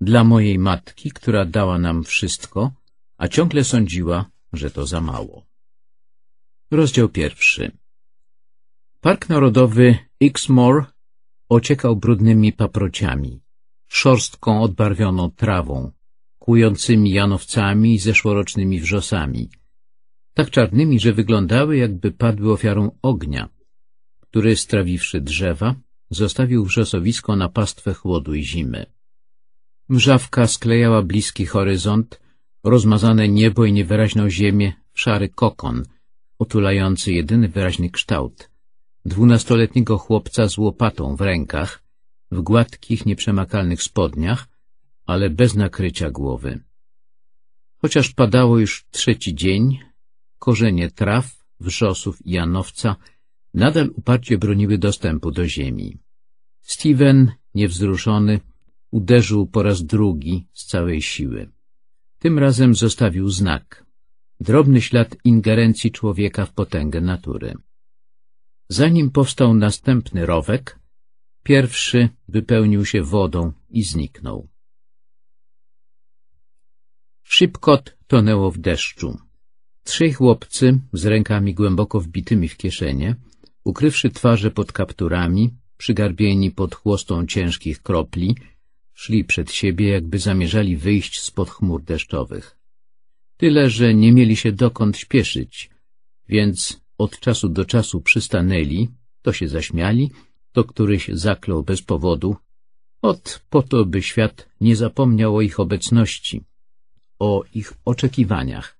dla mojej matki, która dała nam wszystko, a ciągle sądziła, że to za mało. Rozdział pierwszy Park Narodowy Ixmore ociekał brudnymi paprociami, szorstką odbarwioną trawą, kłującymi janowcami i zeszłorocznymi wrzosami, tak czarnymi, że wyglądały, jakby padły ofiarą ognia, który, strawiwszy drzewa, zostawił wrzosowisko na pastwę chłodu i zimy. Mrzawka sklejała bliski horyzont, rozmazane niebo i niewyraźną ziemię w szary kokon, otulający jedyny wyraźny kształt. Dwunastoletniego chłopca z łopatą w rękach, w gładkich, nieprzemakalnych spodniach, ale bez nakrycia głowy. Chociaż padało już trzeci dzień, korzenie traw, wrzosów i janowca nadal uparcie broniły dostępu do ziemi. Steven, niewzruszony, Uderzył po raz drugi z całej siły. Tym razem zostawił znak. Drobny ślad ingerencji człowieka w potęgę natury. Zanim powstał następny rowek, pierwszy wypełnił się wodą i zniknął. Szybkot tonęło w deszczu. Trzej chłopcy, z rękami głęboko wbitymi w kieszenie, ukrywszy twarze pod kapturami, przygarbieni pod chłostą ciężkich kropli, Szli przed siebie, jakby zamierzali wyjść spod chmur deszczowych. Tyle, że nie mieli się dokąd śpieszyć, więc od czasu do czasu przystanęli, to się zaśmiali, to któryś zaklął bez powodu, ot po to, by świat nie zapomniał o ich obecności, o ich oczekiwaniach.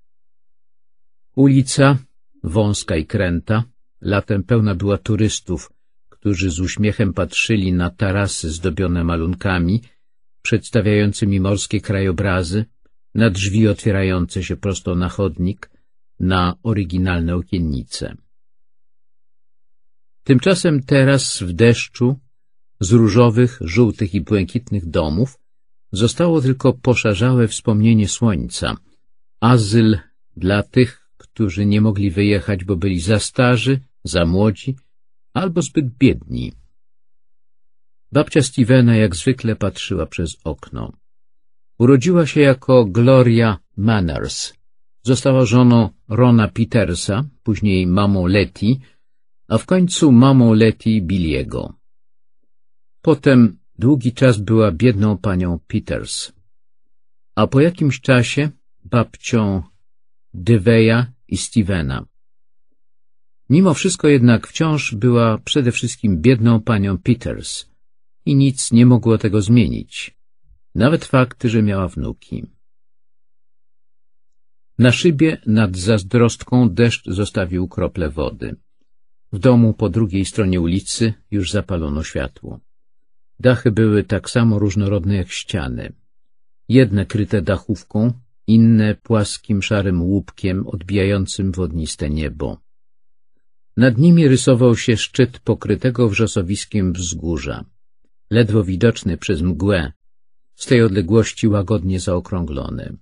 Ulica, wąska i kręta, latem pełna była turystów, którzy z uśmiechem patrzyli na tarasy zdobione malunkami przedstawiającymi morskie krajobrazy, na drzwi otwierające się prosto na chodnik, na oryginalne okiennice. Tymczasem teraz w deszczu z różowych, żółtych i błękitnych domów zostało tylko poszarzałe wspomnienie słońca, azyl dla tych, którzy nie mogli wyjechać, bo byli za starzy, za młodzi albo zbyt biedni. Babcia Stevena jak zwykle patrzyła przez okno. Urodziła się jako Gloria Manners. Została żoną Rona Petersa, później mamą Letty, a w końcu mamą Letty Billiego. Potem długi czas była biedną panią Peters. A po jakimś czasie babcią Dweja i Stevena. Mimo wszystko jednak wciąż była przede wszystkim biedną panią Peters – i nic nie mogło tego zmienić, nawet fakt, że miała wnuki. Na szybie nad zazdrostką deszcz zostawił krople wody. W domu po drugiej stronie ulicy już zapalono światło. Dachy były tak samo różnorodne jak ściany. Jedne kryte dachówką, inne płaskim szarym łupkiem odbijającym wodniste niebo. Nad nimi rysował się szczyt pokrytego wrzosowiskiem wzgórza ledwo widoczny przez mgłę, z tej odległości łagodnie zaokrąglony.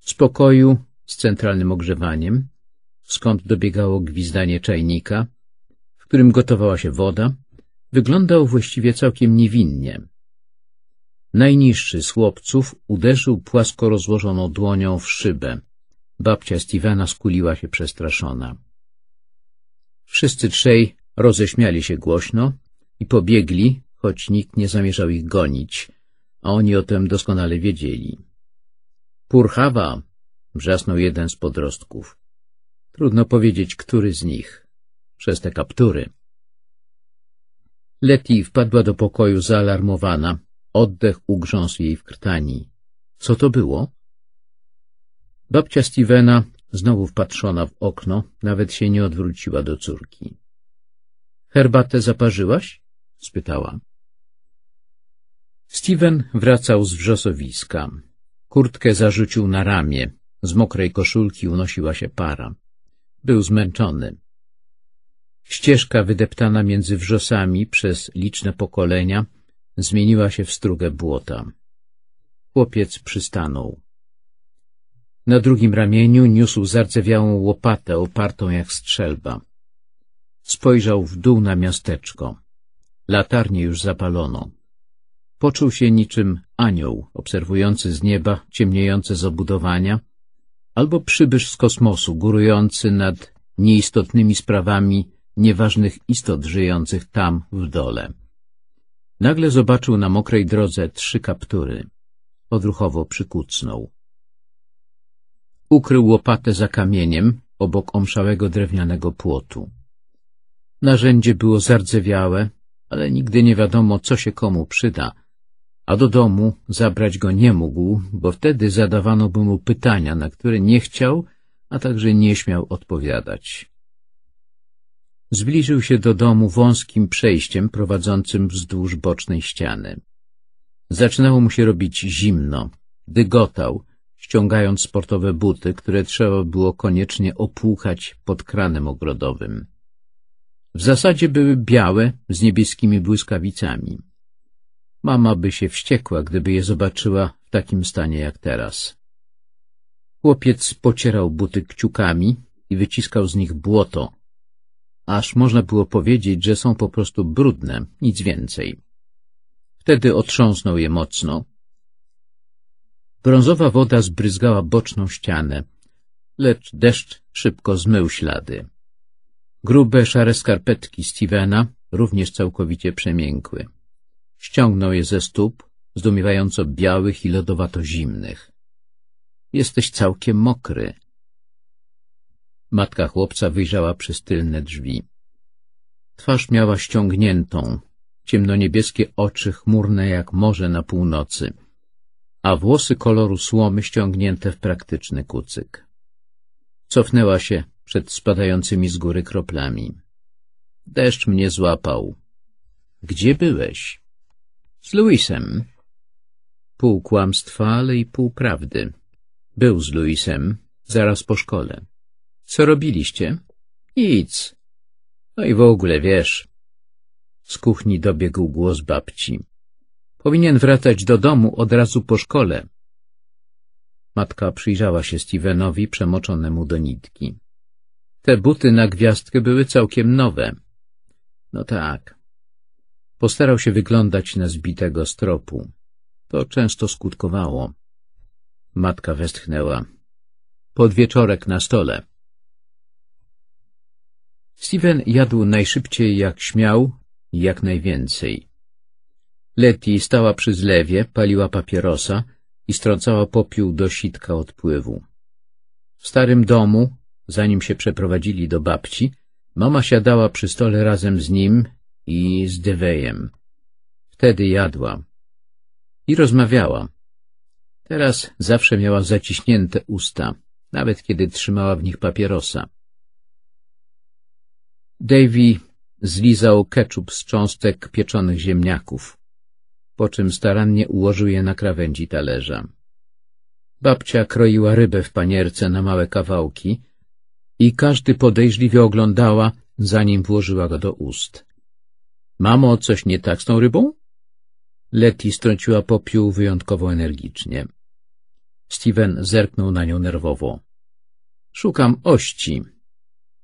Z pokoju z centralnym ogrzewaniem, skąd dobiegało gwizdanie czajnika, w którym gotowała się woda, wyglądał właściwie całkiem niewinnie. Najniższy z chłopców uderzył płasko rozłożoną dłonią w szybę. Babcia Stevena skuliła się przestraszona. Wszyscy trzej roześmiali się głośno i pobiegli, choć nikt nie zamierzał ich gonić, a oni o tym doskonale wiedzieli. — Purchawa! — wrzasnął jeden z podrostków. Trudno powiedzieć, który z nich. Przez te kaptury. Leti wpadła do pokoju zaalarmowana. Oddech ugrząsł jej w krtani. Co to było? Babcia Stevena, znowu wpatrzona w okno, nawet się nie odwróciła do córki. — Herbatę zaparzyłaś? — spytała. Steven wracał z wrzosowiska. Kurtkę zarzucił na ramię. Z mokrej koszulki unosiła się para. Był zmęczony. Ścieżka wydeptana między wrzosami przez liczne pokolenia zmieniła się w strugę błota. Chłopiec przystanął. Na drugim ramieniu niósł zardzewiałą łopatę opartą jak strzelba. Spojrzał w dół na miasteczko. Latarnie już zapalono. Poczuł się niczym anioł obserwujący z nieba ciemniejące zabudowania albo przybysz z kosmosu górujący nad nieistotnymi sprawami nieważnych istot żyjących tam w dole. Nagle zobaczył na mokrej drodze trzy kaptury. Odruchowo przykucnął. Ukrył łopatę za kamieniem obok omszałego drewnianego płotu. Narzędzie było zardzewiałe, ale nigdy nie wiadomo, co się komu przyda, a do domu zabrać go nie mógł, bo wtedy zadawano by mu pytania, na które nie chciał, a także nie śmiał odpowiadać. Zbliżył się do domu wąskim przejściem prowadzącym wzdłuż bocznej ściany. Zaczynało mu się robić zimno, dygotał, ściągając sportowe buty, które trzeba było koniecznie opłukać pod kranem ogrodowym. W zasadzie były białe, z niebieskimi błyskawicami. Mama by się wściekła, gdyby je zobaczyła w takim stanie jak teraz. Chłopiec pocierał buty kciukami i wyciskał z nich błoto, aż można było powiedzieć, że są po prostu brudne, nic więcej. Wtedy otrząsnął je mocno. Brązowa woda zbryzgała boczną ścianę, lecz deszcz szybko zmył ślady. Grube, szare skarpetki Stevena również całkowicie przemiękły. Ściągnął je ze stóp, zdumiewająco białych i lodowato zimnych. Jesteś całkiem mokry. Matka chłopca wyjrzała przez tylne drzwi. Twarz miała ściągniętą, ciemnoniebieskie oczy chmurne jak morze na północy, a włosy koloru słomy ściągnięte w praktyczny kucyk. Cofnęła się przed spadającymi z góry kroplami. Deszcz mnie złapał. Gdzie byłeś? Z Luisem. Pół kłamstwa, ale i pół prawdy. Był z Luisem, zaraz po szkole. Co robiliście? Nic. No i w ogóle, wiesz. Z kuchni dobiegł głos babci. Powinien wracać do domu od razu po szkole. Matka przyjrzała się Stevenowi przemoczonemu do nitki. Te buty na gwiazdkę były całkiem nowe. No tak. Postarał się wyglądać na zbitego stropu. To często skutkowało. Matka westchnęła. Podwieczorek na stole. Steven jadł najszybciej jak śmiał i jak najwięcej. Letty stała przy zlewie, paliła papierosa i strącała popiół do sitka odpływu. W starym domu, zanim się przeprowadzili do babci, mama siadała przy stole razem z nim i z Dywejem. Wtedy jadła i rozmawiała. Teraz zawsze miała zaciśnięte usta, nawet kiedy trzymała w nich papierosa. Davy zlizał keczup z cząstek pieczonych ziemniaków, po czym starannie ułożył je na krawędzi talerza. Babcia kroiła rybę w panierce na małe kawałki i każdy podejrzliwie oglądała, zanim włożyła go do ust. Mamo, coś nie tak z tą rybą? Letty strąciła popiół wyjątkowo energicznie. Steven zerknął na nią nerwowo. Szukam ości.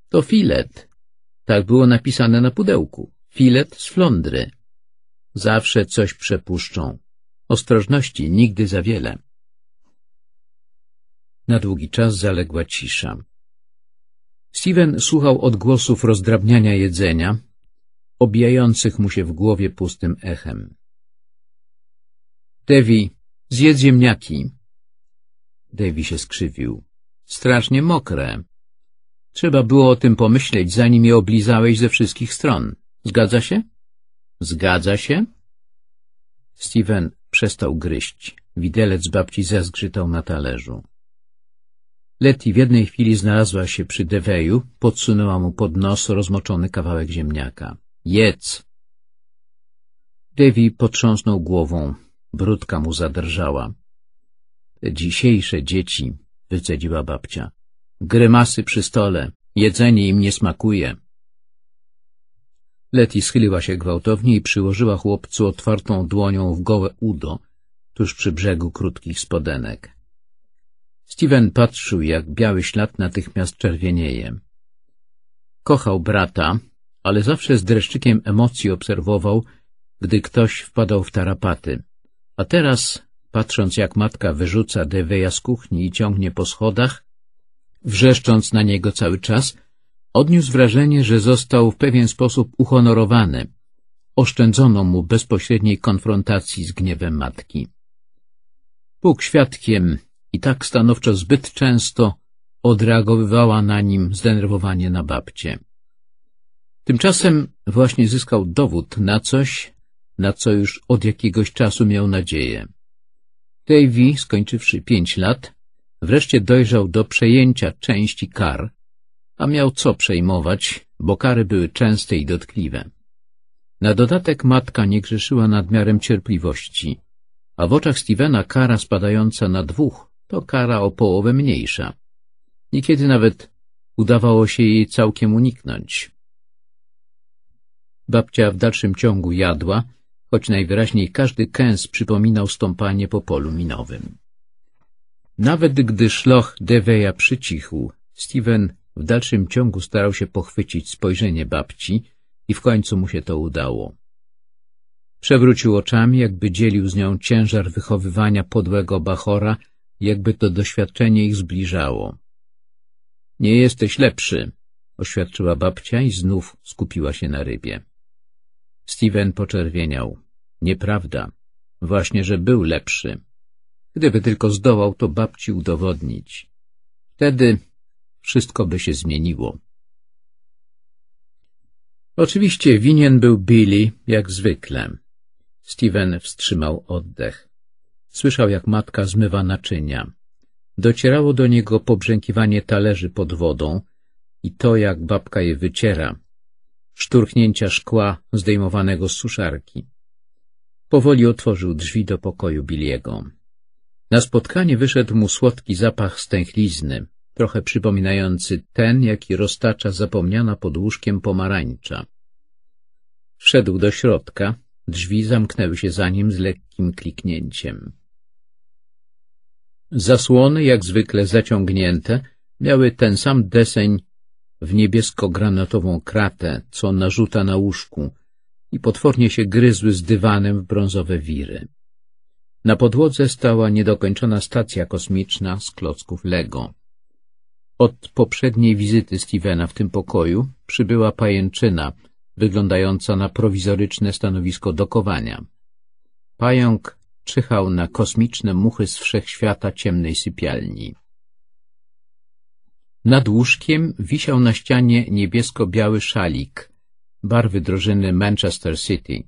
To filet. Tak było napisane na pudełku. Filet z flądry. Zawsze coś przepuszczą. Ostrożności nigdy za wiele. Na długi czas zaległa cisza. Steven słuchał odgłosów rozdrabniania jedzenia, obijających mu się w głowie pustym echem. Devi, zjedz ziemniaki. Devi się skrzywił. Strasznie mokre. Trzeba było o tym pomyśleć, zanim je oblizałeś ze wszystkich stron. Zgadza się? Zgadza się? Steven przestał gryźć. Widelec babci zazgrzytał na talerzu. Letty w jednej chwili znalazła się przy Deweju, podsunęła mu pod nos rozmoczony kawałek ziemniaka. Jedz! Davy potrząsnął głową. Brudka mu zadrżała. Dzisiejsze dzieci, wycedziła babcia. Grymasy przy stole. Jedzenie im nie smakuje. Leti schyliła się gwałtownie i przyłożyła chłopcu otwartą dłonią w gołe udo, tuż przy brzegu krótkich spodenek. Steven patrzył, jak biały ślad natychmiast czerwienieje. Kochał brata, ale zawsze z dreszczykiem emocji obserwował, gdy ktoś wpadał w tarapaty. A teraz, patrząc jak matka wyrzuca Deweja z kuchni i ciągnie po schodach, wrzeszcząc na niego cały czas, odniósł wrażenie, że został w pewien sposób uhonorowany. Oszczędzono mu bezpośredniej konfrontacji z gniewem matki. Bóg świadkiem i tak stanowczo zbyt często odreagowywała na nim zdenerwowanie na babcie. Tymczasem właśnie zyskał dowód na coś, na co już od jakiegoś czasu miał nadzieję. Davy, skończywszy pięć lat, wreszcie dojrzał do przejęcia części kar, a miał co przejmować, bo kary były częste i dotkliwe. Na dodatek matka nie grzeszyła nadmiarem cierpliwości, a w oczach Stevena kara spadająca na dwóch to kara o połowę mniejsza. Niekiedy nawet udawało się jej całkiem uniknąć. Babcia w dalszym ciągu jadła, choć najwyraźniej każdy kęs przypominał stąpanie po polu minowym. Nawet gdy szloch Deveja przycichł, Steven w dalszym ciągu starał się pochwycić spojrzenie babci i w końcu mu się to udało. Przewrócił oczami, jakby dzielił z nią ciężar wychowywania podłego Bachora, jakby to doświadczenie ich zbliżało. — Nie jesteś lepszy — oświadczyła babcia i znów skupiła się na rybie. Steven poczerwieniał. Nieprawda. Właśnie, że był lepszy. Gdyby tylko zdołał to babci udowodnić. Wtedy wszystko by się zmieniło. Oczywiście winien był Billy, jak zwykle. Steven wstrzymał oddech. Słyszał, jak matka zmywa naczynia. Docierało do niego pobrzękiwanie talerzy pod wodą i to, jak babka je wyciera szturchnięcia szkła zdejmowanego z suszarki. Powoli otworzył drzwi do pokoju Biliego. Na spotkanie wyszedł mu słodki zapach stęchlizny, trochę przypominający ten, jaki roztacza zapomniana pod łóżkiem pomarańcza. Wszedł do środka, drzwi zamknęły się za nim z lekkim kliknięciem. Zasłony, jak zwykle zaciągnięte, miały ten sam deseń w niebiesko-granatową kratę, co narzuta na łóżku i potwornie się gryzły z dywanem w brązowe wiry. Na podłodze stała niedokończona stacja kosmiczna z klocków Lego. Od poprzedniej wizyty Stevena w tym pokoju przybyła pajęczyna, wyglądająca na prowizoryczne stanowisko dokowania. Pająk czyhał na kosmiczne muchy z wszechświata ciemnej sypialni. Nad łóżkiem wisiał na ścianie niebiesko-biały szalik, barwy drożyny Manchester City.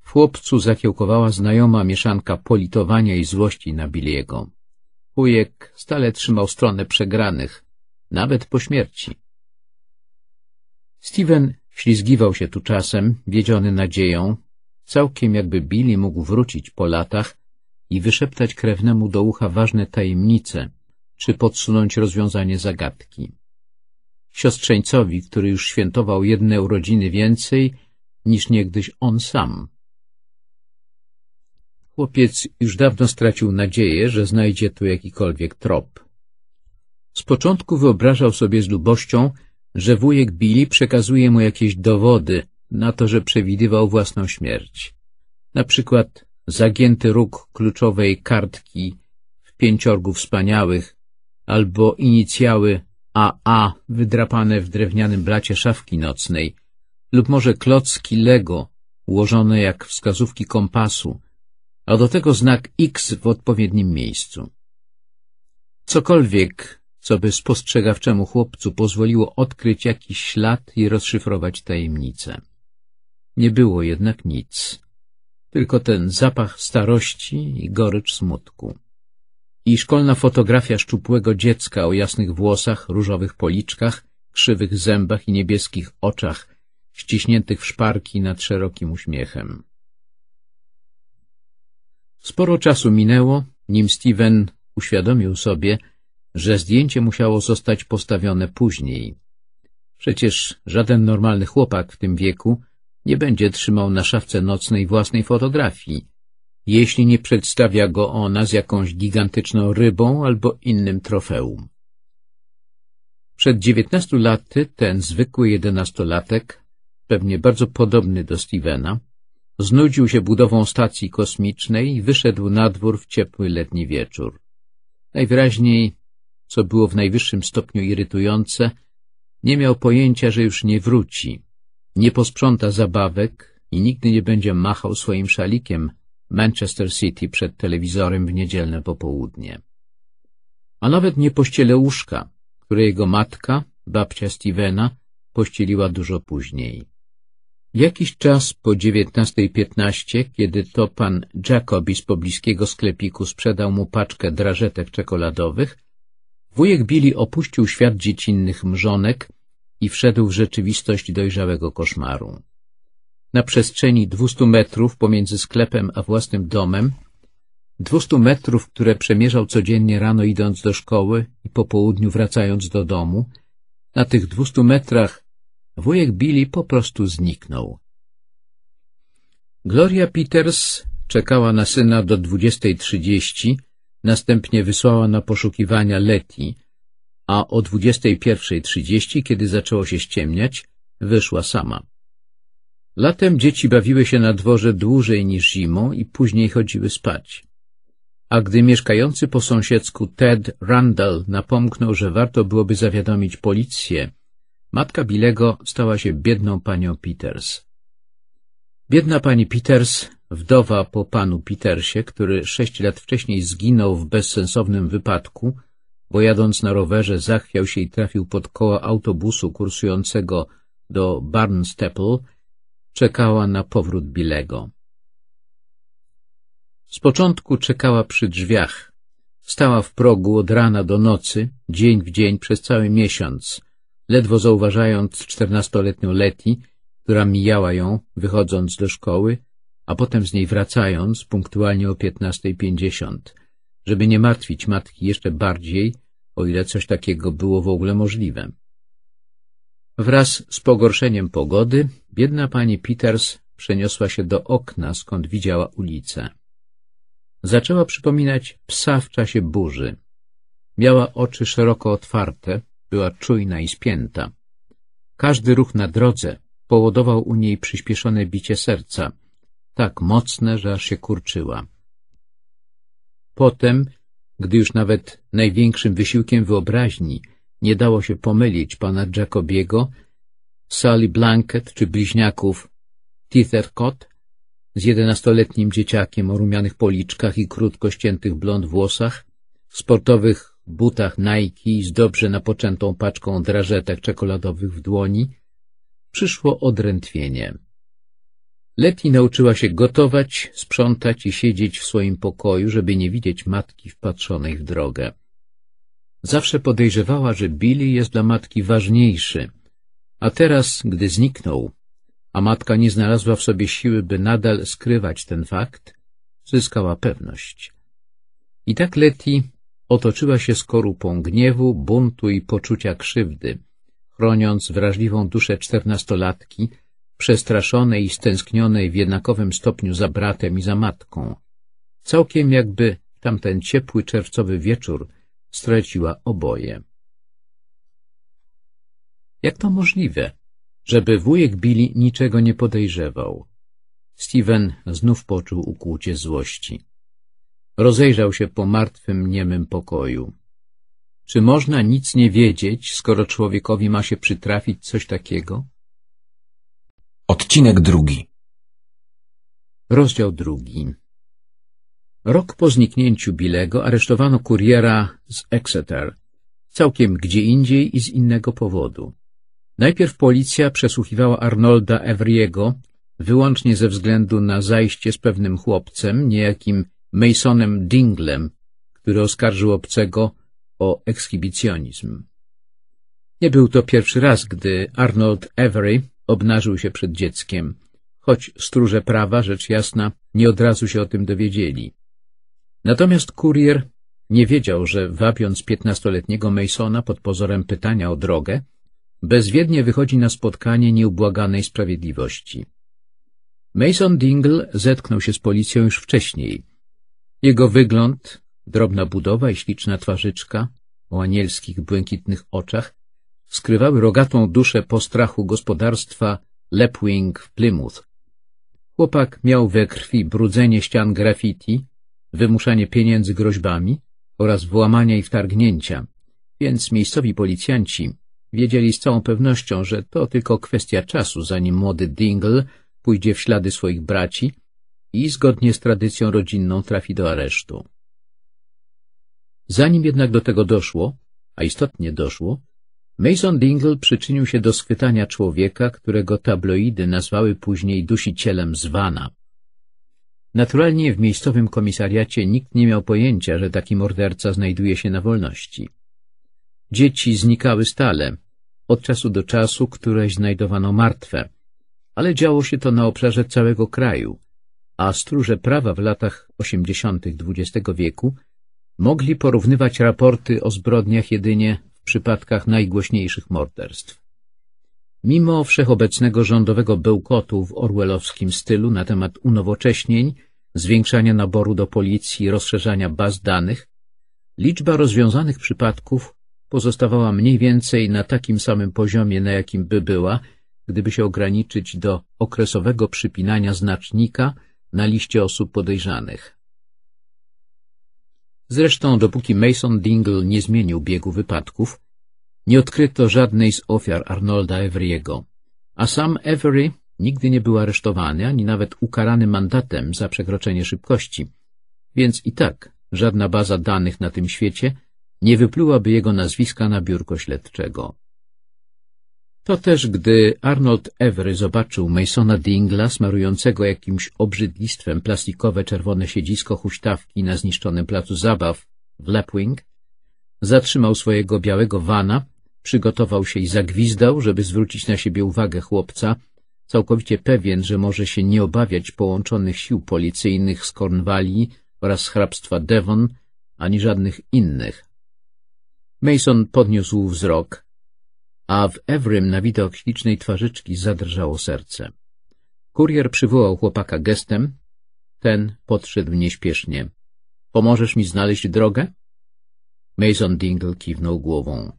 W chłopcu zakiełkowała znajoma mieszanka politowania i złości na Billiego. Chujek stale trzymał stronę przegranych, nawet po śmierci. Steven ślizgiwał się tu czasem, wiedziony nadzieją, całkiem jakby Billy mógł wrócić po latach i wyszeptać krewnemu do ucha ważne tajemnice – czy podsunąć rozwiązanie zagadki. Siostrzeńcowi, który już świętował jedne urodziny więcej niż niegdyś on sam. Chłopiec już dawno stracił nadzieję, że znajdzie tu jakikolwiek trop. Z początku wyobrażał sobie z lubością, że wujek Billy przekazuje mu jakieś dowody na to, że przewidywał własną śmierć. Na przykład zagięty róg kluczowej kartki w pięciorgu wspaniałych, albo inicjały AA wydrapane w drewnianym blacie szafki nocnej, lub może klocki Lego ułożone jak wskazówki kompasu, a do tego znak X w odpowiednim miejscu. Cokolwiek, co by spostrzegawczemu chłopcu pozwoliło odkryć jakiś ślad i rozszyfrować tajemnicę. Nie było jednak nic, tylko ten zapach starości i gorycz smutku i szkolna fotografia szczupłego dziecka o jasnych włosach, różowych policzkach, krzywych zębach i niebieskich oczach, ściśniętych w szparki nad szerokim uśmiechem. Sporo czasu minęło, nim Steven uświadomił sobie, że zdjęcie musiało zostać postawione później. Przecież żaden normalny chłopak w tym wieku nie będzie trzymał na szafce nocnej własnej fotografii, jeśli nie przedstawia go ona z jakąś gigantyczną rybą albo innym trofeum. Przed dziewiętnastu laty ten zwykły jedenastolatek, pewnie bardzo podobny do Stevena, znudził się budową stacji kosmicznej i wyszedł na dwór w ciepły letni wieczór. Najwyraźniej, co było w najwyższym stopniu irytujące, nie miał pojęcia, że już nie wróci, nie posprząta zabawek i nigdy nie będzie machał swoim szalikiem Manchester City przed telewizorem w niedzielne popołudnie. A nawet nie pościele łóżka, które jego matka, babcia Stevena, pościeliła dużo później. Jakiś czas po 19.15, kiedy to pan Jacobi z pobliskiego sklepiku sprzedał mu paczkę drażetek czekoladowych, wujek Billy opuścił świat dziecinnych mrzonek i wszedł w rzeczywistość dojrzałego koszmaru na przestrzeni 200 metrów pomiędzy sklepem a własnym domem, 200 metrów, które przemierzał codziennie rano idąc do szkoły i po południu wracając do domu, na tych 200 metrach wujek Billy po prostu zniknął. Gloria Peters czekała na syna do 20.30, następnie wysłała na poszukiwania Leti, a o 21.30, kiedy zaczęło się ściemniać, wyszła sama. Latem dzieci bawiły się na dworze dłużej niż zimą i później chodziły spać. A gdy mieszkający po sąsiedzku Ted Randall napomknął, że warto byłoby zawiadomić policję, matka Bilego stała się biedną panią Peters. Biedna pani Peters, wdowa po panu Petersie, który sześć lat wcześniej zginął w bezsensownym wypadku, bo jadąc na rowerze zachwiał się i trafił pod koło autobusu kursującego do Barnstaple, Czekała na powrót Bilego. Z początku czekała przy drzwiach. Stała w progu od rana do nocy, dzień w dzień przez cały miesiąc, ledwo zauważając czternastoletnią Leti, która mijała ją, wychodząc do szkoły, a potem z niej wracając punktualnie o 15.50, żeby nie martwić matki jeszcze bardziej, o ile coś takiego było w ogóle możliwe. Wraz z pogorszeniem pogody biedna pani Peters przeniosła się do okna, skąd widziała ulicę. Zaczęła przypominać psa w czasie burzy. Miała oczy szeroko otwarte, była czujna i spięta. Każdy ruch na drodze powodował u niej przyspieszone bicie serca, tak mocne, że aż się kurczyła. Potem, gdy już nawet największym wysiłkiem wyobraźni nie dało się pomylić pana Jacobiego, Sally Blanket czy bliźniaków Tithercott z jedenastoletnim dzieciakiem o rumianych policzkach i krótko ściętych blond włosach, w sportowych butach Nike z dobrze napoczętą paczką drażetek czekoladowych w dłoni, przyszło odrętwienie. Letty nauczyła się gotować, sprzątać i siedzieć w swoim pokoju, żeby nie widzieć matki wpatrzonej w drogę. Zawsze podejrzewała, że Billy jest dla matki ważniejszy, a teraz, gdy zniknął, a matka nie znalazła w sobie siły, by nadal skrywać ten fakt, zyskała pewność. I tak Leti otoczyła się skorupą gniewu, buntu i poczucia krzywdy, chroniąc wrażliwą duszę czternastolatki, przestraszonej i stęsknionej w jednakowym stopniu za bratem i za matką. Całkiem jakby tamten ciepły czerwcowy wieczór straciła oboje. Jak to możliwe, żeby wujek Billy niczego nie podejrzewał? Steven znów poczuł ukłucie złości. Rozejrzał się po martwym, niemym pokoju. Czy można nic nie wiedzieć, skoro człowiekowi ma się przytrafić coś takiego? Odcinek drugi Rozdział drugi Rok po zniknięciu Bilego aresztowano kuriera z Exeter, całkiem gdzie indziej i z innego powodu. Najpierw policja przesłuchiwała Arnolda Evriego wyłącznie ze względu na zajście z pewnym chłopcem, niejakim Masonem Dinglem, który oskarżył obcego o ekshibicjonizm. Nie był to pierwszy raz, gdy Arnold Avery obnażył się przed dzieckiem, choć stróże prawa, rzecz jasna, nie od razu się o tym dowiedzieli. Natomiast kurier nie wiedział, że wapiąc piętnastoletniego Masona pod pozorem pytania o drogę, bezwiednie wychodzi na spotkanie nieubłaganej sprawiedliwości. Mason Dingle zetknął się z policją już wcześniej. Jego wygląd, drobna budowa i śliczna twarzyczka o anielskich, błękitnych oczach skrywały rogatą duszę po strachu gospodarstwa Lepwing w Plymouth. Chłopak miał we krwi brudzenie ścian graffiti, wymuszanie pieniędzy groźbami oraz włamania i wtargnięcia, więc miejscowi policjanci wiedzieli z całą pewnością, że to tylko kwestia czasu, zanim młody Dingle pójdzie w ślady swoich braci i zgodnie z tradycją rodzinną trafi do aresztu. Zanim jednak do tego doszło, a istotnie doszło, Mason Dingle przyczynił się do schwytania człowieka, którego tabloidy nazwały później dusicielem zwana. Naturalnie w miejscowym komisariacie nikt nie miał pojęcia, że taki morderca znajduje się na wolności. Dzieci znikały stale. Od czasu do czasu któreś znajdowano martwe. Ale działo się to na obszarze całego kraju, a stróże prawa w latach 80. XX wieku mogli porównywać raporty o zbrodniach jedynie w przypadkach najgłośniejszych morderstw. Mimo wszechobecnego rządowego bełkotu w orwellowskim stylu na temat unowocześnień, zwiększania naboru do policji i rozszerzania baz danych, liczba rozwiązanych przypadków pozostawała mniej więcej na takim samym poziomie, na jakim by była, gdyby się ograniczyć do okresowego przypinania znacznika na liście osób podejrzanych. Zresztą dopóki Mason Dingle nie zmienił biegu wypadków, nie odkryto żadnej z ofiar Arnolda Every'ego, a sam Every nigdy nie był aresztowany ani nawet ukarany mandatem za przekroczenie szybkości, więc i tak żadna baza danych na tym świecie nie wyplułaby jego nazwiska na biurko śledczego. To też, gdy Arnold Every zobaczył Masona Dingla smarującego jakimś obrzydlistwem plastikowe czerwone siedzisko huśtawki na zniszczonym placu zabaw w Lapwing, zatrzymał swojego białego wana Przygotował się i zagwizdał, żeby zwrócić na siebie uwagę chłopca, całkowicie pewien, że może się nie obawiać połączonych sił policyjnych z Kornwalii oraz hrabstwa Devon, ani żadnych innych. Mason podniósł wzrok, a w Ewrym na widok ślicznej twarzyczki zadrżało serce. Kurier przywołał chłopaka gestem. Ten podszedł nieśpiesznie. — Pomożesz mi znaleźć drogę? Mason Dingle kiwnął głową.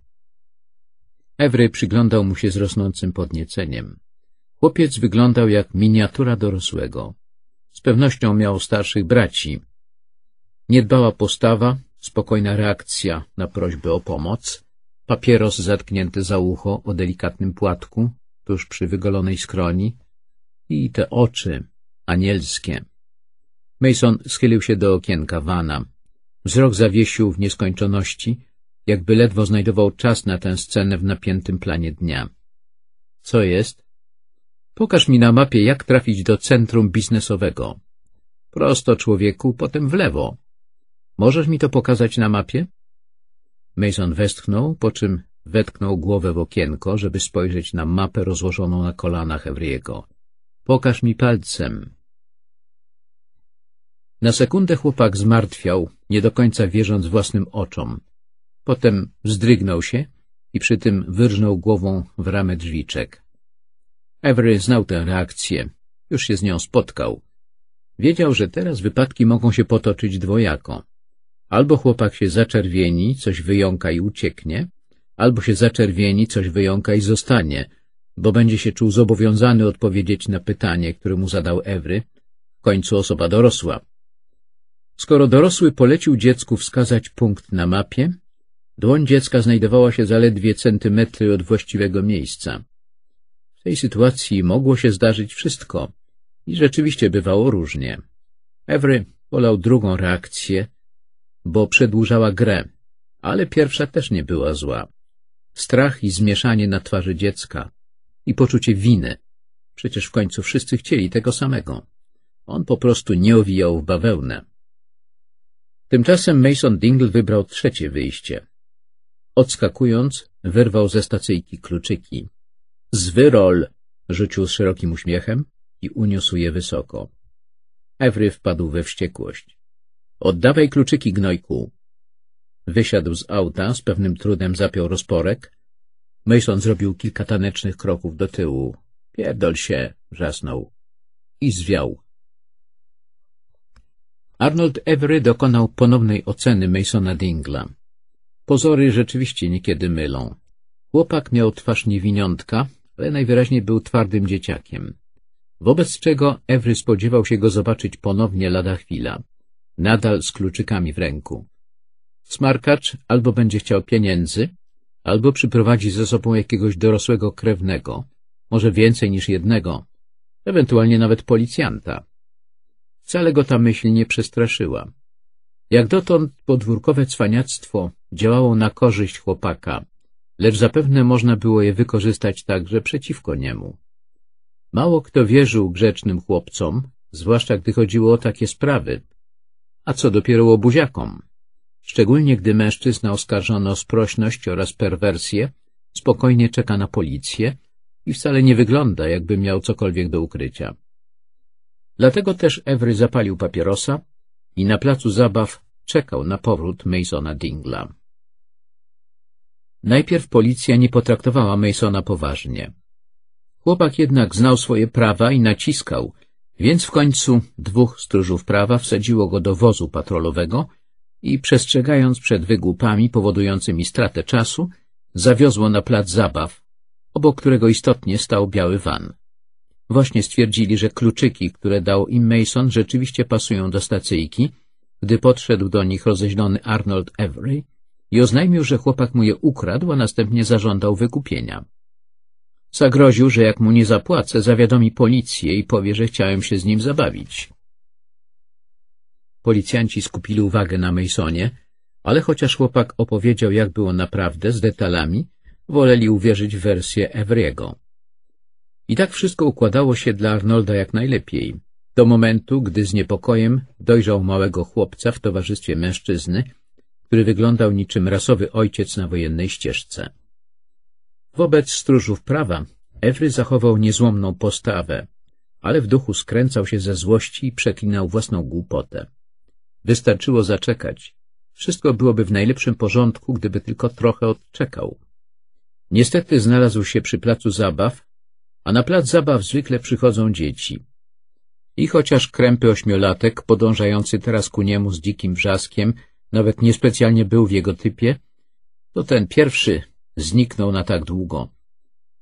Ewry przyglądał mu się z rosnącym podnieceniem. Chłopiec wyglądał jak miniatura dorosłego. Z pewnością miał starszych braci. Niedbała postawa, spokojna reakcja na prośbę o pomoc, papieros zatknięty za ucho o delikatnym płatku, tuż przy wygolonej skroni i te oczy anielskie. Mason schylił się do okienka Vana. Wzrok zawiesił w nieskończoności, jakby ledwo znajdował czas na tę scenę w napiętym planie dnia. Co jest? Pokaż mi na mapie, jak trafić do centrum biznesowego. Prosto, człowieku, potem w lewo. Możesz mi to pokazać na mapie? Mason westchnął, po czym wetknął głowę w okienko, żeby spojrzeć na mapę rozłożoną na kolanach Evriego. Pokaż mi palcem. Na sekundę chłopak zmartwiał, nie do końca wierząc własnym oczom. Potem wzdrygnął się i przy tym wyrżnął głową w ramę drzwiczek. Avery znał tę reakcję. Już się z nią spotkał. Wiedział, że teraz wypadki mogą się potoczyć dwojako. Albo chłopak się zaczerwieni, coś wyjąka i ucieknie, albo się zaczerwieni, coś wyjąka i zostanie, bo będzie się czuł zobowiązany odpowiedzieć na pytanie, które mu zadał Ewry, w końcu osoba dorosła. Skoro dorosły polecił dziecku wskazać punkt na mapie, Dłoń dziecka znajdowała się zaledwie centymetry od właściwego miejsca. W tej sytuacji mogło się zdarzyć wszystko i rzeczywiście bywało różnie. Evry wolał drugą reakcję, bo przedłużała grę, ale pierwsza też nie była zła. Strach i zmieszanie na twarzy dziecka i poczucie winy. Przecież w końcu wszyscy chcieli tego samego. On po prostu nie owijał w bawełnę. Tymczasem Mason Dingle wybrał trzecie wyjście. Odskakując, wyrwał ze stacyjki kluczyki. Zwyrol! rzucił z szerokim uśmiechem i uniósł je wysoko. Ewry wpadł we wściekłość. Oddawaj kluczyki, gnojku! Wysiadł z auta, z pewnym trudem zapiął rozporek. Mason zrobił kilka tanecznych kroków do tyłu. Pierdol się! wrzasnął. I zwiał. Arnold Ewry dokonał ponownej oceny Masona Dingla. Pozory rzeczywiście niekiedy mylą. Chłopak miał twarz niewiniątka, ale najwyraźniej był twardym dzieciakiem. Wobec czego Ewry spodziewał się go zobaczyć ponownie lada chwila, nadal z kluczykami w ręku. Smarkacz albo będzie chciał pieniędzy, albo przyprowadzi ze sobą jakiegoś dorosłego krewnego, może więcej niż jednego, ewentualnie nawet policjanta. Wcale go ta myśl nie przestraszyła. Jak dotąd podwórkowe cwaniactwo działało na korzyść chłopaka, lecz zapewne można było je wykorzystać także przeciwko niemu. Mało kto wierzył grzecznym chłopcom, zwłaszcza gdy chodziło o takie sprawy, a co dopiero o buziakom. Szczególnie gdy mężczyzna oskarżono o sprośność oraz perwersję, spokojnie czeka na policję i wcale nie wygląda, jakby miał cokolwiek do ukrycia. Dlatego też Ewry zapalił papierosa i na placu zabaw czekał na powrót Masona Dingla. Najpierw policja nie potraktowała Masona poważnie. Chłopak jednak znał swoje prawa i naciskał, więc w końcu dwóch stróżów prawa wsadziło go do wozu patrolowego i przestrzegając przed wygłupami powodującymi stratę czasu, zawiozło na plac zabaw, obok którego istotnie stał biały van. Właśnie stwierdzili, że kluczyki, które dał im Mason, rzeczywiście pasują do stacyjki, gdy podszedł do nich rozeźlony Arnold Everett, i oznajmił, że chłopak mu je ukradł, a następnie zażądał wykupienia. Zagroził, że jak mu nie zapłacę, zawiadomi policję i powie, że chciałem się z nim zabawić. Policjanci skupili uwagę na Masonie, ale chociaż chłopak opowiedział, jak było naprawdę, z detalami, woleli uwierzyć w wersję Evriego. I tak wszystko układało się dla Arnolda jak najlepiej, do momentu, gdy z niepokojem dojrzał małego chłopca w towarzystwie mężczyzny, który wyglądał niczym rasowy ojciec na wojennej ścieżce. Wobec stróżów prawa Efry zachował niezłomną postawę, ale w duchu skręcał się ze złości i przeklinał własną głupotę. Wystarczyło zaczekać. Wszystko byłoby w najlepszym porządku, gdyby tylko trochę odczekał. Niestety znalazł się przy placu zabaw, a na plac zabaw zwykle przychodzą dzieci. I chociaż krępy ośmiolatek, podążający teraz ku niemu z dzikim wrzaskiem, nawet niespecjalnie był w jego typie, to ten pierwszy zniknął na tak długo.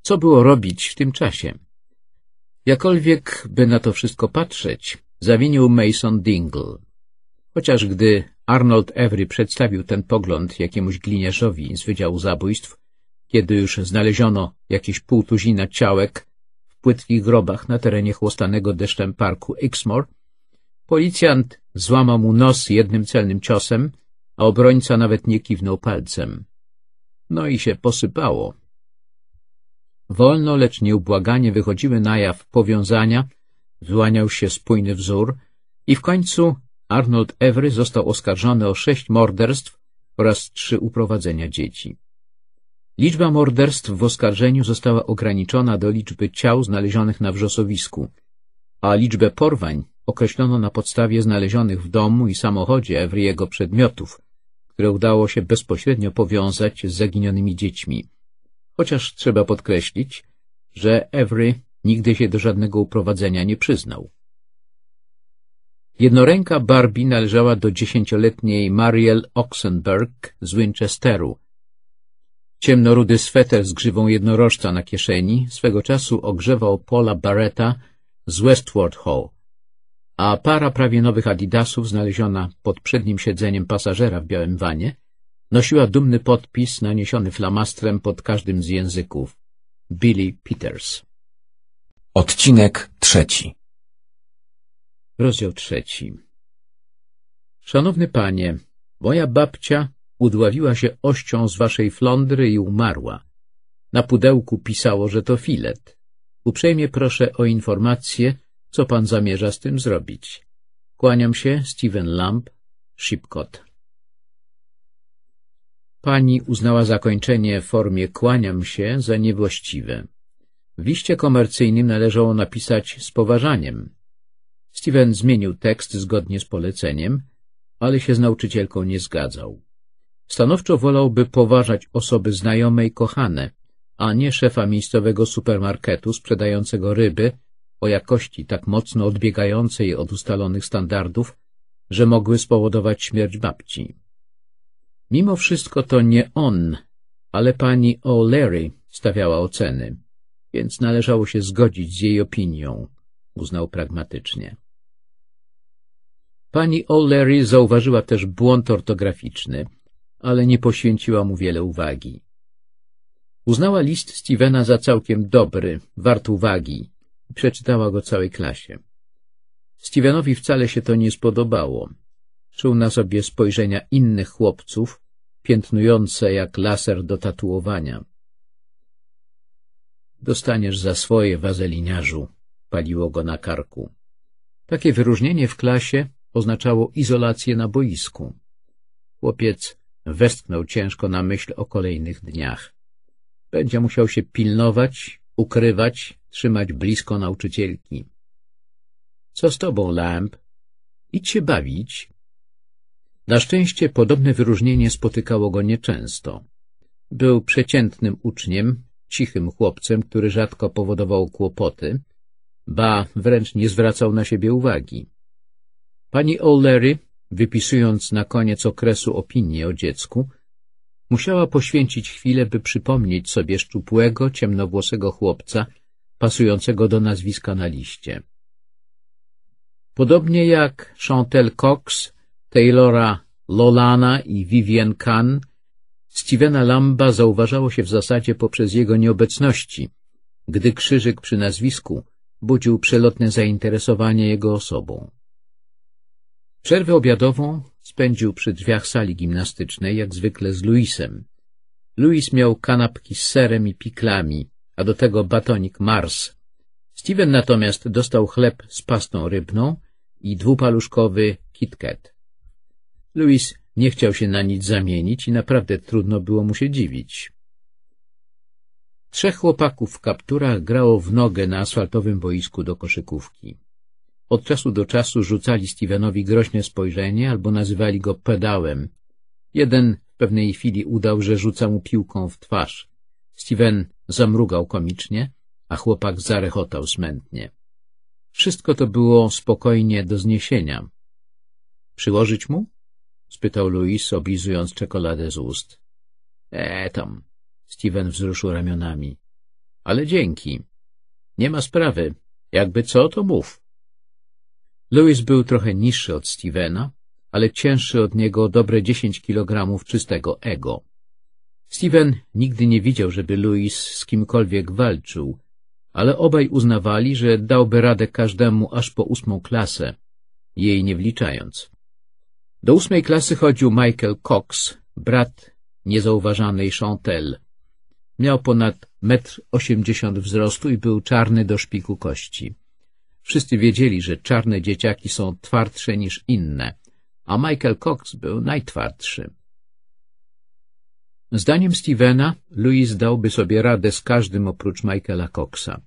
Co było robić w tym czasie? Jakolwiek by na to wszystko patrzeć, zawinił Mason Dingle. Chociaż gdy Arnold Every przedstawił ten pogląd jakiemuś gliniarzowi z Wydziału Zabójstw, kiedy już znaleziono jakieś półtuzina ciałek w płytkich grobach na terenie chłostanego deszczem parku Exmoor? Policjant złamał mu nos jednym celnym ciosem, a obrońca nawet nie kiwnął palcem. No i się posypało. Wolno, lecz nieubłaganie wychodziły na jaw powiązania, wyłaniał się spójny wzór i w końcu Arnold Evry został oskarżony o sześć morderstw oraz trzy uprowadzenia dzieci. Liczba morderstw w oskarżeniu została ograniczona do liczby ciał znalezionych na wrzosowisku, a liczbę porwań określono na podstawie znalezionych w domu i samochodzie jego przedmiotów, które udało się bezpośrednio powiązać z zaginionymi dziećmi. Chociaż trzeba podkreślić, że Evry nigdy się do żadnego uprowadzenia nie przyznał. Jednoręka Barbie należała do dziesięcioletniej Mariel Oxenberg z Winchesteru. Ciemnorudy sweter z grzywą jednorożca na kieszeni swego czasu ogrzewał Paula Barretta z Westward Hall a para prawie nowych adidasów znaleziona pod przednim siedzeniem pasażera w białym wanie nosiła dumny podpis naniesiony flamastrem pod każdym z języków – Billy Peters. Odcinek trzeci Rozdział trzeci Szanowny panie, moja babcia udławiła się ością z waszej flądry i umarła. Na pudełku pisało, że to filet. Uprzejmie proszę o informację, co pan zamierza z tym zrobić? Kłaniam się, Steven Lamb, Shipcott. Pani uznała zakończenie w formie kłaniam się za niewłaściwe. W liście komercyjnym należało napisać z poważaniem. Steven zmienił tekst zgodnie z poleceniem, ale się z nauczycielką nie zgadzał. Stanowczo wolałby poważać osoby znajome i kochane, a nie szefa miejscowego supermarketu sprzedającego ryby o jakości tak mocno odbiegającej od ustalonych standardów, że mogły spowodować śmierć babci. Mimo wszystko to nie on, ale pani O'Leary stawiała oceny, więc należało się zgodzić z jej opinią, uznał pragmatycznie. Pani O'Leary zauważyła też błąd ortograficzny, ale nie poświęciła mu wiele uwagi. Uznała list Stevena za całkiem dobry, wart uwagi, Przeczytała go całej klasie. Stevenowi wcale się to nie spodobało. Czuł na sobie spojrzenia innych chłopców, piętnujące jak laser do tatuowania. Dostaniesz za swoje, wazeliniarzu, paliło go na karku. Takie wyróżnienie w klasie oznaczało izolację na boisku. Chłopiec westchnął ciężko na myśl o kolejnych dniach. Będzie musiał się pilnować ukrywać, trzymać blisko nauczycielki. Co z tobą, Lamp? Idź się bawić. Na szczęście podobne wyróżnienie spotykało go nieczęsto. Był przeciętnym uczniem, cichym chłopcem, który rzadko powodował kłopoty, ba wręcz nie zwracał na siebie uwagi. Pani O'Leary, wypisując na koniec okresu opinię o dziecku, Musiała poświęcić chwilę, by przypomnieć sobie szczupłego, ciemnowłosego chłopca, pasującego do nazwiska na liście. Podobnie jak Chantel Cox, Taylora Lolana i Vivian Kahn, Stevena Lamba zauważało się w zasadzie poprzez jego nieobecności, gdy krzyżyk przy nazwisku budził przelotne zainteresowanie jego osobą. Przerwę obiadową Spędził przy drzwiach sali gimnastycznej, jak zwykle z Luisem. Luis miał kanapki z serem i piklami, a do tego batonik Mars. Steven natomiast dostał chleb z pastą rybną i dwupaluszkowy KitKat. Luis nie chciał się na nic zamienić i naprawdę trudno było mu się dziwić. Trzech chłopaków w kapturach grało w nogę na asfaltowym boisku do koszykówki. Od czasu do czasu rzucali Stevenowi groźne spojrzenie albo nazywali go pedałem. Jeden w pewnej chwili udał, że rzuca mu piłką w twarz. Steven zamrugał komicznie, a chłopak zarechotał smętnie. Wszystko to było spokojnie do zniesienia. — Przyłożyć mu? — spytał Louis, oblizując czekoladę z ust. — E, tam. Steven wzruszył ramionami. — Ale dzięki. Nie ma sprawy. Jakby co, to mów. Louis był trochę niższy od Stevena, ale cięższy od niego o dobre 10 kilogramów czystego ego. Steven nigdy nie widział, żeby Louis z kimkolwiek walczył, ale obaj uznawali, że dałby radę każdemu aż po ósmą klasę, jej nie wliczając. Do ósmej klasy chodził Michael Cox, brat niezauważanej Chantel. Miał ponad metr osiemdziesiąt wzrostu i był czarny do szpiku kości. Wszyscy wiedzieli, że czarne dzieciaki są twardsze niż inne, a Michael Cox był najtwardszy. Zdaniem Stevena, Louis dałby sobie radę z każdym oprócz Michaela Coxa.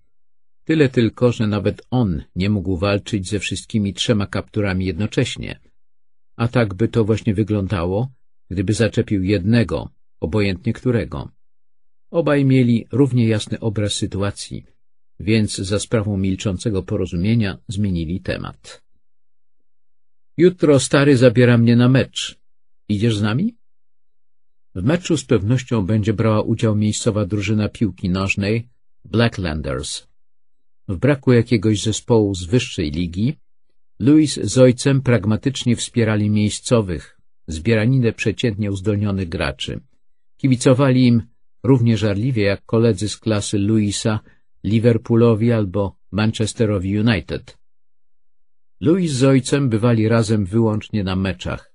Tyle tylko, że nawet on nie mógł walczyć ze wszystkimi trzema kapturami jednocześnie. A tak by to właśnie wyglądało, gdyby zaczepił jednego, obojętnie którego. Obaj mieli równie jasny obraz sytuacji – więc za sprawą milczącego porozumienia zmienili temat. Jutro stary zabiera mnie na mecz. Idziesz z nami? W meczu z pewnością będzie brała udział miejscowa drużyna piłki nożnej Blacklanders. W braku jakiegoś zespołu z wyższej ligi, Louis z ojcem pragmatycznie wspierali miejscowych, zbieraninę przeciętnie uzdolnionych graczy. Kibicowali im równie żarliwie jak koledzy z klasy Louisa Liverpoolowi albo Manchesterowi United. Louis z ojcem bywali razem wyłącznie na meczach.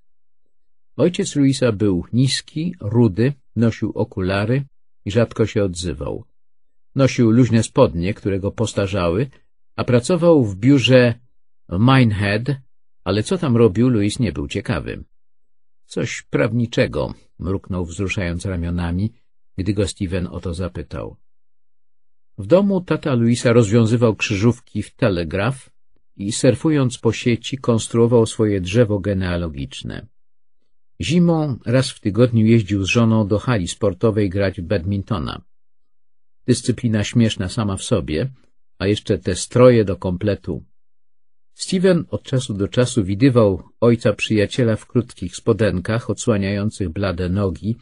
Ojciec Luisa był niski, rudy, nosił okulary i rzadko się odzywał. Nosił luźne spodnie, które go postarzały, a pracował w biurze Minehead, ale co tam robił, Louis nie był ciekawy. Coś prawniczego, mruknął wzruszając ramionami, gdy go Steven o to zapytał. W domu tata Luisa rozwiązywał krzyżówki w telegraf i surfując po sieci konstruował swoje drzewo genealogiczne. Zimą raz w tygodniu jeździł z żoną do hali sportowej grać w badmintona. Dyscyplina śmieszna sama w sobie, a jeszcze te stroje do kompletu. Steven od czasu do czasu widywał ojca przyjaciela w krótkich spodenkach odsłaniających blade nogi,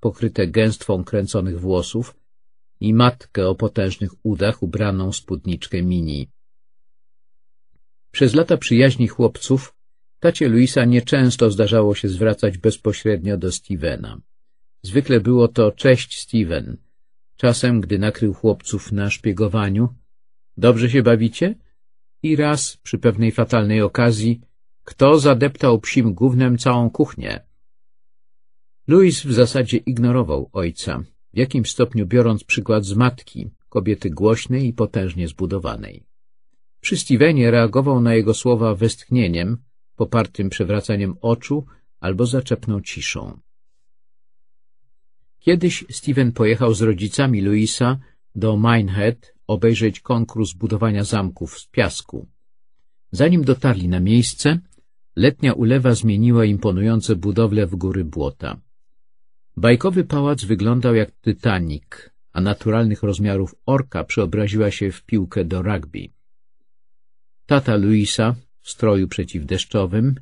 pokryte gęstwą kręconych włosów, i matkę o potężnych udach ubraną spódniczkę mini. Przez lata przyjaźni chłopców tacie Luisa nieczęsto zdarzało się zwracać bezpośrednio do Stevena. Zwykle było to cześć Steven. Czasem, gdy nakrył chłopców na szpiegowaniu, dobrze się bawicie? I raz, przy pewnej fatalnej okazji, kto zadeptał psim gównem całą kuchnię? Louis w zasadzie ignorował ojca, w jakimś stopniu biorąc przykład z matki, kobiety głośnej i potężnie zbudowanej. Przy Stevenie reagował na jego słowa westchnieniem, popartym przewracaniem oczu albo zaczepną ciszą. Kiedyś Steven pojechał z rodzicami Louisa do Minehead obejrzeć konkurs budowania zamków z piasku. Zanim dotarli na miejsce, letnia ulewa zmieniła imponujące budowle w góry błota. Bajkowy pałac wyglądał jak Titanic, a naturalnych rozmiarów orka przeobraziła się w piłkę do rugby. Tata Luisa w stroju przeciwdeszczowym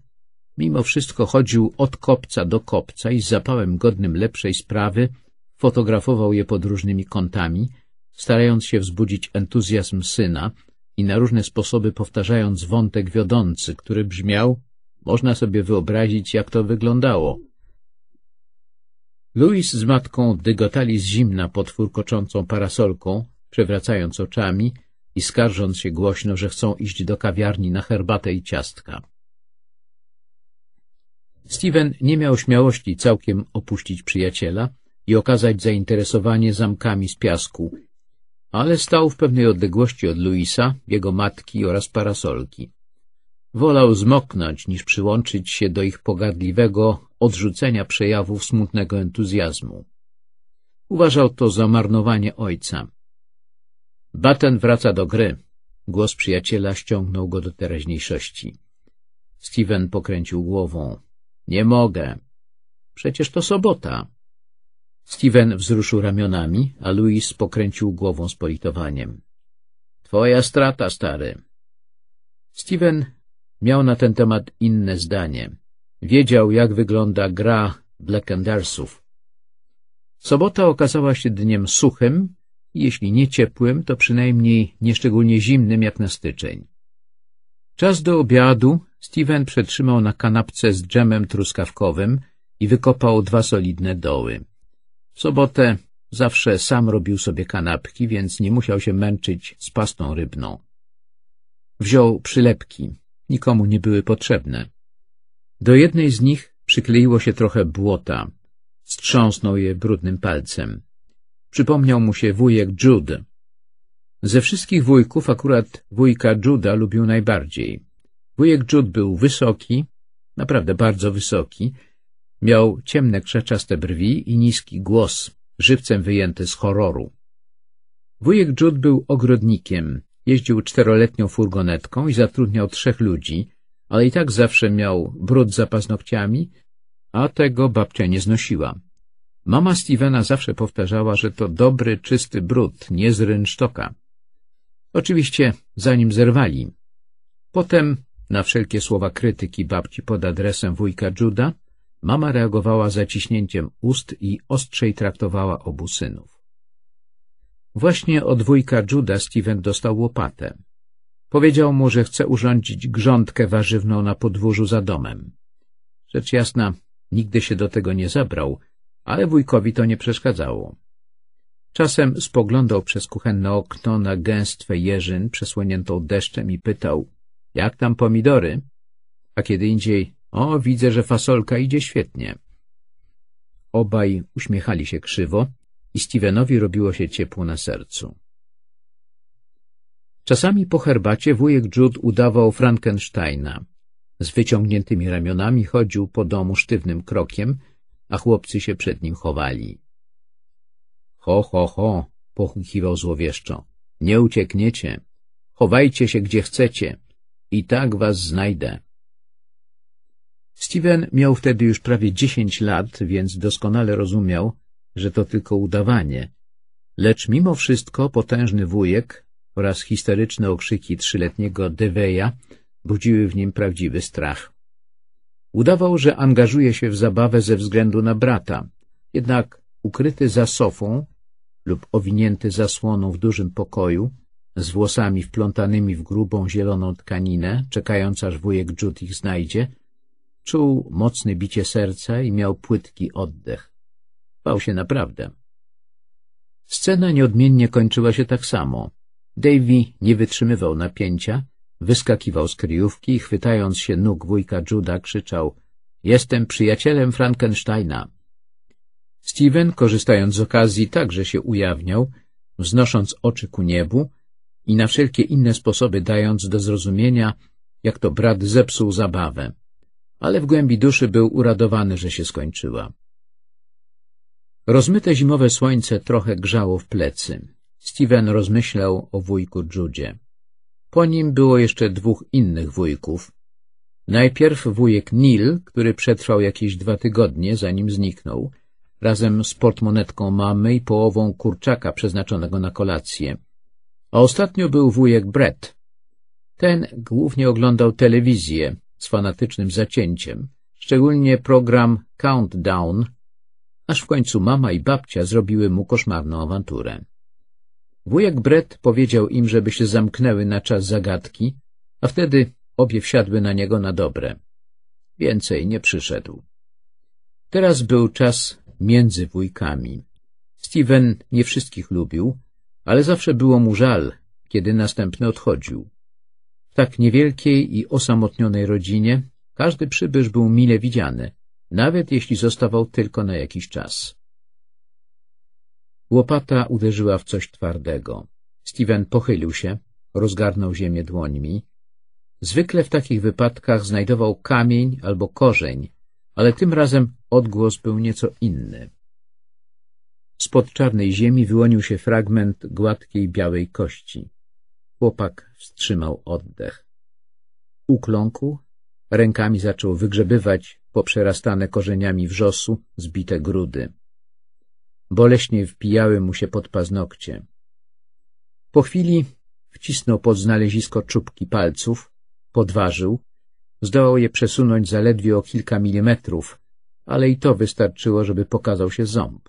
mimo wszystko chodził od kopca do kopca i z zapałem godnym lepszej sprawy fotografował je pod różnymi kątami, starając się wzbudzić entuzjazm syna i na różne sposoby powtarzając wątek wiodący, który brzmiał — można sobie wyobrazić, jak to wyglądało — Louis z matką dygotali z zimna potwór koczącą parasolką, przewracając oczami i skarżąc się głośno, że chcą iść do kawiarni na herbatę i ciastka. Steven nie miał śmiałości całkiem opuścić przyjaciela i okazać zainteresowanie zamkami z piasku, ale stał w pewnej odległości od Luisa, jego matki oraz parasolki. Wolał zmoknąć, niż przyłączyć się do ich pogardliwego odrzucenia przejawów smutnego entuzjazmu. Uważał to za marnowanie ojca. Batten wraca do gry. Głos przyjaciela ściągnął go do teraźniejszości. Steven pokręcił głową. Nie mogę. Przecież to sobota. Steven wzruszył ramionami, a Louis pokręcił głową z politowaniem. Twoja strata, stary. Steven Miał na ten temat inne zdanie. Wiedział, jak wygląda gra Blackendersów. Sobota okazała się dniem suchym, jeśli nie ciepłym, to przynajmniej nieszczególnie zimnym jak na styczeń. Czas do obiadu Steven przetrzymał na kanapce z dżemem truskawkowym i wykopał dwa solidne doły. W sobotę zawsze sam robił sobie kanapki, więc nie musiał się męczyć z pastą rybną. Wziął przylepki, nikomu nie były potrzebne. Do jednej z nich przykleiło się trochę błota. Strząsnął je brudnym palcem. Przypomniał mu się wujek Jude. Ze wszystkich wujków akurat wujka Juda lubił najbardziej. Wujek Jude był wysoki, naprawdę bardzo wysoki, miał ciemne krzeczaste brwi i niski głos, żywcem wyjęty z horroru. Wujek Jude był ogrodnikiem, Jeździł czteroletnią furgonetką i zatrudniał trzech ludzi, ale i tak zawsze miał brud za paznokciami, a tego babcia nie znosiła. Mama Stevena zawsze powtarzała, że to dobry, czysty brud, nie z rynsztoka. Oczywiście zanim zerwali. Potem, na wszelkie słowa krytyki babci pod adresem wujka Juda, mama reagowała zaciśnięciem ust i ostrzej traktowała obu synów. Właśnie od wujka Juda Steven dostał łopatę. Powiedział mu, że chce urządzić grządkę warzywną na podwórzu za domem. Rzecz jasna, nigdy się do tego nie zabrał, ale wujkowi to nie przeszkadzało. Czasem spoglądał przez kuchenne okno na gęstwę jeżyn przesłoniętą deszczem i pytał — jak tam pomidory? A kiedy indziej — o, widzę, że fasolka idzie świetnie. Obaj uśmiechali się krzywo, i Stevenowi robiło się ciepło na sercu. Czasami po herbacie wujek Jude udawał Frankensteina. Z wyciągniętymi ramionami chodził po domu sztywnym krokiem, a chłopcy się przed nim chowali. Ho, ho, ho, pochukiwał złowieszczo. Nie uciekniecie. Chowajcie się gdzie chcecie. I tak was znajdę. Steven miał wtedy już prawie dziesięć lat, więc doskonale rozumiał, że to tylko udawanie, lecz mimo wszystko potężny wujek oraz histeryczne okrzyki trzyletniego Deveja budziły w nim prawdziwy strach. Udawał, że angażuje się w zabawę ze względu na brata, jednak ukryty za sofą lub owinięty zasłoną w dużym pokoju, z włosami wplątanymi w grubą zieloną tkaninę, czekając aż wujek Jude ich znajdzie, czuł mocne bicie serca i miał płytki oddech. Bał się naprawdę. Scena nieodmiennie kończyła się tak samo. Davy nie wytrzymywał napięcia, wyskakiwał z kryjówki i chwytając się nóg wujka Juda krzyczał — Jestem przyjacielem Frankensteina. Steven, korzystając z okazji, także się ujawniał, wznosząc oczy ku niebu i na wszelkie inne sposoby dając do zrozumienia, jak to brat zepsuł zabawę. Ale w głębi duszy był uradowany, że się skończyła. Rozmyte zimowe słońce trochę grzało w plecy. Steven rozmyślał o wujku Judzie. Po nim było jeszcze dwóch innych wujków. Najpierw wujek Neil, który przetrwał jakieś dwa tygodnie, zanim zniknął, razem z portmonetką mamy i połową kurczaka przeznaczonego na kolację. A ostatnio był wujek Brett. Ten głównie oglądał telewizję z fanatycznym zacięciem, szczególnie program Countdown – aż w końcu mama i babcia zrobiły mu koszmarną awanturę. Wujek Brett powiedział im, żeby się zamknęły na czas zagadki, a wtedy obie wsiadły na niego na dobre. Więcej nie przyszedł. Teraz był czas między wujkami. Steven nie wszystkich lubił, ale zawsze było mu żal, kiedy następny odchodził. W tak niewielkiej i osamotnionej rodzinie każdy przybysz był mile widziany, nawet jeśli zostawał tylko na jakiś czas. Łopata uderzyła w coś twardego. Steven pochylił się, rozgarnął ziemię dłońmi. Zwykle w takich wypadkach znajdował kamień albo korzeń, ale tym razem odgłos był nieco inny. Spod czarnej ziemi wyłonił się fragment gładkiej białej kości. Chłopak wstrzymał oddech. Ukląkł, rękami zaczął wygrzebywać poprzerastane korzeniami wrzosu, zbite grudy. Boleśnie wpijały mu się pod paznokcie. Po chwili wcisnął pod znalezisko czubki palców, podważył, zdołał je przesunąć zaledwie o kilka milimetrów, ale i to wystarczyło, żeby pokazał się ząb.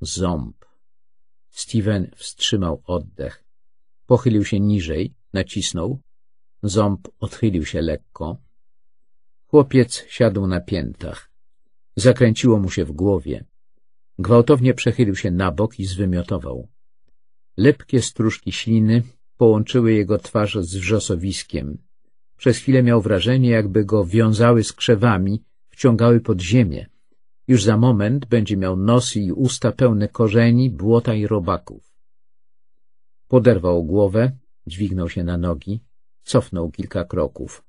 Ząb. Steven wstrzymał oddech. Pochylił się niżej, nacisnął. Ząb odchylił się lekko. Chłopiec siadł na piętach. Zakręciło mu się w głowie. Gwałtownie przechylił się na bok i zwymiotował. Lepkie stróżki śliny połączyły jego twarz z wrzosowiskiem. Przez chwilę miał wrażenie, jakby go wiązały z krzewami, wciągały pod ziemię. Już za moment będzie miał nos i usta pełne korzeni, błota i robaków. Poderwał głowę, dźwignął się na nogi, cofnął kilka kroków.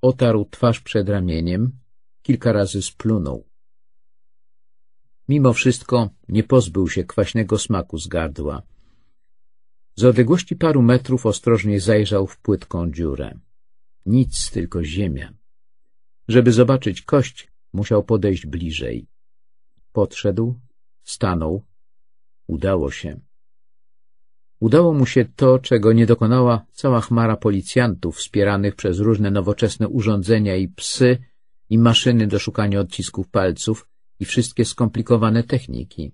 Otarł twarz przed ramieniem, kilka razy splunął. Mimo wszystko nie pozbył się kwaśnego smaku z gardła. Z odległości paru metrów ostrożnie zajrzał w płytką dziurę. Nic, tylko ziemia. Żeby zobaczyć kość, musiał podejść bliżej. Podszedł, stanął. Udało się. Udało mu się to, czego nie dokonała cała chmara policjantów wspieranych przez różne nowoczesne urządzenia i psy i maszyny do szukania odcisków palców i wszystkie skomplikowane techniki.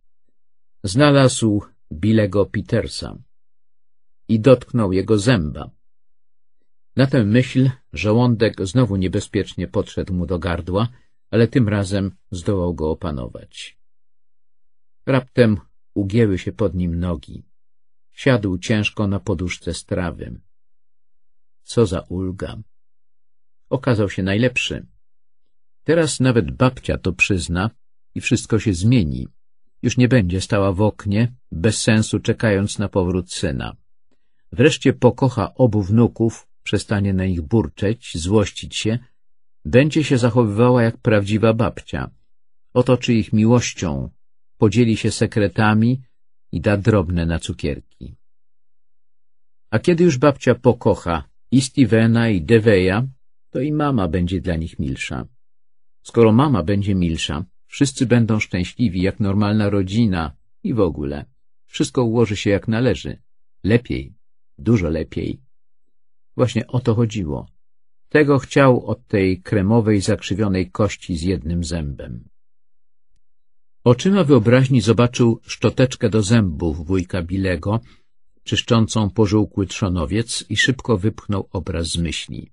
Znalazł Bilego Petersa i dotknął jego zęba. Na tę myśl żołądek znowu niebezpiecznie podszedł mu do gardła, ale tym razem zdołał go opanować. Raptem ugięły się pod nim nogi. Siadł ciężko na poduszce z trawy. Co za ulga. Okazał się najlepszy. Teraz nawet babcia to przyzna i wszystko się zmieni. Już nie będzie stała w oknie, bez sensu czekając na powrót syna. Wreszcie pokocha obu wnuków, przestanie na nich burczeć, złościć się, będzie się zachowywała jak prawdziwa babcia. Otoczy ich miłością, podzieli się sekretami, i da drobne na cukierki. A kiedy już babcia pokocha i Stevena i Deveya, to i mama będzie dla nich milsza. Skoro mama będzie milsza, wszyscy będą szczęśliwi jak normalna rodzina i w ogóle. Wszystko ułoży się jak należy. Lepiej, dużo lepiej. Właśnie o to chodziło. Tego chciał od tej kremowej, zakrzywionej kości z jednym zębem. Oczyma wyobraźni zobaczył szczoteczkę do zębów wujka Bilego, czyszczącą pożółkły trzonowiec i szybko wypchnął obraz z myśli.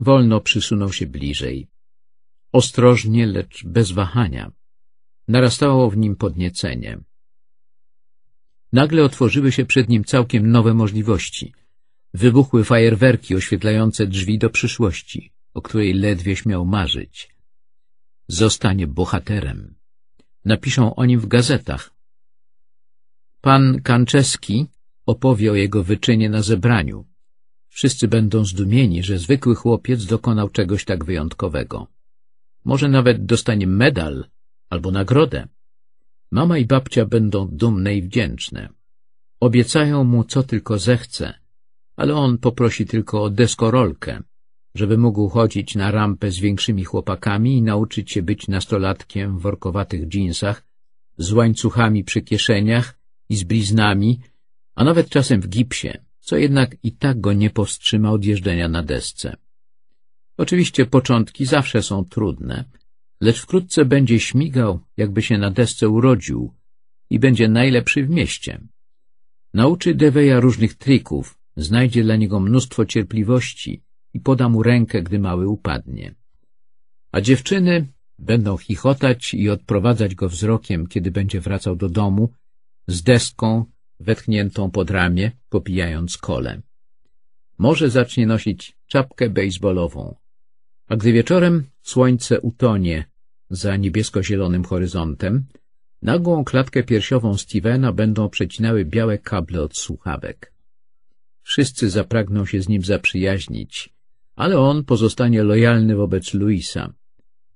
Wolno przysunął się bliżej. Ostrożnie, lecz bez wahania. Narastało w nim podniecenie. Nagle otworzyły się przed nim całkiem nowe możliwości. Wybuchły fajerwerki oświetlające drzwi do przyszłości, o której ledwie śmiał marzyć. Zostanie bohaterem. Napiszą o nim w gazetach. Pan Kanczewski opowie o jego wyczynie na zebraniu. Wszyscy będą zdumieni, że zwykły chłopiec dokonał czegoś tak wyjątkowego. Może nawet dostanie medal albo nagrodę. Mama i babcia będą dumne i wdzięczne. Obiecają mu, co tylko zechce, ale on poprosi tylko o deskorolkę, żeby mógł chodzić na rampę z większymi chłopakami i nauczyć się być nastolatkiem w workowatych dżinsach, z łańcuchami przy kieszeniach i z bliznami, a nawet czasem w gipsie, co jednak i tak go nie powstrzyma od jeżdżenia na desce. Oczywiście początki zawsze są trudne, lecz wkrótce będzie śmigał, jakby się na desce urodził i będzie najlepszy w mieście. Nauczy Deweya różnych trików, znajdzie dla niego mnóstwo cierpliwości – i poda mu rękę, gdy mały upadnie. A dziewczyny będą chichotać i odprowadzać go wzrokiem, kiedy będzie wracał do domu, z deską wetchniętą pod ramię, popijając kole. Może zacznie nosić czapkę baseballową, a gdy wieczorem słońce utonie za niebiesko-zielonym horyzontem, nagłą klatkę piersiową Stevena będą przecinały białe kable od słuchawek. Wszyscy zapragną się z nim zaprzyjaźnić ale on pozostanie lojalny wobec Luisa,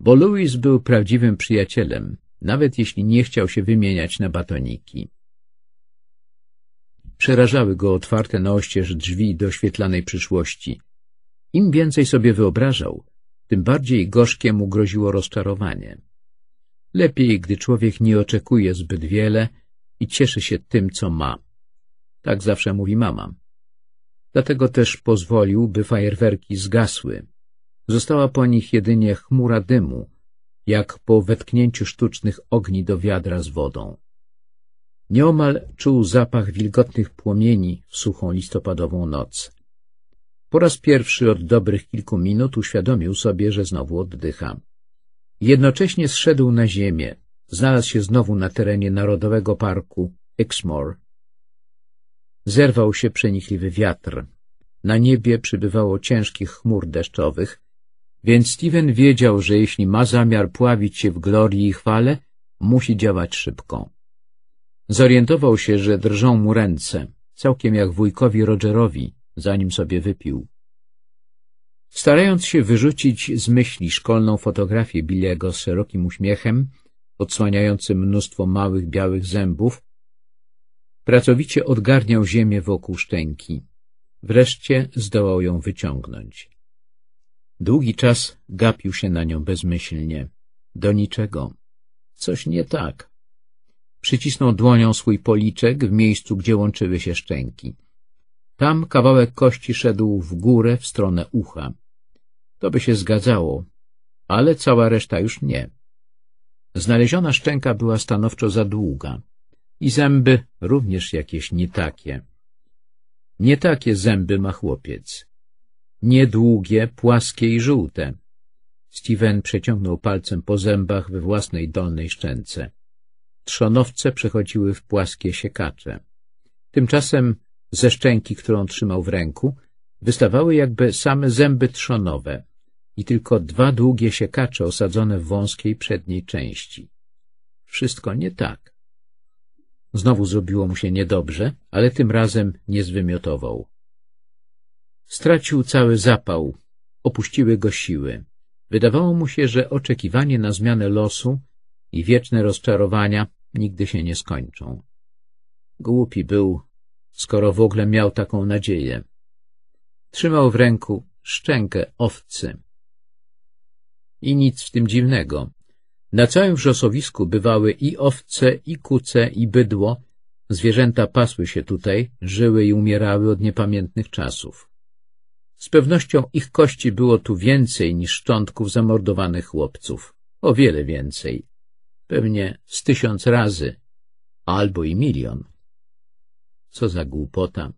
bo Louis był prawdziwym przyjacielem, nawet jeśli nie chciał się wymieniać na batoniki. Przerażały go otwarte na oścież drzwi doświetlanej przyszłości. Im więcej sobie wyobrażał, tym bardziej gorzkie mu groziło rozczarowanie. Lepiej, gdy człowiek nie oczekuje zbyt wiele i cieszy się tym, co ma. Tak zawsze mówi mama. Dlatego też pozwolił, by fajerwerki zgasły. Została po nich jedynie chmura dymu, jak po wetknięciu sztucznych ogni do wiadra z wodą. Nieomal czuł zapach wilgotnych płomieni w suchą listopadową noc. Po raz pierwszy od dobrych kilku minut uświadomił sobie, że znowu oddycha. Jednocześnie zszedł na ziemię, znalazł się znowu na terenie Narodowego Parku Exmoor, Zerwał się przenikliwy wiatr. Na niebie przybywało ciężkich chmur deszczowych, więc Steven wiedział, że jeśli ma zamiar pławić się w glorii i chwale, musi działać szybko. Zorientował się, że drżą mu ręce, całkiem jak wujkowi Rogerowi, zanim sobie wypił. Starając się wyrzucić z myśli szkolną fotografię Billiego z szerokim uśmiechem, odsłaniającym mnóstwo małych białych zębów, Pracowicie odgarniał ziemię wokół szczęki. Wreszcie zdołał ją wyciągnąć. Długi czas gapił się na nią bezmyślnie. Do niczego. Coś nie tak. Przycisnął dłonią swój policzek w miejscu, gdzie łączyły się szczęki. Tam kawałek kości szedł w górę, w stronę ucha. To by się zgadzało, ale cała reszta już nie. Znaleziona szczęka była stanowczo za długa. I zęby również jakieś nie takie. Nie takie zęby ma chłopiec. Niedługie, płaskie i żółte. Steven przeciągnął palcem po zębach we własnej dolnej szczęce. Trzonowce przechodziły w płaskie siekacze. Tymczasem ze szczęki, którą trzymał w ręku, wystawały jakby same zęby trzonowe i tylko dwa długie siekacze osadzone w wąskiej przedniej części. Wszystko nie tak. Znowu zrobiło mu się niedobrze, ale tym razem nie zwymiotował. Stracił cały zapał, opuściły go siły. Wydawało mu się, że oczekiwanie na zmianę losu i wieczne rozczarowania nigdy się nie skończą. Głupi był, skoro w ogóle miał taką nadzieję. Trzymał w ręku szczękę owcy. I nic w tym dziwnego. Na całym wrzosowisku bywały i owce, i kuce, i bydło. Zwierzęta pasły się tutaj, żyły i umierały od niepamiętnych czasów. Z pewnością ich kości było tu więcej niż szczątków zamordowanych chłopców. O wiele więcej. Pewnie z tysiąc razy. Albo i milion. Co za głupota.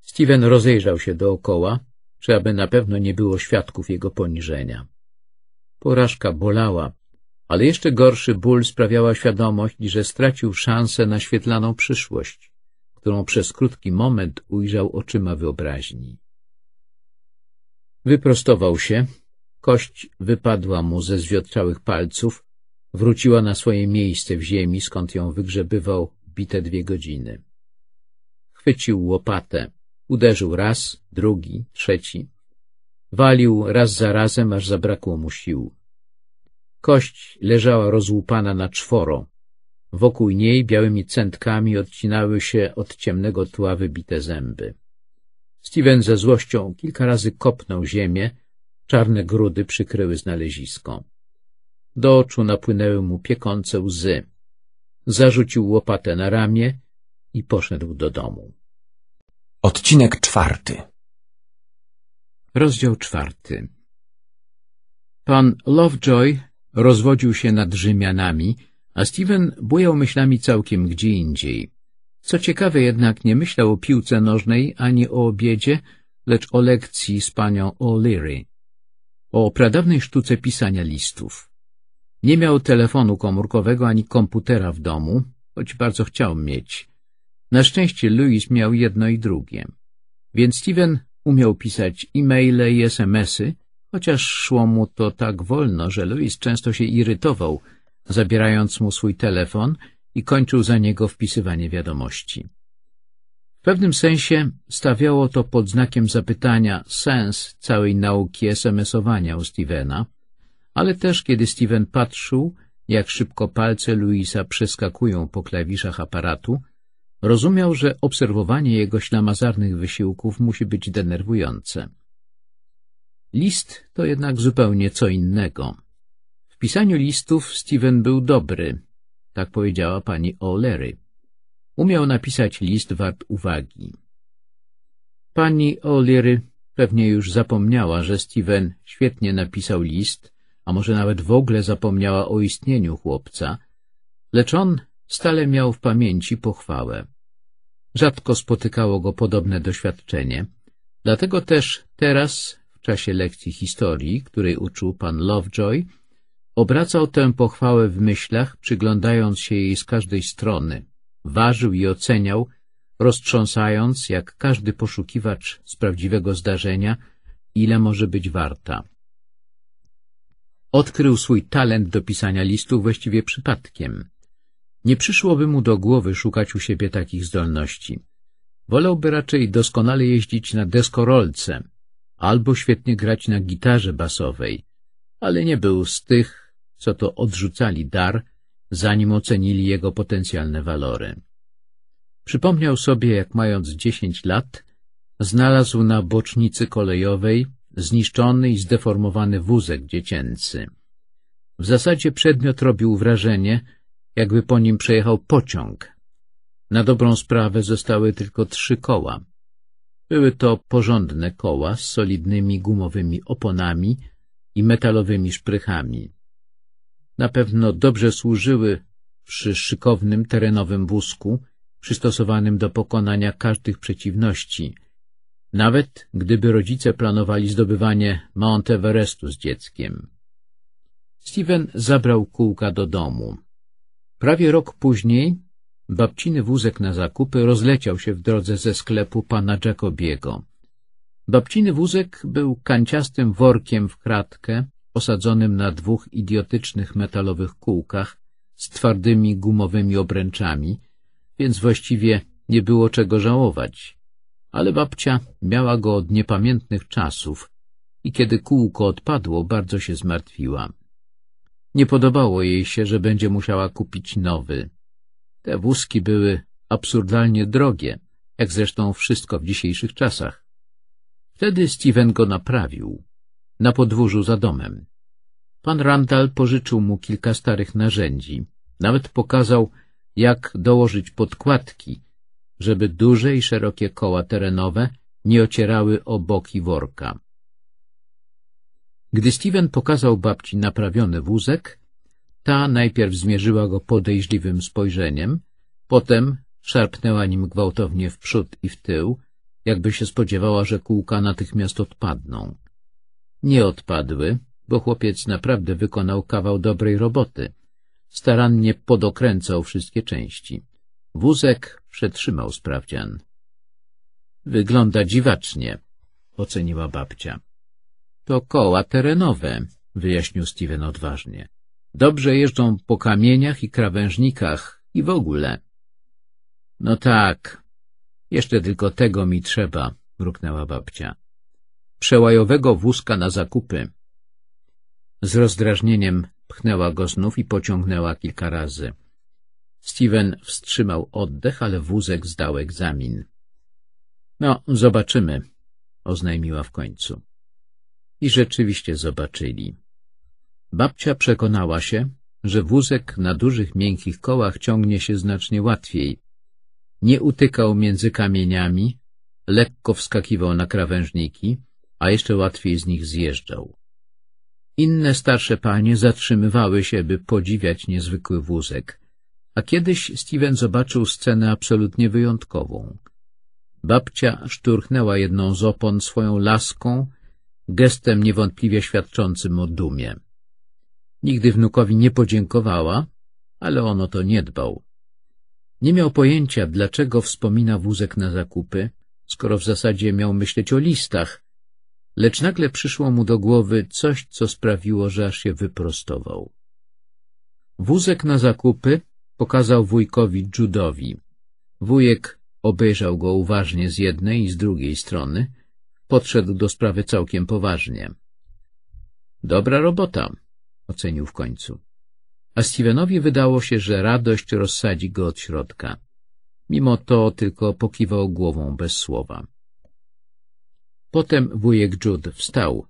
Steven rozejrzał się dookoła, czy aby na pewno nie było świadków jego poniżenia. Porażka bolała, ale jeszcze gorszy ból sprawiała świadomość, że stracił szansę na świetlaną przyszłość, którą przez krótki moment ujrzał oczyma wyobraźni. Wyprostował się, kość wypadła mu ze zwiotczałych palców, wróciła na swoje miejsce w ziemi, skąd ją wygrzebywał bite dwie godziny. Chwycił łopatę, uderzył raz, drugi, trzeci. Walił raz za razem, aż zabrakło mu sił. Kość leżała rozłupana na czworo. Wokół niej białymi centkami odcinały się od ciemnego tła wybite zęby. Steven ze złością kilka razy kopnął ziemię, czarne grudy przykryły znalezisko. Do oczu napłynęły mu piekące łzy. Zarzucił łopatę na ramię i poszedł do domu. Odcinek czwarty Rozdział czwarty Pan Lovejoy rozwodził się nad Rzymianami, a Steven bujał myślami całkiem gdzie indziej. Co ciekawe jednak nie myślał o piłce nożnej ani o obiedzie, lecz o lekcji z panią O'Leary, o pradawnej sztuce pisania listów. Nie miał telefonu komórkowego ani komputera w domu, choć bardzo chciał mieć. Na szczęście Louis miał jedno i drugie, więc Steven umiał pisać e-maile i smsy, chociaż szło mu to tak wolno, że Louis często się irytował, zabierając mu swój telefon i kończył za niego wpisywanie wiadomości. W pewnym sensie stawiało to pod znakiem zapytania sens całej nauki SMS-owania u Stevena, ale też kiedy Steven patrzył, jak szybko palce Luisa przeskakują po klawiszach aparatu, rozumiał, że obserwowanie jego ślamazarnych wysiłków musi być denerwujące. List to jednak zupełnie co innego. W pisaniu listów Steven był dobry, tak powiedziała pani O'Leary. Umiał napisać list wart uwagi. Pani O'Leary pewnie już zapomniała, że Steven świetnie napisał list, a może nawet w ogóle zapomniała o istnieniu chłopca, lecz on stale miał w pamięci pochwałę. Rzadko spotykało go podobne doświadczenie, dlatego też teraz czasie lekcji historii, której uczył pan Lovejoy, obracał tę pochwałę w myślach, przyglądając się jej z każdej strony, ważył i oceniał, roztrząsając, jak każdy poszukiwacz z prawdziwego zdarzenia, ile może być warta. Odkrył swój talent do pisania listów właściwie przypadkiem. Nie przyszłoby mu do głowy szukać u siebie takich zdolności. Wolałby raczej doskonale jeździć na deskorolce, albo świetnie grać na gitarze basowej, ale nie był z tych, co to odrzucali dar, zanim ocenili jego potencjalne walory. Przypomniał sobie, jak mając dziesięć lat, znalazł na bocznicy kolejowej zniszczony i zdeformowany wózek dziecięcy. W zasadzie przedmiot robił wrażenie, jakby po nim przejechał pociąg. Na dobrą sprawę zostały tylko trzy koła. Były to porządne koła z solidnymi gumowymi oponami i metalowymi szprychami. Na pewno dobrze służyły przy szykownym terenowym wózku, przystosowanym do pokonania każdych przeciwności, nawet gdyby rodzice planowali zdobywanie Mount Everestu z dzieckiem. Steven zabrał kółka do domu. Prawie rok później Babciny wózek na zakupy rozleciał się w drodze ze sklepu pana Jacobiego. Babciny wózek był kanciastym workiem w kratkę, osadzonym na dwóch idiotycznych metalowych kółkach z twardymi gumowymi obręczami, więc właściwie nie było czego żałować. Ale babcia miała go od niepamiętnych czasów i kiedy kółko odpadło, bardzo się zmartwiła. Nie podobało jej się, że będzie musiała kupić nowy. Te wózki były absurdalnie drogie, jak zresztą wszystko w dzisiejszych czasach. Wtedy Steven go naprawił, na podwórzu za domem. Pan Randall pożyczył mu kilka starych narzędzi, nawet pokazał, jak dołożyć podkładki, żeby duże i szerokie koła terenowe nie ocierały o boki worka. Gdy Steven pokazał babci naprawiony wózek, ta najpierw zmierzyła go podejrzliwym spojrzeniem, potem szarpnęła nim gwałtownie w przód i w tył, jakby się spodziewała, że kółka natychmiast odpadną. Nie odpadły, bo chłopiec naprawdę wykonał kawał dobrej roboty. Starannie podokręcał wszystkie części. Wózek przetrzymał sprawdzian. — Wygląda dziwacznie — oceniła babcia. — To koła terenowe — wyjaśnił Steven odważnie. Dobrze jeżdżą po kamieniach i krawężnikach i w ogóle. No tak, jeszcze tylko tego mi trzeba, mruknęła babcia. Przełajowego wózka na zakupy. Z rozdrażnieniem pchnęła go znów i pociągnęła kilka razy. Steven wstrzymał oddech, ale wózek zdał egzamin. No, zobaczymy, oznajmiła w końcu. I rzeczywiście zobaczyli. Babcia przekonała się, że wózek na dużych, miękkich kołach ciągnie się znacznie łatwiej. Nie utykał między kamieniami, lekko wskakiwał na krawężniki, a jeszcze łatwiej z nich zjeżdżał. Inne starsze panie zatrzymywały się, by podziwiać niezwykły wózek, a kiedyś Steven zobaczył scenę absolutnie wyjątkową. Babcia szturchnęła jedną z opon swoją laską, gestem niewątpliwie świadczącym o dumie. Nigdy wnukowi nie podziękowała, ale on o to nie dbał. Nie miał pojęcia, dlaczego wspomina wózek na zakupy, skoro w zasadzie miał myśleć o listach, lecz nagle przyszło mu do głowy coś, co sprawiło, że aż się wyprostował. Wózek na zakupy pokazał wujkowi Judowi. Wujek obejrzał go uważnie z jednej i z drugiej strony, podszedł do sprawy całkiem poważnie. — Dobra robota Ocenił w końcu. A Stevenowi wydało się, że radość rozsadzi go od środka. Mimo to tylko pokiwał głową bez słowa. Potem wujek Jude wstał.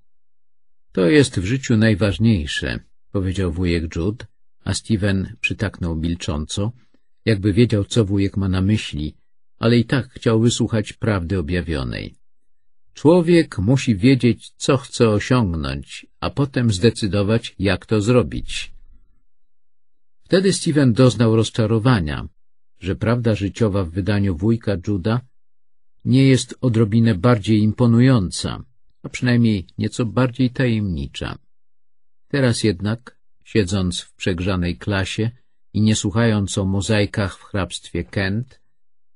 To jest w życiu najważniejsze, powiedział wujek Jude, a Steven przytaknął milcząco, jakby wiedział, co wujek ma na myśli, ale i tak chciał wysłuchać prawdy objawionej. Człowiek musi wiedzieć, co chce osiągnąć, a potem zdecydować, jak to zrobić. Wtedy Steven doznał rozczarowania, że prawda życiowa w wydaniu wujka Juda nie jest odrobinę bardziej imponująca, a przynajmniej nieco bardziej tajemnicza. Teraz jednak, siedząc w przegrzanej klasie i nie słuchając o mozaikach w hrabstwie Kent,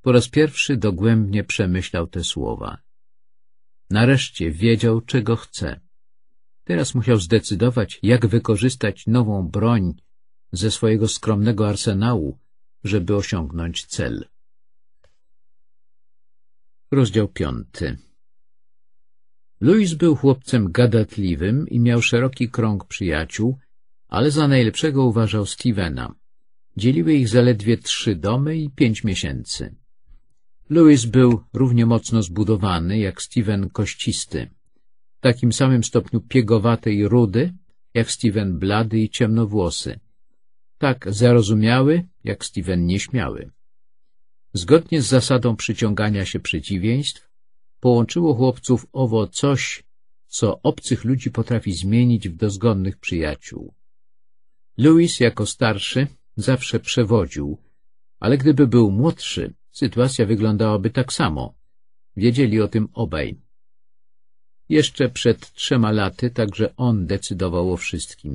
po raz pierwszy dogłębnie przemyślał te słowa – Nareszcie wiedział, czego chce. Teraz musiał zdecydować, jak wykorzystać nową broń ze swojego skromnego arsenału, żeby osiągnąć cel. Rozdział piąty Louis był chłopcem gadatliwym i miał szeroki krąg przyjaciół, ale za najlepszego uważał Stevena. Dzieliły ich zaledwie trzy domy i pięć miesięcy. Lewis był równie mocno zbudowany jak Steven Kościsty, w takim samym stopniu piegowaty i rudy jak Steven blady i ciemnowłosy, tak zarozumiały jak Steven nieśmiały. Zgodnie z zasadą przyciągania się przeciwieństw, połączyło chłopców owo coś, co obcych ludzi potrafi zmienić w dozgonnych przyjaciół. Louis jako starszy zawsze przewodził, ale gdyby był młodszy, sytuacja wyglądałaby tak samo. Wiedzieli o tym obaj. Jeszcze przed trzema laty także on decydował o wszystkim.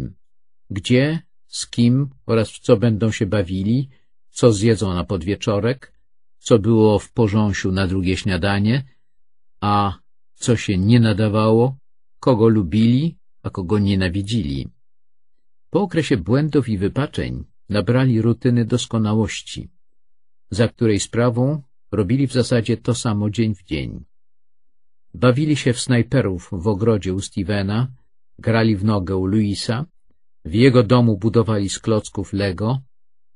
Gdzie, z kim oraz w co będą się bawili, co zjedzą na podwieczorek, co było w porząsiu na drugie śniadanie, a co się nie nadawało, kogo lubili, a kogo nienawidzili. Po okresie błędów i wypaczeń nabrali rutyny doskonałości za której sprawą robili w zasadzie to samo dzień w dzień. Bawili się w snajperów w ogrodzie u Stevena, grali w nogę u Luisa, w jego domu budowali z klocków Lego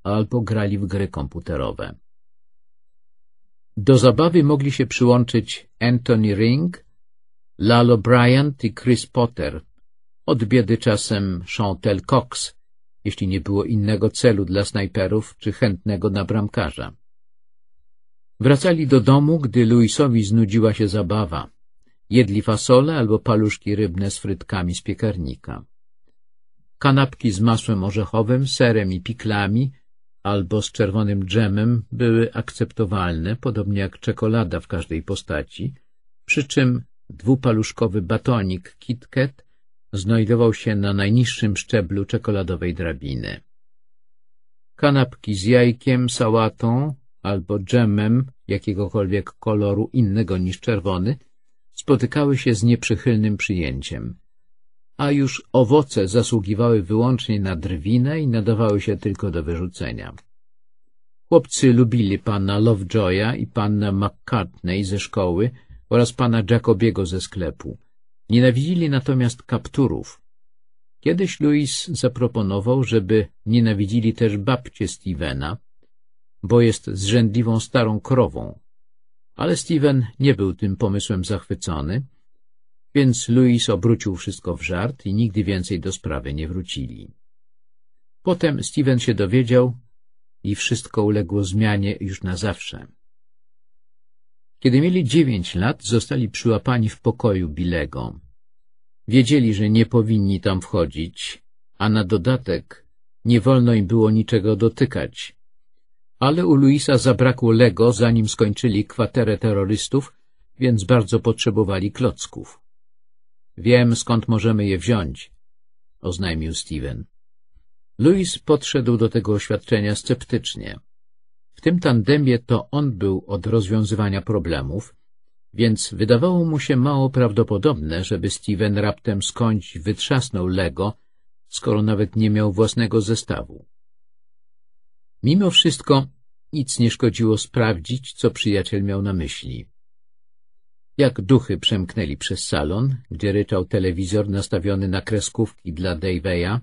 albo grali w gry komputerowe. Do zabawy mogli się przyłączyć Anthony Ring, Lalo Bryant i Chris Potter, od biedy czasem Chantel Cox, jeśli nie było innego celu dla snajperów czy chętnego na bramkarza. Wracali do domu, gdy Luisowi znudziła się zabawa. Jedli fasole albo paluszki rybne z frytkami z piekarnika. Kanapki z masłem orzechowym, serem i piklami albo z czerwonym dżemem były akceptowalne, podobnie jak czekolada w każdej postaci, przy czym dwupaluszkowy batonik KitKat znajdował się na najniższym szczeblu czekoladowej drabiny. Kanapki z jajkiem, sałatą, albo dżemem jakiegokolwiek koloru innego niż czerwony spotykały się z nieprzychylnym przyjęciem. A już owoce zasługiwały wyłącznie na drwinę i nadawały się tylko do wyrzucenia. Chłopcy lubili pana Lovejoya i panna McCartney ze szkoły oraz pana Jacobiego ze sklepu. Nienawidzili natomiast kapturów. Kiedyś Louis zaproponował, żeby nienawidzili też babcie Stevena, bo jest zrzędliwą starą krową. Ale Steven nie był tym pomysłem zachwycony, więc Louis obrócił wszystko w żart i nigdy więcej do sprawy nie wrócili. Potem Steven się dowiedział i wszystko uległo zmianie już na zawsze. Kiedy mieli dziewięć lat, zostali przyłapani w pokoju Bilego. Wiedzieli, że nie powinni tam wchodzić, a na dodatek nie wolno im było niczego dotykać, ale u Luisa zabrakło Lego, zanim skończyli kwaterę terrorystów, więc bardzo potrzebowali klocków. Wiem, skąd możemy je wziąć, oznajmił Steven. Louis podszedł do tego oświadczenia sceptycznie. W tym tandemie to on był od rozwiązywania problemów, więc wydawało mu się mało prawdopodobne, żeby Steven raptem skądś wytrzasnął Lego, skoro nawet nie miał własnego zestawu. Mimo wszystko nic nie szkodziło sprawdzić, co przyjaciel miał na myśli. Jak duchy przemknęli przez salon, gdzie ryczał telewizor nastawiony na kreskówki dla Daveya,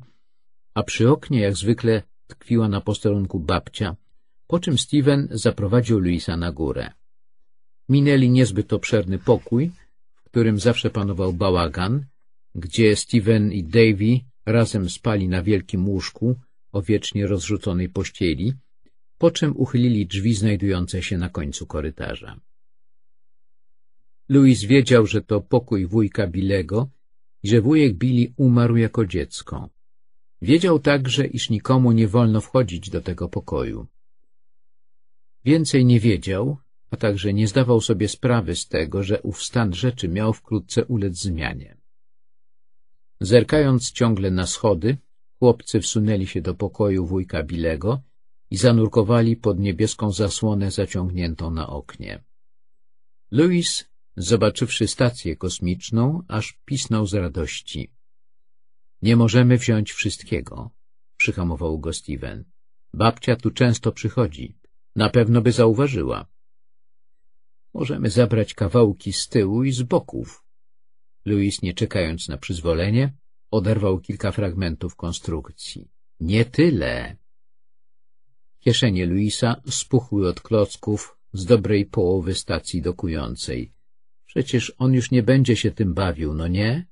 a przy oknie jak zwykle tkwiła na posterunku babcia, po czym Steven zaprowadził Luisa na górę. Minęli niezbyt obszerny pokój, w którym zawsze panował bałagan, gdzie Steven i Davy razem spali na wielkim łóżku, o wiecznie rozrzuconej pościeli, po czym uchylili drzwi znajdujące się na końcu korytarza. Louis wiedział, że to pokój wujka Bilego i że wujek Billy umarł jako dziecko. Wiedział także, iż nikomu nie wolno wchodzić do tego pokoju. Więcej nie wiedział, a także nie zdawał sobie sprawy z tego, że ów stan rzeczy miał wkrótce ulec zmianie. Zerkając ciągle na schody, Chłopcy wsunęli się do pokoju wujka Bilego i zanurkowali pod niebieską zasłonę zaciągniętą na oknie. Louis, zobaczywszy stację kosmiczną, aż pisnął z radości. — Nie możemy wziąć wszystkiego — przyhamował go Steven. — Babcia tu często przychodzi. Na pewno by zauważyła. — Możemy zabrać kawałki z tyłu i z boków — Louis, nie czekając na przyzwolenie, Oderwał kilka fragmentów konstrukcji. Nie tyle! Kieszenie Luisa spuchły od klocków z dobrej połowy stacji dokującej. Przecież on już nie będzie się tym bawił, no nie?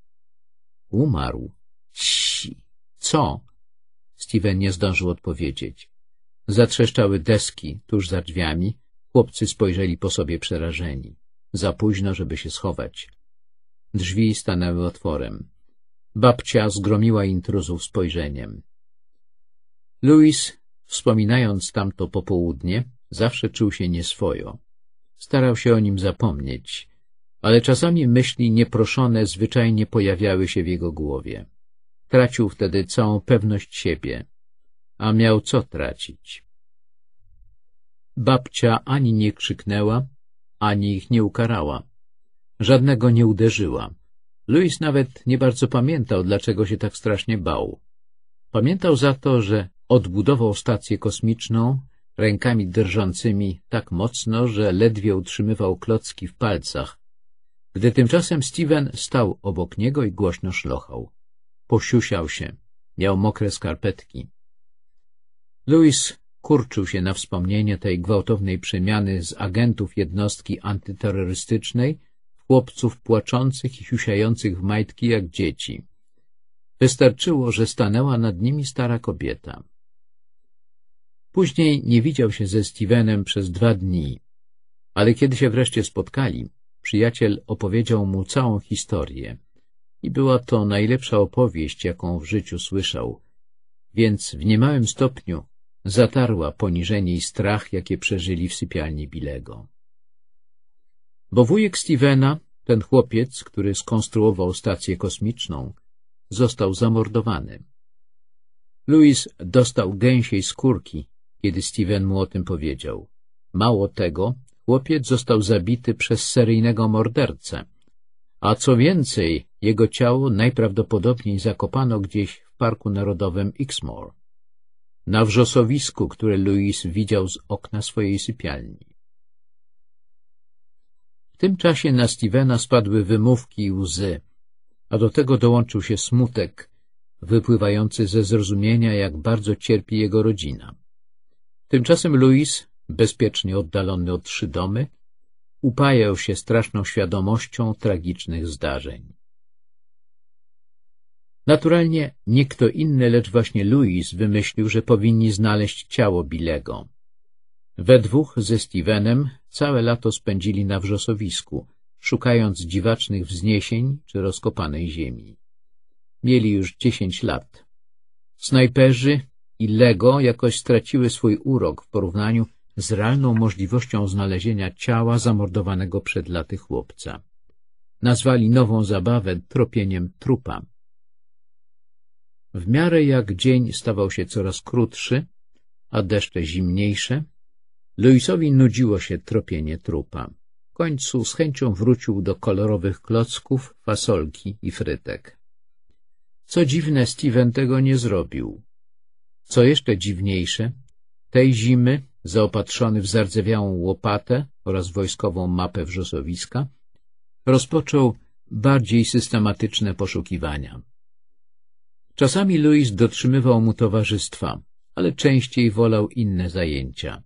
Umarł. Ci. Co? Steven nie zdążył odpowiedzieć. Zatrzeszczały deski tuż za drzwiami. Chłopcy spojrzeli po sobie przerażeni. Za późno, żeby się schować. Drzwi stanęły otworem. Babcia zgromiła intruzów spojrzeniem. Louis, wspominając tamto popołudnie, zawsze czuł się nieswojo. Starał się o nim zapomnieć, ale czasami myśli nieproszone zwyczajnie pojawiały się w jego głowie. Tracił wtedy całą pewność siebie, a miał co tracić. Babcia ani nie krzyknęła, ani ich nie ukarała. Żadnego nie uderzyła Louis nawet nie bardzo pamiętał, dlaczego się tak strasznie bał. Pamiętał za to, że odbudował stację kosmiczną rękami drżącymi tak mocno, że ledwie utrzymywał klocki w palcach, gdy tymczasem Steven stał obok niego i głośno szlochał. Posiusiał się, miał mokre skarpetki. Louis kurczył się na wspomnienie tej gwałtownej przemiany z agentów jednostki antyterrorystycznej chłopców płaczących i siusiających w majtki jak dzieci. Wystarczyło, że stanęła nad nimi stara kobieta. Później nie widział się ze Stevenem przez dwa dni, ale kiedy się wreszcie spotkali, przyjaciel opowiedział mu całą historię i była to najlepsza opowieść, jaką w życiu słyszał, więc w niemałym stopniu zatarła poniżenie i strach, jakie przeżyli w sypialni Bilego. Bo wujek Stevena, ten chłopiec, który skonstruował stację kosmiczną, został zamordowany. Louis dostał gęsiej skórki, kiedy Steven mu o tym powiedział. Mało tego, chłopiec został zabity przez seryjnego mordercę. A co więcej, jego ciało najprawdopodobniej zakopano gdzieś w Parku Narodowym Xmore, na wrzosowisku, które Louis widział z okna swojej sypialni tym czasie na Stevena spadły wymówki i łzy, a do tego dołączył się smutek, wypływający ze zrozumienia, jak bardzo cierpi jego rodzina. Tymczasem Louis, bezpiecznie oddalony od trzy domy, upajał się straszną świadomością tragicznych zdarzeń. Naturalnie nie kto inny, lecz właśnie Louis wymyślił, że powinni znaleźć ciało Bilego. We dwóch ze Stevenem całe lato spędzili na wrzosowisku, szukając dziwacznych wzniesień czy rozkopanej ziemi. Mieli już dziesięć lat. Snajperzy i Lego jakoś straciły swój urok w porównaniu z realną możliwością znalezienia ciała zamordowanego przed laty chłopca. Nazwali nową zabawę tropieniem trupa. W miarę jak dzień stawał się coraz krótszy, a deszcze zimniejsze, Luisowi nudziło się tropienie trupa. W końcu z chęcią wrócił do kolorowych klocków, fasolki i frytek. Co dziwne, Steven tego nie zrobił. Co jeszcze dziwniejsze, tej zimy, zaopatrzony w zardzewiałą łopatę oraz wojskową mapę wrzosowiska, rozpoczął bardziej systematyczne poszukiwania. Czasami Louis dotrzymywał mu towarzystwa, ale częściej wolał inne zajęcia.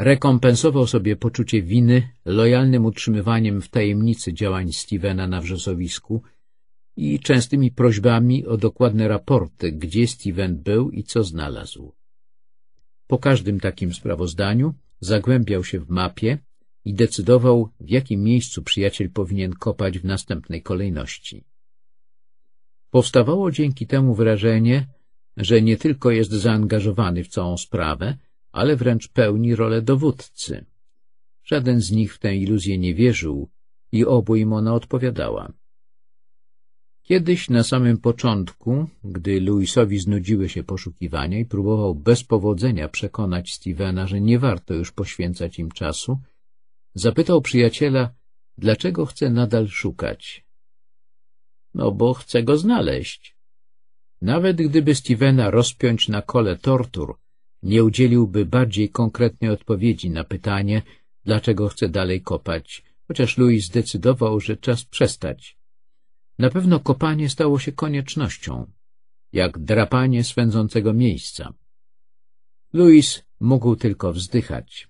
Rekompensował sobie poczucie winy lojalnym utrzymywaniem w tajemnicy działań Stevena na wrzosowisku i częstymi prośbami o dokładne raporty, gdzie Steven był i co znalazł. Po każdym takim sprawozdaniu zagłębiał się w mapie i decydował, w jakim miejscu przyjaciel powinien kopać w następnej kolejności. Powstawało dzięki temu wrażenie, że nie tylko jest zaangażowany w całą sprawę, ale wręcz pełni rolę dowódcy. Żaden z nich w tę iluzję nie wierzył i obu im ona odpowiadała. Kiedyś na samym początku, gdy Louisowi znudziły się poszukiwania i próbował bez powodzenia przekonać Stevena, że nie warto już poświęcać im czasu, zapytał przyjaciela, dlaczego chce nadal szukać. No bo chce go znaleźć. Nawet gdyby Stevena rozpiąć na kole tortur, nie udzieliłby bardziej konkretnej odpowiedzi na pytanie, dlaczego chce dalej kopać, chociaż Louis zdecydował, że czas przestać. Na pewno kopanie stało się koniecznością, jak drapanie swędzącego miejsca. Louis mógł tylko wzdychać.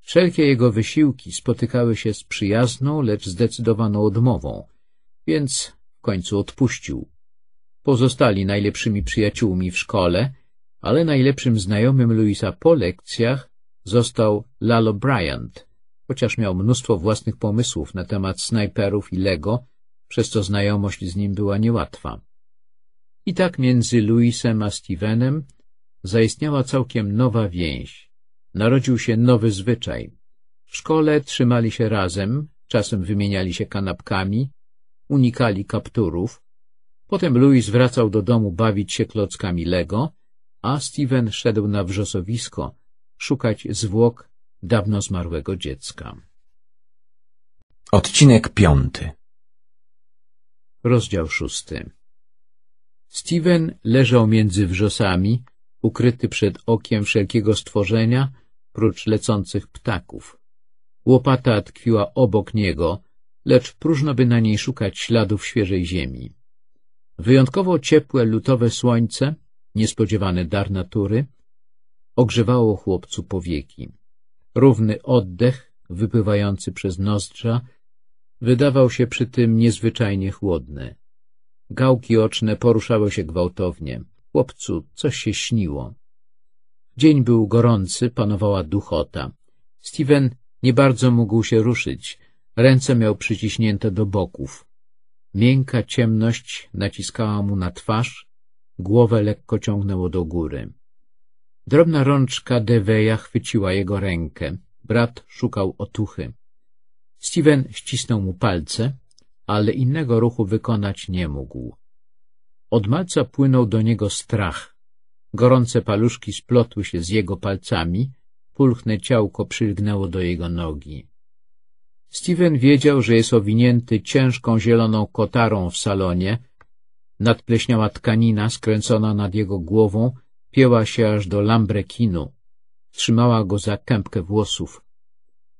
Wszelkie jego wysiłki spotykały się z przyjazną, lecz zdecydowaną odmową, więc w końcu odpuścił. Pozostali najlepszymi przyjaciółmi w szkole ale najlepszym znajomym Louisa po lekcjach został Lalo Bryant, chociaż miał mnóstwo własnych pomysłów na temat snajperów i Lego, przez co znajomość z nim była niełatwa. I tak między Louisem a Stevenem zaistniała całkiem nowa więź. Narodził się nowy zwyczaj. W szkole trzymali się razem, czasem wymieniali się kanapkami, unikali kapturów. Potem Louis wracał do domu bawić się klockami Lego, a Steven szedł na wrzosowisko szukać zwłok dawno zmarłego dziecka. Odcinek piąty Rozdział szósty Steven leżał między wrzosami, ukryty przed okiem wszelkiego stworzenia, prócz lecących ptaków. Łopata tkwiła obok niego, lecz próżno by na niej szukać śladów świeżej ziemi. Wyjątkowo ciepłe lutowe słońce niespodziewany dar natury, ogrzewało chłopcu powieki. Równy oddech, wypływający przez nozdrza, wydawał się przy tym niezwyczajnie chłodny. Gałki oczne poruszały się gwałtownie. Chłopcu coś się śniło. Dzień był gorący, panowała duchota. Steven nie bardzo mógł się ruszyć. Ręce miał przyciśnięte do boków. Miękka ciemność naciskała mu na twarz, Głowę lekko ciągnęło do góry. Drobna rączka Deveja chwyciła jego rękę. Brat szukał otuchy. Steven ścisnął mu palce, ale innego ruchu wykonać nie mógł. Od malca płynął do niego strach. Gorące paluszki splotły się z jego palcami, pulchne ciałko przylgnęło do jego nogi. Steven wiedział, że jest owinięty ciężką zieloną kotarą w salonie, Nadpleśniała tkanina skręcona nad jego głową pięła się aż do lambrekinu. Trzymała go za kępkę włosów.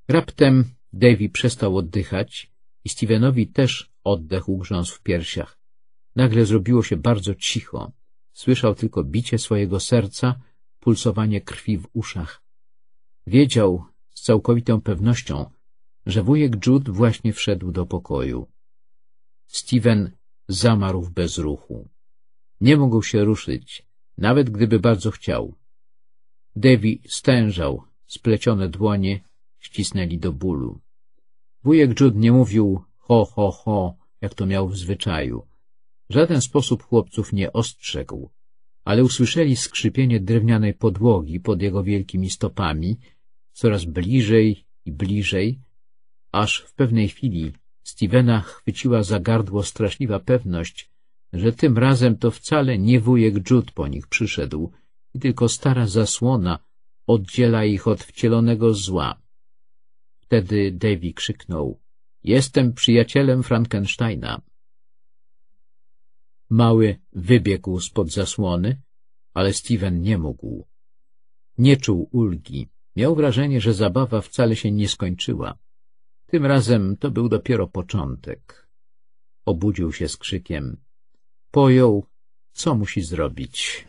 Raptem Davy przestał oddychać i Stevenowi też oddechł grząs w piersiach. Nagle zrobiło się bardzo cicho. Słyszał tylko bicie swojego serca, pulsowanie krwi w uszach. Wiedział z całkowitą pewnością, że wujek Jude właśnie wszedł do pokoju. Steven zamarł bez ruchu. Nie mógł się ruszyć, nawet gdyby bardzo chciał. Devi stężał, splecione dłonie ścisnęli do bólu. Wujek Jud nie mówił ho, ho, ho, jak to miał w zwyczaju. W żaden sposób chłopców nie ostrzegł, ale usłyszeli skrzypienie drewnianej podłogi pod jego wielkimi stopami, coraz bliżej i bliżej, aż w pewnej chwili Stevena chwyciła za gardło straszliwa pewność, że tym razem to wcale nie wujek Jude po nich przyszedł i tylko stara zasłona oddziela ich od wcielonego zła. Wtedy Davy krzyknął — Jestem przyjacielem Frankensteina. Mały wybiegł spod zasłony, ale Steven nie mógł. Nie czuł ulgi. Miał wrażenie, że zabawa wcale się nie skończyła. Tym razem to był dopiero początek. Obudził się z krzykiem. Pojął, co musi zrobić.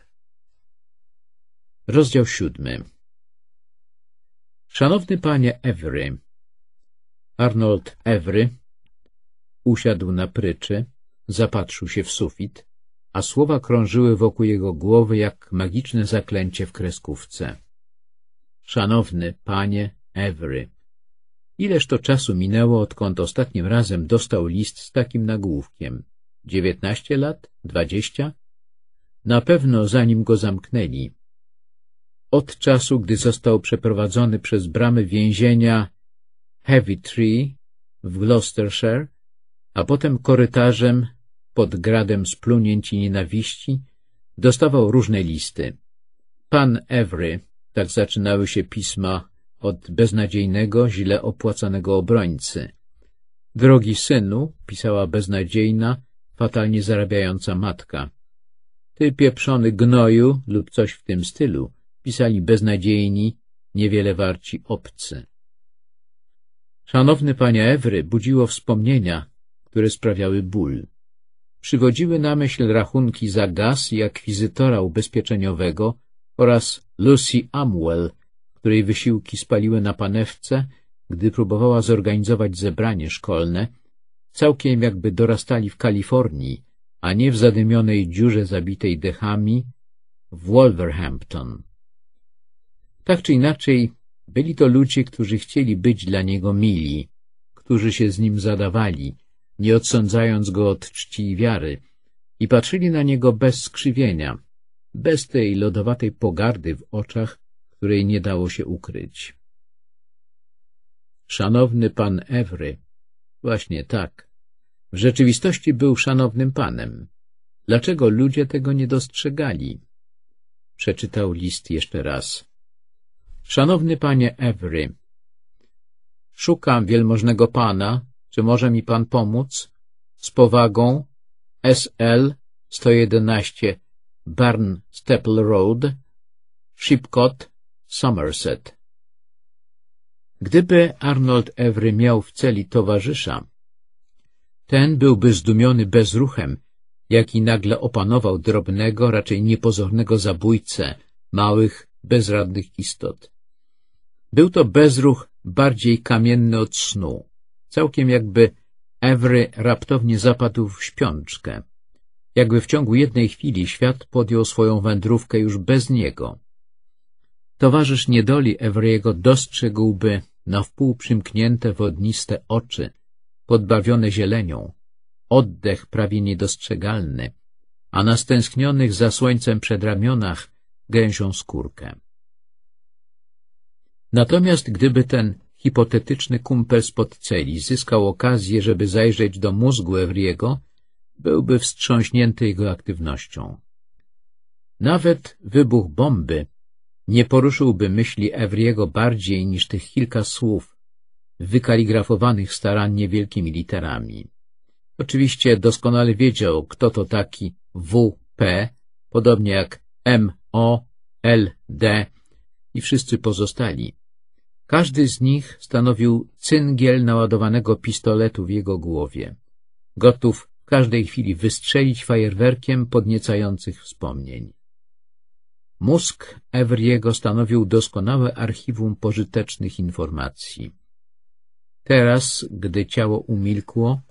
Rozdział siódmy Szanowny panie Evry, Arnold Evry. usiadł na pryczy, zapatrzył się w sufit, a słowa krążyły wokół jego głowy jak magiczne zaklęcie w kreskówce. Szanowny panie Evry. Ileż to czasu minęło, odkąd ostatnim razem dostał list z takim nagłówkiem? Dziewiętnaście lat? Dwadzieścia? Na pewno zanim go zamknęli. Od czasu, gdy został przeprowadzony przez bramy więzienia Heavy Tree w Gloucestershire, a potem korytarzem pod gradem splunięć i nienawiści, dostawał różne listy. Pan Every, tak zaczynały się pisma od beznadziejnego, źle opłacanego obrońcy. Drogi synu, pisała beznadziejna, fatalnie zarabiająca matka. Ty pieprzony gnoju lub coś w tym stylu, pisali beznadziejni, niewiele warci obcy. Szanowny panie Ewry budziło wspomnienia, które sprawiały ból. Przywodziły na myśl rachunki za gaz i akwizytora ubezpieczeniowego oraz Lucy Amwell, której wysiłki spaliły na panewce, gdy próbowała zorganizować zebranie szkolne, całkiem jakby dorastali w Kalifornii, a nie w zadymionej dziurze zabitej dechami w Wolverhampton. Tak czy inaczej, byli to ludzie, którzy chcieli być dla niego mili, którzy się z nim zadawali, nie odsądzając go od czci i wiary, i patrzyli na niego bez skrzywienia, bez tej lodowatej pogardy w oczach, której nie dało się ukryć. Szanowny pan Ewry. Właśnie tak. W rzeczywistości był szanownym panem. Dlaczego ludzie tego nie dostrzegali? Przeczytał list jeszcze raz. Szanowny panie Ewry, szukam wielmożnego pana, czy może mi pan pomóc? Z powagą SL 111 Barn Steple Road, Shipcott Somerset. Gdyby Arnold Every miał w celi towarzysza, ten byłby zdumiony bezruchem, jaki nagle opanował drobnego, raczej niepozornego zabójcę małych, bezradnych istot. Był to bezruch bardziej kamienny od snu, całkiem jakby Every raptownie zapadł w śpiączkę, jakby w ciągu jednej chwili świat podjął swoją wędrówkę już bez niego. Towarzysz niedoli Ewryego dostrzegłby na wpół przymknięte wodniste oczy, podbawione zielenią, oddech prawie niedostrzegalny, a na stęsknionych za słońcem przedramionach gęzią skórkę. Natomiast gdyby ten hipotetyczny kumpel spod celi zyskał okazję, żeby zajrzeć do mózgu Ewriego, byłby wstrząśnięty jego aktywnością. Nawet wybuch bomby nie poruszyłby myśli Evriego bardziej niż tych kilka słów, wykaligrafowanych starannie wielkimi literami. Oczywiście doskonale wiedział, kto to taki WP, podobnie jak MO, LD i wszyscy pozostali. Każdy z nich stanowił cyngiel naładowanego pistoletu w jego głowie, gotów w każdej chwili wystrzelić fajerwerkiem podniecających wspomnień. Mózg Evriego stanowił doskonałe archiwum pożytecznych informacji. Teraz, gdy ciało umilkło,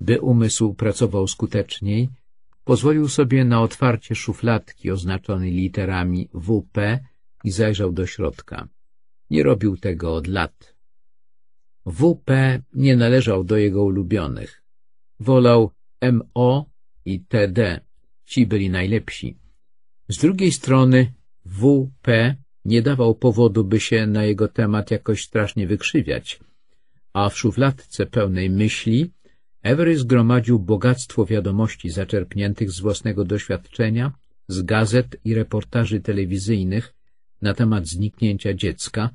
by umysł pracował skuteczniej, pozwolił sobie na otwarcie szufladki oznaczonej literami WP i zajrzał do środka. Nie robił tego od lat. WP nie należał do jego ulubionych. Wolał MO i TD. Ci byli najlepsi. Z drugiej strony WP nie dawał powodu, by się na jego temat jakoś strasznie wykrzywiać, a w szufladce pełnej myśli Every zgromadził bogactwo wiadomości zaczerpniętych z własnego doświadczenia, z gazet i reportaży telewizyjnych na temat zniknięcia dziecka,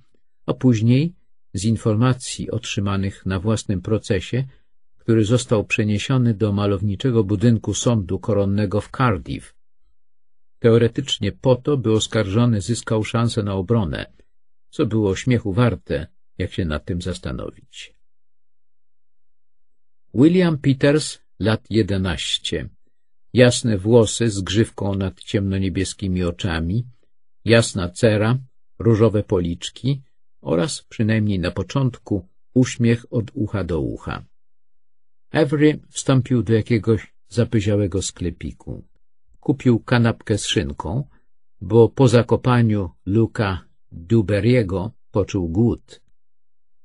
a później z informacji otrzymanych na własnym procesie, który został przeniesiony do malowniczego budynku sądu koronnego w Cardiff, teoretycznie po to, by oskarżony zyskał szansę na obronę, co było śmiechu warte, jak się nad tym zastanowić. William Peters, lat 11. Jasne włosy z grzywką nad ciemnoniebieskimi oczami, jasna cera, różowe policzki oraz, przynajmniej na początku, uśmiech od ucha do ucha. Avery wstąpił do jakiegoś zapyziałego sklepiku kupił kanapkę z szynką, bo po zakopaniu Luka Duberiego poczuł głód.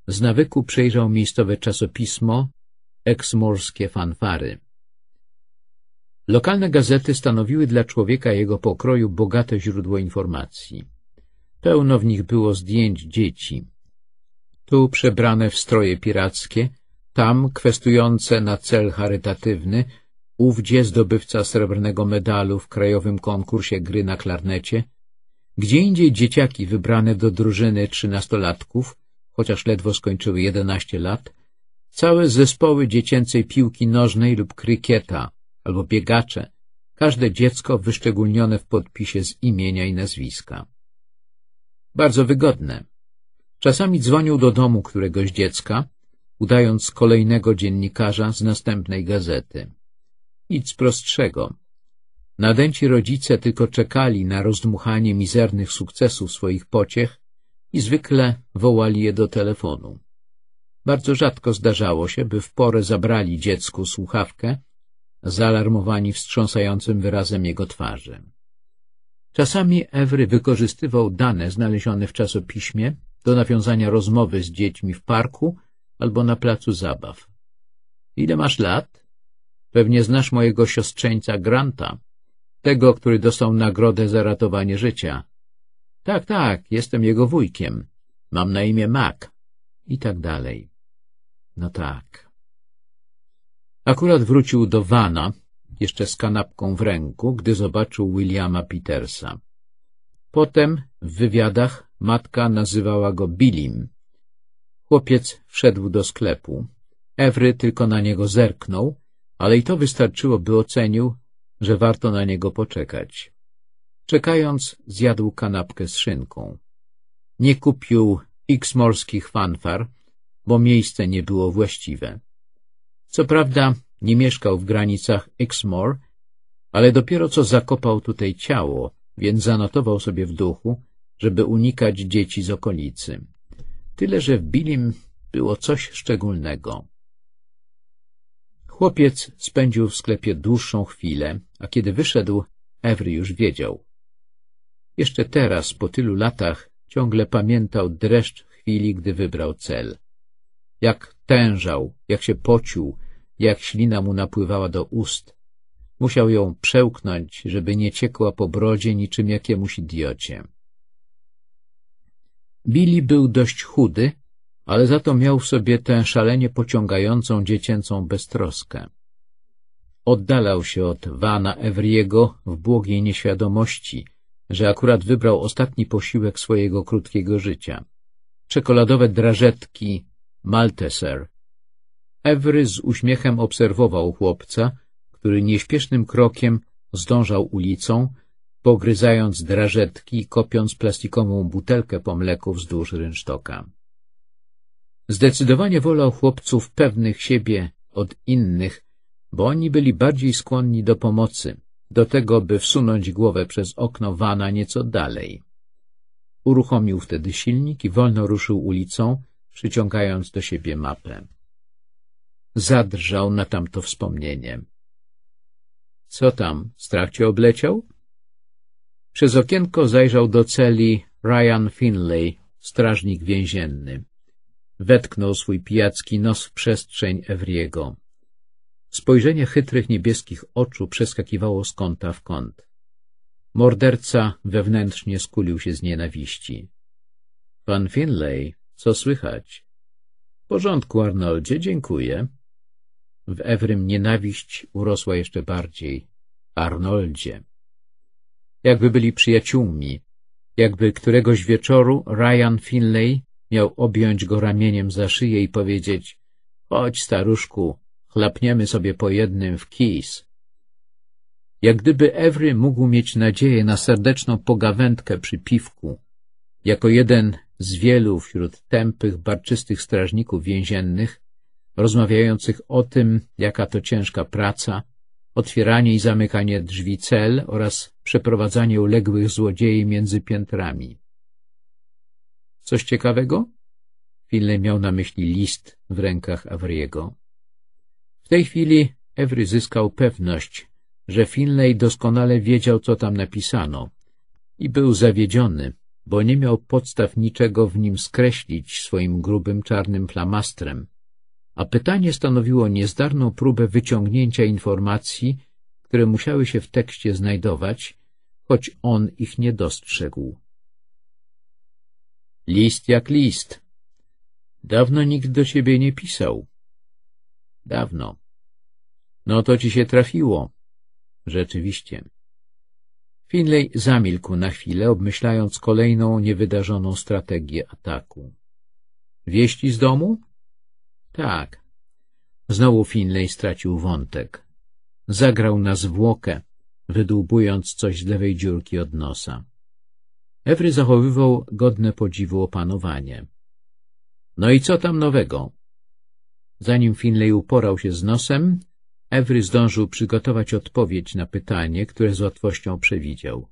Z nawyku przejrzał miejscowe czasopismo Eksmorskie fanfary. Lokalne gazety stanowiły dla człowieka jego pokroju bogate źródło informacji. Pełno w nich było zdjęć dzieci. Tu przebrane w stroje pirackie, tam kwestujące na cel charytatywny ówdzie zdobywca srebrnego medalu w krajowym konkursie gry na klarnecie, gdzie indziej dzieciaki wybrane do drużyny trzynastolatków, chociaż ledwo skończyły jedenaście lat, całe zespoły dziecięcej piłki nożnej lub krykieta albo biegacze, każde dziecko wyszczególnione w podpisie z imienia i nazwiska. Bardzo wygodne. Czasami dzwonił do domu któregoś dziecka, udając kolejnego dziennikarza z następnej gazety. Nic prostszego. Nadęci rodzice tylko czekali na rozdmuchanie mizernych sukcesów swoich pociech i zwykle wołali je do telefonu. Bardzo rzadko zdarzało się, by w porę zabrali dziecku słuchawkę, zaalarmowani wstrząsającym wyrazem jego twarzy. Czasami Ewry wykorzystywał dane znalezione w czasopiśmie do nawiązania rozmowy z dziećmi w parku albo na placu zabaw. — Ile masz lat? Pewnie znasz mojego siostrzeńca Granta, tego, który dostał nagrodę za ratowanie życia. Tak, tak, jestem jego wujkiem. Mam na imię Mac. I tak dalej. No tak. Akurat wrócił do Vana, jeszcze z kanapką w ręku, gdy zobaczył Williama Petersa. Potem w wywiadach matka nazywała go Bilim. Chłopiec wszedł do sklepu. Ewry tylko na niego zerknął, ale i to wystarczyło, by ocenił, że warto na niego poczekać. Czekając, zjadł kanapkę z szynką. Nie kupił x morskich fanfar, bo miejsce nie było właściwe. Co prawda nie mieszkał w granicach Exmoor, ale dopiero co zakopał tutaj ciało, więc zanotował sobie w duchu, żeby unikać dzieci z okolicy. Tyle, że w Bilim było coś szczególnego. Chłopiec spędził w sklepie dłuższą chwilę, a kiedy wyszedł, Every już wiedział. Jeszcze teraz, po tylu latach, ciągle pamiętał dreszcz chwili, gdy wybrał cel. Jak tężał, jak się pocił, jak ślina mu napływała do ust. Musiał ją przełknąć, żeby nie ciekła po brodzie niczym jakiemuś idiocie. Billy był dość chudy, ale za to miał w sobie tę szalenie pociągającą dziecięcą beztroskę. Oddalał się od Vana Evriego w błogiej nieświadomości, że akurat wybrał ostatni posiłek swojego krótkiego życia. Czekoladowe drażetki, Malteser. Evry z uśmiechem obserwował chłopca, który nieśpiesznym krokiem zdążał ulicą, pogryzając drażetki i kopiąc plastikową butelkę po mleku wzdłuż rynsztoka. Zdecydowanie wolał chłopców pewnych siebie od innych, bo oni byli bardziej skłonni do pomocy, do tego, by wsunąć głowę przez okno Wana nieco dalej. Uruchomił wtedy silnik i wolno ruszył ulicą, przyciągając do siebie mapę. Zadrżał na tamto wspomnienie. Co tam, strach cię obleciał? Przez okienko zajrzał do celi Ryan Finlay, strażnik więzienny. Wetknął swój pijacki nos w przestrzeń Ewriego. Spojrzenie chytrych niebieskich oczu przeskakiwało z kąta w kąt. Morderca wewnętrznie skulił się z nienawiści. — Pan Finlay, co słychać? — W porządku, Arnoldzie, dziękuję. W Ewrym nienawiść urosła jeszcze bardziej. Arnoldzie. Jakby byli przyjaciółmi. Jakby któregoś wieczoru Ryan Finlay Miał objąć go ramieniem za szyję i powiedzieć — Chodź, staruszku, chlapniemy sobie po jednym w kis. Jak gdyby Ewry mógł mieć nadzieję na serdeczną pogawędkę przy piwku. Jako jeden z wielu wśród tępych, barczystych strażników więziennych, rozmawiających o tym, jaka to ciężka praca, otwieranie i zamykanie drzwi cel oraz przeprowadzanie uległych złodziei między piętrami. Coś ciekawego? Finley miał na myśli list w rękach Avery'ego. W tej chwili Evry zyskał pewność, że Finley doskonale wiedział, co tam napisano i był zawiedziony, bo nie miał podstaw niczego w nim skreślić swoim grubym czarnym flamastrem, a pytanie stanowiło niezdarną próbę wyciągnięcia informacji, które musiały się w tekście znajdować, choć on ich nie dostrzegł. List jak list. Dawno nikt do ciebie nie pisał. Dawno. No to ci się trafiło. Rzeczywiście. Finlay zamilkł na chwilę, obmyślając kolejną niewydarzoną strategię ataku. Wieści z domu? Tak. Znowu Finlay stracił wątek. Zagrał na zwłokę, wydłubując coś z lewej dziurki od nosa. Ewry zachowywał godne podziwu opanowanie. No i co tam nowego? Zanim Finlay uporał się z nosem, Ewry zdążył przygotować odpowiedź na pytanie, które z łatwością przewidział.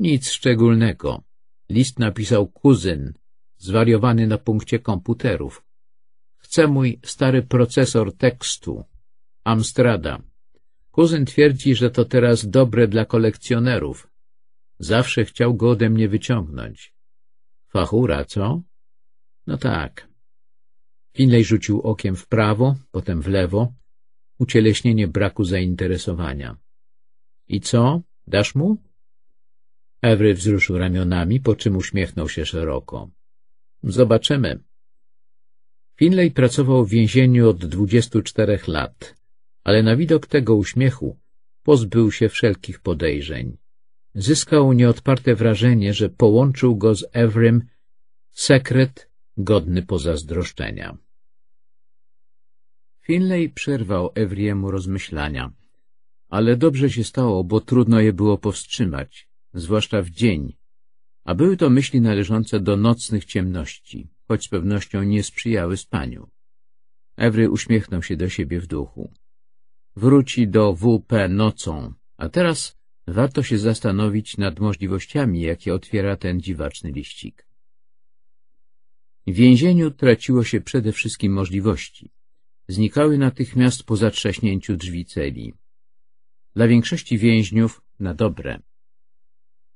Nic szczególnego. List napisał kuzyn, zwariowany na punkcie komputerów. Chce mój stary procesor tekstu. Amstrada. Kuzyn twierdzi, że to teraz dobre dla kolekcjonerów. Zawsze chciał go ode mnie wyciągnąć. Fachura, co? No tak. Finlej rzucił okiem w prawo, potem w lewo. Ucieleśnienie braku zainteresowania. I co? Dasz mu? Ewry wzruszył ramionami, po czym uśmiechnął się szeroko. Zobaczymy. Finlay pracował w więzieniu od 24 lat, ale na widok tego uśmiechu pozbył się wszelkich podejrzeń zyskał nieodparte wrażenie, że połączył go z Evrym sekret godny pozazdroszczenia. Finlay przerwał Evriemu rozmyślania, ale dobrze się stało, bo trudno je było powstrzymać, zwłaszcza w dzień, a były to myśli należące do nocnych ciemności, choć z pewnością nie sprzyjały spaniu. Evry uśmiechnął się do siebie w duchu. Wróci do WP nocą, a teraz Warto się zastanowić nad możliwościami, jakie otwiera ten dziwaczny liścik. W więzieniu traciło się przede wszystkim możliwości. Znikały natychmiast po zatrzaśnięciu drzwi celi. Dla większości więźniów na dobre.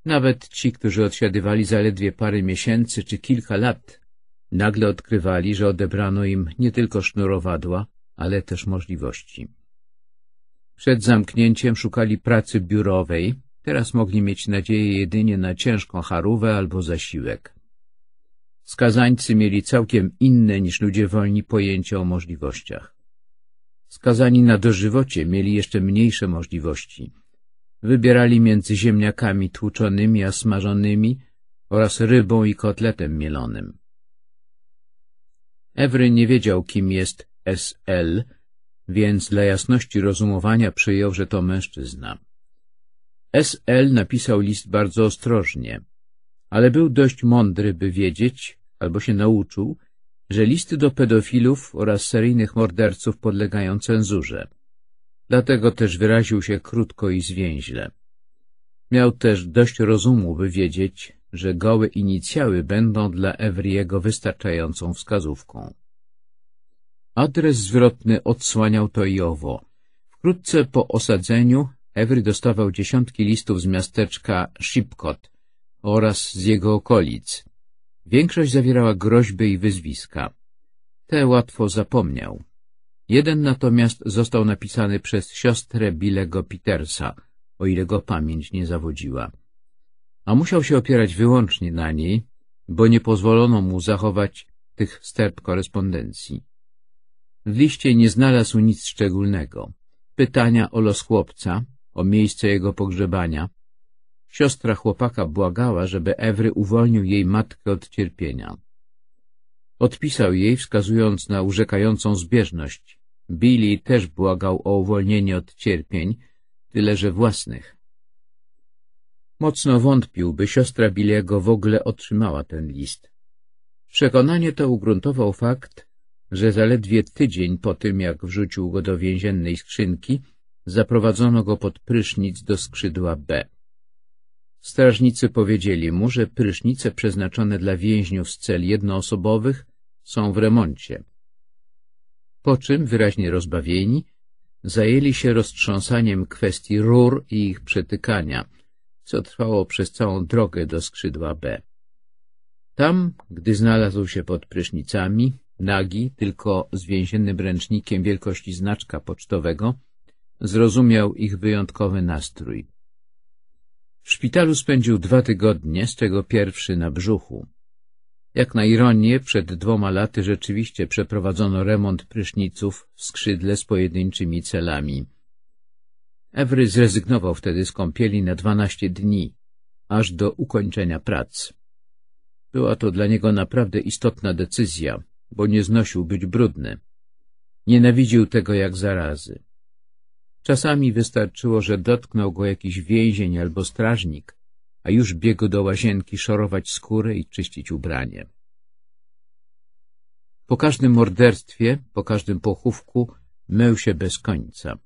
Nawet ci, którzy odsiadywali zaledwie parę miesięcy czy kilka lat, nagle odkrywali, że odebrano im nie tylko sznurowadła, ale też możliwości. Przed zamknięciem szukali pracy biurowej, teraz mogli mieć nadzieję jedynie na ciężką charówę albo zasiłek. Skazańcy mieli całkiem inne niż ludzie wolni pojęcie o możliwościach. Skazani na dożywocie mieli jeszcze mniejsze możliwości. Wybierali między ziemniakami tłuczonymi a smażonymi oraz rybą i kotletem mielonym. Ewry nie wiedział, kim jest S.L., więc dla jasności rozumowania przyjął, że to mężczyzna. S.L. napisał list bardzo ostrożnie, ale był dość mądry, by wiedzieć, albo się nauczył, że listy do pedofilów oraz seryjnych morderców podlegają cenzurze. Dlatego też wyraził się krótko i zwięźle. Miał też dość rozumu, by wiedzieć, że gołe inicjały będą dla Evriego wystarczającą wskazówką. Adres zwrotny odsłaniał to i owo. Wkrótce po osadzeniu Every dostawał dziesiątki listów z miasteczka Shipcot oraz z jego okolic. Większość zawierała groźby i wyzwiska. Te łatwo zapomniał. Jeden natomiast został napisany przez siostrę Bilego Petersa, o ile go pamięć nie zawodziła. A musiał się opierać wyłącznie na niej, bo nie pozwolono mu zachować tych sterb korespondencji. W liście nie znalazł nic szczególnego. Pytania o los chłopca, o miejsce jego pogrzebania. Siostra chłopaka błagała, żeby Ewry uwolnił jej matkę od cierpienia. Odpisał jej, wskazując na urzekającą zbieżność. Billy też błagał o uwolnienie od cierpień, tyle że własnych. Mocno wątpił, by siostra Billiego w ogóle otrzymała ten list. Przekonanie to ugruntował fakt, że zaledwie tydzień po tym, jak wrzucił go do więziennej skrzynki, zaprowadzono go pod prysznic do skrzydła B. Strażnicy powiedzieli mu, że prysznice przeznaczone dla więźniów z cel jednoosobowych są w remoncie. Po czym, wyraźnie rozbawieni, zajęli się roztrząsaniem kwestii rur i ich przetykania, co trwało przez całą drogę do skrzydła B. Tam, gdy znalazł się pod prysznicami, nagi, tylko z więziennym ręcznikiem wielkości znaczka pocztowego, zrozumiał ich wyjątkowy nastrój. W szpitalu spędził dwa tygodnie, z czego pierwszy na brzuchu. Jak na ironię, przed dwoma laty rzeczywiście przeprowadzono remont pryszniców w skrzydle z pojedynczymi celami. Ewry zrezygnował wtedy z kąpieli na dwanaście dni, aż do ukończenia prac. Była to dla niego naprawdę istotna decyzja, bo nie znosił być brudny. Nienawidził tego jak zarazy. Czasami wystarczyło, że dotknął go jakiś więzień albo strażnik, a już biegł do łazienki szorować skórę i czyścić ubranie. Po każdym morderstwie, po każdym pochówku mył się bez końca.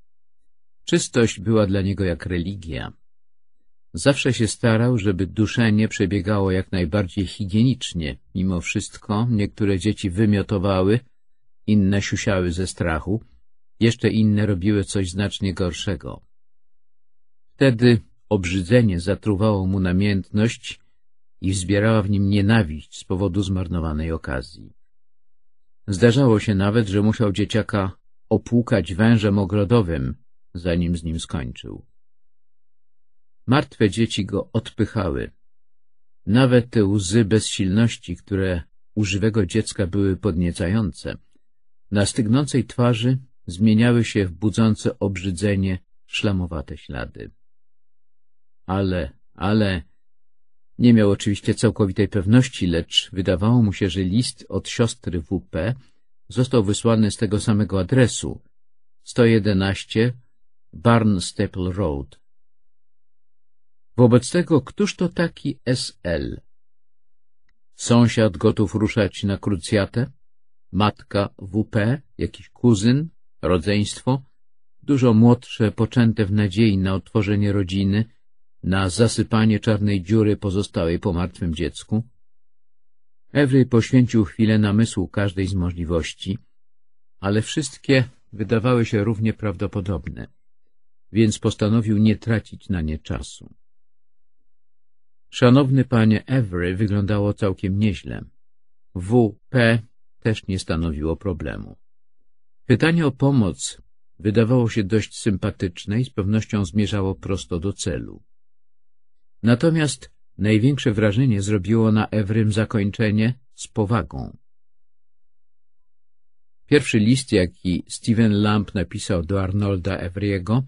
Czystość była dla niego jak religia. Zawsze się starał, żeby duszenie przebiegało jak najbardziej higienicznie. Mimo wszystko niektóre dzieci wymiotowały, inne siusiały ze strachu, jeszcze inne robiły coś znacznie gorszego. Wtedy obrzydzenie zatruwało mu namiętność i wzbierała w nim nienawiść z powodu zmarnowanej okazji. Zdarzało się nawet, że musiał dzieciaka opłukać wężem ogrodowym, zanim z nim skończył. Martwe dzieci go odpychały. Nawet te łzy bezsilności, które u żywego dziecka były podniecające, na stygnącej twarzy zmieniały się w budzące obrzydzenie szlamowate ślady. Ale, ale... Nie miał oczywiście całkowitej pewności, lecz wydawało mu się, że list od siostry WP został wysłany z tego samego adresu 111 Barnstaple Road, Wobec tego, któż to taki S.L.? Sąsiad gotów ruszać na krucjatę? Matka W.P., jakiś kuzyn, rodzeństwo? Dużo młodsze, poczęte w nadziei na otworzenie rodziny, na zasypanie czarnej dziury pozostałej po martwym dziecku? Ewry poświęcił chwilę namysłu każdej z możliwości, ale wszystkie wydawały się równie prawdopodobne, więc postanowił nie tracić na nie czasu. Szanowny panie Every wyglądało całkiem nieźle. WP też nie stanowiło problemu. Pytanie o pomoc wydawało się dość sympatyczne i z pewnością zmierzało prosto do celu. Natomiast największe wrażenie zrobiło na Ewrym zakończenie z powagą. Pierwszy list, jaki Stephen Lamb napisał do Arnolda Evriego,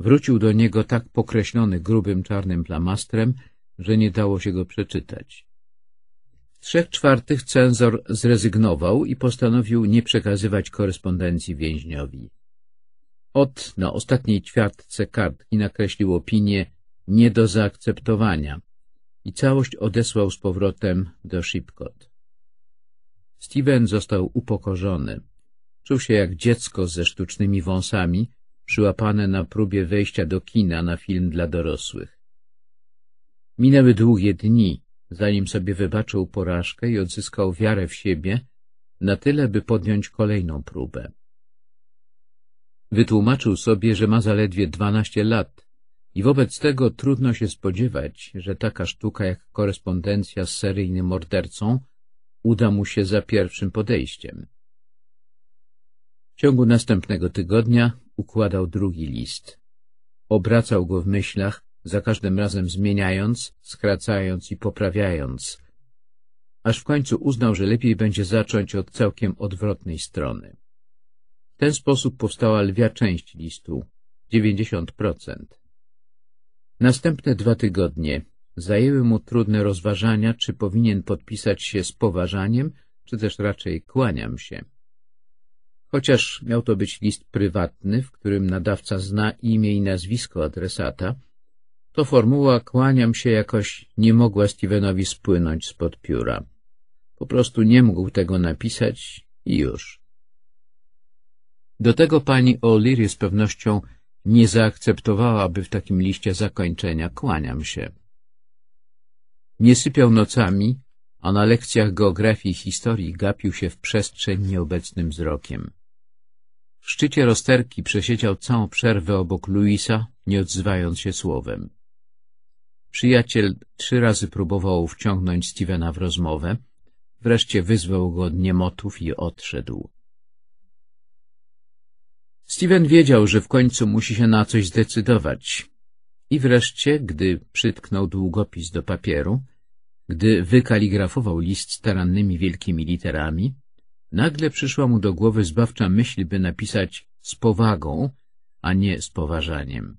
wrócił do niego tak pokreślony grubym czarnym plamastrem, że nie dało się go przeczytać. W trzech czwartych cenzor zrezygnował i postanowił nie przekazywać korespondencji więźniowi. Ot na ostatniej ćwiartce kartki nakreślił opinię nie do zaakceptowania i całość odesłał z powrotem do Shipcot. Steven został upokorzony. Czuł się jak dziecko ze sztucznymi wąsami, przyłapane na próbie wejścia do kina na film dla dorosłych. Minęły długie dni, zanim sobie wybaczył porażkę i odzyskał wiarę w siebie, na tyle, by podjąć kolejną próbę. Wytłumaczył sobie, że ma zaledwie dwanaście lat i wobec tego trudno się spodziewać, że taka sztuka jak korespondencja z seryjnym mordercą uda mu się za pierwszym podejściem. W ciągu następnego tygodnia układał drugi list. Obracał go w myślach, za każdym razem zmieniając, skracając i poprawiając, aż w końcu uznał, że lepiej będzie zacząć od całkiem odwrotnej strony. W ten sposób powstała lwia część listu, 90%. Następne dwa tygodnie zajęły mu trudne rozważania, czy powinien podpisać się z poważaniem, czy też raczej kłaniam się. Chociaż miał to być list prywatny, w którym nadawca zna imię i nazwisko adresata, to formuła kłaniam się jakoś nie mogła Stevenowi spłynąć spod pióra. Po prostu nie mógł tego napisać i już. Do tego pani O'Leary z pewnością nie zaakceptowałaby w takim liście zakończenia kłaniam się. Nie sypiał nocami, a na lekcjach geografii i historii gapił się w przestrzeń nieobecnym wzrokiem. W szczycie rozterki przesiedział całą przerwę obok Luisa, nie odzywając się słowem. Przyjaciel trzy razy próbował wciągnąć Stevena w rozmowę, wreszcie wyzwał go od niemotów i odszedł. Steven wiedział, że w końcu musi się na coś zdecydować. I wreszcie, gdy przytknął długopis do papieru, gdy wykaligrafował list starannymi wielkimi literami, nagle przyszła mu do głowy zbawcza myśl, by napisać z powagą, a nie z poważaniem,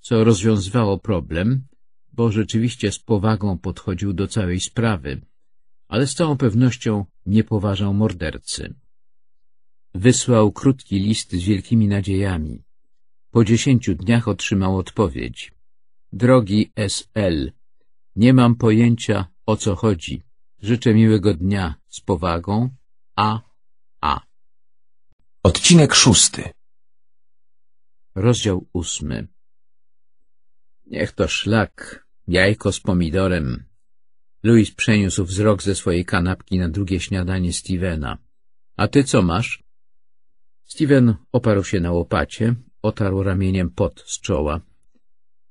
co rozwiązywało problem, bo rzeczywiście z powagą podchodził do całej sprawy, ale z całą pewnością nie poważał mordercy. Wysłał krótki list z wielkimi nadziejami. Po dziesięciu dniach otrzymał odpowiedź. Drogi S.L., nie mam pojęcia, o co chodzi. Życzę miłego dnia z powagą. A. A. Odcinek szósty. Rozdział ósmy. Niech to szlak, jajko z pomidorem. Louis przeniósł wzrok ze swojej kanapki na drugie śniadanie Stevena. A ty co masz? Steven oparł się na łopacie, otarł ramieniem pot z czoła.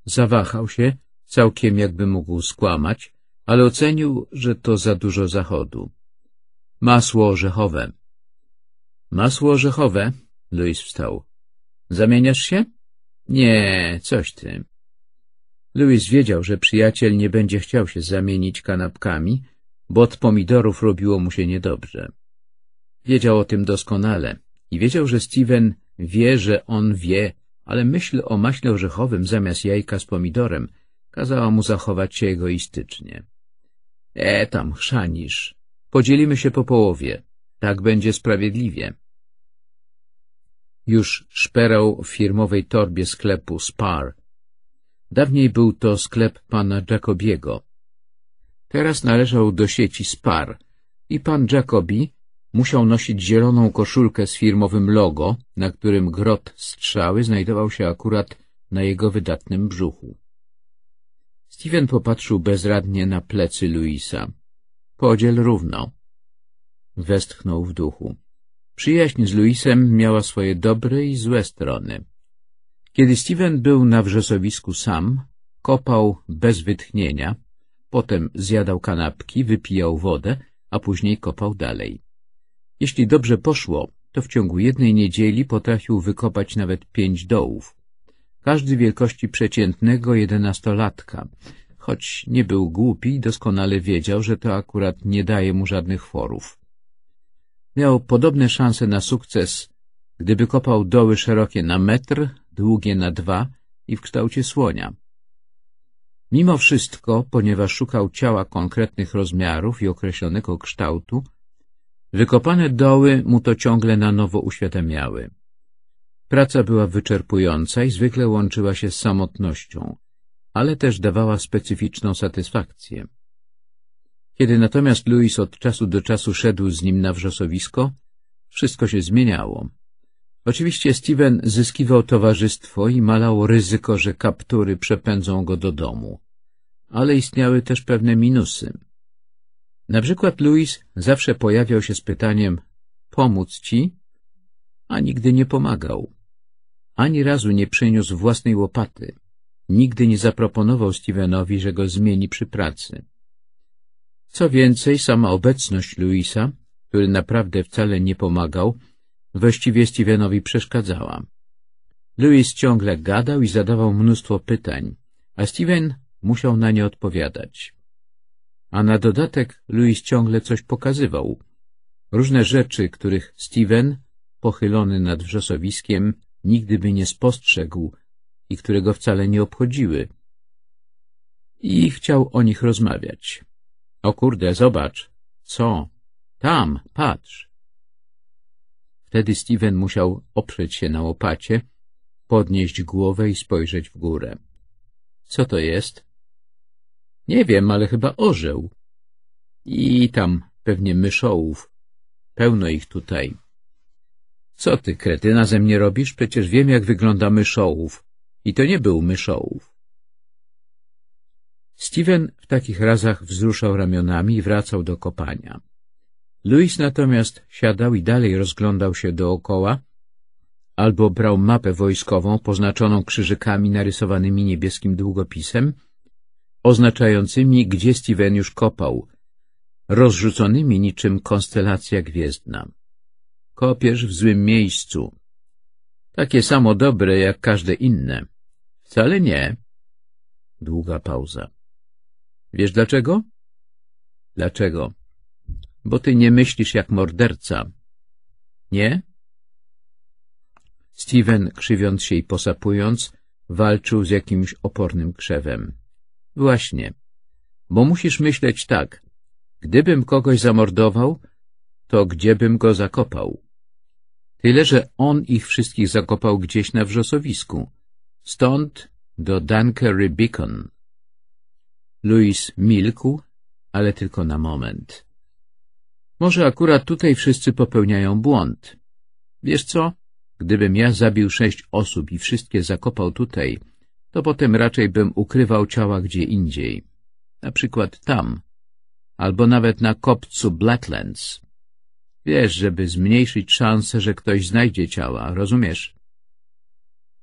Zawahał się, całkiem jakby mógł skłamać, ale ocenił, że to za dużo zachodu. Masło orzechowe. Masło orzechowe? Louis wstał. Zamieniasz się? Nie, coś ty. Louis wiedział, że przyjaciel nie będzie chciał się zamienić kanapkami, bo od pomidorów robiło mu się niedobrze. Wiedział o tym doskonale i wiedział, że Steven wie, że on wie, ale myśl o maśle orzechowym zamiast jajka z pomidorem kazała mu zachować się egoistycznie. — E, tam chrzanisz. Podzielimy się po połowie. Tak będzie sprawiedliwie. Już szperał w firmowej torbie sklepu Spar — Dawniej był to sklep pana Jacobiego. Teraz należał do sieci Spar i pan Jacobi musiał nosić zieloną koszulkę z firmowym logo, na którym grot strzały znajdował się akurat na jego wydatnym brzuchu. Steven popatrzył bezradnie na plecy Luisa. Podziel równo. Westchnął w duchu. Przyjaźń z Luisem miała swoje dobre i złe strony. Kiedy Steven był na wrzosowisku sam, kopał bez wytchnienia, potem zjadał kanapki, wypijał wodę, a później kopał dalej. Jeśli dobrze poszło, to w ciągu jednej niedzieli potrafił wykopać nawet pięć dołów. Każdy wielkości przeciętnego jedenastolatka, choć nie był głupi, doskonale wiedział, że to akurat nie daje mu żadnych forów. Miał podobne szanse na sukces, gdyby kopał doły szerokie na metr długie na dwa i w kształcie słonia. Mimo wszystko, ponieważ szukał ciała konkretnych rozmiarów i określonego kształtu, wykopane doły mu to ciągle na nowo uświadamiały. Praca była wyczerpująca i zwykle łączyła się z samotnością, ale też dawała specyficzną satysfakcję. Kiedy natomiast Louis od czasu do czasu szedł z nim na wrzosowisko, wszystko się zmieniało. Oczywiście Steven zyskiwał towarzystwo i malał ryzyko, że kaptury przepędzą go do domu. Ale istniały też pewne minusy. Na przykład Louis zawsze pojawiał się z pytaniem pomóc ci, a nigdy nie pomagał. Ani razu nie przyniósł własnej łopaty. Nigdy nie zaproponował Stevenowi, że go zmieni przy pracy. Co więcej, sama obecność Louisa, który naprawdę wcale nie pomagał, Właściwie Stevenowi przeszkadzała. Louis ciągle gadał i zadawał mnóstwo pytań, a Steven musiał na nie odpowiadać. A na dodatek Louis ciągle coś pokazywał. Różne rzeczy, których Steven, pochylony nad wrzosowiskiem, nigdy by nie spostrzegł i które go wcale nie obchodziły. I chciał o nich rozmawiać. — O kurde, zobacz! — Co? — Tam, patrz! Wtedy Steven musiał oprzeć się na łopacie, podnieść głowę i spojrzeć w górę. Co to jest? Nie wiem, ale chyba orzeł. I tam pewnie myszołów. Pełno ich tutaj. Co ty, kretyna, ze mnie robisz? Przecież wiem, jak wygląda myszołów. I to nie był myszołów. Steven w takich razach wzruszał ramionami i wracał do kopania. Louis natomiast siadał i dalej rozglądał się dookoła, albo brał mapę wojskową poznaczoną krzyżykami narysowanymi niebieskim długopisem, oznaczającymi, gdzie Steven już kopał, rozrzuconymi niczym konstelacja gwiezdna. Kopiesz w złym miejscu. Takie samo dobre jak każde inne. Wcale nie. Długa pauza. Wiesz dlaczego? Dlaczego? bo ty nie myślisz jak morderca. Nie? Steven, krzywiąc się i posapując, walczył z jakimś opornym krzewem. Właśnie, bo musisz myśleć tak. Gdybym kogoś zamordował, to gdziebym go zakopał? Tyle, że on ich wszystkich zakopał gdzieś na wrzosowisku. Stąd do Dunkery Beacon. Louis milkł, ale tylko na moment. Może akurat tutaj wszyscy popełniają błąd. Wiesz co? Gdybym ja zabił sześć osób i wszystkie zakopał tutaj, to potem raczej bym ukrywał ciała gdzie indziej. Na przykład tam. Albo nawet na kopcu Blacklands. Wiesz, żeby zmniejszyć szanse, że ktoś znajdzie ciała, rozumiesz?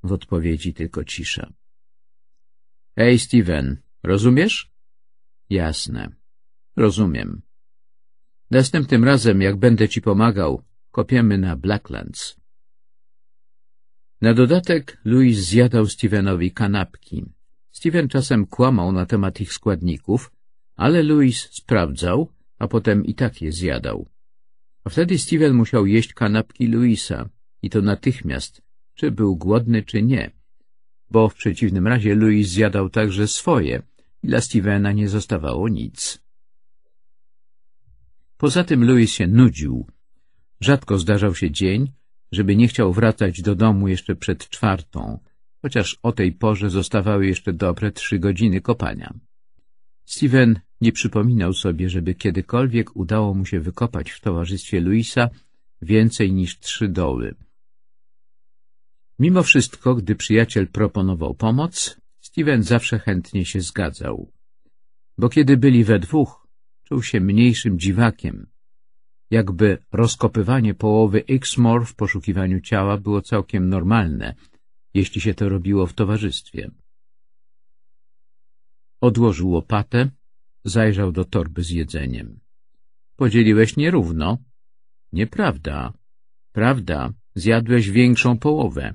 W odpowiedzi tylko cisza. Ej, Steven, rozumiesz? Jasne. Rozumiem. Następnym razem, jak będę ci pomagał, kopiemy na Blacklands. Na dodatek Louis zjadał Stevenowi kanapki. Steven czasem kłamał na temat ich składników, ale Louis sprawdzał, a potem i tak je zjadał. A wtedy Steven musiał jeść kanapki Louisa, i to natychmiast, czy był głodny, czy nie. Bo w przeciwnym razie Louis zjadał także swoje i dla Stevena nie zostawało nic. Poza tym Louis się nudził. Rzadko zdarzał się dzień, żeby nie chciał wracać do domu jeszcze przed czwartą, chociaż o tej porze zostawały jeszcze dobre trzy godziny kopania. Steven nie przypominał sobie, żeby kiedykolwiek udało mu się wykopać w towarzystwie Luisa więcej niż trzy doły. Mimo wszystko, gdy przyjaciel proponował pomoc, Steven zawsze chętnie się zgadzał. Bo kiedy byli we dwóch, Czuł się mniejszym dziwakiem. Jakby rozkopywanie połowy X-mor w poszukiwaniu ciała było całkiem normalne, jeśli się to robiło w towarzystwie. Odłożył łopatę, zajrzał do torby z jedzeniem. Podzieliłeś nierówno. Nieprawda. Prawda, zjadłeś większą połowę.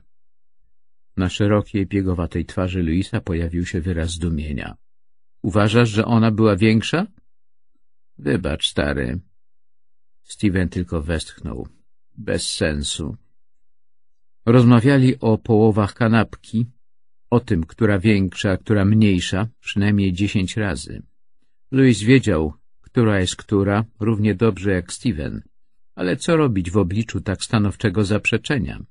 Na szerokiej, biegowatej twarzy Luisa pojawił się wyraz zdumienia. Uważasz, że ona była większa? — Wybacz, stary. Steven tylko westchnął. Bez sensu. Rozmawiali o połowach kanapki, o tym, która większa, która mniejsza, przynajmniej dziesięć razy. Louis wiedział, która jest która, równie dobrze jak Steven, ale co robić w obliczu tak stanowczego zaprzeczenia?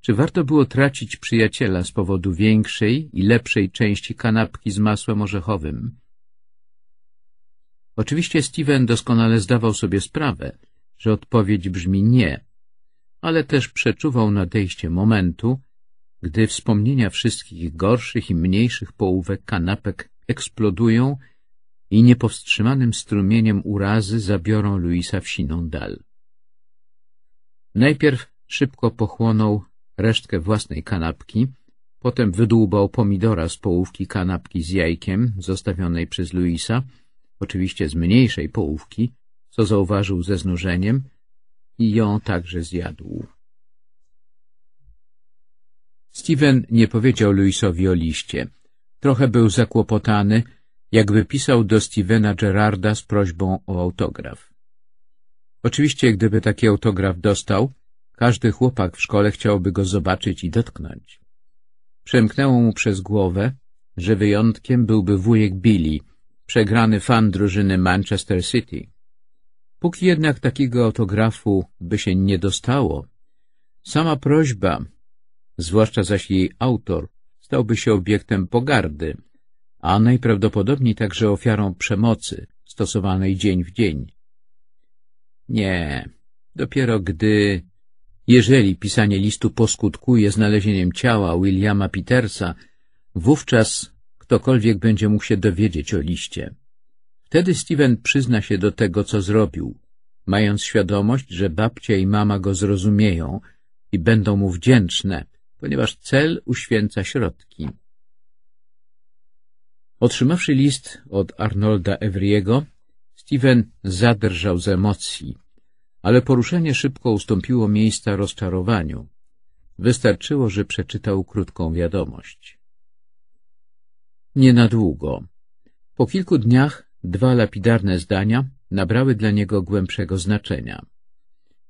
Czy warto było tracić przyjaciela z powodu większej i lepszej części kanapki z masłem orzechowym? Oczywiście Steven doskonale zdawał sobie sprawę, że odpowiedź brzmi nie, ale też przeczuwał nadejście momentu, gdy wspomnienia wszystkich gorszych i mniejszych połówek kanapek eksplodują i niepowstrzymanym strumieniem urazy zabiorą Luisa w siną dal. Najpierw szybko pochłonął resztkę własnej kanapki, potem wydłubał pomidora z połówki kanapki z jajkiem zostawionej przez Luisa, oczywiście z mniejszej połówki, co zauważył ze znużeniem i ją także zjadł. Steven nie powiedział Luisowi o liście. Trochę był zakłopotany, jakby pisał do Stevena Gerarda z prośbą o autograf. Oczywiście, gdyby taki autograf dostał, każdy chłopak w szkole chciałby go zobaczyć i dotknąć. Przemknęło mu przez głowę, że wyjątkiem byłby wujek Billy, przegrany fan drużyny Manchester City. Póki jednak takiego autografu by się nie dostało, sama prośba, zwłaszcza zaś jej autor, stałby się obiektem pogardy, a najprawdopodobniej także ofiarą przemocy stosowanej dzień w dzień. Nie, dopiero gdy, jeżeli pisanie listu poskutkuje znalezieniem ciała Williama Petersa, wówczas ktokolwiek będzie mógł się dowiedzieć o liście. Wtedy Steven przyzna się do tego, co zrobił, mając świadomość, że babcia i mama go zrozumieją i będą mu wdzięczne, ponieważ cel uświęca środki. Otrzymawszy list od Arnolda Evriego, Steven zadrżał z emocji, ale poruszenie szybko ustąpiło miejsca rozczarowaniu. Wystarczyło, że przeczytał krótką wiadomość. Nie na długo. Po kilku dniach dwa lapidarne zdania nabrały dla niego głębszego znaczenia.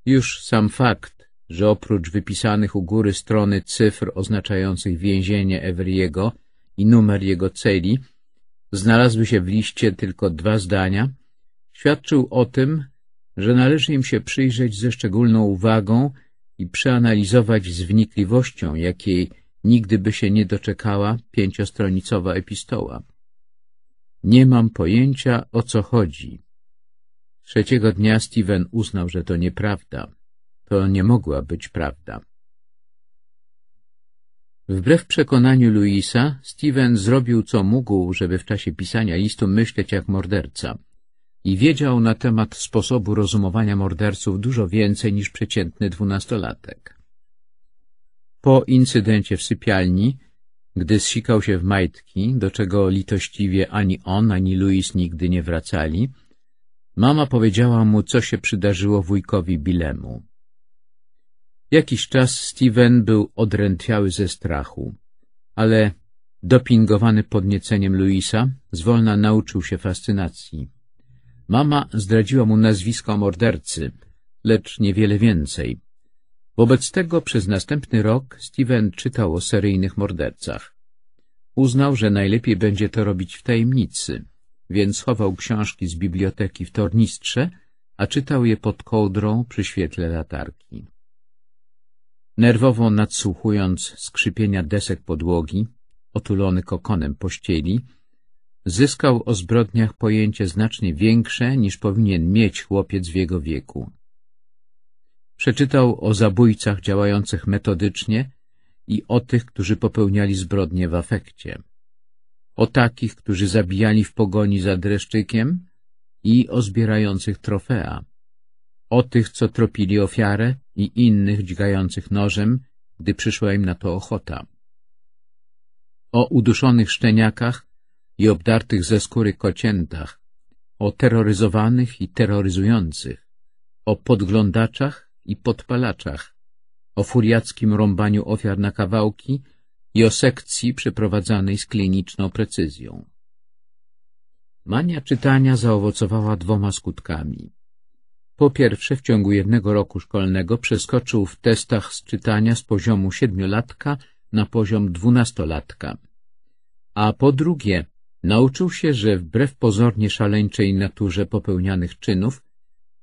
Już sam fakt, że oprócz wypisanych u góry strony cyfr oznaczających więzienie Everiego i numer jego celi, znalazły się w liście tylko dwa zdania, świadczył o tym, że należy im się przyjrzeć ze szczególną uwagą i przeanalizować z wnikliwością, jakiej nigdy by się nie doczekała pięciostronicowa epistoła. Nie mam pojęcia, o co chodzi. Trzeciego dnia Steven uznał, że to nieprawda. To nie mogła być prawda. Wbrew przekonaniu Luisa, Steven zrobił co mógł, żeby w czasie pisania listu myśleć jak morderca. I wiedział na temat sposobu rozumowania morderców dużo więcej niż przeciętny dwunastolatek. Po incydencie w sypialni, gdy zsikał się w majtki, do czego litościwie ani on, ani Louis nigdy nie wracali, mama powiedziała mu, co się przydarzyło wujkowi Bilemu. Jakiś czas Steven był odrętwiały ze strachu, ale dopingowany podnieceniem Louisa, zwolna nauczył się fascynacji. Mama zdradziła mu nazwisko mordercy, lecz niewiele więcej – Wobec tego przez następny rok Steven czytał o seryjnych mordercach. Uznał, że najlepiej będzie to robić w tajemnicy, więc chował książki z biblioteki w tornistrze, a czytał je pod kołdrą przy świetle latarki. Nerwowo nadsłuchując skrzypienia desek podłogi, otulony kokonem pościeli, zyskał o zbrodniach pojęcie znacznie większe niż powinien mieć chłopiec w jego wieku. Przeczytał o zabójcach działających metodycznie i o tych, którzy popełniali zbrodnie w afekcie. O takich, którzy zabijali w pogoni za dreszczykiem i o zbierających trofea. O tych, co tropili ofiarę i innych dźgających nożem, gdy przyszła im na to ochota. O uduszonych szczeniakach i obdartych ze skóry kociętach, o terroryzowanych i terroryzujących, o podglądaczach i podpalaczach, o furiackim rąbaniu ofiar na kawałki i o sekcji przeprowadzanej z kliniczną precyzją. Mania czytania zaowocowała dwoma skutkami. Po pierwsze, w ciągu jednego roku szkolnego przeskoczył w testach z czytania z poziomu siedmiolatka na poziom dwunastolatka. A po drugie, nauczył się, że wbrew pozornie szaleńczej naturze popełnianych czynów,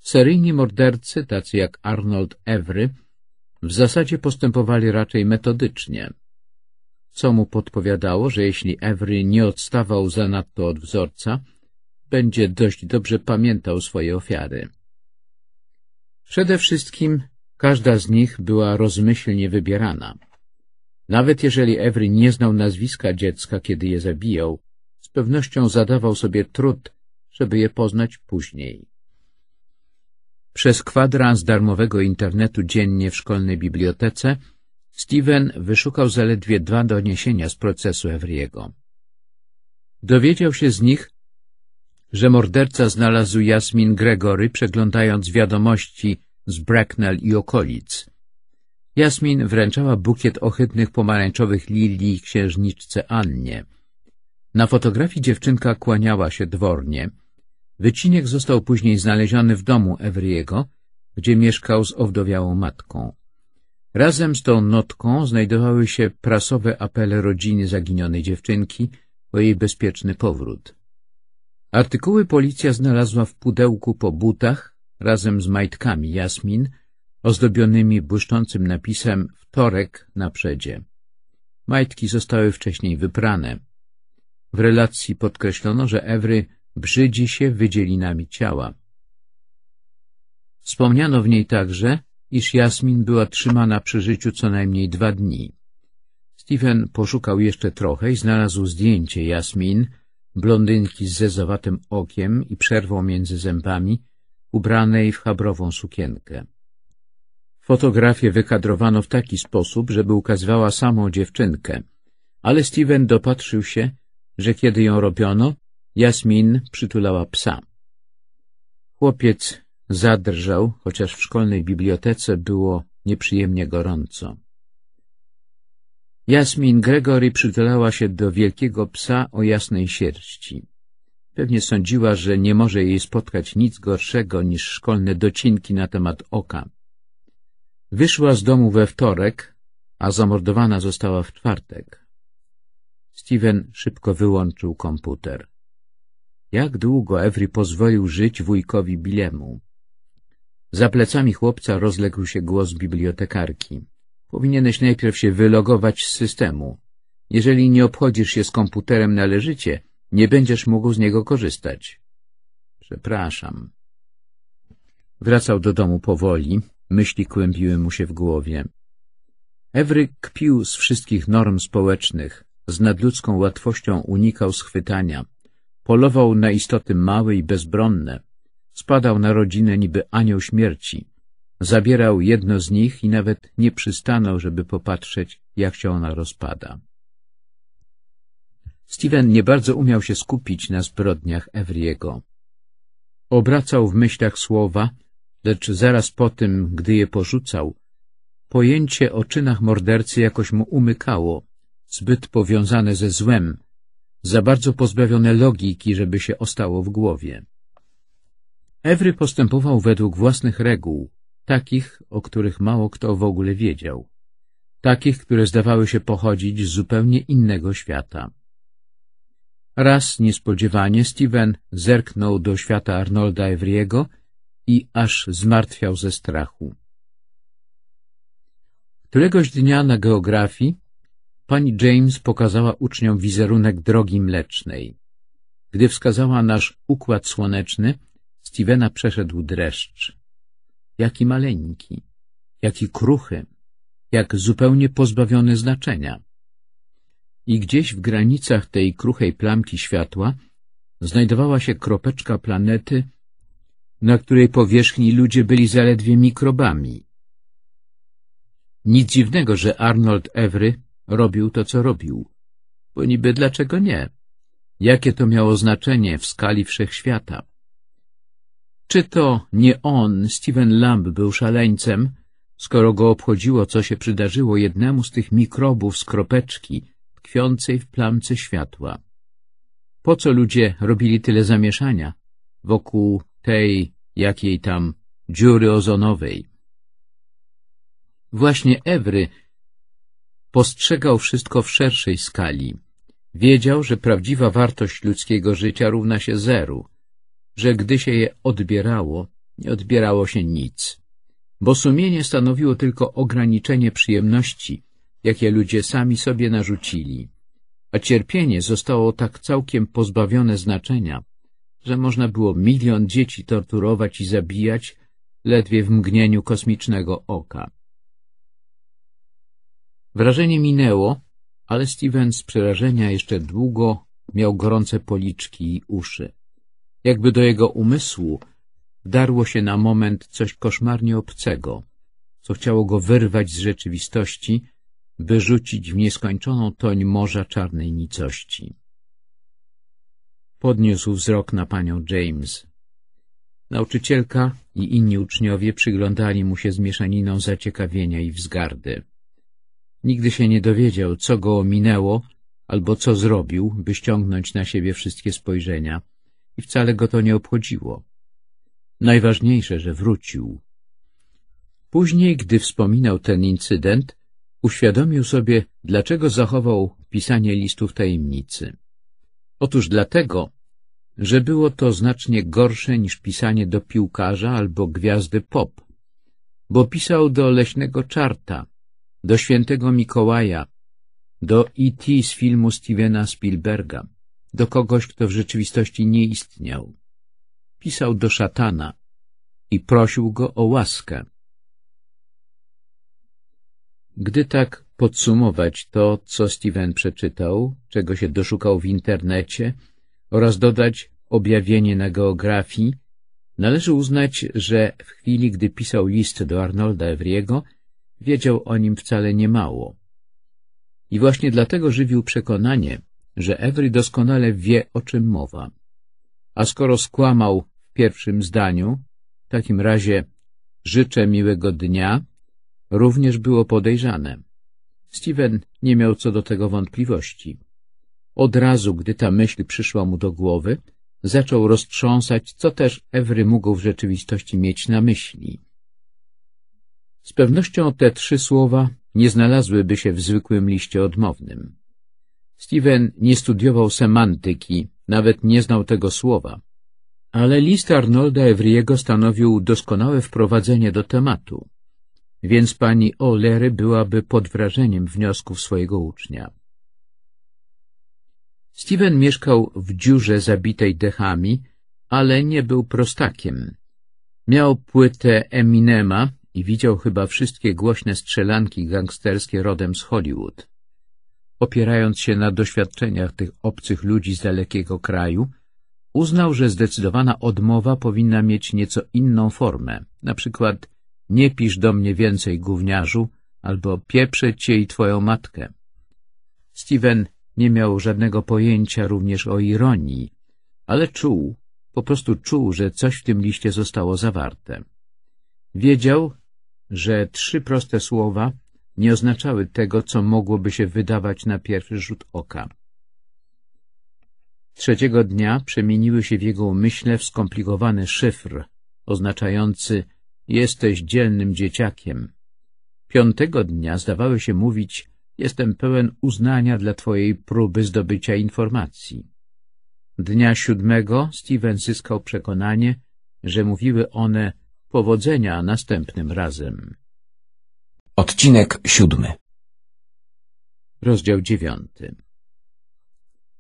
Seryjni mordercy, tacy jak Arnold Evry, w zasadzie postępowali raczej metodycznie, co mu podpowiadało, że jeśli Evry nie odstawał zanadto od wzorca, będzie dość dobrze pamiętał swoje ofiary. Przede wszystkim każda z nich była rozmyślnie wybierana. Nawet jeżeli Evry nie znał nazwiska dziecka, kiedy je zabijał, z pewnością zadawał sobie trud, żeby je poznać później. Przez kwadrans darmowego internetu dziennie w szkolnej bibliotece Steven wyszukał zaledwie dwa doniesienia z procesu Evriego. Dowiedział się z nich, że morderca znalazł Jasmin Gregory przeglądając wiadomości z Bracknell i okolic. Jasmin wręczała bukiet ohydnych pomarańczowych lilii księżniczce Annie. Na fotografii dziewczynka kłaniała się dwornie – Wycinek został później znaleziony w domu Evryego, gdzie mieszkał z owdowiałą matką. Razem z tą notką znajdowały się prasowe apele rodziny zaginionej dziewczynki o jej bezpieczny powrót. Artykuły policja znalazła w pudełku po butach razem z majtkami Jasmin, ozdobionymi błyszczącym napisem Wtorek na przedzie. Majtki zostały wcześniej wyprane. W relacji podkreślono, że Evry brzydzi się wydzielinami ciała. Wspomniano w niej także, iż Jasmin była trzymana przy życiu co najmniej dwa dni. Stephen poszukał jeszcze trochę i znalazł zdjęcie Jasmin, blondynki z zezowatym okiem i przerwą między zębami, ubranej w chabrową sukienkę. Fotografię wykadrowano w taki sposób, żeby ukazywała samą dziewczynkę, ale Steven dopatrzył się, że kiedy ją robiono, Jasmin przytulała psa. Chłopiec zadrżał, chociaż w szkolnej bibliotece było nieprzyjemnie gorąco. Jasmin Gregory przytulała się do wielkiego psa o jasnej sierści. Pewnie sądziła, że nie może jej spotkać nic gorszego niż szkolne docinki na temat oka. Wyszła z domu we wtorek, a zamordowana została w czwartek. Steven szybko wyłączył komputer. Jak długo Evry pozwolił żyć wujkowi Bilemu? Za plecami chłopca rozległ się głos bibliotekarki. Powinieneś najpierw się wylogować z systemu. Jeżeli nie obchodzisz się z komputerem należycie, nie będziesz mógł z niego korzystać. Przepraszam. Wracał do domu powoli, myśli kłębiły mu się w głowie. Ewry kpił z wszystkich norm społecznych, z nadludzką łatwością unikał schwytania, Polował na istoty małe i bezbronne. Spadał na rodzinę niby anioł śmierci. Zabierał jedno z nich i nawet nie przystanął, żeby popatrzeć, jak się ona rozpada. Steven nie bardzo umiał się skupić na zbrodniach Evriego. Obracał w myślach słowa, lecz zaraz po tym, gdy je porzucał, pojęcie o czynach mordercy jakoś mu umykało, zbyt powiązane ze złem, za bardzo pozbawione logiki, żeby się ostało w głowie. Ewry postępował według własnych reguł, takich, o których mało kto w ogóle wiedział, takich, które zdawały się pochodzić z zupełnie innego świata. Raz niespodziewanie Steven zerknął do świata Arnolda Evriego i aż zmartwiał ze strachu. Któregoś dnia na geografii pani James pokazała uczniom wizerunek drogi mlecznej. Gdy wskazała nasz układ słoneczny, Stevena przeszedł dreszcz. Jaki maleńki, jaki kruchy, jak zupełnie pozbawiony znaczenia. I gdzieś w granicach tej kruchej plamki światła znajdowała się kropeczka planety, na której powierzchni ludzie byli zaledwie mikrobami. Nic dziwnego, że Arnold Evry robił to, co robił. Bo niby dlaczego nie? Jakie to miało znaczenie w skali wszechświata? Czy to nie on, Steven Lamb, był szaleńcem, skoro go obchodziło, co się przydarzyło jednemu z tych mikrobów z kropeczki tkwiącej w plamce światła? Po co ludzie robili tyle zamieszania wokół tej, jakiej tam, dziury ozonowej? Właśnie Ewry Postrzegał wszystko w szerszej skali. Wiedział, że prawdziwa wartość ludzkiego życia równa się zeru, że gdy się je odbierało, nie odbierało się nic, bo sumienie stanowiło tylko ograniczenie przyjemności, jakie ludzie sami sobie narzucili, a cierpienie zostało tak całkiem pozbawione znaczenia, że można było milion dzieci torturować i zabijać ledwie w mgnieniu kosmicznego oka. Wrażenie minęło, ale Steven z przerażenia jeszcze długo miał gorące policzki i uszy. Jakby do jego umysłu darło się na moment coś koszmarnie obcego, co chciało go wyrwać z rzeczywistości, by rzucić w nieskończoną toń morza czarnej nicości. Podniósł wzrok na panią James. Nauczycielka i inni uczniowie przyglądali mu się z mieszaniną zaciekawienia i wzgardy. Nigdy się nie dowiedział, co go ominęło albo co zrobił, by ściągnąć na siebie wszystkie spojrzenia i wcale go to nie obchodziło. Najważniejsze, że wrócił. Później, gdy wspominał ten incydent, uświadomił sobie, dlaczego zachował pisanie listów tajemnicy. Otóż dlatego, że było to znacznie gorsze niż pisanie do piłkarza albo gwiazdy pop, bo pisał do leśnego czarta, do świętego Mikołaja, do E.T. z filmu Stevena Spielberga, do kogoś, kto w rzeczywistości nie istniał. Pisał do szatana i prosił go o łaskę. Gdy tak podsumować to, co Steven przeczytał, czego się doszukał w internecie oraz dodać objawienie na geografii, należy uznać, że w chwili, gdy pisał list do Arnolda Evriego, Wiedział o nim wcale niemało. I właśnie dlatego żywił przekonanie, że Every doskonale wie, o czym mowa. A skoro skłamał w pierwszym zdaniu, w takim razie życzę miłego dnia, również było podejrzane. Steven nie miał co do tego wątpliwości. Od razu, gdy ta myśl przyszła mu do głowy, zaczął roztrząsać, co też Evry mógł w rzeczywistości mieć na myśli. Z pewnością te trzy słowa nie znalazłyby się w zwykłym liście odmownym. Steven nie studiował semantyki, nawet nie znał tego słowa. Ale list Arnolda Evriego stanowił doskonałe wprowadzenie do tematu, więc pani O'Leary byłaby pod wrażeniem wniosków swojego ucznia. Steven mieszkał w dziurze zabitej dechami, ale nie był prostakiem. Miał płytę Eminema, i widział chyba wszystkie głośne strzelanki gangsterskie rodem z Hollywood. Opierając się na doświadczeniach tych obcych ludzi z dalekiego kraju, uznał, że zdecydowana odmowa powinna mieć nieco inną formę, na przykład nie pisz do mnie więcej, gówniarzu, albo pieprzę cię i twoją matkę. Steven nie miał żadnego pojęcia również o ironii, ale czuł, po prostu czuł, że coś w tym liście zostało zawarte. Wiedział, że trzy proste słowa nie oznaczały tego, co mogłoby się wydawać na pierwszy rzut oka. Trzeciego dnia przemieniły się w jego umyśle w skomplikowany szyfr, oznaczający jesteś dzielnym dzieciakiem. Piątego dnia zdawały się mówić jestem pełen uznania dla twojej próby zdobycia informacji. Dnia siódmego Steven zyskał przekonanie, że mówiły one Powodzenia następnym razem. Odcinek siódmy Rozdział dziewiąty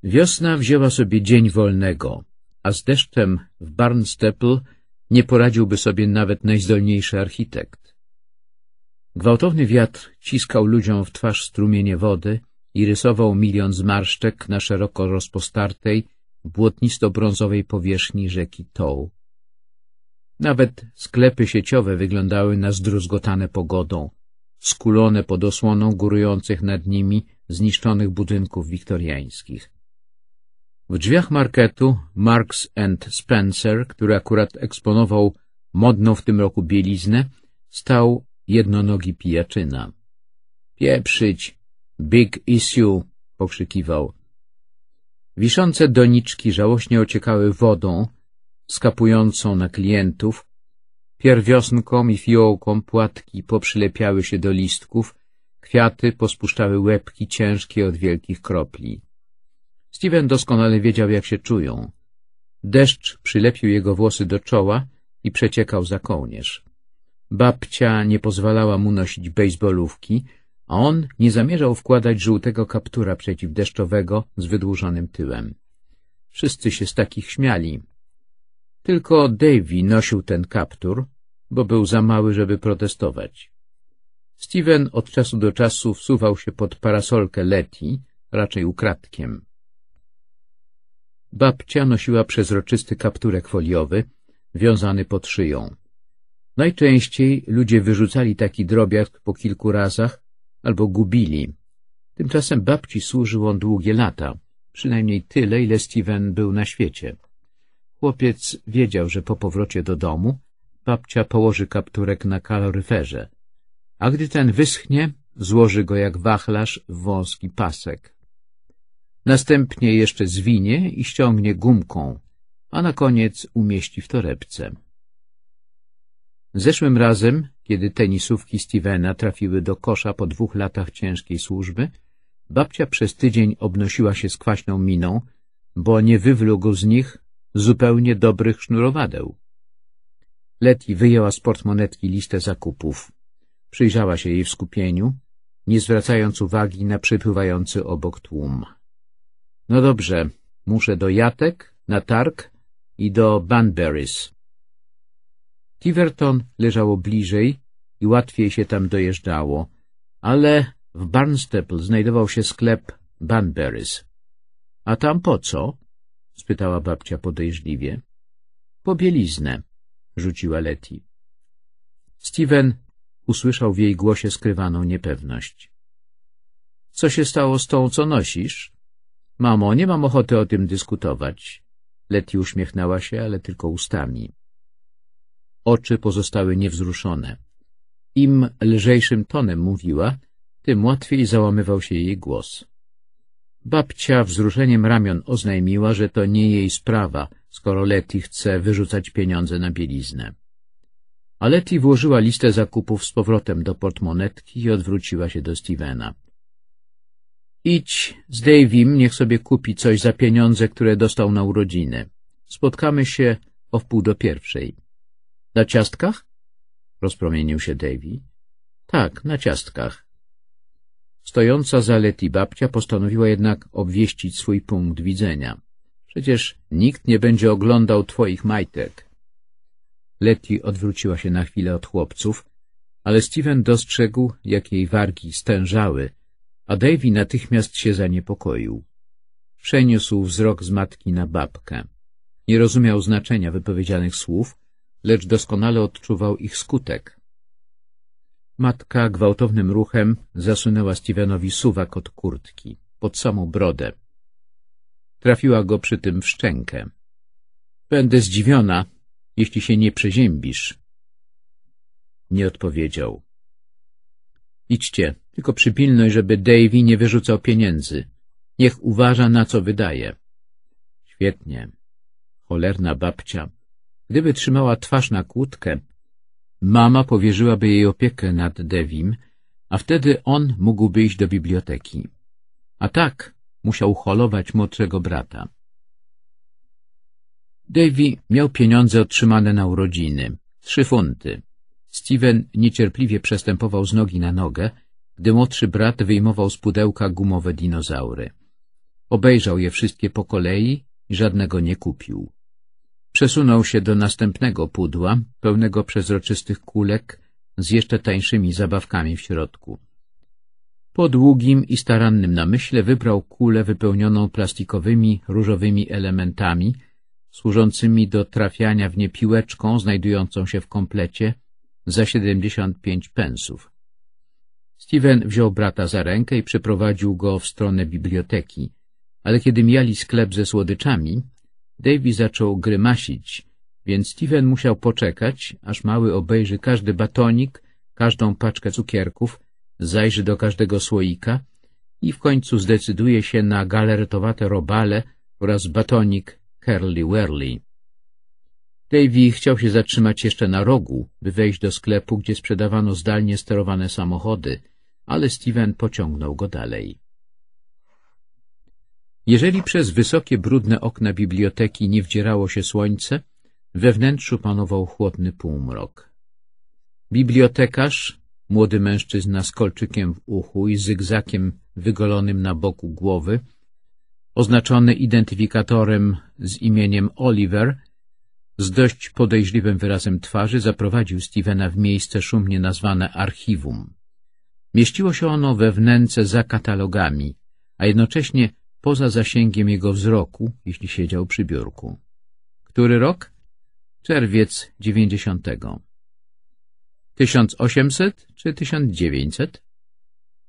Wiosna wzięła sobie dzień wolnego, a z deszczem w Barnstaple nie poradziłby sobie nawet najzdolniejszy architekt. Gwałtowny wiatr ciskał ludziom w twarz strumienie wody i rysował milion zmarszczek na szeroko rozpostartej, błotnisto-brązowej powierzchni rzeki Tow. Nawet sklepy sieciowe wyglądały na zdruzgotane pogodą, skulone pod osłoną górujących nad nimi zniszczonych budynków wiktoriańskich. W drzwiach marketu Marks and Spencer, który akurat eksponował modną w tym roku bieliznę, stał jednonogi pijaczyna. — Pieprzyć! Big issue! — pokrzykiwał. Wiszące doniczki żałośnie ociekały wodą, skapującą na klientów, pierwiosnkom i fiołkom płatki poprzylepiały się do listków, kwiaty pospuszczały łebki ciężkie od wielkich kropli. Steven doskonale wiedział, jak się czują. Deszcz przylepił jego włosy do czoła i przeciekał za kołnierz. Babcia nie pozwalała mu nosić bejsbolówki, a on nie zamierzał wkładać żółtego kaptura przeciwdeszczowego z wydłużonym tyłem. Wszyscy się z takich śmiali, tylko Davy nosił ten kaptur, bo był za mały, żeby protestować. Steven od czasu do czasu wsuwał się pod parasolkę Leti, raczej ukradkiem. Babcia nosiła przezroczysty kapturek foliowy, wiązany pod szyją. Najczęściej ludzie wyrzucali taki drobiazg po kilku razach albo gubili. Tymczasem babci służył on długie lata, przynajmniej tyle, ile Steven był na świecie. Chłopiec wiedział, że po powrocie do domu babcia położy kapturek na kaloryferze, a gdy ten wyschnie, złoży go jak wachlarz w wąski pasek. Następnie jeszcze zwinie i ściągnie gumką, a na koniec umieści w torebce. Zeszłym razem, kiedy tenisówki Stevena trafiły do kosza po dwóch latach ciężkiej służby, babcia przez tydzień obnosiła się z kwaśną miną, bo nie wywlógł z nich zupełnie dobrych sznurowadeł. Letty wyjęła z portmonetki listę zakupów. Przyjrzała się jej w skupieniu, nie zwracając uwagi na przepływający obok tłum. No dobrze, muszę do Jatek, na targ i do Banberries. Tiverton leżało bliżej i łatwiej się tam dojeżdżało, ale w Barnstaple znajdował się sklep Banberries. A tam po co? — spytała babcia podejrzliwie. — Po bieliznę — rzuciła Leti. Steven usłyszał w jej głosie skrywaną niepewność. — Co się stało z tą, co nosisz? — Mamo, nie mam ochoty o tym dyskutować. Leti uśmiechnęła się, ale tylko ustami. Oczy pozostały niewzruszone. Im lżejszym tonem mówiła, tym łatwiej załamywał się jej głos. Babcia wzruszeniem ramion oznajmiła, że to nie jej sprawa, skoro Leti chce wyrzucać pieniądze na bieliznę. A Leti włożyła listę zakupów z powrotem do portmonetki i odwróciła się do Stevena. Idź z Davim, niech sobie kupi coś za pieniądze, które dostał na urodziny. Spotkamy się o wpół do pierwszej. Na ciastkach? Rozpromienił się Davy. Tak, na ciastkach. Stojąca za Leti babcia postanowiła jednak obwieścić swój punkt widzenia. Przecież nikt nie będzie oglądał twoich majtek. Leti odwróciła się na chwilę od chłopców, ale Steven dostrzegł, jak jej wargi stężały, a Davy natychmiast się zaniepokoił. Przeniósł wzrok z matki na babkę. Nie rozumiał znaczenia wypowiedzianych słów, lecz doskonale odczuwał ich skutek. Matka gwałtownym ruchem zasunęła Stevenowi suwak od kurtki, pod samą brodę. Trafiła go przy tym w szczękę. Będę zdziwiona, jeśli się nie przeziębisz. Nie odpowiedział. Idźcie, tylko przypilnuj, żeby Davy nie wyrzucał pieniędzy. Niech uważa, na co wydaje. Świetnie. Cholerna babcia. Gdyby trzymała twarz na kłódkę, Mama powierzyłaby jej opiekę nad Devim, a wtedy on mógłby iść do biblioteki. A tak musiał holować młodszego brata. Davy miał pieniądze otrzymane na urodziny, trzy funty. Steven niecierpliwie przestępował z nogi na nogę, gdy młodszy brat wyjmował z pudełka gumowe dinozaury. Obejrzał je wszystkie po kolei i żadnego nie kupił. Przesunął się do następnego pudła, pełnego przezroczystych kulek z jeszcze tańszymi zabawkami w środku. Po długim i starannym namyśle wybrał kulę wypełnioną plastikowymi, różowymi elementami, służącymi do trafiania w nie piłeczką znajdującą się w komplecie za 75 pensów. Steven wziął brata za rękę i przeprowadził go w stronę biblioteki, ale kiedy mieli sklep ze słodyczami, Davy zaczął grymasić, więc Steven musiał poczekać, aż mały obejrzy każdy batonik, każdą paczkę cukierków, zajrzy do każdego słoika i w końcu zdecyduje się na galeretowate robale oraz batonik Curly Werly. Davy chciał się zatrzymać jeszcze na rogu, by wejść do sklepu, gdzie sprzedawano zdalnie sterowane samochody, ale Steven pociągnął go dalej. Jeżeli przez wysokie, brudne okna biblioteki nie wdzierało się słońce, we wnętrzu panował chłodny półmrok. Bibliotekarz, młody mężczyzna z kolczykiem w uchu i zygzakiem wygolonym na boku głowy, oznaczony identyfikatorem z imieniem Oliver, z dość podejrzliwym wyrazem twarzy zaprowadził Stevena w miejsce szumnie nazwane archiwum. Mieściło się ono we wnęce za katalogami, a jednocześnie poza zasięgiem jego wzroku, jeśli siedział przy biurku. Który rok? Czerwiec dziewięćdziesiątego. 1800 czy 1900?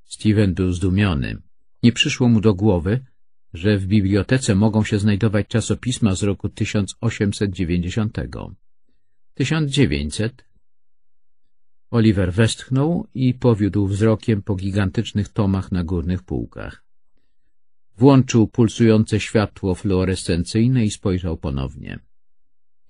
Steven był zdumiony. Nie przyszło mu do głowy, że w bibliotece mogą się znajdować czasopisma z roku 1890. 1900. Oliver westchnął i powiódł wzrokiem po gigantycznych tomach na górnych półkach. Włączył pulsujące światło fluorescencyjne i spojrzał ponownie.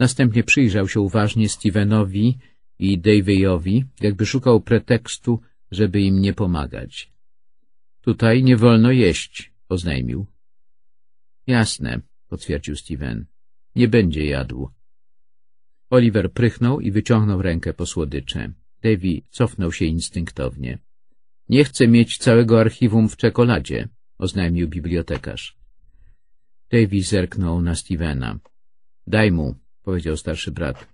Następnie przyjrzał się uważnie Stevenowi i Davyowi, jakby szukał pretekstu, żeby im nie pomagać. — Tutaj nie wolno jeść — oznajmił. — Jasne — potwierdził Steven. — Nie będzie jadł. Oliver prychnął i wyciągnął rękę po słodycze. Davy cofnął się instynktownie. — Nie chcę mieć całego archiwum w czekoladzie oznajmił bibliotekarz. Davy zerknął na Stevena. Daj mu, powiedział starszy brat.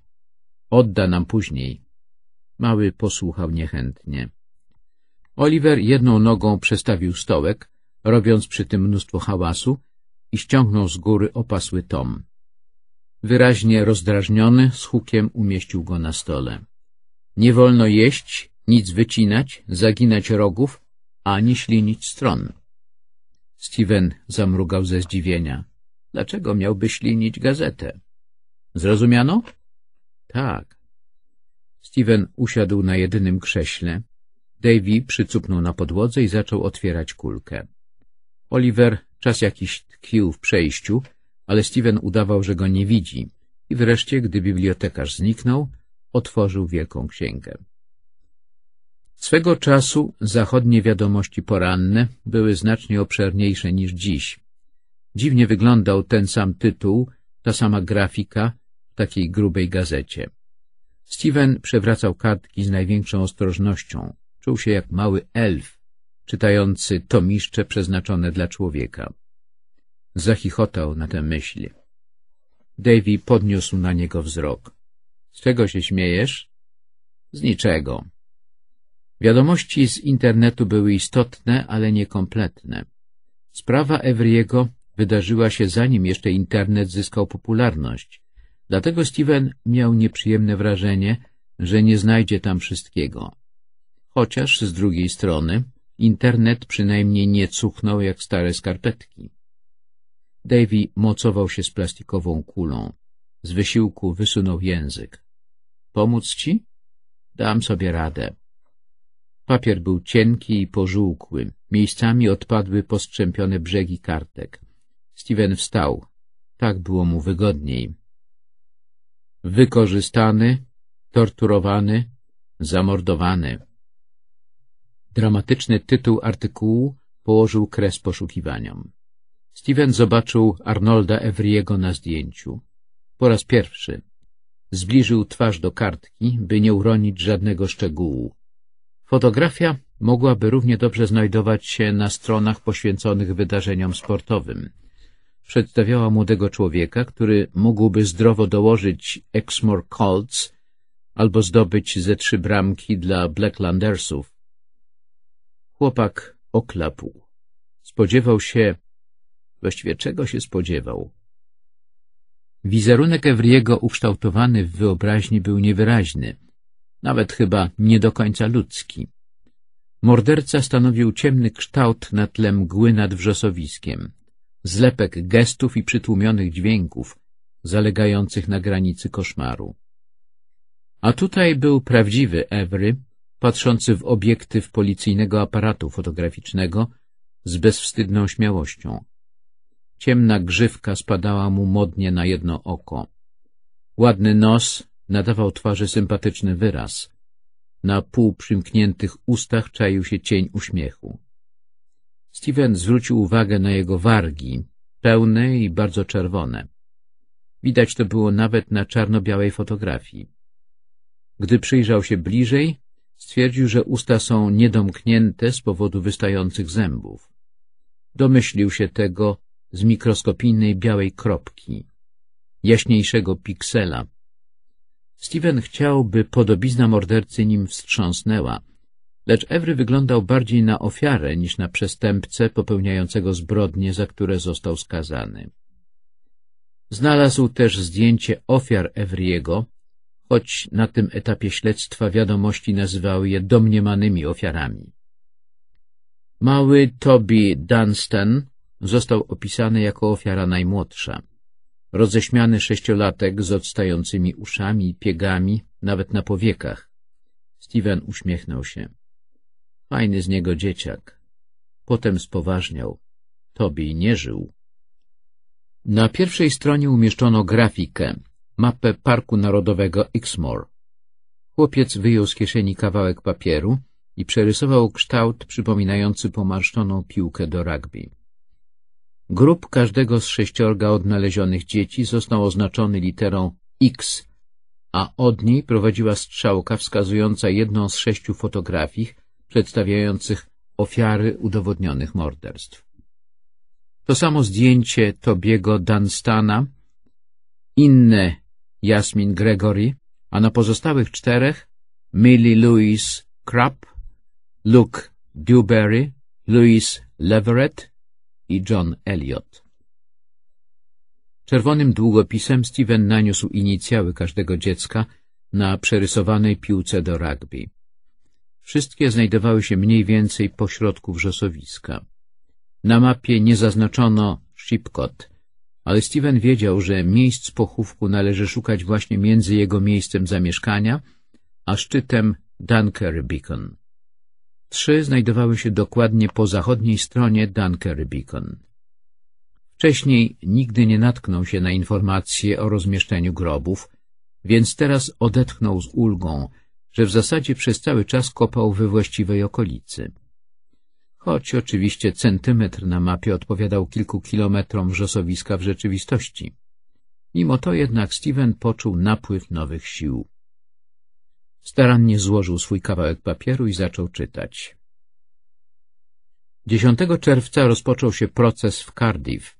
Odda nam później. Mały posłuchał niechętnie. Oliver jedną nogą przestawił stołek, robiąc przy tym mnóstwo hałasu i ściągnął z góry opasły tom. Wyraźnie rozdrażniony, z hukiem umieścił go na stole. Nie wolno jeść, nic wycinać, zaginać rogów, ani ślinić stron. Steven zamrugał ze zdziwienia. Dlaczego miałby ślinić gazetę? Zrozumiano? Tak. Steven usiadł na jedynym krześle. Davy przycupnął na podłodze i zaczął otwierać kulkę. Oliver czas jakiś tkwił w przejściu, ale Steven udawał, że go nie widzi i wreszcie, gdy bibliotekarz zniknął, otworzył wielką księgę. Swego czasu zachodnie wiadomości poranne były znacznie obszerniejsze niż dziś. Dziwnie wyglądał ten sam tytuł, ta sama grafika w takiej grubej gazecie. Steven przewracał kartki z największą ostrożnością. Czuł się jak mały elf, czytający tomiszcze przeznaczone dla człowieka. Zachichotał na tę myśl. Davy podniósł na niego wzrok. — Z czego się śmiejesz? — Z niczego Wiadomości z internetu były istotne, ale niekompletne. Sprawa Evryego wydarzyła się zanim jeszcze internet zyskał popularność. Dlatego Steven miał nieprzyjemne wrażenie, że nie znajdzie tam wszystkiego. Chociaż z drugiej strony internet przynajmniej nie cuchnął jak stare skarpetki. Davy mocował się z plastikową kulą. Z wysiłku wysunął język. — Pomóc ci? — Dam sobie radę. Papier był cienki i pożółkły. Miejscami odpadły postrzępione brzegi kartek. Steven wstał. Tak było mu wygodniej. Wykorzystany, torturowany, zamordowany. Dramatyczny tytuł artykułu położył kres poszukiwaniom. Steven zobaczył Arnolda Evriego na zdjęciu. Po raz pierwszy. Zbliżył twarz do kartki, by nie uronić żadnego szczegółu. Fotografia mogłaby równie dobrze znajdować się na stronach poświęconych wydarzeniom sportowym. Przedstawiała młodego człowieka, który mógłby zdrowo dołożyć Exmoor Colts albo zdobyć ze trzy bramki dla Blacklandersów. Chłopak oklapł. Spodziewał się... Właściwie czego się spodziewał? Wizerunek Evriego ukształtowany w wyobraźni był niewyraźny – nawet chyba nie do końca ludzki. Morderca stanowił ciemny kształt na tle mgły nad wrzosowiskiem, zlepek gestów i przytłumionych dźwięków, zalegających na granicy koszmaru. A tutaj był prawdziwy Ewry, patrzący w obiektyw policyjnego aparatu fotograficznego z bezwstydną śmiałością. Ciemna grzywka spadała mu modnie na jedno oko. Ładny nos nadawał twarzy sympatyczny wyraz. Na pół przymkniętych ustach czaił się cień uśmiechu. Steven zwrócił uwagę na jego wargi, pełne i bardzo czerwone. Widać to było nawet na czarno-białej fotografii. Gdy przyjrzał się bliżej, stwierdził, że usta są niedomknięte z powodu wystających zębów. Domyślił się tego z mikroskopijnej białej kropki, jaśniejszego piksela, Steven chciał, by podobizna mordercy nim wstrząsnęła, lecz Evry wyglądał bardziej na ofiarę niż na przestępcę popełniającego zbrodnie, za które został skazany. Znalazł też zdjęcie ofiar Evryego, choć na tym etapie śledztwa wiadomości nazywały je domniemanymi ofiarami. Mały Toby Dunstan został opisany jako ofiara najmłodsza roześmiany sześciolatek z odstającymi uszami i piegami, nawet na powiekach. Steven uśmiechnął się. Fajny z niego dzieciak. Potem spoważniał. Tobi nie żył. Na pierwszej stronie umieszczono grafikę, mapę Parku Narodowego Ixmore. Chłopiec wyjął z kieszeni kawałek papieru i przerysował kształt przypominający pomarszczoną piłkę do rugby. Grób każdego z sześciorga odnalezionych dzieci został oznaczony literą X, a od niej prowadziła strzałka wskazująca jedną z sześciu fotografii przedstawiających ofiary udowodnionych morderstw. To samo zdjęcie Tobiego Dunstana, inne Jasmin Gregory, a na pozostałych czterech Millie Louise Crabb, Luke Dewberry, Louis Leverett i John Elliot. Czerwonym długopisem Steven naniósł inicjały każdego dziecka na przerysowanej piłce do rugby. Wszystkie znajdowały się mniej więcej po środku wrzosowiska. Na mapie nie zaznaczono Shipcot, ale Steven wiedział, że miejsc pochówku należy szukać właśnie między jego miejscem zamieszkania a szczytem Dunkery Beacon. Trzy znajdowały się dokładnie po zachodniej stronie Dunkery Beacon. Wcześniej nigdy nie natknął się na informacje o rozmieszczeniu grobów, więc teraz odetchnął z ulgą, że w zasadzie przez cały czas kopał we właściwej okolicy. Choć oczywiście centymetr na mapie odpowiadał kilku kilometrom wrzosowiska w rzeczywistości. Mimo to jednak Steven poczuł napływ nowych sił. Starannie złożył swój kawałek papieru i zaczął czytać. 10 czerwca rozpoczął się proces w Cardiff,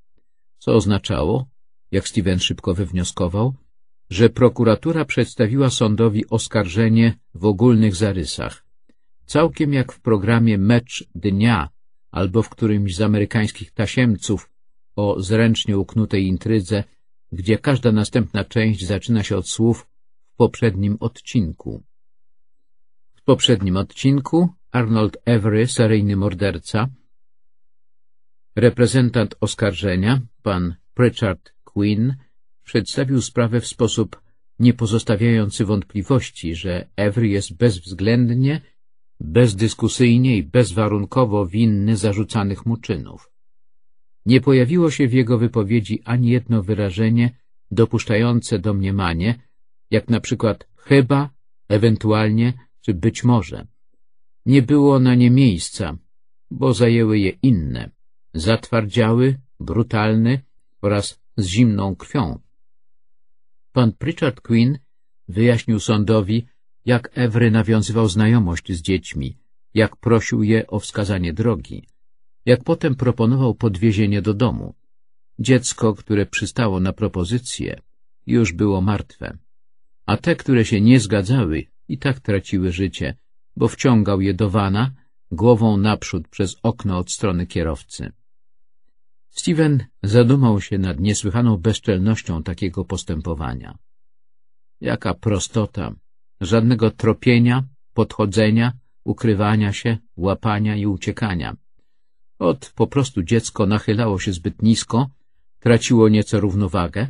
co oznaczało, jak Steven szybko wywnioskował, że prokuratura przedstawiła sądowi oskarżenie w ogólnych zarysach, całkiem jak w programie Mecz Dnia albo w którymś z amerykańskich tasiemców o zręcznie uknutej intrydze, gdzie każda następna część zaczyna się od słów w poprzednim odcinku poprzednim odcinku Arnold Every, seryjny morderca, reprezentant oskarżenia, pan Pritchard Quinn, przedstawił sprawę w sposób nie pozostawiający wątpliwości, że Every jest bezwzględnie, bezdyskusyjnie i bezwarunkowo winny zarzucanych mu czynów. Nie pojawiło się w jego wypowiedzi ani jedno wyrażenie dopuszczające domniemanie, jak na przykład chyba, ewentualnie, być może. Nie było na nie miejsca, bo zajęły je inne, zatwardziały, brutalny oraz z zimną krwią. Pan Pritchard Quinn wyjaśnił sądowi, jak Ewry nawiązywał znajomość z dziećmi, jak prosił je o wskazanie drogi, jak potem proponował podwiezienie do domu. Dziecko, które przystało na propozycję, już było martwe, a te, które się nie zgadzały, i tak traciły życie, bo wciągał je do wana, głową naprzód przez okno od strony kierowcy. Steven zadumał się nad niesłychaną bezczelnością takiego postępowania. Jaka prostota, żadnego tropienia, podchodzenia, ukrywania się, łapania i uciekania. Od po prostu dziecko nachylało się zbyt nisko, traciło nieco równowagę,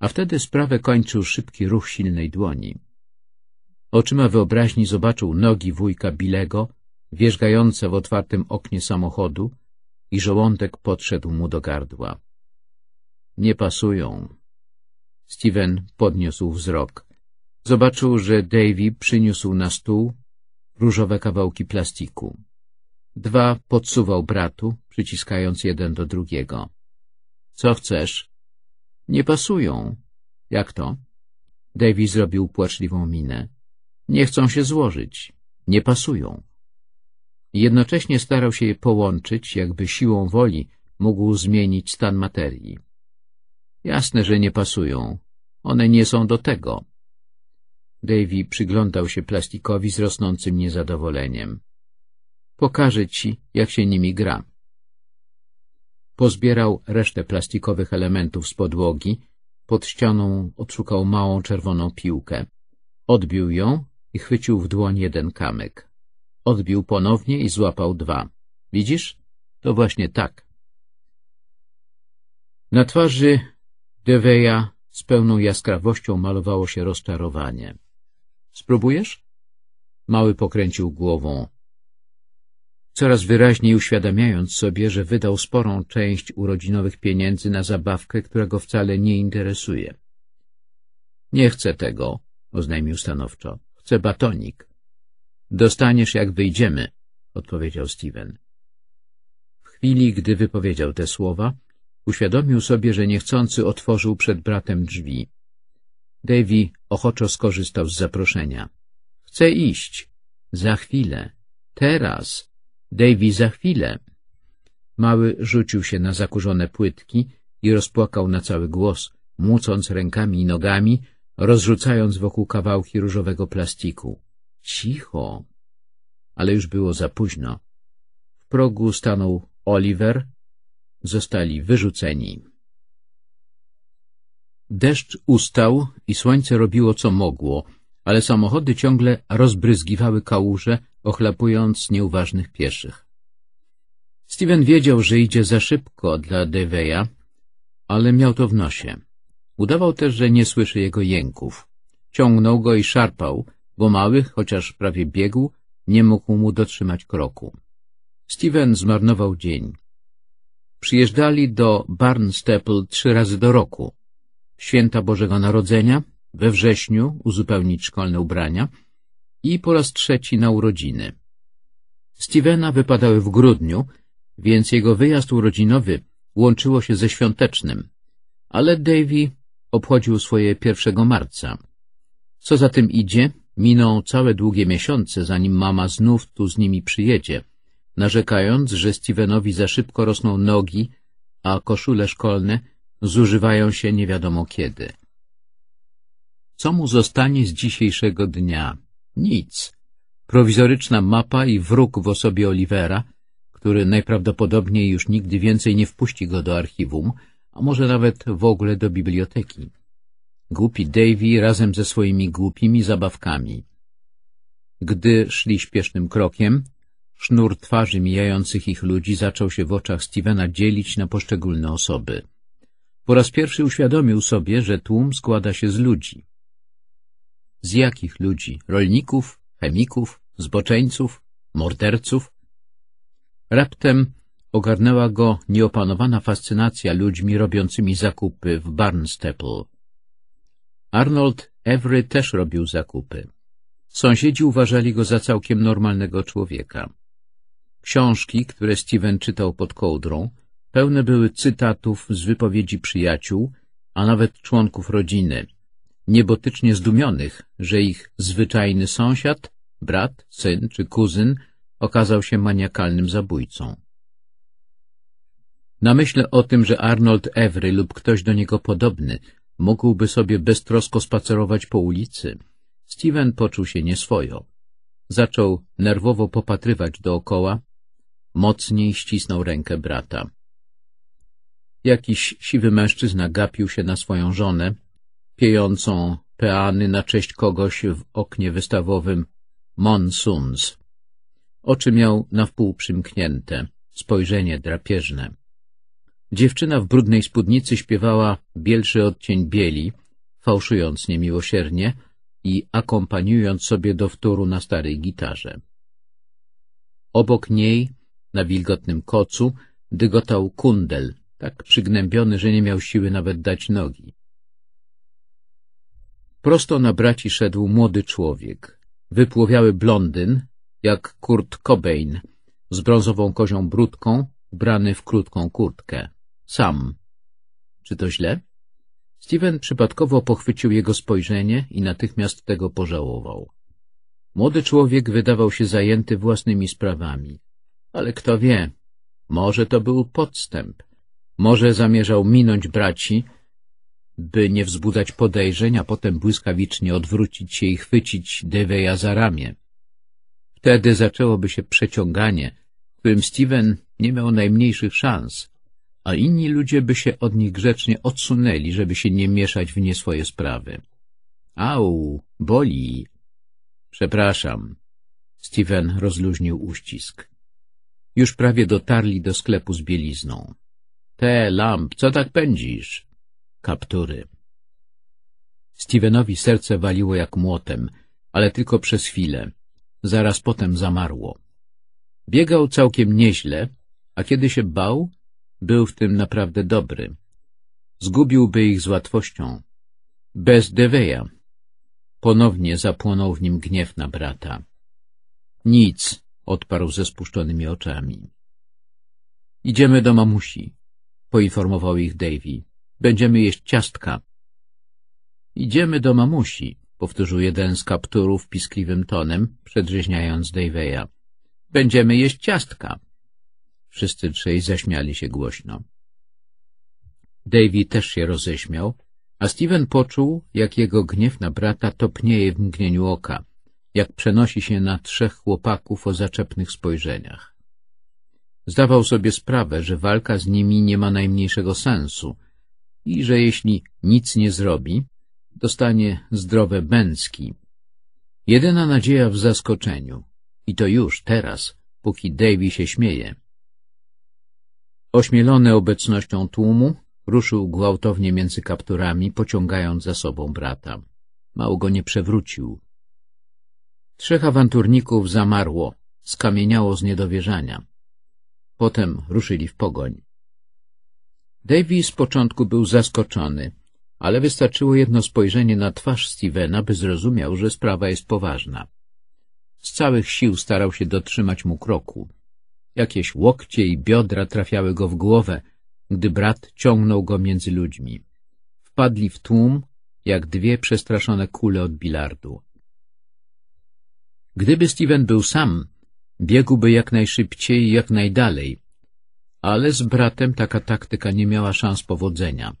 a wtedy sprawę kończył szybki ruch silnej dłoni. Oczyma wyobraźni zobaczył nogi wujka Bilego, wierzgające w otwartym oknie samochodu i żołądek podszedł mu do gardła. Nie pasują. Steven podniósł wzrok. Zobaczył, że Davy przyniósł na stół różowe kawałki plastiku. Dwa podsuwał bratu, przyciskając jeden do drugiego. — Co chcesz? — Nie pasują. — Jak to? Davy zrobił płaczliwą minę. Nie chcą się złożyć, nie pasują. Jednocześnie starał się je połączyć, jakby siłą woli mógł zmienić stan materii. Jasne, że nie pasują. One nie są do tego. Davy przyglądał się plastikowi z rosnącym niezadowoleniem. Pokażę ci, jak się nimi gra. Pozbierał resztę plastikowych elementów z podłogi, pod ścianą odszukał małą czerwoną piłkę. Odbił ją i chwycił w dłoń jeden kamyk. Odbił ponownie i złapał dwa. Widzisz? To właśnie tak. Na twarzy Deveja z pełną jaskrawością malowało się rozczarowanie. Spróbujesz? Mały pokręcił głową. Coraz wyraźniej uświadamiając sobie, że wydał sporą część urodzinowych pieniędzy na zabawkę, którego wcale nie interesuje. Nie chcę tego, oznajmił stanowczo. Chcę batonik. Dostaniesz, jak wyjdziemy, odpowiedział Steven. W chwili, gdy wypowiedział te słowa, uświadomił sobie, że niechcący otworzył przed bratem drzwi. Davy ochoczo skorzystał z zaproszenia. — Chcę iść. — Za chwilę. — Teraz. — Davy, za chwilę. Mały rzucił się na zakurzone płytki i rozpłakał na cały głos, młócąc rękami i nogami, rozrzucając wokół kawałki różowego plastiku. Cicho! Ale już było za późno. W progu stanął Oliver. Zostali wyrzuceni. Deszcz ustał i słońce robiło co mogło, ale samochody ciągle rozbryzgiwały kałuże, ochlapując nieuważnych pieszych. Steven wiedział, że idzie za szybko dla Deweya, ale miał to w nosie. Udawał też, że nie słyszy jego jęków. Ciągnął go i szarpał, bo mały, chociaż prawie biegł, nie mógł mu dotrzymać kroku. Steven zmarnował dzień. Przyjeżdżali do Barnstaple trzy razy do roku. Święta Bożego Narodzenia, we wrześniu uzupełnić szkolne ubrania i po raz trzeci na urodziny. Stevena wypadały w grudniu, więc jego wyjazd urodzinowy łączyło się ze świątecznym, ale Davy obchodził swoje 1 marca. Co za tym idzie, miną całe długie miesiące, zanim mama znów tu z nimi przyjedzie, narzekając, że Stevenowi za szybko rosną nogi, a koszule szkolne zużywają się nie wiadomo kiedy. Co mu zostanie z dzisiejszego dnia? Nic. Prowizoryczna mapa i wróg w osobie Olivera, który najprawdopodobniej już nigdy więcej nie wpuści go do archiwum, a może nawet w ogóle do biblioteki. Głupi Davy razem ze swoimi głupimi zabawkami. Gdy szli śpiesznym krokiem, sznur twarzy mijających ich ludzi zaczął się w oczach Stevena dzielić na poszczególne osoby. Po raz pierwszy uświadomił sobie, że tłum składa się z ludzi. Z jakich ludzi? Rolników, chemików, zboczeńców, morderców? Raptem Ogarnęła go nieopanowana fascynacja ludźmi robiącymi zakupy w Barnstaple. Arnold Every też robił zakupy. Sąsiedzi uważali go za całkiem normalnego człowieka. Książki, które Steven czytał pod kołdrą, pełne były cytatów z wypowiedzi przyjaciół, a nawet członków rodziny, niebotycznie zdumionych, że ich zwyczajny sąsiad, brat, syn czy kuzyn okazał się maniakalnym zabójcą. Na myśl o tym, że Arnold Evry lub ktoś do niego podobny mógłby sobie beztrosko spacerować po ulicy, Steven poczuł się nieswojo. Zaczął nerwowo popatrywać dookoła, mocniej ścisnął rękę brata. Jakiś siwy mężczyzna gapił się na swoją żonę, piejącą peany na cześć kogoś w oknie wystawowym Monsuns. Oczy miał na wpół przymknięte, spojrzenie drapieżne. Dziewczyna w brudnej spódnicy śpiewała bielszy odcień bieli, fałszując niemiłosiernie i akompaniując sobie do wtóru na starej gitarze. Obok niej, na wilgotnym kocu, dygotał kundel, tak przygnębiony, że nie miał siły nawet dać nogi. Prosto na braci szedł młody człowiek, wypłowiały blondyn, jak Kurt Cobain, z brązową kozią brudką, ubrany w krótką kurtkę. Sam. Czy to źle? Steven przypadkowo pochwycił jego spojrzenie i natychmiast tego pożałował. Młody człowiek wydawał się zajęty własnymi sprawami. Ale kto wie, może to był podstęp. Może zamierzał minąć braci, by nie wzbudzać podejrzeń, a potem błyskawicznie odwrócić się i chwycić Deweya za ramię. Wtedy zaczęłoby się przeciąganie, w którym Steven nie miał najmniejszych szans, a inni ludzie by się od nich grzecznie odsunęli, żeby się nie mieszać w nie swoje sprawy. Au, boli. Przepraszam. Steven rozluźnił uścisk. Już prawie dotarli do sklepu z bielizną. Te, lamp, co tak pędzisz? Kaptury. Stevenowi serce waliło jak młotem, ale tylko przez chwilę. Zaraz potem zamarło. Biegał całkiem nieźle, a kiedy się bał, był w tym naprawdę dobry. Zgubiłby ich z łatwością. Bez Deweja. Ponownie zapłonął w nim gniew na brata. Nic, odparł ze spuszczonymi oczami. Idziemy do mamusi, poinformował ich Davy. Będziemy jeść ciastka. Idziemy do mamusi, powtórzył jeden z kapturów piskliwym tonem, przedrzeźniając Daveya. Będziemy jeść ciastka. Wszyscy trzej zaśmiali się głośno. Davy też się roześmiał, a Steven poczuł, jak jego gniew na brata topnieje w mgnieniu oka, jak przenosi się na trzech chłopaków o zaczepnych spojrzeniach. Zdawał sobie sprawę, że walka z nimi nie ma najmniejszego sensu i że jeśli nic nie zrobi, dostanie zdrowe bęcki. Jedyna nadzieja w zaskoczeniu. I to już, teraz, póki Davy się śmieje. Ośmielony obecnością tłumu, ruszył gwałtownie między kapturami, pociągając za sobą brata. Mało go nie przewrócił. Trzech awanturników zamarło, skamieniało z niedowierzania. Potem ruszyli w pogoń. Davis z początku był zaskoczony, ale wystarczyło jedno spojrzenie na twarz Stevena, by zrozumiał, że sprawa jest poważna. Z całych sił starał się dotrzymać mu kroku. Jakieś łokcie i biodra trafiały go w głowę, gdy brat ciągnął go między ludźmi. Wpadli w tłum, jak dwie przestraszone kule od bilardu. Gdyby Steven był sam, biegłby jak najszybciej i jak najdalej, ale z bratem taka taktyka nie miała szans powodzenia,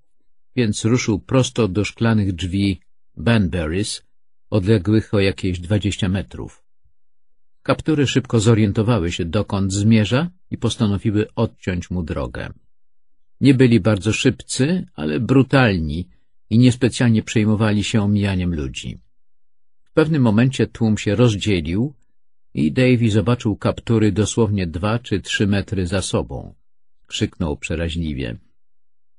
więc ruszył prosto do szklanych drzwi Banbury's, odległych o jakieś dwadzieścia metrów. Kaptury szybko zorientowały się, dokąd zmierza i postanowiły odciąć mu drogę. Nie byli bardzo szybcy, ale brutalni i niespecjalnie przejmowali się omijaniem ludzi. W pewnym momencie tłum się rozdzielił i Davy zobaczył kaptury dosłownie dwa czy trzy metry za sobą. Krzyknął przeraźliwie.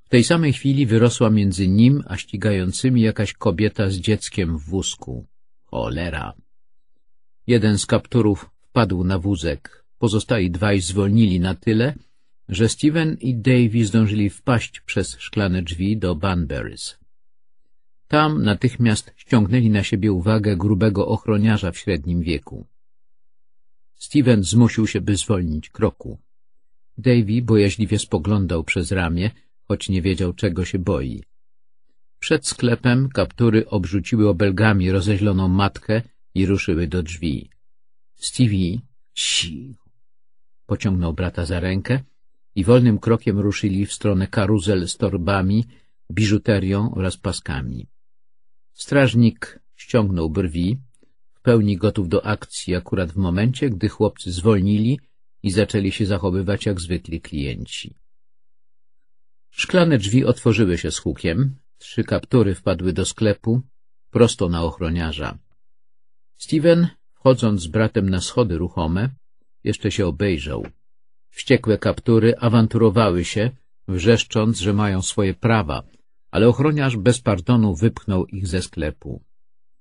W tej samej chwili wyrosła między nim a ścigającymi jakaś kobieta z dzieckiem w wózku. Cholera! Jeden z kapturów wpadł na wózek. Pozostali dwaj zwolnili na tyle, że Steven i Davy zdążyli wpaść przez szklane drzwi do Banberys. Tam natychmiast ściągnęli na siebie uwagę grubego ochroniarza w średnim wieku. Steven zmusił się, by zwolnić kroku. Davy bojaźliwie spoglądał przez ramię, choć nie wiedział, czego się boi. Przed sklepem kaptury obrzuciły obelgami rozeźloną matkę i ruszyły do drzwi. Stevie, cicho, pociągnął brata za rękę i wolnym krokiem ruszyli w stronę karuzel z torbami, biżuterią oraz paskami. Strażnik ściągnął brwi, w pełni gotów do akcji akurat w momencie, gdy chłopcy zwolnili i zaczęli się zachowywać jak zwykli klienci. Szklane drzwi otworzyły się z hukiem, trzy kaptury wpadły do sklepu, prosto na ochroniarza. Steven, wchodząc z bratem na schody ruchome, jeszcze się obejrzał. Wściekłe kaptury awanturowały się, wrzeszcząc, że mają swoje prawa, ale ochroniarz bez pardonu wypchnął ich ze sklepu.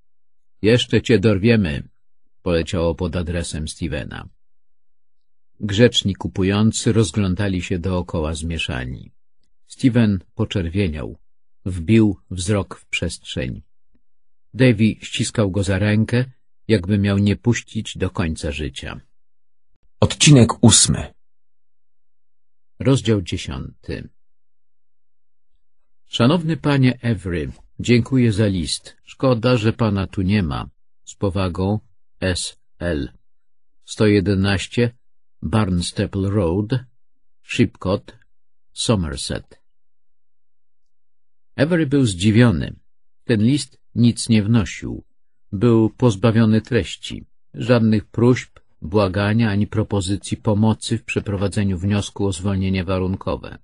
— Jeszcze cię dorwiemy — poleciało pod adresem Stevena. Grzeczni kupujący rozglądali się dookoła zmieszani. Steven poczerwieniał, wbił wzrok w przestrzeń. Davy ściskał go za rękę, jakby miał nie puścić do końca życia. Odcinek ósmy Rozdział dziesiąty Szanowny panie Every, dziękuję za list. Szkoda, że pana tu nie ma. Z powagą S.L. 111 Barnstaple Road, Shipcot, Somerset. Every był zdziwiony. Ten list nic nie wnosił był pozbawiony treści, żadnych próśb, błagania ani propozycji pomocy w przeprowadzeniu wniosku o zwolnienie warunkowe.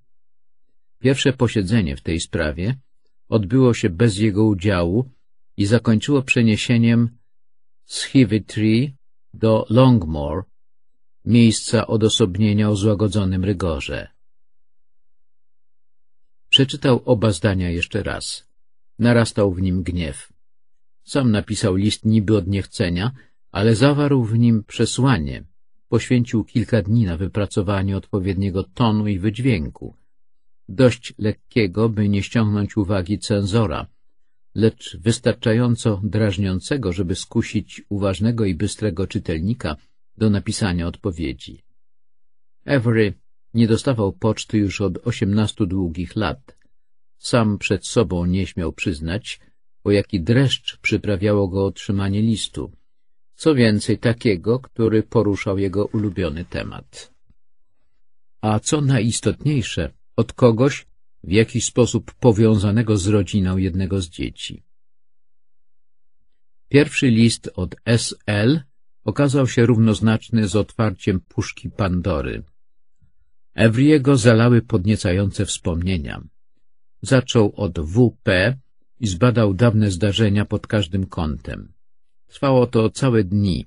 Pierwsze posiedzenie w tej sprawie odbyło się bez jego udziału i zakończyło przeniesieniem z Tree do Longmore, miejsca odosobnienia o złagodzonym rygorze. Przeczytał oba zdania jeszcze raz. Narastał w nim gniew. Sam napisał list niby od niechcenia, ale zawarł w nim przesłanie. Poświęcił kilka dni na wypracowanie odpowiedniego tonu i wydźwięku. Dość lekkiego, by nie ściągnąć uwagi cenzora, lecz wystarczająco drażniącego, żeby skusić uważnego i bystrego czytelnika do napisania odpowiedzi. Every nie dostawał poczty już od osiemnastu długich lat. Sam przed sobą nie śmiał przyznać, o jaki dreszcz przyprawiało go otrzymanie listu. Co więcej, takiego, który poruszał jego ulubiony temat. A co najistotniejsze, od kogoś, w jakiś sposób powiązanego z rodziną jednego z dzieci. Pierwszy list od S.L. okazał się równoznaczny z otwarciem puszki Pandory. Evriego zalały podniecające wspomnienia. Zaczął od W.P., i zbadał dawne zdarzenia pod każdym kątem. Trwało to całe dni,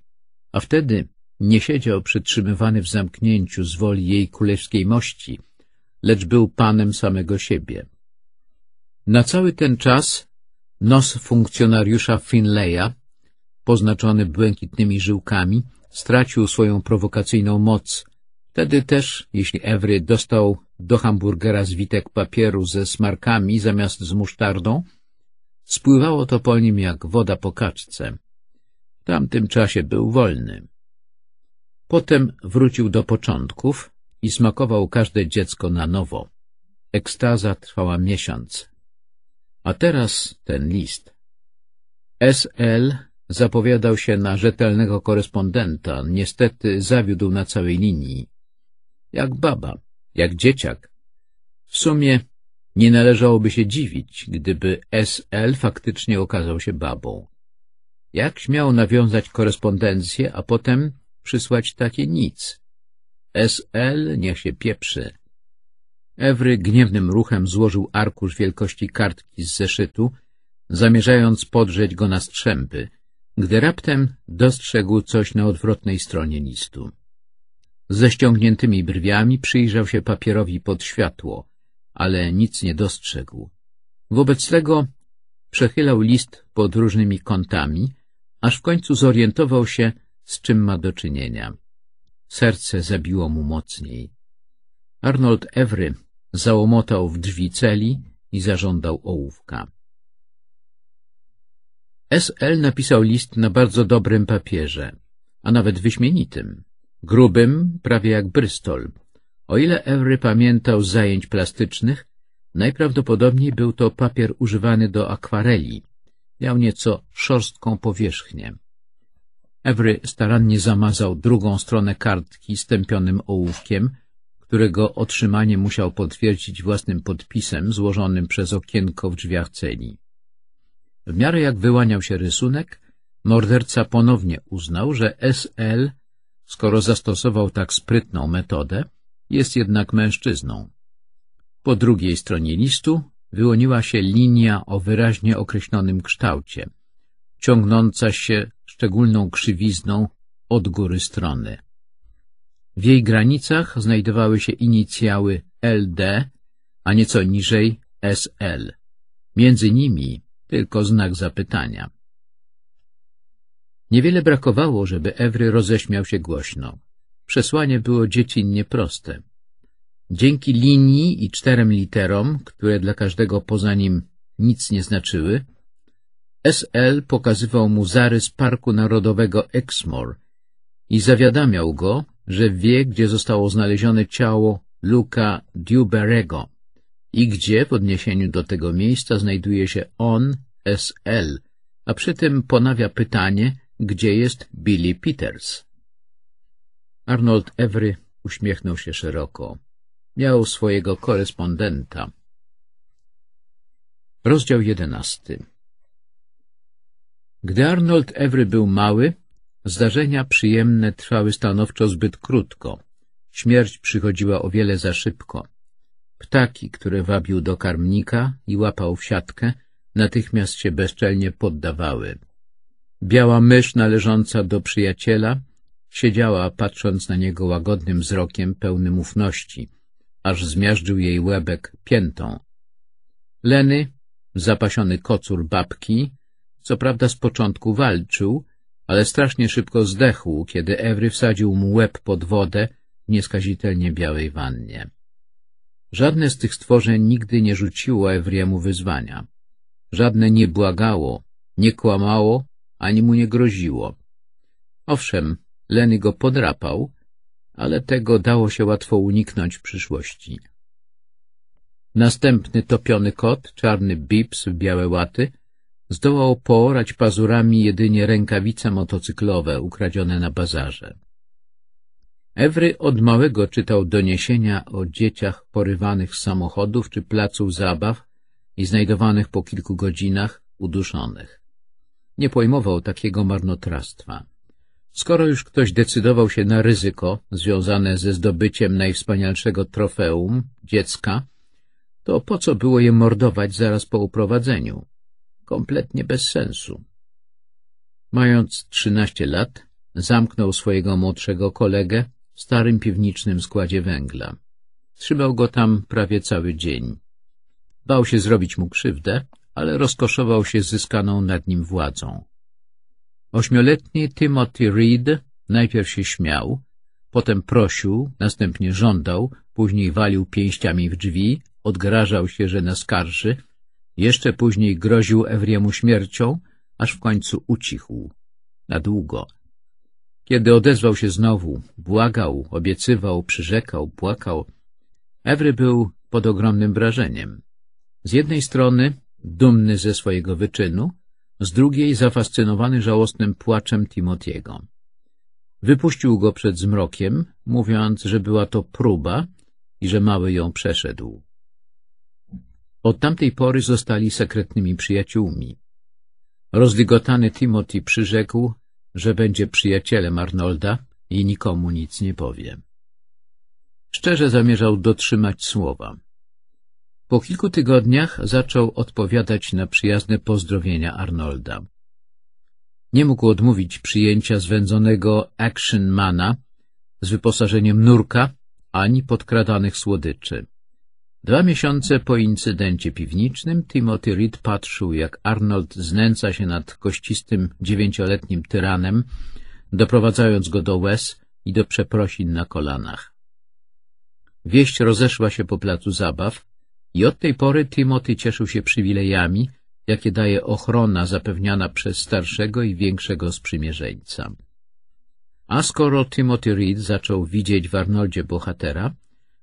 a wtedy nie siedział przytrzymywany w zamknięciu z woli jej królewskiej mości, lecz był panem samego siebie. Na cały ten czas nos funkcjonariusza Finleya, poznaczony błękitnymi żyłkami, stracił swoją prowokacyjną moc. Wtedy też, jeśli Ewry dostał do hamburgera zwitek papieru ze smarkami zamiast z musztardą, Spływało to po nim jak woda po kaczce. W tamtym czasie był wolny. Potem wrócił do początków i smakował każde dziecko na nowo. Ekstaza trwała miesiąc. A teraz ten list. S.L. zapowiadał się na rzetelnego korespondenta, niestety zawiódł na całej linii. Jak baba, jak dzieciak. W sumie nie należałoby się dziwić, gdyby S.L. faktycznie okazał się babą. Jak śmiał nawiązać korespondencję, a potem przysłać takie nic? S.L. niech się pieprzy. Ewry gniewnym ruchem złożył arkusz wielkości kartki z zeszytu, zamierzając podrzeć go na strzępy, gdy raptem dostrzegł coś na odwrotnej stronie listu. Ze ściągniętymi brwiami przyjrzał się papierowi pod światło, ale nic nie dostrzegł. Wobec tego przechylał list pod różnymi kątami, aż w końcu zorientował się, z czym ma do czynienia. Serce zabiło mu mocniej. Arnold Ewry załomotał w drzwi celi i zażądał ołówka. S.L. napisał list na bardzo dobrym papierze, a nawet wyśmienitym, grubym, prawie jak Bristol, o ile Every pamiętał zajęć plastycznych, najprawdopodobniej był to papier używany do akwareli. Miał nieco szorstką powierzchnię. Every starannie zamazał drugą stronę kartki tępionym ołówkiem, którego otrzymanie musiał potwierdzić własnym podpisem złożonym przez okienko w drzwiach celi. W miarę jak wyłaniał się rysunek, morderca ponownie uznał, że SL, skoro zastosował tak sprytną metodę, jest jednak mężczyzną. Po drugiej stronie listu wyłoniła się linia o wyraźnie określonym kształcie, ciągnąca się szczególną krzywizną od góry strony. W jej granicach znajdowały się inicjały LD, a nieco niżej SL. Między nimi tylko znak zapytania. Niewiele brakowało, żeby Ewry roześmiał się głośno. Przesłanie było dziecinnie proste. Dzięki linii i czterem literom, które dla każdego poza nim nic nie znaczyły, SL pokazywał mu zarys Parku Narodowego Exmoor i zawiadamiał go, że wie, gdzie zostało znalezione ciało Luka Duberego i gdzie w odniesieniu do tego miejsca znajduje się on, SL, a przy tym ponawia pytanie, gdzie jest Billy Peters. Arnold Evry uśmiechnął się szeroko. Miał swojego korespondenta. Rozdział jedenasty Gdy Arnold Every był mały, zdarzenia przyjemne trwały stanowczo zbyt krótko. Śmierć przychodziła o wiele za szybko. Ptaki, które wabił do karmnika i łapał w siatkę, natychmiast się bezczelnie poddawały. Biała mysz należąca do przyjaciela — Siedziała, patrząc na niego łagodnym wzrokiem pełnym ufności, aż zmiażdżył jej łebek piętą. Leny, zapasiony kocur babki, co prawda z początku walczył, ale strasznie szybko zdechł, kiedy Ewry wsadził mu łeb pod wodę w nieskazitelnie białej wannie. Żadne z tych stworzeń nigdy nie rzuciło Ewriemu wyzwania. Żadne nie błagało, nie kłamało, ani mu nie groziło. Owszem, Lenny go podrapał, ale tego dało się łatwo uniknąć w przyszłości. Następny topiony kot, czarny bips w białe łaty, zdołał poorać pazurami jedynie rękawice motocyklowe ukradzione na bazarze. Ewry od małego czytał doniesienia o dzieciach porywanych z samochodów czy placów zabaw i znajdowanych po kilku godzinach uduszonych. Nie pojmował takiego marnotrawstwa. Skoro już ktoś decydował się na ryzyko związane ze zdobyciem najwspanialszego trofeum, dziecka, to po co było je mordować zaraz po uprowadzeniu? Kompletnie bez sensu. Mając trzynaście lat, zamknął swojego młodszego kolegę w starym piwnicznym składzie węgla. Trzymał go tam prawie cały dzień. Bał się zrobić mu krzywdę, ale rozkoszował się zyskaną nad nim władzą. Ośmioletni Timothy Reed najpierw się śmiał, potem prosił, następnie żądał, później walił pięściami w drzwi, odgrażał się, że naskarży, jeszcze później groził Evriemu śmiercią, aż w końcu ucichł. Na długo. Kiedy odezwał się znowu, błagał, obiecywał, przyrzekał, płakał, Ewry był pod ogromnym wrażeniem. Z jednej strony dumny ze swojego wyczynu, z drugiej zafascynowany żałosnym płaczem Timotiego. Wypuścił go przed zmrokiem, mówiąc, że była to próba i że mały ją przeszedł. Od tamtej pory zostali sekretnymi przyjaciółmi. Rozdygotany Timothy przyrzekł, że będzie przyjacielem Arnolda i nikomu nic nie powie. Szczerze zamierzał dotrzymać słowa. Po kilku tygodniach zaczął odpowiadać na przyjazne pozdrowienia Arnolda. Nie mógł odmówić przyjęcia zwędzonego actionmana z wyposażeniem nurka ani podkradanych słodyczy. Dwa miesiące po incydencie piwnicznym Timothy Reed patrzył, jak Arnold znęca się nad kościstym dziewięcioletnim tyranem, doprowadzając go do łez i do przeprosin na kolanach. Wieść rozeszła się po placu zabaw, i od tej pory Timothy cieszył się przywilejami, jakie daje ochrona zapewniana przez starszego i większego sprzymierzeńca. A skoro Timothy Reed zaczął widzieć w Arnoldzie bohatera,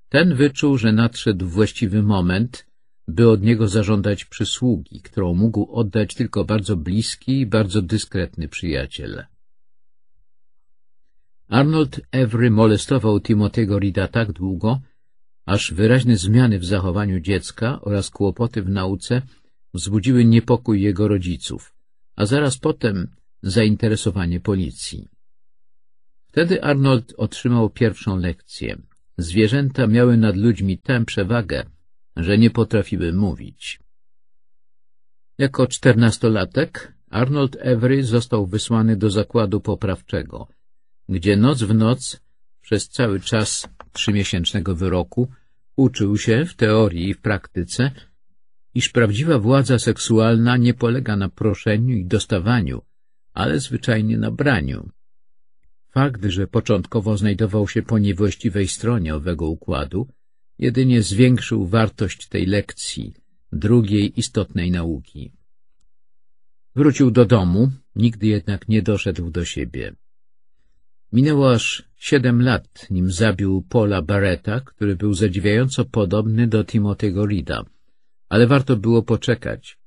ten wyczuł, że nadszedł właściwy moment, by od niego zażądać przysługi, którą mógł oddać tylko bardzo bliski i bardzo dyskretny przyjaciel. Arnold Every molestował Timothy'ego Rida tak długo, aż wyraźne zmiany w zachowaniu dziecka oraz kłopoty w nauce wzbudziły niepokój jego rodziców, a zaraz potem zainteresowanie policji. Wtedy Arnold otrzymał pierwszą lekcję. Zwierzęta miały nad ludźmi tę przewagę, że nie potrafiły mówić. Jako czternastolatek Arnold Every został wysłany do zakładu poprawczego, gdzie noc w noc przez cały czas trzymiesięcznego wyroku, uczył się w teorii i w praktyce, iż prawdziwa władza seksualna nie polega na proszeniu i dostawaniu, ale zwyczajnie na braniu. Fakt, że początkowo znajdował się po niewłaściwej stronie owego układu, jedynie zwiększył wartość tej lekcji, drugiej istotnej nauki. Wrócił do domu, nigdy jednak nie doszedł do siebie. Minęło aż siedem lat, nim zabił Paula Barretta, który był zadziwiająco podobny do Timothy'ego Rida, ale warto było poczekać.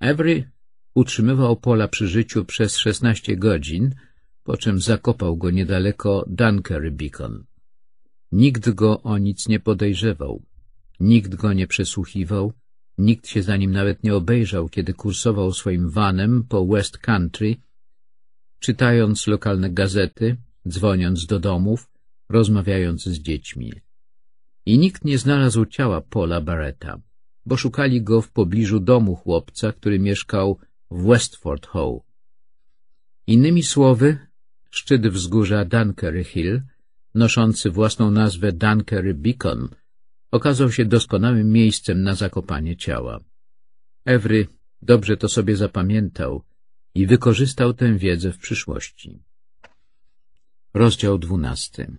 Avery utrzymywał Paula przy życiu przez 16 godzin, po czym zakopał go niedaleko Dunkery Beacon. Nikt go o nic nie podejrzewał, nikt go nie przesłuchiwał, nikt się za nim nawet nie obejrzał, kiedy kursował swoim vanem po West Country, czytając lokalne gazety, dzwoniąc do domów, rozmawiając z dziećmi. I nikt nie znalazł ciała Paula Barretta, bo szukali go w pobliżu domu chłopca, który mieszkał w Westford Hall. Innymi słowy, szczyt wzgórza Dunkery Hill, noszący własną nazwę Dunkery Beacon, okazał się doskonałym miejscem na zakopanie ciała. Every dobrze to sobie zapamiętał i wykorzystał tę wiedzę w przyszłości. Rozdział dwunasty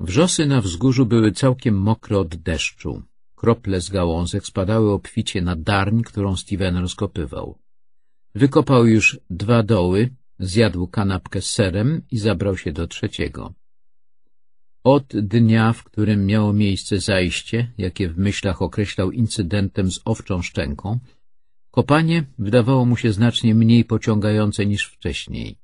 Wrzosy na wzgórzu były całkiem mokre od deszczu. Krople z gałązek spadały obficie na darń, którą Steven rozkopywał. Wykopał już dwa doły, zjadł kanapkę z serem i zabrał się do trzeciego. Od dnia, w którym miało miejsce zajście, jakie w myślach określał incydentem z owczą szczęką, kopanie wydawało mu się znacznie mniej pociągające niż wcześniej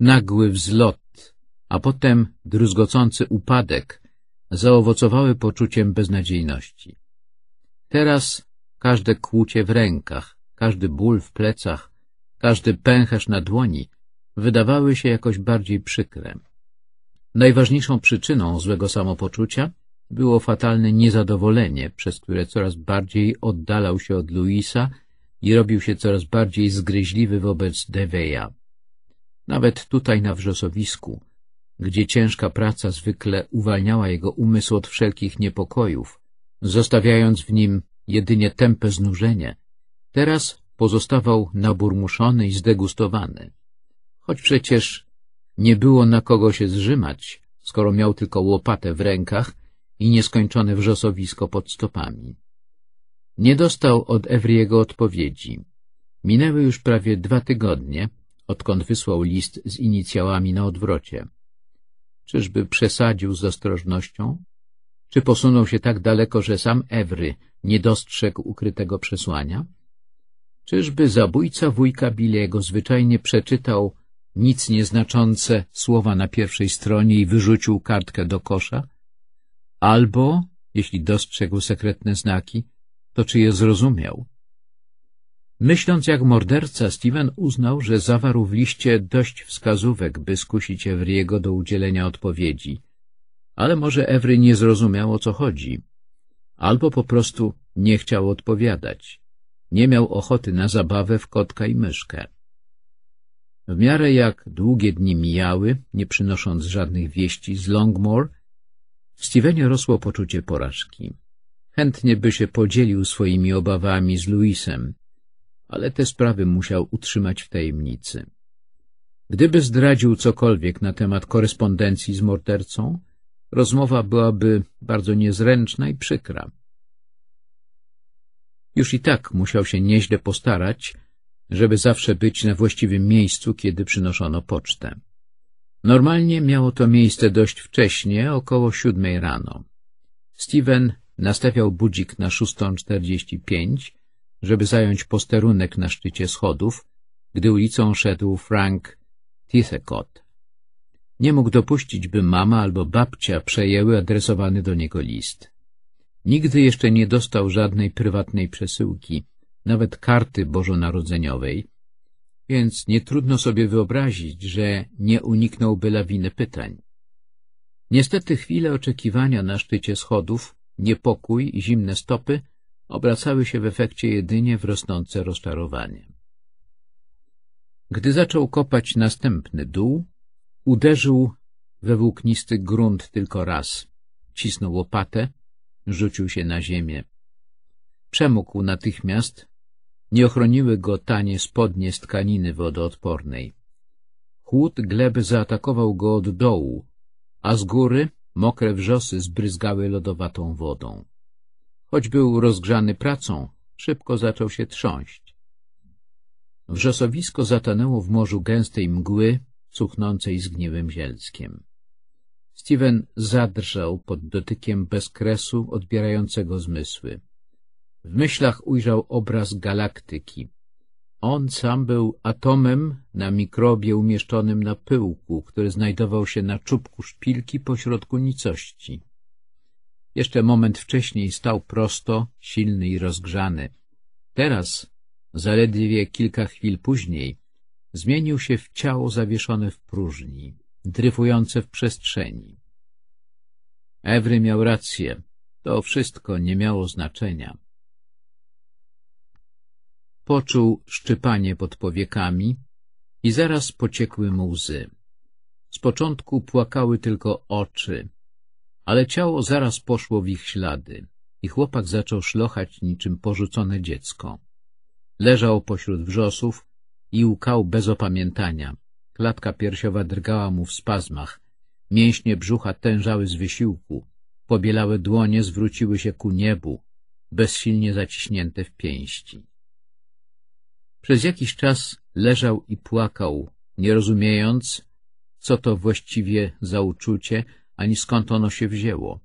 nagły wzlot, a potem druzgocący upadek zaowocowały poczuciem beznadziejności. Teraz każde kłucie w rękach, każdy ból w plecach, każdy pęcherz na dłoni wydawały się jakoś bardziej przykre. Najważniejszą przyczyną złego samopoczucia było fatalne niezadowolenie, przez które coraz bardziej oddalał się od Luisa i robił się coraz bardziej zgryźliwy wobec Deveya. Nawet tutaj na wrzosowisku, gdzie ciężka praca zwykle uwalniała jego umysł od wszelkich niepokojów, zostawiając w nim jedynie tępe znużenie, teraz pozostawał naburmuszony i zdegustowany. Choć przecież nie było na kogo się zrzymać, skoro miał tylko łopatę w rękach i nieskończone wrzosowisko pod stopami. Nie dostał od jego odpowiedzi. Minęły już prawie dwa tygodnie, odkąd wysłał list z inicjałami na odwrocie. Czyżby przesadził z ostrożnością? Czy posunął się tak daleko, że sam Ewry nie dostrzegł ukrytego przesłania? Czyżby zabójca wujka Bilego zwyczajnie przeczytał nic nieznaczące słowa na pierwszej stronie i wyrzucił kartkę do kosza? Albo, jeśli dostrzegł sekretne znaki, to czy je zrozumiał? Myśląc jak morderca, Steven uznał, że zawarł w liście dość wskazówek, by skusić Evry'ego do udzielenia odpowiedzi. Ale może Evry nie zrozumiał, o co chodzi. Albo po prostu nie chciał odpowiadać. Nie miał ochoty na zabawę w kotka i myszkę. W miarę jak długie dni mijały, nie przynosząc żadnych wieści z Longmore, w Stevenie rosło poczucie porażki. Chętnie by się podzielił swoimi obawami z Luisem, ale te sprawy musiał utrzymać w tajemnicy. Gdyby zdradził cokolwiek na temat korespondencji z mordercą, rozmowa byłaby bardzo niezręczna i przykra. Już i tak musiał się nieźle postarać, żeby zawsze być na właściwym miejscu, kiedy przynoszono pocztę. Normalnie miało to miejsce dość wcześnie, około siódmej rano. Steven nastawiał budzik na szóstą czterdzieści pięć żeby zająć posterunek na szczycie schodów, gdy ulicą szedł Frank Tithecott. Nie mógł dopuścić, by mama albo babcia przejęły adresowany do niego list. Nigdy jeszcze nie dostał żadnej prywatnej przesyłki, nawet karty bożonarodzeniowej, więc nie trudno sobie wyobrazić, że nie uniknąłby lawiny pytań. Niestety chwile oczekiwania na szczycie schodów, niepokój i zimne stopy – obracały się w efekcie jedynie w rosnące rozczarowanie. Gdy zaczął kopać następny dół, uderzył we włóknisty grunt tylko raz, cisnął łopatę, rzucił się na ziemię. Przemógł natychmiast, nie ochroniły go tanie spodnie z tkaniny wodoodpornej. Chłód gleby zaatakował go od dołu, a z góry mokre wrzosy zbryzgały lodowatą wodą. Choć był rozgrzany pracą, szybko zaczął się trząść. Wrzosowisko zatanęło w morzu gęstej mgły, cuchnącej zgniłym zielskiem. Steven zadrżał pod dotykiem bezkresu odbierającego zmysły. W myślach ujrzał obraz galaktyki. On sam był atomem na mikrobie umieszczonym na pyłku, który znajdował się na czubku szpilki pośrodku nicości. Jeszcze moment wcześniej stał prosto, silny i rozgrzany. Teraz, zaledwie kilka chwil później, zmienił się w ciało zawieszone w próżni, dryfujące w przestrzeni. Ewry miał rację. To wszystko nie miało znaczenia. Poczuł szczypanie pod powiekami i zaraz pociekły mu łzy. Z początku płakały tylko oczy, ale ciało zaraz poszło w ich ślady i chłopak zaczął szlochać niczym porzucone dziecko. Leżał pośród wrzosów i łkał bez opamiętania. Klatka piersiowa drgała mu w spazmach, mięśnie brzucha tężały z wysiłku, pobielałe dłonie zwróciły się ku niebu, bezsilnie zaciśnięte w pięści. Przez jakiś czas leżał i płakał, nie rozumiejąc, co to właściwie za uczucie, ani skąd ono się wzięło.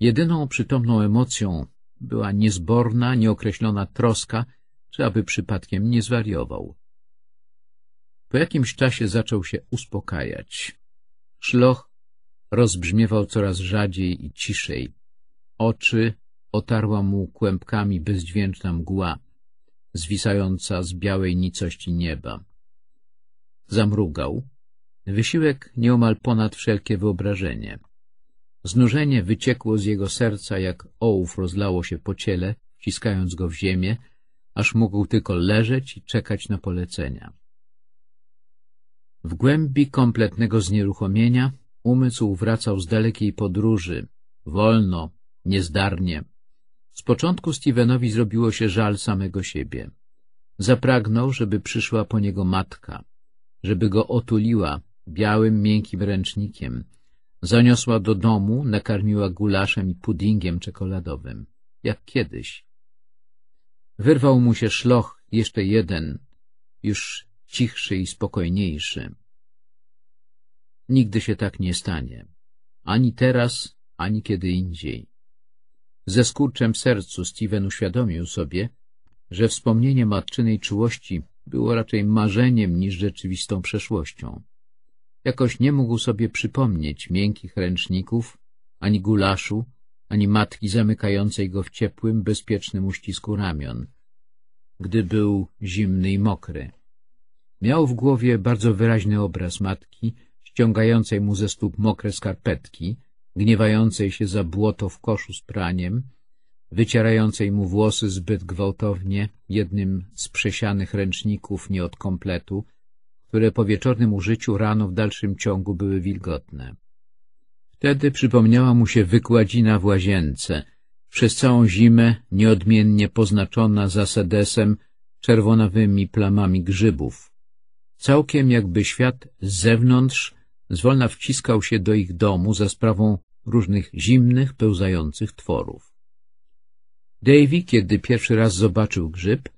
Jedyną przytomną emocją była niezborna, nieokreślona troska, czy aby przypadkiem nie zwariował. Po jakimś czasie zaczął się uspokajać. Szloch rozbrzmiewał coraz rzadziej i ciszej. Oczy otarła mu kłębkami bezdźwięczna mgła, zwisająca z białej nicości nieba. Zamrugał, Wysiłek nieomal ponad wszelkie wyobrażenie. Znużenie wyciekło z jego serca, jak ołów rozlało się po ciele, wciskając go w ziemię, aż mógł tylko leżeć i czekać na polecenia. W głębi kompletnego znieruchomienia umysł wracał z dalekiej podróży, wolno, niezdarnie. Z początku Stevenowi zrobiło się żal samego siebie. Zapragnął, żeby przyszła po niego matka, żeby go otuliła, białym, miękkim ręcznikiem. Zaniosła do domu, nakarmiła gulaszem i puddingiem czekoladowym, jak kiedyś. Wyrwał mu się szloch, jeszcze jeden, już cichszy i spokojniejszy. Nigdy się tak nie stanie, ani teraz, ani kiedy indziej. Ze skurczem w sercu Steven uświadomił sobie, że wspomnienie matczynej czułości było raczej marzeniem niż rzeczywistą przeszłością. Jakoś nie mógł sobie przypomnieć miękkich ręczników, ani gulaszu, ani matki zamykającej go w ciepłym, bezpiecznym uścisku ramion, gdy był zimny i mokry. Miał w głowie bardzo wyraźny obraz matki, ściągającej mu ze stóp mokre skarpetki, gniewającej się za błoto w koszu z praniem, wycierającej mu włosy zbyt gwałtownie jednym z przesianych ręczników nie od kompletu, które po wieczornym użyciu rano w dalszym ciągu były wilgotne. Wtedy przypomniała mu się wykładzina w łazience, przez całą zimę nieodmiennie poznaczona za sedesem czerwonawymi plamami grzybów. Całkiem jakby świat z zewnątrz zwolna wciskał się do ich domu za sprawą różnych zimnych, pełzających tworów. Davy, kiedy pierwszy raz zobaczył grzyb,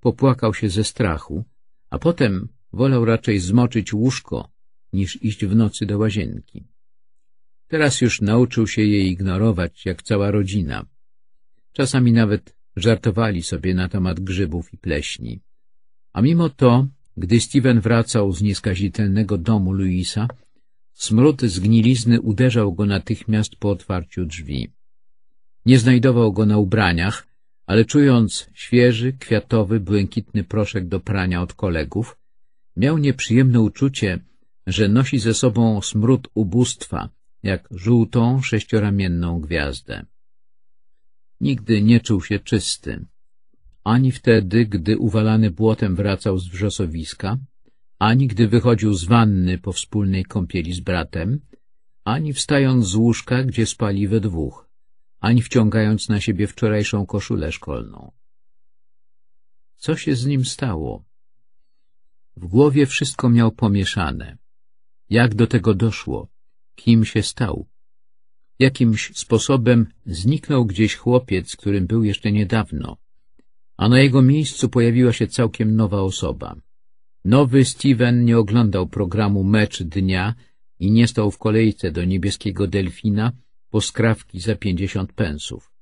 popłakał się ze strachu, a potem Wolał raczej zmoczyć łóżko, niż iść w nocy do łazienki. Teraz już nauczył się jej ignorować, jak cała rodzina. Czasami nawet żartowali sobie na temat grzybów i pleśni. A mimo to, gdy Steven wracał z nieskazitelnego domu Luisa, smród zgnilizny uderzał go natychmiast po otwarciu drzwi. Nie znajdował go na ubraniach, ale czując świeży, kwiatowy, błękitny proszek do prania od kolegów, Miał nieprzyjemne uczucie, że nosi ze sobą smród ubóstwa, jak żółtą, sześcioramienną gwiazdę. Nigdy nie czuł się czysty. Ani wtedy, gdy uwalany błotem wracał z wrzosowiska, ani gdy wychodził z wanny po wspólnej kąpieli z bratem, ani wstając z łóżka, gdzie spali we dwóch, ani wciągając na siebie wczorajszą koszulę szkolną. Co się z nim stało? W głowie wszystko miał pomieszane. Jak do tego doszło? Kim się stał? Jakimś sposobem zniknął gdzieś chłopiec, którym był jeszcze niedawno, a na jego miejscu pojawiła się całkiem nowa osoba. Nowy Steven nie oglądał programu Mecz Dnia i nie stał w kolejce do niebieskiego delfina po skrawki za pięćdziesiąt pensów.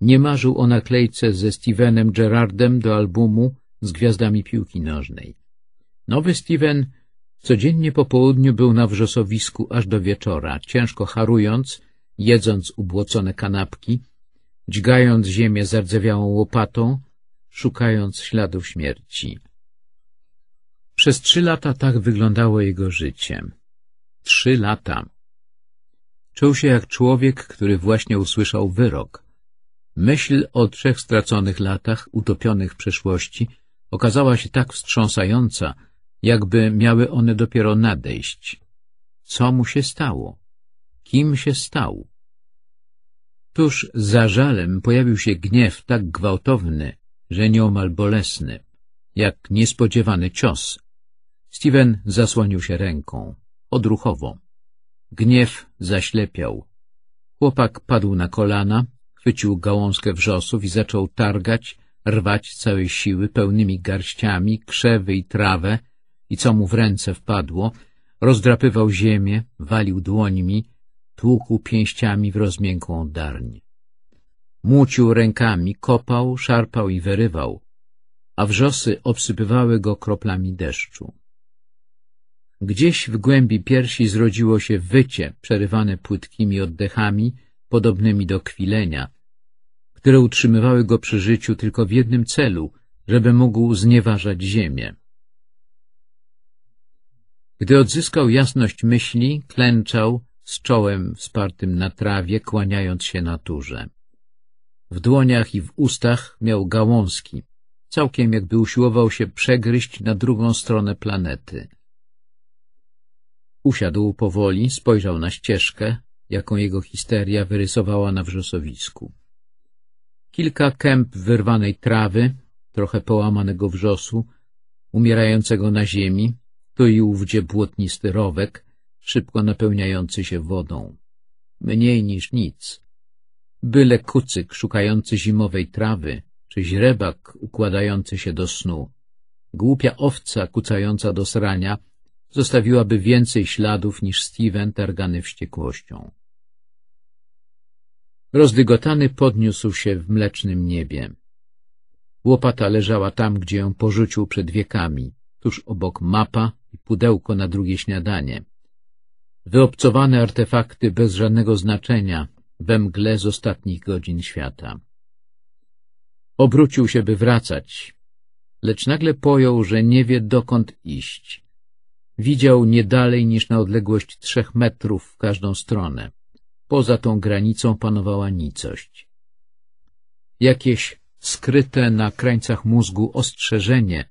Nie marzył o naklejce ze Stevenem Gerardem do albumu z gwiazdami piłki nożnej. Nowy Steven codziennie po południu był na wrzosowisku aż do wieczora, ciężko harując, jedząc ubłocone kanapki, dźgając ziemię zardzewiałą łopatą, szukając śladów śmierci. Przez trzy lata tak wyglądało jego życie. Trzy lata. Czuł się jak człowiek, który właśnie usłyszał wyrok. Myśl o trzech straconych latach, utopionych w przeszłości, okazała się tak wstrząsająca, jakby miały one dopiero nadejść. Co mu się stało? Kim się stał? Tuż za żalem pojawił się gniew tak gwałtowny, że nieomal bolesny, jak niespodziewany cios. Steven zasłonił się ręką, odruchowo. Gniew zaślepiał. Chłopak padł na kolana, chwycił gałązkę wrzosów i zaczął targać, rwać całej siły, pełnymi garściami, krzewy i trawę i co mu w ręce wpadło, rozdrapywał ziemię, walił dłońmi, tłukł pięściami w rozmiękłą darń. mucił rękami, kopał, szarpał i wyrywał, a wrzosy obsypywały go kroplami deszczu. Gdzieś w głębi piersi zrodziło się wycie, przerywane płytkimi oddechami, podobnymi do kwilenia, które utrzymywały go przy życiu tylko w jednym celu, żeby mógł znieważać ziemię. Gdy odzyskał jasność myśli, klęczał z czołem wspartym na trawie, kłaniając się naturze. W dłoniach i w ustach miał gałązki, całkiem jakby usiłował się przegryźć na drugą stronę planety. Usiadł powoli, spojrzał na ścieżkę, jaką jego histeria wyrysowała na wrzosowisku. Kilka kęp wyrwanej trawy, trochę połamanego wrzosu, umierającego na ziemi, tu i ówdzie błotnisty rowek, szybko napełniający się wodą. Mniej niż nic. Byle kucyk szukający zimowej trawy, czy źrebak układający się do snu. Głupia owca kucająca do srania zostawiłaby więcej śladów niż Steven targany wściekłością. Rozdygotany podniósł się w mlecznym niebie. Łopata leżała tam, gdzie ją porzucił przed wiekami, tuż obok mapa i pudełko na drugie śniadanie. Wyobcowane artefakty bez żadnego znaczenia we mgle z ostatnich godzin świata. Obrócił się, by wracać, lecz nagle pojął, że nie wie dokąd iść. Widział nie dalej niż na odległość trzech metrów w każdą stronę. Poza tą granicą panowała nicość. Jakieś skryte na krańcach mózgu ostrzeżenie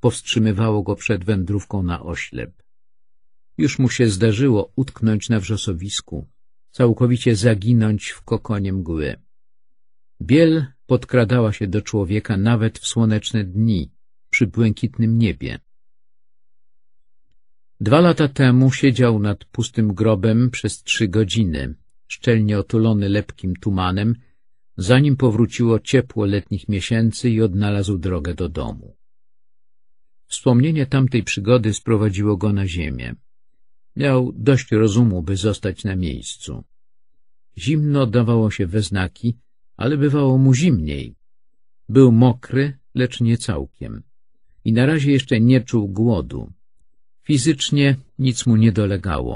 powstrzymywało go przed wędrówką na oślep. Już mu się zdarzyło utknąć na wrzosowisku, całkowicie zaginąć w kokonie mgły. Biel podkradała się do człowieka nawet w słoneczne dni, przy błękitnym niebie. Dwa lata temu siedział nad pustym grobem przez trzy godziny szczelnie otulony lepkim tumanem, zanim powróciło ciepło letnich miesięcy i odnalazł drogę do domu. Wspomnienie tamtej przygody sprowadziło go na ziemię. Miał dość rozumu, by zostać na miejscu. Zimno dawało się we znaki, ale bywało mu zimniej. Był mokry, lecz nie całkiem. I na razie jeszcze nie czuł głodu. Fizycznie nic mu nie dolegało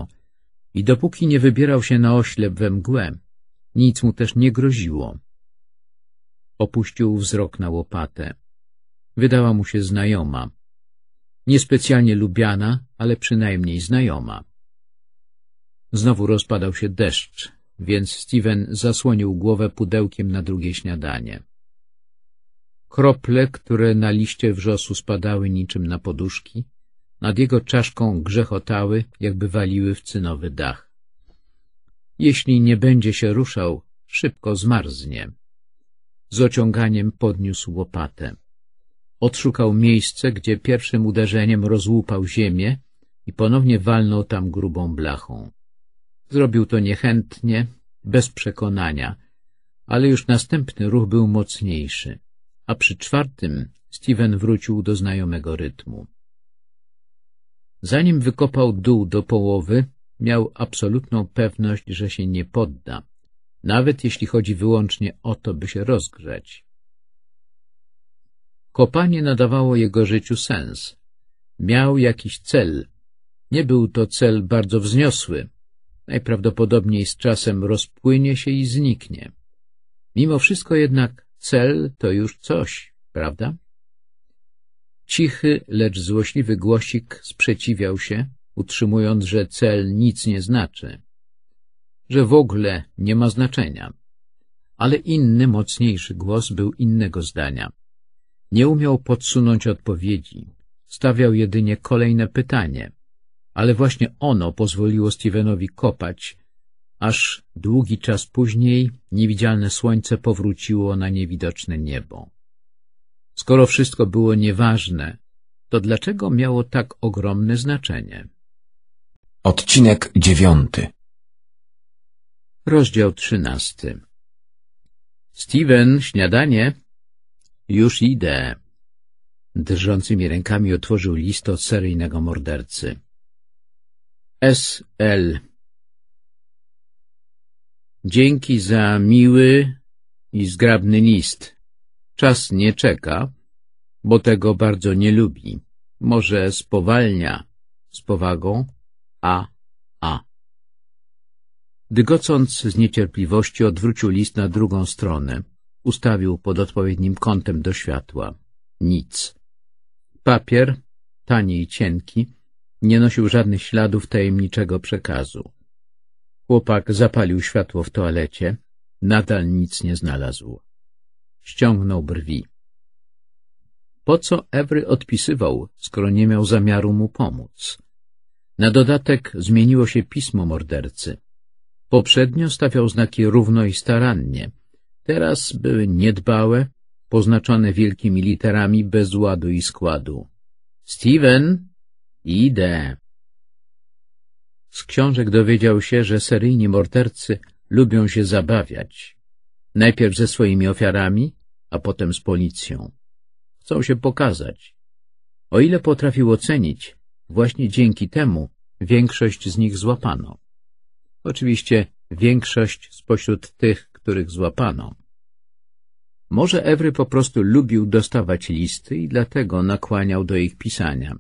i dopóki nie wybierał się na oślep we mgłę, nic mu też nie groziło. Opuścił wzrok na łopatę. Wydała mu się znajoma. Niespecjalnie lubiana, ale przynajmniej znajoma. Znowu rozpadał się deszcz, więc Steven zasłonił głowę pudełkiem na drugie śniadanie. Krople, które na liście wrzosu spadały niczym na poduszki, nad jego czaszką grzechotały, jakby waliły w cynowy dach. Jeśli nie będzie się ruszał, szybko zmarznie. Z ociąganiem podniósł łopatę. Odszukał miejsce, gdzie pierwszym uderzeniem rozłupał ziemię i ponownie walnął tam grubą blachą. Zrobił to niechętnie, bez przekonania, ale już następny ruch był mocniejszy, a przy czwartym Steven wrócił do znajomego rytmu. Zanim wykopał dół do połowy, miał absolutną pewność, że się nie podda, nawet jeśli chodzi wyłącznie o to, by się rozgrzeć. Kopanie nadawało jego życiu sens. Miał jakiś cel. Nie był to cel bardzo wzniosły. Najprawdopodobniej z czasem rozpłynie się i zniknie. Mimo wszystko jednak cel to już coś, prawda? Cichy, lecz złośliwy głosik sprzeciwiał się, utrzymując, że cel nic nie znaczy, że w ogóle nie ma znaczenia. Ale inny, mocniejszy głos był innego zdania. Nie umiał podsunąć odpowiedzi, stawiał jedynie kolejne pytanie, ale właśnie ono pozwoliło Stevenowi kopać, aż długi czas później niewidzialne słońce powróciło na niewidoczne niebo. Skoro wszystko było nieważne, to dlaczego miało tak ogromne znaczenie? Odcinek dziewiąty Rozdział trzynasty Steven, śniadanie? Już idę. Drżącymi rękami otworzył list od seryjnego mordercy. S.L. Dzięki za miły i zgrabny list. Czas nie czeka, bo tego bardzo nie lubi. Może spowalnia z powagą, a, a. Dygocąc z niecierpliwości odwrócił list na drugą stronę. Ustawił pod odpowiednim kątem do światła. Nic. Papier, tani i cienki, nie nosił żadnych śladów tajemniczego przekazu. Chłopak zapalił światło w toalecie. Nadal nic nie znalazł ściągnął brwi. Po co Ewry odpisywał, skoro nie miał zamiaru mu pomóc? Na dodatek zmieniło się pismo mordercy. Poprzednio stawiał znaki równo i starannie. Teraz były niedbałe, poznaczone wielkimi literami bez ładu i składu. Steven, idę. Z książek dowiedział się, że seryjni mordercy lubią się zabawiać. Najpierw ze swoimi ofiarami, a potem z policją. Chcą się pokazać. O ile potrafił ocenić, właśnie dzięki temu większość z nich złapano. Oczywiście większość spośród tych, których złapano. Może Ewry po prostu lubił dostawać listy i dlatego nakłaniał do ich pisania.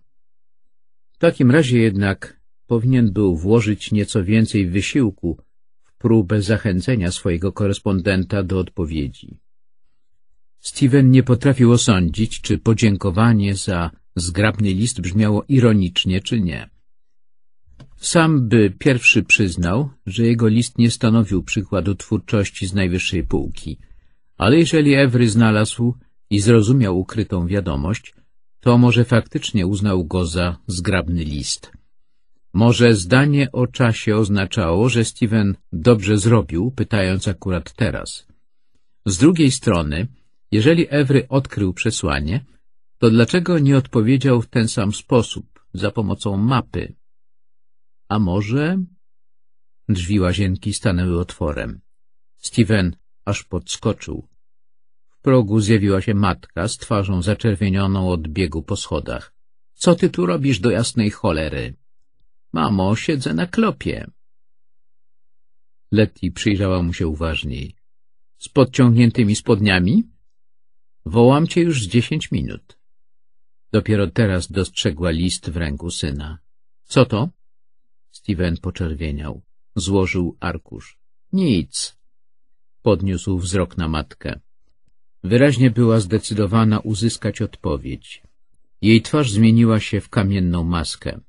W takim razie jednak powinien był włożyć nieco więcej wysiłku próbę zachęcenia swojego korespondenta do odpowiedzi. Steven nie potrafił osądzić, czy podziękowanie za zgrabny list brzmiało ironicznie, czy nie. Sam by pierwszy przyznał, że jego list nie stanowił przykładu twórczości z najwyższej półki, ale jeżeli Ewry znalazł i zrozumiał ukrytą wiadomość, to może faktycznie uznał go za zgrabny list. Może zdanie o czasie oznaczało, że Steven dobrze zrobił, pytając akurat teraz. Z drugiej strony, jeżeli Ewry odkrył przesłanie, to dlaczego nie odpowiedział w ten sam sposób, za pomocą mapy? A może... Drzwi łazienki stanęły otworem. Steven aż podskoczył. W progu zjawiła się matka z twarzą zaczerwienioną od biegu po schodach. — Co ty tu robisz do jasnej cholery? Mamo, siedzę na klopie. Letty przyjrzała mu się uważniej. Z podciągniętymi spodniami? Wołam cię już z dziesięć minut. Dopiero teraz dostrzegła list w ręku syna. Co to? Steven poczerwieniał. Złożył arkusz. Nic. Podniósł wzrok na matkę. Wyraźnie była zdecydowana uzyskać odpowiedź. Jej twarz zmieniła się w kamienną maskę.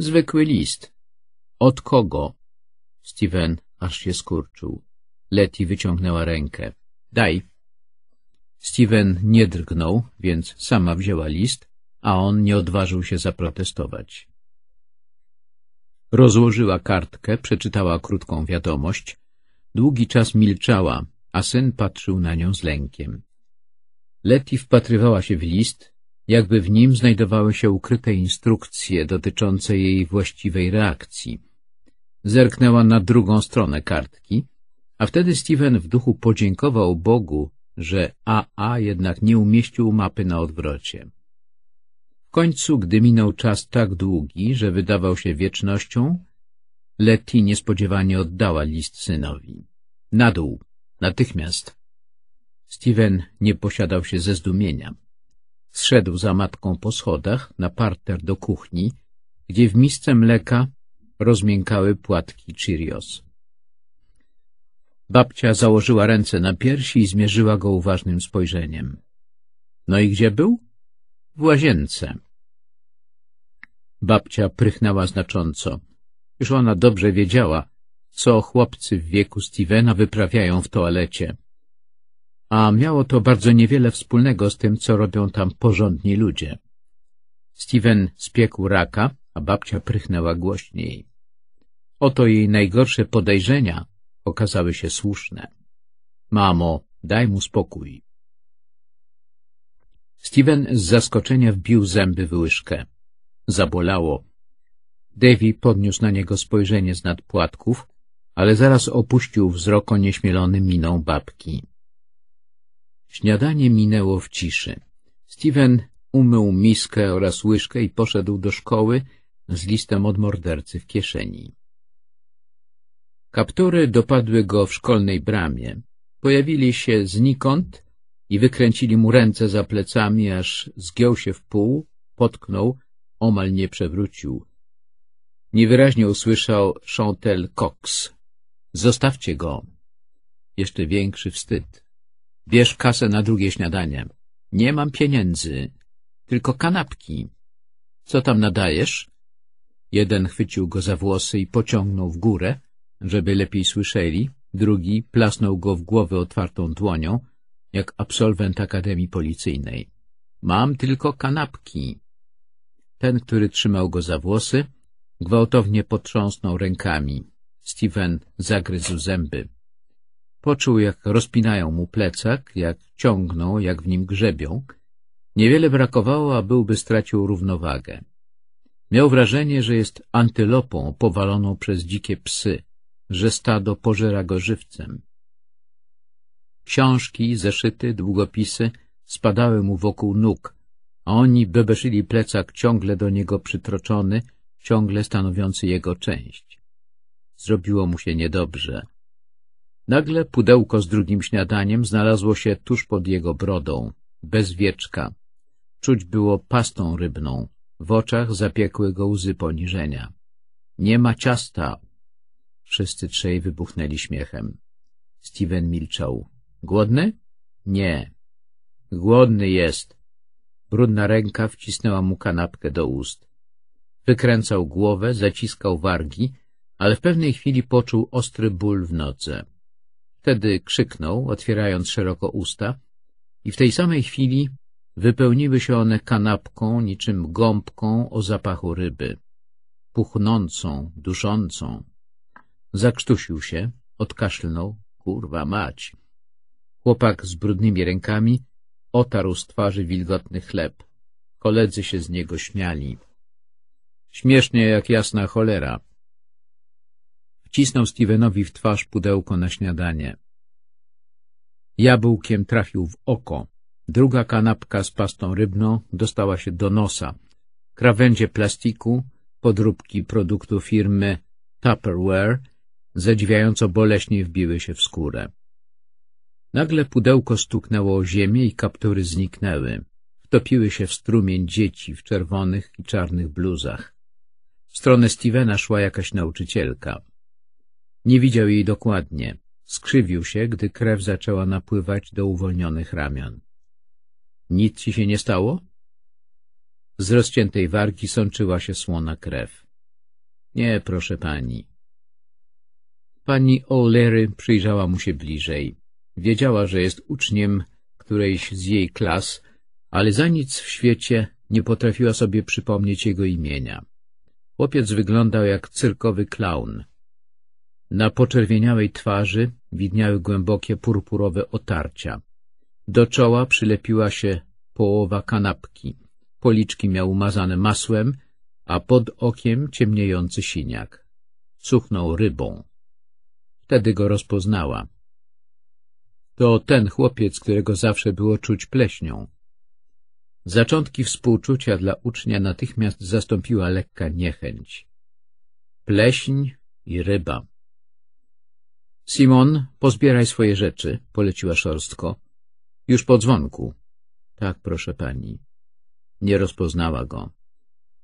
Zwykły list. Od kogo? Steven aż się skurczył. Leti wyciągnęła rękę. Daj. Steven nie drgnął, więc sama wzięła list, a on nie odważył się zaprotestować. Rozłożyła kartkę, przeczytała krótką wiadomość. Długi czas milczała, a syn patrzył na nią z lękiem. Leti wpatrywała się w list, jakby w nim znajdowały się ukryte instrukcje dotyczące jej właściwej reakcji. Zerknęła na drugą stronę kartki, a wtedy Steven w duchu podziękował Bogu, że AA jednak nie umieścił mapy na odwrocie. W końcu, gdy minął czas tak długi, że wydawał się wiecznością, Letty niespodziewanie oddała list synowi. Na dół, natychmiast. Steven nie posiadał się ze zdumienia. Zszedł za matką po schodach na parter do kuchni, gdzie w misce mleka rozmiękały płatki Chirios. Babcia założyła ręce na piersi i zmierzyła go uważnym spojrzeniem. No i gdzie był? W łazience. Babcia prychnęła znacząco. Już ona dobrze wiedziała, co chłopcy w wieku Stevena wyprawiają w toalecie a miało to bardzo niewiele wspólnego z tym, co robią tam porządni ludzie. Steven spiekł raka, a babcia prychnęła głośniej. Oto jej najgorsze podejrzenia okazały się słuszne. Mamo, daj mu spokój. Steven z zaskoczenia wbił zęby w łyżkę. Zabolało. Davy podniósł na niego spojrzenie z nad płatków, ale zaraz opuścił wzrok onieśmielony miną babki. Śniadanie minęło w ciszy. Steven umył miskę oraz łyżkę i poszedł do szkoły z listem od mordercy w kieszeni. Kaptury dopadły go w szkolnej bramie. Pojawili się znikąd i wykręcili mu ręce za plecami, aż zgiął się w pół, potknął, omal nie przewrócił. Niewyraźnie usłyszał Chantel Cox. Zostawcie go. Jeszcze większy wstyd. Bierz kasę na drugie śniadanie. Nie mam pieniędzy, tylko kanapki. Co tam nadajesz? Jeden chwycił go za włosy i pociągnął w górę, żeby lepiej słyszeli, drugi plasnął go w głowę otwartą dłonią, jak absolwent Akademii Policyjnej. Mam tylko kanapki. Ten, który trzymał go za włosy, gwałtownie potrząsnął rękami. Steven zagryzł zęby. Poczuł, jak rozpinają mu plecak, jak ciągną, jak w nim grzebią. Niewiele brakowało, a byłby stracił równowagę. Miał wrażenie, że jest antylopą powaloną przez dzikie psy, że stado pożera go żywcem. Książki, zeszyty, długopisy spadały mu wokół nóg, a oni bebeszyli plecak ciągle do niego przytroczony, ciągle stanowiący jego część. Zrobiło mu się niedobrze. Nagle pudełko z drugim śniadaniem znalazło się tuż pod jego brodą, bez wieczka. Czuć było pastą rybną, w oczach zapiekły go łzy poniżenia. Nie ma ciasta! Wszyscy trzej wybuchnęli śmiechem. Steven milczał. Głodny? Nie. Głodny jest. Brudna ręka wcisnęła mu kanapkę do ust. Wykręcał głowę, zaciskał wargi, ale w pewnej chwili poczuł ostry ból w nodze. Wtedy krzyknął, otwierając szeroko usta, i w tej samej chwili wypełniły się one kanapką, niczym gąbką o zapachu ryby, puchnącą, duszącą. Zakrztusił się, odkaszlnął, kurwa mać. Chłopak z brudnymi rękami otarł z twarzy wilgotny chleb. Koledzy się z niego śmiali. Śmiesznie jak jasna cholera. Wcisnął Stevenowi w twarz pudełko na śniadanie. Jabłkiem trafił w oko. Druga kanapka z pastą rybną dostała się do nosa. Krawędzie plastiku, podróbki produktu firmy Tupperware zadziwiająco boleśnie wbiły się w skórę. Nagle pudełko stuknęło o ziemię i kaptury zniknęły. Wtopiły się w strumień dzieci w czerwonych i czarnych bluzach. W stronę Stevena szła jakaś nauczycielka. Nie widział jej dokładnie. Skrzywił się, gdy krew zaczęła napływać do uwolnionych ramion. Nic ci się nie stało? Z rozciętej wargi sączyła się słona krew. Nie, proszę pani. Pani O'Leary przyjrzała mu się bliżej. Wiedziała, że jest uczniem którejś z jej klas, ale za nic w świecie nie potrafiła sobie przypomnieć jego imienia. Chłopiec wyglądał jak cyrkowy klaun, na poczerwieniałej twarzy widniały głębokie purpurowe otarcia. Do czoła przylepiła się połowa kanapki. Policzki miał umazane masłem, a pod okiem ciemniejący siniak. Cuchnął rybą. Wtedy go rozpoznała. To ten chłopiec, którego zawsze było czuć pleśnią. Zaczątki współczucia dla ucznia natychmiast zastąpiła lekka niechęć. Pleśń i ryba. — Simon, pozbieraj swoje rzeczy — poleciła szorstko. — Już po dzwonku. — Tak, proszę pani. Nie rozpoznała go.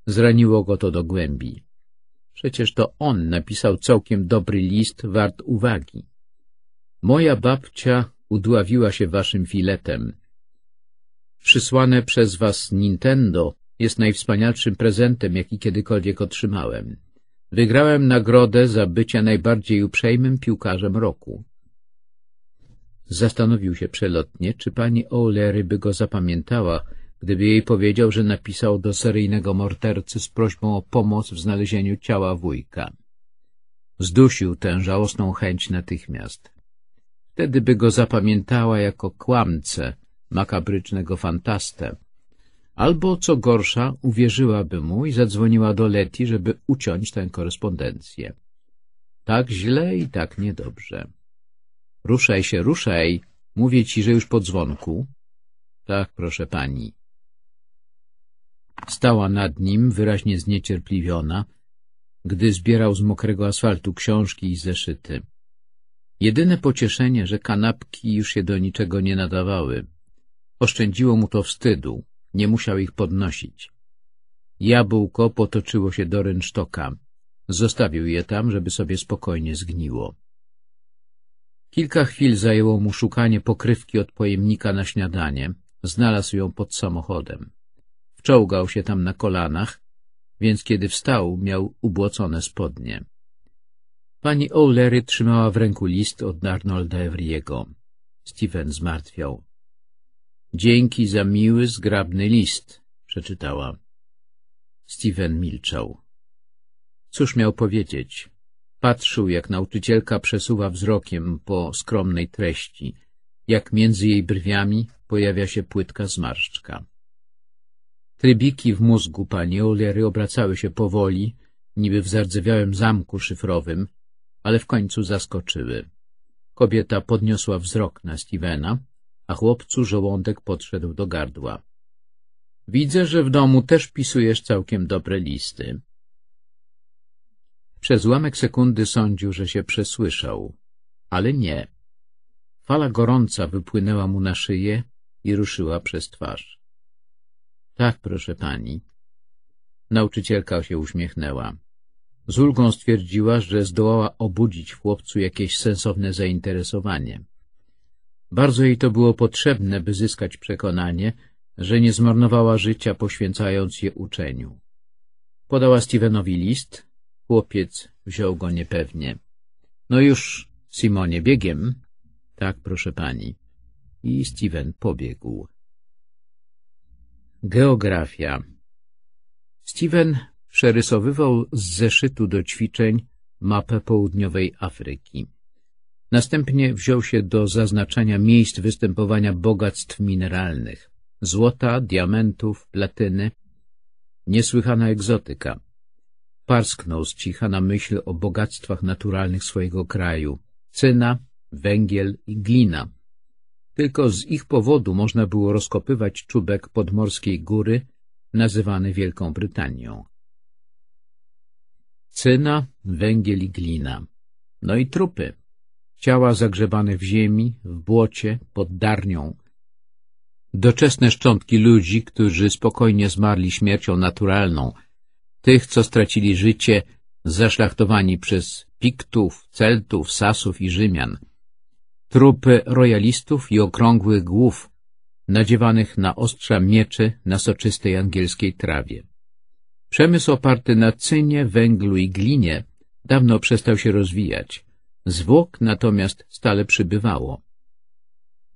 Zraniło go to do głębi. Przecież to on napisał całkiem dobry list wart uwagi. Moja babcia udławiła się waszym filetem. Przysłane przez was Nintendo jest najwspanialszym prezentem, jaki kiedykolwiek otrzymałem. Wygrałem nagrodę za bycie najbardziej uprzejmym piłkarzem roku. Zastanowił się przelotnie, czy pani O'Leary by go zapamiętała, gdyby jej powiedział, że napisał do seryjnego mordercy z prośbą o pomoc w znalezieniu ciała wujka. Zdusił tę żałosną chęć natychmiast. Wtedy by go zapamiętała jako kłamcę, makabrycznego fantastę, Albo, co gorsza, uwierzyłaby mu i zadzwoniła do Leti, żeby uciąć tę korespondencję. Tak źle i tak niedobrze. — Ruszaj się, ruszaj! Mówię ci, że już po dzwonku. — Tak, proszę pani. Stała nad nim, wyraźnie zniecierpliwiona, gdy zbierał z mokrego asfaltu książki i zeszyty. Jedyne pocieszenie, że kanapki już się do niczego nie nadawały. Oszczędziło mu to wstydu. Nie musiał ich podnosić. Jabłko potoczyło się do rynsztoka. Zostawił je tam, żeby sobie spokojnie zgniło. Kilka chwil zajęło mu szukanie pokrywki od pojemnika na śniadanie. Znalazł ją pod samochodem. Wczołgał się tam na kolanach, więc kiedy wstał, miał ubłocone spodnie. Pani O'Leary trzymała w ręku list od Arnolda Evriego. Steven zmartwiał. Dzięki za miły, zgrabny list, przeczytała. Steven milczał. Cóż miał powiedzieć? Patrzył, jak nauczycielka przesuwa wzrokiem po skromnej treści, jak między jej brwiami pojawia się płytka zmarszczka. Trybiki w mózgu pani O'Leary obracały się powoli, niby w zardzewiałym zamku szyfrowym, ale w końcu zaskoczyły. Kobieta podniosła wzrok na Stevena, a chłopcu żołądek podszedł do gardła. Widzę, że w domu też pisujesz całkiem dobre listy. Przez ułamek sekundy sądził, że się przesłyszał, ale nie. Fala gorąca wypłynęła mu na szyję i ruszyła przez twarz. Tak, proszę pani. Nauczycielka się uśmiechnęła. Z ulgą stwierdziła, że zdołała obudzić w chłopcu jakieś sensowne zainteresowanie. Bardzo jej to było potrzebne, by zyskać przekonanie, że nie zmarnowała życia, poświęcając je uczeniu. Podała Stevenowi list. Chłopiec wziął go niepewnie. — No już, Simonie, biegiem. — Tak, proszę pani. I Steven pobiegł. Geografia Steven przerysowywał z zeszytu do ćwiczeń mapę południowej Afryki. Następnie wziął się do zaznaczania miejsc występowania bogactw mineralnych – złota, diamentów, platyny. Niesłychana egzotyka. Parsknął z cicha na myśl o bogactwach naturalnych swojego kraju – cyna, węgiel i glina. Tylko z ich powodu można było rozkopywać czubek podmorskiej góry nazywany Wielką Brytanią. Cyna, węgiel i glina. No i trupy ciała zagrzebane w ziemi, w błocie, pod darnią. Doczesne szczątki ludzi, którzy spokojnie zmarli śmiercią naturalną, tych, co stracili życie, zaszlachtowani przez Piktów, Celtów, Sasów i Rzymian, trupy royalistów i okrągłych głów, nadziewanych na ostrza mieczy na soczystej angielskiej trawie. Przemysł oparty na cynie, węglu i glinie dawno przestał się rozwijać. Zwłok natomiast stale przybywało.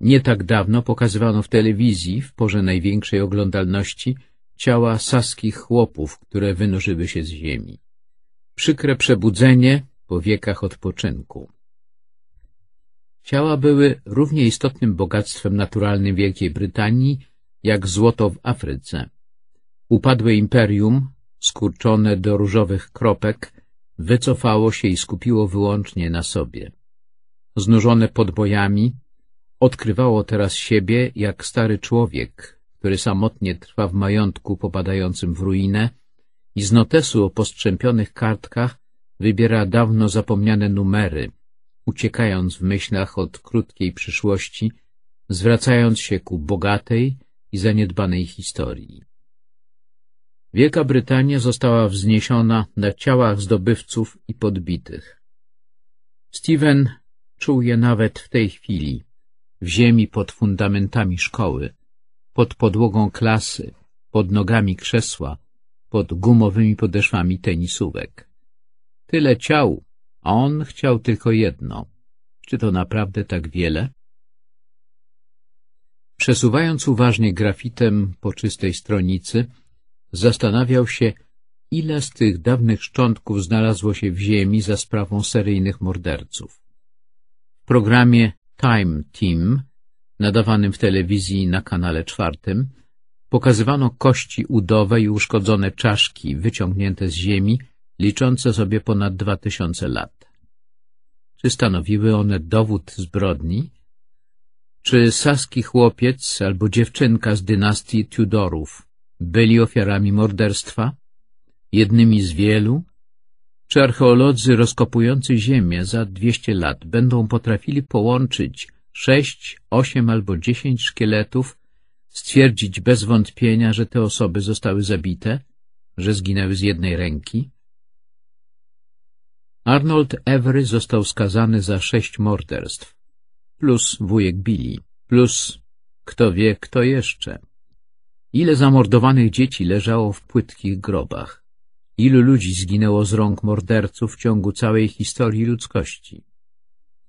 Nie tak dawno pokazywano w telewizji, w porze największej oglądalności, ciała saskich chłopów, które wynurzyły się z ziemi. Przykre przebudzenie po wiekach odpoczynku. Ciała były równie istotnym bogactwem naturalnym Wielkiej Brytanii, jak złoto w Afryce. Upadłe imperium, skurczone do różowych kropek, Wycofało się i skupiło wyłącznie na sobie. Znużone podbojami, odkrywało teraz siebie jak stary człowiek, który samotnie trwa w majątku popadającym w ruinę i z notesu o postrzępionych kartkach wybiera dawno zapomniane numery, uciekając w myślach od krótkiej przyszłości, zwracając się ku bogatej i zaniedbanej historii. Wielka Brytania została wzniesiona na ciałach zdobywców i podbitych. Steven czuł je nawet w tej chwili, w ziemi pod fundamentami szkoły, pod podłogą klasy, pod nogami krzesła, pod gumowymi podeszwami tenisówek. Tyle ciał, a on chciał tylko jedno. Czy to naprawdę tak wiele? Przesuwając uważnie grafitem po czystej stronicy, Zastanawiał się, ile z tych dawnych szczątków znalazło się w ziemi za sprawą seryjnych morderców. W programie Time Team, nadawanym w telewizji na kanale czwartym, pokazywano kości udowe i uszkodzone czaszki wyciągnięte z ziemi, liczące sobie ponad dwa tysiące lat. Czy stanowiły one dowód zbrodni? Czy saski chłopiec albo dziewczynka z dynastii Tudorów byli ofiarami morderstwa, jednymi z wielu, czy archeolodzy rozkopujący ziemię za 200 lat będą potrafili połączyć 6, 8 albo 10 szkieletów, stwierdzić bez wątpienia, że te osoby zostały zabite, że zginęły z jednej ręki? Arnold Every został skazany za sześć morderstw, plus wujek Billy, plus kto wie kto jeszcze. Ile zamordowanych dzieci leżało w płytkich grobach? Ilu ludzi zginęło z rąk morderców w ciągu całej historii ludzkości?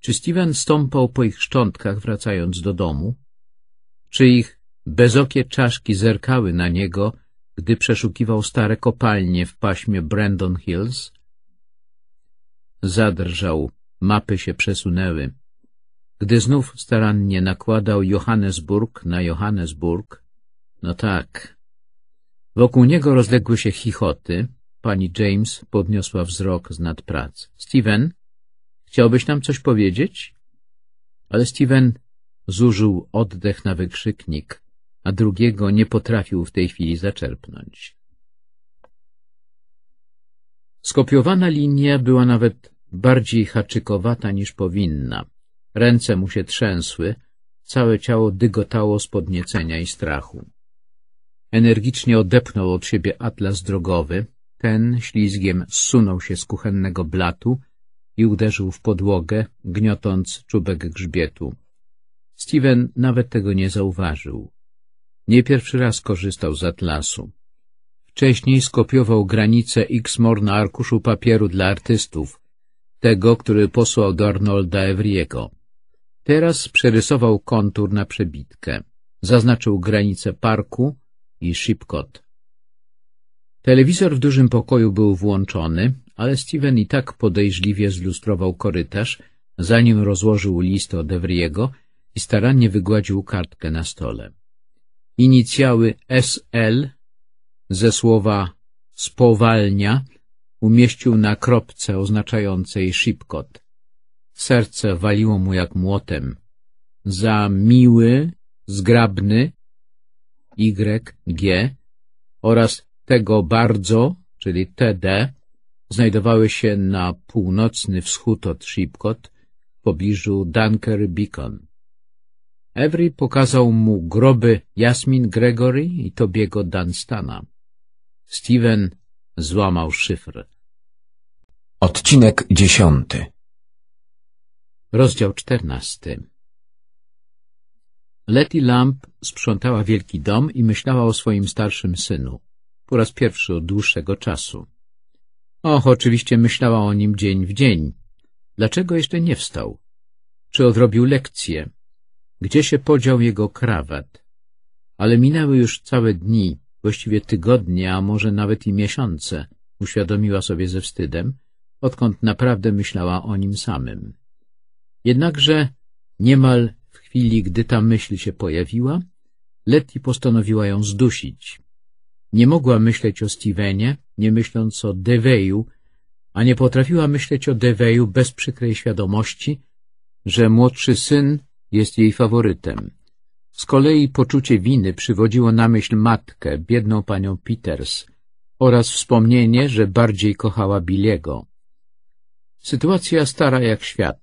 Czy Steven stąpał po ich szczątkach, wracając do domu? Czy ich bezokie czaszki zerkały na niego, gdy przeszukiwał stare kopalnie w paśmie Brandon Hills? Zadrżał, mapy się przesunęły. Gdy znów starannie nakładał Johannesburg na Johannesburg, no tak. Wokół niego rozległy się chichoty. Pani James podniosła wzrok z nad prac. Steven, chciałbyś nam coś powiedzieć? Ale Steven zużył oddech na wykrzyknik, a drugiego nie potrafił w tej chwili zaczerpnąć. Skopiowana linia była nawet bardziej haczykowata niż powinna. Ręce mu się trzęsły, całe ciało dygotało z podniecenia i strachu. Energicznie odepnął od siebie atlas drogowy. Ten ślizgiem zsunął się z kuchennego blatu i uderzył w podłogę, gniotąc czubek grzbietu. Steven nawet tego nie zauważył. Nie pierwszy raz korzystał z atlasu. Wcześniej skopiował granice x mor na arkuszu papieru dla artystów, tego, który posłał do Arnolda Evriego. Teraz przerysował kontur na przebitkę. Zaznaczył granice parku, i Shipcot. Telewizor w dużym pokoju był włączony, ale Steven i tak podejrzliwie zlustrował korytarz, zanim rozłożył list od Evriego i starannie wygładził kartkę na stole. Inicjały SL ze słowa spowalnia umieścił na kropce oznaczającej Shipcot. Serce waliło mu jak młotem. Za miły, zgrabny YG oraz tego bardzo, czyli TD, znajdowały się na północny wschód od Shipkot, w pobliżu Dunker Beacon. Every pokazał mu groby Jasmin Gregory i Tobiego Dunstana. Steven złamał szyfr. Odcinek dziesiąty Rozdział czternasty Letty Lamp sprzątała wielki dom i myślała o swoim starszym synu, po raz pierwszy od dłuższego czasu. Och, oczywiście myślała o nim dzień w dzień. Dlaczego jeszcze nie wstał? Czy odrobił lekcję? Gdzie się podział jego krawat? Ale minęły już całe dni, właściwie tygodnie, a może nawet i miesiące, uświadomiła sobie ze wstydem, odkąd naprawdę myślała o nim samym. Jednakże niemal w chwili, gdy ta myśl się pojawiła, Letty postanowiła ją zdusić. Nie mogła myśleć o Stevenie, nie myśląc o Deveju, a nie potrafiła myśleć o Deveju bez przykrej świadomości, że młodszy syn jest jej faworytem. Z kolei poczucie winy przywodziło na myśl matkę, biedną panią Peters, oraz wspomnienie, że bardziej kochała Billiego. Sytuacja stara jak świat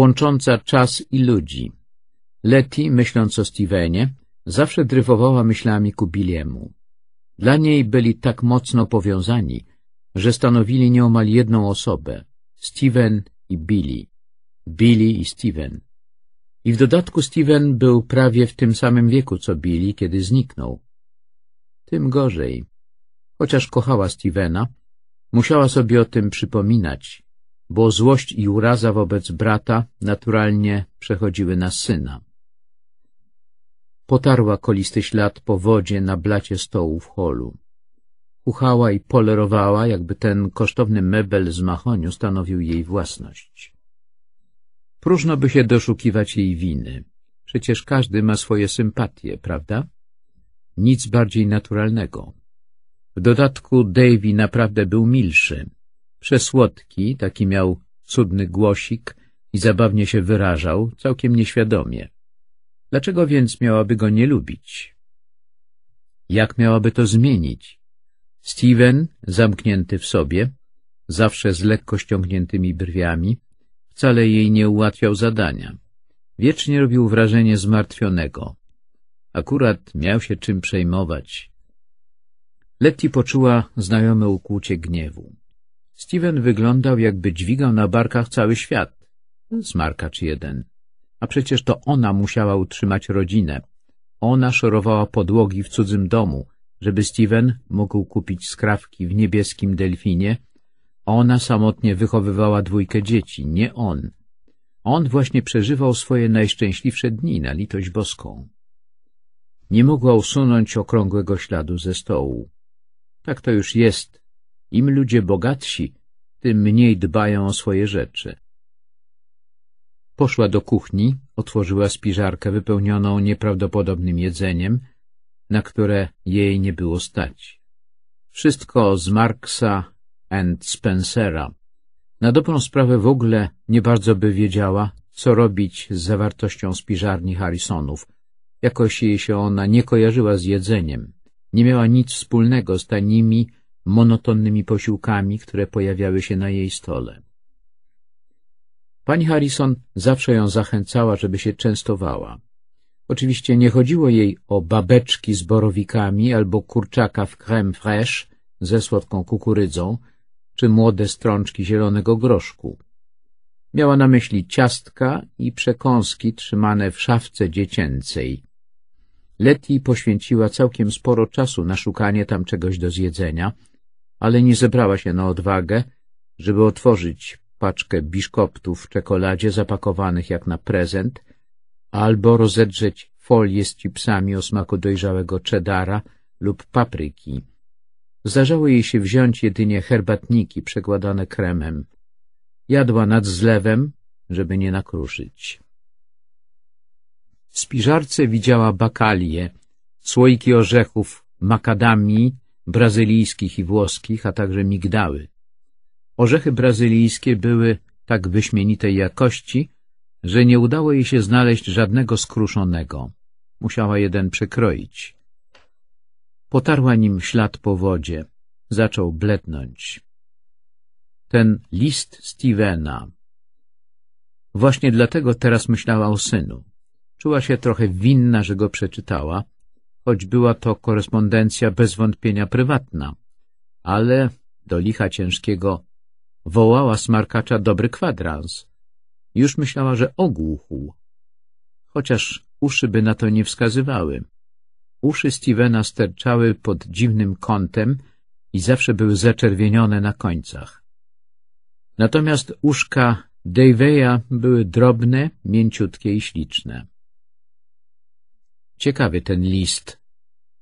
łącząca czas i ludzi. Letty, myśląc o Stevenie, zawsze dryfowała myślami ku Billiemu. Dla niej byli tak mocno powiązani, że stanowili nieomal jedną osobę — Steven i Billy. Billy i Steven. I w dodatku Steven był prawie w tym samym wieku co Billy, kiedy zniknął. Tym gorzej. Chociaż kochała Stevena, musiała sobie o tym przypominać, bo złość i uraza wobec brata naturalnie przechodziły na syna. Potarła kolisty ślad po wodzie na blacie stołu w holu. Kuchała i polerowała, jakby ten kosztowny mebel z mahoniu stanowił jej własność. Próżno by się doszukiwać jej winy. Przecież każdy ma swoje sympatie, prawda? Nic bardziej naturalnego. W dodatku Davy naprawdę był milszy. Przesłodki, taki miał cudny głosik i zabawnie się wyrażał, całkiem nieświadomie. Dlaczego więc miałaby go nie lubić? Jak miałaby to zmienić? Steven, zamknięty w sobie, zawsze z lekko ściągniętymi brwiami, wcale jej nie ułatwiał zadania. Wiecznie robił wrażenie zmartwionego. Akurat miał się czym przejmować. Letty poczuła znajome ukłucie gniewu. Steven wyglądał, jakby dźwigał na barkach cały świat. Smarkacz jeden. A przecież to ona musiała utrzymać rodzinę. Ona szorowała podłogi w cudzym domu, żeby Steven mógł kupić skrawki w niebieskim delfinie. Ona samotnie wychowywała dwójkę dzieci, nie on. On właśnie przeżywał swoje najszczęśliwsze dni na litość boską. Nie mogła usunąć okrągłego śladu ze stołu. Tak to już jest, im ludzie bogatsi, tym mniej dbają o swoje rzeczy. Poszła do kuchni, otworzyła spiżarkę wypełnioną nieprawdopodobnym jedzeniem, na które jej nie było stać. Wszystko z Marksa and Spencera. Na dobrą sprawę w ogóle nie bardzo by wiedziała, co robić z zawartością spiżarni Harrisonów. Jakoś jej się ona nie kojarzyła z jedzeniem. Nie miała nic wspólnego z tanimi, monotonnymi posiłkami, które pojawiały się na jej stole. Pani Harrison zawsze ją zachęcała, żeby się częstowała. Oczywiście nie chodziło jej o babeczki z borowikami albo kurczaka w creme fraîche ze słodką kukurydzą czy młode strączki zielonego groszku. Miała na myśli ciastka i przekąski trzymane w szafce dziecięcej. Letty poświęciła całkiem sporo czasu na szukanie tam czegoś do zjedzenia – ale nie zebrała się na odwagę, żeby otworzyć paczkę biszkoptów w czekoladzie zapakowanych jak na prezent, albo rozedrzeć folię z cipsami o smaku dojrzałego cheddara lub papryki. Zdarzało jej się wziąć jedynie herbatniki przekładane kremem. Jadła nad zlewem, żeby nie nakruszyć. W spiżarce widziała bakalie, słoiki orzechów, makadamii, brazylijskich i włoskich, a także migdały. Orzechy brazylijskie były tak wyśmienitej jakości, że nie udało jej się znaleźć żadnego skruszonego. Musiała jeden przekroić. Potarła nim ślad po wodzie. Zaczął blednąć. Ten list Stevena. Właśnie dlatego teraz myślała o synu. Czuła się trochę winna, że go przeczytała, choć była to korespondencja bez wątpienia prywatna. Ale do licha ciężkiego wołała smarkacza dobry kwadrans. Już myślała, że ogłuchł, chociaż uszy by na to nie wskazywały. Uszy Stevena sterczały pod dziwnym kątem i zawsze były zaczerwienione na końcach. Natomiast uszka Daveya były drobne, mięciutkie i śliczne. Ciekawy ten list.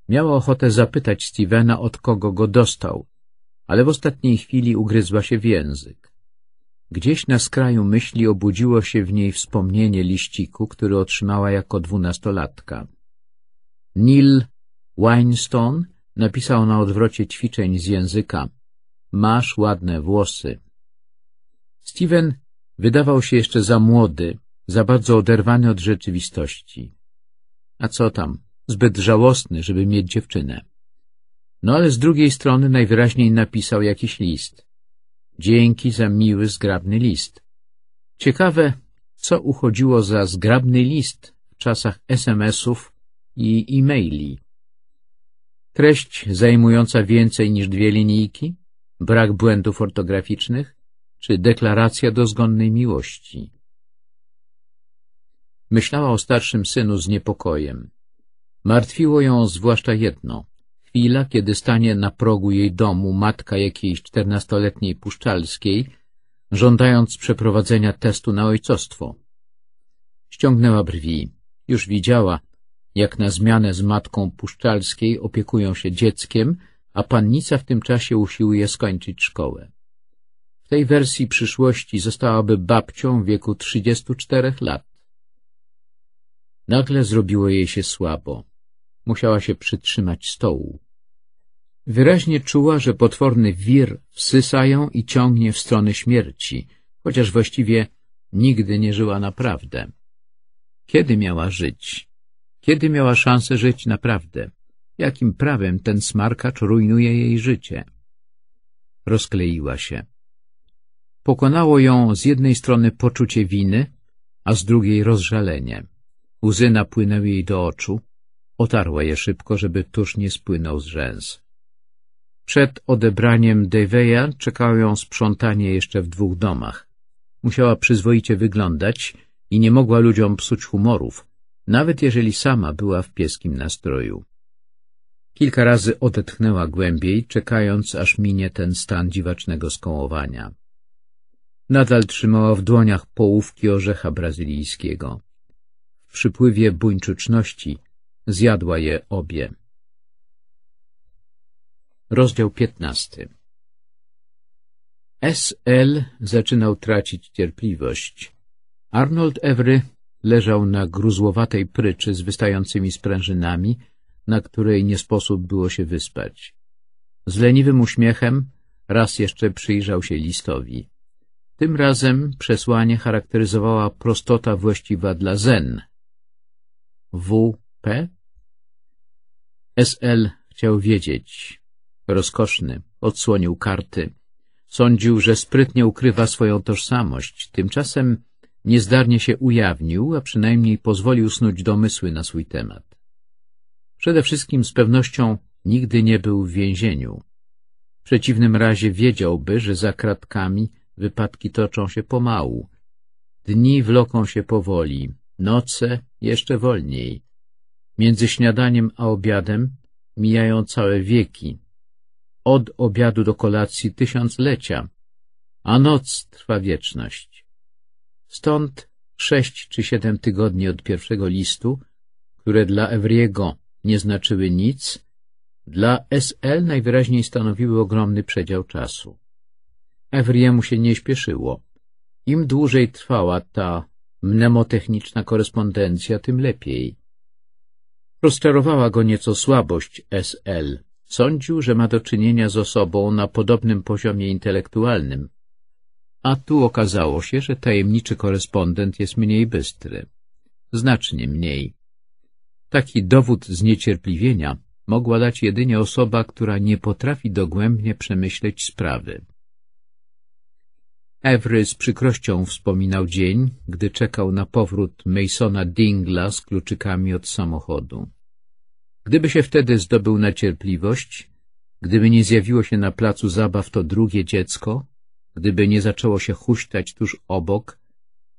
Miała ochotę zapytać Stevena, od kogo go dostał, ale w ostatniej chwili ugryzła się w język. Gdzieś na skraju myśli obudziło się w niej wspomnienie liściku, który otrzymała jako dwunastolatka. Neil Weinstone napisał na odwrocie ćwiczeń z języka Masz ładne włosy. Steven wydawał się jeszcze za młody, za bardzo oderwany od rzeczywistości. A co tam? Zbyt żałosny, żeby mieć dziewczynę. No ale z drugiej strony najwyraźniej napisał jakiś list. Dzięki za miły, zgrabny list. Ciekawe, co uchodziło za zgrabny list w czasach SMS-ów i e-maili. Treść zajmująca więcej niż dwie linijki? Brak błędów ortograficznych? Czy deklaracja dozgonnej miłości? Myślała o starszym synu z niepokojem. Martwiło ją zwłaszcza jedno. Chwila, kiedy stanie na progu jej domu matka jakiejś czternastoletniej puszczalskiej, żądając przeprowadzenia testu na ojcostwo. Ściągnęła brwi. Już widziała, jak na zmianę z matką puszczalskiej opiekują się dzieckiem, a pannica w tym czasie usiłuje skończyć szkołę. W tej wersji przyszłości zostałaby babcią w wieku 34 lat. Nagle zrobiło jej się słabo. Musiała się przytrzymać stołu. Wyraźnie czuła, że potworny wir wsysa ją i ciągnie w stronę śmierci, chociaż właściwie nigdy nie żyła naprawdę. Kiedy miała żyć? Kiedy miała szansę żyć naprawdę? Jakim prawem ten smarkacz rujnuje jej życie? Rozkleiła się. Pokonało ją z jednej strony poczucie winy, a z drugiej rozżalenie. Łzy napłynęły jej do oczu. Otarła je szybko, żeby tuż nie spłynął z rzęs. Przed odebraniem Daveya czekało ją sprzątanie jeszcze w dwóch domach. Musiała przyzwoicie wyglądać i nie mogła ludziom psuć humorów, nawet jeżeli sama była w pieskim nastroju. Kilka razy odetchnęła głębiej, czekając, aż minie ten stan dziwacznego skołowania. Nadal trzymała w dłoniach połówki orzecha brazylijskiego przypływie buńczuczności zjadła je obie. Rozdział 15 S.L. zaczynał tracić cierpliwość. Arnold Evry leżał na gruzłowatej pryczy z wystającymi sprężynami, na której nie sposób było się wyspać. Z leniwym uśmiechem raz jeszcze przyjrzał się listowi. Tym razem przesłanie charakteryzowała prostota właściwa dla zen, W.P.? S.L. chciał wiedzieć. Rozkoszny. Odsłonił karty. Sądził, że sprytnie ukrywa swoją tożsamość. Tymczasem niezdarnie się ujawnił, a przynajmniej pozwolił snuć domysły na swój temat. Przede wszystkim z pewnością nigdy nie był w więzieniu. W przeciwnym razie wiedziałby, że za kratkami wypadki toczą się pomału. Dni wloką się powoli, Noce jeszcze wolniej. Między śniadaniem a obiadem mijają całe wieki. Od obiadu do kolacji tysiąclecia, a noc trwa wieczność. Stąd sześć czy siedem tygodni od pierwszego listu, które dla Ewriego nie znaczyły nic, dla SL najwyraźniej stanowiły ogromny przedział czasu. Evriemu się nie śpieszyło. Im dłużej trwała ta mnemotechniczna korespondencja, tym lepiej. Rozczarowała go nieco słabość SL. Sądził, że ma do czynienia z osobą na podobnym poziomie intelektualnym, a tu okazało się, że tajemniczy korespondent jest mniej bystry. Znacznie mniej. Taki dowód zniecierpliwienia mogła dać jedynie osoba, która nie potrafi dogłębnie przemyśleć sprawy. Every z przykrością wspominał dzień, gdy czekał na powrót Masona Dingla z kluczykami od samochodu. Gdyby się wtedy zdobył na cierpliwość, gdyby nie zjawiło się na placu zabaw to drugie dziecko, gdyby nie zaczęło się huśtać tuż obok,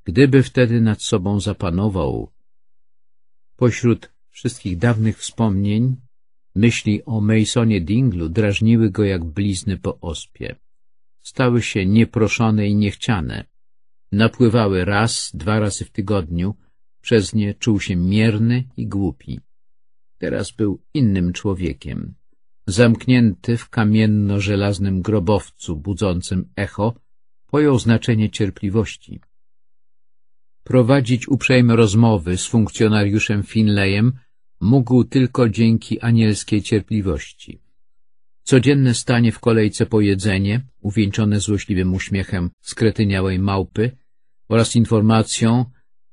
gdyby wtedy nad sobą zapanował. Pośród wszystkich dawnych wspomnień myśli o Masonie Dinglu drażniły go jak blizny po ospie stały się nieproszone i niechciane. Napływały raz, dwa razy w tygodniu, przez nie czuł się mierny i głupi. Teraz był innym człowiekiem, zamknięty w kamienno-żelaznym grobowcu budzącym echo, pojął znaczenie cierpliwości. Prowadzić uprzejme rozmowy z funkcjonariuszem Finlayem mógł tylko dzięki anielskiej cierpliwości. Codzienne stanie w kolejce po jedzenie, uwieńczone złośliwym uśmiechem skretyniałej małpy oraz informacją,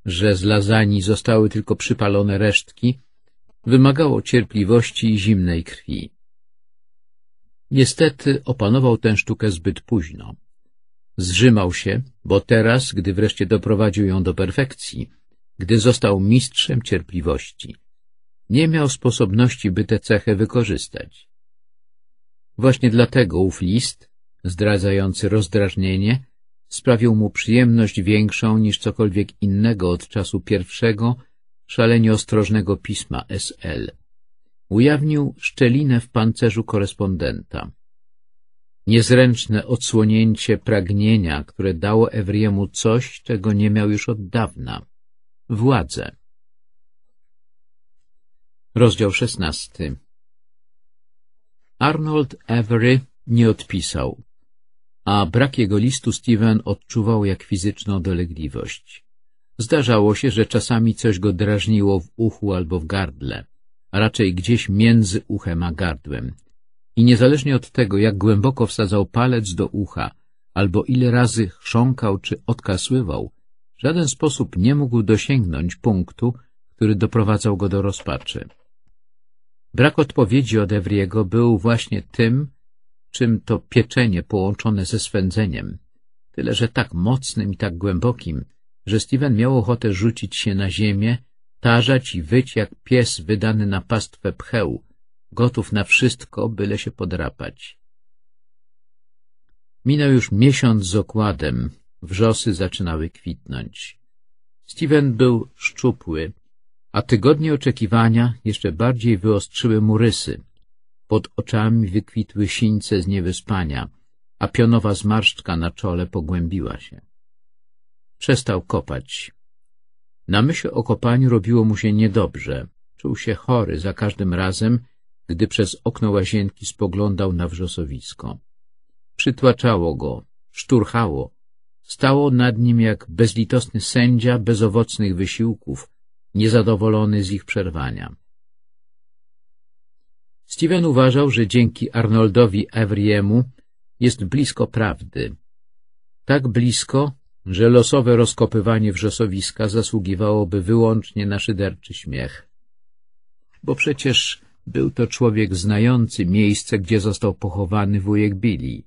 że z lasani zostały tylko przypalone resztki, wymagało cierpliwości i zimnej krwi. Niestety opanował tę sztukę zbyt późno. Zrzymał się, bo teraz, gdy wreszcie doprowadził ją do perfekcji, gdy został mistrzem cierpliwości, nie miał sposobności, by tę cechę wykorzystać. Właśnie dlatego ów list, zdradzający rozdrażnienie, sprawił mu przyjemność większą niż cokolwiek innego od czasu pierwszego, szalenie ostrożnego pisma SL. Ujawnił szczelinę w pancerzu korespondenta. Niezręczne odsłonięcie pragnienia, które dało Ewriemu coś, czego nie miał już od dawna. Władzę. Rozdział szesnasty Arnold Avery nie odpisał, a brak jego listu Steven odczuwał jak fizyczną dolegliwość. Zdarzało się, że czasami coś go drażniło w uchu albo w gardle, a raczej gdzieś między uchem a gardłem. I niezależnie od tego, jak głęboko wsadzał palec do ucha, albo ile razy chrząkał czy odkasływał, w żaden sposób nie mógł dosięgnąć punktu, który doprowadzał go do rozpaczy. Brak odpowiedzi od Ewriego był właśnie tym, czym to pieczenie połączone ze swędzeniem, tyle że tak mocnym i tak głębokim, że Steven miał ochotę rzucić się na ziemię, tarzać i wyć jak pies wydany na pastwę pcheł, gotów na wszystko, byle się podrapać. Minął już miesiąc z okładem, wrzosy zaczynały kwitnąć. Steven był szczupły, a tygodnie oczekiwania jeszcze bardziej wyostrzyły mu rysy. Pod oczami wykwitły sińce z niewyspania, a pionowa zmarszczka na czole pogłębiła się. Przestał kopać. Na myśl o kopaniu robiło mu się niedobrze. Czuł się chory za każdym razem, gdy przez okno łazienki spoglądał na wrzosowisko. Przytłaczało go, szturchało. Stało nad nim jak bezlitosny sędzia bezowocnych wysiłków, niezadowolony z ich przerwania. Steven uważał, że dzięki Arnoldowi Evriemu jest blisko prawdy. Tak blisko, że losowe rozkopywanie wrzosowiska zasługiwałoby wyłącznie na szyderczy śmiech. Bo przecież był to człowiek znający miejsce, gdzie został pochowany wujek Billy.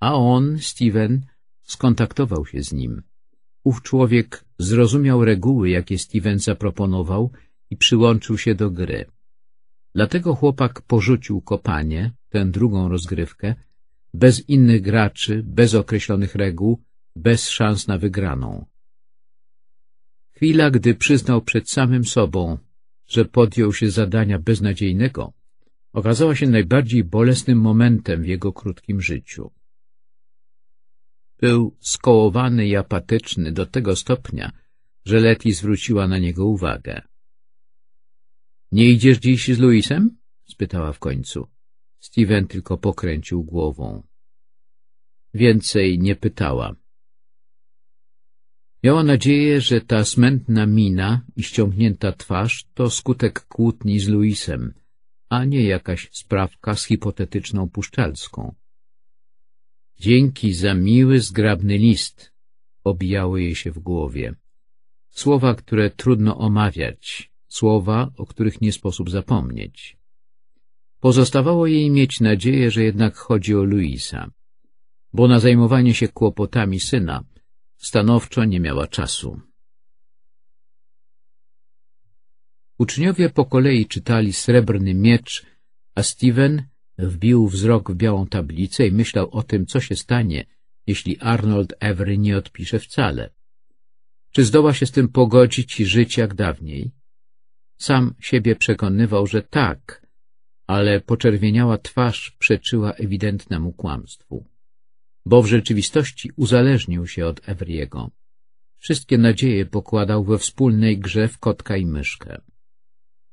A on, Steven, skontaktował się z nim. Ów człowiek zrozumiał reguły, jakie Steven zaproponował i przyłączył się do gry. Dlatego chłopak porzucił kopanie, tę drugą rozgrywkę, bez innych graczy, bez określonych reguł, bez szans na wygraną. Chwila, gdy przyznał przed samym sobą, że podjął się zadania beznadziejnego, okazała się najbardziej bolesnym momentem w jego krótkim życiu. Był skołowany i apatyczny do tego stopnia, że Leti zwróciła na niego uwagę. — Nie idziesz dziś z Luisem? — spytała w końcu. Steven tylko pokręcił głową. Więcej nie pytała. Miała nadzieję, że ta smętna mina i ściągnięta twarz to skutek kłótni z Luisem, a nie jakaś sprawka z hipotetyczną puszczalską. Dzięki za miły, zgrabny list, obijały jej się w głowie. Słowa, które trudno omawiać, słowa, o których nie sposób zapomnieć. Pozostawało jej mieć nadzieję, że jednak chodzi o Luisa, bo na zajmowanie się kłopotami syna stanowczo nie miała czasu. Uczniowie po kolei czytali Srebrny Miecz, a Steven Wbił wzrok w białą tablicę i myślał o tym, co się stanie, jeśli Arnold Every nie odpisze wcale. Czy zdoła się z tym pogodzić i żyć jak dawniej? Sam siebie przekonywał, że tak, ale poczerwieniała twarz przeczyła ewidentnemu kłamstwu. Bo w rzeczywistości uzależnił się od Evriego. Wszystkie nadzieje pokładał we wspólnej grze w kotka i myszkę.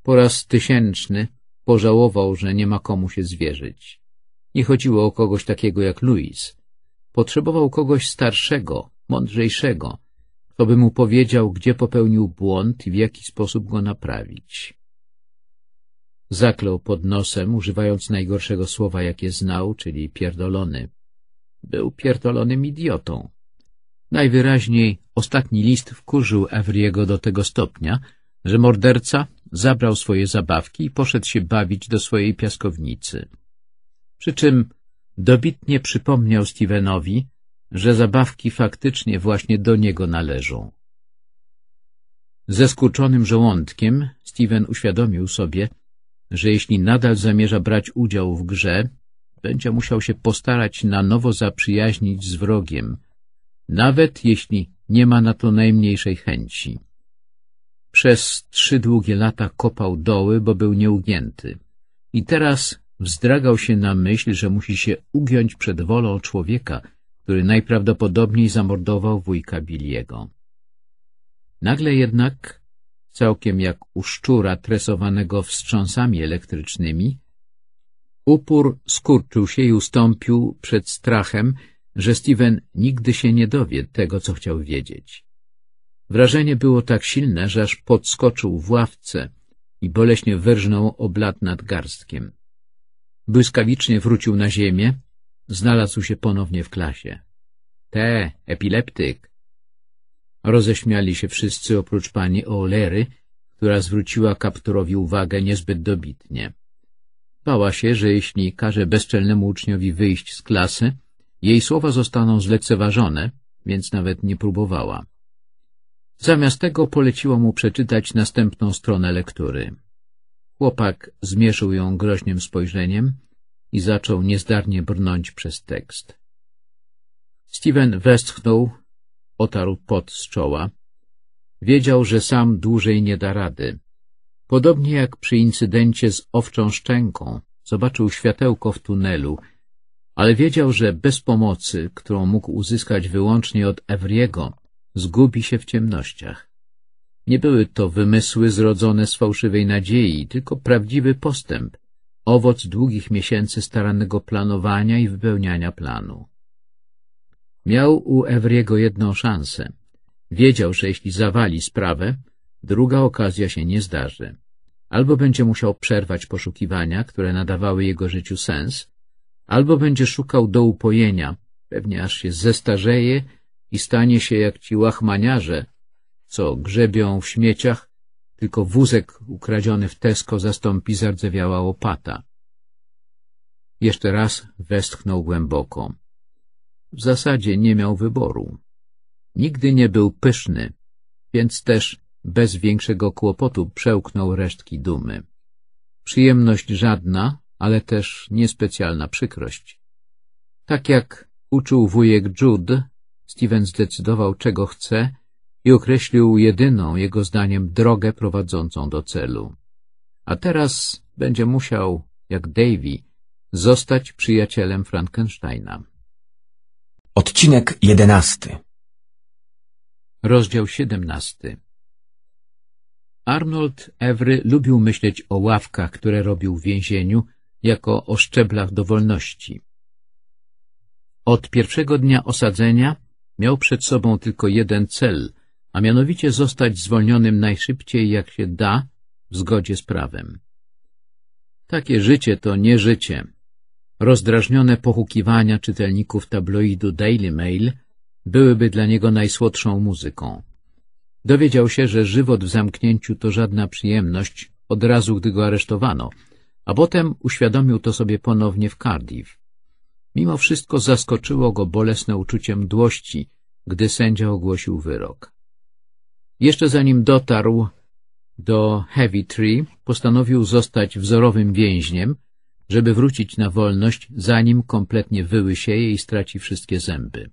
Po raz tysięczny Pożałował, że nie ma komu się zwierzyć. Nie chodziło o kogoś takiego jak Louis. Potrzebował kogoś starszego, mądrzejszego, kto by mu powiedział, gdzie popełnił błąd i w jaki sposób go naprawić. Zaklął pod nosem, używając najgorszego słowa, jakie znał, czyli pierdolony. Był pierdolonym idiotą. Najwyraźniej ostatni list wkurzył Evriego do tego stopnia, że morderca zabrał swoje zabawki i poszedł się bawić do swojej piaskownicy. Przy czym dobitnie przypomniał Stevenowi, że zabawki faktycznie właśnie do niego należą. Ze skurczonym żołądkiem Steven uświadomił sobie, że jeśli nadal zamierza brać udział w grze, będzie musiał się postarać na nowo zaprzyjaźnić z wrogiem, nawet jeśli nie ma na to najmniejszej chęci. Przez trzy długie lata kopał doły, bo był nieugięty. I teraz wzdragał się na myśl, że musi się ugiąć przed wolą człowieka, który najprawdopodobniej zamordował wujka Biliego. Nagle jednak, całkiem jak u szczura tresowanego wstrząsami elektrycznymi, upór skurczył się i ustąpił przed strachem, że Steven nigdy się nie dowie tego, co chciał wiedzieć. Wrażenie było tak silne, że aż podskoczył w ławce i boleśnie wyrżnął oblat nad garstkiem. Błyskawicznie wrócił na ziemię, znalazł się ponownie w klasie. — Te, epileptyk! Roześmiali się wszyscy oprócz pani Olery, która zwróciła kapturowi uwagę niezbyt dobitnie. Bała się, że jeśli każe bezczelnemu uczniowi wyjść z klasy, jej słowa zostaną zlekceważone, więc nawet nie próbowała. Zamiast tego poleciło mu przeczytać następną stronę lektury. Chłopak zmierzył ją groźnym spojrzeniem i zaczął niezdarnie brnąć przez tekst. Steven westchnął, otarł pot z czoła. Wiedział, że sam dłużej nie da rady. Podobnie jak przy incydencie z owczą szczęką, zobaczył światełko w tunelu, ale wiedział, że bez pomocy, którą mógł uzyskać wyłącznie od Evriego, zgubi się w ciemnościach. Nie były to wymysły zrodzone z fałszywej nadziei, tylko prawdziwy postęp, owoc długich miesięcy starannego planowania i wypełniania planu. Miał u Evriego jedną szansę. Wiedział, że jeśli zawali sprawę, druga okazja się nie zdarzy. Albo będzie musiał przerwać poszukiwania, które nadawały jego życiu sens, albo będzie szukał do upojenia, pewnie aż się zestarzeje, i stanie się jak ci łachmaniarze, co grzebią w śmieciach, tylko wózek ukradziony w Tesco zastąpi zardzewiała łopata. Jeszcze raz westchnął głęboko. W zasadzie nie miał wyboru. Nigdy nie był pyszny, więc też bez większego kłopotu przełknął resztki dumy. Przyjemność żadna, ale też niespecjalna przykrość. Tak jak uczuł wujek Jude, Steven zdecydował, czego chce i określił jedyną, jego zdaniem, drogę prowadzącą do celu. A teraz będzie musiał, jak Davy, zostać przyjacielem Frankensteina. Odcinek jedenasty Rozdział siedemnasty Arnold Evry lubił myśleć o ławkach, które robił w więzieniu, jako o szczeblach do wolności. Od pierwszego dnia osadzenia Miał przed sobą tylko jeden cel, a mianowicie zostać zwolnionym najszybciej jak się da, w zgodzie z prawem. Takie życie to nie życie. Rozdrażnione pohukiwania czytelników tabloidu Daily Mail byłyby dla niego najsłodszą muzyką. Dowiedział się, że żywot w zamknięciu to żadna przyjemność od razu, gdy go aresztowano, a potem uświadomił to sobie ponownie w Cardiff. Mimo wszystko zaskoczyło go bolesne uczucie mdłości, gdy sędzia ogłosił wyrok. Jeszcze zanim dotarł do Heavy Tree, postanowił zostać wzorowym więźniem, żeby wrócić na wolność, zanim kompletnie wyłysieje i straci wszystkie zęby.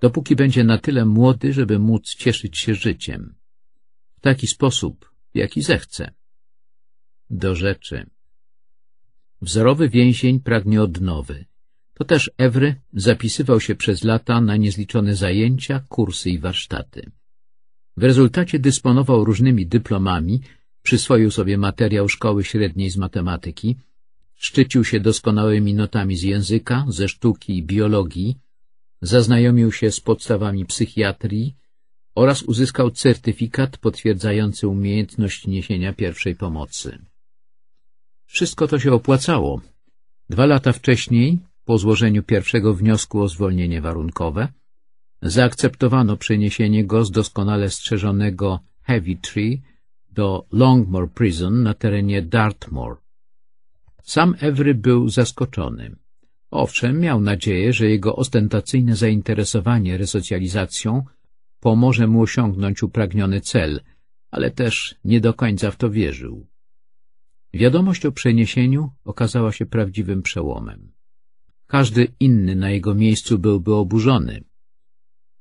Dopóki będzie na tyle młody, żeby móc cieszyć się życiem. W taki sposób, jaki zechce. Do rzeczy. Wzorowy więzień pragnie odnowy to też Ewry zapisywał się przez lata na niezliczone zajęcia, kursy i warsztaty. W rezultacie dysponował różnymi dyplomami, przyswoił sobie materiał szkoły średniej z matematyki, szczycił się doskonałymi notami z języka, ze sztuki i biologii, zaznajomił się z podstawami psychiatrii oraz uzyskał certyfikat potwierdzający umiejętność niesienia pierwszej pomocy. Wszystko to się opłacało. Dwa lata wcześniej po złożeniu pierwszego wniosku o zwolnienie warunkowe, zaakceptowano przeniesienie go z doskonale strzeżonego Heavy Tree do Longmore Prison na terenie Dartmoor. Sam Every był zaskoczony. Owszem, miał nadzieję, że jego ostentacyjne zainteresowanie resocjalizacją pomoże mu osiągnąć upragniony cel, ale też nie do końca w to wierzył. Wiadomość o przeniesieniu okazała się prawdziwym przełomem. Każdy inny na jego miejscu byłby oburzony.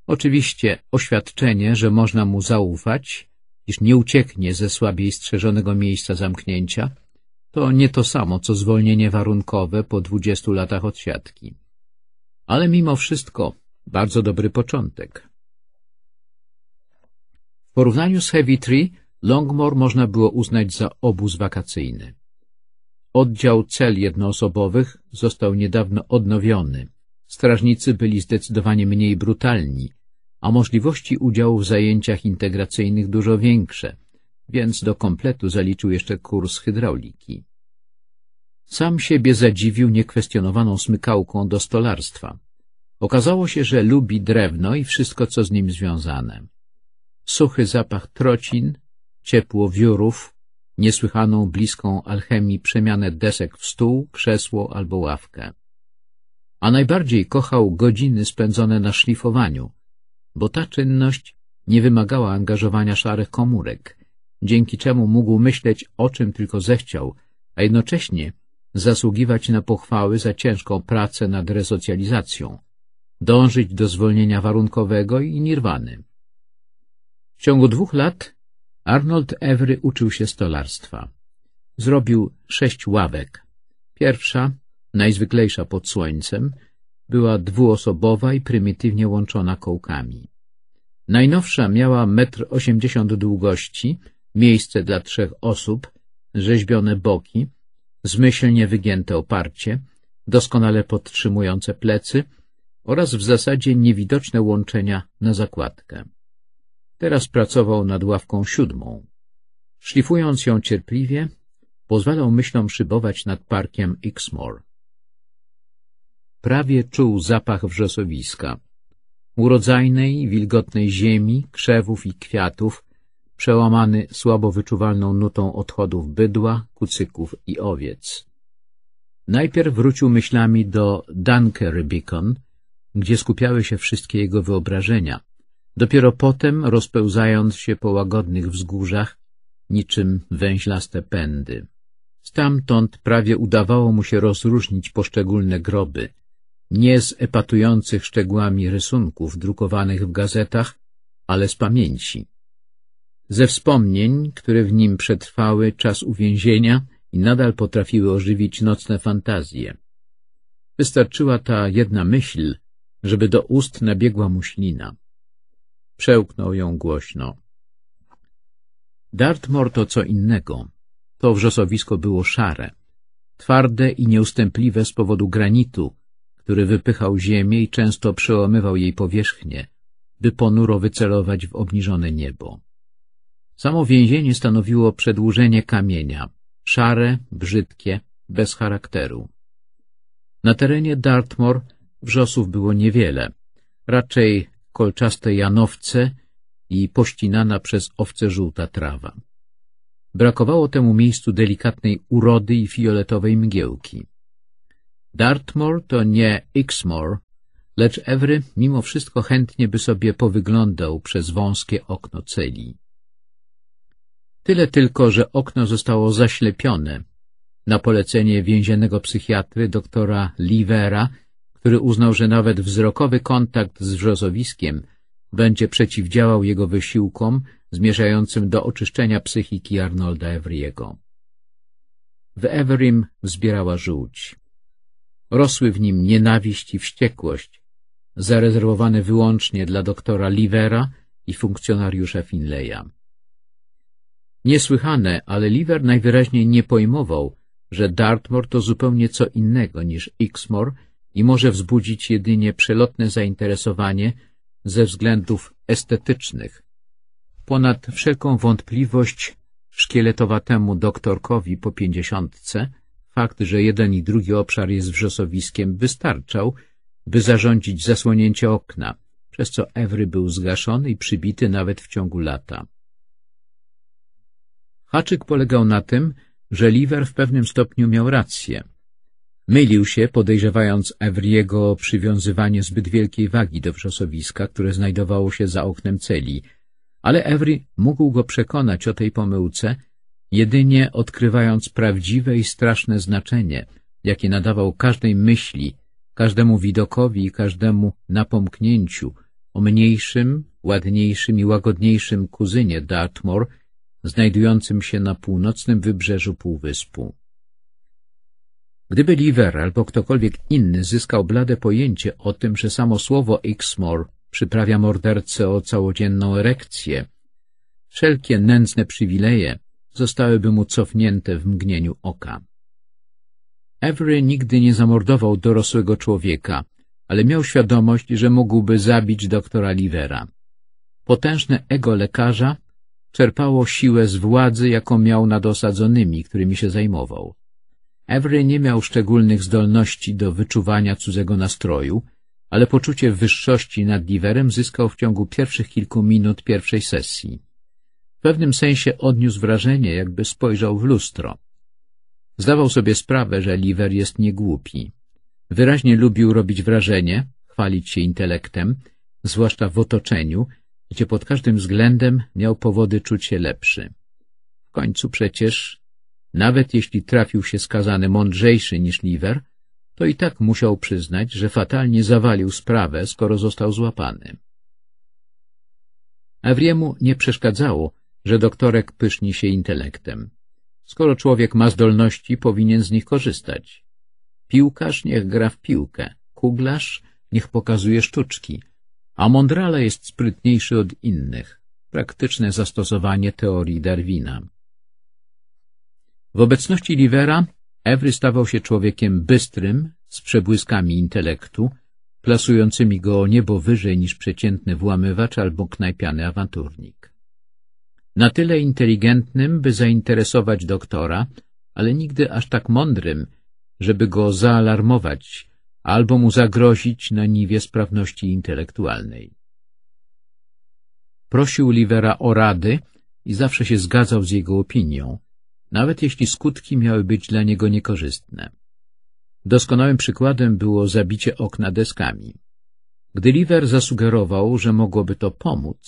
Oczywiście oświadczenie, że można mu zaufać, iż nie ucieknie ze słabiej strzeżonego miejsca zamknięcia, to nie to samo, co zwolnienie warunkowe po 20 latach odsiadki. Ale mimo wszystko bardzo dobry początek. W porównaniu z Heavy Tree Longmore można było uznać za obóz wakacyjny. Oddział cel jednoosobowych został niedawno odnowiony. Strażnicy byli zdecydowanie mniej brutalni, a możliwości udziału w zajęciach integracyjnych dużo większe, więc do kompletu zaliczył jeszcze kurs hydrauliki. Sam siebie zadziwił niekwestionowaną smykałką do stolarstwa. Okazało się, że lubi drewno i wszystko, co z nim związane. Suchy zapach trocin, ciepło wiórów, niesłychaną bliską alchemii przemianę desek w stół, krzesło albo ławkę. A najbardziej kochał godziny spędzone na szlifowaniu, bo ta czynność nie wymagała angażowania szarych komórek, dzięki czemu mógł myśleć o czym tylko zechciał, a jednocześnie zasługiwać na pochwały za ciężką pracę nad resocjalizacją, dążyć do zwolnienia warunkowego i nirwany. W ciągu dwóch lat Arnold Evry uczył się stolarstwa. Zrobił sześć ławek. Pierwsza, najzwyklejsza pod słońcem, była dwuosobowa i prymitywnie łączona kołkami. Najnowsza miała metr osiemdziesiąt długości, miejsce dla trzech osób, rzeźbione boki, zmyślnie wygięte oparcie, doskonale podtrzymujące plecy oraz w zasadzie niewidoczne łączenia na zakładkę. Teraz pracował nad ławką siódmą. Szlifując ją cierpliwie, pozwalał myślom szybować nad parkiem Xmore. Prawie czuł zapach wrzosowiska, urodzajnej, wilgotnej ziemi, krzewów i kwiatów, przełamany słabo wyczuwalną nutą odchodów bydła, kucyków i owiec. Najpierw wrócił myślami do Dunkery Beacon, gdzie skupiały się wszystkie jego wyobrażenia – Dopiero potem, rozpełzając się po łagodnych wzgórzach, niczym węźlaste pędy. Stamtąd prawie udawało mu się rozróżnić poszczególne groby, nie z epatujących szczegółami rysunków drukowanych w gazetach, ale z pamięci. Ze wspomnień, które w nim przetrwały czas uwięzienia i nadal potrafiły ożywić nocne fantazje. Wystarczyła ta jedna myśl, żeby do ust nabiegła mu ślina. Przełknął ją głośno. Dartmoor to co innego. To wrzosowisko było szare, twarde i nieustępliwe z powodu granitu, który wypychał ziemię i często przełamywał jej powierzchnię, by ponuro wycelować w obniżone niebo. Samo więzienie stanowiło przedłużenie kamienia, szare, brzydkie, bez charakteru. Na terenie Dartmoor wrzosów było niewiele, raczej kolczaste janowce i pościnana przez owce żółta trawa. Brakowało temu miejscu delikatnej urody i fioletowej mgiełki. Dartmoor to nie Ixmoor, lecz Ewry mimo wszystko chętnie by sobie powyglądał przez wąskie okno celi. Tyle tylko, że okno zostało zaślepione na polecenie więziennego psychiatry doktora Livera, który uznał, że nawet wzrokowy kontakt z wrzozowiskiem będzie przeciwdziałał jego wysiłkom zmierzającym do oczyszczenia psychiki Arnolda Evriego. W Everim zbierała żółć. Rosły w nim nienawiść i wściekłość, zarezerwowane wyłącznie dla doktora Livera i funkcjonariusza Finleya. Niesłychane, ale Liver najwyraźniej nie pojmował, że Dartmoor to zupełnie co innego niż Ixmor i może wzbudzić jedynie przelotne zainteresowanie ze względów estetycznych. Ponad wszelką wątpliwość szkieletowatemu doktorkowi po pięćdziesiątce fakt, że jeden i drugi obszar jest wrzosowiskiem wystarczał, by zarządzić zasłonięcie okna, przez co Ewry był zgaszony i przybity nawet w ciągu lata. Haczyk polegał na tym, że Liver w pewnym stopniu miał rację – Mylił się, podejrzewając Evriego o przywiązywanie zbyt wielkiej wagi do wrzosowiska, które znajdowało się za oknem celi, ale Evry mógł go przekonać o tej pomyłce, jedynie odkrywając prawdziwe i straszne znaczenie, jakie nadawał każdej myśli, każdemu widokowi i każdemu napomknięciu o mniejszym, ładniejszym i łagodniejszym kuzynie Dartmoor, znajdującym się na północnym wybrzeżu półwyspu. Gdyby Lever albo ktokolwiek inny zyskał blade pojęcie o tym, że samo słowo Ixmor przyprawia mordercę o całodzienną erekcję, wszelkie nędzne przywileje zostałyby mu cofnięte w mgnieniu oka. Avery nigdy nie zamordował dorosłego człowieka, ale miał świadomość, że mógłby zabić doktora Livera. Potężne ego lekarza czerpało siłę z władzy, jaką miał nad osadzonymi, którymi się zajmował. Every nie miał szczególnych zdolności do wyczuwania cudzego nastroju, ale poczucie wyższości nad Diverem zyskał w ciągu pierwszych kilku minut pierwszej sesji. W pewnym sensie odniósł wrażenie, jakby spojrzał w lustro. Zdawał sobie sprawę, że Liver jest niegłupi. Wyraźnie lubił robić wrażenie, chwalić się intelektem, zwłaszcza w otoczeniu, gdzie pod każdym względem miał powody czuć się lepszy. W końcu przecież nawet jeśli trafił się skazany mądrzejszy niż Liver, to i tak musiał przyznać, że fatalnie zawalił sprawę, skoro został złapany. Awriemu nie przeszkadzało, że doktorek pyszni się intelektem. Skoro człowiek ma zdolności, powinien z nich korzystać. Piłkarz niech gra w piłkę, kuglarz niech pokazuje sztuczki, a mądrale jest sprytniejszy od innych. Praktyczne zastosowanie teorii Darwina. W obecności Livera Every stawał się człowiekiem bystrym, z przebłyskami intelektu, plasującymi go o niebo wyżej niż przeciętny włamywacz albo knajpiany awanturnik. Na tyle inteligentnym, by zainteresować doktora, ale nigdy aż tak mądrym, żeby go zaalarmować albo mu zagrozić na niwie sprawności intelektualnej. Prosił Livera o rady i zawsze się zgadzał z jego opinią, nawet jeśli skutki miały być dla niego niekorzystne. Doskonałym przykładem było zabicie okna deskami. Gdy Liver zasugerował, że mogłoby to pomóc,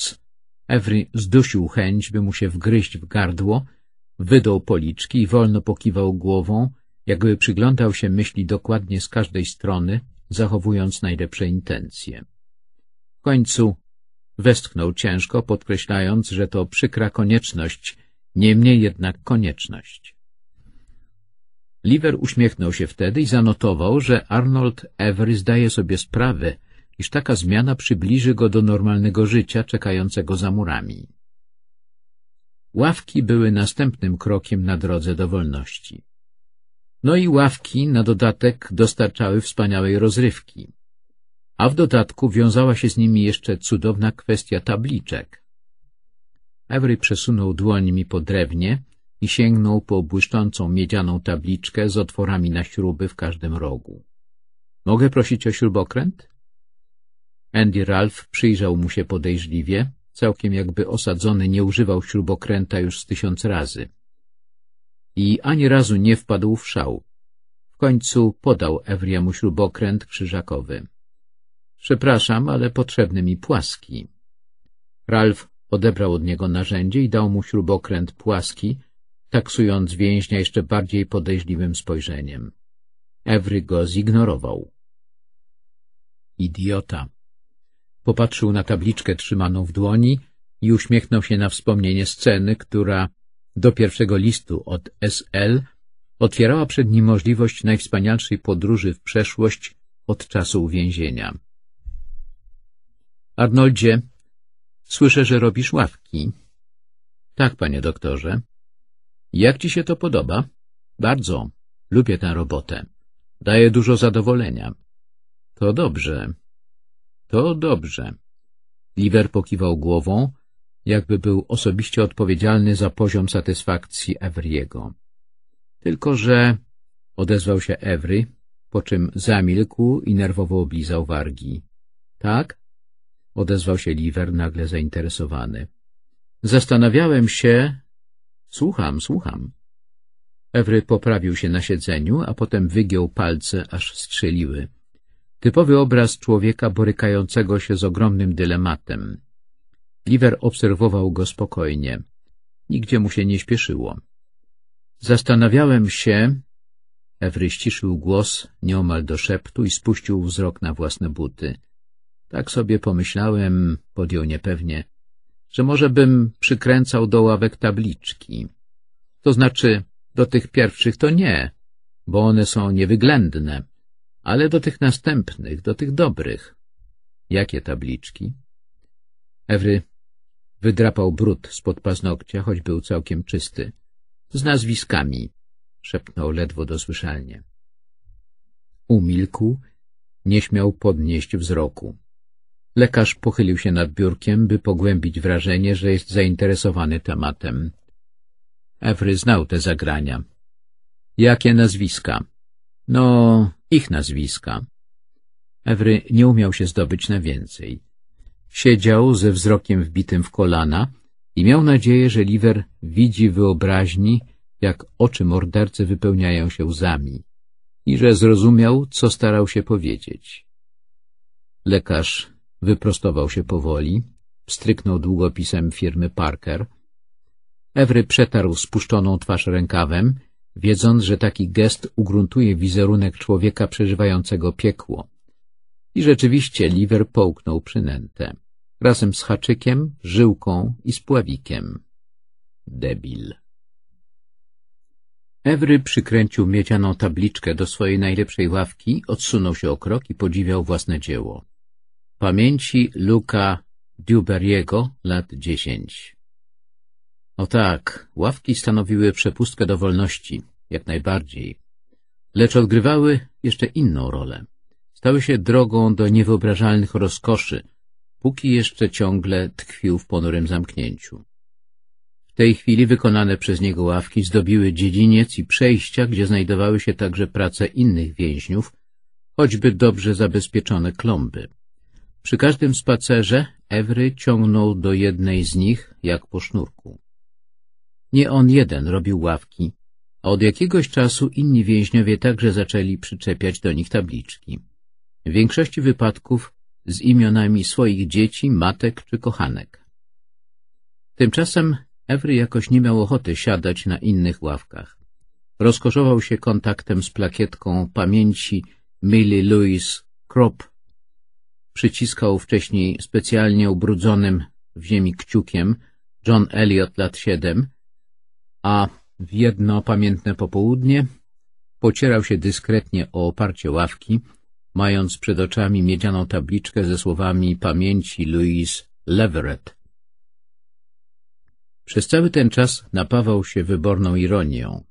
Every zdusił chęć, by mu się wgryźć w gardło, wydał policzki i wolno pokiwał głową, jakby przyglądał się myśli dokładnie z każdej strony, zachowując najlepsze intencje. W końcu westchnął ciężko, podkreślając, że to przykra konieczność, Niemniej jednak konieczność. Liver uśmiechnął się wtedy i zanotował, że Arnold Every zdaje sobie sprawę, iż taka zmiana przybliży go do normalnego życia czekającego za murami. Ławki były następnym krokiem na drodze do wolności. No i ławki na dodatek dostarczały wspaniałej rozrywki. A w dodatku wiązała się z nimi jeszcze cudowna kwestia tabliczek, Every przesunął mi po drewnie i sięgnął po błyszczącą miedzianą tabliczkę z otworami na śruby w każdym rogu. — Mogę prosić o śrubokręt? Andy Ralph przyjrzał mu się podejrzliwie, całkiem jakby osadzony nie używał śrubokręta już z tysiąc razy. I ani razu nie wpadł w szał. W końcu podał Evriemu śrubokręt krzyżakowy. — Przepraszam, ale potrzebny mi płaski. Ralph Odebrał od niego narzędzie i dał mu śrubokręt płaski, taksując więźnia jeszcze bardziej podejrzliwym spojrzeniem. Ewry go zignorował. Idiota. Popatrzył na tabliczkę trzymaną w dłoni i uśmiechnął się na wspomnienie sceny, która do pierwszego listu od SL otwierała przed nim możliwość najwspanialszej podróży w przeszłość od czasu uwięzienia. Arnoldzie, Słyszę, że robisz ławki. Tak, panie doktorze. Jak ci się to podoba? Bardzo. Lubię tę robotę. Daje dużo zadowolenia. To dobrze. To dobrze. Liver pokiwał głową, jakby był osobiście odpowiedzialny za poziom satysfakcji Evryego. Tylko, że... odezwał się Evry, po czym zamilkł i nerwowo oblizał wargi. Tak? odezwał się Liver, nagle zainteresowany. Zastanawiałem się... Słucham, słucham. Ewry poprawił się na siedzeniu, a potem wygiął palce, aż strzeliły. Typowy obraz człowieka borykającego się z ogromnym dylematem. Liver obserwował go spokojnie. Nigdzie mu się nie śpieszyło. Zastanawiałem się... Ewry ściszył głos nieomal do szeptu i spuścił wzrok na własne buty. Tak sobie pomyślałem, podjął niepewnie, że może bym przykręcał do ławek tabliczki. To znaczy, do tych pierwszych to nie, bo one są niewyględne, ale do tych następnych, do tych dobrych. Jakie tabliczki? Ewry wydrapał brud spod paznokcia, choć był całkiem czysty. Z nazwiskami, szepnął ledwo dosłyszalnie. Umilkł, nie śmiał podnieść wzroku. Lekarz pochylił się nad biurkiem, by pogłębić wrażenie, że jest zainteresowany tematem. Evry znał te zagrania. Jakie nazwiska? No, ich nazwiska. Evry nie umiał się zdobyć na więcej. Siedział ze wzrokiem wbitym w kolana i miał nadzieję, że Liver widzi wyobraźni, jak oczy mordercy wypełniają się łzami i że zrozumiał, co starał się powiedzieć. Lekarz Wyprostował się powoli, stryknął długopisem firmy Parker. Ewry przetarł spuszczoną twarz rękawem, wiedząc, że taki gest ugruntuje wizerunek człowieka przeżywającego piekło. I rzeczywiście Liver połknął przynętę. Razem z haczykiem, żyłką i spławikiem. Debil. Ewry przykręcił miedzianą tabliczkę do swojej najlepszej ławki, odsunął się o krok i podziwiał własne dzieło. Pamięci Luka Duberiego, lat dziesięć. O tak, ławki stanowiły przepustkę do wolności, jak najbardziej, lecz odgrywały jeszcze inną rolę. Stały się drogą do niewyobrażalnych rozkoszy, póki jeszcze ciągle tkwił w ponurym zamknięciu. W tej chwili wykonane przez niego ławki zdobiły dziedziniec i przejścia, gdzie znajdowały się także prace innych więźniów, choćby dobrze zabezpieczone klomby. Przy każdym spacerze Ewry ciągnął do jednej z nich jak po sznurku. Nie on jeden robił ławki, a od jakiegoś czasu inni więźniowie także zaczęli przyczepiać do nich tabliczki. W większości wypadków z imionami swoich dzieci, matek czy kochanek. Tymczasem Ewry jakoś nie miał ochoty siadać na innych ławkach. Rozkoszował się kontaktem z plakietką pamięci Millie Louise Crop przyciskał wcześniej specjalnie ubrudzonym w ziemi kciukiem John Elliot lat siedem, a w jedno pamiętne popołudnie pocierał się dyskretnie o oparcie ławki, mając przed oczami miedzianą tabliczkę ze słowami pamięci Louise Leverett. Przez cały ten czas napawał się wyborną ironią.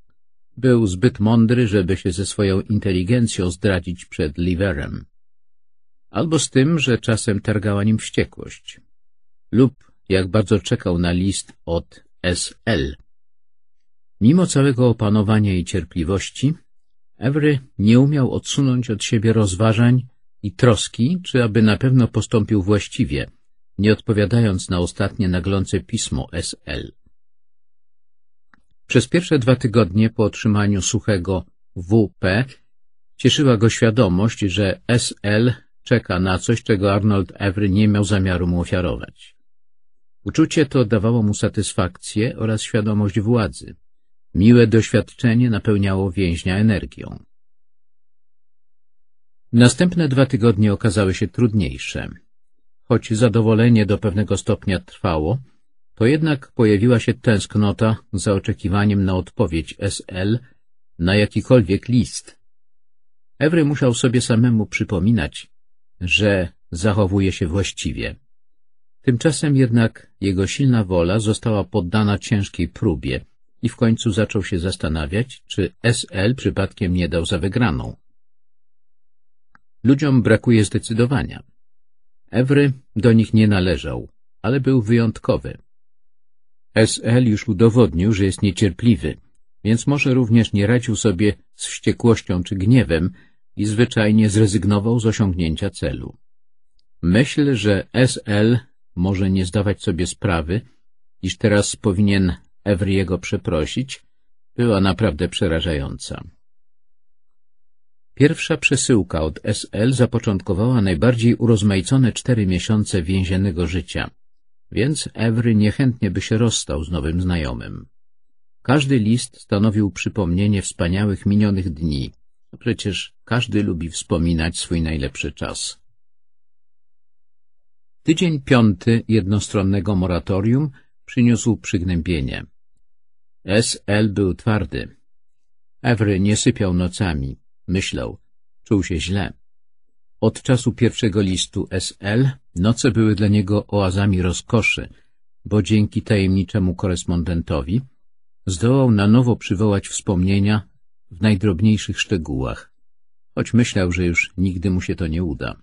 Był zbyt mądry, żeby się ze swoją inteligencją zdradzić przed Liverem albo z tym, że czasem targała nim wściekłość, lub jak bardzo czekał na list od SL. Mimo całego opanowania i cierpliwości, Evry nie umiał odsunąć od siebie rozważań i troski, czy aby na pewno postąpił właściwie, nie odpowiadając na ostatnie naglące pismo SL. Przez pierwsze dwa tygodnie po otrzymaniu suchego WP cieszyła go świadomość, że SL czeka na coś, czego Arnold Every nie miał zamiaru mu ofiarować. Uczucie to dawało mu satysfakcję oraz świadomość władzy. Miłe doświadczenie napełniało więźnia energią. Następne dwa tygodnie okazały się trudniejsze. Choć zadowolenie do pewnego stopnia trwało, to jednak pojawiła się tęsknota za oczekiwaniem na odpowiedź SL na jakikolwiek list. Ewry musiał sobie samemu przypominać, że zachowuje się właściwie. Tymczasem jednak jego silna wola została poddana ciężkiej próbie i w końcu zaczął się zastanawiać, czy SL przypadkiem nie dał za wygraną. Ludziom brakuje zdecydowania. Ewry do nich nie należał, ale był wyjątkowy. SL już udowodnił, że jest niecierpliwy, więc może również nie radził sobie z wściekłością czy gniewem, i zwyczajnie zrezygnował z osiągnięcia celu. Myśl, że SL może nie zdawać sobie sprawy, iż teraz powinien jego przeprosić, była naprawdę przerażająca. Pierwsza przesyłka od SL zapoczątkowała najbardziej urozmaicone cztery miesiące więziennego życia, więc Evry niechętnie by się rozstał z nowym znajomym. Każdy list stanowił przypomnienie wspaniałych minionych dni. No przecież każdy lubi wspominać swój najlepszy czas. Tydzień piąty jednostronnego moratorium przyniósł przygnębienie. S.L. był twardy. Ewry nie sypiał nocami. Myślał. Czuł się źle. Od czasu pierwszego listu S.L. noce były dla niego oazami rozkoszy, bo dzięki tajemniczemu korespondentowi zdołał na nowo przywołać wspomnienia w najdrobniejszych szczegółach choć myślał, że już nigdy mu się to nie uda.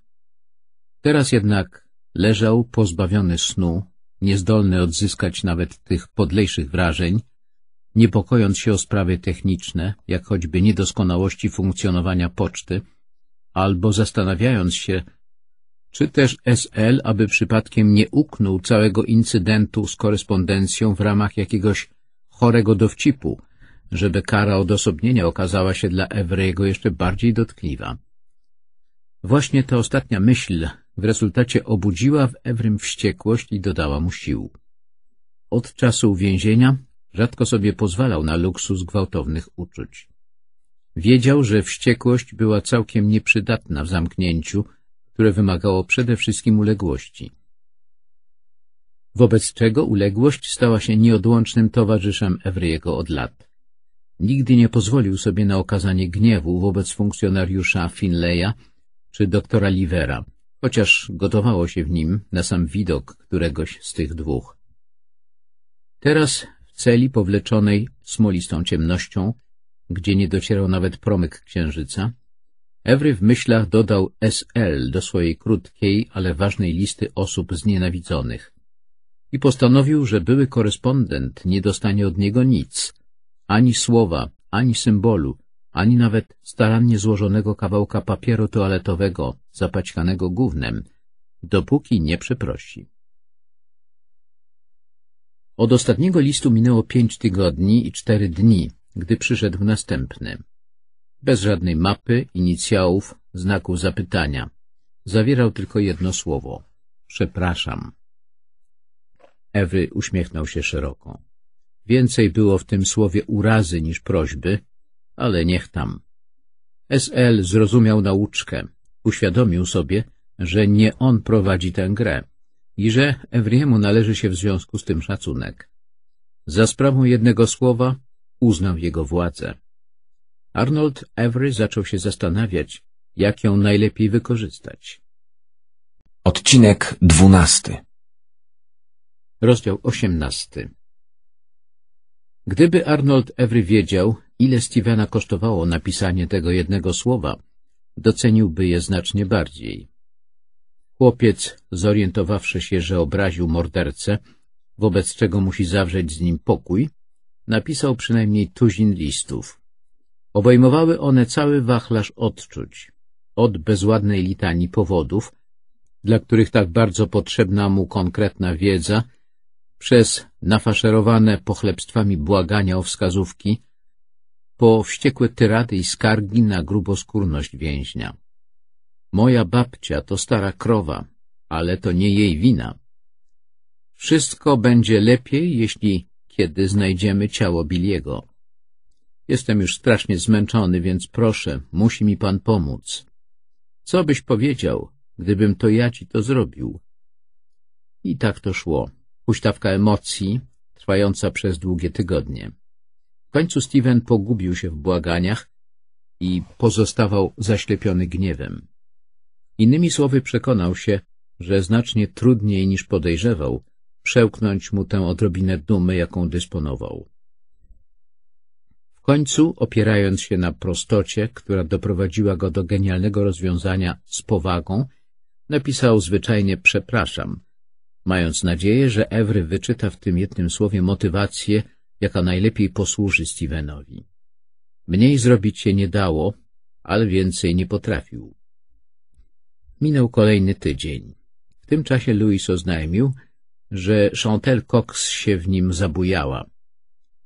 Teraz jednak leżał pozbawiony snu, niezdolny odzyskać nawet tych podlejszych wrażeń, niepokojąc się o sprawy techniczne, jak choćby niedoskonałości funkcjonowania poczty, albo zastanawiając się, czy też SL, aby przypadkiem nie uknął całego incydentu z korespondencją w ramach jakiegoś chorego dowcipu, żeby kara odosobnienia okazała się dla Ewry'ego jeszcze bardziej dotkliwa. Właśnie ta ostatnia myśl w rezultacie obudziła w Ewrym wściekłość i dodała mu sił. Od czasu uwięzienia rzadko sobie pozwalał na luksus gwałtownych uczuć. Wiedział, że wściekłość była całkiem nieprzydatna w zamknięciu, które wymagało przede wszystkim uległości. Wobec czego uległość stała się nieodłącznym towarzyszem Ewry'ego od lat. Nigdy nie pozwolił sobie na okazanie gniewu wobec funkcjonariusza Finleya czy doktora Livera, chociaż gotowało się w nim na sam widok któregoś z tych dwóch. Teraz w celi powleczonej smolistą ciemnością, gdzie nie docierał nawet promyk księżyca, Ewry w myślach dodał SL do swojej krótkiej, ale ważnej listy osób znienawidzonych i postanowił, że były korespondent nie dostanie od niego nic, ani słowa, ani symbolu, ani nawet starannie złożonego kawałka papieru toaletowego zapaćkanego gównem, dopóki nie przeprosi. Od ostatniego listu minęło pięć tygodni i cztery dni, gdy przyszedł następny. Bez żadnej mapy, inicjałów, znaku zapytania. Zawierał tylko jedno słowo. Przepraszam. Ewy uśmiechnął się szeroko. Więcej było w tym słowie urazy niż prośby, ale niech tam. SL zrozumiał nauczkę, uświadomił sobie, że nie on prowadzi tę grę i że Ewriemu należy się w związku z tym szacunek. Za sprawą jednego słowa uznał jego władzę. Arnold Every zaczął się zastanawiać, jak ją najlepiej wykorzystać. Odcinek dwunasty Rozdział osiemnasty Gdyby Arnold Every wiedział, ile Stevena kosztowało napisanie tego jednego słowa, doceniłby je znacznie bardziej. Chłopiec, zorientowawszy się, że obraził mordercę, wobec czego musi zawrzeć z nim pokój, napisał przynajmniej tuzin listów. Obejmowały one cały wachlarz odczuć, od bezładnej litanii powodów, dla których tak bardzo potrzebna mu konkretna wiedza – przez nafaszerowane pochlebstwami błagania o wskazówki, po wściekłe tyrady i skargi na gruboskórność więźnia. Moja babcia to stara krowa, ale to nie jej wina. Wszystko będzie lepiej, jeśli kiedy znajdziemy ciało Biliego. Jestem już strasznie zmęczony, więc proszę, musi mi pan pomóc. Co byś powiedział, gdybym to ja ci to zrobił? I tak to szło huśtawka emocji, trwająca przez długie tygodnie. W końcu Steven pogubił się w błaganiach i pozostawał zaślepiony gniewem. Innymi słowy przekonał się, że znacznie trudniej niż podejrzewał przełknąć mu tę odrobinę dumy, jaką dysponował. W końcu, opierając się na prostocie, która doprowadziła go do genialnego rozwiązania z powagą, napisał zwyczajnie przepraszam, mając nadzieję, że Evry wyczyta w tym jednym słowie motywację, jaka najlepiej posłuży Stevenowi. Mniej zrobić się nie dało, ale więcej nie potrafił. Minął kolejny tydzień. W tym czasie Louis oznajmił, że Chantel Cox się w nim zabujała.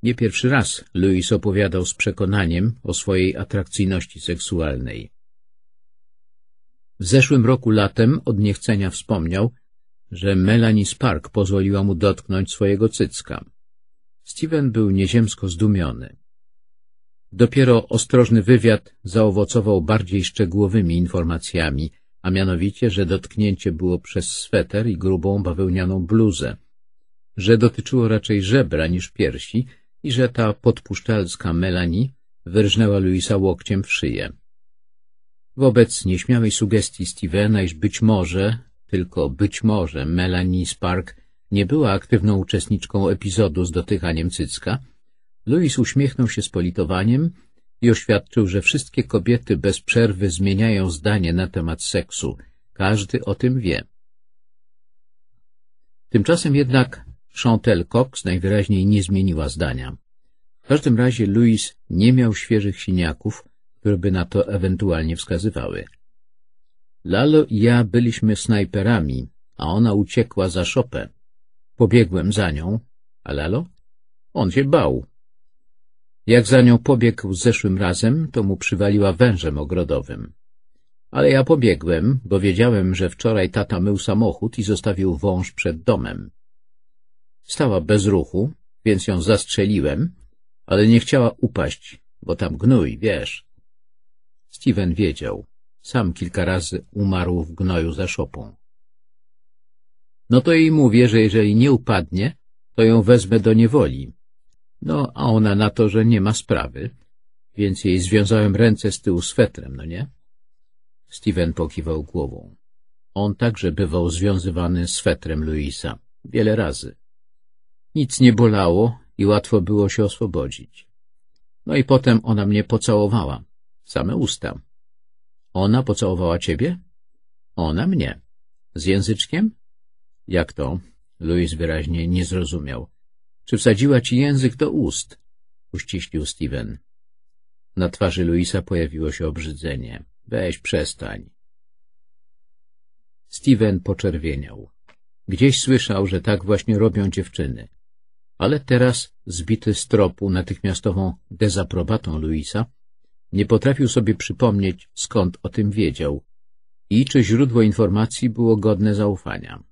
Nie pierwszy raz Louis opowiadał z przekonaniem o swojej atrakcyjności seksualnej. W zeszłym roku latem od niechcenia wspomniał, że Melanie Spark pozwoliła mu dotknąć swojego cycka. Steven był nieziemsko zdumiony. Dopiero ostrożny wywiad zaowocował bardziej szczegółowymi informacjami, a mianowicie, że dotknięcie było przez sweter i grubą bawełnianą bluzę, że dotyczyło raczej żebra niż piersi i że ta podpuszczalska Melanie wyrżnęła Luisa łokciem w szyję. Wobec nieśmiałej sugestii Stevena, iż być może tylko być może Melanie Spark nie była aktywną uczestniczką epizodu z dotykaniem cycka. Louis uśmiechnął się z politowaniem i oświadczył, że wszystkie kobiety bez przerwy zmieniają zdanie na temat seksu. Każdy o tym wie. Tymczasem jednak Chantel Cox najwyraźniej nie zmieniła zdania. W każdym razie Louis nie miał świeżych siniaków, które by na to ewentualnie wskazywały. Lalo i ja byliśmy snajperami, a ona uciekła za szopę. Pobiegłem za nią, a Lalo? On się bał. Jak za nią pobiegł zeszłym razem, to mu przywaliła wężem ogrodowym. Ale ja pobiegłem, bo wiedziałem, że wczoraj tata mył samochód i zostawił wąż przed domem. Stała bez ruchu, więc ją zastrzeliłem, ale nie chciała upaść, bo tam gnój, wiesz. Steven wiedział. Sam kilka razy umarł w gnoju za szopą. No to jej mówię, że jeżeli nie upadnie, to ją wezmę do niewoli. No, a ona na to, że nie ma sprawy, więc jej związałem ręce z tyłu swetrem, no nie? Steven pokiwał głową. On także bywał związywany swetrem Luisa, wiele razy. Nic nie bolało i łatwo było się oswobodzić. No i potem ona mnie pocałowała, same usta. Ona pocałowała ciebie? Ona mnie. Z języczkiem? Jak to? Louis wyraźnie nie zrozumiał. Czy wsadziła ci język do ust? Uściślił Steven. Na twarzy Luisa pojawiło się obrzydzenie. Weź, przestań. Steven poczerwieniał. Gdzieś słyszał, że tak właśnie robią dziewczyny. Ale teraz, zbity z tropu natychmiastową dezaprobatą Luisa, nie potrafił sobie przypomnieć, skąd o tym wiedział i czy źródło informacji było godne zaufania.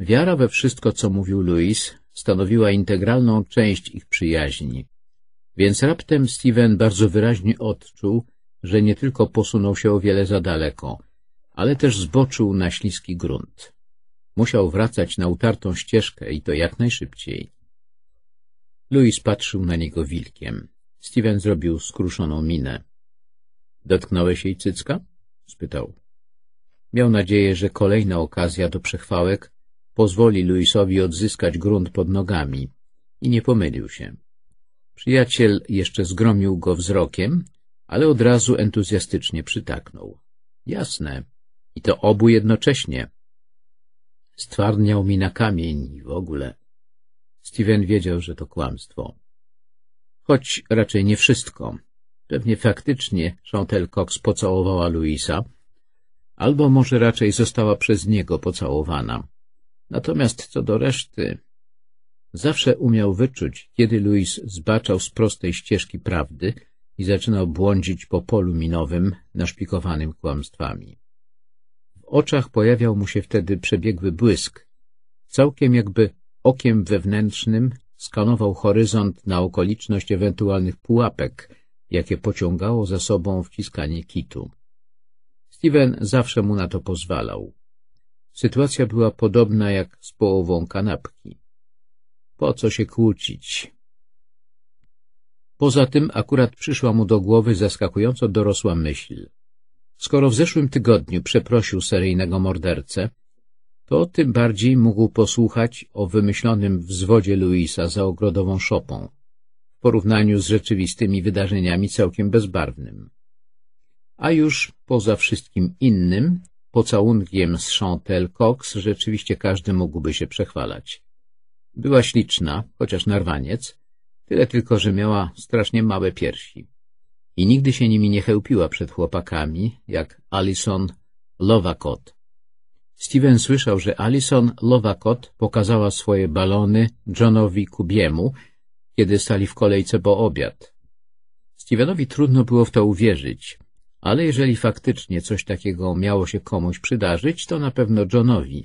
Wiara we wszystko, co mówił Louis, stanowiła integralną część ich przyjaźni, więc raptem Steven bardzo wyraźnie odczuł, że nie tylko posunął się o wiele za daleko, ale też zboczył na śliski grunt. Musiał wracać na utartą ścieżkę i to jak najszybciej. Louis patrzył na niego wilkiem. Steven zrobił skruszoną minę. — Dotknąłeś jej cycka? — spytał. Miał nadzieję, że kolejna okazja do przechwałek pozwoli Luisowi odzyskać grunt pod nogami i nie pomylił się. Przyjaciel jeszcze zgromił go wzrokiem, ale od razu entuzjastycznie przytaknął. — Jasne. I to obu jednocześnie. Stwardniał mi na kamień i w ogóle. Steven wiedział, że to kłamstwo choć raczej nie wszystko. Pewnie faktycznie Chantel Cox pocałowała Luisa, albo może raczej została przez niego pocałowana. Natomiast co do reszty... Zawsze umiał wyczuć, kiedy Luis zbaczał z prostej ścieżki prawdy i zaczynał błądzić po polu minowym naszpikowanym kłamstwami. W oczach pojawiał mu się wtedy przebiegły błysk, całkiem jakby okiem wewnętrznym skanował horyzont na okoliczność ewentualnych pułapek, jakie pociągało za sobą wciskanie kitu. Steven zawsze mu na to pozwalał. Sytuacja była podobna jak z połową kanapki. Po co się kłócić? Poza tym akurat przyszła mu do głowy zaskakująco dorosła myśl. Skoro w zeszłym tygodniu przeprosił seryjnego mordercę, to tym bardziej mógł posłuchać o wymyślonym wzwodzie Luisa za ogrodową szopą, w porównaniu z rzeczywistymi wydarzeniami całkiem bezbarwnym. A już poza wszystkim innym, pocałunkiem z Chantel Cox rzeczywiście każdy mógłby się przechwalać. Była śliczna, chociaż narwaniec, tyle tylko, że miała strasznie małe piersi. I nigdy się nimi nie chełpiła przed chłopakami, jak Alison Lovacott, Steven słyszał, że Alison Lowacott pokazała swoje balony Johnowi Kubiemu, kiedy stali w kolejce po obiad. Stevenowi trudno było w to uwierzyć, ale jeżeli faktycznie coś takiego miało się komuś przydarzyć, to na pewno Johnowi,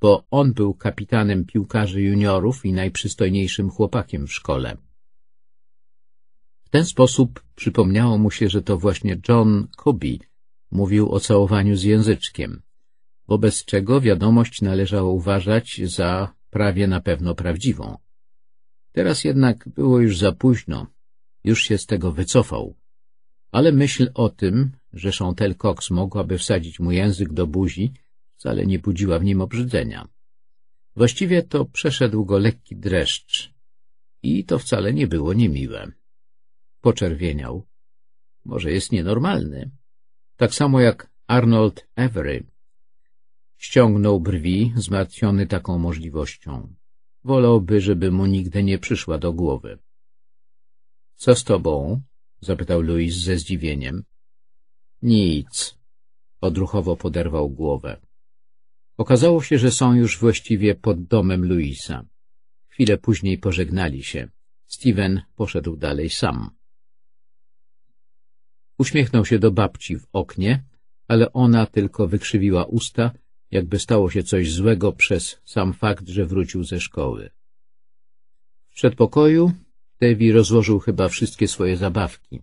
bo on był kapitanem piłkarzy juniorów i najprzystojniejszym chłopakiem w szkole. W ten sposób przypomniało mu się, że to właśnie John Kubi mówił o całowaniu z języczkiem wobec czego wiadomość należało uważać za prawie na pewno prawdziwą. Teraz jednak było już za późno, już się z tego wycofał. Ale myśl o tym, że Chantel Cox mogłaby wsadzić mu język do buzi, wcale nie budziła w nim obrzydzenia. Właściwie to przeszedł go lekki dreszcz i to wcale nie było niemiłe. Poczerwieniał. Może jest nienormalny. Tak samo jak Arnold Avery. Ściągnął brwi, zmartwiony taką możliwością. Wolałby, żeby mu nigdy nie przyszła do głowy. — Co z tobą? — zapytał Louis ze zdziwieniem. — Nic. Odruchowo poderwał głowę. Okazało się, że są już właściwie pod domem Louisa. Chwilę później pożegnali się. Steven poszedł dalej sam. Uśmiechnął się do babci w oknie, ale ona tylko wykrzywiła usta jakby stało się coś złego przez sam fakt, że wrócił ze szkoły. W przedpokoju Devi rozłożył chyba wszystkie swoje zabawki.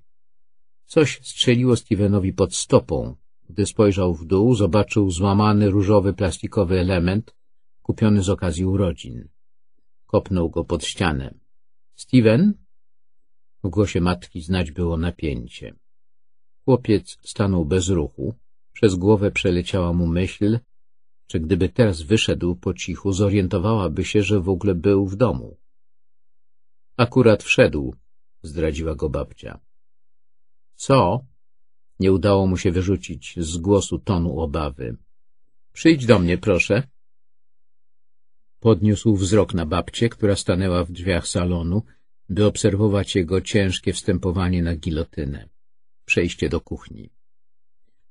Coś strzeliło Stevenowi pod stopą. Gdy spojrzał w dół, zobaczył złamany różowy plastikowy element, kupiony z okazji urodzin. Kopnął go pod ścianę. — Steven? W głosie matki znać było napięcie. Chłopiec stanął bez ruchu. Przez głowę przeleciała mu myśl, czy gdyby teraz wyszedł po cichu, zorientowałaby się, że w ogóle był w domu. Akurat wszedł, zdradziła go babcia. Co? Nie udało mu się wyrzucić z głosu tonu obawy. Przyjdź do mnie, proszę. Podniósł wzrok na babcię, która stanęła w drzwiach salonu, by obserwować jego ciężkie wstępowanie na gilotynę. Przejście do kuchni.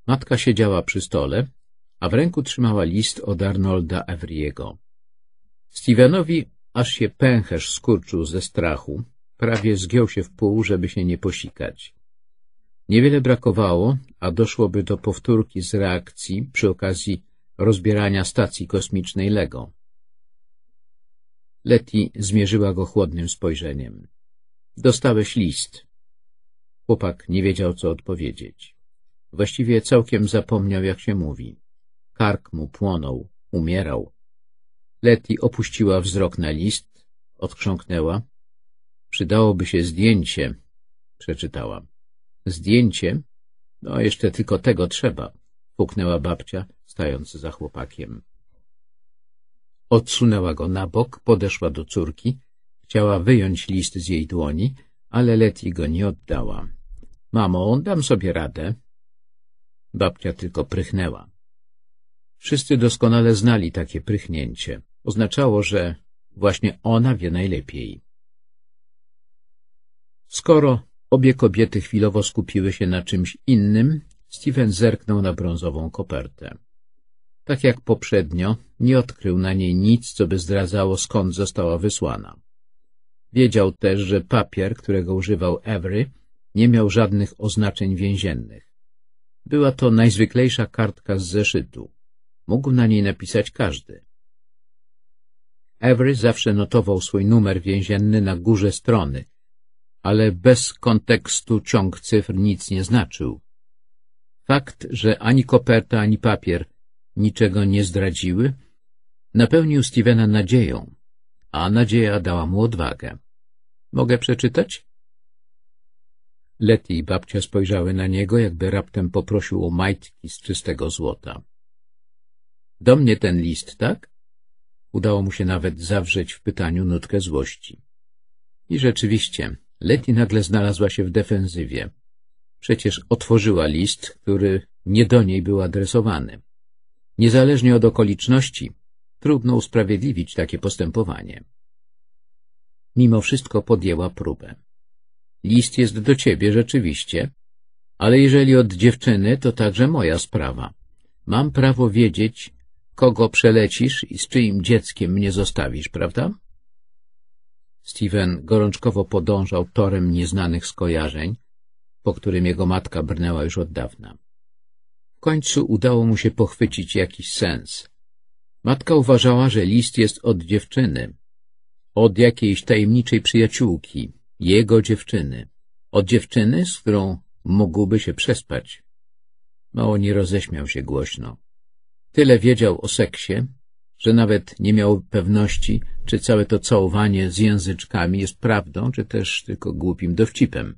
Matka siedziała przy stole, a w ręku trzymała list od Arnolda Evriego. Stevenowi aż się pęcherz skurczył ze strachu, prawie zgiął się w pół, żeby się nie posikać. Niewiele brakowało, a doszłoby do powtórki z reakcji przy okazji rozbierania stacji kosmicznej LEGO. Leti zmierzyła go chłodnym spojrzeniem. — Dostałeś list. Chłopak nie wiedział, co odpowiedzieć. Właściwie całkiem zapomniał, jak się mówi. Kark mu płonął, umierał. Leti opuściła wzrok na list, odchrząknęła. Przydałoby się zdjęcie, przeczytała. Zdjęcie? No, jeszcze tylko tego trzeba, puknęła babcia, stając za chłopakiem. Odsunęła go na bok, podeszła do córki, chciała wyjąć list z jej dłoni, ale Leti go nie oddała. — Mamo, dam sobie radę. Babcia tylko prychnęła. Wszyscy doskonale znali takie prychnięcie. Oznaczało, że właśnie ona wie najlepiej. Skoro obie kobiety chwilowo skupiły się na czymś innym, Steven zerknął na brązową kopertę. Tak jak poprzednio, nie odkrył na niej nic, co by zdradzało, skąd została wysłana. Wiedział też, że papier, którego używał Avery, nie miał żadnych oznaczeń więziennych. Była to najzwyklejsza kartka z zeszytu. Mógł na niej napisać każdy. Avery zawsze notował swój numer więzienny na górze strony, ale bez kontekstu ciąg cyfr nic nie znaczył. Fakt, że ani koperta, ani papier niczego nie zdradziły, napełnił Stevena nadzieją, a nadzieja dała mu odwagę. Mogę przeczytać? Letty i babcia spojrzały na niego, jakby raptem poprosił o majtki z czystego złota. Do mnie ten list, tak? Udało mu się nawet zawrzeć w pytaniu nutkę złości. I rzeczywiście, Leti nagle znalazła się w defensywie. Przecież otworzyła list, który nie do niej był adresowany. Niezależnie od okoliczności, trudno usprawiedliwić takie postępowanie. Mimo wszystko podjęła próbę. List jest do ciebie rzeczywiście, ale jeżeli od dziewczyny, to także moja sprawa. Mam prawo wiedzieć, kogo przelecisz i z czyim dzieckiem mnie zostawisz, prawda? Steven gorączkowo podążał torem nieznanych skojarzeń, po którym jego matka brnęła już od dawna. W końcu udało mu się pochwycić jakiś sens. Matka uważała, że list jest od dziewczyny, od jakiejś tajemniczej przyjaciółki, jego dziewczyny, od dziewczyny, z którą mógłby się przespać. Mało nie roześmiał się głośno. Tyle wiedział o seksie, że nawet nie miał pewności, czy całe to całowanie z języczkami jest prawdą, czy też tylko głupim dowcipem.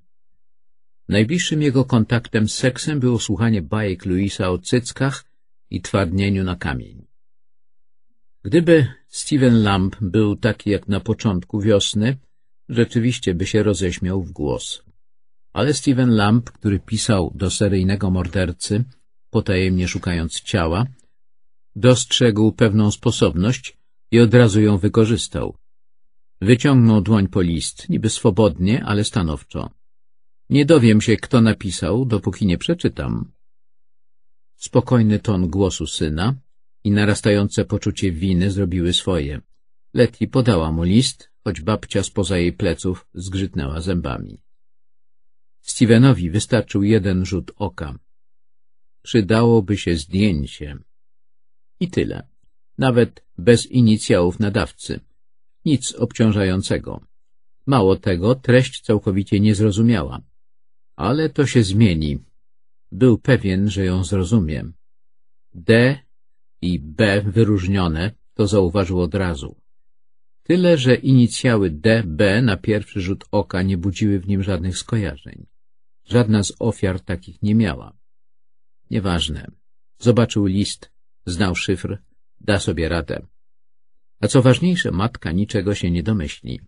Najbliższym jego kontaktem z seksem było słuchanie bajek Luisa o cyckach i twardnieniu na kamień. Gdyby Steven Lamb był taki jak na początku wiosny, rzeczywiście by się roześmiał w głos. Ale Steven Lamb, który pisał do seryjnego mordercy, potajemnie szukając ciała, Dostrzegł pewną sposobność i od razu ją wykorzystał. Wyciągnął dłoń po list, niby swobodnie, ale stanowczo. Nie dowiem się, kto napisał, dopóki nie przeczytam. Spokojny ton głosu syna i narastające poczucie winy zrobiły swoje. Letli podała mu list, choć babcia spoza jej pleców zgrzytnęła zębami. Stevenowi wystarczył jeden rzut oka. Przydałoby się zdjęcie. I tyle. Nawet bez inicjałów nadawcy. Nic obciążającego. Mało tego, treść całkowicie niezrozumiała. Ale to się zmieni. Był pewien, że ją zrozumiem. D i B wyróżnione, to zauważył od razu. Tyle, że inicjały DB na pierwszy rzut oka nie budziły w nim żadnych skojarzeń. Żadna z ofiar takich nie miała. Nieważne. Zobaczył list, Znał szyfr, da sobie radę. A co ważniejsze, matka niczego się nie domyśli.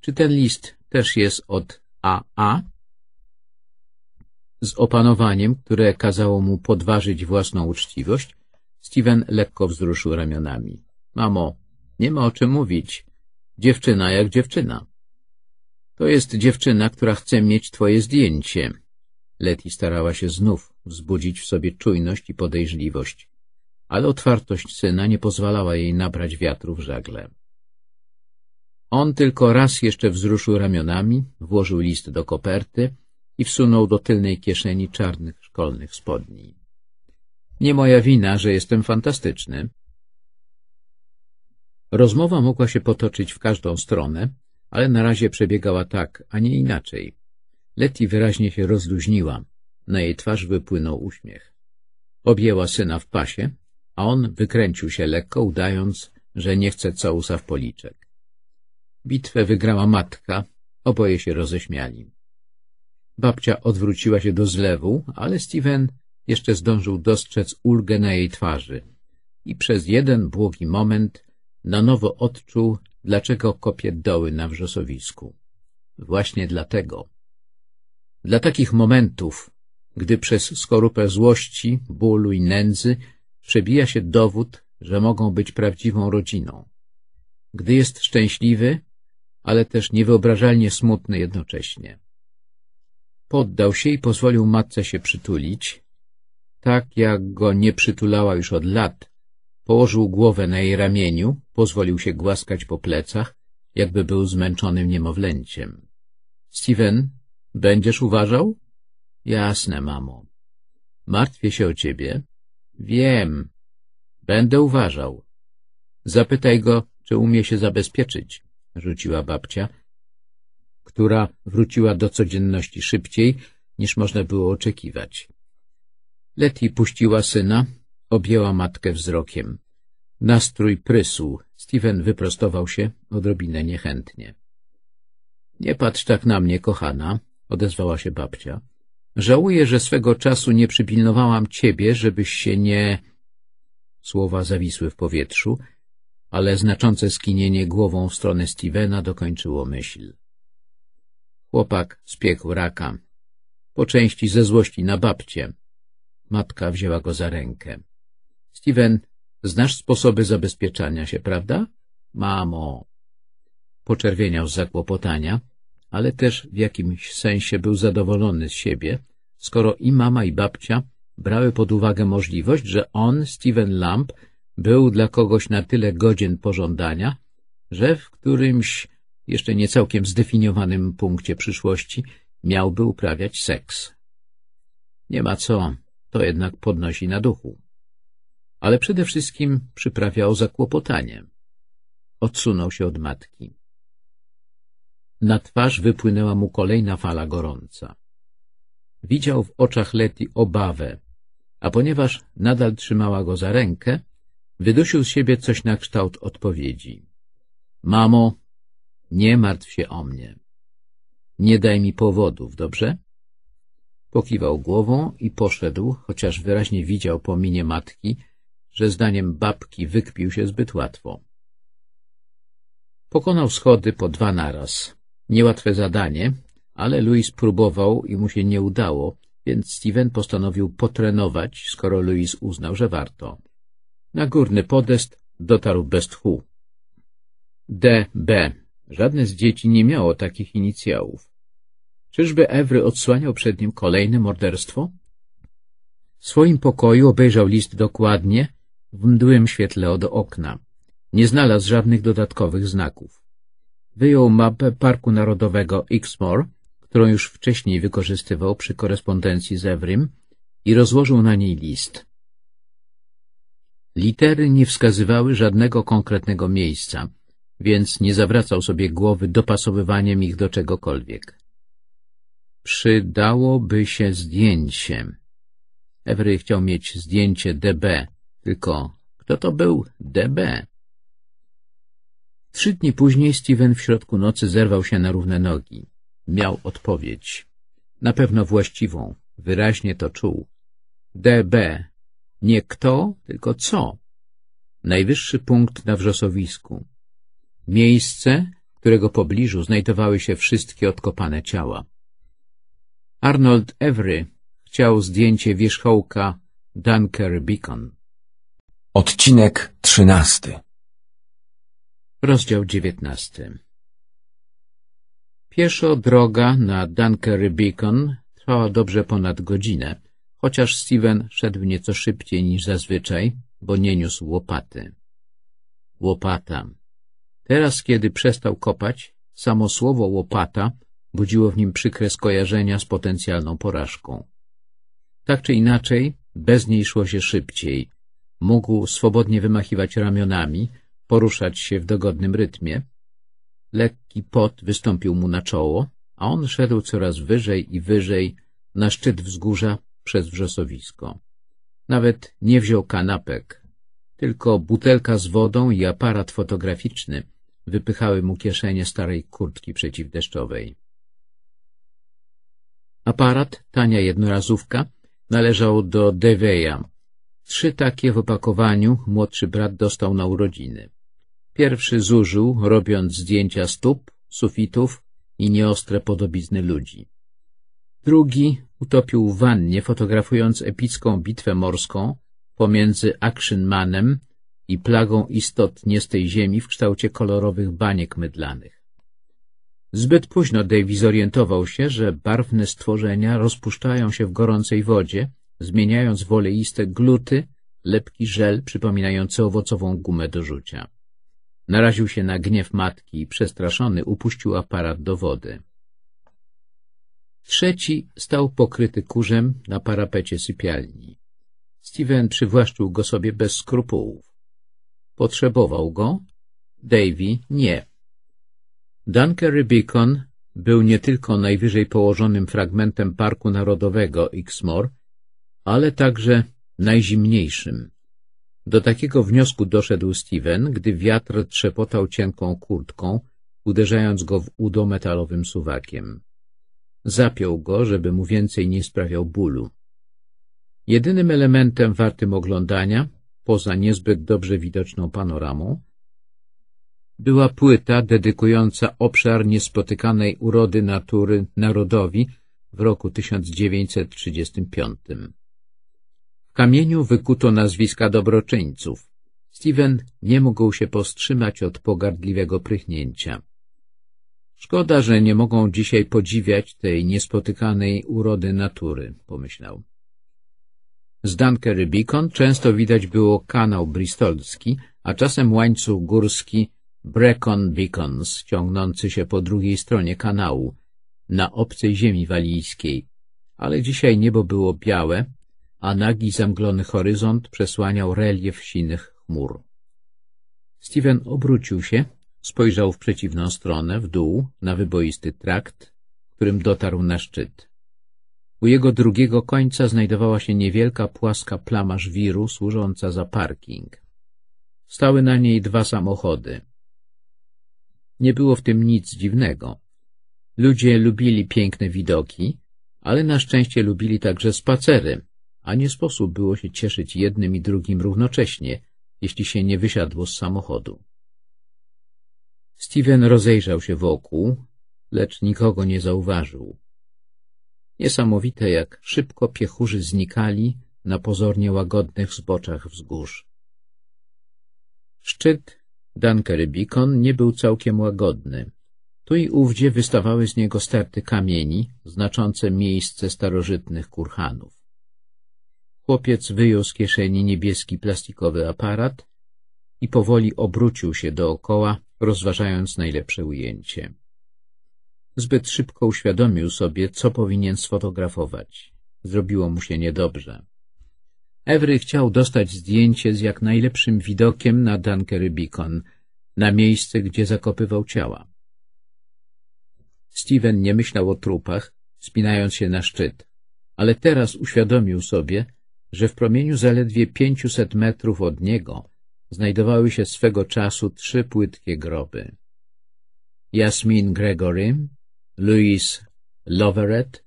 Czy ten list też jest od AA? Z opanowaniem, które kazało mu podważyć własną uczciwość, Steven lekko wzruszył ramionami. Mamo, nie ma o czym mówić. Dziewczyna jak dziewczyna. To jest dziewczyna, która chce mieć twoje zdjęcie. Leti starała się znów wzbudzić w sobie czujność i podejrzliwość ale otwartość syna nie pozwalała jej nabrać wiatru w żagle. On tylko raz jeszcze wzruszył ramionami, włożył list do koperty i wsunął do tylnej kieszeni czarnych szkolnych spodni. Nie moja wina, że jestem fantastyczny. Rozmowa mogła się potoczyć w każdą stronę, ale na razie przebiegała tak, a nie inaczej. Leti wyraźnie się rozluźniła. Na jej twarz wypłynął uśmiech. Objęła syna w pasie, a on wykręcił się lekko, udając, że nie chce całusa w policzek. Bitwę wygrała matka, oboje się roześmiali. Babcia odwróciła się do zlewu, ale Steven jeszcze zdążył dostrzec ulgę na jej twarzy i przez jeden błogi moment na nowo odczuł, dlaczego kopie doły na wrzosowisku. Właśnie dlatego. Dla takich momentów, gdy przez skorupę złości, bólu i nędzy przebija się dowód, że mogą być prawdziwą rodziną. Gdy jest szczęśliwy, ale też niewyobrażalnie smutny jednocześnie. Poddał się i pozwolił matce się przytulić, tak jak go nie przytulała już od lat. Położył głowę na jej ramieniu, pozwolił się głaskać po plecach, jakby był zmęczonym niemowlęciem. Steven, będziesz uważał? Jasne, mamo. Martwię się o ciebie. Wiem. Będę uważał. Zapytaj go, czy umie się zabezpieczyć, rzuciła babcia, która wróciła do codzienności szybciej, niż można było oczekiwać. Leti puściła syna, objęła matkę wzrokiem. Nastrój prysł. Steven wyprostował się odrobinę niechętnie. — Nie patrz tak na mnie, kochana — odezwała się babcia. Żałuję, że swego czasu nie przypilnowałam ciebie, żebyś się nie... Słowa zawisły w powietrzu, ale znaczące skinienie głową w stronę Stevena dokończyło myśl. Chłopak spiekł raka. Po części ze złości na babcie. Matka wzięła go za rękę. Steven, znasz sposoby zabezpieczania się, prawda? Mamo. Poczerwieniał z zakłopotania ale też w jakimś sensie był zadowolony z siebie, skoro i mama i babcia brały pod uwagę możliwość, że on, Steven Lamb, był dla kogoś na tyle godzien pożądania, że w którymś jeszcze nie całkiem zdefiniowanym punkcie przyszłości miałby uprawiać seks. Nie ma co, to jednak podnosi na duchu. Ale przede wszystkim o zakłopotanie. Odsunął się od matki. Na twarz wypłynęła mu kolejna fala gorąca. Widział w oczach Leti obawę, a ponieważ nadal trzymała go za rękę, wydusił z siebie coś na kształt odpowiedzi. — Mamo, nie martw się o mnie. Nie daj mi powodów, dobrze? Pokiwał głową i poszedł, chociaż wyraźnie widział po minie matki, że zdaniem babki wykpił się zbyt łatwo. Pokonał schody po dwa naraz, Niełatwe zadanie, ale Louis próbował i mu się nie udało, więc Steven postanowił potrenować, skoro Louis uznał, że warto. Na górny podest dotarł bez tchu. D.B. Żadne z dzieci nie miało takich inicjałów. Czyżby Ewry odsłaniał przed nim kolejne morderstwo? W swoim pokoju obejrzał list dokładnie, w mdłym świetle od okna. Nie znalazł żadnych dodatkowych znaków. Wyjął mapę Parku Narodowego Exmoor, którą już wcześniej wykorzystywał przy korespondencji z Evrim i rozłożył na niej list. Litery nie wskazywały żadnego konkretnego miejsca, więc nie zawracał sobie głowy dopasowywaniem ich do czegokolwiek. Przydałoby się zdjęcie. Every chciał mieć zdjęcie DB, tylko kto to był DB? Trzy dni później Steven w środku nocy zerwał się na równe nogi. Miał odpowiedź. Na pewno właściwą. Wyraźnie to czuł. DB. Nie kto, tylko co. Najwyższy punkt na wrzosowisku. Miejsce, którego pobliżu znajdowały się wszystkie odkopane ciała. Arnold Every chciał zdjęcie wierzchołka Dunker Beacon. Odcinek trzynasty Rozdział dziewiętnasty. Pieszo droga na Dunkery Beacon trwała dobrze ponad godzinę, chociaż Steven szedł nieco szybciej niż zazwyczaj, bo nie niósł łopaty. Łopata. Teraz, kiedy przestał kopać, samo słowo łopata budziło w nim przykre skojarzenia z potencjalną porażką. Tak czy inaczej, bez niej szło się szybciej. Mógł swobodnie wymachiwać ramionami – poruszać się w dogodnym rytmie. Lekki pot wystąpił mu na czoło, a on szedł coraz wyżej i wyżej na szczyt wzgórza przez wrzosowisko. Nawet nie wziął kanapek, tylko butelka z wodą i aparat fotograficzny wypychały mu kieszenie starej kurtki przeciwdeszczowej. Aparat, tania jednorazówka, należał do Dewey'a. Trzy takie w opakowaniu młodszy brat dostał na urodziny. Pierwszy zużył, robiąc zdjęcia stóp, sufitów i nieostre podobizny ludzi. Drugi utopił w wannie, fotografując epicką bitwę morską pomiędzy Actionmanem i plagą istot nie z tej ziemi w kształcie kolorowych baniek mydlanych. Zbyt późno Davy zorientował się, że barwne stworzenia rozpuszczają się w gorącej wodzie, zmieniając w oleiste gluty lepki żel przypominający owocową gumę do rzucia. Naraził się na gniew matki i przestraszony upuścił aparat do wody. Trzeci stał pokryty kurzem na parapecie sypialni. Steven przywłaszczył go sobie bez skrupułów. Potrzebował go? Davy nie. Dunkery Beacon był nie tylko najwyżej położonym fragmentem Parku Narodowego Exmoor, ale także najzimniejszym. Do takiego wniosku doszedł Steven, gdy wiatr trzepotał cienką kurtką, uderzając go w udo metalowym suwakiem. Zapiął go, żeby mu więcej nie sprawiał bólu. Jedynym elementem wartym oglądania, poza niezbyt dobrze widoczną panoramą, była płyta dedykująca obszar niespotykanej urody natury narodowi w roku 1935. W kamieniu wykuto nazwiska dobroczyńców. Steven nie mógł się powstrzymać od pogardliwego prychnięcia. Szkoda, że nie mogą dzisiaj podziwiać tej niespotykanej urody natury, pomyślał. Z Dunkery Beacon często widać było kanał bristolski, a czasem łańcuch górski Brecon Beacons, ciągnący się po drugiej stronie kanału, na obcej ziemi walijskiej. Ale dzisiaj niebo było białe, a nagi zamglony horyzont przesłaniał relief sinych chmur. Steven obrócił się, spojrzał w przeciwną stronę, w dół, na wyboisty trakt, którym dotarł na szczyt. U jego drugiego końca znajdowała się niewielka, płaska plama żwiru służąca za parking. Stały na niej dwa samochody. Nie było w tym nic dziwnego. Ludzie lubili piękne widoki, ale na szczęście lubili także spacery, a nie sposób było się cieszyć jednym i drugim równocześnie, jeśli się nie wysiadło z samochodu. Steven rozejrzał się wokół, lecz nikogo nie zauważył. Niesamowite, jak szybko piechurzy znikali na pozornie łagodnych zboczach wzgórz. Szczyt Dunkery Beacon nie był całkiem łagodny. Tu i ówdzie wystawały z niego sterty kamieni, znaczące miejsce starożytnych kurhanów. Chłopiec wyjął z kieszeni niebieski plastikowy aparat i powoli obrócił się dookoła, rozważając najlepsze ujęcie. Zbyt szybko uświadomił sobie, co powinien sfotografować. Zrobiło mu się niedobrze. Every chciał dostać zdjęcie z jak najlepszym widokiem na Dunkery Beacon, na miejsce, gdzie zakopywał ciała. Steven nie myślał o trupach, spinając się na szczyt, ale teraz uświadomił sobie, że w promieniu zaledwie 500 metrów od niego znajdowały się swego czasu trzy płytkie groby. Jasmin Gregory, Louis Loveret,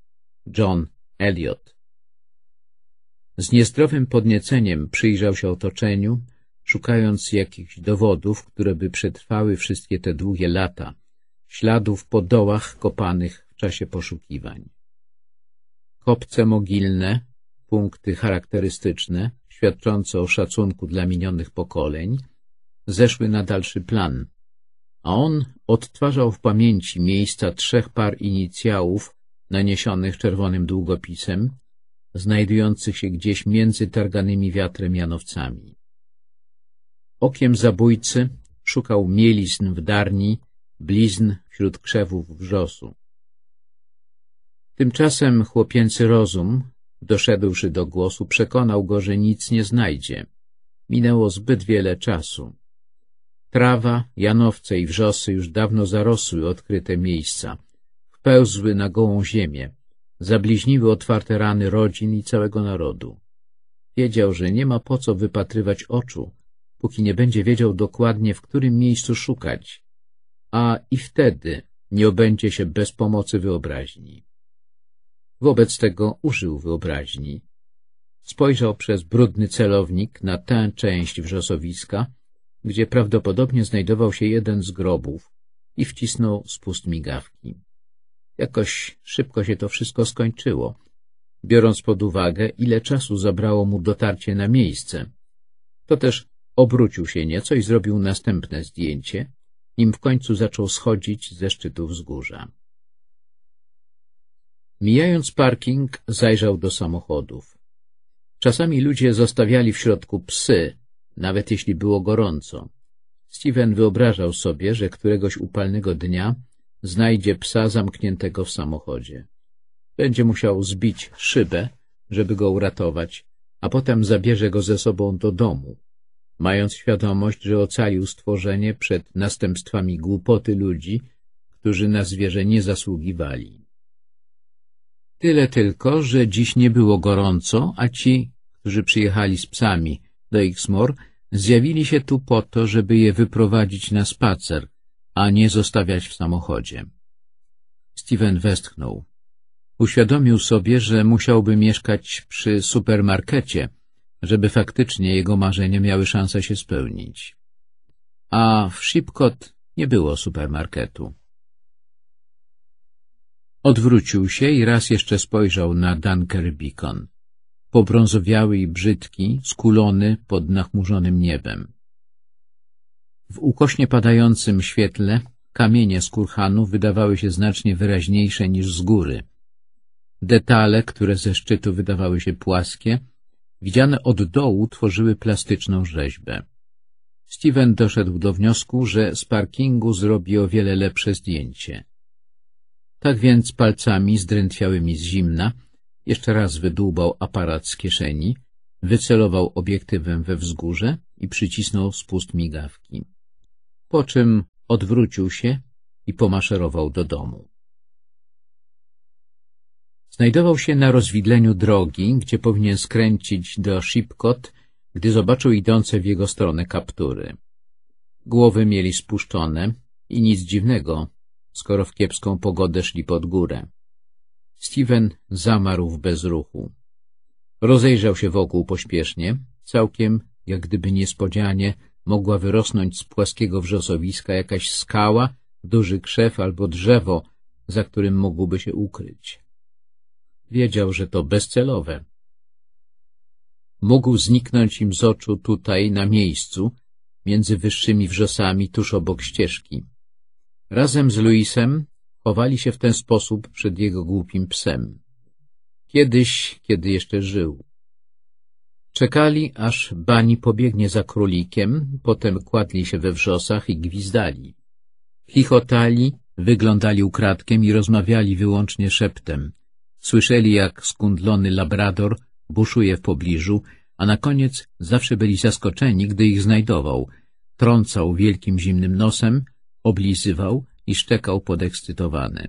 John Elliot. Z niezdrowym podnieceniem przyjrzał się otoczeniu, szukając jakichś dowodów, które by przetrwały wszystkie te długie lata, śladów po dołach kopanych w czasie poszukiwań. Kopce mogilne, punkty charakterystyczne, świadczące o szacunku dla minionych pokoleń, zeszły na dalszy plan, a on odtwarzał w pamięci miejsca trzech par inicjałów naniesionych czerwonym długopisem, znajdujących się gdzieś między targanymi wiatrem janowcami. Okiem zabójcy szukał mielizn w darni, blizn wśród krzewów wrzosu. Tymczasem chłopięcy rozum, Doszedłszy do głosu, przekonał go, że nic nie znajdzie. Minęło zbyt wiele czasu. Trawa, janowce i wrzosy już dawno zarosły odkryte miejsca. Wpełzły na gołą ziemię. Zabliźniły otwarte rany rodzin i całego narodu. Wiedział, że nie ma po co wypatrywać oczu, póki nie będzie wiedział dokładnie, w którym miejscu szukać. A i wtedy nie obędzie się bez pomocy wyobraźni. Wobec tego użył wyobraźni. Spojrzał przez brudny celownik na tę część wrzosowiska, gdzie prawdopodobnie znajdował się jeden z grobów i wcisnął spust migawki. Jakoś szybko się to wszystko skończyło, biorąc pod uwagę, ile czasu zabrało mu dotarcie na miejsce. To też obrócił się nieco i zrobił następne zdjęcie, nim w końcu zaczął schodzić ze szczytu wzgórza. Mijając parking, zajrzał do samochodów. Czasami ludzie zostawiali w środku psy, nawet jeśli było gorąco. Steven wyobrażał sobie, że któregoś upalnego dnia znajdzie psa zamkniętego w samochodzie. Będzie musiał zbić szybę, żeby go uratować, a potem zabierze go ze sobą do domu, mając świadomość, że ocalił stworzenie przed następstwami głupoty ludzi, którzy na zwierzę nie zasługiwali. Tyle tylko, że dziś nie było gorąco, a ci, którzy przyjechali z psami do Xmor, zjawili się tu po to, żeby je wyprowadzić na spacer, a nie zostawiać w samochodzie. Steven westchnął. Uświadomił sobie, że musiałby mieszkać przy supermarkecie, żeby faktycznie jego marzenia miały szansę się spełnić. A w Shipcot nie było supermarketu. Odwrócił się i raz jeszcze spojrzał na Dunker Beacon, pobrązowiały i brzydki, skulony pod nachmurzonym niebem. W ukośnie padającym świetle kamienie z kurhanu wydawały się znacznie wyraźniejsze niż z góry. Detale, które ze szczytu wydawały się płaskie, widziane od dołu tworzyły plastyczną rzeźbę. Steven doszedł do wniosku, że z parkingu zrobi o wiele lepsze zdjęcie. Tak więc palcami zdrętwiałymi z zimna jeszcze raz wydłubał aparat z kieszeni, wycelował obiektywem we wzgórze i przycisnął spust migawki. Po czym odwrócił się i pomaszerował do domu. Znajdował się na rozwidleniu drogi, gdzie powinien skręcić do Szybkot, gdy zobaczył idące w jego stronę kaptury. Głowy mieli spuszczone i nic dziwnego, skoro w kiepską pogodę szli pod górę. Steven zamarł w bezruchu. Rozejrzał się wokół pośpiesznie, całkiem, jak gdyby niespodzianie, mogła wyrosnąć z płaskiego wrzosowiska jakaś skała, duży krzew albo drzewo, za którym mógłby się ukryć. Wiedział, że to bezcelowe. Mógł zniknąć im z oczu tutaj, na miejscu, między wyższymi wrzosami tuż obok ścieżki. Razem z Luisem chowali się w ten sposób przed jego głupim psem. Kiedyś, kiedy jeszcze żył. Czekali, aż Bani pobiegnie za królikiem, potem kładli się we wrzosach i gwizdali. Chichotali, wyglądali ukradkiem i rozmawiali wyłącznie szeptem. Słyszeli, jak skundlony labrador buszuje w pobliżu, a na koniec zawsze byli zaskoczeni, gdy ich znajdował. Trącał wielkim zimnym nosem, Oblizywał i szczekał podekscytowany.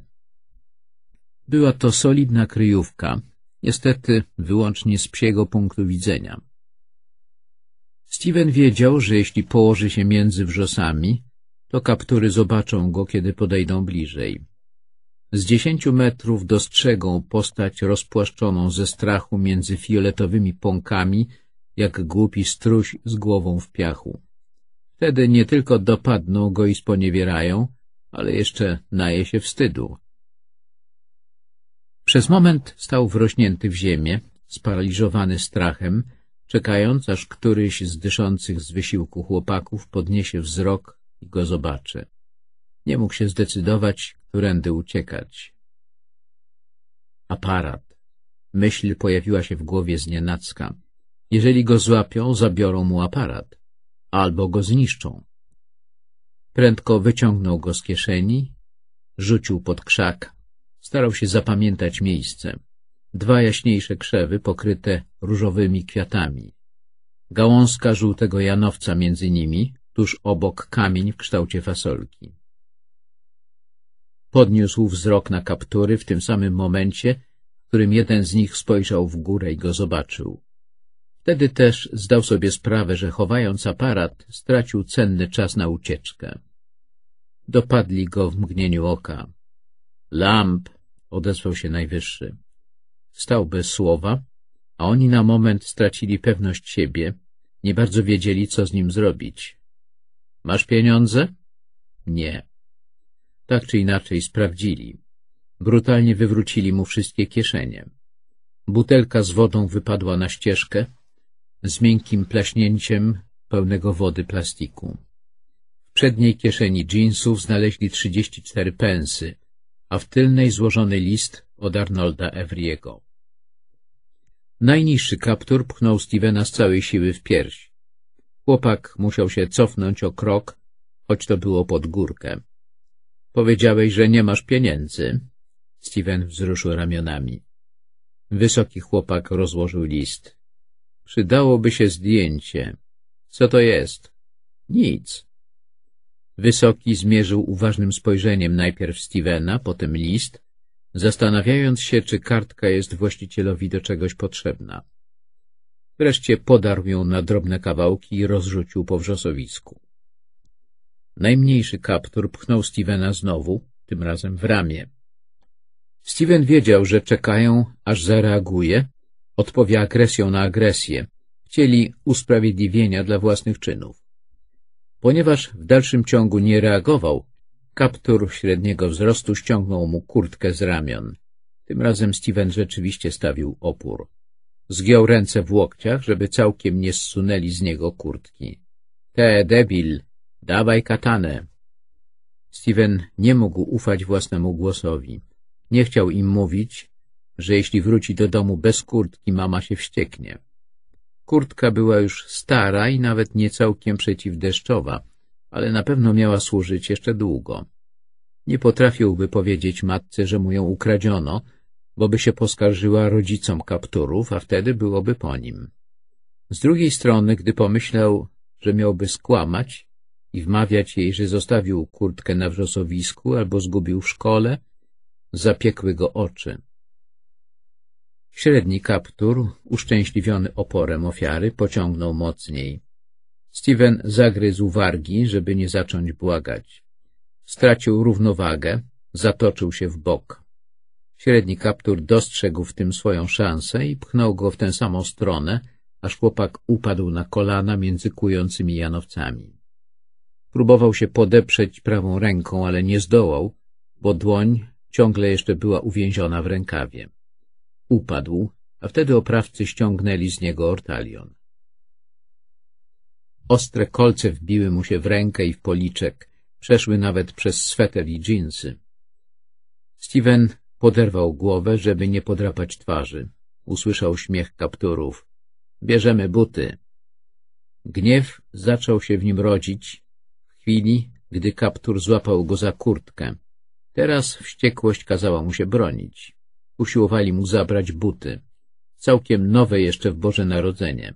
Była to solidna kryjówka, niestety wyłącznie z psiego punktu widzenia. Steven wiedział, że jeśli położy się między wrzosami, to kaptury zobaczą go, kiedy podejdą bliżej. Z dziesięciu metrów dostrzegą postać rozpłaszczoną ze strachu między fioletowymi pąkami, jak głupi struś z głową w piachu. Wtedy nie tylko dopadną go i sponiewierają, ale jeszcze naje się wstydu. Przez moment stał wrośnięty w ziemię, sparaliżowany strachem, czekając, aż któryś z dyszących z wysiłku chłopaków podniesie wzrok i go zobaczy. Nie mógł się zdecydować, którędy uciekać. Aparat. Myśl pojawiła się w głowie z Jeżeli go złapią, zabiorą mu aparat albo go zniszczą. Prędko wyciągnął go z kieszeni, rzucił pod krzak, starał się zapamiętać miejsce. Dwa jaśniejsze krzewy pokryte różowymi kwiatami. Gałązka żółtego janowca między nimi, tuż obok kamień w kształcie fasolki. Podniósł wzrok na kaptury w tym samym momencie, w którym jeden z nich spojrzał w górę i go zobaczył. Wtedy też zdał sobie sprawę, że chowając aparat, stracił cenny czas na ucieczkę. Dopadli go w mgnieniu oka. Lamp, odezwał się najwyższy. Stał bez słowa, a oni na moment stracili pewność siebie, nie bardzo wiedzieli, co z nim zrobić. Masz pieniądze? Nie. Tak czy inaczej sprawdzili. Brutalnie wywrócili mu wszystkie kieszenie. Butelka z wodą wypadła na ścieżkę, z miękkim plaśnięciem pełnego wody plastiku. W przedniej kieszeni dżinsów znaleźli 34 pensy, a w tylnej złożony list od Arnolda Evriego. Najniższy kaptur pchnął Stevena z całej siły w pierś. Chłopak musiał się cofnąć o krok, choć to było pod górkę. Powiedziałeś, że nie masz pieniędzy. Steven wzruszył ramionami. Wysoki chłopak rozłożył list. Przydałoby się zdjęcie. Co to jest? Nic. Wysoki zmierzył uważnym spojrzeniem najpierw Stevena, potem list, zastanawiając się, czy kartka jest właścicielowi do czegoś potrzebna. Wreszcie podarł ją na drobne kawałki i rozrzucił po wrzosowisku. Najmniejszy kaptur pchnął Stevena znowu, tym razem w ramię. Steven wiedział, że czekają, aż zareaguje, odpowie agresją na agresję. Chcieli usprawiedliwienia dla własnych czynów. Ponieważ w dalszym ciągu nie reagował, kaptur średniego wzrostu ściągnął mu kurtkę z ramion. Tym razem Steven rzeczywiście stawił opór. Zgiął ręce w łokciach, żeby całkiem nie zsunęli z niego kurtki. — Te, debil! Dawaj katanę! Steven nie mógł ufać własnemu głosowi. Nie chciał im mówić, że jeśli wróci do domu bez kurtki, mama się wścieknie. Kurtka była już stara i nawet nie całkiem przeciwdeszczowa, ale na pewno miała służyć jeszcze długo. Nie potrafiłby powiedzieć matce, że mu ją ukradziono, bo by się poskarżyła rodzicom kapturów, a wtedy byłoby po nim. Z drugiej strony, gdy pomyślał, że miałby skłamać i wmawiać jej, że zostawił kurtkę na wrzosowisku albo zgubił w szkole, zapiekły go oczy. Średni kaptur, uszczęśliwiony oporem ofiary, pociągnął mocniej. Steven zagryzł wargi, żeby nie zacząć błagać. Stracił równowagę, zatoczył się w bok. Średni kaptur dostrzegł w tym swoją szansę i pchnął go w tę samą stronę, aż chłopak upadł na kolana między kującymi janowcami. Próbował się podeprzeć prawą ręką, ale nie zdołał, bo dłoń ciągle jeszcze była uwięziona w rękawie. Upadł, a wtedy oprawcy ściągnęli z niego ortalion. Ostre kolce wbiły mu się w rękę i w policzek, przeszły nawet przez sweter i dżinsy. Steven poderwał głowę, żeby nie podrapać twarzy. Usłyszał śmiech kapturów. Bierzemy buty. Gniew zaczął się w nim rodzić w chwili, gdy kaptur złapał go za kurtkę. Teraz wściekłość kazała mu się bronić usiłowali mu zabrać buty, całkiem nowe jeszcze w Boże Narodzenie.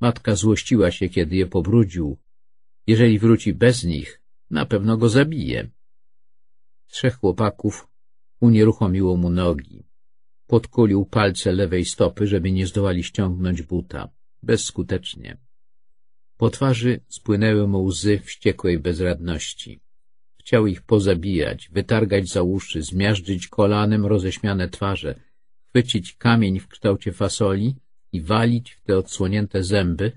Matka złościła się, kiedy je pobrudził. Jeżeli wróci bez nich, na pewno go zabije. Trzech chłopaków unieruchomiło mu nogi. Podkulił palce lewej stopy, żeby nie zdołali ściągnąć buta. Bezskutecznie. Po twarzy spłynęły mu łzy wściekłej bezradności. Chciał ich pozabijać, wytargać za uszy, zmiażdżyć kolanem roześmiane twarze, chwycić kamień w kształcie fasoli i walić w te odsłonięte zęby,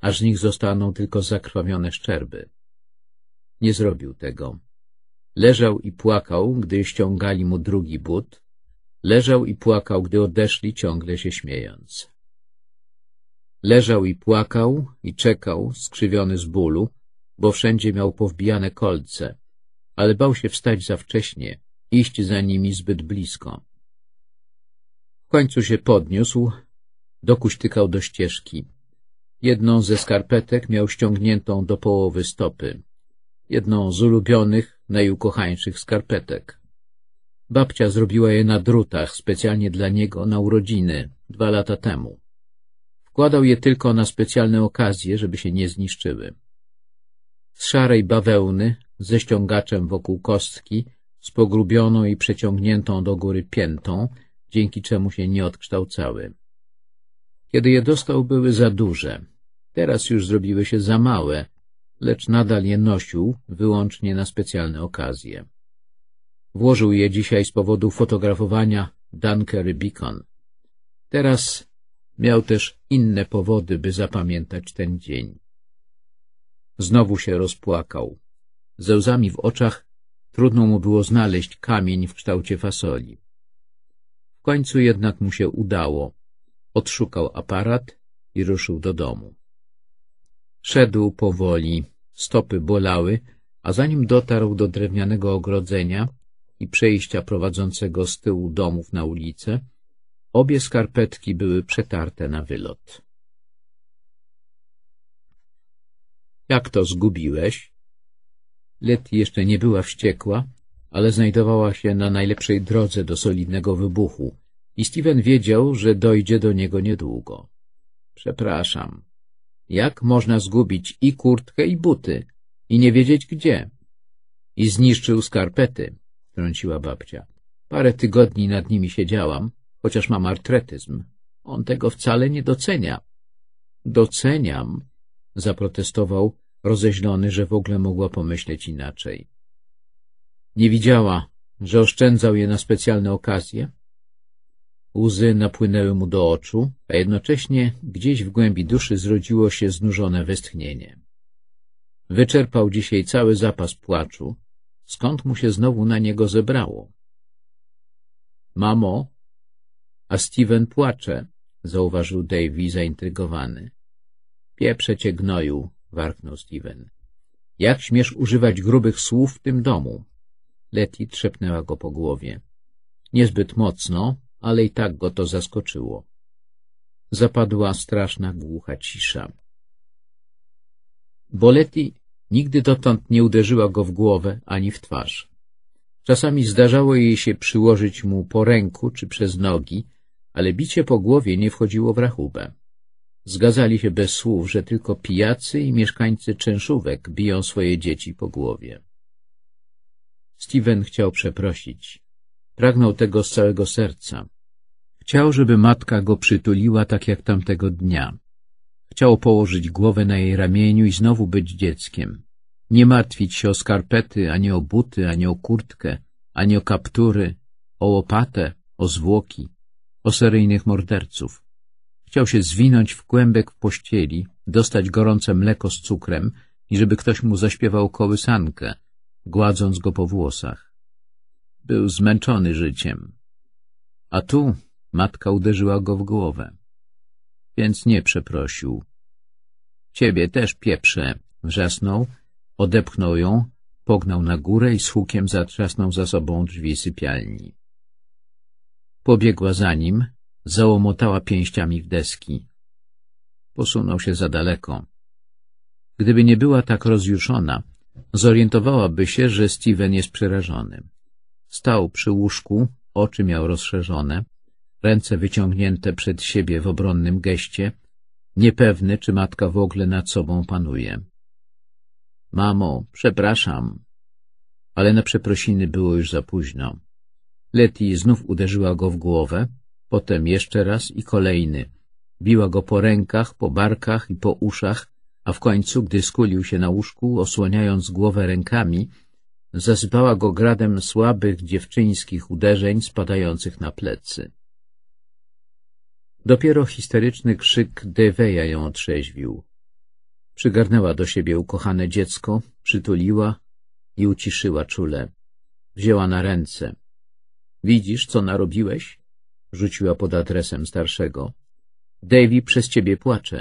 aż z nich zostaną tylko zakrwawione szczerby. Nie zrobił tego. Leżał i płakał, gdy ściągali mu drugi but, leżał i płakał, gdy odeszli, ciągle się śmiejąc. Leżał i płakał i czekał, skrzywiony z bólu, bo wszędzie miał powbijane kolce, ale bał się wstać za wcześnie, iść za nimi zbyt blisko. W końcu się podniósł, dokuś tykał do ścieżki. Jedną ze skarpetek miał ściągniętą do połowy stopy, jedną z ulubionych, najukochańszych skarpetek. Babcia zrobiła je na drutach specjalnie dla niego na urodziny, dwa lata temu. Wkładał je tylko na specjalne okazje, żeby się nie zniszczyły. Z szarej bawełny, ze ściągaczem wokół kostki, z pogrubioną i przeciągniętą do góry piętą, dzięki czemu się nie odkształcały. Kiedy je dostał, były za duże. Teraz już zrobiły się za małe, lecz nadal je nosił wyłącznie na specjalne okazje. Włożył je dzisiaj z powodu fotografowania Dunkery Beacon. Teraz miał też inne powody, by zapamiętać ten dzień. Znowu się rozpłakał. Ze łzami w oczach trudno mu było znaleźć kamień w kształcie fasoli. W końcu jednak mu się udało. Odszukał aparat i ruszył do domu. Szedł powoli, stopy bolały, a zanim dotarł do drewnianego ogrodzenia i przejścia prowadzącego z tyłu domów na ulicę, obie skarpetki były przetarte na wylot. — Jak to zgubiłeś? Letty jeszcze nie była wściekła, ale znajdowała się na najlepszej drodze do solidnego wybuchu i Steven wiedział, że dojdzie do niego niedługo. Przepraszam. Jak można zgubić i kurtkę, i buty, i nie wiedzieć gdzie? I zniszczył skarpety, wtrąciła babcia. Parę tygodni nad nimi siedziałam, chociaż mam artretyzm. On tego wcale nie docenia. Doceniam, zaprotestował rozeźlony, że w ogóle mogła pomyśleć inaczej. Nie widziała, że oszczędzał je na specjalne okazje. Łzy napłynęły mu do oczu, a jednocześnie gdzieś w głębi duszy zrodziło się znużone westchnienie. Wyczerpał dzisiaj cały zapas płaczu, skąd mu się znowu na niego zebrało. Mamo, a Steven płacze, zauważył Davy zaintrygowany. Pieprze cię gnoju, — warknął Steven. — Jak śmiesz używać grubych słów w tym domu? Leti trzepnęła go po głowie. Niezbyt mocno, ale i tak go to zaskoczyło. Zapadła straszna, głucha cisza. Bo Leti nigdy dotąd nie uderzyła go w głowę ani w twarz. Czasami zdarzało jej się przyłożyć mu po ręku czy przez nogi, ale bicie po głowie nie wchodziło w rachubę. Zgadzali się bez słów, że tylko pijacy i mieszkańcy czynszówek biją swoje dzieci po głowie. Steven chciał przeprosić. Pragnął tego z całego serca. Chciał, żeby matka go przytuliła tak jak tamtego dnia. Chciał położyć głowę na jej ramieniu i znowu być dzieckiem. Nie martwić się o skarpety, ani o buty, ani o kurtkę, ani o kaptury, o łopatę, o zwłoki, o seryjnych morderców. Chciał się zwinąć w kłębek w pościeli, dostać gorące mleko z cukrem i żeby ktoś mu zaśpiewał kołysankę, gładząc go po włosach. Był zmęczony życiem. A tu matka uderzyła go w głowę. Więc nie przeprosił. Ciebie też pieprze, wrzasnął, odepchnął ją, pognał na górę i z hukiem zatrzasnął za sobą drzwi sypialni. Pobiegła za nim, Załomotała pięściami w deski. Posunął się za daleko. Gdyby nie była tak rozjuszona, zorientowałaby się, że Steven jest przerażony. Stał przy łóżku, oczy miał rozszerzone, ręce wyciągnięte przed siebie w obronnym geście, niepewny, czy matka w ogóle nad sobą panuje. — Mamo, przepraszam. Ale na przeprosiny było już za późno. Leti znów uderzyła go w głowę, potem jeszcze raz i kolejny. Biła go po rękach, po barkach i po uszach, a w końcu, gdy skulił się na łóżku, osłaniając głowę rękami, zasypała go gradem słabych, dziewczyńskich uderzeń spadających na plecy. Dopiero histeryczny krzyk Deveja ją otrzeźwił. Przygarnęła do siebie ukochane dziecko, przytuliła i uciszyła czule. Wzięła na ręce. — Widzisz, co narobiłeś? rzuciła pod adresem starszego. Davy przez ciebie płacze.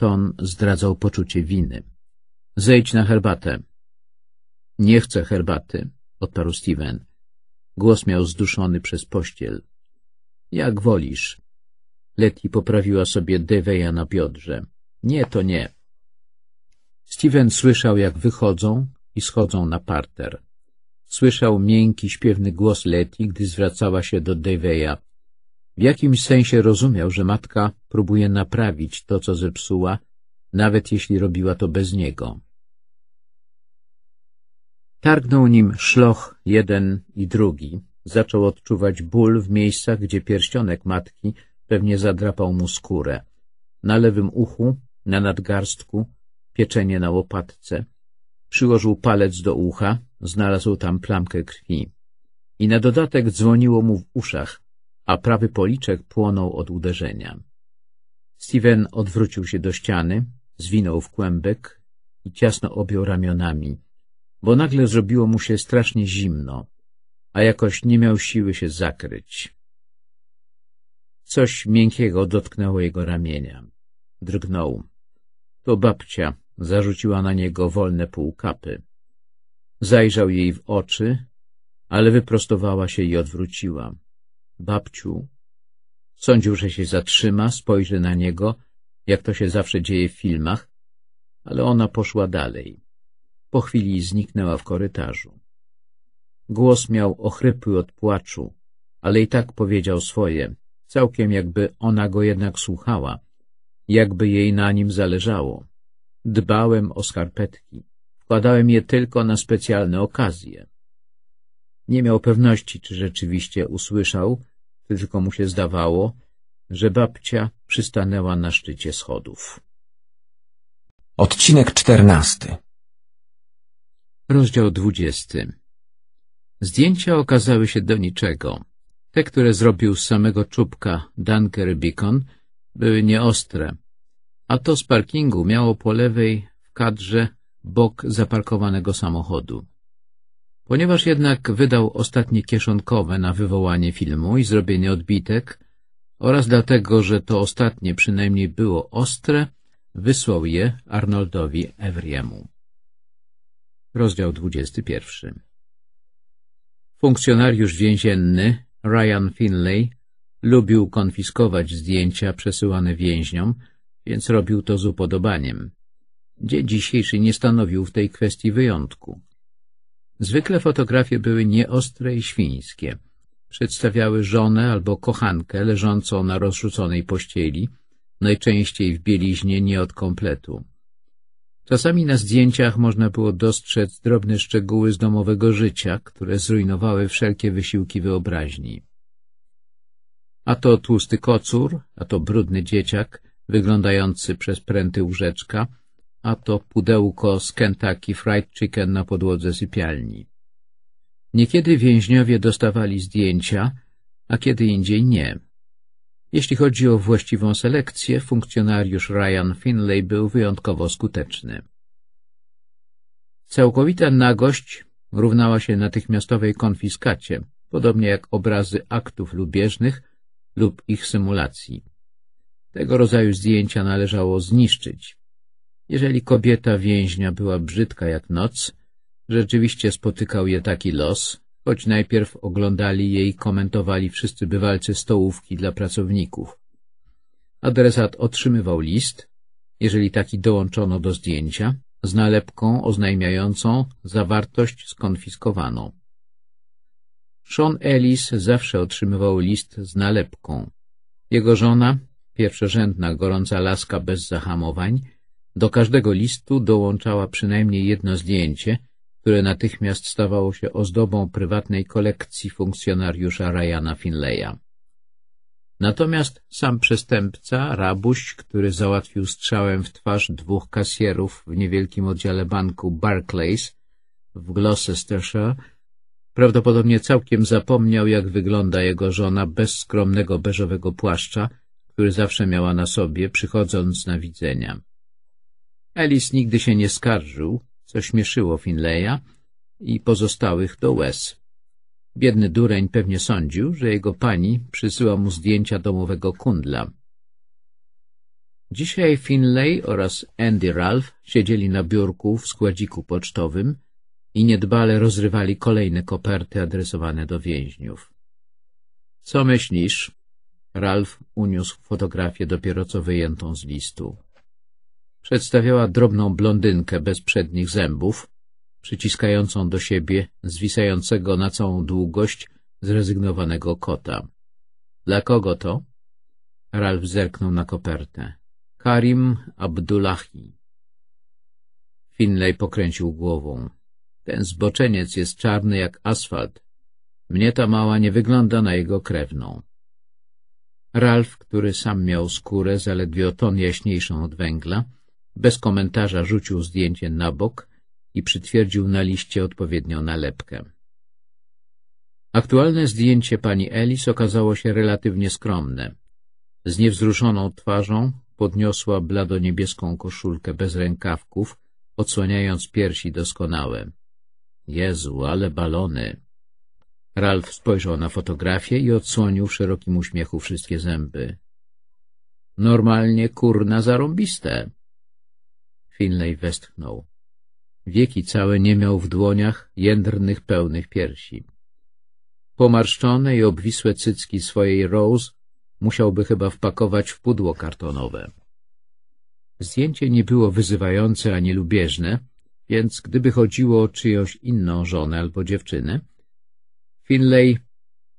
Ton zdradzał poczucie winy. Zejdź na herbatę. Nie chcę herbaty, odparł Steven. Głos miał zduszony przez pościel. Jak wolisz. Letty poprawiła sobie Deveja na biodrze. Nie, to nie. Steven słyszał, jak wychodzą i schodzą na parter. Słyszał miękki, śpiewny głos Leti, gdy zwracała się do Deveya. W jakimś sensie rozumiał, że matka próbuje naprawić to, co zepsuła, nawet jeśli robiła to bez niego. Targnął nim szloch jeden i drugi. Zaczął odczuwać ból w miejscach, gdzie pierścionek matki pewnie zadrapał mu skórę. Na lewym uchu, na nadgarstku, pieczenie na łopatce. Przyłożył palec do ucha, Znalazł tam plamkę krwi. I na dodatek dzwoniło mu w uszach, a prawy policzek płonął od uderzenia. Steven odwrócił się do ściany, zwinął w kłębek i ciasno objął ramionami, bo nagle zrobiło mu się strasznie zimno, a jakoś nie miał siły się zakryć. Coś miękkiego dotknęło jego ramienia. Drgnął. To babcia zarzuciła na niego wolne półkapy. Zajrzał jej w oczy, ale wyprostowała się i odwróciła. Babciu. Sądził, że się zatrzyma, spojrzy na niego, jak to się zawsze dzieje w filmach, ale ona poszła dalej. Po chwili zniknęła w korytarzu. Głos miał ochrypły od płaczu, ale i tak powiedział swoje, całkiem jakby ona go jednak słuchała, jakby jej na nim zależało. Dbałem o skarpetki. Wkładałem je tylko na specjalne okazje. Nie miał pewności, czy rzeczywiście usłyszał, czy tylko mu się zdawało, że babcia przystanęła na szczycie schodów. Odcinek czternasty Rozdział dwudziesty Zdjęcia okazały się do niczego. Te, które zrobił z samego czubka Dunker Beacon, były nieostre, a to z parkingu miało po lewej w kadrze bok zaparkowanego samochodu. Ponieważ jednak wydał ostatnie kieszonkowe na wywołanie filmu i zrobienie odbitek oraz dlatego, że to ostatnie przynajmniej było ostre, wysłał je Arnoldowi Evriemu. Rozdział 21 Funkcjonariusz więzienny Ryan Finlay lubił konfiskować zdjęcia przesyłane więźniom, więc robił to z upodobaniem. Dzień dzisiejszy nie stanowił w tej kwestii wyjątku. Zwykle fotografie były nieostre i świńskie. Przedstawiały żonę albo kochankę leżącą na rozrzuconej pościeli, najczęściej w bieliźnie nie od kompletu. Czasami na zdjęciach można było dostrzec drobne szczegóły z domowego życia, które zrujnowały wszelkie wysiłki wyobraźni. A to tłusty kocur, a to brudny dzieciak, wyglądający przez pręty łóżeczka – a to pudełko z Kentucky Fried Chicken na podłodze sypialni. Niekiedy więźniowie dostawali zdjęcia, a kiedy indziej nie. Jeśli chodzi o właściwą selekcję, funkcjonariusz Ryan Finlay był wyjątkowo skuteczny. Całkowita nagość równała się natychmiastowej konfiskacie, podobnie jak obrazy aktów lubieżnych lub ich symulacji. Tego rodzaju zdjęcia należało zniszczyć. Jeżeli kobieta więźnia była brzydka jak noc, rzeczywiście spotykał je taki los, choć najpierw oglądali jej i komentowali wszyscy bywalcy stołówki dla pracowników. Adresat otrzymywał list, jeżeli taki dołączono do zdjęcia, z nalepką oznajmiającą zawartość skonfiskowaną. Sean Ellis zawsze otrzymywał list z nalepką. Jego żona, pierwszorzędna, gorąca laska bez zahamowań, do każdego listu dołączała przynajmniej jedno zdjęcie, które natychmiast stawało się ozdobą prywatnej kolekcji funkcjonariusza Ryana Finleya. Natomiast sam przestępca, rabuś, który załatwił strzałem w twarz dwóch kasjerów w niewielkim oddziale banku Barclays w Gloucestershire, prawdopodobnie całkiem zapomniał, jak wygląda jego żona bez skromnego beżowego płaszcza, który zawsze miała na sobie, przychodząc na widzenia. Ellis nigdy się nie skarżył, co śmieszyło Finleya i pozostałych do łez. Biedny dureń pewnie sądził, że jego pani przysyła mu zdjęcia domowego kundla. Dzisiaj Finlay oraz Andy Ralph siedzieli na biurku w składziku pocztowym i niedbale rozrywali kolejne koperty adresowane do więźniów. — Co myślisz? Ralph uniósł fotografię dopiero co wyjętą z listu. Przedstawiała drobną blondynkę bez przednich zębów, przyciskającą do siebie zwisającego na całą długość zrezygnowanego kota. — Dla kogo to? Ralf zerknął na kopertę. — Karim Abdullahi. Finlay pokręcił głową. — Ten zboczeniec jest czarny jak asfalt. Mnie ta mała nie wygląda na jego krewną. Ralf, który sam miał skórę zaledwie o ton jaśniejszą od węgla, bez komentarza rzucił zdjęcie na bok i przytwierdził na liście odpowiednią nalepkę. Aktualne zdjęcie pani Ellis okazało się relatywnie skromne. Z niewzruszoną twarzą podniosła bladoniebieską koszulkę bez rękawków, odsłaniając piersi doskonałe. Jezu, ale balony! Ralf spojrzał na fotografię i odsłonił w szerokim uśmiechu wszystkie zęby. Normalnie kurna zarąbiste! Finlay westchnął. Wieki całe nie miał w dłoniach jędrnych pełnych piersi. Pomarszczone i obwisłe cycki swojej Rose musiałby chyba wpakować w pudło kartonowe. Zdjęcie nie było wyzywające ani lubieżne, więc gdyby chodziło o czyjąś inną żonę albo dziewczynę, Finlay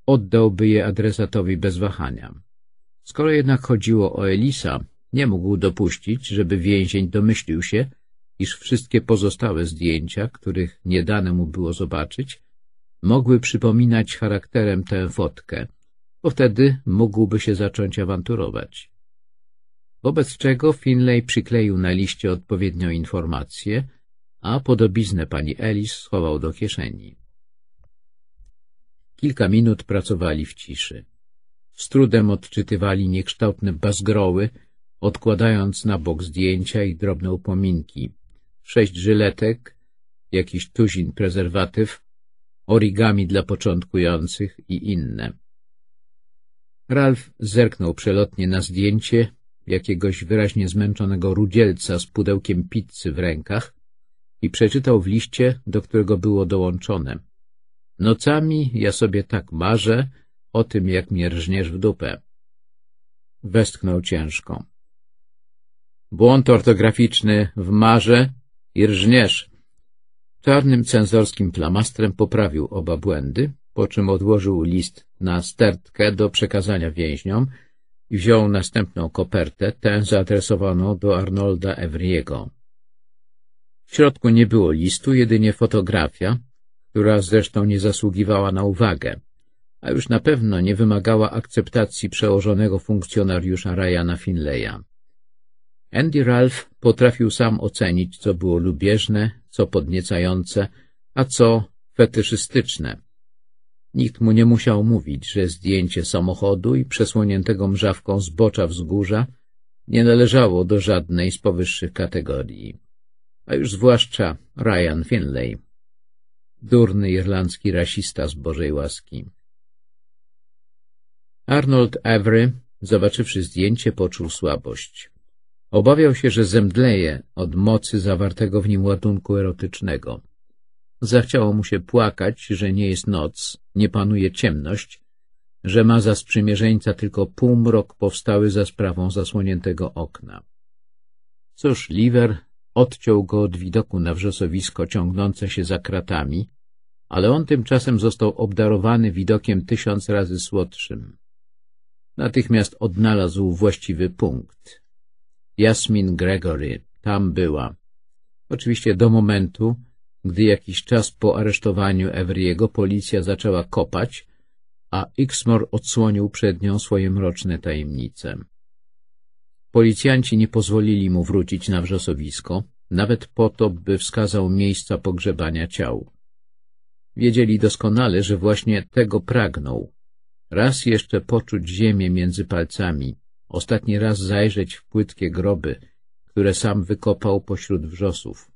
oddałby je adresatowi bez wahania. Skoro jednak chodziło o Elisa, nie mógł dopuścić, żeby więzień domyślił się, iż wszystkie pozostałe zdjęcia, których nie dane mu było zobaczyć, mogły przypominać charakterem tę fotkę, bo wtedy mógłby się zacząć awanturować. Wobec czego Finlay przykleił na liście odpowiednią informację, a podobiznę pani Ellis schował do kieszeni. Kilka minut pracowali w ciszy. Z trudem odczytywali niekształtne bazgroły, odkładając na bok zdjęcia i drobne upominki. Sześć żyletek, jakiś tuzin prezerwatyw, origami dla początkujących i inne. Ralf zerknął przelotnie na zdjęcie jakiegoś wyraźnie zmęczonego rudzielca z pudełkiem pizzy w rękach i przeczytał w liście, do którego było dołączone. Nocami ja sobie tak marzę o tym, jak mnie rżniesz w dupę. Westchnął ciężko błąd ortograficzny w marze i rżniesz. Czarnym cenzorskim plamastrem poprawił oba błędy, po czym odłożył list na stertkę do przekazania więźniom i wziął następną kopertę, tę zaadresowaną do Arnolda Evriego. W środku nie było listu, jedynie fotografia, która zresztą nie zasługiwała na uwagę, a już na pewno nie wymagała akceptacji przełożonego funkcjonariusza Ryana Finleya. Andy Ralph potrafił sam ocenić, co było lubieżne, co podniecające, a co fetyszystyczne. Nikt mu nie musiał mówić, że zdjęcie samochodu i przesłoniętego mrzawką zbocza wzgórza nie należało do żadnej z powyższych kategorii. A już zwłaszcza Ryan Finlay, durny irlandzki rasista z Bożej łaski. Arnold Avery, zobaczywszy zdjęcie, poczuł słabość. Obawiał się, że zemdleje od mocy zawartego w nim ładunku erotycznego. Zachciało mu się płakać, że nie jest noc, nie panuje ciemność, że ma za sprzymierzeńca tylko półmrok powstały za sprawą zasłoniętego okna. Cóż, Liver odciął go od widoku na wrzosowisko ciągnące się za kratami, ale on tymczasem został obdarowany widokiem tysiąc razy słodszym. Natychmiast odnalazł właściwy punkt. Jasmin Gregory tam była. Oczywiście do momentu, gdy jakiś czas po aresztowaniu Evriego policja zaczęła kopać, a Xmor odsłonił przed nią swoje mroczne tajemnice. Policjanci nie pozwolili mu wrócić na wrzosowisko, nawet po to, by wskazał miejsca pogrzebania ciał. Wiedzieli doskonale, że właśnie tego pragnął. Raz jeszcze poczuć ziemię między palcami, ostatni raz zajrzeć w płytkie groby, które sam wykopał pośród wrzosów.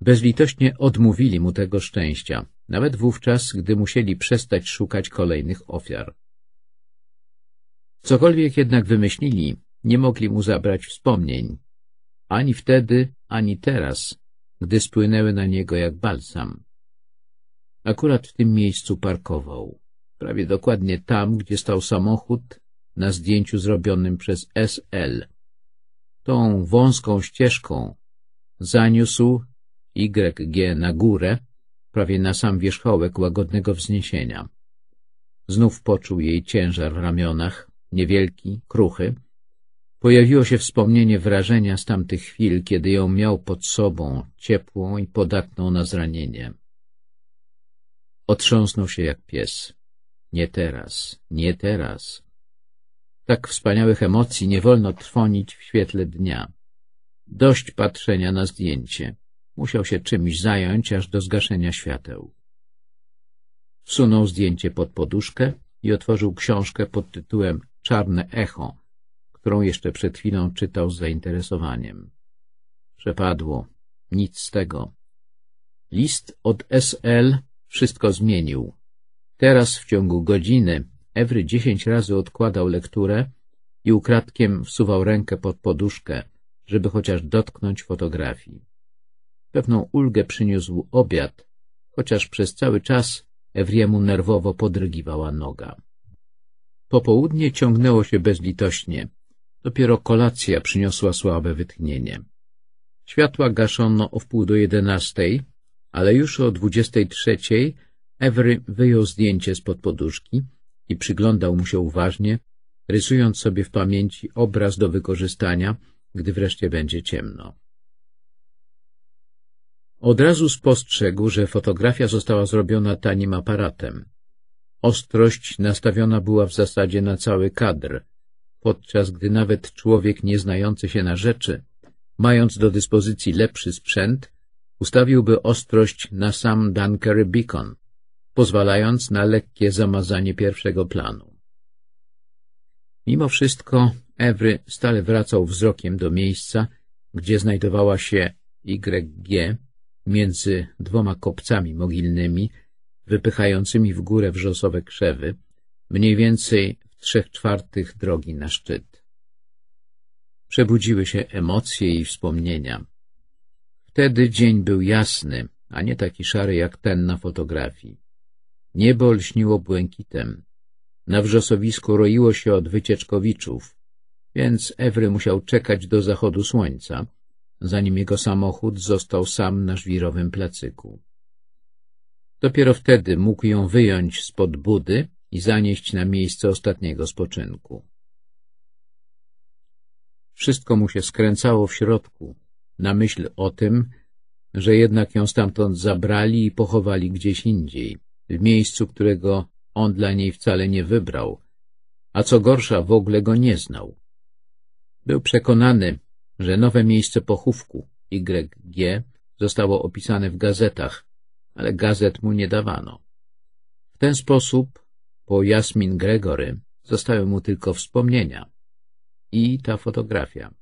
Bezlitośnie odmówili mu tego szczęścia, nawet wówczas, gdy musieli przestać szukać kolejnych ofiar. Cokolwiek jednak wymyślili, nie mogli mu zabrać wspomnień, ani wtedy, ani teraz, gdy spłynęły na niego jak balsam. Akurat w tym miejscu parkował, prawie dokładnie tam, gdzie stał samochód, na zdjęciu zrobionym przez SL. Tą wąską ścieżką zaniósł YG na górę, prawie na sam wierzchołek łagodnego wzniesienia. Znów poczuł jej ciężar w ramionach, niewielki, kruchy. Pojawiło się wspomnienie wrażenia z tamtych chwil, kiedy ją miał pod sobą, ciepłą i podatną na zranienie. Otrząsnął się jak pies. Nie teraz, nie teraz. Tak wspaniałych emocji nie wolno trwonić w świetle dnia. Dość patrzenia na zdjęcie. Musiał się czymś zająć, aż do zgaszenia świateł. Wsunął zdjęcie pod poduszkę i otworzył książkę pod tytułem Czarne Echo, którą jeszcze przed chwilą czytał z zainteresowaniem. Przepadło. Nic z tego. List od SL wszystko zmienił. Teraz w ciągu godziny Ewry dziesięć razy odkładał lekturę i ukradkiem wsuwał rękę pod poduszkę, żeby chociaż dotknąć fotografii. Pewną ulgę przyniósł obiad, chociaż przez cały czas Ewriemu nerwowo podrygiwała noga. Popołudnie ciągnęło się bezlitośnie. Dopiero kolacja przyniosła słabe wytchnienie. Światła gaszono o wpół do jedenastej, ale już o dwudziestej trzeciej Ewry wyjął zdjęcie spod poduszki i przyglądał mu się uważnie, rysując sobie w pamięci obraz do wykorzystania, gdy wreszcie będzie ciemno. Od razu spostrzegł, że fotografia została zrobiona tanim aparatem. Ostrość nastawiona była w zasadzie na cały kadr, podczas gdy nawet człowiek nieznający się na rzeczy, mając do dyspozycji lepszy sprzęt, ustawiłby ostrość na sam Dunkery Beacon, pozwalając na lekkie zamazanie pierwszego planu. Mimo wszystko Ewry stale wracał wzrokiem do miejsca, gdzie znajdowała się YG między dwoma kopcami mogilnymi wypychającymi w górę wrzosowe krzewy, mniej więcej w trzech czwartych drogi na szczyt. Przebudziły się emocje i wspomnienia. Wtedy dzień był jasny, a nie taki szary jak ten na fotografii. Niebo lśniło błękitem. Na wrzosowisku roiło się od wycieczkowiczów, więc Ewry musiał czekać do zachodu słońca, zanim jego samochód został sam na żwirowym placyku. Dopiero wtedy mógł ją wyjąć spod budy i zanieść na miejsce ostatniego spoczynku. Wszystko mu się skręcało w środku, na myśl o tym, że jednak ją stamtąd zabrali i pochowali gdzieś indziej w miejscu, którego on dla niej wcale nie wybrał, a co gorsza, w ogóle go nie znał. Był przekonany, że nowe miejsce pochówku YG zostało opisane w gazetach, ale gazet mu nie dawano. W ten sposób, po Jasmin Gregory, zostały mu tylko wspomnienia i ta fotografia.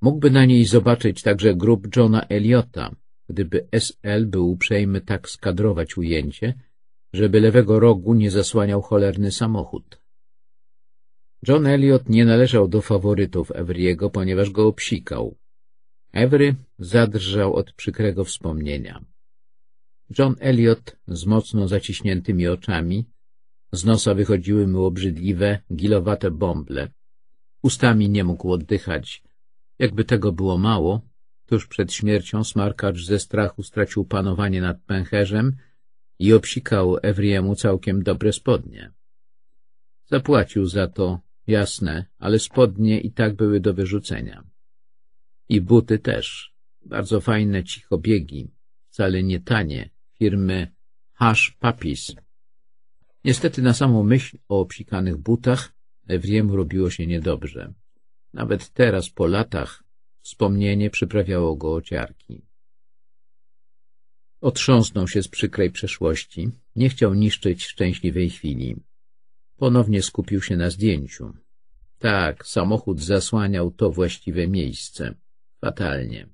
Mógłby na niej zobaczyć także grób Johna Eliota, gdyby SL był uprzejmy tak skadrować ujęcie, żeby lewego rogu nie zasłaniał cholerny samochód. John Elliot nie należał do faworytów Evry'ego, ponieważ go obsikał. Every zadrżał od przykrego wspomnienia. John Elliot z mocno zaciśniętymi oczami, z nosa wychodziły mu obrzydliwe, gilowate bąble. Ustami nie mógł oddychać. Jakby tego było mało, Tuż przed śmiercią smarkacz ze strachu stracił panowanie nad pęcherzem i obsikał Ewriemu całkiem dobre spodnie. Zapłacił za to, jasne, ale spodnie i tak były do wyrzucenia. I buty też. Bardzo fajne cichobiegi, wcale nie tanie, firmy Hash Papis. Niestety na samą myśl o obsikanych butach Ewriemu robiło się niedobrze. Nawet teraz, po latach, Wspomnienie przyprawiało go o ciarki. Otrząsnął się z przykrej przeszłości, nie chciał niszczyć szczęśliwej chwili. Ponownie skupił się na zdjęciu. Tak, samochód zasłaniał to właściwe miejsce. Fatalnie.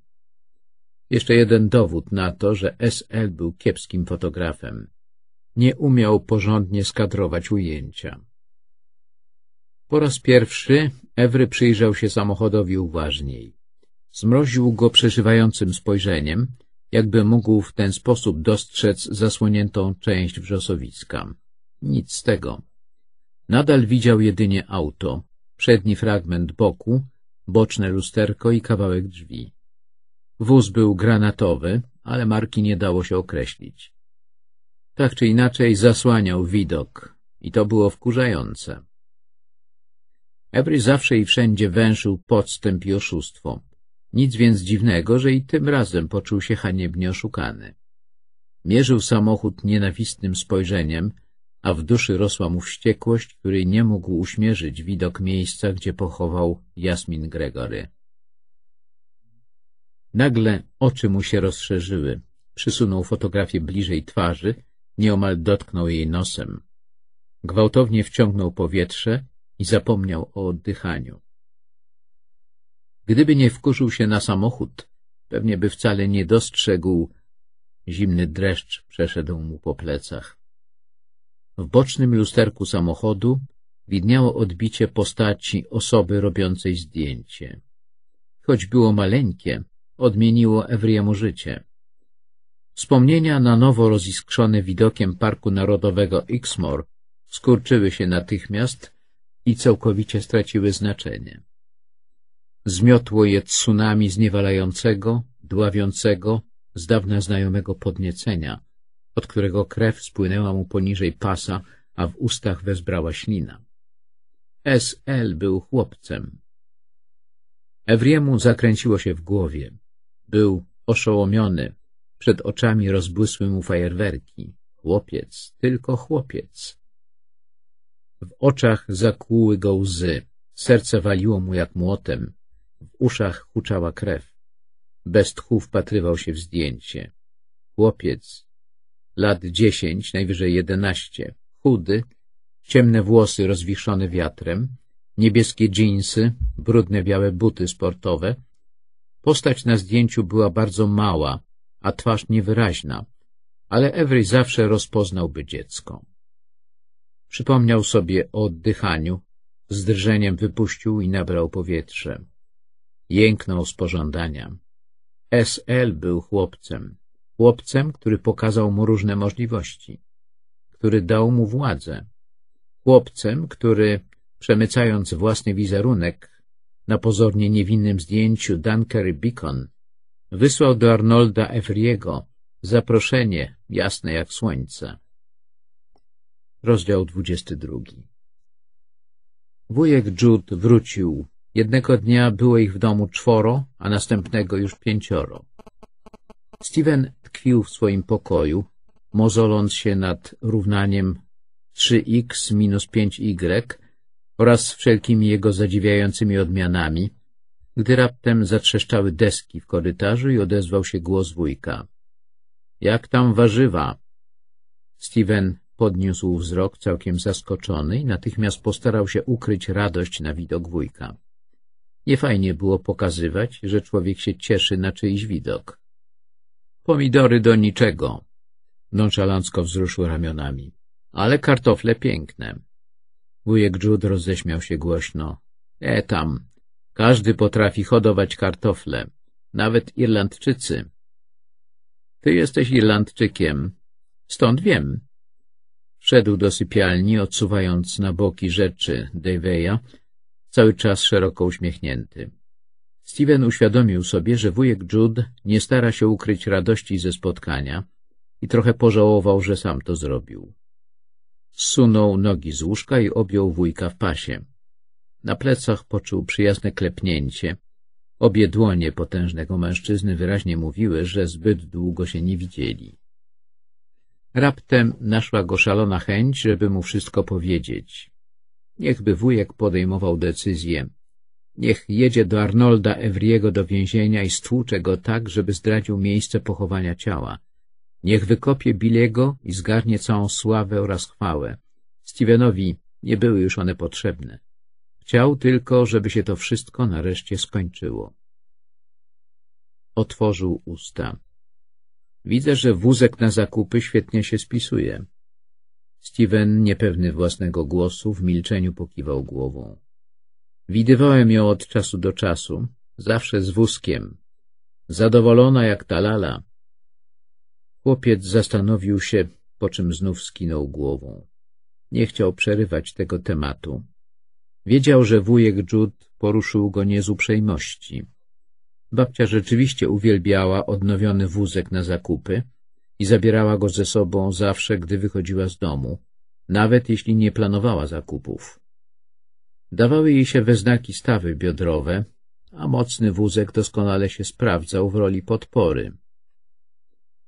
Jeszcze jeden dowód na to, że SL był kiepskim fotografem. Nie umiał porządnie skadrować ujęcia. Po raz pierwszy Ewry przyjrzał się samochodowi uważniej. Zmroził go przeżywającym spojrzeniem, jakby mógł w ten sposób dostrzec zasłoniętą część wrzosowiska. Nic z tego. Nadal widział jedynie auto, przedni fragment boku, boczne lusterko i kawałek drzwi. Wóz był granatowy, ale marki nie dało się określić. Tak czy inaczej zasłaniał widok i to było wkurzające. Every zawsze i wszędzie węszył podstęp i oszustwo. Nic więc dziwnego, że i tym razem poczuł się haniebnie oszukany. Mierzył samochód nienawistnym spojrzeniem, a w duszy rosła mu wściekłość, której nie mógł uśmierzyć widok miejsca, gdzie pochował Jasmin Gregory. Nagle oczy mu się rozszerzyły. Przysunął fotografię bliżej twarzy, nieomal dotknął jej nosem. Gwałtownie wciągnął powietrze i zapomniał o oddychaniu. Gdyby nie wkurzył się na samochód, pewnie by wcale nie dostrzegł. Zimny dreszcz przeszedł mu po plecach. W bocznym lusterku samochodu widniało odbicie postaci osoby robiącej zdjęcie. Choć było maleńkie, odmieniło Ewriemu życie. Wspomnienia na nowo roziskrzone widokiem Parku Narodowego Ixmor skurczyły się natychmiast i całkowicie straciły znaczenie. Zmiotło je tsunami zniewalającego, dławiącego, z dawna znajomego podniecenia, od którego krew spłynęła mu poniżej pasa, a w ustach wezbrała ślina. S.L. był chłopcem. Ewriemu zakręciło się w głowie. Był oszołomiony. Przed oczami rozbłysły mu fajerwerki. Chłopiec, tylko chłopiec. W oczach zakłuły go łzy. Serce waliło mu jak młotem uszach huczała krew. Bez tchu wpatrywał się w zdjęcie. Chłopiec, lat dziesięć, najwyżej jedenaście, chudy, ciemne włosy rozwichrzone wiatrem, niebieskie dżinsy, brudne białe buty sportowe. Postać na zdjęciu była bardzo mała, a twarz niewyraźna, ale Every zawsze rozpoznałby dziecko. Przypomniał sobie o oddychaniu, z drżeniem wypuścił i nabrał powietrze. Jęknął z pożądania. SL był chłopcem. Chłopcem, który pokazał mu różne możliwości. Który dał mu władzę. Chłopcem, który, przemycając własny wizerunek na pozornie niewinnym zdjęciu Dunkery Beacon, wysłał do Arnolda Efriego zaproszenie jasne jak słońce. Rozdział 22 Wujek Jude wrócił Jednego dnia było ich w domu czworo, a następnego już pięcioro. Steven tkwił w swoim pokoju, mozoląc się nad równaniem 3x minus 5y oraz wszelkimi jego zadziwiającymi odmianami, gdy raptem zatrzeszczały deski w korytarzu i odezwał się głos wujka. — Jak tam warzywa? Steven podniósł wzrok całkiem zaskoczony i natychmiast postarał się ukryć radość na widok wujka. Nie fajnie było pokazywać, że człowiek się cieszy na czyjś widok. Pomidory do niczego. Nonszalancko wzruszył ramionami. Ale kartofle piękne. Wujek Jud roześmiał się głośno. E tam, każdy potrafi hodować kartofle, nawet Irlandczycy. Ty jesteś Irlandczykiem, stąd wiem. Wszedł do sypialni, odsuwając na boki rzeczy Daveya, cały czas szeroko uśmiechnięty. Steven uświadomił sobie, że wujek Jude nie stara się ukryć radości ze spotkania i trochę pożałował, że sam to zrobił. Sunął nogi z łóżka i objął wujka w pasie. Na plecach poczuł przyjazne klepnięcie. Obie dłonie potężnego mężczyzny wyraźnie mówiły, że zbyt długo się nie widzieli. Raptem naszła go szalona chęć, żeby mu wszystko powiedzieć. Niechby wujek podejmował decyzję. Niech jedzie do Arnolda Evriego do więzienia i stłucze go tak, żeby zdradził miejsce pochowania ciała. Niech wykopie Bilego i zgarnie całą sławę oraz chwałę. Stevenowi nie były już one potrzebne. Chciał tylko, żeby się to wszystko nareszcie skończyło. Otworzył usta. Widzę, że wózek na zakupy świetnie się spisuje. Steven, niepewny własnego głosu, w milczeniu pokiwał głową. Widywałem ją od czasu do czasu, zawsze z wózkiem, zadowolona jak ta lala. Chłopiec zastanowił się, po czym znów skinął głową. Nie chciał przerywać tego tematu. Wiedział, że wujek Jud poruszył go nie z uprzejmości. Babcia rzeczywiście uwielbiała odnowiony wózek na zakupy, i zabierała go ze sobą zawsze, gdy wychodziła z domu, nawet jeśli nie planowała zakupów. Dawały jej się we znaki stawy biodrowe, a mocny wózek doskonale się sprawdzał w roli podpory.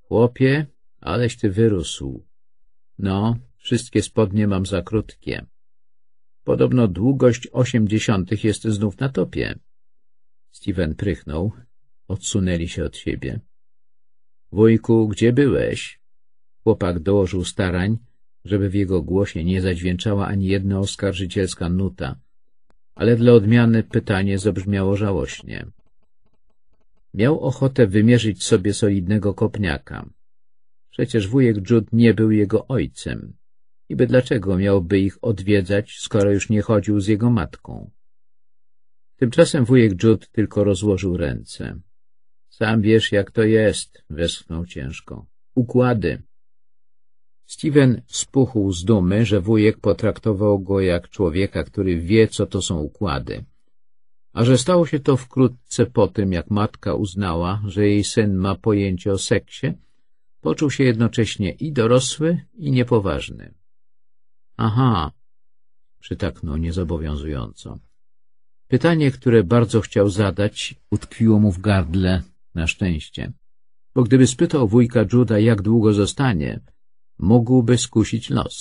Chłopie, aleś ty wyrósł. No, wszystkie spodnie mam za krótkie. Podobno długość osiemdziesiątych jest znów na topie. Steven prychnął. Odsunęli się od siebie. Wujku, gdzie byłeś? Chłopak dołożył starań, żeby w jego głosie nie zadźwięczała ani jedna oskarżycielska nuta, ale dla odmiany pytanie zabrzmiało żałośnie. Miał ochotę wymierzyć sobie solidnego kopniaka. Przecież wujek Jud nie był jego ojcem. Niby dlaczego miałby ich odwiedzać, skoro już nie chodził z jego matką? Tymczasem wujek Jud tylko rozłożył ręce. Sam wiesz, jak to jest, westchnął ciężko. Układy. Steven spuchł z dumy, że wujek potraktował go jak człowieka, który wie, co to są układy. A że stało się to wkrótce po tym, jak matka uznała, że jej syn ma pojęcie o seksie, poczuł się jednocześnie i dorosły, i niepoważny. Aha, przytaknął niezobowiązująco. Pytanie, które bardzo chciał zadać, utkwiło mu w gardle, na szczęście. Bo gdyby spytał wujka Juda, jak długo zostanie, mógłby skusić los.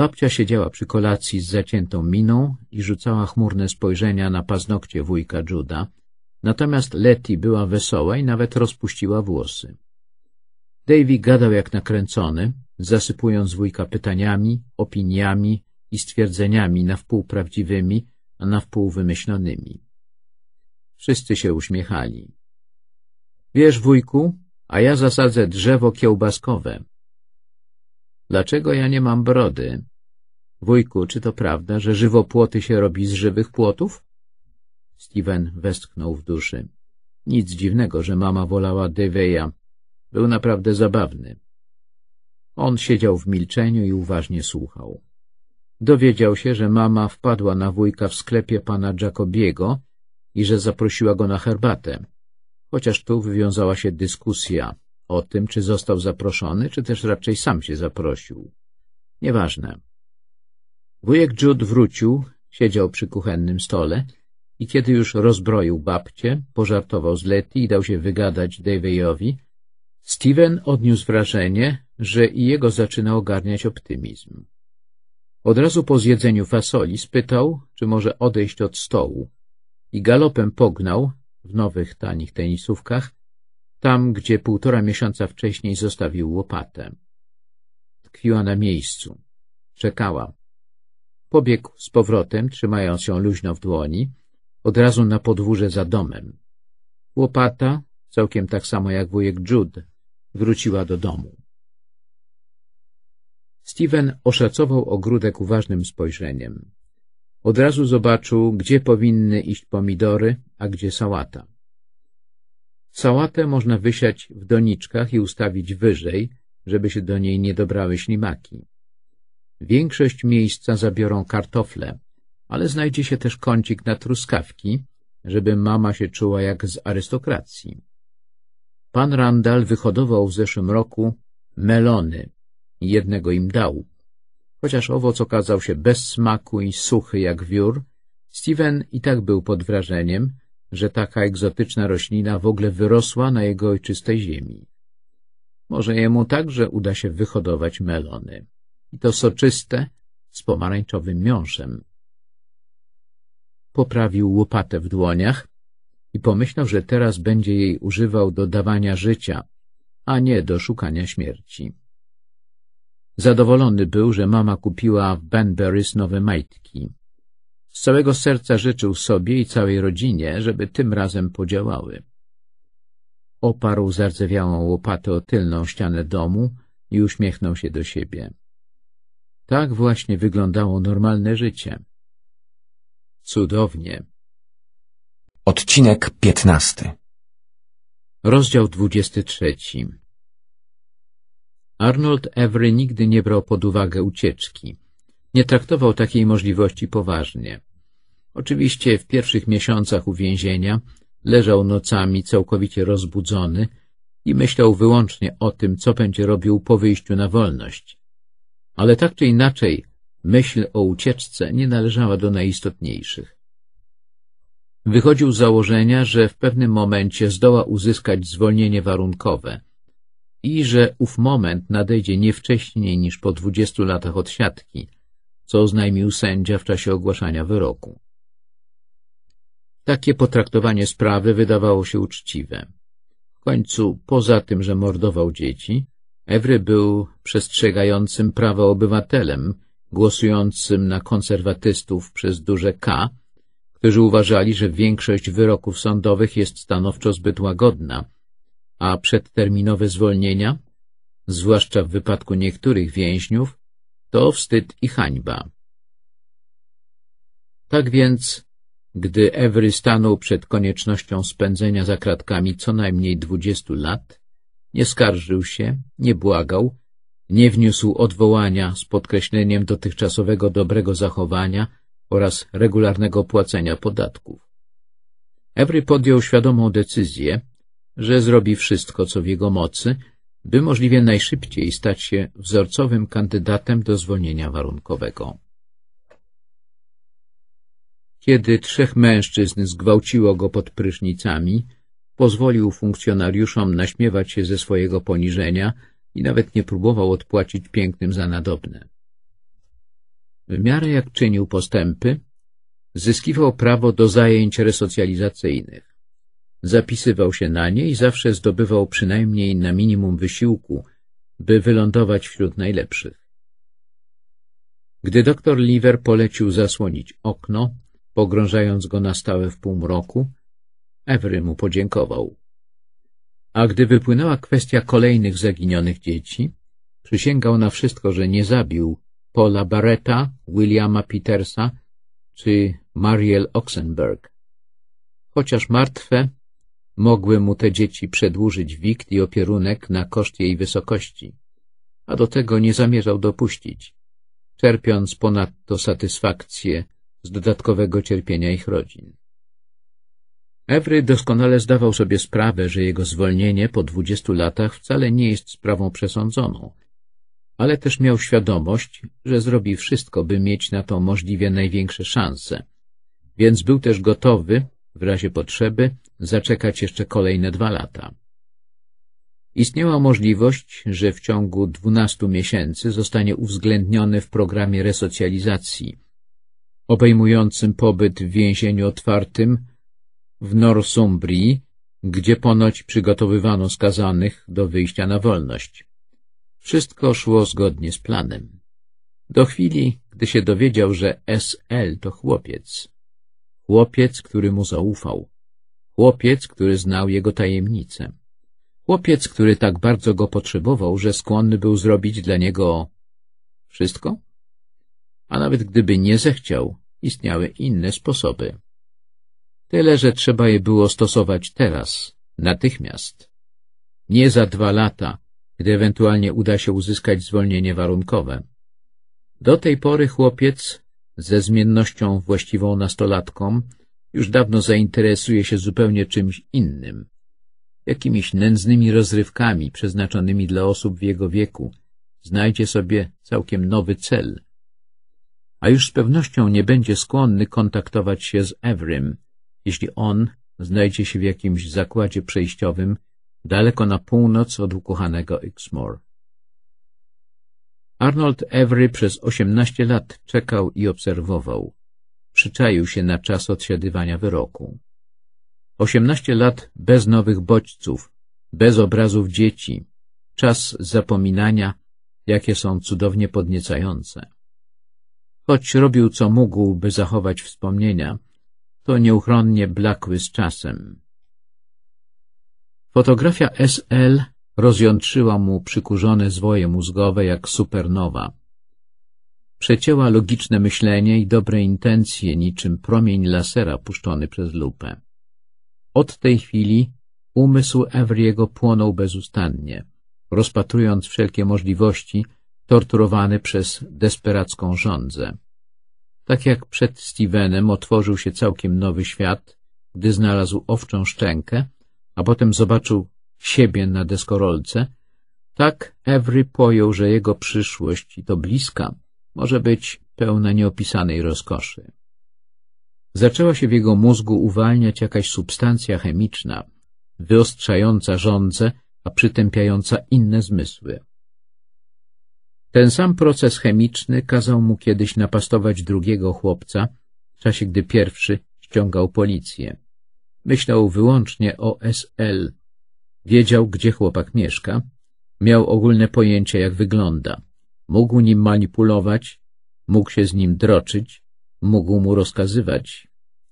Babcia siedziała przy kolacji z zaciętą miną i rzucała chmurne spojrzenia na paznokcie wujka Juda, natomiast Letty była wesoła i nawet rozpuściła włosy. Davy gadał jak nakręcony, zasypując wujka pytaniami, opiniami i stwierdzeniami na wpół prawdziwymi, a na wpół wymyślonymi. Wszyscy się uśmiechali. Wiesz, wujku, a ja zasadzę drzewo kiełbaskowe. Dlaczego ja nie mam brody? Wujku, czy to prawda, że żywopłoty się robi z żywych płotów? Steven westchnął w duszy. Nic dziwnego, że mama wolała Deweya. Był naprawdę zabawny. On siedział w milczeniu i uważnie słuchał. Dowiedział się, że mama wpadła na wujka w sklepie pana Jacobiego i że zaprosiła go na herbatę, chociaż tu wywiązała się dyskusja o tym, czy został zaproszony, czy też raczej sam się zaprosił. Nieważne. Wujek Jude wrócił, siedział przy kuchennym stole i kiedy już rozbroił babcię, pożartował z Leti i dał się wygadać Daveyowi, Steven odniósł wrażenie, że i jego zaczyna ogarniać optymizm. Od razu po zjedzeniu fasoli spytał, czy może odejść od stołu, i galopem pognał, w nowych tanich tenisówkach, tam, gdzie półtora miesiąca wcześniej zostawił łopatę. Tkwiła na miejscu. Czekała. Pobiegł z powrotem, trzymając ją luźno w dłoni, od razu na podwórze za domem. Łopata, całkiem tak samo jak wujek Jude, wróciła do domu. Steven oszacował ogródek uważnym spojrzeniem. Od razu zobaczył, gdzie powinny iść pomidory, a gdzie sałata. Sałatę można wysiać w doniczkach i ustawić wyżej, żeby się do niej nie dobrały ślimaki. Większość miejsca zabiorą kartofle, ale znajdzie się też kącik na truskawki, żeby mama się czuła jak z arystokracji. Pan Randall wyhodował w zeszłym roku melony i jednego im dał, Chociaż owoc okazał się bez smaku i suchy jak wiór, Steven i tak był pod wrażeniem, że taka egzotyczna roślina w ogóle wyrosła na jego ojczystej ziemi. Może jemu także uda się wyhodować melony. I to soczyste, z pomarańczowym miążem. Poprawił łopatę w dłoniach i pomyślał, że teraz będzie jej używał do dawania życia, a nie do szukania śmierci. Zadowolony był, że mama kupiła w Benberys nowe majtki. Z całego serca życzył sobie i całej rodzinie, żeby tym razem podziałały. Oparł zardzewiałą łopatę o tylną ścianę domu i uśmiechnął się do siebie. Tak właśnie wyglądało normalne życie. Cudownie. Odcinek piętnasty Rozdział dwudziesty trzeci Arnold Every nigdy nie brał pod uwagę ucieczki. Nie traktował takiej możliwości poważnie. Oczywiście w pierwszych miesiącach uwięzienia leżał nocami całkowicie rozbudzony i myślał wyłącznie o tym, co będzie robił po wyjściu na wolność. Ale tak czy inaczej, myśl o ucieczce nie należała do najistotniejszych. Wychodził z założenia, że w pewnym momencie zdoła uzyskać zwolnienie warunkowe – i że ów moment nadejdzie nie wcześniej niż po dwudziestu latach od siatki, co oznajmił sędzia w czasie ogłaszania wyroku. Takie potraktowanie sprawy wydawało się uczciwe. W końcu, poza tym, że mordował dzieci, Ewry był przestrzegającym prawa obywatelem, głosującym na konserwatystów przez duże K, którzy uważali, że większość wyroków sądowych jest stanowczo zbyt łagodna a przedterminowe zwolnienia, zwłaszcza w wypadku niektórych więźniów, to wstyd i hańba. Tak więc, gdy Ewry stanął przed koniecznością spędzenia za kratkami co najmniej dwudziestu lat, nie skarżył się, nie błagał, nie wniósł odwołania z podkreśleniem dotychczasowego dobrego zachowania oraz regularnego płacenia podatków. Ewry podjął świadomą decyzję, że zrobi wszystko, co w jego mocy, by możliwie najszybciej stać się wzorcowym kandydatem do zwolnienia warunkowego. Kiedy trzech mężczyzn zgwałciło go pod prysznicami, pozwolił funkcjonariuszom naśmiewać się ze swojego poniżenia i nawet nie próbował odpłacić pięknym za nadobne. W miarę jak czynił postępy, zyskiwał prawo do zajęć resocjalizacyjnych zapisywał się na nie i zawsze zdobywał przynajmniej na minimum wysiłku, by wylądować wśród najlepszych. Gdy doktor Liver polecił zasłonić okno, pogrążając go na stałe w półmroku, Ewry mu podziękował. A gdy wypłynęła kwestia kolejnych zaginionych dzieci, przysięgał na wszystko, że nie zabił Paula Barretta, Williama Petersa czy Mariel Oxenberg. Chociaż martwe, Mogły mu te dzieci przedłużyć wikt i opierunek na koszt jej wysokości, a do tego nie zamierzał dopuścić, czerpiąc ponadto satysfakcję z dodatkowego cierpienia ich rodzin. Ewry doskonale zdawał sobie sprawę, że jego zwolnienie po dwudziestu latach wcale nie jest sprawą przesądzoną, ale też miał świadomość, że zrobi wszystko, by mieć na to możliwie największe szanse, więc był też gotowy w razie potrzeby zaczekać jeszcze kolejne dwa lata. Istniała możliwość, że w ciągu dwunastu miesięcy zostanie uwzględniony w programie resocjalizacji, obejmującym pobyt w więzieniu otwartym w Northumbrii, gdzie ponoć przygotowywano skazanych do wyjścia na wolność. Wszystko szło zgodnie z planem. Do chwili, gdy się dowiedział, że SL to chłopiec. Chłopiec, który mu zaufał. Chłopiec, który znał jego tajemnicę. Chłopiec, który tak bardzo go potrzebował, że skłonny był zrobić dla niego wszystko? A nawet gdyby nie zechciał, istniały inne sposoby. Tyle, że trzeba je było stosować teraz, natychmiast. Nie za dwa lata, gdy ewentualnie uda się uzyskać zwolnienie warunkowe. Do tej pory chłopiec ze zmiennością właściwą nastolatkom, już dawno zainteresuje się zupełnie czymś innym, jakimiś nędznymi rozrywkami przeznaczonymi dla osób w jego wieku, znajdzie sobie całkiem nowy cel. A już z pewnością nie będzie skłonny kontaktować się z Evrym, jeśli on znajdzie się w jakimś zakładzie przejściowym daleko na północ od ukochanego Exmoor. Arnold Every przez 18 lat czekał i obserwował. Przyczaił się na czas odsiadywania wyroku. 18 lat bez nowych bodźców, bez obrazów dzieci. Czas zapominania, jakie są cudownie podniecające. Choć robił co mógł, by zachować wspomnienia, to nieuchronnie blakły z czasem. Fotografia SL rozjątrzyła mu przykurzone zwoje mózgowe jak supernowa. Przecięła logiczne myślenie i dobre intencje niczym promień lasera puszczony przez lupę. Od tej chwili umysł Evriego płonął bezustannie, rozpatrując wszelkie możliwości, torturowany przez desperacką żądzę. Tak jak przed Stevenem otworzył się całkiem nowy świat, gdy znalazł owczą szczękę, a potem zobaczył siebie na deskorolce, tak Every pojął, że jego przyszłość, i to bliska, może być pełna nieopisanej rozkoszy. Zaczęła się w jego mózgu uwalniać jakaś substancja chemiczna, wyostrzająca żądzę, a przytępiająca inne zmysły. Ten sam proces chemiczny kazał mu kiedyś napastować drugiego chłopca, w czasie gdy pierwszy ściągał policję. Myślał wyłącznie o SL, Wiedział, gdzie chłopak mieszka, miał ogólne pojęcie, jak wygląda. Mógł nim manipulować, mógł się z nim droczyć, mógł mu rozkazywać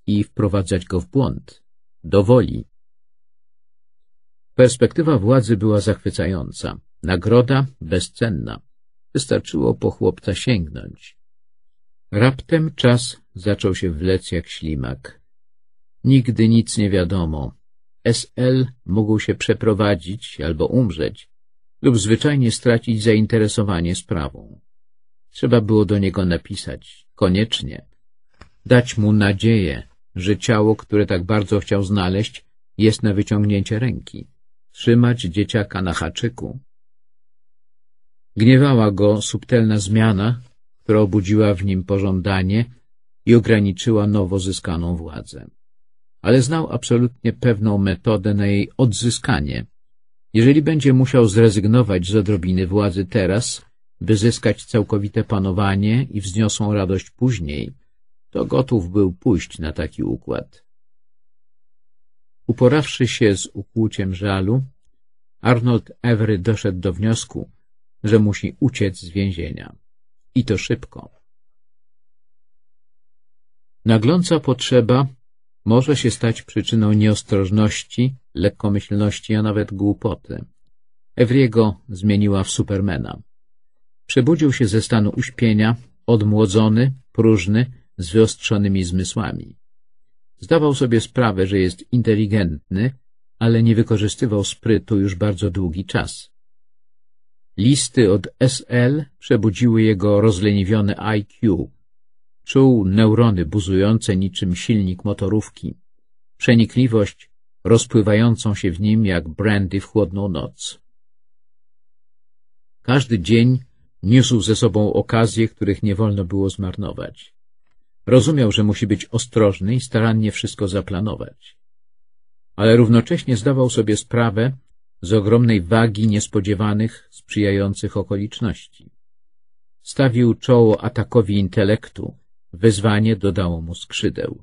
i wprowadzać go w błąd, do woli. Perspektywa władzy była zachwycająca, nagroda bezcenna. Wystarczyło po chłopca sięgnąć. Raptem czas zaczął się wlec jak ślimak. Nigdy nic nie wiadomo, SL mógł się przeprowadzić albo umrzeć lub zwyczajnie stracić zainteresowanie sprawą. Trzeba było do niego napisać, koniecznie. Dać mu nadzieję, że ciało, które tak bardzo chciał znaleźć, jest na wyciągnięcie ręki. Trzymać dzieciaka na haczyku. Gniewała go subtelna zmiana, która obudziła w nim pożądanie i ograniczyła nowo zyskaną władzę ale znał absolutnie pewną metodę na jej odzyskanie. Jeżeli będzie musiał zrezygnować z odrobiny władzy teraz, by zyskać całkowite panowanie i wzniosłą radość później, to gotów był pójść na taki układ. Uporawszy się z ukłuciem żalu, Arnold Evry doszedł do wniosku, że musi uciec z więzienia. I to szybko. Nagląca potrzeba może się stać przyczyną nieostrożności, lekkomyślności, a nawet głupoty. Evriego zmieniła w Supermana. Przebudził się ze stanu uśpienia, odmłodzony, próżny, z wyostrzonymi zmysłami. Zdawał sobie sprawę, że jest inteligentny, ale nie wykorzystywał sprytu już bardzo długi czas. Listy od SL przebudziły jego rozleniwione IQ, Czuł neurony buzujące niczym silnik motorówki, przenikliwość rozpływającą się w nim jak brandy w chłodną noc. Każdy dzień niósł ze sobą okazje, których nie wolno było zmarnować. Rozumiał, że musi być ostrożny i starannie wszystko zaplanować. Ale równocześnie zdawał sobie sprawę z ogromnej wagi niespodziewanych, sprzyjających okoliczności. Stawił czoło atakowi intelektu, Wezwanie dodało mu skrzydeł.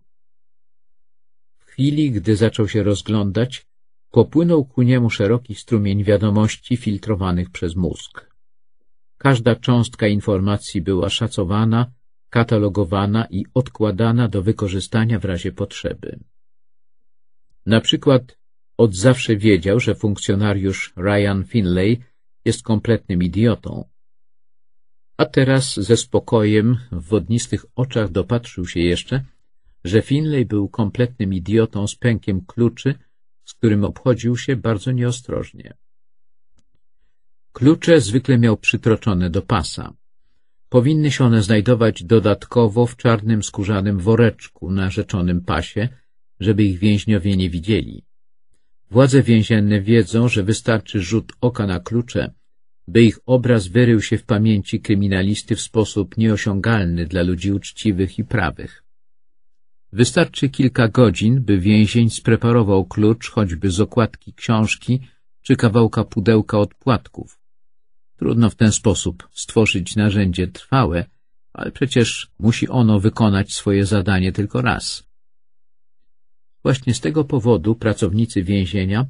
W chwili, gdy zaczął się rozglądać, popłynął ku niemu szeroki strumień wiadomości filtrowanych przez mózg. Każda cząstka informacji była szacowana, katalogowana i odkładana do wykorzystania w razie potrzeby. Na przykład od zawsze wiedział, że funkcjonariusz Ryan Finlay jest kompletnym idiotą, a teraz ze spokojem w wodnistych oczach dopatrzył się jeszcze, że Finlay był kompletnym idiotą z pękiem kluczy, z którym obchodził się bardzo nieostrożnie. Klucze zwykle miał przytroczone do pasa. Powinny się one znajdować dodatkowo w czarnym skórzanym woreczku na rzeczonym pasie, żeby ich więźniowie nie widzieli. Władze więzienne wiedzą, że wystarczy rzut oka na klucze, by ich obraz wyrył się w pamięci kryminalisty w sposób nieosiągalny dla ludzi uczciwych i prawych. Wystarczy kilka godzin, by więzień spreparował klucz choćby z okładki książki czy kawałka pudełka od płatków. Trudno w ten sposób stworzyć narzędzie trwałe, ale przecież musi ono wykonać swoje zadanie tylko raz. Właśnie z tego powodu pracownicy więzienia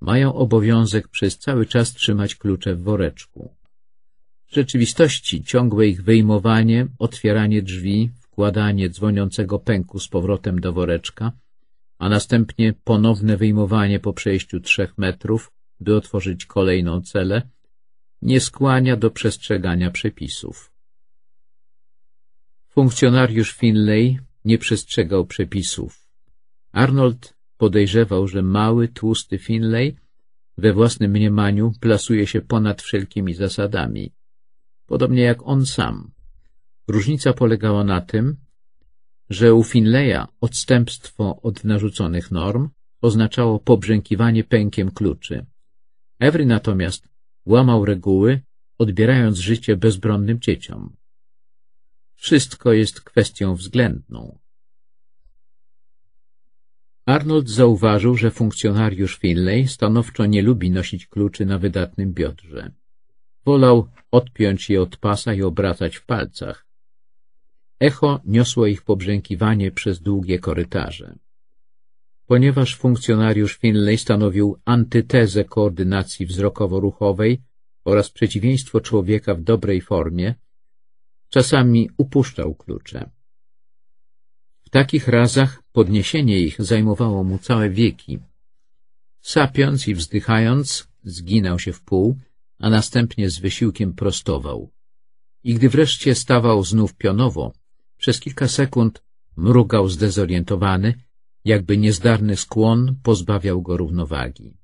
mają obowiązek przez cały czas trzymać klucze w woreczku. W rzeczywistości ciągłe ich wyjmowanie, otwieranie drzwi, wkładanie dzwoniącego pęku z powrotem do woreczka, a następnie ponowne wyjmowanie po przejściu trzech metrów, by otworzyć kolejną celę, nie skłania do przestrzegania przepisów. Funkcjonariusz Finlay nie przestrzegał przepisów. Arnold podejrzewał, że mały, tłusty Finlay we własnym mniemaniu plasuje się ponad wszelkimi zasadami, podobnie jak on sam. Różnica polegała na tym, że u Finleya odstępstwo od narzuconych norm oznaczało pobrzękiwanie pękiem kluczy. Every natomiast łamał reguły, odbierając życie bezbronnym dzieciom. Wszystko jest kwestią względną. Arnold zauważył, że funkcjonariusz Finlay stanowczo nie lubi nosić kluczy na wydatnym biodrze. Wolał odpiąć je od pasa i obracać w palcach. Echo niosło ich pobrzękiwanie przez długie korytarze. Ponieważ funkcjonariusz Finlay stanowił antytezę koordynacji wzrokowo-ruchowej oraz przeciwieństwo człowieka w dobrej formie, czasami upuszczał klucze. W takich razach podniesienie ich zajmowało mu całe wieki. Sapiąc i wzdychając, zginał się w pół, a następnie z wysiłkiem prostował. I gdy wreszcie stawał znów pionowo, przez kilka sekund mrugał zdezorientowany, jakby niezdarny skłon pozbawiał go równowagi.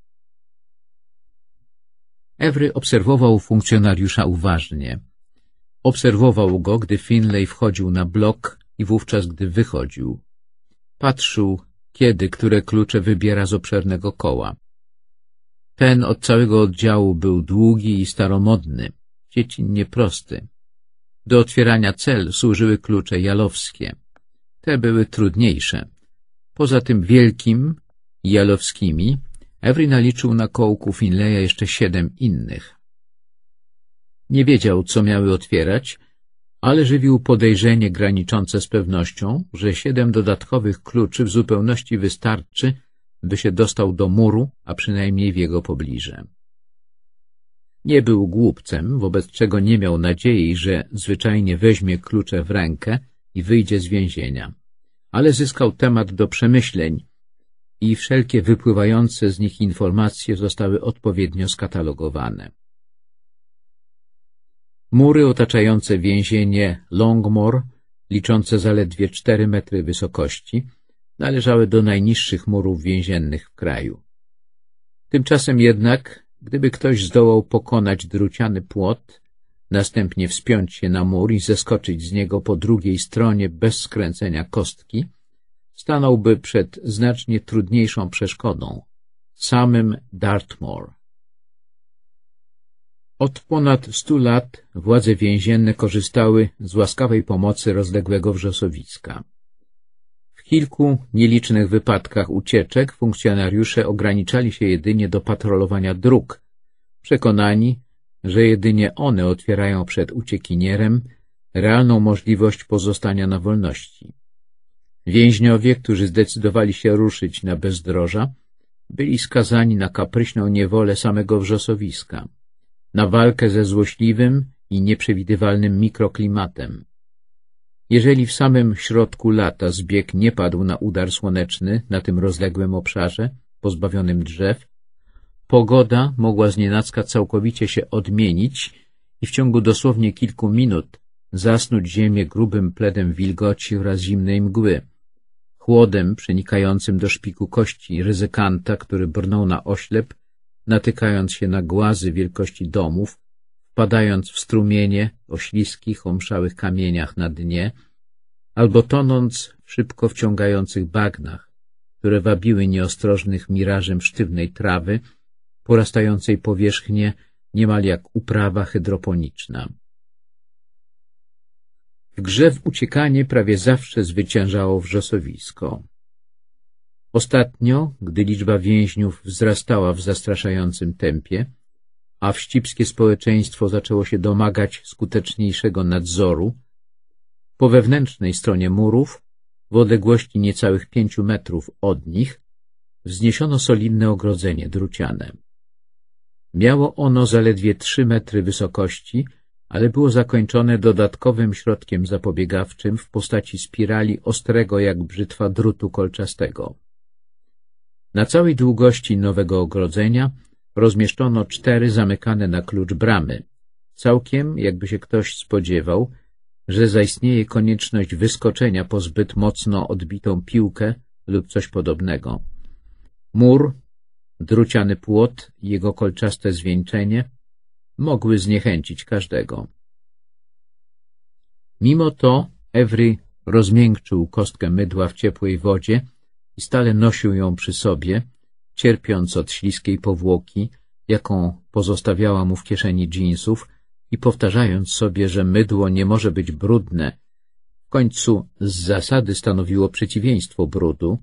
Ewry obserwował funkcjonariusza uważnie. Obserwował go, gdy Finlay wchodził na blok i wówczas, gdy wychodził, patrzył, kiedy które klucze wybiera z obszernego koła. Ten od całego oddziału był długi i staromodny, dziecinnie prosty. Do otwierania cel służyły klucze jalowskie. Te były trudniejsze. Poza tym wielkim, jalowskimi, Every naliczył na kołku Finleya jeszcze siedem innych. Nie wiedział, co miały otwierać ale żywił podejrzenie graniczące z pewnością, że siedem dodatkowych kluczy w zupełności wystarczy, by się dostał do muru, a przynajmniej w jego pobliże. Nie był głupcem, wobec czego nie miał nadziei, że zwyczajnie weźmie klucze w rękę i wyjdzie z więzienia, ale zyskał temat do przemyśleń i wszelkie wypływające z nich informacje zostały odpowiednio skatalogowane. Mury otaczające więzienie Longmore, liczące zaledwie 4 metry wysokości, należały do najniższych murów więziennych w kraju. Tymczasem jednak, gdyby ktoś zdołał pokonać druciany płot, następnie wspiąć się na mur i zeskoczyć z niego po drugiej stronie bez skręcenia kostki, stanąłby przed znacznie trudniejszą przeszkodą, samym Dartmoor. Od ponad stu lat władze więzienne korzystały z łaskawej pomocy rozległego wrzosowiska. W kilku nielicznych wypadkach ucieczek funkcjonariusze ograniczali się jedynie do patrolowania dróg, przekonani, że jedynie one otwierają przed uciekinierem realną możliwość pozostania na wolności. Więźniowie, którzy zdecydowali się ruszyć na bezdroża, byli skazani na kapryśną niewolę samego wrzosowiska – na walkę ze złośliwym i nieprzewidywalnym mikroklimatem. Jeżeli w samym środku lata zbieg nie padł na udar słoneczny na tym rozległym obszarze, pozbawionym drzew, pogoda mogła znienacka całkowicie się odmienić i w ciągu dosłownie kilku minut zasnuć ziemię grubym pledem wilgoci oraz zimnej mgły, chłodem przenikającym do szpiku kości ryzykanta, który brnął na oślep natykając się na głazy wielkości domów, wpadając w strumienie o śliskich, omszałych kamieniach na dnie, albo tonąc w szybko wciągających bagnach, które wabiły nieostrożnych mirażem sztywnej trawy, porastającej powierzchnię niemal jak uprawa hydroponiczna. W grze w uciekanie prawie zawsze zwyciężało wrzosowisko. Ostatnio, gdy liczba więźniów wzrastała w zastraszającym tempie, a wścibskie społeczeństwo zaczęło się domagać skuteczniejszego nadzoru, po wewnętrznej stronie murów, w odległości niecałych pięciu metrów od nich, wzniesiono solidne ogrodzenie druciane. Miało ono zaledwie trzy metry wysokości, ale było zakończone dodatkowym środkiem zapobiegawczym w postaci spirali ostrego jak brzytwa drutu kolczastego. Na całej długości nowego ogrodzenia rozmieszczono cztery zamykane na klucz bramy. Całkiem, jakby się ktoś spodziewał, że zaistnieje konieczność wyskoczenia po zbyt mocno odbitą piłkę lub coś podobnego. Mur, druciany płot i jego kolczaste zwieńczenie mogły zniechęcić każdego. Mimo to Ewry rozmiękczył kostkę mydła w ciepłej wodzie i stale nosił ją przy sobie, cierpiąc od śliskiej powłoki, jaką pozostawiała mu w kieszeni dżinsów i powtarzając sobie, że mydło nie może być brudne, w końcu z zasady stanowiło przeciwieństwo brudu,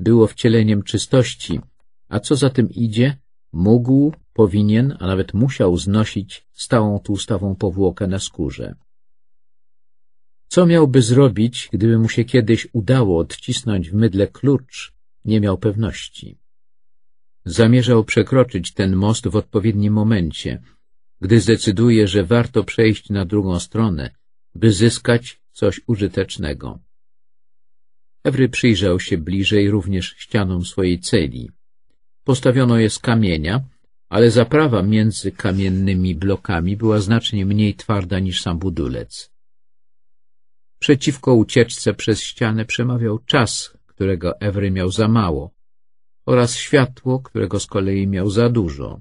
było wcieleniem czystości, a co za tym idzie, mógł, powinien, a nawet musiał znosić stałą tłustawą powłokę na skórze. Co miałby zrobić, gdyby mu się kiedyś udało odcisnąć w mydle klucz, nie miał pewności. Zamierzał przekroczyć ten most w odpowiednim momencie, gdy zdecyduje, że warto przejść na drugą stronę, by zyskać coś użytecznego. Ewry przyjrzał się bliżej również ścianom swojej celi. Postawiono je z kamienia, ale zaprawa między kamiennymi blokami była znacznie mniej twarda niż sam budulec. Przeciwko ucieczce przez ścianę przemawiał czas, którego Ewry miał za mało, oraz światło, którego z kolei miał za dużo.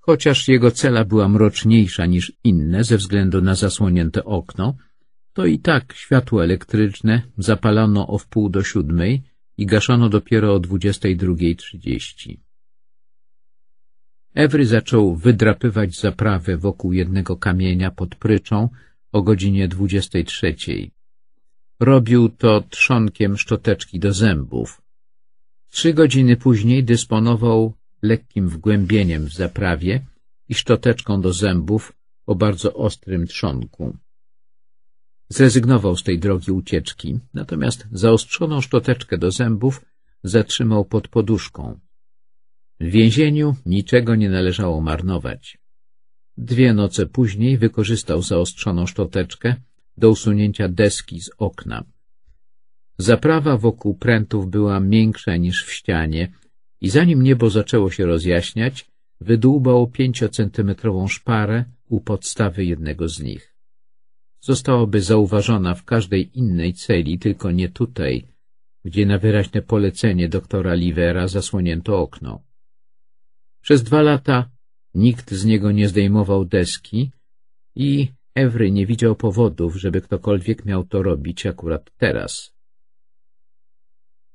Chociaż jego cela była mroczniejsza niż inne ze względu na zasłonięte okno, to i tak światło elektryczne zapalano o wpół do siódmej i gaszono dopiero o dwudziestej drugiej trzydzieści. Ewry zaczął wydrapywać zaprawę wokół jednego kamienia pod pryczą, o godzinie 23. Robił to trzonkiem szczoteczki do zębów. Trzy godziny później dysponował lekkim wgłębieniem w zaprawie i szczoteczką do zębów o bardzo ostrym trzonku. Zrezygnował z tej drogi ucieczki, natomiast zaostrzoną szczoteczkę do zębów zatrzymał pod poduszką. W więzieniu niczego nie należało marnować. Dwie noce później wykorzystał zaostrzoną szczoteczkę do usunięcia deski z okna. Zaprawa wokół prętów była miększa niż w ścianie i zanim niebo zaczęło się rozjaśniać, wydłubał pięciocentymetrową szparę u podstawy jednego z nich. Zostałaby zauważona w każdej innej celi, tylko nie tutaj, gdzie na wyraźne polecenie doktora Livera zasłonięto okno. Przez dwa lata Nikt z niego nie zdejmował deski i Ewry nie widział powodów, żeby ktokolwiek miał to robić akurat teraz.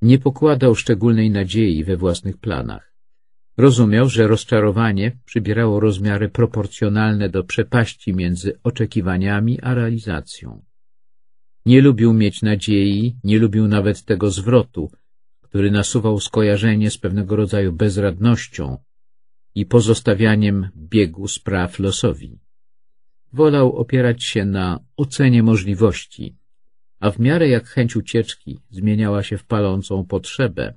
Nie pokładał szczególnej nadziei we własnych planach. Rozumiał, że rozczarowanie przybierało rozmiary proporcjonalne do przepaści między oczekiwaniami a realizacją. Nie lubił mieć nadziei, nie lubił nawet tego zwrotu, który nasuwał skojarzenie z pewnego rodzaju bezradnością, i pozostawianiem biegu spraw losowi. Wolał opierać się na ocenie możliwości, a w miarę jak chęć ucieczki zmieniała się w palącą potrzebę,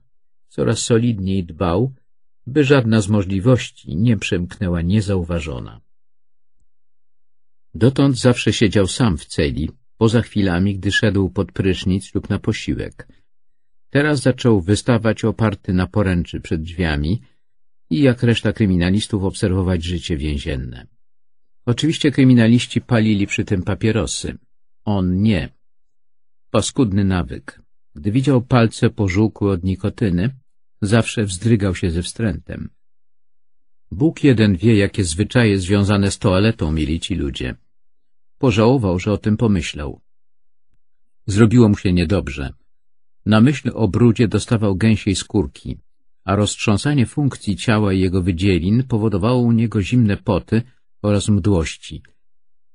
coraz solidniej dbał, by żadna z możliwości nie przemknęła niezauważona. Dotąd zawsze siedział sam w celi, poza chwilami, gdy szedł pod prysznic lub na posiłek. Teraz zaczął wystawać oparty na poręczy przed drzwiami, i jak reszta kryminalistów obserwować życie więzienne. Oczywiście kryminaliści palili przy tym papierosy. On nie. Paskudny nawyk. Gdy widział palce pożółkłe od nikotyny, zawsze wzdrygał się ze wstrętem. Bóg jeden wie, jakie zwyczaje związane z toaletą mieli ci ludzie. Pożałował, że o tym pomyślał. Zrobiło mu się niedobrze. Na myśl o brudzie dostawał gęsiej skórki a roztrząsanie funkcji ciała i jego wydzielin powodowało u niego zimne poty oraz mdłości.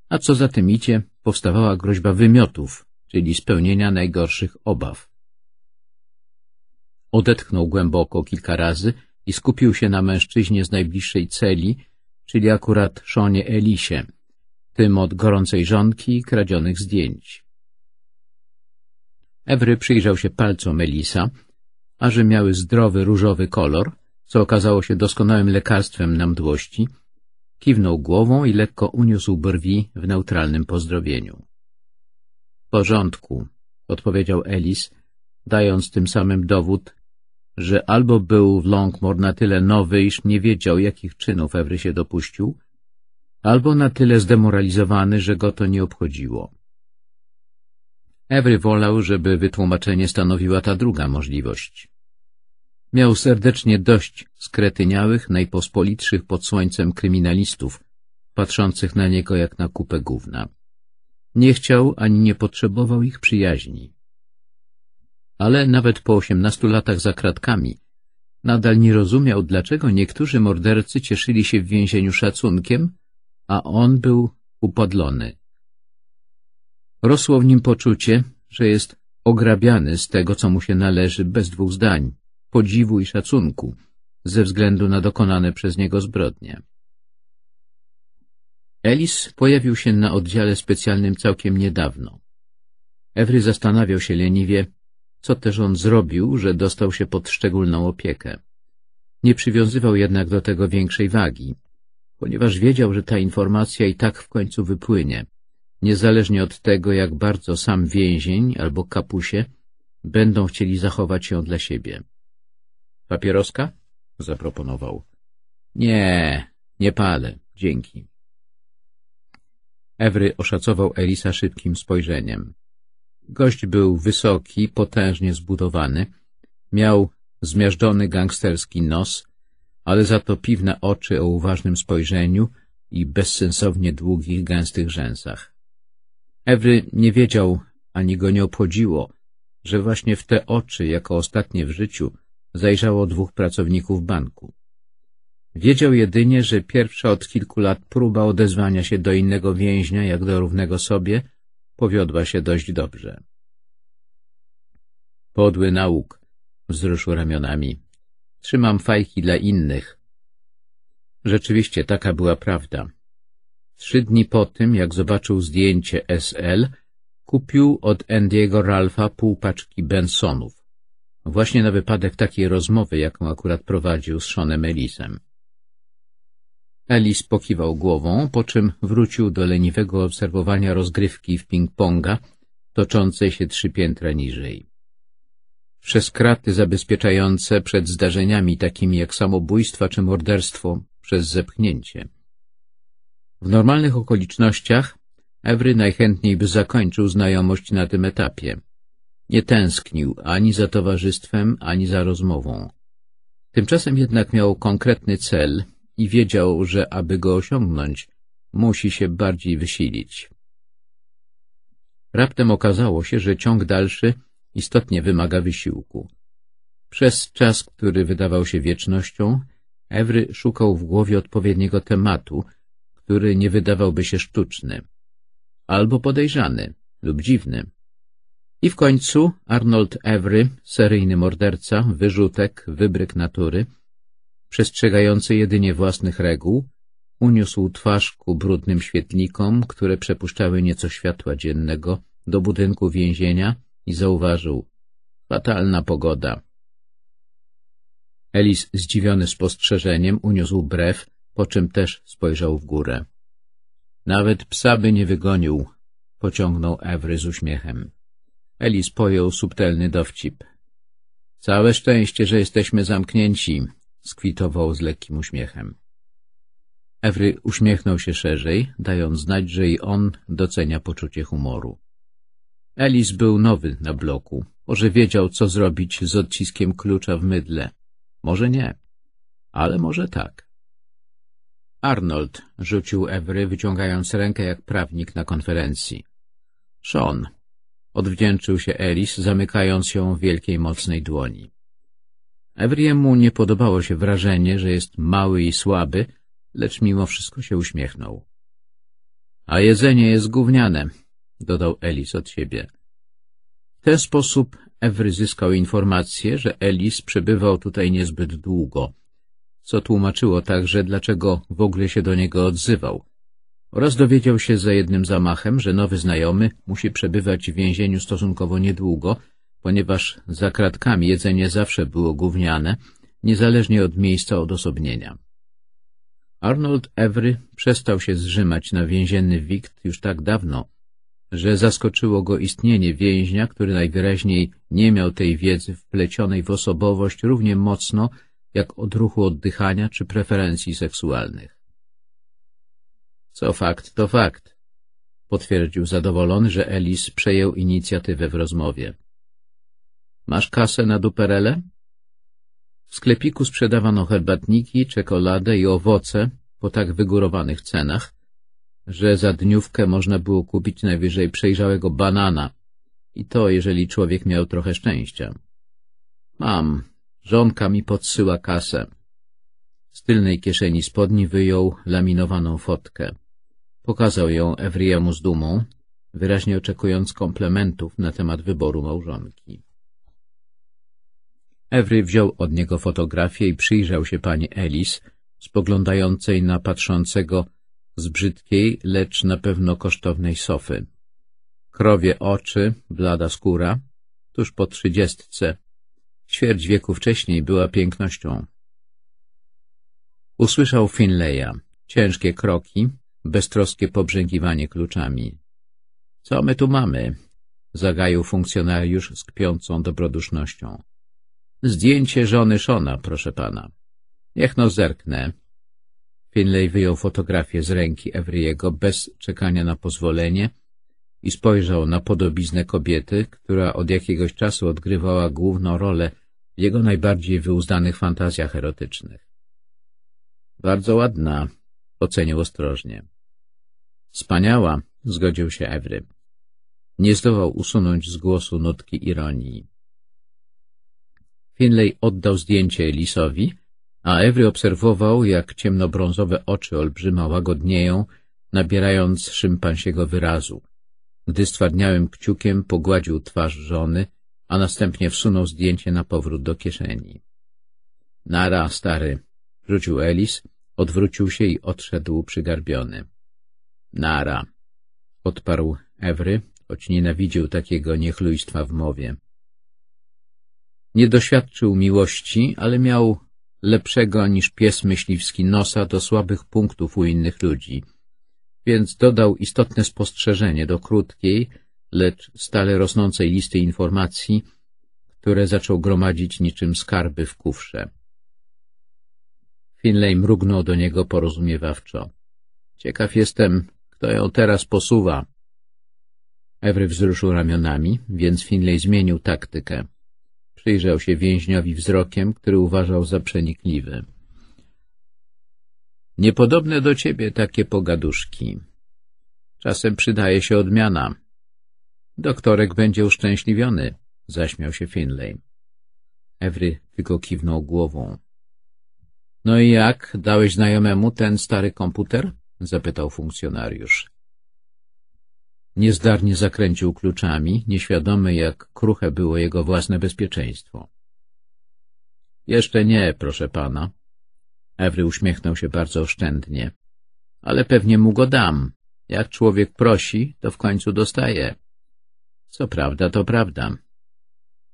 A co za tym idzie, powstawała groźba wymiotów, czyli spełnienia najgorszych obaw. Odetchnął głęboko kilka razy i skupił się na mężczyźnie z najbliższej celi, czyli akurat Szonie Elisie, tym od gorącej żonki i kradzionych zdjęć. Ewry przyjrzał się palcom Elisa, a że miały zdrowy różowy kolor, co okazało się doskonałym lekarstwem na mdłości, kiwnął głową i lekko uniósł brwi w neutralnym pozdrowieniu. — W porządku — odpowiedział Elis, dając tym samym dowód, że albo był w Longmore na tyle nowy, iż nie wiedział, jakich czynów Ewry się dopuścił, albo na tyle zdemoralizowany, że go to nie obchodziło. Every wolał, żeby wytłumaczenie stanowiła ta druga możliwość. Miał serdecznie dość skretyniałych, najpospolitszych pod słońcem kryminalistów, patrzących na niego jak na kupę gówna. Nie chciał ani nie potrzebował ich przyjaźni. Ale nawet po osiemnastu latach za kratkami nadal nie rozumiał, dlaczego niektórzy mordercy cieszyli się w więzieniu szacunkiem, a on był upadlony. Rosło w nim poczucie, że jest ograbiany z tego, co mu się należy bez dwóch zdań, podziwu i szacunku, ze względu na dokonane przez niego zbrodnie. Ellis pojawił się na oddziale specjalnym całkiem niedawno. Ewry zastanawiał się leniwie, co też on zrobił, że dostał się pod szczególną opiekę. Nie przywiązywał jednak do tego większej wagi, ponieważ wiedział, że ta informacja i tak w końcu wypłynie, niezależnie od tego, jak bardzo sam więzień albo kapusie będą chcieli zachować ją dla siebie. — Papieroska? — zaproponował. — Nie, nie palę, dzięki. Ewry oszacował Elisa szybkim spojrzeniem. Gość był wysoki, potężnie zbudowany, miał zmiażdżony gangsterski nos, ale za to piwne oczy o uważnym spojrzeniu i bezsensownie długich, gęstych rzęsach. Ewry nie wiedział, ani go nie obchodziło, że właśnie w te oczy, jako ostatnie w życiu, zajrzało dwóch pracowników banku. Wiedział jedynie, że pierwsza od kilku lat próba odezwania się do innego więźnia jak do równego sobie powiodła się dość dobrze. Podły nauk, wzruszył ramionami. Trzymam fajki dla innych. Rzeczywiście taka była prawda. Trzy dni po tym, jak zobaczył zdjęcie SL, kupił od Endiego Ralfa pół paczki Bensonów. Właśnie na wypadek takiej rozmowy, jaką akurat prowadził z Seanem Elizem. Ellis pokiwał głową, po czym wrócił do leniwego obserwowania rozgrywki w ping-ponga, toczącej się trzy piętra niżej. Przez kraty zabezpieczające przed zdarzeniami takimi jak samobójstwa czy morderstwo, przez zepchnięcie. W normalnych okolicznościach Ewry najchętniej by zakończył znajomość na tym etapie. Nie tęsknił ani za towarzystwem, ani za rozmową. Tymczasem jednak miał konkretny cel i wiedział, że aby go osiągnąć, musi się bardziej wysilić. Raptem okazało się, że ciąg dalszy istotnie wymaga wysiłku. Przez czas, który wydawał się wiecznością, Ewry szukał w głowie odpowiedniego tematu, który nie wydawałby się sztuczny, albo podejrzany lub dziwny. I w końcu Arnold Evry, seryjny morderca, wyrzutek, wybryk natury, przestrzegający jedynie własnych reguł, uniósł twarz ku brudnym świetnikom, które przepuszczały nieco światła dziennego do budynku więzienia i zauważył — fatalna pogoda. Elis, zdziwiony spostrzeżeniem, uniósł brew po czym też spojrzał w górę. Nawet psa by nie wygonił, pociągnął Ewry z uśmiechem. Elis pojął subtelny dowcip. Całe szczęście, że jesteśmy zamknięci, skwitował z lekkim uśmiechem. Ewry uśmiechnął się szerzej, dając znać, że i on docenia poczucie humoru. Elis był nowy na bloku. Może wiedział, co zrobić z odciskiem klucza w mydle. Może nie, ale może tak. Arnold, rzucił Ewry, wyciągając rękę jak prawnik na konferencji. Sean, odwdzięczył się Ellis, zamykając ją w wielkiej, mocnej dłoni. Evryemu nie podobało się wrażenie, że jest mały i słaby, lecz mimo wszystko się uśmiechnął. A jedzenie jest gówniane, dodał Ellis od siebie. W ten sposób Evry zyskał informację, że Ellis przebywał tutaj niezbyt długo – co tłumaczyło także, dlaczego w ogóle się do niego odzywał. Oraz dowiedział się za jednym zamachem, że nowy znajomy musi przebywać w więzieniu stosunkowo niedługo, ponieważ za kratkami jedzenie zawsze było gówniane, niezależnie od miejsca odosobnienia. Arnold Evry przestał się zrzymać na więzienny wikt już tak dawno, że zaskoczyło go istnienie więźnia, który najwyraźniej nie miał tej wiedzy wplecionej w osobowość równie mocno jak od ruchu oddychania czy preferencji seksualnych. Co fakt, to fakt, potwierdził zadowolony, że Elis przejął inicjatywę w rozmowie. Masz kasę na duperele? W sklepiku sprzedawano herbatniki, czekoladę i owoce po tak wygórowanych cenach, że za dniówkę można było kupić najwyżej przejrzałego banana i to, jeżeli człowiek miał trochę szczęścia. Mam, Żonka mi podsyła kasę. Z tylnej kieszeni spodni wyjął laminowaną fotkę. Pokazał ją Evriemu z dumą, wyraźnie oczekując komplementów na temat wyboru małżonki. Evry wziął od niego fotografię i przyjrzał się pani Elis, spoglądającej na patrzącego z brzydkiej, lecz na pewno kosztownej sofy. Krowie oczy, blada skóra, tuż po trzydziestce, Ćwierć wieku wcześniej była pięknością. Usłyszał Finleya, ciężkie kroki, beztroskie pobrzękiwanie kluczami. — Co my tu mamy? — zagaił funkcjonariusz z kpiącą dobrodusznością. — Zdjęcie żony Szona, proszę pana. — Niech no zerknę. Finlay wyjął fotografię z ręki Evry'ego bez czekania na pozwolenie — i spojrzał na podobiznę kobiety, która od jakiegoś czasu odgrywała główną rolę w jego najbardziej wyuzdanych fantazjach erotycznych. Bardzo ładna, ocenił ostrożnie. Wspaniała, zgodził się Ewry. Nie zdołał usunąć z głosu nutki ironii. Finlay oddał zdjęcie Elisowi, a Ewry obserwował, jak ciemnobrązowe oczy olbrzyma łagodnieją, nabierając szympansiego wyrazu. Gdy stwardniałym kciukiem pogładził twarz żony, a następnie wsunął zdjęcie na powrót do kieszeni. — Nara, stary! — rzucił Elis, odwrócił się i odszedł przygarbiony. — Nara! — odparł Ewry, choć nienawidził takiego niechlujstwa w mowie. Nie doświadczył miłości, ale miał lepszego niż pies myśliwski nosa do słabych punktów u innych ludzi — więc dodał istotne spostrzeżenie do krótkiej, lecz stale rosnącej listy informacji, które zaczął gromadzić niczym skarby w kufrze. Finlay mrugnął do niego porozumiewawczo. Ciekaw jestem, kto ją teraz posuwa. Every wzruszył ramionami, więc Finlay zmienił taktykę. Przyjrzał się więźniowi wzrokiem, który uważał za przenikliwy. Niepodobne do ciebie takie pogaduszki. Czasem przydaje się odmiana. Doktorek będzie uszczęśliwiony, zaśmiał się Finlay. Ewry tylko kiwnął głową. No i jak, dałeś znajomemu ten stary komputer? zapytał funkcjonariusz. Niezdarnie zakręcił kluczami, nieświadomy jak kruche było jego własne bezpieczeństwo. — Jeszcze nie, proszę pana Ewry uśmiechnął się bardzo oszczędnie. Ale pewnie mu go dam. Jak człowiek prosi, to w końcu dostaje. Co prawda, to prawda.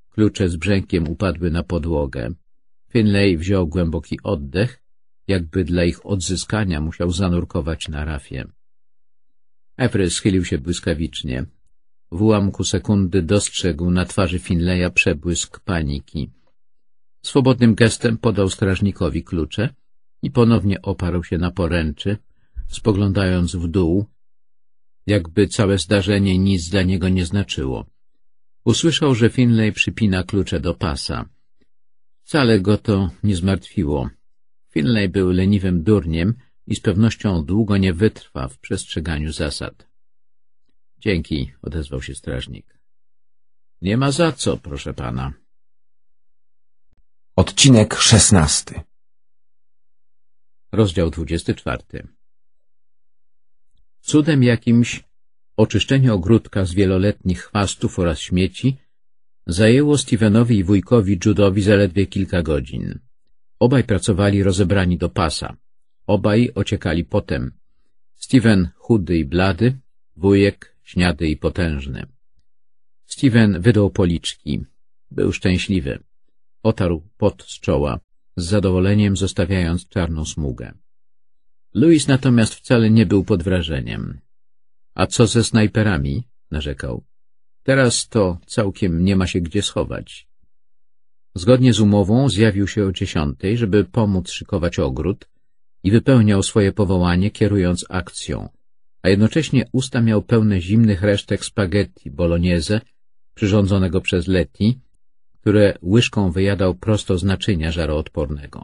Klucze z brzękiem upadły na podłogę. Finlay wziął głęboki oddech, jakby dla ich odzyskania musiał zanurkować na rafie. Efry schylił się błyskawicznie. W ułamku sekundy dostrzegł na twarzy Finleya przebłysk paniki. Swobodnym gestem podał strażnikowi klucze i ponownie oparł się na poręczy, spoglądając w dół, jakby całe zdarzenie nic dla niego nie znaczyło. Usłyszał, że Finlay przypina klucze do pasa. Wcale go to nie zmartwiło. Finlay był leniwym durniem i z pewnością długo nie wytrwa w przestrzeganiu zasad. — Dzięki — odezwał się strażnik. — Nie ma za co, proszę pana. Odcinek szesnasty Rozdział 24 Cudem jakimś oczyszczenie ogródka z wieloletnich chwastów oraz śmieci zajęło Stevenowi i wujkowi Judowi zaledwie kilka godzin. Obaj pracowali rozebrani do pasa. Obaj ociekali potem. Steven chudy i blady, wujek śniady i potężny. Steven wydał policzki. Był szczęśliwy. Otarł pot z czoła z zadowoleniem zostawiając czarną smugę. Louis natomiast wcale nie był pod wrażeniem. A co ze snajperami? narzekał. Teraz to całkiem nie ma się gdzie schować. Zgodnie z umową zjawił się o dziesiątej, żeby pomóc szykować ogród i wypełniał swoje powołanie kierując akcją, a jednocześnie usta miał pełne zimnych resztek spaghetti bolognese przyrządzonego przez Leti, które łyżką wyjadał prosto z naczynia żaroodpornego.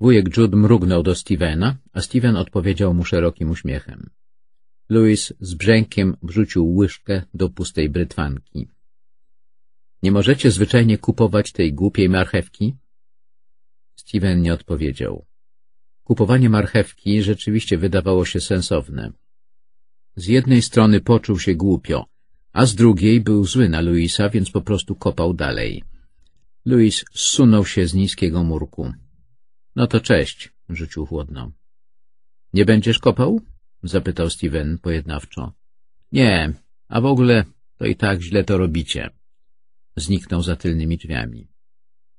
Wujek Jude mrugnął do Stevena, a Steven odpowiedział mu szerokim uśmiechem. Louis z brzękiem wrzucił łyżkę do pustej brytwanki. Nie możecie zwyczajnie kupować tej głupiej marchewki? Steven nie odpowiedział. Kupowanie marchewki rzeczywiście wydawało się sensowne. Z jednej strony poczuł się głupio, a z drugiej był zły na Luisa, więc po prostu kopał dalej. Luis zsunął się z niskiego murku. — No to cześć — rzucił chłodno. — Nie będziesz kopał? — zapytał Steven pojednawczo. — Nie, a w ogóle to i tak źle to robicie. Zniknął za tylnymi drzwiami.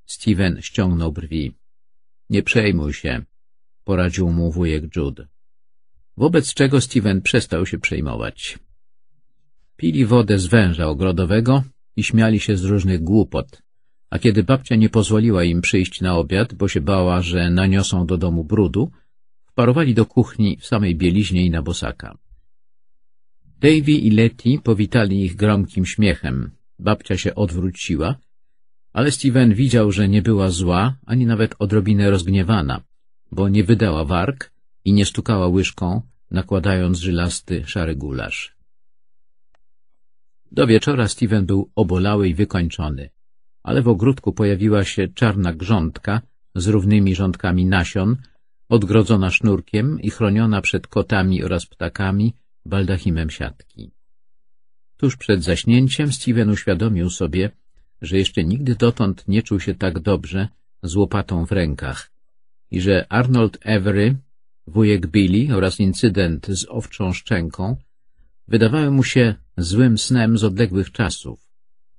Steven ściągnął brwi. — Nie przejmuj się — poradził mu wujek Jude. Wobec czego Steven przestał się przejmować. Pili wodę z węża ogrodowego i śmiali się z różnych głupot, a kiedy babcia nie pozwoliła im przyjść na obiad, bo się bała, że naniosą do domu brudu, wparowali do kuchni w samej bieliźnie i na bosaka. Davy i Letty powitali ich gromkim śmiechem. Babcia się odwróciła, ale Steven widział, że nie była zła, ani nawet odrobinę rozgniewana, bo nie wydała warg i nie stukała łyżką, nakładając żylasty szary gulasz. Do wieczora Steven był obolały i wykończony, ale w ogródku pojawiła się czarna grządka z równymi rządkami nasion, odgrodzona sznurkiem i chroniona przed kotami oraz ptakami baldachimem siatki. Tuż przed zaśnięciem Steven uświadomił sobie, że jeszcze nigdy dotąd nie czuł się tak dobrze z łopatą w rękach i że Arnold Every, wujek Billy oraz incydent z owczą szczęką Wydawały mu się złym snem z odległych czasów,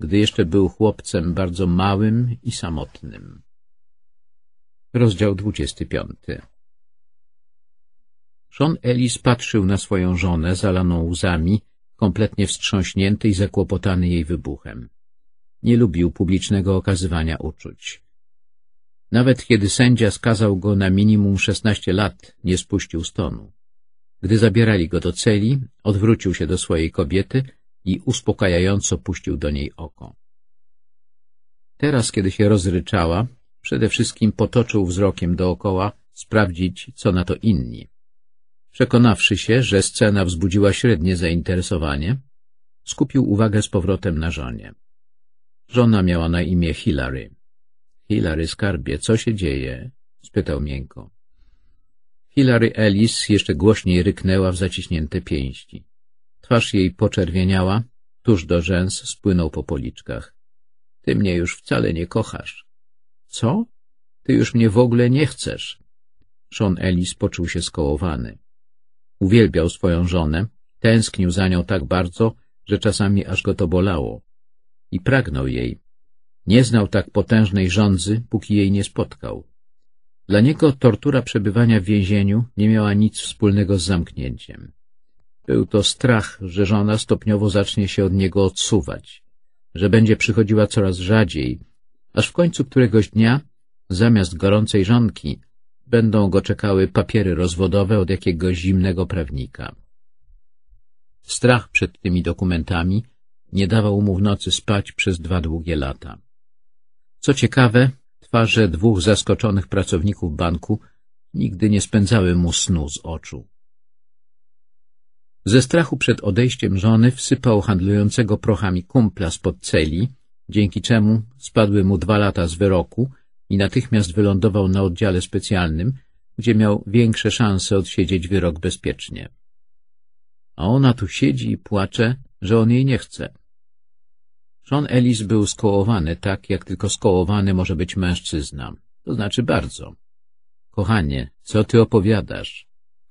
gdy jeszcze był chłopcem bardzo małym i samotnym. Rozdział 25 Sean Ellis patrzył na swoją żonę, zalaną łzami, kompletnie wstrząśnięty i zakłopotany jej wybuchem. Nie lubił publicznego okazywania uczuć. Nawet kiedy sędzia skazał go na minimum 16 lat, nie spuścił stonu. Gdy zabierali go do celi, odwrócił się do swojej kobiety i uspokajająco puścił do niej oko. Teraz, kiedy się rozryczała, przede wszystkim potoczył wzrokiem dookoła sprawdzić, co na to inni. Przekonawszy się, że scena wzbudziła średnie zainteresowanie, skupił uwagę z powrotem na żonie. Żona miała na imię Hilary. — Hilary, skarbie, co się dzieje? — spytał miękko. Hilary Ellis jeszcze głośniej ryknęła w zaciśnięte pięści. Twarz jej poczerwieniała, tuż do rzęs spłynął po policzkach. Ty mnie już wcale nie kochasz. Co? Ty już mnie w ogóle nie chcesz. Sean Ellis poczuł się skołowany. Uwielbiał swoją żonę, tęsknił za nią tak bardzo, że czasami aż go to bolało. I pragnął jej. Nie znał tak potężnej żądzy, póki jej nie spotkał. Dla niego tortura przebywania w więzieniu nie miała nic wspólnego z zamknięciem. Był to strach, że żona stopniowo zacznie się od niego odsuwać, że będzie przychodziła coraz rzadziej, aż w końcu któregoś dnia, zamiast gorącej żonki, będą go czekały papiery rozwodowe od jakiegoś zimnego prawnika. Strach przed tymi dokumentami nie dawał mu w nocy spać przez dwa długie lata. Co ciekawe, Twarze dwóch zaskoczonych pracowników banku nigdy nie spędzały mu snu z oczu. Ze strachu przed odejściem żony wsypał handlującego prochami kumpla spod celi, dzięki czemu spadły mu dwa lata z wyroku i natychmiast wylądował na oddziale specjalnym, gdzie miał większe szanse odsiedzieć wyrok bezpiecznie. A ona tu siedzi i płacze, że on jej nie chce. John Ellis był skołowany tak, jak tylko skołowany może być mężczyzna. To znaczy bardzo. Kochanie, co ty opowiadasz?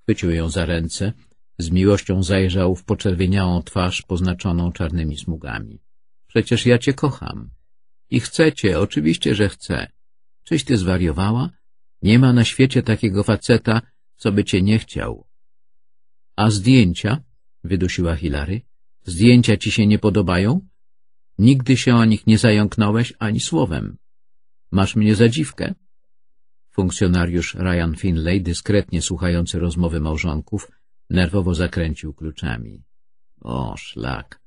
Chwycił ją za ręce, z miłością zajrzał w poczerwieniałą twarz poznaczoną czarnymi smugami. Przecież ja cię kocham. I chcecie, oczywiście, że chcę. Czyś ty zwariowała? Nie ma na świecie takiego faceta, co by cię nie chciał. A zdjęcia? Wydusiła Hilary. Zdjęcia ci się nie podobają? Nigdy się o nich nie zająknąłeś ani słowem. Masz mnie za dziwkę? Funkcjonariusz Ryan Finlay, dyskretnie słuchający rozmowy małżonków, nerwowo zakręcił kluczami. O, szlak!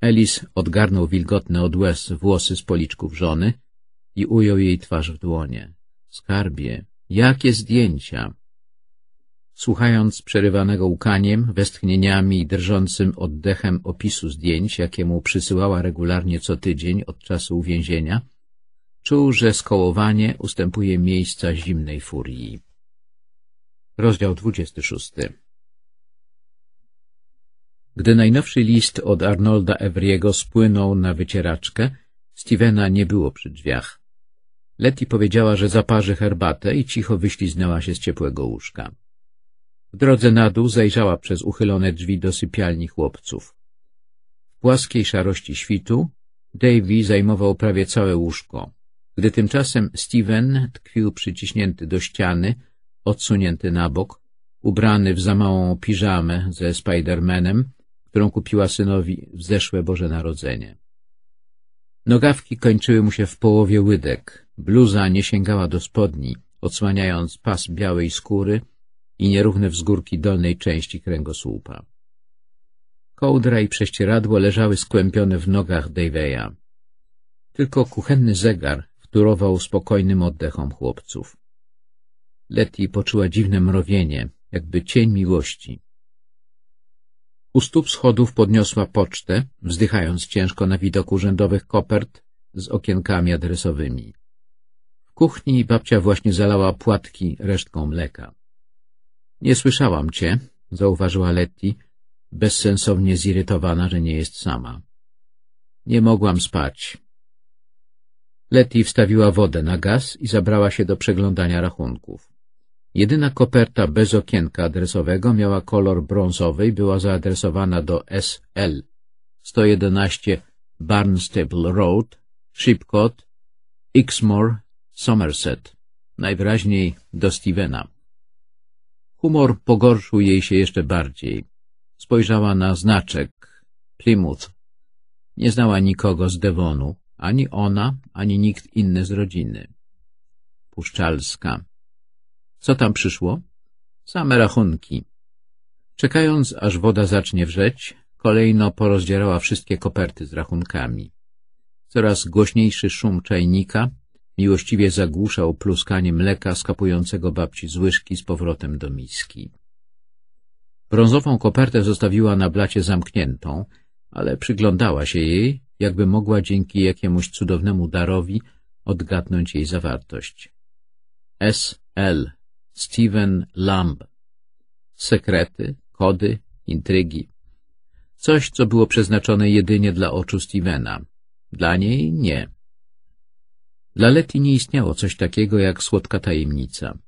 Elis odgarnął wilgotne od łez włosy z policzków żony i ujął jej twarz w dłonie. Skarbie, jakie zdjęcia! słuchając przerywanego łkaniem, westchnieniami i drżącym oddechem opisu zdjęć, jakie mu przysyłała regularnie co tydzień od czasu uwięzienia, czuł, że skołowanie ustępuje miejsca zimnej furii. Rozdział 26 Gdy najnowszy list od Arnolda Evriego spłynął na wycieraczkę, Stevena nie było przy drzwiach. Letty powiedziała, że zaparzy herbatę i cicho wyśliznęła się z ciepłego łóżka. W drodze na dół zajrzała przez uchylone drzwi do sypialni chłopców. W płaskiej szarości świtu Davy zajmował prawie całe łóżko, gdy tymczasem Steven tkwił przyciśnięty do ściany, odsunięty na bok, ubrany w za małą piżamę ze Spidermanem, którą kupiła synowi w zeszłe Boże Narodzenie. Nogawki kończyły mu się w połowie łydek, bluza nie sięgała do spodni, odsłaniając pas białej skóry, i nierówne wzgórki dolnej części kręgosłupa. Kołdra i prześcieradło leżały skłębione w nogach Daveya. Tylko kuchenny zegar wtórował spokojnym oddechom chłopców. Letty poczuła dziwne mrowienie, jakby cień miłości. U stóp schodów podniosła pocztę, wzdychając ciężko na widok urzędowych kopert z okienkami adresowymi. W kuchni babcia właśnie zalała płatki resztką mleka. — Nie słyszałam cię — zauważyła Letty, bezsensownie zirytowana, że nie jest sama. — Nie mogłam spać. Letty wstawiła wodę na gaz i zabrała się do przeglądania rachunków. Jedyna koperta bez okienka adresowego miała kolor brązowy i była zaadresowana do SL 111 Barnstable Road, Shipcot, Exmoor, Somerset, najwyraźniej do Stevena. Humor pogorszył jej się jeszcze bardziej. Spojrzała na znaczek Plymouth. Nie znała nikogo z Devonu, ani ona, ani nikt inny z rodziny. Puszczalska. Co tam przyszło? Same rachunki. Czekając, aż woda zacznie wrzeć, kolejno porozdzierała wszystkie koperty z rachunkami. Coraz głośniejszy szum czajnika Miłościwie zagłuszał pluskanie mleka skapującego babci z łyżki z powrotem do miski. Brązową kopertę zostawiła na blacie zamkniętą, ale przyglądała się jej, jakby mogła dzięki jakiemuś cudownemu darowi odgadnąć jej zawartość. S. L. Steven Lamb. Sekrety, kody, intrygi. Coś, co było przeznaczone jedynie dla oczu Stevena. Dla niej nie. Dla Leti nie istniało coś takiego jak słodka tajemnica.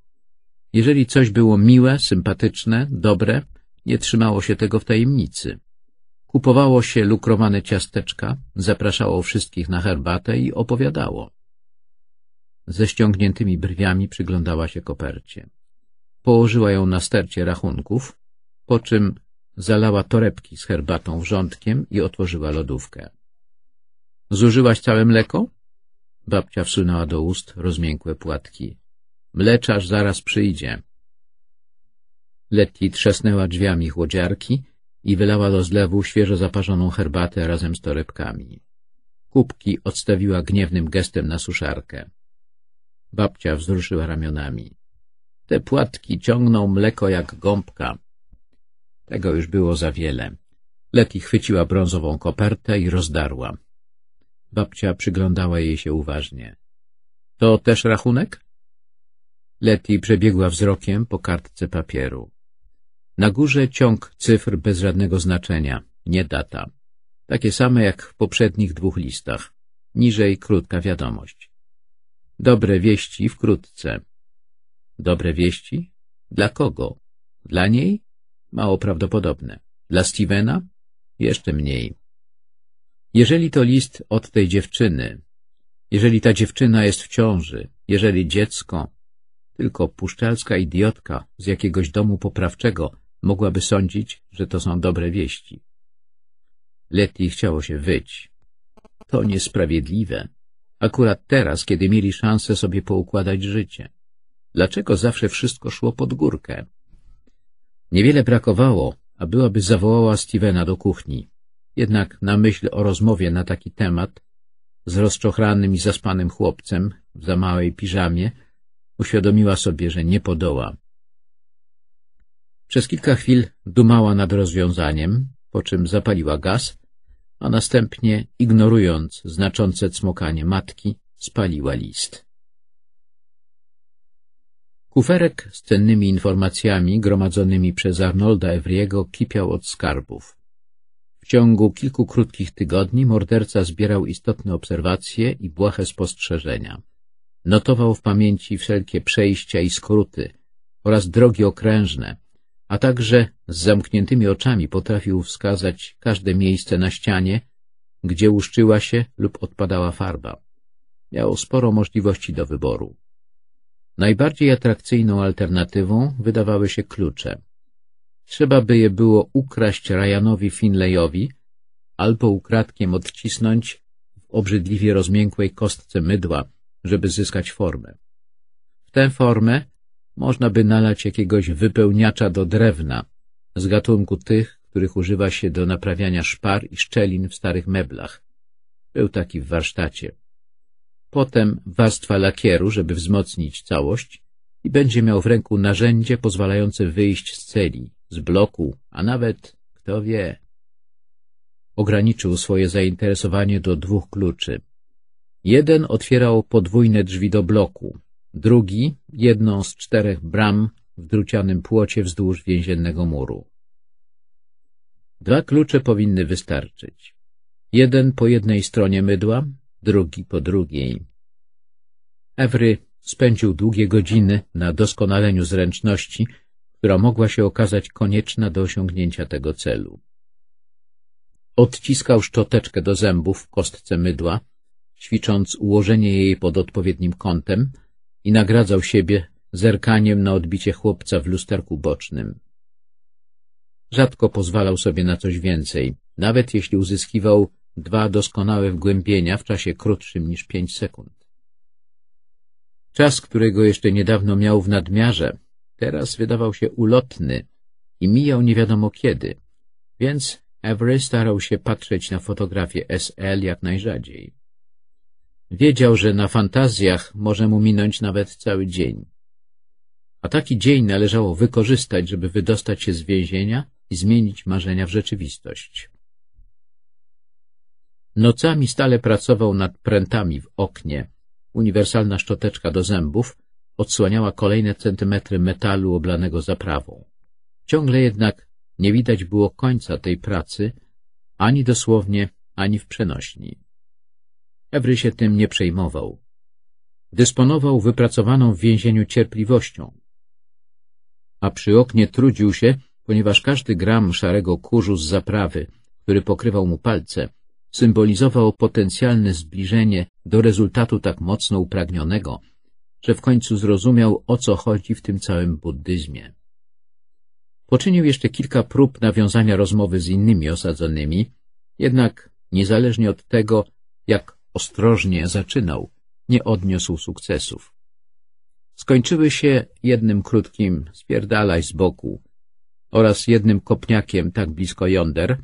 Jeżeli coś było miłe, sympatyczne, dobre, nie trzymało się tego w tajemnicy. Kupowało się lukrowane ciasteczka, zapraszało wszystkich na herbatę i opowiadało. Ze ściągniętymi brwiami przyglądała się kopercie. Położyła ją na stercie rachunków, po czym zalała torebki z herbatą wrzątkiem i otworzyła lodówkę. — Zużyłaś całe mleko? Babcia wsunęła do ust rozmiękłe płatki. Mleczarz zaraz przyjdzie. Letty trzasnęła drzwiami chłodziarki i wylała do zlewu świeżo zaparzoną herbatę razem z torebkami. Kubki odstawiła gniewnym gestem na suszarkę. Babcia wzruszyła ramionami. Te płatki ciągną mleko jak gąbka. Tego już było za wiele. Letty chwyciła brązową kopertę i rozdarła. Babcia przyglądała jej się uważnie. — To też rachunek? Letty przebiegła wzrokiem po kartce papieru. Na górze ciąg cyfr bez żadnego znaczenia, nie data. Takie same jak w poprzednich dwóch listach. Niżej krótka wiadomość. Dobre wieści wkrótce. Dobre wieści? Dla kogo? Dla niej? Mało prawdopodobne. Dla Stevena? Jeszcze mniej. Jeżeli to list od tej dziewczyny, jeżeli ta dziewczyna jest w ciąży, jeżeli dziecko, tylko puszczalska idiotka z jakiegoś domu poprawczego mogłaby sądzić, że to są dobre wieści. Leti chciało się wyć. To niesprawiedliwe. Akurat teraz, kiedy mieli szansę sobie poukładać życie. Dlaczego zawsze wszystko szło pod górkę? Niewiele brakowało, a byłaby zawołała Stevena do kuchni. Jednak na myśl o rozmowie na taki temat z rozczochranym i zaspanym chłopcem w za małej piżamie uświadomiła sobie, że nie podoła. Przez kilka chwil dumała nad rozwiązaniem, po czym zapaliła gaz, a następnie, ignorując znaczące cmokanie matki, spaliła list. Kuferek z cennymi informacjami gromadzonymi przez Arnolda Ewriego kipiał od skarbów. W ciągu kilku krótkich tygodni morderca zbierał istotne obserwacje i błahe spostrzeżenia. Notował w pamięci wszelkie przejścia i skróty oraz drogi okrężne, a także z zamkniętymi oczami potrafił wskazać każde miejsce na ścianie, gdzie łuszczyła się lub odpadała farba. Miał sporo możliwości do wyboru. Najbardziej atrakcyjną alternatywą wydawały się klucze. Trzeba by je było ukraść Ryanowi Finlayowi albo ukradkiem odcisnąć w obrzydliwie rozmiękłej kostce mydła, żeby zyskać formę. W tę formę można by nalać jakiegoś wypełniacza do drewna z gatunku tych, których używa się do naprawiania szpar i szczelin w starych meblach. Był taki w warsztacie. Potem warstwa lakieru, żeby wzmocnić całość i będzie miał w ręku narzędzie pozwalające wyjść z celi z bloku, a nawet, kto wie. Ograniczył swoje zainteresowanie do dwóch kluczy. Jeden otwierał podwójne drzwi do bloku, drugi jedną z czterech bram w drucianym płocie wzdłuż więziennego muru. Dwa klucze powinny wystarczyć. Jeden po jednej stronie mydła, drugi po drugiej. Ewry spędził długie godziny na doskonaleniu zręczności, która mogła się okazać konieczna do osiągnięcia tego celu. Odciskał szczoteczkę do zębów w kostce mydła, ćwicząc ułożenie jej pod odpowiednim kątem i nagradzał siebie zerkaniem na odbicie chłopca w lusterku bocznym. Rzadko pozwalał sobie na coś więcej, nawet jeśli uzyskiwał dwa doskonałe wgłębienia w czasie krótszym niż pięć sekund. Czas, którego jeszcze niedawno miał w nadmiarze, Teraz wydawał się ulotny i mijał nie wiadomo kiedy, więc Avery starał się patrzeć na fotografię SL jak najrzadziej. Wiedział, że na fantazjach może mu minąć nawet cały dzień. A taki dzień należało wykorzystać, żeby wydostać się z więzienia i zmienić marzenia w rzeczywistość. Nocami stale pracował nad prętami w oknie, uniwersalna szczoteczka do zębów, odsłaniała kolejne centymetry metalu oblanego zaprawą. Ciągle jednak nie widać było końca tej pracy, ani dosłownie, ani w przenośni. Ewry się tym nie przejmował. Dysponował wypracowaną w więzieniu cierpliwością. A przy oknie trudził się, ponieważ każdy gram szarego kurzu z zaprawy, który pokrywał mu palce, symbolizował potencjalne zbliżenie do rezultatu tak mocno upragnionego – że w końcu zrozumiał, o co chodzi w tym całym buddyzmie. Poczynił jeszcze kilka prób nawiązania rozmowy z innymi osadzonymi, jednak niezależnie od tego, jak ostrożnie zaczynał, nie odniósł sukcesów. Skończyły się jednym krótkim spierdalaj z boku oraz jednym kopniakiem tak blisko jąder,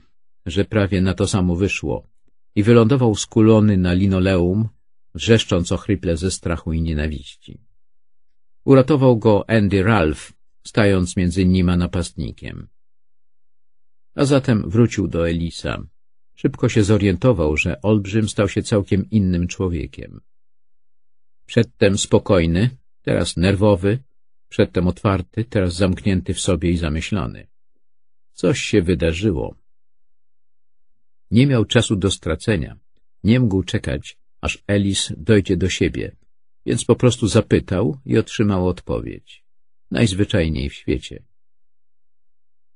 że prawie na to samo wyszło i wylądował skulony na linoleum wrzeszcząc ochryple ze strachu i nienawiści. Uratował go Andy Ralph, stając między nim a napastnikiem. A zatem wrócił do Elisa. Szybko się zorientował, że olbrzym stał się całkiem innym człowiekiem. Przedtem spokojny, teraz nerwowy, przedtem otwarty, teraz zamknięty w sobie i zamyślony. Coś się wydarzyło. Nie miał czasu do stracenia. Nie mógł czekać, aż Elis dojdzie do siebie, więc po prostu zapytał i otrzymał odpowiedź. Najzwyczajniej w świecie.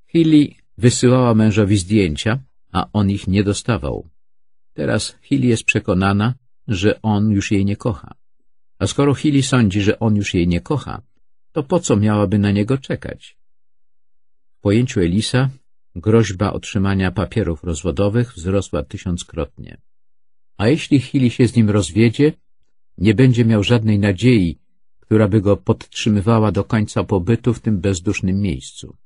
Hilly wysyłała mężowi zdjęcia, a on ich nie dostawał. Teraz Hilly jest przekonana, że on już jej nie kocha. A skoro Hilly sądzi, że on już jej nie kocha, to po co miałaby na niego czekać? W pojęciu Elisa groźba otrzymania papierów rozwodowych wzrosła tysiąckrotnie a jeśli chwili się z nim rozwiedzie, nie będzie miał żadnej nadziei, która by go podtrzymywała do końca pobytu w tym bezdusznym miejscu.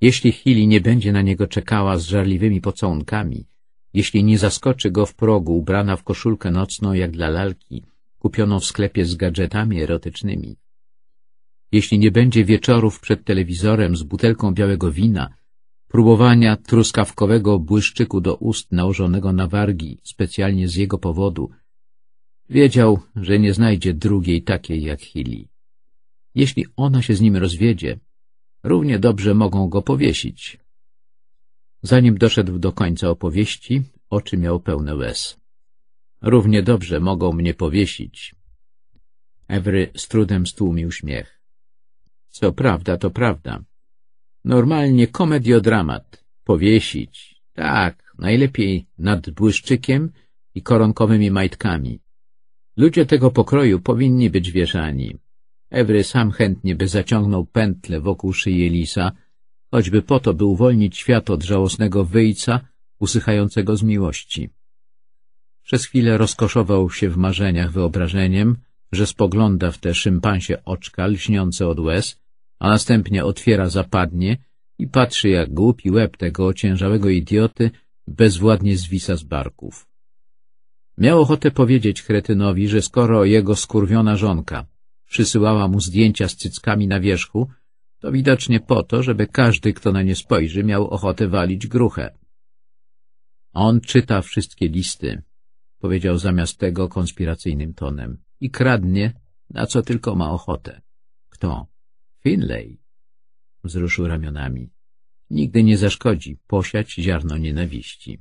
Jeśli chwili nie będzie na niego czekała z żarliwymi pocałunkami, jeśli nie zaskoczy go w progu ubrana w koszulkę nocną jak dla lalki, kupioną w sklepie z gadżetami erotycznymi, jeśli nie będzie wieczorów przed telewizorem z butelką białego wina, próbowania truskawkowego błyszczyku do ust nałożonego na wargi, specjalnie z jego powodu. Wiedział, że nie znajdzie drugiej takiej jak Hili. Jeśli ona się z nim rozwiedzie, równie dobrze mogą go powiesić. Zanim doszedł do końca opowieści, oczy miał pełne łez. Równie dobrze mogą mnie powiesić. Ewry z trudem stłumił śmiech. Co prawda, to prawda. Normalnie komediodramat. Powiesić. Tak, najlepiej nad błyszczykiem i koronkowymi majtkami. Ludzie tego pokroju powinni być wieszani. Ewry sam chętnie by zaciągnął pętlę wokół szyi lisa, choćby po to, by uwolnić świat od żałosnego wyjca usychającego z miłości. Przez chwilę rozkoszował się w marzeniach wyobrażeniem, że spogląda w te szympansie oczka lśniące od łez a następnie otwiera zapadnie i patrzy, jak głupi łeb tego ociężałego idioty bezwładnie zwisa z barków. Miał ochotę powiedzieć kretynowi, że skoro jego skurwiona żonka przysyłała mu zdjęcia z cyckami na wierzchu, to widocznie po to, żeby każdy, kto na nie spojrzy, miał ochotę walić gruchę. On czyta wszystkie listy, powiedział zamiast tego konspiracyjnym tonem, i kradnie, na co tylko ma ochotę. Kto? Finlay wzruszył ramionami. Nigdy nie zaszkodzi posiać ziarno nienawiści.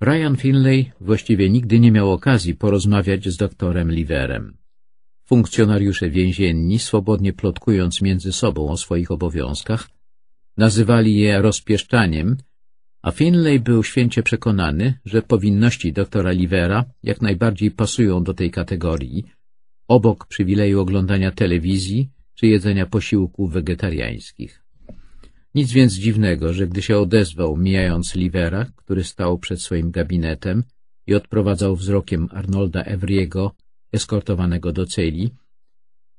Ryan Finlay właściwie nigdy nie miał okazji porozmawiać z doktorem Liverem. Funkcjonariusze więzienni, swobodnie plotkując między sobą o swoich obowiązkach, nazywali je rozpieszczaniem, a Finlay był święcie przekonany, że powinności doktora Livera jak najbardziej pasują do tej kategorii – obok przywileju oglądania telewizji czy jedzenia posiłków wegetariańskich. Nic więc dziwnego, że gdy się odezwał, mijając Livera, który stał przed swoim gabinetem i odprowadzał wzrokiem Arnolda Evriego, eskortowanego do celi,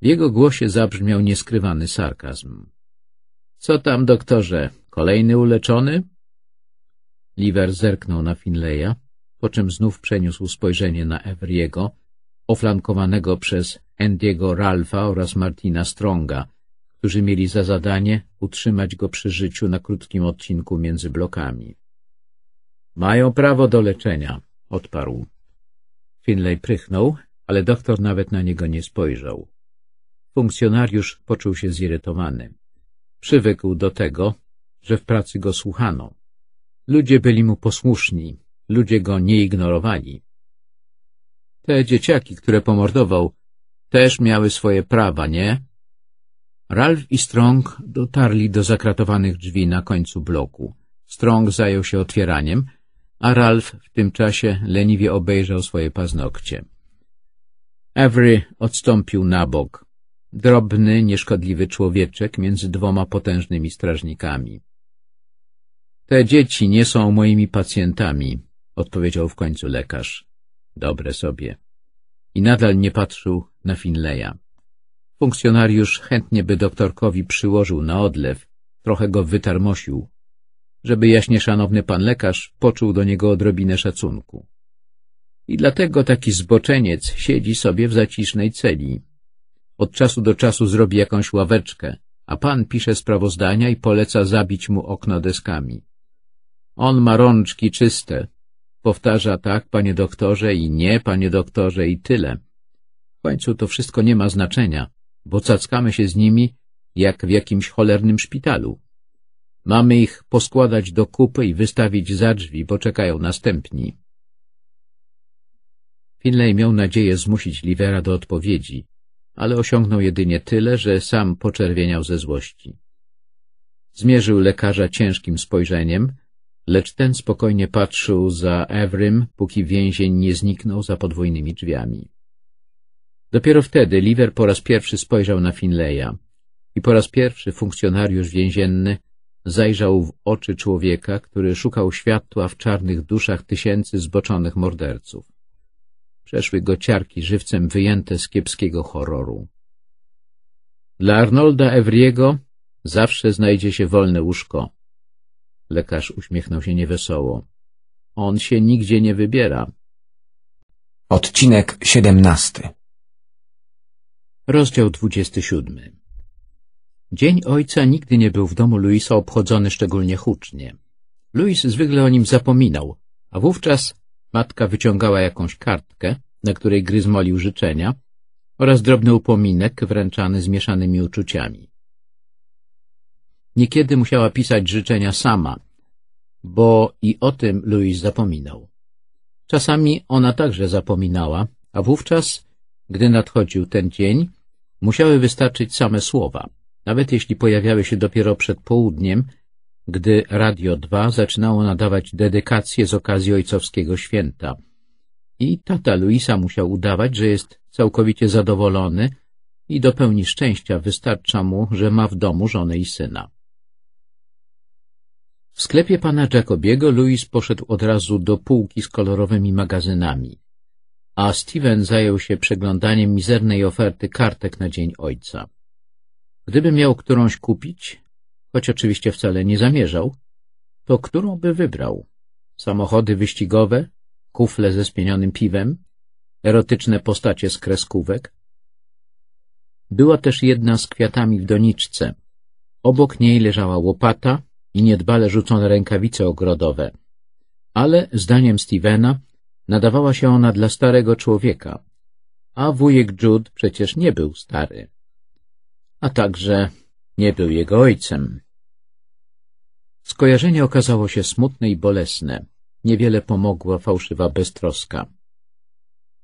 w jego głosie zabrzmiał nieskrywany sarkazm. — Co tam, doktorze? Kolejny uleczony? Liver zerknął na Finleya, po czym znów przeniósł spojrzenie na Evriego, oflankowanego przez Andiego Ralfa oraz Martina Stronga, którzy mieli za zadanie utrzymać go przy życiu na krótkim odcinku między blokami. Mają prawo do leczenia, odparł. Finlay prychnął, ale doktor nawet na niego nie spojrzał. Funkcjonariusz poczuł się zirytowany. Przywykł do tego, że w pracy go słuchano. Ludzie byli mu posłuszni, ludzie go nie ignorowali. Te dzieciaki, które pomordował, też miały swoje prawa, nie? Ralph i Strong dotarli do zakratowanych drzwi na końcu bloku. Strong zajął się otwieraniem, a Ralph w tym czasie leniwie obejrzał swoje paznokcie. Avery odstąpił na bok. Drobny, nieszkodliwy człowieczek między dwoma potężnymi strażnikami. — Te dzieci nie są moimi pacjentami — odpowiedział w końcu lekarz. Dobre sobie. I nadal nie patrzył na Finleya. Funkcjonariusz chętnie by doktorkowi przyłożył na odlew, trochę go wytarmosił, żeby jaśnie szanowny pan lekarz poczuł do niego odrobinę szacunku. I dlatego taki zboczeniec siedzi sobie w zacisznej celi. Od czasu do czasu zrobi jakąś ławeczkę, a pan pisze sprawozdania i poleca zabić mu okno deskami. On ma rączki czyste, Powtarza tak, panie doktorze, i nie, panie doktorze, i tyle. W końcu to wszystko nie ma znaczenia, bo cackamy się z nimi jak w jakimś cholernym szpitalu. Mamy ich poskładać do kupy i wystawić za drzwi, bo czekają następni. Finlay miał nadzieję zmusić Livera do odpowiedzi, ale osiągnął jedynie tyle, że sam poczerwieniał ze złości. Zmierzył lekarza ciężkim spojrzeniem, Lecz ten spokojnie patrzył za Evrym, póki więzień nie zniknął za podwójnymi drzwiami. Dopiero wtedy Liver po raz pierwszy spojrzał na Finleya i po raz pierwszy funkcjonariusz więzienny zajrzał w oczy człowieka, który szukał światła w czarnych duszach tysięcy zboczonych morderców. Przeszły go ciarki żywcem wyjęte z kiepskiego horroru. Dla Arnolda Evriego zawsze znajdzie się wolne łóżko, Lekarz uśmiechnął się niewesoło. On się nigdzie nie wybiera. Odcinek 17 Rozdział 27 Dzień ojca nigdy nie był w domu Luisa obchodzony szczególnie hucznie. Luis zwykle o nim zapominał, a wówczas matka wyciągała jakąś kartkę, na której gryzmolił życzenia oraz drobny upominek wręczany zmieszanymi uczuciami. Niekiedy musiała pisać życzenia sama, bo i o tym Louis zapominał. Czasami ona także zapominała, a wówczas, gdy nadchodził ten dzień, musiały wystarczyć same słowa, nawet jeśli pojawiały się dopiero przed południem, gdy Radio 2 zaczynało nadawać dedykacje z okazji ojcowskiego święta. I tata Luisa musiał udawać, że jest całkowicie zadowolony i do pełni szczęścia wystarcza mu, że ma w domu żonę i syna. W sklepie pana Jacobiego Louis poszedł od razu do półki z kolorowymi magazynami, a Steven zajął się przeglądaniem mizernej oferty kartek na Dzień Ojca. Gdyby miał którąś kupić, choć oczywiście wcale nie zamierzał, to którą by wybrał? Samochody wyścigowe, kufle ze spienionym piwem, erotyczne postacie z kreskówek? Była też jedna z kwiatami w doniczce. Obok niej leżała łopata, i niedbale rzucone rękawice ogrodowe. Ale, zdaniem Stevena, nadawała się ona dla starego człowieka, a wujek Jude przecież nie był stary. A także nie był jego ojcem. Skojarzenie okazało się smutne i bolesne. Niewiele pomogła fałszywa beztroska.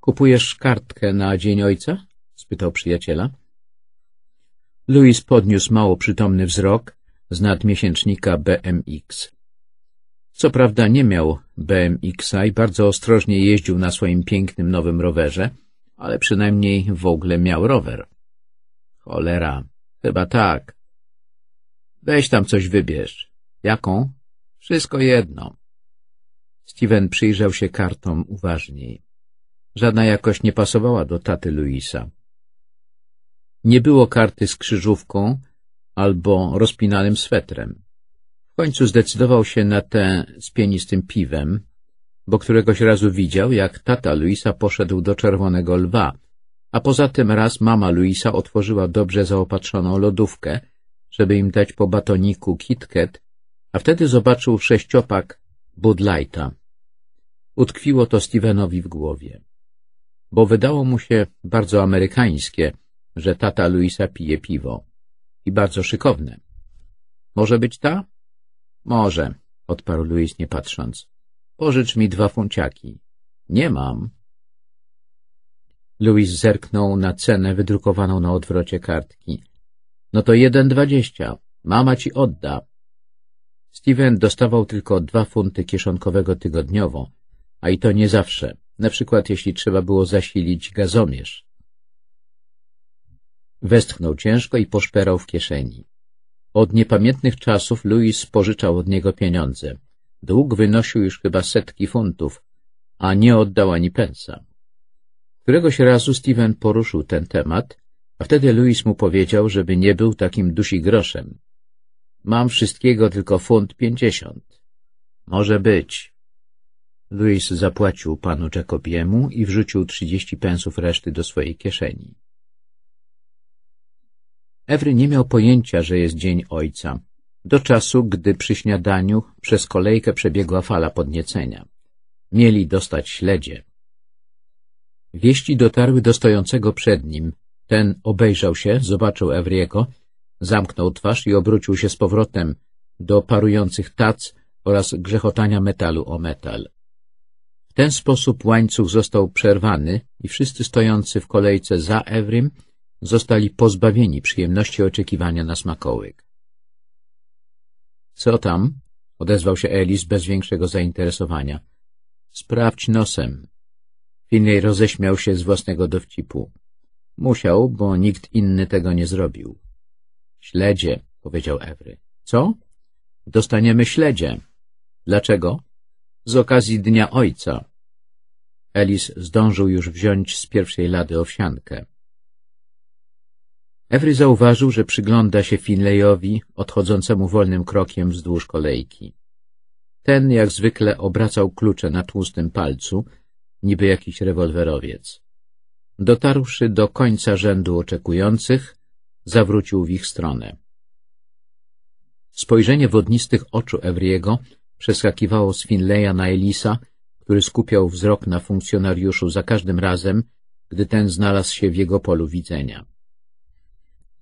— Kupujesz kartkę na Dzień Ojca? — spytał przyjaciela. Louis podniósł mało przytomny wzrok z nadmiesięcznika BMX. Co prawda nie miał BMX-a i bardzo ostrożnie jeździł na swoim pięknym nowym rowerze, ale przynajmniej w ogóle miał rower. Cholera, chyba tak. Weź tam coś wybierz. Jaką? Wszystko jedno. Steven przyjrzał się kartom uważniej. Żadna jakoś nie pasowała do taty Luisa. Nie było karty z krzyżówką, albo rozpinanym swetrem. W końcu zdecydował się na tę z pienistym piwem, bo któregoś razu widział, jak tata Luisa poszedł do Czerwonego Lwa, a poza tym raz mama Luisa otworzyła dobrze zaopatrzoną lodówkę, żeby im dać po batoniku KitKat, a wtedy zobaczył sześciopak Bud Lighta. Utkwiło to Stevenowi w głowie, bo wydało mu się bardzo amerykańskie, że tata Luisa pije piwo i bardzo szykowne. Może być ta? Może, odparł Luis nie patrząc. Pożycz mi dwa funciaki. Nie mam. Luis zerknął na cenę wydrukowaną na odwrocie kartki. No to jeden dwadzieścia. Mama ci odda. Steven dostawał tylko dwa funty kieszonkowego tygodniowo, a i to nie zawsze, na przykład jeśli trzeba było zasilić gazomierz. Westchnął ciężko i poszperał w kieszeni. Od niepamiętnych czasów Louis pożyczał od niego pieniądze. Dług wynosił już chyba setki funtów, a nie oddał ani pensa. Któregoś razu Steven poruszył ten temat, a wtedy Louis mu powiedział, żeby nie był takim dusi groszem. Mam wszystkiego tylko funt pięćdziesiąt. Może być. Louis zapłacił panu Jacobiemu i wrzucił trzydzieści pensów reszty do swojej kieszeni. Ewry nie miał pojęcia, że jest dzień ojca, do czasu, gdy przy śniadaniu przez kolejkę przebiegła fala podniecenia. Mieli dostać śledzie. Wieści dotarły do stojącego przed nim. Ten obejrzał się, zobaczył Ewriego, zamknął twarz i obrócił się z powrotem do parujących tac oraz grzechotania metalu o metal. W ten sposób łańcuch został przerwany i wszyscy stojący w kolejce za Ewrym zostali pozbawieni przyjemności oczekiwania na smakołyk. — Co tam? — odezwał się Elis bez większego zainteresowania. — Sprawdź nosem. Finley roześmiał się z własnego dowcipu. Musiał, bo nikt inny tego nie zrobił. — Śledzie — powiedział Ewry. — Co? — Dostaniemy śledzie. — Dlaczego? — Z okazji Dnia Ojca. Elis zdążył już wziąć z pierwszej lady owsiankę. Ewry zauważył, że przygląda się Finlayowi, odchodzącemu wolnym krokiem wzdłuż kolejki. Ten, jak zwykle, obracał klucze na tłustym palcu, niby jakiś rewolwerowiec. Dotarłszy do końca rzędu oczekujących, zawrócił w ich stronę. Spojrzenie wodnistych oczu Evriego przeskakiwało z Finlaya na Elisa, który skupiał wzrok na funkcjonariuszu za każdym razem, gdy ten znalazł się w jego polu widzenia.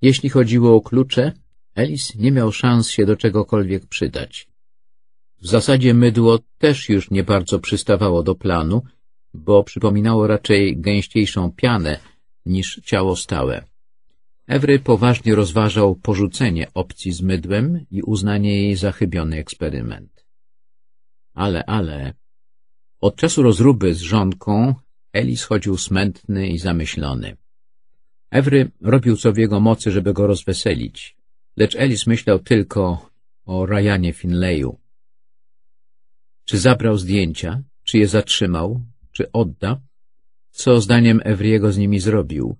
Jeśli chodziło o klucze, Ellis nie miał szans się do czegokolwiek przydać. W zasadzie mydło też już nie bardzo przystawało do planu, bo przypominało raczej gęściejszą pianę niż ciało stałe. Ewry poważnie rozważał porzucenie opcji z mydłem i uznanie jej za chybiony eksperyment. Ale, ale... Od czasu rozruby z żonką Elis chodził smętny i zamyślony. Ewry robił co w jego mocy, żeby go rozweselić, lecz Ellis myślał tylko o Ryanie Finlayu. Czy zabrał zdjęcia, czy je zatrzymał, czy odda? Co zdaniem Ewriego z nimi zrobił?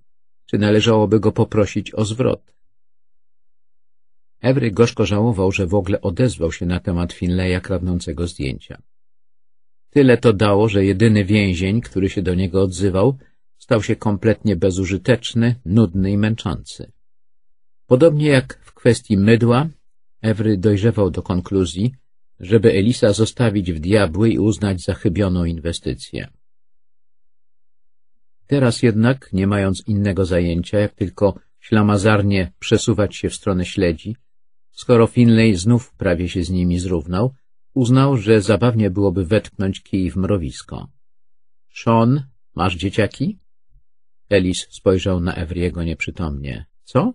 Czy należałoby go poprosić o zwrot? Ewry gorzko żałował, że w ogóle odezwał się na temat Finlaya kradnącego zdjęcia. Tyle to dało, że jedyny więzień, który się do niego odzywał, stał się kompletnie bezużyteczny, nudny i męczący. Podobnie jak w kwestii mydła, Ewry dojrzewał do konkluzji, żeby Elisa zostawić w diabły i uznać za chybioną inwestycję. Teraz jednak, nie mając innego zajęcia, jak tylko ślamazarnie przesuwać się w stronę śledzi, skoro Finlay znów prawie się z nimi zrównał, uznał, że zabawnie byłoby wetknąć kij w mrowisko. — Sean, masz dzieciaki? Elis spojrzał na Ewriego nieprzytomnie. Co?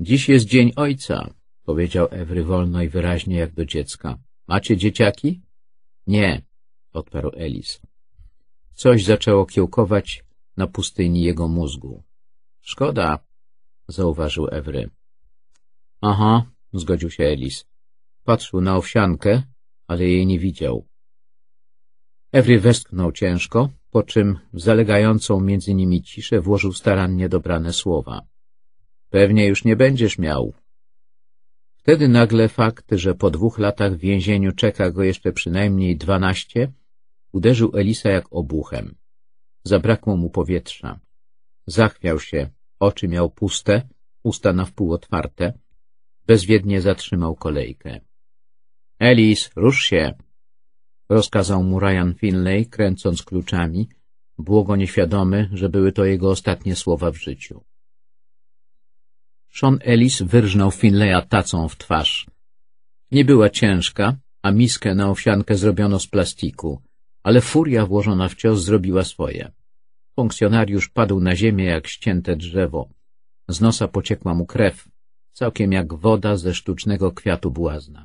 Dziś jest dzień ojca, powiedział Ewry wolno i wyraźnie jak do dziecka. Macie dzieciaki? Nie, odparł Elis. Coś zaczęło kiełkować na pustyni jego mózgu. Szkoda, zauważył Ewry. Aha, zgodził się Elis. Patrzył na owsiankę, ale jej nie widział. Ewry westchnął ciężko, po czym w zalegającą między nimi ciszę włożył starannie dobrane słowa. Pewnie już nie będziesz miał. Wtedy nagle fakt, że po dwóch latach w więzieniu czeka go jeszcze przynajmniej dwanaście, uderzył Elisa jak obuchem. Zabrakło mu powietrza. Zachwiał się, oczy miał puste, usta na wpół otwarte. Bezwiednie zatrzymał kolejkę. — Elis, rusz się! rozkazał mu Ryan Finlay, kręcąc kluczami, błogo nieświadomy, że były to jego ostatnie słowa w życiu. Sean Ellis wyrżnął Finlaya tacą w twarz. Nie była ciężka, a miskę na owsiankę zrobiono z plastiku, ale furia włożona w cios zrobiła swoje. Funkcjonariusz padł na ziemię jak ścięte drzewo. Z nosa pociekła mu krew, całkiem jak woda ze sztucznego kwiatu błazna.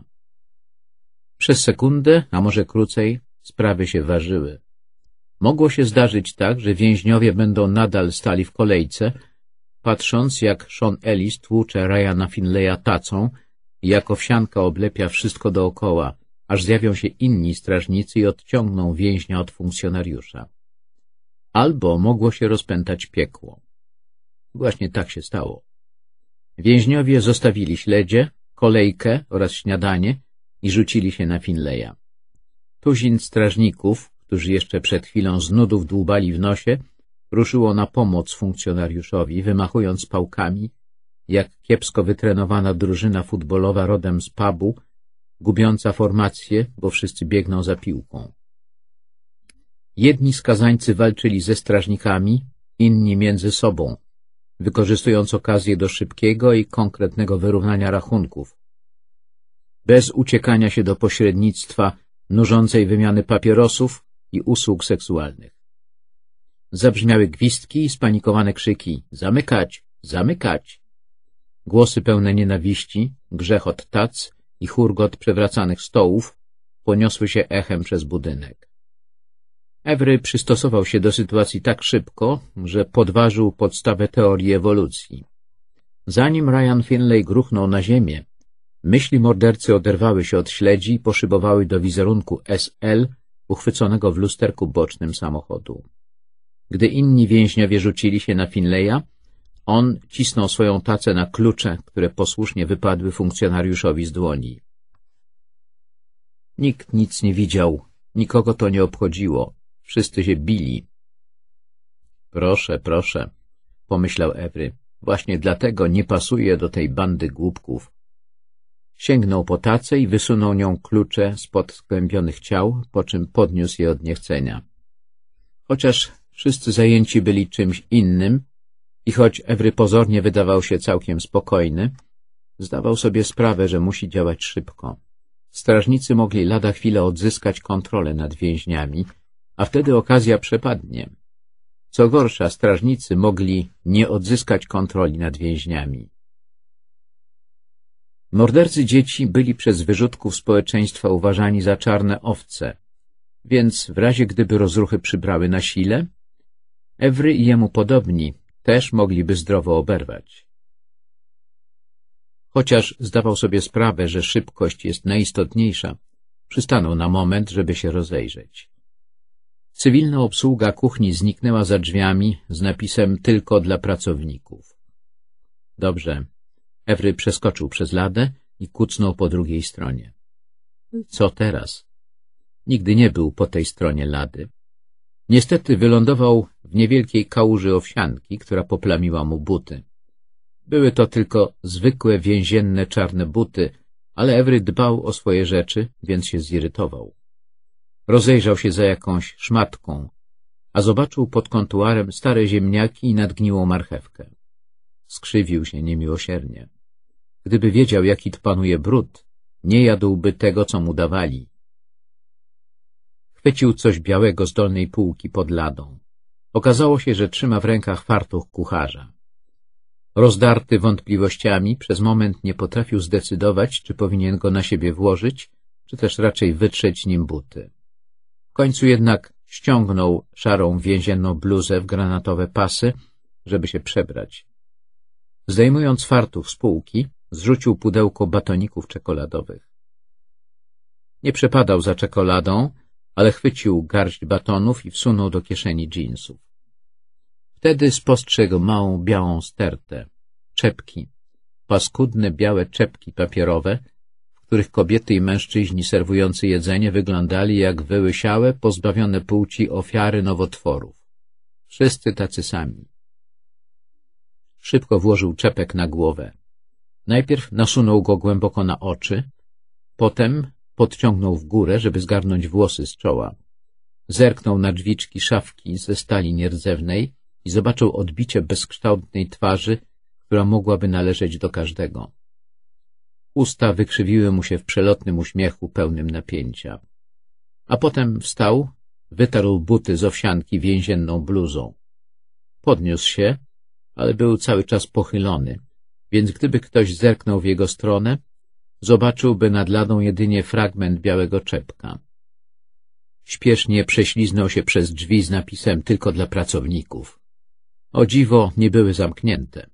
Przez sekundę, a może krócej, sprawy się ważyły. Mogło się zdarzyć tak, że więźniowie będą nadal stali w kolejce, patrząc jak Sean Ellis tłucze Ryana Finleya tacą i jak owsianka oblepia wszystko dookoła, aż zjawią się inni strażnicy i odciągną więźnia od funkcjonariusza. Albo mogło się rozpętać piekło. Właśnie tak się stało. Więźniowie zostawili śledzie, kolejkę oraz śniadanie i rzucili się na Finleya. Tuzin strażników, którzy jeszcze przed chwilą z nudów dłubali w nosie, ruszyło na pomoc funkcjonariuszowi, wymachując pałkami, jak kiepsko wytrenowana drużyna futbolowa rodem z pubu, gubiąca formację, bo wszyscy biegną za piłką. Jedni skazańcy walczyli ze strażnikami, inni między sobą, wykorzystując okazję do szybkiego i konkretnego wyrównania rachunków, bez uciekania się do pośrednictwa nużącej wymiany papierosów i usług seksualnych. Zabrzmiały gwistki, i spanikowane krzyki – zamykać, zamykać! Głosy pełne nienawiści, grzechot tac i hurgot przewracanych stołów poniosły się echem przez budynek. Ewry przystosował się do sytuacji tak szybko, że podważył podstawę teorii ewolucji. Zanim Ryan Finlay gruchnął na ziemię, Myśli mordercy oderwały się od śledzi i poszybowały do wizerunku SL uchwyconego w lusterku bocznym samochodu. Gdy inni więźniowie rzucili się na Finleya, on cisnął swoją tacę na klucze, które posłusznie wypadły funkcjonariuszowi z dłoni. Nikt nic nie widział, nikogo to nie obchodziło, wszyscy się bili. Proszę, proszę, pomyślał Ewry, właśnie dlatego nie pasuje do tej bandy głupków. Sięgnął po tacę i wysunął nią klucze spod skłębionych ciał, po czym podniósł je od niechcenia. Chociaż wszyscy zajęci byli czymś innym i choć Ewry pozornie wydawał się całkiem spokojny, zdawał sobie sprawę, że musi działać szybko. Strażnicy mogli lada chwilę odzyskać kontrolę nad więźniami, a wtedy okazja przepadnie. Co gorsza, strażnicy mogli nie odzyskać kontroli nad więźniami. Mordercy dzieci byli przez wyrzutków społeczeństwa uważani za czarne owce, więc w razie gdyby rozruchy przybrały na sile, Ewry i jemu podobni też mogliby zdrowo oberwać. Chociaż zdawał sobie sprawę, że szybkość jest najistotniejsza, przystanął na moment, żeby się rozejrzeć. Cywilna obsługa kuchni zniknęła za drzwiami z napisem tylko dla pracowników. Dobrze, Ewry przeskoczył przez ladę i kucnął po drugiej stronie. Co teraz? Nigdy nie był po tej stronie lady. Niestety wylądował w niewielkiej kałuży owsianki, która poplamiła mu buty. Były to tylko zwykłe więzienne czarne buty, ale Ewry dbał o swoje rzeczy, więc się zirytował. Rozejrzał się za jakąś szmatką, a zobaczył pod kontuarem stare ziemniaki i nadgniłą marchewkę. Skrzywił się niemiłosiernie. Gdyby wiedział, jaki panuje brud, nie jadłby tego, co mu dawali. Chwycił coś białego z dolnej półki pod ladą. Okazało się, że trzyma w rękach fartuch kucharza. Rozdarty wątpliwościami, przez moment nie potrafił zdecydować, czy powinien go na siebie włożyć, czy też raczej wytrzeć nim buty. W końcu jednak ściągnął szarą więzienną bluzę w granatowe pasy, żeby się przebrać. Zdejmując fartuch z półki, Zrzucił pudełko batoników czekoladowych. Nie przepadał za czekoladą, ale chwycił garść batonów i wsunął do kieszeni dżinsów. Wtedy spostrzegł małą białą stertę, czepki, paskudne białe czepki papierowe, w których kobiety i mężczyźni serwujący jedzenie wyglądali jak wyłysiałe, pozbawione płci ofiary nowotworów. Wszyscy tacy sami. Szybko włożył czepek na głowę. Najpierw nasunął go głęboko na oczy, potem podciągnął w górę, żeby zgarnąć włosy z czoła. Zerknął na drzwiczki szafki ze stali nierdzewnej i zobaczył odbicie bezkształtnej twarzy, która mogłaby należeć do każdego. Usta wykrzywiły mu się w przelotnym uśmiechu pełnym napięcia. A potem wstał, wytarł buty z owsianki więzienną bluzą. Podniósł się, ale był cały czas pochylony, więc gdyby ktoś zerknął w jego stronę, zobaczyłby nad ladą jedynie fragment białego czepka. Śpiesznie prześliznął się przez drzwi z napisem tylko dla pracowników. O dziwo, nie były zamknięte.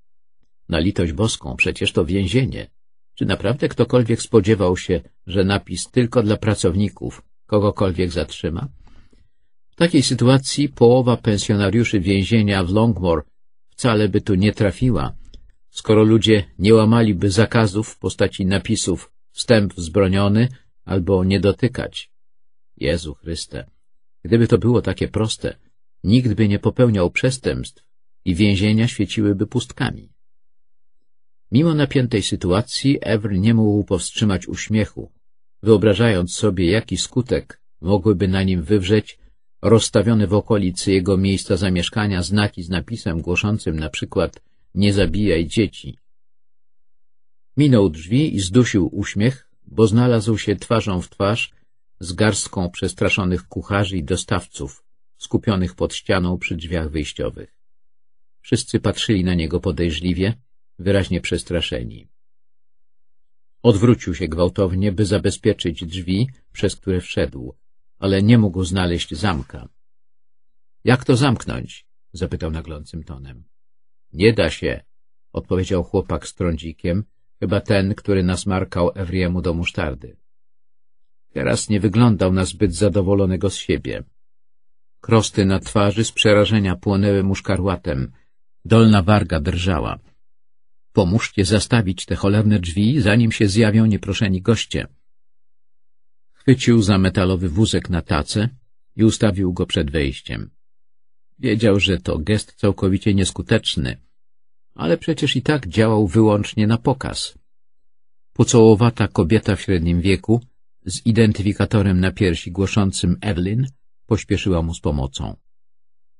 Na litość boską, przecież to więzienie. Czy naprawdę ktokolwiek spodziewał się, że napis tylko dla pracowników kogokolwiek zatrzyma? W takiej sytuacji połowa pensjonariuszy więzienia w Longmore wcale by tu nie trafiła, skoro ludzie nie łamaliby zakazów w postaci napisów wstęp wzbroniony albo nie dotykać. Jezu Chryste, gdyby to było takie proste, nikt by nie popełniał przestępstw i więzienia świeciłyby pustkami. Mimo napiętej sytuacji Ewr nie mógł powstrzymać uśmiechu, wyobrażając sobie, jaki skutek mogłyby na nim wywrzeć rozstawione w okolicy jego miejsca zamieszkania znaki z napisem głoszącym na przykład nie zabijaj dzieci. Minął drzwi i zdusił uśmiech, bo znalazł się twarzą w twarz z garstką przestraszonych kucharzy i dostawców, skupionych pod ścianą przy drzwiach wyjściowych. Wszyscy patrzyli na niego podejrzliwie, wyraźnie przestraszeni. Odwrócił się gwałtownie, by zabezpieczyć drzwi, przez które wszedł, ale nie mógł znaleźć zamka. — Jak to zamknąć? — zapytał naglącym tonem. Nie da się, odpowiedział chłopak z trądzikiem, chyba ten, który nasmarkał Ewriemu do musztardy. Teraz nie wyglądał na zbyt zadowolonego z siebie. Krosty na twarzy z przerażenia płonęły mu szkarłatem. Dolna warga drżała. Pomóżcie zastawić te cholerne drzwi, zanim się zjawią nieproszeni goście. Chwycił za metalowy wózek na tacę i ustawił go przed wejściem. Wiedział, że to gest całkowicie nieskuteczny, ale przecież i tak działał wyłącznie na pokaz. Pucołowata kobieta w średnim wieku, z identyfikatorem na piersi głoszącym Evelyn, pośpieszyła mu z pomocą.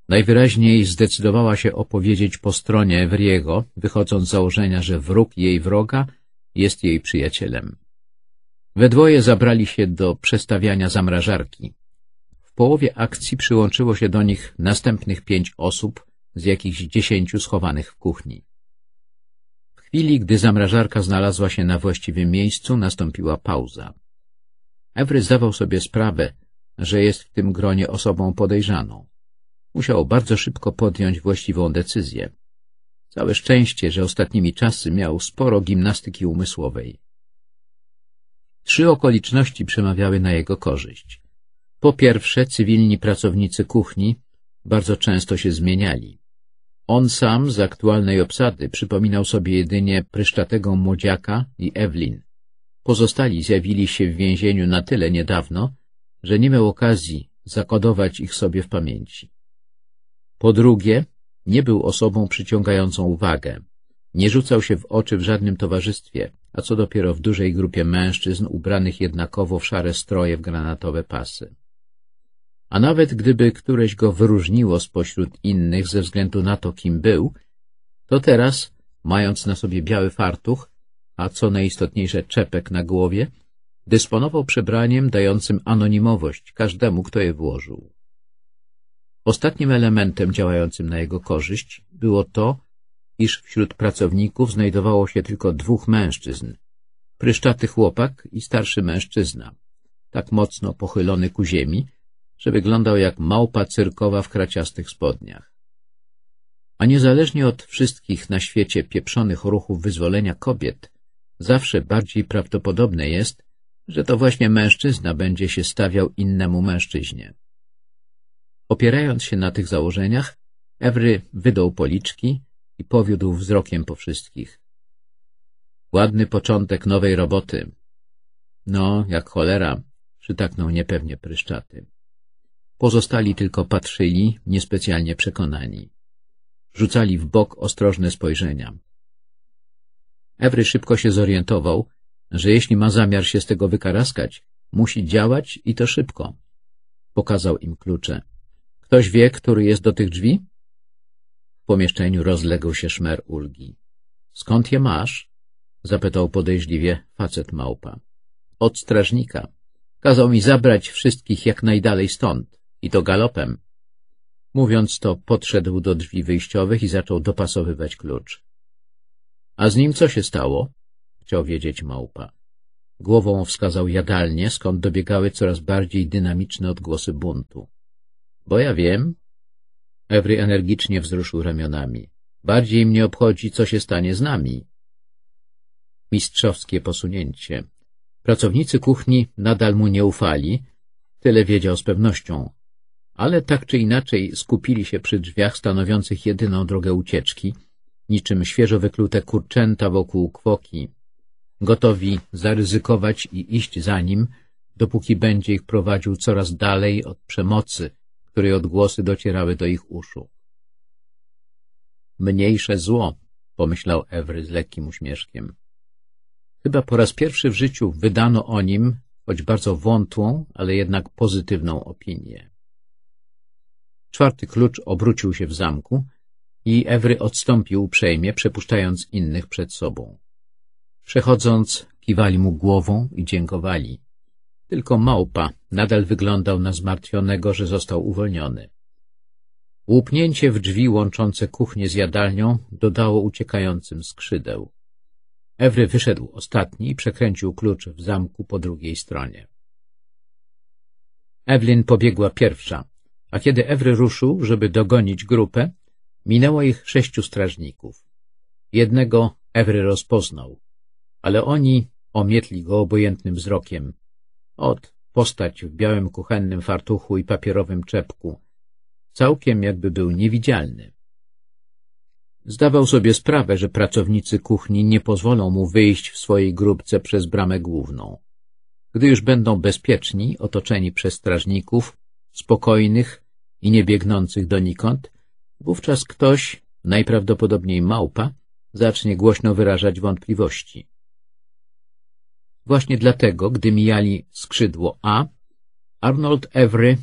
Najwyraźniej zdecydowała się opowiedzieć po stronie Wriego, wychodząc z założenia, że wróg jej wroga jest jej przyjacielem. We dwoje zabrali się do przestawiania zamrażarki połowie akcji przyłączyło się do nich następnych pięć osób z jakichś dziesięciu schowanych w kuchni. W chwili, gdy zamrażarka znalazła się na właściwym miejscu, nastąpiła pauza. Ewry zdawał sobie sprawę, że jest w tym gronie osobą podejrzaną. Musiał bardzo szybko podjąć właściwą decyzję. Całe szczęście, że ostatnimi czasy miał sporo gimnastyki umysłowej. Trzy okoliczności przemawiały na jego korzyść. Po pierwsze, cywilni pracownicy kuchni bardzo często się zmieniali. On sam z aktualnej obsady przypominał sobie jedynie pryszczatego młodziaka i Ewlin. Pozostali zjawili się w więzieniu na tyle niedawno, że nie miał okazji zakodować ich sobie w pamięci. Po drugie, nie był osobą przyciągającą uwagę. Nie rzucał się w oczy w żadnym towarzystwie, a co dopiero w dużej grupie mężczyzn ubranych jednakowo w szare stroje w granatowe pasy a nawet gdyby któreś go wyróżniło spośród innych ze względu na to, kim był, to teraz, mając na sobie biały fartuch, a co najistotniejsze czepek na głowie, dysponował przebraniem dającym anonimowość każdemu, kto je włożył. Ostatnim elementem działającym na jego korzyść było to, iż wśród pracowników znajdowało się tylko dwóch mężczyzn, pryszczaty chłopak i starszy mężczyzna, tak mocno pochylony ku ziemi, że wyglądał jak małpa cyrkowa w kraciastych spodniach. A niezależnie od wszystkich na świecie pieprzonych ruchów wyzwolenia kobiet, zawsze bardziej prawdopodobne jest, że to właśnie mężczyzna będzie się stawiał innemu mężczyźnie. Opierając się na tych założeniach, Ewry wydał policzki i powiódł wzrokiem po wszystkich. Ładny początek nowej roboty. No, jak cholera, przytaknął niepewnie pryszczaty. Pozostali tylko patrzyli, niespecjalnie przekonani. Rzucali w bok ostrożne spojrzenia. Ewry szybko się zorientował, że jeśli ma zamiar się z tego wykaraskać, musi działać i to szybko. Pokazał im klucze. Ktoś wie, który jest do tych drzwi? W pomieszczeniu rozległ się szmer ulgi. Skąd je masz? Zapytał podejrzliwie facet małpa. Od strażnika. Kazał mi zabrać wszystkich jak najdalej stąd i to galopem. Mówiąc to, podszedł do drzwi wyjściowych i zaczął dopasowywać klucz. A z nim co się stało? Chciał wiedzieć małpa. Głową wskazał jadalnie, skąd dobiegały coraz bardziej dynamiczne odgłosy buntu. Bo ja wiem. Ewry energicznie wzruszył ramionami. Bardziej mnie obchodzi, co się stanie z nami. Mistrzowskie posunięcie. Pracownicy kuchni nadal mu nie ufali, tyle wiedział z pewnością ale tak czy inaczej skupili się przy drzwiach stanowiących jedyną drogę ucieczki, niczym świeżo wyklute kurczęta wokół kwoki, gotowi zaryzykować i iść za nim, dopóki będzie ich prowadził coraz dalej od przemocy, której odgłosy docierały do ich uszu. Mniejsze zło, pomyślał Ewry z lekkim uśmieszkiem. Chyba po raz pierwszy w życiu wydano o nim, choć bardzo wątłą, ale jednak pozytywną opinię. Czwarty klucz obrócił się w zamku i Ewry odstąpił uprzejmie, przepuszczając innych przed sobą. Przechodząc, kiwali mu głową i dziękowali. Tylko małpa nadal wyglądał na zmartwionego, że został uwolniony. Łupnięcie w drzwi łączące kuchnię z jadalnią dodało uciekającym skrzydeł. Ewry wyszedł ostatni i przekręcił klucz w zamku po drugiej stronie. Evelyn pobiegła pierwsza, a kiedy Ewry ruszył, żeby dogonić grupę, minęło ich sześciu strażników. Jednego Ewry rozpoznał, ale oni omietli go obojętnym wzrokiem. Ot, postać w białym kuchennym fartuchu i papierowym czepku, całkiem jakby był niewidzialny. Zdawał sobie sprawę, że pracownicy kuchni nie pozwolą mu wyjść w swojej grupce przez bramę główną. Gdy już będą bezpieczni, otoczeni przez strażników, spokojnych, i nie biegnących donikąd, wówczas ktoś, najprawdopodobniej małpa, zacznie głośno wyrażać wątpliwości. Właśnie dlatego, gdy mijali skrzydło A, Arnold Every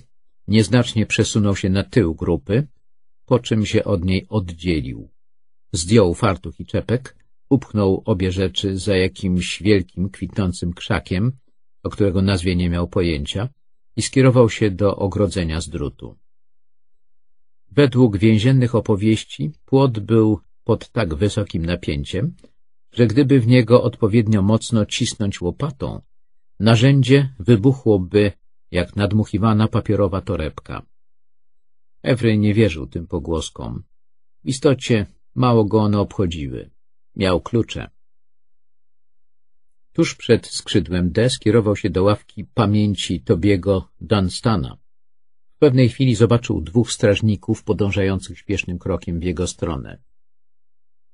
nieznacznie przesunął się na tył grupy, po czym się od niej oddzielił. Zdjął fartuch i czepek, upchnął obie rzeczy za jakimś wielkim, kwitnącym krzakiem, o którego nazwie nie miał pojęcia, i skierował się do ogrodzenia z drutu. Według więziennych opowieści płot był pod tak wysokim napięciem, że gdyby w niego odpowiednio mocno cisnąć łopatą, narzędzie wybuchłoby jak nadmuchiwana papierowa torebka. Efry nie wierzył tym pogłoskom. W istocie mało go one obchodziły. Miał klucze. Tuż przed skrzydłem D skierował się do ławki pamięci Tobiego Dunstana pewnej chwili zobaczył dwóch strażników podążających śpiesznym krokiem w jego stronę.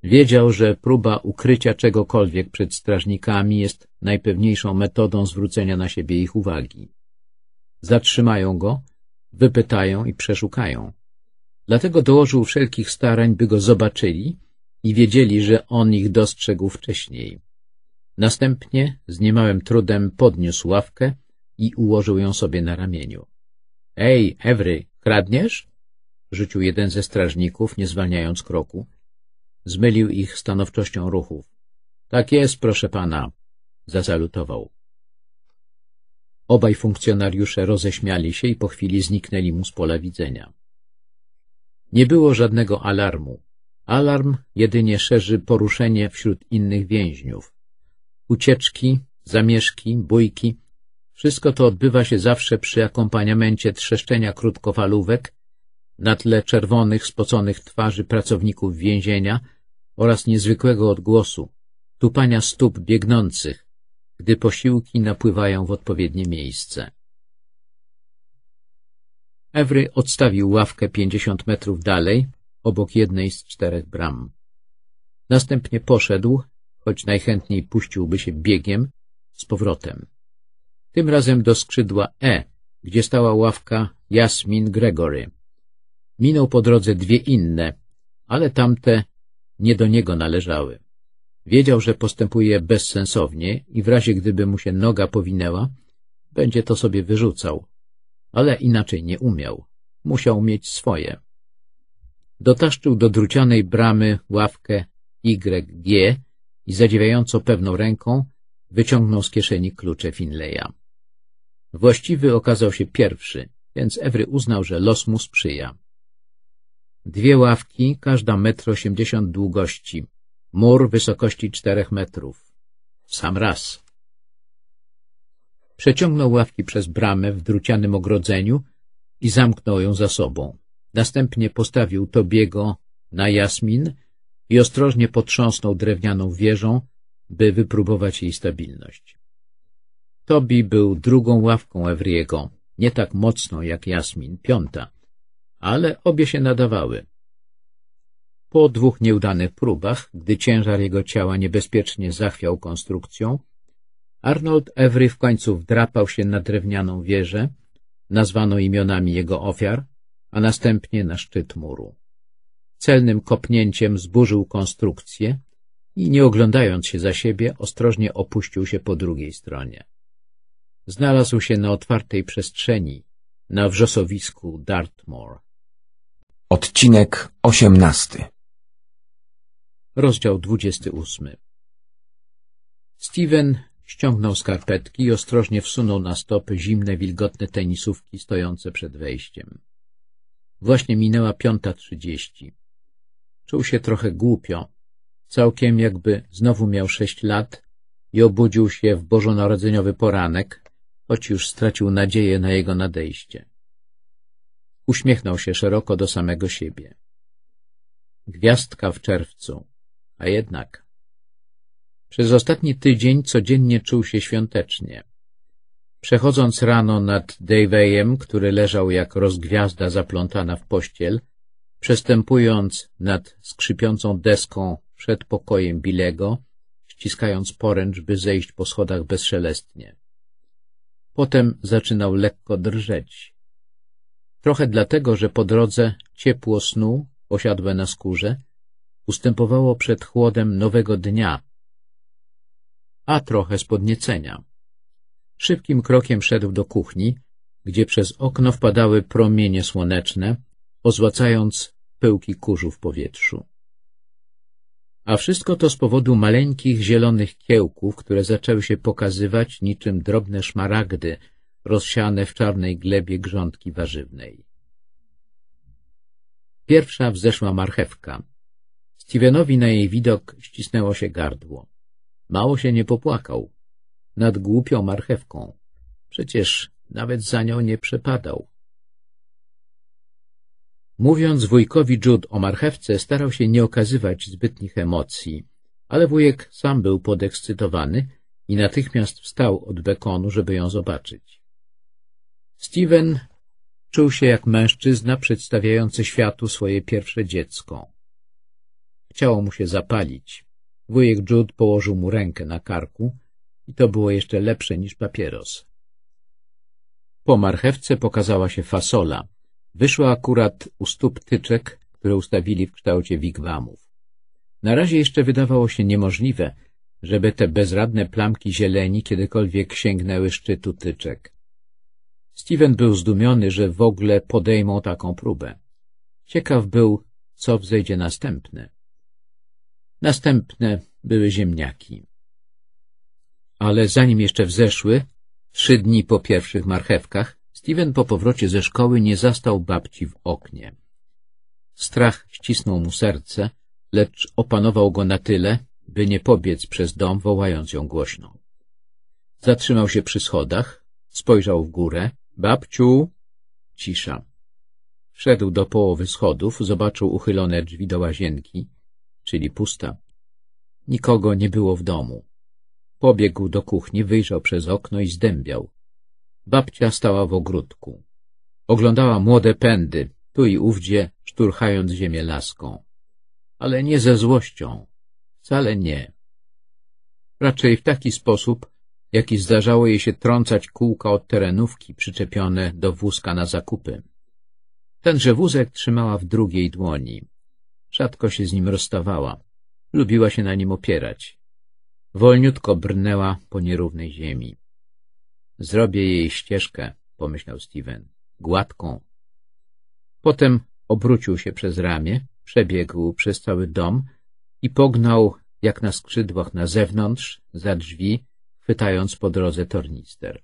Wiedział, że próba ukrycia czegokolwiek przed strażnikami jest najpewniejszą metodą zwrócenia na siebie ich uwagi. Zatrzymają go, wypytają i przeszukają. Dlatego dołożył wszelkich starań, by go zobaczyli i wiedzieli, że on ich dostrzegł wcześniej. Następnie z niemałym trudem podniósł ławkę i ułożył ją sobie na ramieniu. Ej, Ewry, kradniesz? Rzucił jeden ze strażników, nie zwalniając kroku. Zmylił ich stanowczością ruchów. Tak jest, proszę pana. Zasalutował. Obaj funkcjonariusze roześmiali się i po chwili zniknęli mu z pola widzenia. Nie było żadnego alarmu. Alarm jedynie szerzy poruszenie wśród innych więźniów. Ucieczki, zamieszki, bójki wszystko to odbywa się zawsze przy akompaniamencie trzeszczenia krótkofalówek na tle czerwonych, spoconych twarzy pracowników więzienia oraz niezwykłego odgłosu, tupania stóp biegnących, gdy posiłki napływają w odpowiednie miejsce. Ewry odstawił ławkę pięćdziesiąt metrów dalej, obok jednej z czterech bram. Następnie poszedł, choć najchętniej puściłby się biegiem, z powrotem tym razem do skrzydła E, gdzie stała ławka Jasmin Gregory. Minął po drodze dwie inne, ale tamte nie do niego należały. Wiedział, że postępuje bezsensownie i w razie gdyby mu się noga powinęła, będzie to sobie wyrzucał. Ale inaczej nie umiał. Musiał mieć swoje. Dotaszczył do drucianej bramy ławkę YG i zadziwiająco pewną ręką wyciągnął z kieszeni klucze Finleya. Właściwy okazał się pierwszy, więc Ewry uznał, że los mu sprzyja. Dwie ławki, każda metr osiemdziesiąt długości, mur wysokości czterech metrów. sam raz. Przeciągnął ławki przez bramę w drucianym ogrodzeniu i zamknął ją za sobą. Następnie postawił Tobiego na jasmin i ostrożnie potrząsnął drewnianą wieżą, by wypróbować jej stabilność. Tobi był drugą ławką Ewriego, nie tak mocną jak Jasmin, piąta, ale obie się nadawały. Po dwóch nieudanych próbach, gdy ciężar jego ciała niebezpiecznie zachwiał konstrukcją, Arnold Evry w końcu wdrapał się na drewnianą wieżę, nazwano imionami jego ofiar, a następnie na szczyt muru. Celnym kopnięciem zburzył konstrukcję i, nie oglądając się za siebie, ostrożnie opuścił się po drugiej stronie. Znalazł się na otwartej przestrzeni, na wrzosowisku Dartmoor. Odcinek osiemnasty Rozdział dwudziesty ósmy Steven ściągnął skarpetki i ostrożnie wsunął na stopy zimne, wilgotne tenisówki stojące przed wejściem. Właśnie minęła piąta trzydzieści. Czuł się trochę głupio, całkiem jakby znowu miał sześć lat i obudził się w bożonarodzeniowy poranek, choć już stracił nadzieję na jego nadejście. Uśmiechnął się szeroko do samego siebie. Gwiazdka w czerwcu, a jednak... Przez ostatni tydzień codziennie czuł się świątecznie. Przechodząc rano nad Davejem, który leżał jak rozgwiazda zaplątana w pościel, przestępując nad skrzypiącą deską przed pokojem Bilego, ściskając poręcz, by zejść po schodach bezszelestnie. Potem zaczynał lekko drżeć. Trochę dlatego, że po drodze ciepło snu, osiadłe na skórze, ustępowało przed chłodem nowego dnia, a trochę z podniecenia. Szybkim krokiem szedł do kuchni, gdzie przez okno wpadały promienie słoneczne, pozłacając pyłki kurzu w powietrzu. A wszystko to z powodu maleńkich zielonych kiełków, które zaczęły się pokazywać niczym drobne szmaragdy rozsiane w czarnej glebie grządki warzywnej. Pierwsza wzeszła marchewka. Stevenowi na jej widok ścisnęło się gardło. Mało się nie popłakał. Nad głupią marchewką. Przecież nawet za nią nie przepadał. Mówiąc wujkowi Jude o marchewce, starał się nie okazywać zbytnich emocji, ale wujek sam był podekscytowany i natychmiast wstał od bekonu, żeby ją zobaczyć. Steven czuł się jak mężczyzna przedstawiający światu swoje pierwsze dziecko. Chciało mu się zapalić. Wujek Jude położył mu rękę na karku i to było jeszcze lepsze niż papieros. Po marchewce pokazała się fasola Wyszła akurat u stóp tyczek, które ustawili w kształcie wigwamów. Na razie jeszcze wydawało się niemożliwe, żeby te bezradne plamki zieleni kiedykolwiek sięgnęły szczytu tyczek. Steven był zdumiony, że w ogóle podejmą taką próbę. Ciekaw był, co wzejdzie następne. Następne były ziemniaki. Ale zanim jeszcze wzeszły, trzy dni po pierwszych marchewkach, Steven po powrocie ze szkoły nie zastał babci w oknie. Strach ścisnął mu serce, lecz opanował go na tyle, by nie pobiec przez dom, wołając ją głośno. Zatrzymał się przy schodach, spojrzał w górę. Babciu! Cisza. Wszedł do połowy schodów, zobaczył uchylone drzwi do łazienki, czyli pusta. Nikogo nie było w domu. Pobiegł do kuchni, wyjrzał przez okno i zdębiał. Babcia stała w ogródku. Oglądała młode pędy, tu i ówdzie, szturchając ziemię laską. Ale nie ze złością. Wcale nie. Raczej w taki sposób, jaki zdarzało jej się trącać kółka od terenówki przyczepione do wózka na zakupy. Tenże wózek trzymała w drugiej dłoni. Rzadko się z nim rozstawała. Lubiła się na nim opierać. Wolniutko brnęła po nierównej ziemi. Zrobię jej ścieżkę, pomyślał Steven, gładką. Potem obrócił się przez ramię, przebiegł przez cały dom i pognał, jak na skrzydłach, na zewnątrz, za drzwi, chwytając po drodze tornister.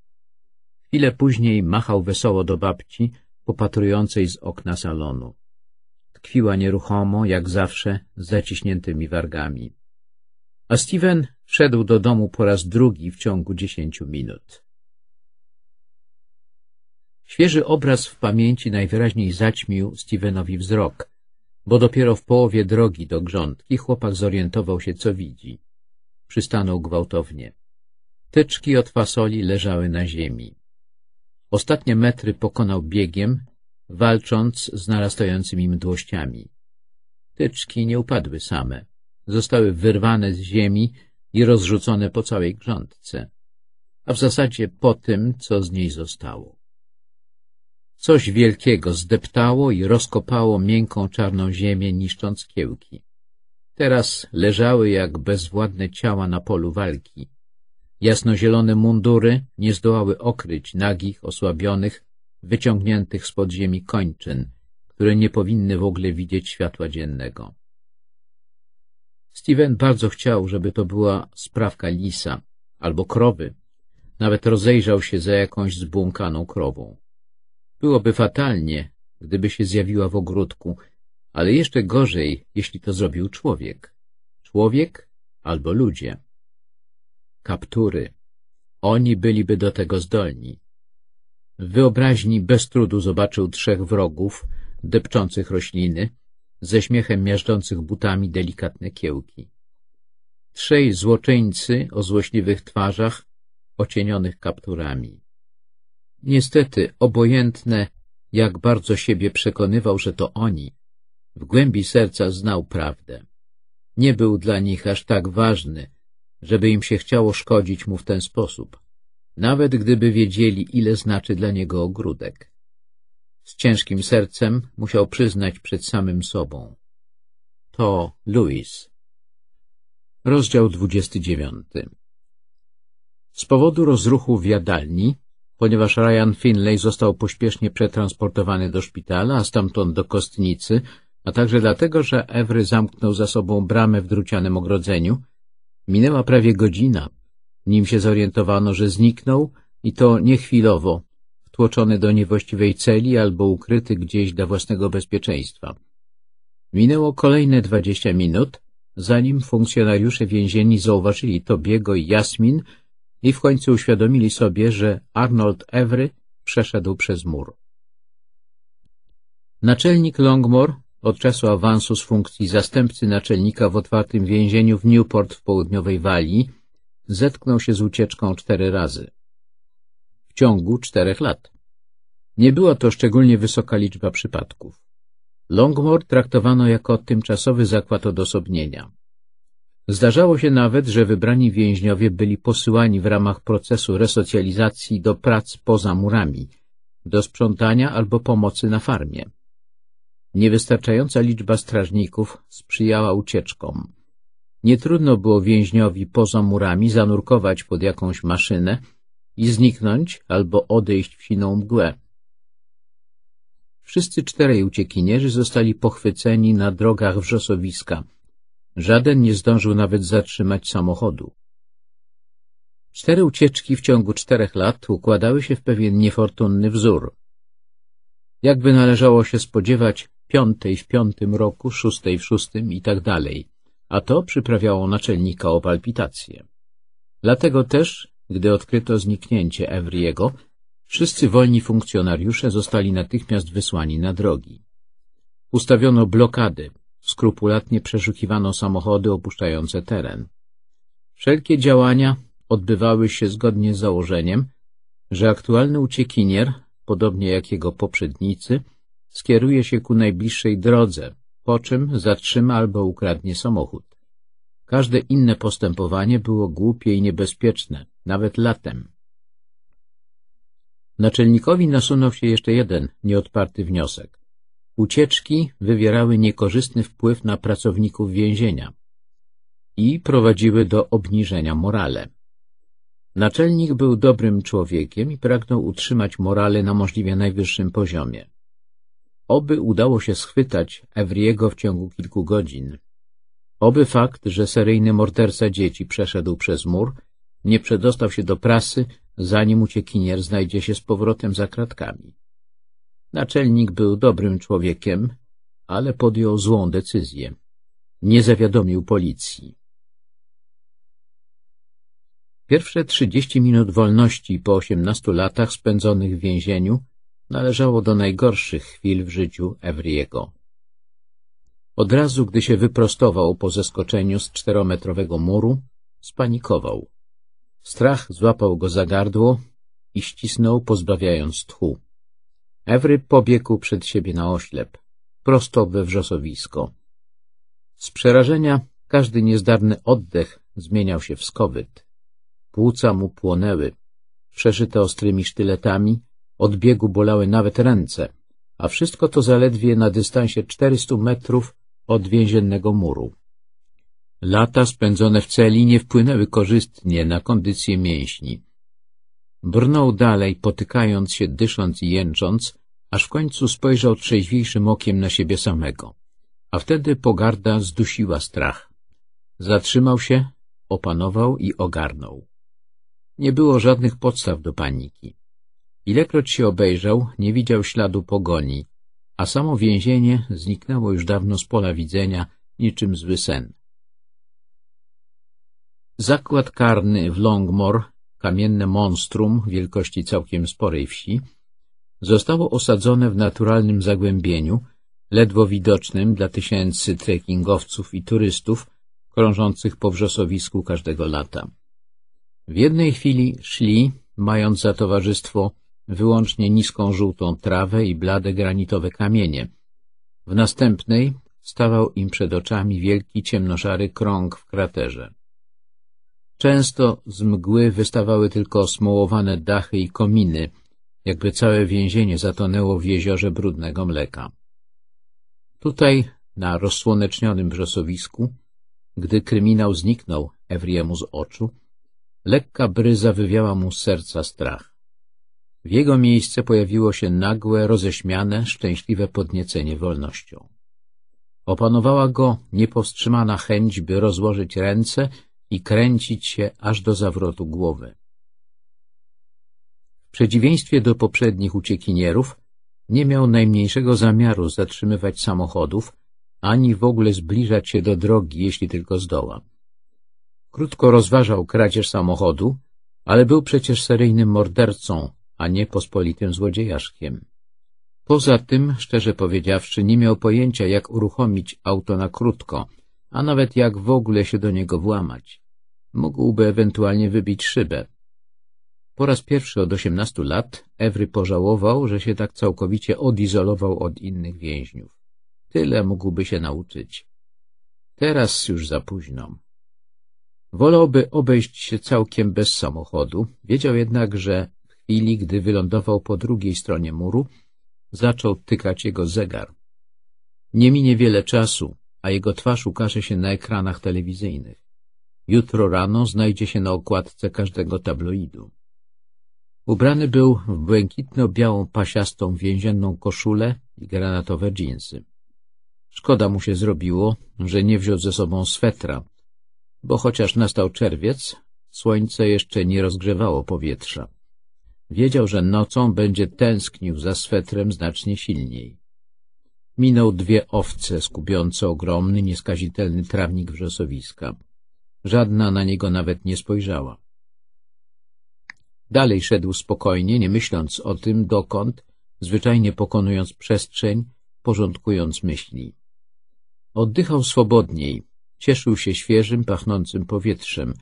Chwilę później machał wesoło do babci, popatrującej z okna salonu. Tkwiła nieruchomo, jak zawsze, z zaciśniętymi wargami. A Steven wszedł do domu po raz drugi w ciągu dziesięciu minut. Świeży obraz w pamięci najwyraźniej zaćmił Stevenowi wzrok, bo dopiero w połowie drogi do grządki chłopak zorientował się, co widzi. Przystanął gwałtownie. Tyczki od fasoli leżały na ziemi. Ostatnie metry pokonał biegiem, walcząc z narastającymi mdłościami. Tyczki nie upadły same. Zostały wyrwane z ziemi i rozrzucone po całej grządce, a w zasadzie po tym, co z niej zostało. Coś wielkiego zdeptało i rozkopało miękką czarną ziemię, niszcząc kiełki. Teraz leżały jak bezwładne ciała na polu walki. Jasnozielone mundury nie zdołały okryć nagich, osłabionych, wyciągniętych spod ziemi kończyn, które nie powinny w ogóle widzieć światła dziennego. Steven bardzo chciał, żeby to była sprawka lisa albo krowy. Nawet rozejrzał się za jakąś zbłąkaną krową. Byłoby fatalnie, gdyby się zjawiła w ogródku, ale jeszcze gorzej, jeśli to zrobił człowiek. Człowiek albo ludzie. Kaptury. Oni byliby do tego zdolni. W wyobraźni bez trudu zobaczył trzech wrogów, depczących rośliny, ze śmiechem miażdżących butami delikatne kiełki. Trzej złoczyńcy o złośliwych twarzach, ocienionych kapturami. Niestety, obojętne, jak bardzo siebie przekonywał, że to oni, w głębi serca znał prawdę. Nie był dla nich aż tak ważny, żeby im się chciało szkodzić mu w ten sposób, nawet gdyby wiedzieli, ile znaczy dla niego ogródek. Z ciężkim sercem musiał przyznać przed samym sobą. To Louis. Rozdział 29 Z powodu rozruchu w jadalni ponieważ Ryan Finlay został pośpiesznie przetransportowany do szpitala, a stamtąd do kostnicy, a także dlatego, że Ewry zamknął za sobą bramę w drucianym ogrodzeniu. Minęła prawie godzina, nim się zorientowano, że zniknął i to niechwilowo, wtłoczony do niewłaściwej celi albo ukryty gdzieś dla własnego bezpieczeństwa. Minęło kolejne dwadzieścia minut, zanim funkcjonariusze więzieni zauważyli Tobiego i Jasmin, i w końcu uświadomili sobie, że Arnold Evry przeszedł przez mur. Naczelnik Longmore od czasu awansu z funkcji zastępcy naczelnika w otwartym więzieniu w Newport w południowej Walii zetknął się z ucieczką cztery razy. W ciągu czterech lat. Nie była to szczególnie wysoka liczba przypadków. Longmore traktowano jako tymczasowy zakład odosobnienia. Zdarzało się nawet, że wybrani więźniowie byli posyłani w ramach procesu resocjalizacji do prac poza murami, do sprzątania albo pomocy na farmie. Niewystarczająca liczba strażników sprzyjała ucieczkom. Nie trudno było więźniowi poza murami zanurkować pod jakąś maszynę i zniknąć albo odejść w siną mgłę. Wszyscy czterej uciekinierzy zostali pochwyceni na drogach wrzosowiska – Żaden nie zdążył nawet zatrzymać samochodu. Cztery ucieczki w ciągu czterech lat układały się w pewien niefortunny wzór. Jakby należało się spodziewać piątej w piątym roku, szóstej w szóstym i tak dalej, a to przyprawiało naczelnika o palpitację. Dlatego też, gdy odkryto zniknięcie Evriego, wszyscy wolni funkcjonariusze zostali natychmiast wysłani na drogi. Ustawiono blokady, Skrupulatnie przeszukiwano samochody opuszczające teren. Wszelkie działania odbywały się zgodnie z założeniem, że aktualny uciekinier, podobnie jak jego poprzednicy, skieruje się ku najbliższej drodze, po czym zatrzyma albo ukradnie samochód. Każde inne postępowanie było głupie i niebezpieczne, nawet latem. Naczelnikowi nasunął się jeszcze jeden nieodparty wniosek. Ucieczki wywierały niekorzystny wpływ na pracowników więzienia i prowadziły do obniżenia morale. Naczelnik był dobrym człowiekiem i pragnął utrzymać morale na możliwie najwyższym poziomie. Oby udało się schwytać Evriego w ciągu kilku godzin. Oby fakt, że seryjny morderca dzieci przeszedł przez mur, nie przedostał się do prasy, zanim uciekinier znajdzie się z powrotem za kratkami. Naczelnik był dobrym człowiekiem, ale podjął złą decyzję. Nie zawiadomił policji. Pierwsze trzydzieści minut wolności po osiemnastu latach spędzonych w więzieniu należało do najgorszych chwil w życiu Evriego. Od razu, gdy się wyprostował po zeskoczeniu z czterometrowego muru, spanikował. Strach złapał go za gardło i ścisnął, pozbawiając tchu. Ewry pobiegł przed siebie na oślep, prosto we wrzosowisko. Z przerażenia każdy niezdarny oddech zmieniał się w skowyt. Płuca mu płonęły, przeszyte ostrymi sztyletami, od biegu bolały nawet ręce, a wszystko to zaledwie na dystansie 400 metrów od więziennego muru. Lata spędzone w celi nie wpłynęły korzystnie na kondycję mięśni. Brnął dalej, potykając się, dysząc i jęcząc, aż w końcu spojrzał trzeźwiejszym okiem na siebie samego. A wtedy pogarda zdusiła strach. Zatrzymał się, opanował i ogarnął. Nie było żadnych podstaw do paniki. Ilekroć się obejrzał, nie widział śladu pogoni, a samo więzienie zniknęło już dawno z pola widzenia, niczym zły sen. Zakład karny w Longmore kamienne monstrum wielkości całkiem sporej wsi, zostało osadzone w naturalnym zagłębieniu, ledwo widocznym dla tysięcy trekkingowców i turystów krążących po wrzosowisku każdego lata. W jednej chwili szli, mając za towarzystwo wyłącznie niską żółtą trawę i blade granitowe kamienie. W następnej stawał im przed oczami wielki ciemnoszary krąg w kraterze. Często z mgły wystawały tylko smołowane dachy i kominy, jakby całe więzienie zatonęło w jeziorze brudnego mleka. Tutaj, na rozsłonecznionym brzosowisku, gdy kryminał zniknął Ewriemu z oczu, lekka bryza wywiała mu z serca strach. W jego miejsce pojawiło się nagłe, roześmiane, szczęśliwe podniecenie wolnością. Opanowała go niepowstrzymana chęć, by rozłożyć ręce i kręcić się aż do zawrotu głowy. W przeciwieństwie do poprzednich uciekinierów nie miał najmniejszego zamiaru zatrzymywać samochodów, ani w ogóle zbliżać się do drogi, jeśli tylko zdoła. Krótko rozważał kradzież samochodu, ale był przecież seryjnym mordercą, a nie pospolitym złodziejaszkiem. Poza tym, szczerze powiedziawszy, nie miał pojęcia, jak uruchomić auto na krótko, a nawet jak w ogóle się do niego włamać. Mógłby ewentualnie wybić szybę. Po raz pierwszy od 18 lat Ewry pożałował, że się tak całkowicie odizolował od innych więźniów. Tyle mógłby się nauczyć. Teraz już za późno. Wolałby obejść się całkiem bez samochodu, wiedział jednak, że w chwili, gdy wylądował po drugiej stronie muru, zaczął tykać jego zegar. Nie minie wiele czasu, a jego twarz ukaże się na ekranach telewizyjnych jutro rano znajdzie się na okładce każdego tabloidu. Ubrany był w błękitno-białą pasiastą więzienną koszulę i granatowe dżinsy. Szkoda mu się zrobiło, że nie wziął ze sobą swetra, bo chociaż nastał czerwiec, słońce jeszcze nie rozgrzewało powietrza. Wiedział, że nocą będzie tęsknił za swetrem znacznie silniej. Minął dwie owce skubiące ogromny, nieskazitelny trawnik wrzosowiska. Żadna na niego nawet nie spojrzała. Dalej szedł spokojnie, nie myśląc o tym, dokąd, zwyczajnie pokonując przestrzeń, porządkując myśli. Oddychał swobodniej, cieszył się świeżym, pachnącym powietrzem,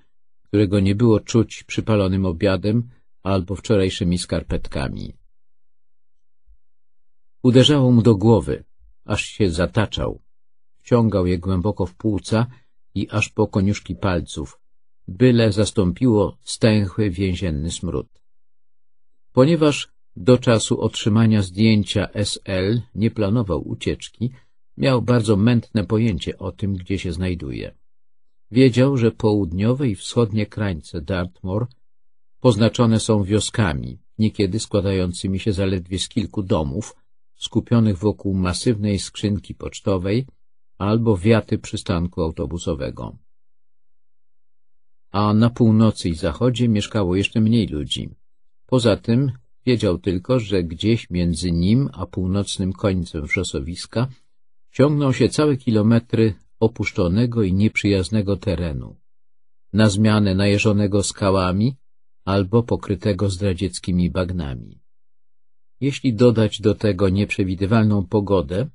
którego nie było czuć przypalonym obiadem albo wczorajszymi skarpetkami. Uderzało mu do głowy, aż się zataczał. Wciągał je głęboko w płuca i aż po koniuszki palców, byle zastąpiło stęchły więzienny smród. Ponieważ do czasu otrzymania zdjęcia SL nie planował ucieczki, miał bardzo mętne pojęcie o tym, gdzie się znajduje. Wiedział, że południowe i wschodnie krańce Dartmoor poznaczone są wioskami, niekiedy składającymi się zaledwie z kilku domów, skupionych wokół masywnej skrzynki pocztowej – albo wiaty przystanku autobusowego. A na północy i zachodzie mieszkało jeszcze mniej ludzi. Poza tym wiedział tylko, że gdzieś między nim a północnym końcem wrzosowiska ciągną się całe kilometry opuszczonego i nieprzyjaznego terenu, na zmianę najeżonego skałami albo pokrytego zdradzieckimi bagnami. Jeśli dodać do tego nieprzewidywalną pogodę,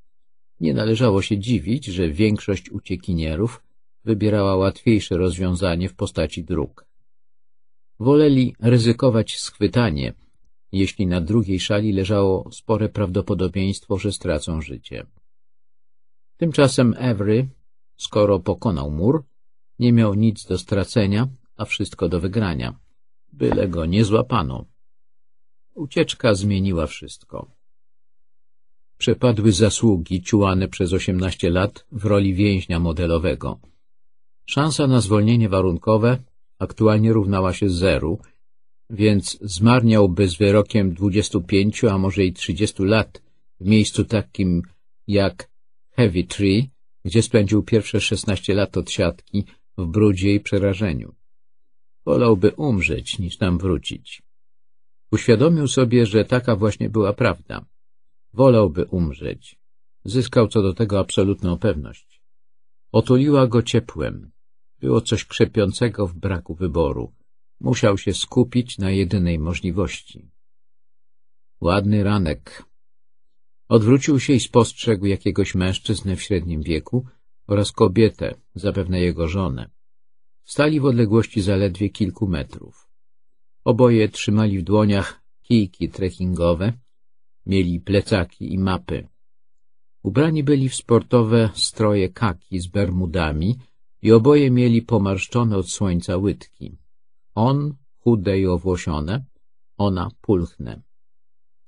nie należało się dziwić, że większość uciekinierów wybierała łatwiejsze rozwiązanie w postaci dróg. Woleli ryzykować schwytanie, jeśli na drugiej szali leżało spore prawdopodobieństwo, że stracą życie. Tymczasem Every, skoro pokonał mur, nie miał nic do stracenia, a wszystko do wygrania. Byle go nie złapano. Ucieczka zmieniła wszystko przepadły zasługi ciułane przez 18 lat w roli więźnia modelowego. Szansa na zwolnienie warunkowe aktualnie równała się zeru, więc zmarniałby z wyrokiem 25, a może i 30 lat w miejscu takim jak Heavy Tree, gdzie spędził pierwsze 16 lat od siatki w brudzie i przerażeniu. Wolałby umrzeć niż tam wrócić. Uświadomił sobie, że taka właśnie była prawda. Wolałby umrzeć. Zyskał co do tego absolutną pewność. Otuliła go ciepłem. Było coś krzepiącego w braku wyboru. Musiał się skupić na jedynej możliwości. Ładny ranek. Odwrócił się i spostrzegł jakiegoś mężczyznę w średnim wieku oraz kobietę, zapewne jego żonę. Stali w odległości zaledwie kilku metrów. Oboje trzymali w dłoniach kijki trekkingowe, Mieli plecaki i mapy. Ubrani byli w sportowe stroje kaki z bermudami i oboje mieli pomarszczone od słońca łydki. On chude i owłosione, ona pulchne.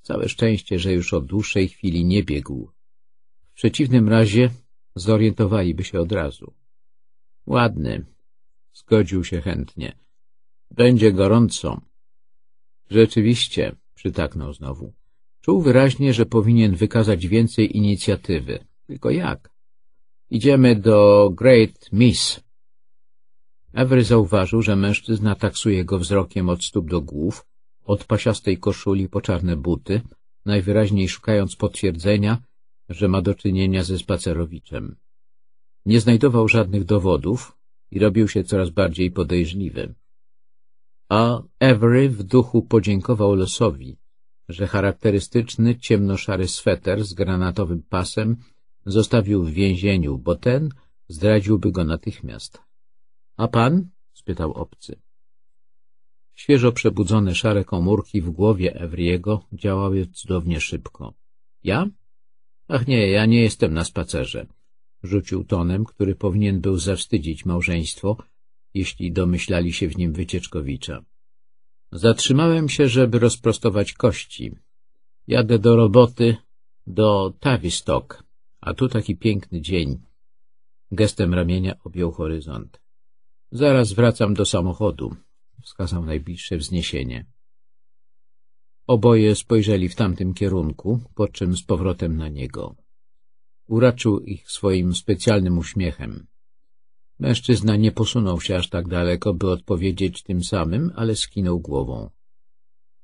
Całe szczęście, że już od dłuższej chwili nie biegł. W przeciwnym razie zorientowaliby się od razu. Ładny, zgodził się chętnie. Będzie gorąco. Rzeczywiście, przytaknął znowu. Czuł wyraźnie, że powinien wykazać więcej inicjatywy. Tylko jak? Idziemy do Great Miss. Avery zauważył, że mężczyzna taksuje go wzrokiem od stóp do głów, od pasiastej koszuli po czarne buty, najwyraźniej szukając potwierdzenia, że ma do czynienia ze spacerowiczem. Nie znajdował żadnych dowodów i robił się coraz bardziej podejrzliwy. A Avery w duchu podziękował losowi, że charakterystyczny ciemnoszary sweter z granatowym pasem zostawił w więzieniu, bo ten zdradziłby go natychmiast. — A pan? — spytał obcy. Świeżo przebudzone szare komórki w głowie Evriego działały cudownie szybko. — Ja? — Ach nie, ja nie jestem na spacerze — rzucił tonem, który powinien był zawstydzić małżeństwo, jeśli domyślali się w nim wycieczkowicza. Zatrzymałem się, żeby rozprostować kości. Jadę do roboty, do Tavistock, a tu taki piękny dzień. Gestem ramienia objął horyzont. Zaraz wracam do samochodu, wskazał najbliższe wzniesienie. Oboje spojrzeli w tamtym kierunku, po czym z powrotem na niego. Uraczył ich swoim specjalnym uśmiechem. Mężczyzna nie posunął się aż tak daleko, by odpowiedzieć tym samym, ale skinął głową.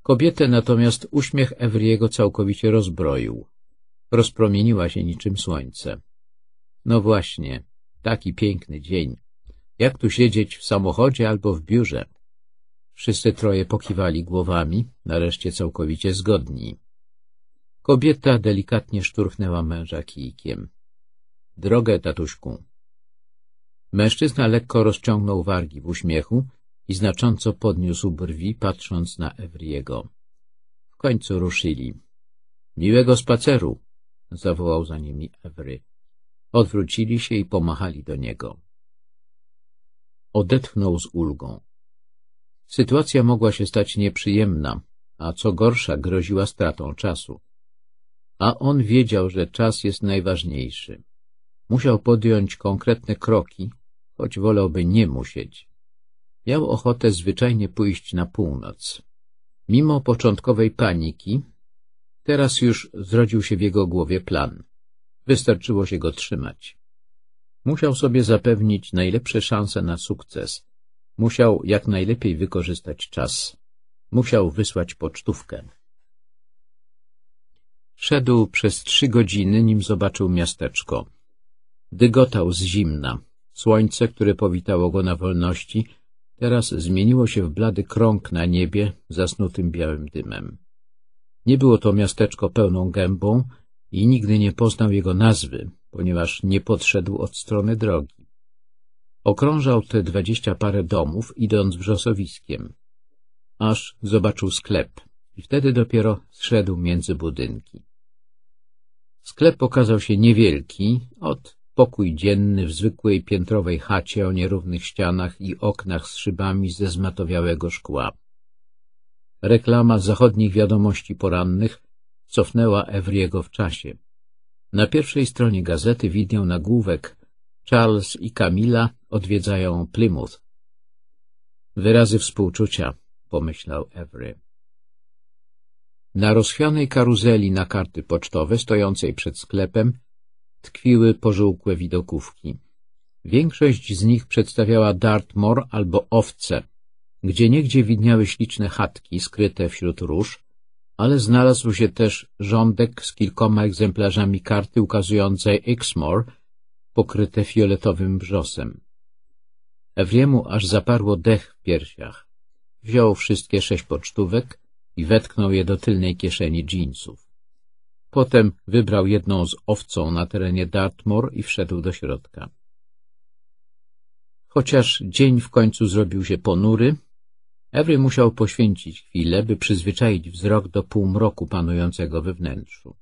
Kobietę natomiast uśmiech Ewriego całkowicie rozbroił. Rozpromieniła się niczym słońce. No właśnie, taki piękny dzień. Jak tu siedzieć w samochodzie albo w biurze? Wszyscy troje pokiwali głowami, nareszcie całkowicie zgodni. Kobieta delikatnie szturchnęła męża kijkiem. — Drogę, tatuśku! Mężczyzna lekko rozciągnął wargi w uśmiechu i znacząco podniósł brwi, patrząc na Evriego. W końcu ruszyli. — Miłego spaceru! — zawołał za nimi Evry. Odwrócili się i pomachali do niego. Odetchnął z ulgą. Sytuacja mogła się stać nieprzyjemna, a co gorsza groziła stratą czasu. A on wiedział, że czas jest najważniejszy. Musiał podjąć konkretne kroki, choć wolałby nie musieć. Miał ochotę zwyczajnie pójść na północ. Mimo początkowej paniki, teraz już zrodził się w jego głowie plan. Wystarczyło się go trzymać. Musiał sobie zapewnić najlepsze szanse na sukces. Musiał jak najlepiej wykorzystać czas. Musiał wysłać pocztówkę. Szedł przez trzy godziny, nim zobaczył miasteczko. Dygotał z zimna. Słońce, które powitało go na wolności, teraz zmieniło się w blady krąg na niebie, zasnutym białym dymem. Nie było to miasteczko pełną gębą i nigdy nie poznał jego nazwy, ponieważ nie podszedł od strony drogi. Okrążał te dwadzieścia parę domów, idąc wrzosowiskiem, aż zobaczył sklep i wtedy dopiero zszedł między budynki. Sklep okazał się niewielki, od pokój dzienny w zwykłej piętrowej chacie o nierównych ścianach i oknach z szybami ze zmatowiałego szkła. Reklama zachodnich wiadomości porannych cofnęła Evriego w czasie. Na pierwszej stronie gazety widniał nagłówek Charles i Camilla odwiedzają Plymouth. Wyrazy współczucia, pomyślał Evry. Na rozchwianej karuzeli na karty pocztowe stojącej przed sklepem tkwiły pożółkłe widokówki. Większość z nich przedstawiała Dartmoor albo owce, gdzie niegdzie widniały śliczne chatki skryte wśród róż, ale znalazł się też rządek z kilkoma egzemplarzami karty ukazującej Exmoor, pokryte fioletowym brzosem. Ewriemu aż zaparło dech w piersiach. Wziął wszystkie sześć pocztówek i wetknął je do tylnej kieszeni dżinsów. Potem wybrał jedną z owcą na terenie Dartmoor i wszedł do środka. Chociaż dzień w końcu zrobił się ponury, Every musiał poświęcić chwilę, by przyzwyczaić wzrok do półmroku panującego we wnętrzu.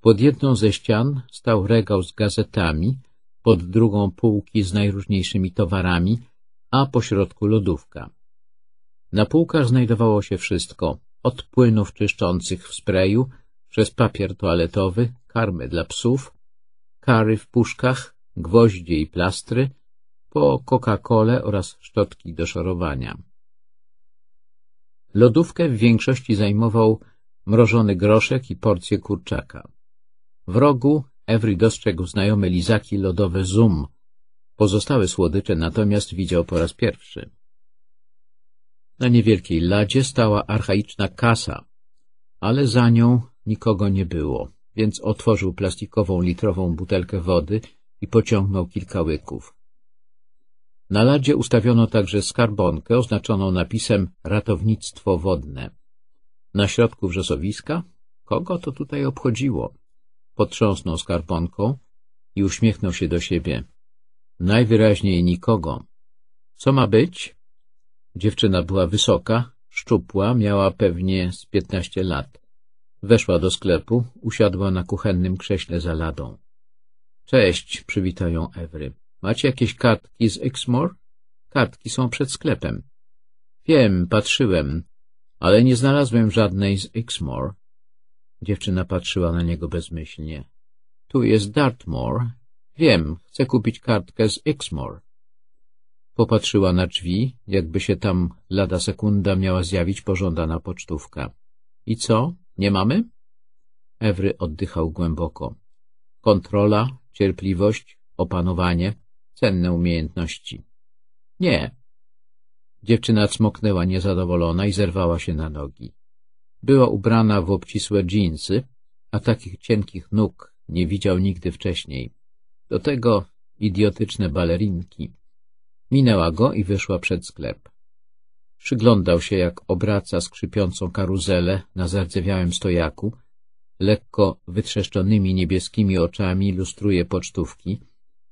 Pod jedną ze ścian stał regał z gazetami, pod drugą półki z najróżniejszymi towarami, a pośrodku lodówka. Na półkach znajdowało się wszystko, od płynów czyszczących w sprayu, przez papier toaletowy, karmę dla psów, kary w puszkach, gwoździe i plastry, po Coca-Colę oraz szczotki do szorowania. Lodówkę w większości zajmował mrożony groszek i porcję kurczaka. W rogu Every dostrzegł znajome lizaki lodowe Zoom. Pozostałe słodycze natomiast widział po raz pierwszy. Na niewielkiej ladzie stała archaiczna kasa, ale za nią Nikogo nie było, więc otworzył plastikową litrową butelkę wody i pociągnął kilka łyków. Na ladzie ustawiono także skarbonkę oznaczoną napisem ratownictwo wodne. Na środku wrzosowiska? Kogo to tutaj obchodziło? Potrząsnął skarbonką i uśmiechnął się do siebie. Najwyraźniej nikogo. Co ma być? Dziewczyna była wysoka, szczupła, miała pewnie z piętnaście lat. Weszła do sklepu, usiadła na kuchennym krześle za ladą. — Cześć — przywitają ją Ewry. — Macie jakieś kartki z Exmoor? Kartki są przed sklepem. — Wiem, patrzyłem, ale nie znalazłem żadnej z Exmoor. Dziewczyna patrzyła na niego bezmyślnie. — Tu jest Dartmoor. Wiem, chcę kupić kartkę z Exmoor. Popatrzyła na drzwi, jakby się tam lada sekunda miała zjawić pożądana pocztówka. — I co? Nie mamy? Ewry oddychał głęboko. Kontrola, cierpliwość, opanowanie, cenne umiejętności. Nie. Dziewczyna cmoknęła niezadowolona i zerwała się na nogi. Była ubrana w obcisłe dżinsy, a takich cienkich nóg nie widział nigdy wcześniej. Do tego idiotyczne balerinki. Minęła go i wyszła przed sklep. Przyglądał się, jak obraca skrzypiącą karuzelę na zardzewiałym stojaku, lekko wytrzeszczonymi niebieskimi oczami lustruje pocztówki,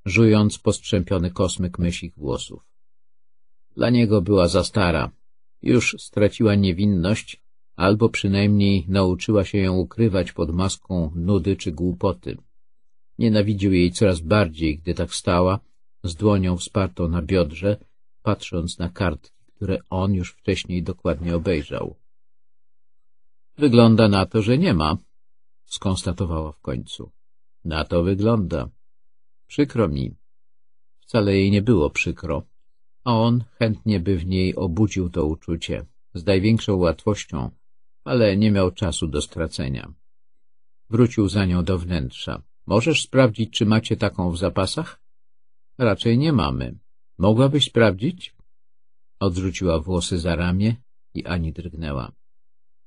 żując postrzępiony kosmyk mysich włosów. Dla niego była za stara. Już straciła niewinność, albo przynajmniej nauczyła się ją ukrywać pod maską nudy czy głupoty. Nienawidził jej coraz bardziej, gdy tak stała, z dłonią wspartą na biodrze, patrząc na kartki które on już wcześniej dokładnie obejrzał. Wygląda na to, że nie ma, skonstatowała w końcu. Na to wygląda. Przykro mi. Wcale jej nie było przykro, a on chętnie by w niej obudził to uczucie, z największą łatwością, ale nie miał czasu do stracenia. Wrócił za nią do wnętrza. Możesz sprawdzić, czy macie taką w zapasach? Raczej nie mamy. Mogłabyś sprawdzić? Odrzuciła włosy za ramię i ani drgnęła.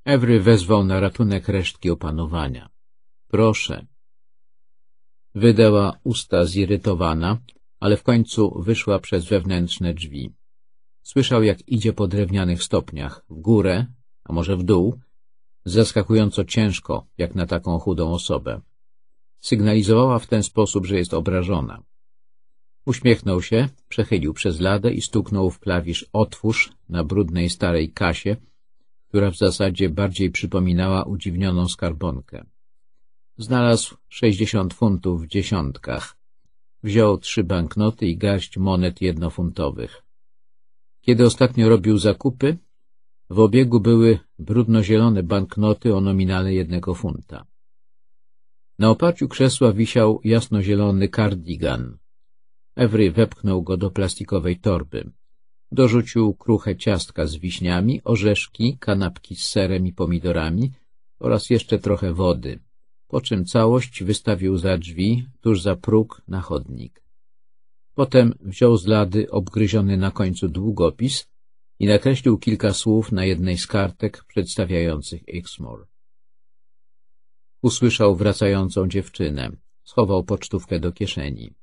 Ewry wezwał na ratunek resztki opanowania. Proszę. Wydała usta zirytowana, ale w końcu wyszła przez wewnętrzne drzwi. Słyszał, jak idzie po drewnianych stopniach, w górę, a może w dół, zaskakująco ciężko, jak na taką chudą osobę. Sygnalizowała w ten sposób, że jest obrażona. Uśmiechnął się, przechylił przez ladę i stuknął w klawisz otwórz na brudnej starej kasie, która w zasadzie bardziej przypominała udziwnioną skarbonkę. Znalazł sześćdziesiąt funtów w dziesiątkach. Wziął trzy banknoty i garść monet jednofuntowych. Kiedy ostatnio robił zakupy, w obiegu były brudnozielone banknoty o nominale jednego funta. Na oparciu krzesła wisiał jasnozielony kardigan, Ewry wepchnął go do plastikowej torby. Dorzucił kruche ciastka z wiśniami, orzeszki, kanapki z serem i pomidorami oraz jeszcze trochę wody, po czym całość wystawił za drzwi, tuż za próg, na chodnik. Potem wziął z lady obgryziony na końcu długopis i nakreślił kilka słów na jednej z kartek przedstawiających Exmoor. Usłyszał wracającą dziewczynę, schował pocztówkę do kieszeni.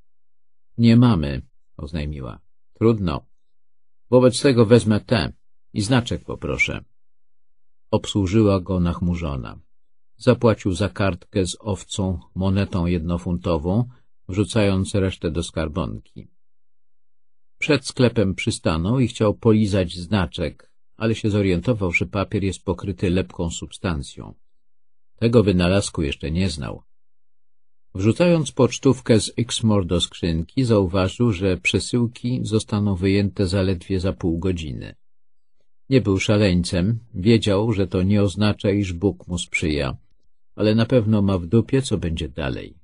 Nie mamy, oznajmiła. Trudno. Wobec tego wezmę te i znaczek poproszę. Obsłużyła go nachmurzona. Zapłacił za kartkę z owcą monetą jednofuntową, wrzucając resztę do skarbonki. Przed sklepem przystanął i chciał polizać znaczek, ale się zorientował, że papier jest pokryty lepką substancją. Tego wynalazku jeszcze nie znał. Wrzucając pocztówkę z Exmoor do skrzynki, zauważył, że przesyłki zostaną wyjęte zaledwie za pół godziny. Nie był szaleńcem, wiedział, że to nie oznacza, iż Bóg mu sprzyja, ale na pewno ma w dupie, co będzie dalej.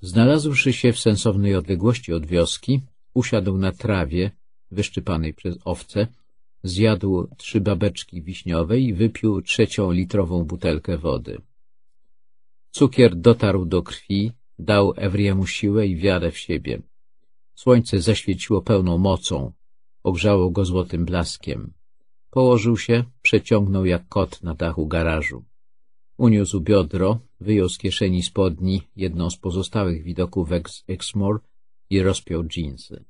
Znalazłszy się w sensownej odległości od wioski, usiadł na trawie wyszczypanej przez owce, zjadł trzy babeczki wiśniowe i wypił trzecią litrową butelkę wody. Cukier dotarł do krwi, dał Ewriemu siłę i wiarę w siebie. Słońce zaświeciło pełną mocą, ogrzało go złotym blaskiem. Położył się, przeciągnął jak kot na dachu garażu. Uniósł biodro, wyjął z kieszeni spodni jedną z pozostałych widoków Exmoor i rozpiął dżinsy.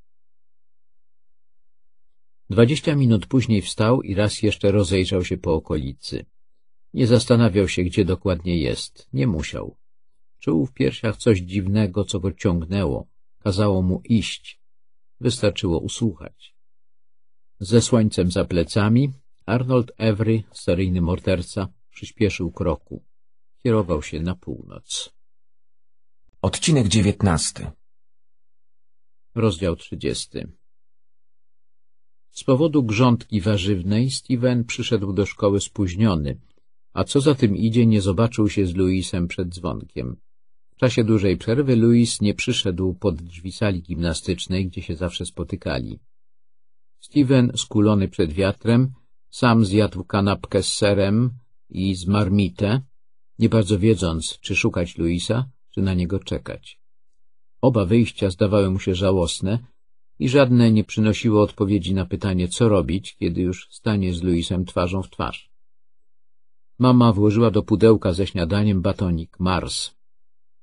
Dwadzieścia minut później wstał i raz jeszcze rozejrzał się po okolicy. Nie zastanawiał się, gdzie dokładnie jest. Nie musiał. Czuł w piersiach coś dziwnego, co go ciągnęło. Kazało mu iść. Wystarczyło usłuchać. Ze słońcem za plecami Arnold Every, seryjny morderca, przyspieszył kroku. Kierował się na północ. Odcinek dziewiętnasty Rozdział trzydziesty Z powodu grządki warzywnej Steven przyszedł do szkoły spóźniony – a co za tym idzie, nie zobaczył się z Luisem przed dzwonkiem. W czasie dużej przerwy Luis nie przyszedł pod drzwi sali gimnastycznej, gdzie się zawsze spotykali. Steven, skulony przed wiatrem, sam zjadł kanapkę z serem i z marmitę, nie bardzo wiedząc, czy szukać Luisa, czy na niego czekać. Oba wyjścia zdawały mu się żałosne i żadne nie przynosiło odpowiedzi na pytanie, co robić, kiedy już stanie z Luisem twarzą w twarz. Mama włożyła do pudełka ze śniadaniem batonik Mars.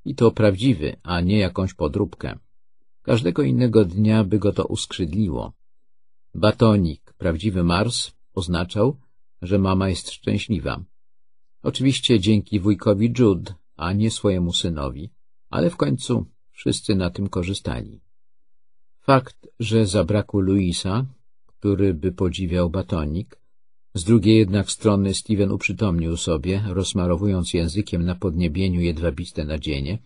I to prawdziwy, a nie jakąś podróbkę. Każdego innego dnia by go to uskrzydliło. Batonik, prawdziwy Mars, oznaczał, że mama jest szczęśliwa. Oczywiście dzięki wujkowi Jude, a nie swojemu synowi, ale w końcu wszyscy na tym korzystali. Fakt, że zabrakło Luisa, który by podziwiał batonik, z drugiej jednak strony Steven uprzytomnił sobie, rozmarowując językiem na podniebieniu jedwabiste nadzienie,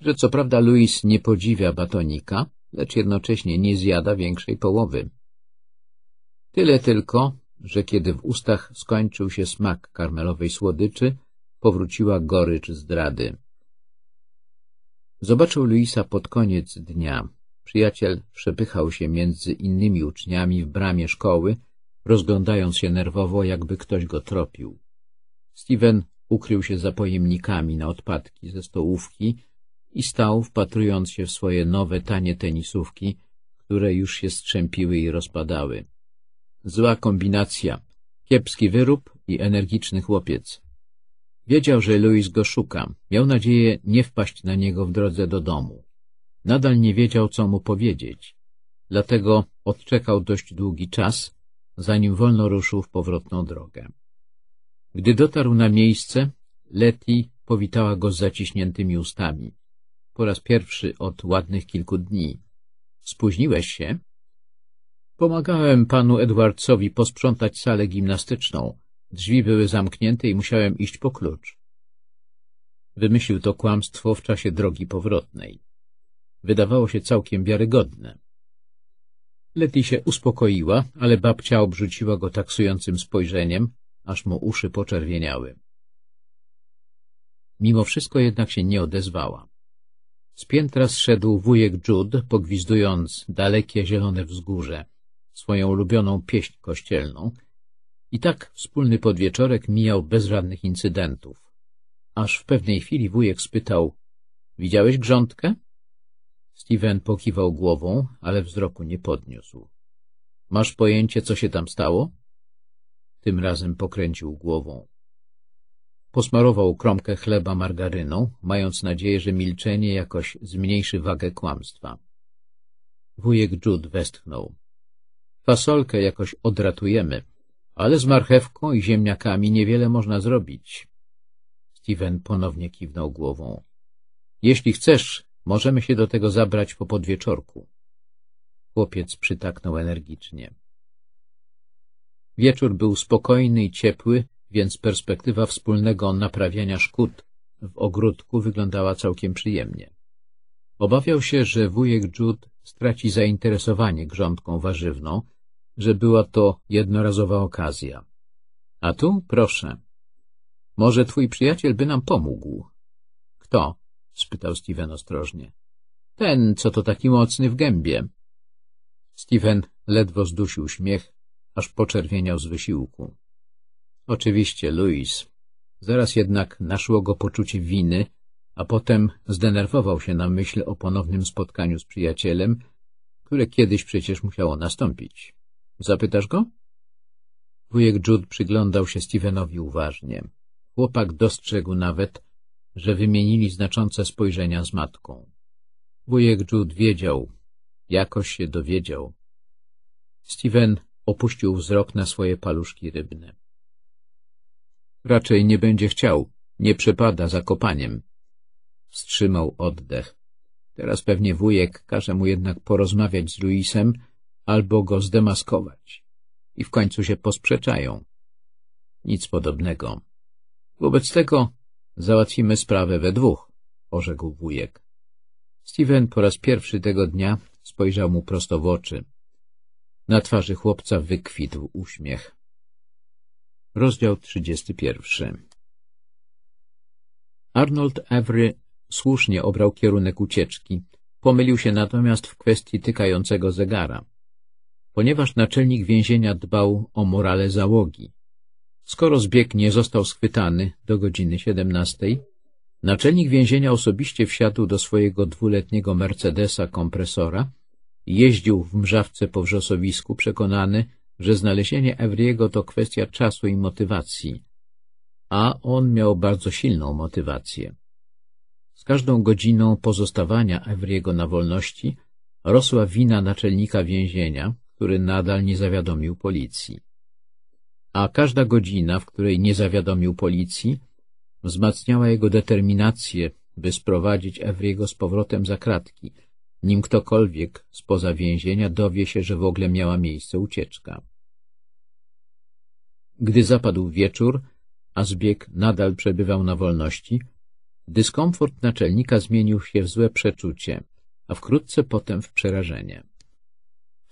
że co prawda Louis nie podziwia batonika, lecz jednocześnie nie zjada większej połowy. Tyle tylko, że kiedy w ustach skończył się smak karmelowej słodyczy, powróciła gorycz zdrady. Zobaczył Luisa pod koniec dnia. Przyjaciel przepychał się między innymi uczniami w bramie szkoły, rozglądając się nerwowo, jakby ktoś go tropił. Steven ukrył się za pojemnikami na odpadki ze stołówki i stał, wpatrując się w swoje nowe, tanie tenisówki, które już się strzępiły i rozpadały. Zła kombinacja, kiepski wyrób i energiczny chłopiec. Wiedział, że Louis go szuka, miał nadzieję nie wpaść na niego w drodze do domu. Nadal nie wiedział, co mu powiedzieć, dlatego odczekał dość długi czas, zanim wolno ruszył w powrotną drogę. Gdy dotarł na miejsce, Leti powitała go z zaciśniętymi ustami. Po raz pierwszy od ładnych kilku dni. Spóźniłeś się? Pomagałem panu Edwardsowi posprzątać salę gimnastyczną. Drzwi były zamknięte i musiałem iść po klucz. Wymyślił to kłamstwo w czasie drogi powrotnej. Wydawało się całkiem wiarygodne. Leti się uspokoiła, ale babcia obrzuciła go taksującym spojrzeniem, aż mu uszy poczerwieniały. Mimo wszystko jednak się nie odezwała. Z piętra zszedł wujek Jud, pogwizdując dalekie zielone wzgórze, swoją ulubioną pieśń kościelną i tak wspólny podwieczorek mijał bez żadnych incydentów. Aż w pewnej chwili wujek spytał — Widziałeś grządkę? Steven pokiwał głową, ale wzroku nie podniósł. — Masz pojęcie, co się tam stało? Tym razem pokręcił głową. Posmarował kromkę chleba margaryną, mając nadzieję, że milczenie jakoś zmniejszy wagę kłamstwa. Wujek Jude westchnął. Fasolkę jakoś odratujemy, ale z marchewką i ziemniakami niewiele można zrobić. Steven ponownie kiwnął głową. Jeśli chcesz, Możemy się do tego zabrać po podwieczorku. Chłopiec przytaknął energicznie. Wieczór był spokojny i ciepły, więc perspektywa wspólnego naprawiania szkód w ogródku wyglądała całkiem przyjemnie. Obawiał się, że wujek Jude straci zainteresowanie grządką warzywną, że była to jednorazowa okazja. A tu, proszę. Może twój przyjaciel by nam pomógł. Kto? — spytał Steven ostrożnie. — Ten, co to taki mocny w gębie. Steven ledwo zdusił śmiech, aż poczerwieniał z wysiłku. Oczywiście, Louis. Zaraz jednak naszło go poczucie winy, a potem zdenerwował się na myśl o ponownym spotkaniu z przyjacielem, które kiedyś przecież musiało nastąpić. Zapytasz go? Wujek Jude przyglądał się Stevenowi uważnie. Chłopak dostrzegł nawet, że wymienili znaczące spojrzenia z matką. Wujek Jude wiedział, jakoś się dowiedział. Steven opuścił wzrok na swoje paluszki rybne. Raczej nie będzie chciał, nie przepada za kopaniem. Wstrzymał oddech. Teraz pewnie wujek każe mu jednak porozmawiać z Luisem albo go zdemaskować. I w końcu się posprzeczają. Nic podobnego. Wobec tego Załatwimy sprawę we dwóch, orzekł wujek. Steven po raz pierwszy tego dnia spojrzał mu prosto w oczy. Na twarzy chłopca wykwitł uśmiech. Rozdział 31 Arnold Avery słusznie obrał kierunek ucieczki, pomylił się natomiast w kwestii tykającego zegara. Ponieważ naczelnik więzienia dbał o morale załogi, Skoro zbieg nie został schwytany do godziny 17, naczelnik więzienia osobiście wsiadł do swojego dwuletniego Mercedesa kompresora i jeździł w mrzawce po wrzosowisku przekonany, że znalezienie ewriego to kwestia czasu i motywacji, a on miał bardzo silną motywację. Z każdą godziną pozostawania ewriego na wolności rosła wina naczelnika więzienia, który nadal nie zawiadomił policji a każda godzina, w której nie zawiadomił policji, wzmacniała jego determinację, by sprowadzić Evry'ego z powrotem za kratki, nim ktokolwiek spoza więzienia dowie się, że w ogóle miała miejsce ucieczka. Gdy zapadł wieczór, a zbieg nadal przebywał na wolności, dyskomfort naczelnika zmienił się w złe przeczucie, a wkrótce potem w przerażenie.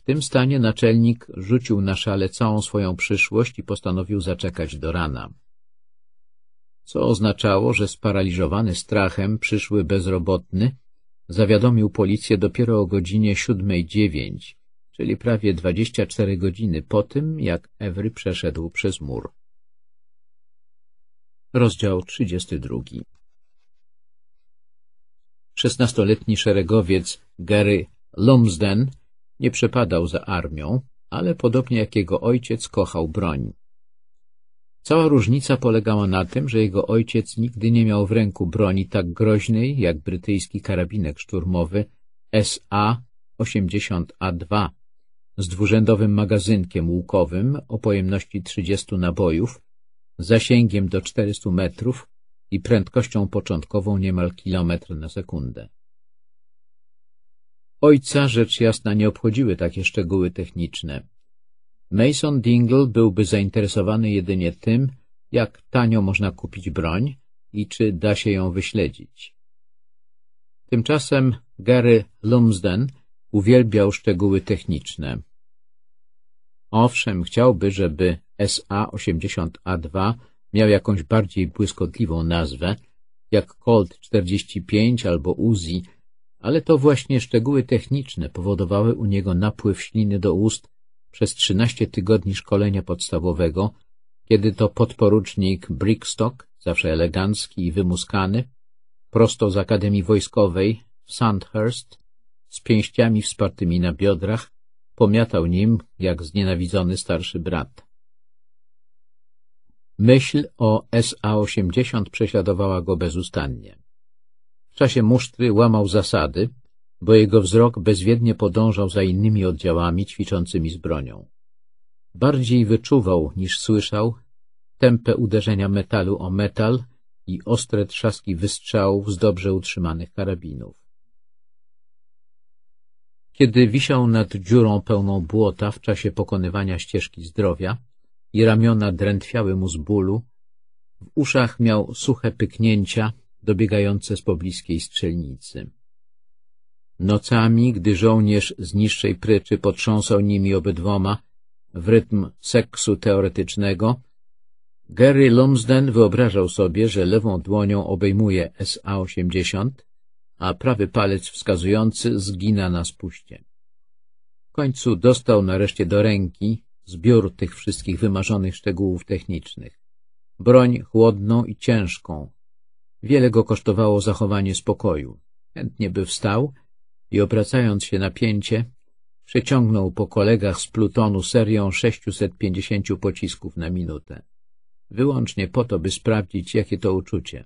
W tym stanie naczelnik rzucił na szale całą swoją przyszłość i postanowił zaczekać do rana. Co oznaczało, że sparaliżowany strachem przyszły bezrobotny zawiadomił policję dopiero o godzinie 7.09, czyli prawie 24 godziny po tym, jak Ewry przeszedł przez mur. Rozdział 32 Szesnastoletni szeregowiec Gary Lumsden nie przepadał za armią, ale podobnie jak jego ojciec kochał broń. Cała różnica polegała na tym, że jego ojciec nigdy nie miał w ręku broni tak groźnej jak brytyjski karabinek szturmowy SA-80A2 z dwurzędowym magazynkiem łukowym o pojemności 30 nabojów, zasięgiem do 400 metrów i prędkością początkową niemal kilometr na sekundę. Ojca rzecz jasna nie obchodziły takie szczegóły techniczne. Mason Dingle byłby zainteresowany jedynie tym, jak tanio można kupić broń i czy da się ją wyśledzić. Tymczasem Gary Lumsden uwielbiał szczegóły techniczne. Owszem, chciałby, żeby SA-80A2 miał jakąś bardziej błyskotliwą nazwę, jak Colt 45 albo Uzi ale to właśnie szczegóły techniczne powodowały u niego napływ śliny do ust przez 13 tygodni szkolenia podstawowego, kiedy to podporucznik Brickstock, zawsze elegancki i wymuskany, prosto z Akademii Wojskowej w Sandhurst, z pięściami wspartymi na biodrach, pomiatał nim jak znienawidzony starszy brat. Myśl o SA-80 prześladowała go bezustannie. W czasie musztry łamał zasady, bo jego wzrok bezwiednie podążał za innymi oddziałami ćwiczącymi z bronią. Bardziej wyczuwał niż słyszał tempę uderzenia metalu o metal i ostre trzaski wystrzałów z dobrze utrzymanych karabinów. Kiedy wisiał nad dziurą pełną błota w czasie pokonywania ścieżki zdrowia i ramiona drętwiały mu z bólu, w uszach miał suche pyknięcia dobiegające z pobliskiej strzelnicy. Nocami, gdy żołnierz z niższej pryczy potrząsał nimi obydwoma w rytm seksu teoretycznego, Gary Lumsden wyobrażał sobie, że lewą dłonią obejmuje SA-80, a prawy palec wskazujący zgina na spuście. W końcu dostał nareszcie do ręki zbiór tych wszystkich wymarzonych szczegółów technicznych. Broń chłodną i ciężką, Wiele go kosztowało zachowanie spokoju. Chętnie by wstał i obracając się na pięcie, przeciągnął po kolegach z plutonu serią 650 pocisków na minutę. Wyłącznie po to, by sprawdzić, jakie to uczucie.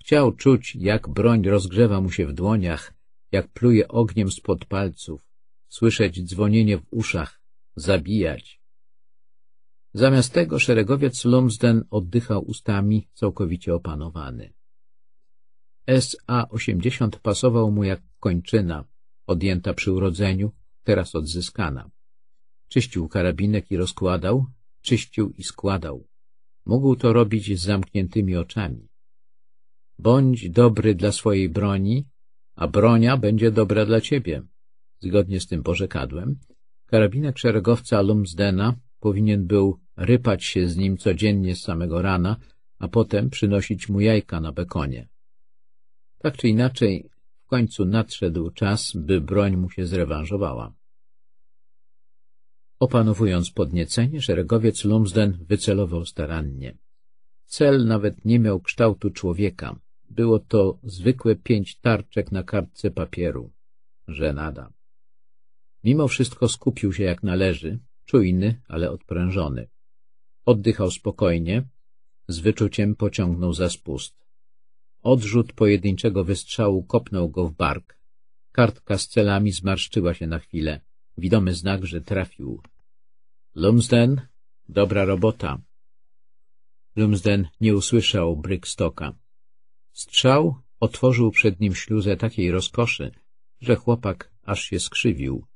Chciał czuć, jak broń rozgrzewa mu się w dłoniach, jak pluje ogniem spod palców, słyszeć dzwonienie w uszach, zabijać. Zamiast tego szeregowiec Lumsden oddychał ustami, całkowicie opanowany. SA-80 pasował mu jak kończyna, odjęta przy urodzeniu, teraz odzyskana. Czyścił karabinek i rozkładał, czyścił i składał. Mógł to robić z zamkniętymi oczami. Bądź dobry dla swojej broni, a bronia będzie dobra dla ciebie. Zgodnie z tym pożegadłem karabinek szeregowca Lumsdena powinien był rypać się z nim codziennie z samego rana, a potem przynosić mu jajka na bekonie. Tak czy inaczej, w końcu nadszedł czas, by broń mu się zrewanżowała. Opanowując podniecenie, szeregowiec Lumsden wycelował starannie. Cel nawet nie miał kształtu człowieka. Było to zwykłe pięć tarczek na kartce papieru. Żenada. Mimo wszystko skupił się jak należy, czujny, ale odprężony. Oddychał spokojnie, z wyczuciem pociągnął za spust. Odrzut pojedynczego wystrzału kopnął go w bark. Kartka z celami zmarszczyła się na chwilę. Widomy znak, że trafił. Lumsden, dobra robota. Lumsden nie usłyszał Brykstoka. Strzał otworzył przed nim śluzę takiej rozkoszy, że chłopak aż się skrzywił.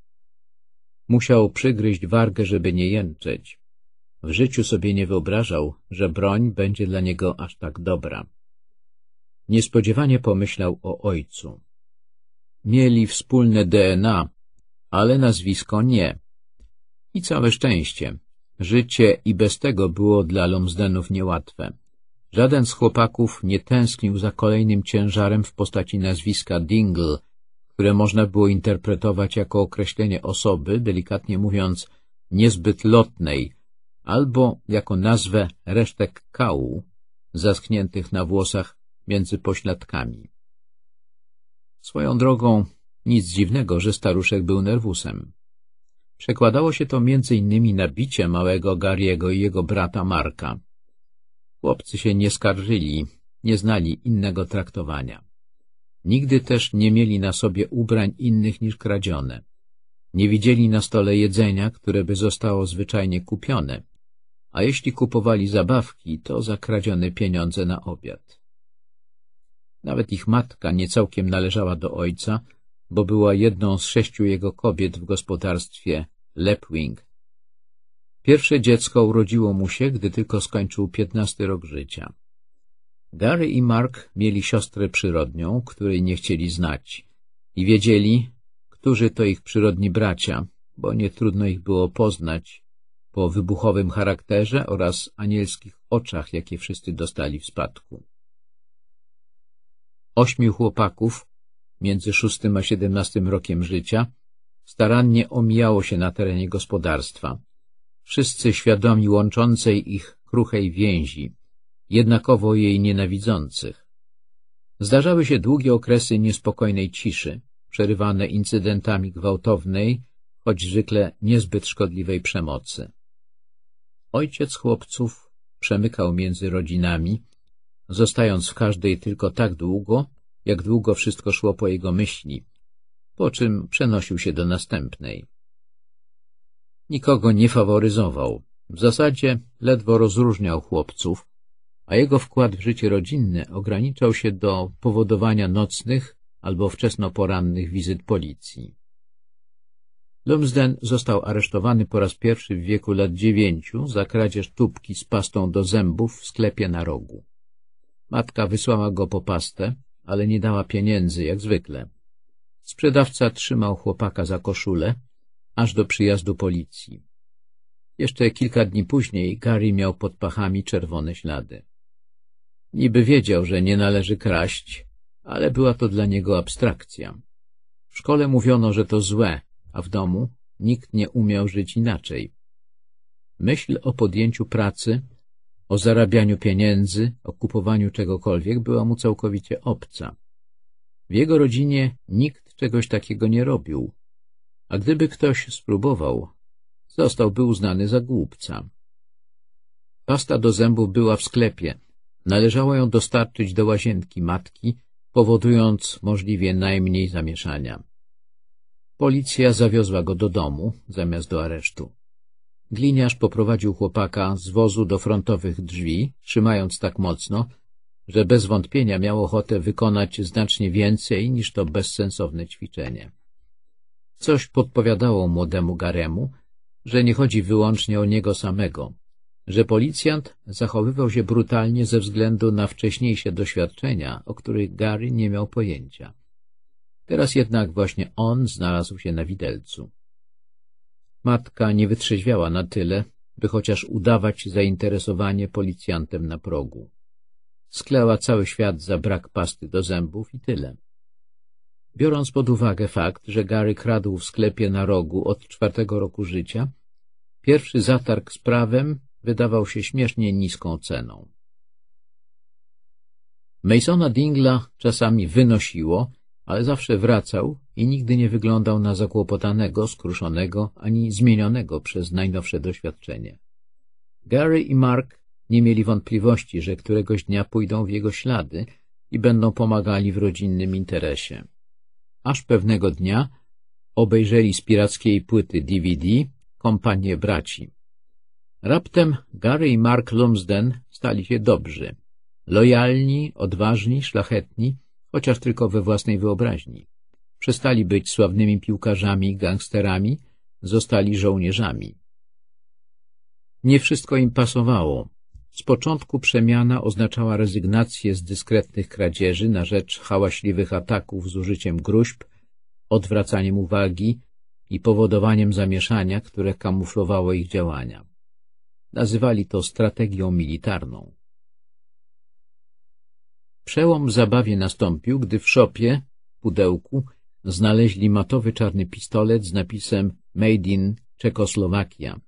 Musiał przygryźć wargę, żeby nie jęczeć. W życiu sobie nie wyobrażał, że broń będzie dla niego aż tak dobra. Niespodziewanie pomyślał o ojcu. Mieli wspólne DNA, ale nazwisko nie. I całe szczęście. Życie i bez tego było dla Lomsdenów niełatwe. Żaden z chłopaków nie tęsknił za kolejnym ciężarem w postaci nazwiska Dingle, które można było interpretować jako określenie osoby, delikatnie mówiąc, niezbyt lotnej, albo jako nazwę resztek kału zaschniętych na włosach między pośladkami. Swoją drogą nic dziwnego, że staruszek był nerwusem. Przekładało się to m.in. na bicie małego Gariego i jego brata Marka. Chłopcy się nie skarżyli, nie znali innego traktowania. Nigdy też nie mieli na sobie ubrań innych niż kradzione. Nie widzieli na stole jedzenia, które by zostało zwyczajnie kupione a jeśli kupowali zabawki, to zakradzione pieniądze na obiad. Nawet ich matka nie całkiem należała do ojca, bo była jedną z sześciu jego kobiet w gospodarstwie Lepwing. Pierwsze dziecko urodziło mu się, gdy tylko skończył piętnasty rok życia. Gary i Mark mieli siostrę przyrodnią, której nie chcieli znać i wiedzieli, którzy to ich przyrodni bracia, bo nie trudno ich było poznać, po wybuchowym charakterze oraz anielskich oczach, jakie wszyscy dostali w spadku. Ośmiu chłopaków, między szóstym a siedemnastym rokiem życia, starannie omijało się na terenie gospodarstwa. Wszyscy świadomi łączącej ich kruchej więzi, jednakowo jej nienawidzących. Zdarzały się długie okresy niespokojnej ciszy, przerywane incydentami gwałtownej, choć zwykle niezbyt szkodliwej przemocy. Ojciec chłopców przemykał między rodzinami, zostając w każdej tylko tak długo, jak długo wszystko szło po jego myśli, po czym przenosił się do następnej. Nikogo nie faworyzował. W zasadzie ledwo rozróżniał chłopców, a jego wkład w życie rodzinne ograniczał się do powodowania nocnych albo wczesnoporannych wizyt policji. Lumsden został aresztowany po raz pierwszy w wieku lat dziewięciu za kradzież tubki z pastą do zębów w sklepie na rogu. Matka wysłała go po pastę, ale nie dała pieniędzy, jak zwykle. Sprzedawca trzymał chłopaka za koszulę, aż do przyjazdu policji. Jeszcze kilka dni później Gary miał pod pachami czerwone ślady. Niby wiedział, że nie należy kraść, ale była to dla niego abstrakcja. W szkole mówiono, że to złe, a w domu nikt nie umiał żyć inaczej. Myśl o podjęciu pracy, o zarabianiu pieniędzy, o kupowaniu czegokolwiek była mu całkowicie obca. W jego rodzinie nikt czegoś takiego nie robił, a gdyby ktoś spróbował, zostałby uznany za głupca. Pasta do zębów była w sklepie. Należało ją dostarczyć do łazienki matki, powodując możliwie najmniej zamieszania. Policja zawiozła go do domu, zamiast do aresztu. Gliniarz poprowadził chłopaka z wozu do frontowych drzwi, trzymając tak mocno, że bez wątpienia miał ochotę wykonać znacznie więcej niż to bezsensowne ćwiczenie. Coś podpowiadało młodemu Garemu, że nie chodzi wyłącznie o niego samego, że policjant zachowywał się brutalnie ze względu na wcześniejsze doświadczenia, o których Gary nie miał pojęcia. Teraz jednak właśnie on znalazł się na widelcu. Matka nie wytrzeźwiała na tyle, by chociaż udawać zainteresowanie policjantem na progu. Skleła cały świat za brak pasty do zębów i tyle. Biorąc pod uwagę fakt, że Gary kradł w sklepie na rogu od czwartego roku życia, pierwszy zatarg z prawem wydawał się śmiesznie niską ceną. Masona Dingla czasami wynosiło, ale zawsze wracał i nigdy nie wyglądał na zakłopotanego, skruszonego ani zmienionego przez najnowsze doświadczenie. Gary i Mark nie mieli wątpliwości, że któregoś dnia pójdą w jego ślady i będą pomagali w rodzinnym interesie. Aż pewnego dnia obejrzeli z pirackiej płyty DVD kompanię braci. Raptem Gary i Mark Lumsden stali się dobrzy, lojalni, odważni, szlachetni, chociaż tylko we własnej wyobraźni. Przestali być sławnymi piłkarzami, gangsterami, zostali żołnierzami. Nie wszystko im pasowało. Z początku przemiana oznaczała rezygnację z dyskretnych kradzieży na rzecz hałaśliwych ataków z użyciem gruźb, odwracaniem uwagi i powodowaniem zamieszania, które kamuflowało ich działania. Nazywali to strategią militarną. Przełom zabawie nastąpił, gdy w szopie, pudełku, znaleźli matowy czarny pistolet z napisem Made in Czechosłowakia.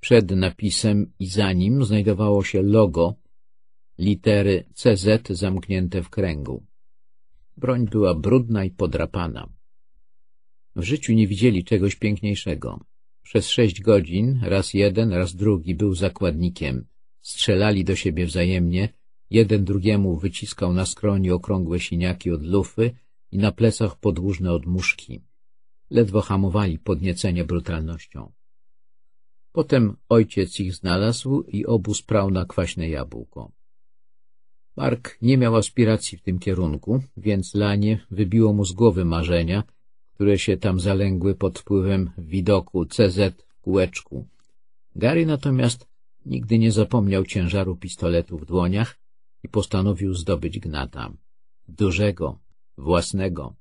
Przed napisem i za nim znajdowało się logo, litery CZ zamknięte w kręgu. Broń była brudna i podrapana. W życiu nie widzieli czegoś piękniejszego. Przez sześć godzin, raz jeden, raz drugi był zakładnikiem. Strzelali do siebie wzajemnie, Jeden drugiemu wyciskał na skroni okrągłe siniaki od lufy i na plecach podłużne od muszki. Ledwo hamowali podniecenie brutalnością. Potem ojciec ich znalazł i obu sprał na kwaśne jabłko. Mark nie miał aspiracji w tym kierunku, więc lanie wybiło mu z głowy marzenia, które się tam zalęgły pod wpływem widoku CZ w kółeczku. Gary natomiast nigdy nie zapomniał ciężaru pistoletu w dłoniach i postanowił zdobyć gnata. Dużego, własnego.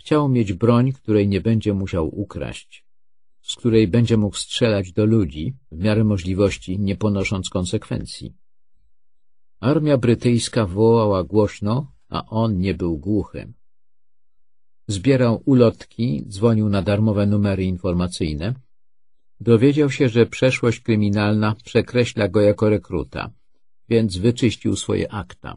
Chciał mieć broń, której nie będzie musiał ukraść, z której będzie mógł strzelać do ludzi, w miarę możliwości, nie ponosząc konsekwencji. Armia brytyjska wołała głośno, a on nie był głuchy. Zbierał ulotki, dzwonił na darmowe numery informacyjne. Dowiedział się, że przeszłość kryminalna przekreśla go jako rekruta więc wyczyścił swoje akta.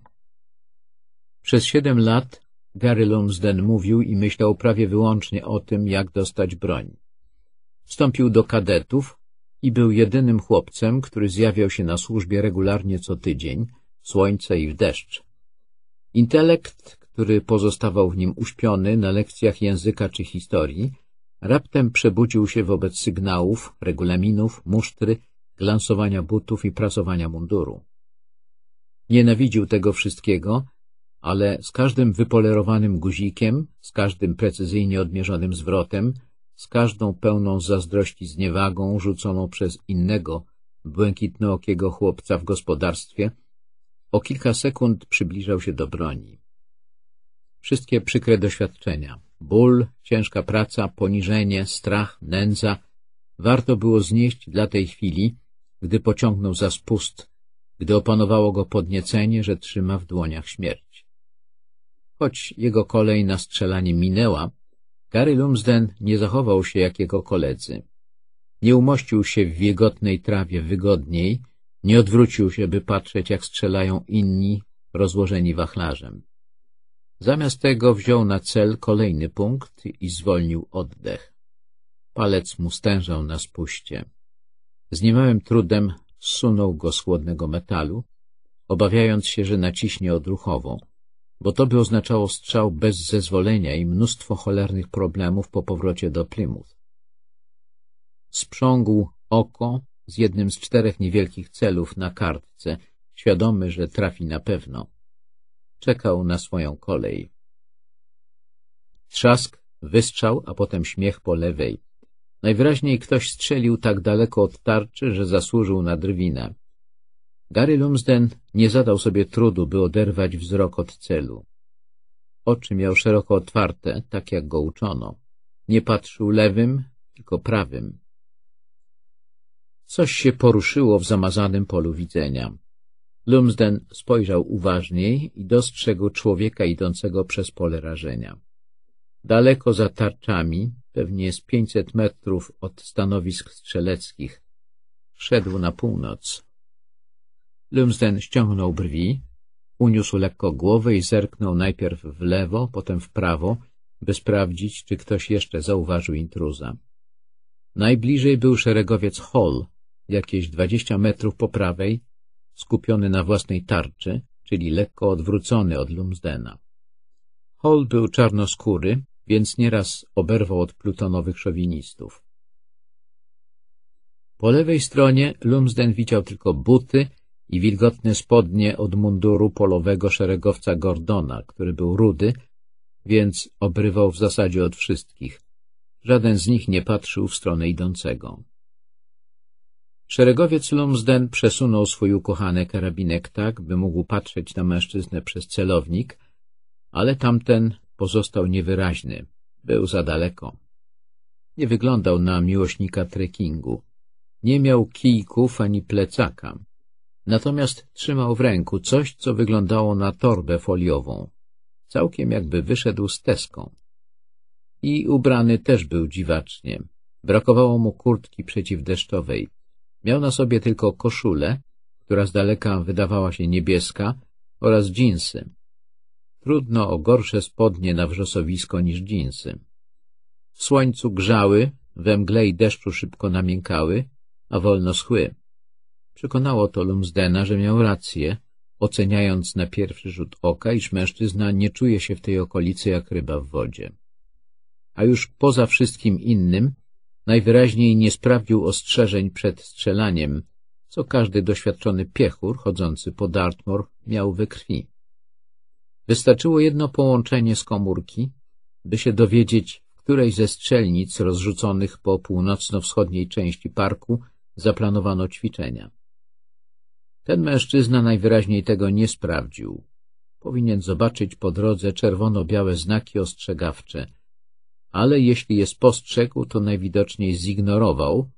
Przez siedem lat Gary Lumsden mówił i myślał prawie wyłącznie o tym, jak dostać broń. Wstąpił do kadetów i był jedynym chłopcem, który zjawiał się na służbie regularnie co tydzień, w słońce i w deszcz. Intelekt, który pozostawał w nim uśpiony na lekcjach języka czy historii, raptem przebudził się wobec sygnałów, regulaminów, musztry, glansowania butów i prasowania munduru. Nienawidził tego wszystkiego, ale z każdym wypolerowanym guzikiem, z każdym precyzyjnie odmierzonym zwrotem, z każdą pełną zazdrości zniewagą rzuconą przez innego, błękitnookiego chłopca w gospodarstwie, o kilka sekund przybliżał się do broni. Wszystkie przykre doświadczenia, ból, ciężka praca, poniżenie, strach, nędza, warto było znieść dla tej chwili, gdy pociągnął za spust gdy opanowało go podniecenie, że trzyma w dłoniach śmierć. Choć jego kolej na strzelanie minęła, Gary Lumsden nie zachował się jak jego koledzy. Nie umościł się w wiegotnej trawie wygodniej, nie odwrócił się, by patrzeć, jak strzelają inni, rozłożeni wachlarzem. Zamiast tego wziął na cel kolejny punkt i zwolnił oddech. Palec mu stężał na spuście. Z niemałym trudem Zsunął go z chłodnego metalu, obawiając się, że naciśnie odruchową, bo to by oznaczało strzał bez zezwolenia i mnóstwo cholernych problemów po powrocie do Plymouth. Sprzągł oko z jednym z czterech niewielkich celów na kartce, świadomy, że trafi na pewno. Czekał na swoją kolej. Trzask, wystrzał, a potem śmiech po lewej. Najwyraźniej ktoś strzelił tak daleko od tarczy, że zasłużył na drwinę. Gary Lumsden nie zadał sobie trudu, by oderwać wzrok od celu. Oczy miał szeroko otwarte, tak jak go uczono. Nie patrzył lewym, tylko prawym. Coś się poruszyło w zamazanym polu widzenia. Lumsden spojrzał uważniej i dostrzegł człowieka idącego przez pole rażenia. Daleko za tarczami, pewnie z pięćset metrów od stanowisk strzeleckich. Szedł na północ. Lumsden ściągnął brwi, uniósł lekko głowę i zerknął najpierw w lewo, potem w prawo, by sprawdzić, czy ktoś jeszcze zauważył intruza. Najbliżej był szeregowiec Hall, jakieś dwadzieścia metrów po prawej, skupiony na własnej tarczy, czyli lekko odwrócony od Lumsdena. Hall był czarnoskóry, więc nieraz oberwał od plutonowych szowinistów. Po lewej stronie Lumsden widział tylko buty i wilgotne spodnie od munduru polowego szeregowca Gordona, który był rudy, więc obrywał w zasadzie od wszystkich. Żaden z nich nie patrzył w stronę idącego. Szeregowiec Lumsden przesunął swój ukochany karabinek tak, by mógł patrzeć na mężczyznę przez celownik, ale tamten pozostał niewyraźny. Był za daleko. Nie wyglądał na miłośnika trekkingu. Nie miał kijków ani plecaka. Natomiast trzymał w ręku coś, co wyglądało na torbę foliową. Całkiem jakby wyszedł z teską. I ubrany też był dziwacznie. Brakowało mu kurtki przeciwdeszczowej. Miał na sobie tylko koszulę, która z daleka wydawała się niebieska, oraz dżinsy. Trudno o gorsze spodnie na wrzosowisko niż dżinsy. W słońcu grzały, we mgle i deszczu szybko namiękały, a wolno schły. Przekonało to Lumsdena, że miał rację, oceniając na pierwszy rzut oka, iż mężczyzna nie czuje się w tej okolicy jak ryba w wodzie. A już poza wszystkim innym, najwyraźniej nie sprawdził ostrzeżeń przed strzelaniem, co każdy doświadczony piechur chodzący po Dartmoor miał we krwi. Wystarczyło jedno połączenie z komórki, by się dowiedzieć, w której ze strzelnic rozrzuconych po północno-wschodniej części parku zaplanowano ćwiczenia. Ten mężczyzna najwyraźniej tego nie sprawdził. Powinien zobaczyć po drodze czerwono-białe znaki ostrzegawcze, ale jeśli je spostrzegł, to najwidoczniej zignorował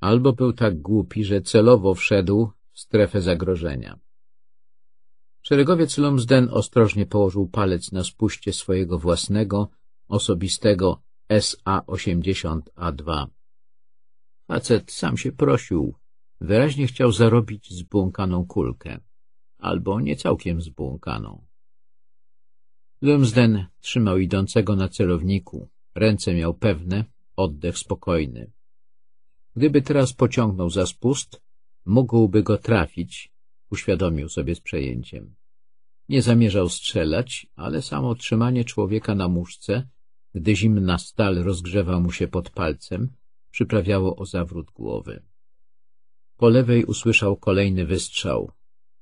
albo był tak głupi, że celowo wszedł w strefę zagrożenia. Szeregowiec Lumsden ostrożnie położył palec na spuście swojego własnego, osobistego SA-80A2. Facet sam się prosił. Wyraźnie chciał zarobić zbłąkaną kulkę. Albo nie całkiem zbłąkaną. Lumsden trzymał idącego na celowniku. Ręce miał pewne, oddech spokojny. Gdyby teraz pociągnął za spust, mógłby go trafić, uświadomił sobie z przejęciem. Nie zamierzał strzelać, ale samo trzymanie człowieka na muszce, gdy zimna stal rozgrzewa mu się pod palcem, przyprawiało o zawrót głowy. Po lewej usłyszał kolejny wystrzał.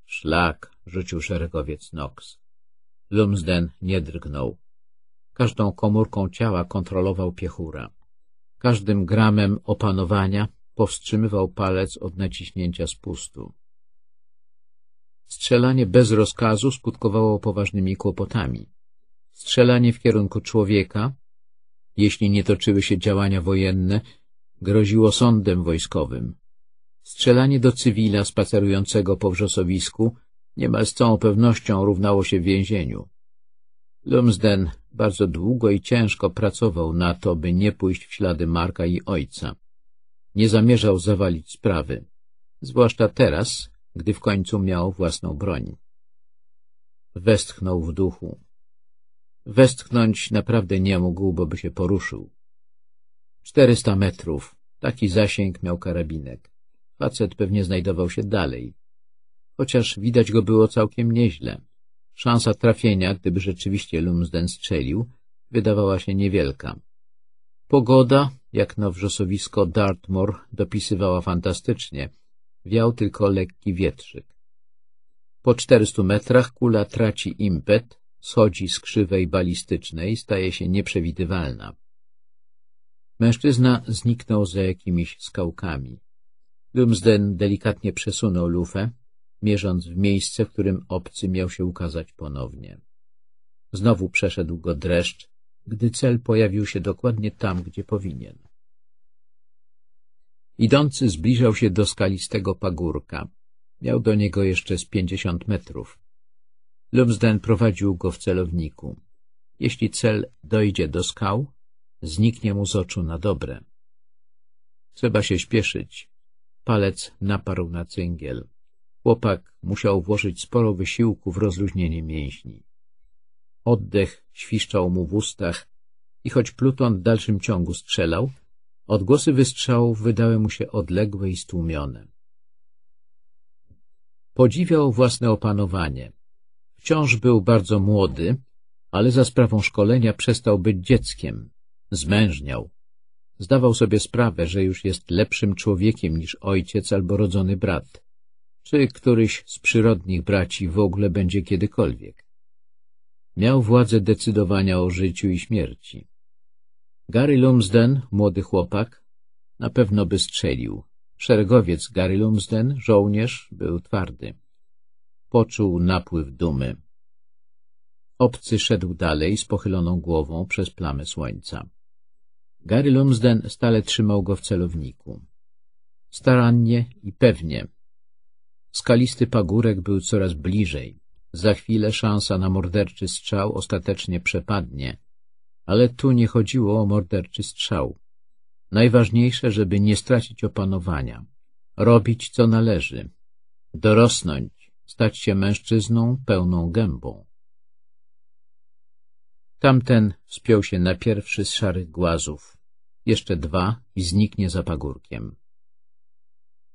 Szlak, rzucił szeregowiec Nox. Lumsden nie drgnął. Każdą komórką ciała kontrolował piechura. Każdym gramem opanowania powstrzymywał palec od naciśnięcia spustu. Strzelanie bez rozkazu skutkowało poważnymi kłopotami. Strzelanie w kierunku człowieka, jeśli nie toczyły się działania wojenne, groziło sądem wojskowym. Strzelanie do cywila spacerującego po wrzosowisku niemal z całą pewnością równało się więzieniu. Lumsden bardzo długo i ciężko pracował na to, by nie pójść w ślady Marka i ojca. Nie zamierzał zawalić sprawy, zwłaszcza teraz, gdy w końcu miał własną broń. Westchnął w duchu. Westchnąć naprawdę nie mógł, bo by się poruszył. Czterysta metrów. Taki zasięg miał karabinek. Facet pewnie znajdował się dalej. Chociaż widać go było całkiem nieźle. Szansa trafienia, gdyby rzeczywiście Lumsden strzelił, wydawała się niewielka. Pogoda, jak na wrzosowisko Dartmoor, dopisywała fantastycznie – wiał tylko lekki wietrzyk. Po 400 metrach kula traci impet, schodzi z krzywej balistycznej, staje się nieprzewidywalna. Mężczyzna zniknął za jakimiś skałkami. Lumsden delikatnie przesunął lufę, mierząc w miejsce, w którym obcy miał się ukazać ponownie. Znowu przeszedł go dreszcz, gdy cel pojawił się dokładnie tam, gdzie powinien. Idący zbliżał się do skalistego pagórka. Miał do niego jeszcze z pięćdziesiąt metrów. Lumsden prowadził go w celowniku. Jeśli cel dojdzie do skał, zniknie mu z oczu na dobre. Trzeba się śpieszyć. Palec naparł na cyngiel. Chłopak musiał włożyć sporo wysiłku w rozluźnienie mięśni. Oddech świszczał mu w ustach i choć Pluton w dalszym ciągu strzelał, Odgłosy wystrzałów wydały mu się odległe i stłumione. Podziwiał własne opanowanie. Wciąż był bardzo młody, ale za sprawą szkolenia przestał być dzieckiem. Zmężniał. Zdawał sobie sprawę, że już jest lepszym człowiekiem niż ojciec albo rodzony brat, czy któryś z przyrodnich braci w ogóle będzie kiedykolwiek. Miał władzę decydowania o życiu i śmierci. Gary Lumsden, młody chłopak, na pewno by strzelił. Szeregowiec Gary Lumsden, żołnierz, był twardy. Poczuł napływ dumy. Obcy szedł dalej z pochyloną głową przez plamę słońca. Gary Lumsden stale trzymał go w celowniku. Starannie i pewnie. Skalisty pagórek był coraz bliżej. Za chwilę szansa na morderczy strzał ostatecznie przepadnie, ale tu nie chodziło o morderczy strzał. Najważniejsze, żeby nie stracić opanowania, robić co należy, dorosnąć, stać się mężczyzną pełną gębą. Tamten wspiął się na pierwszy z szarych głazów, jeszcze dwa i zniknie za pagórkiem.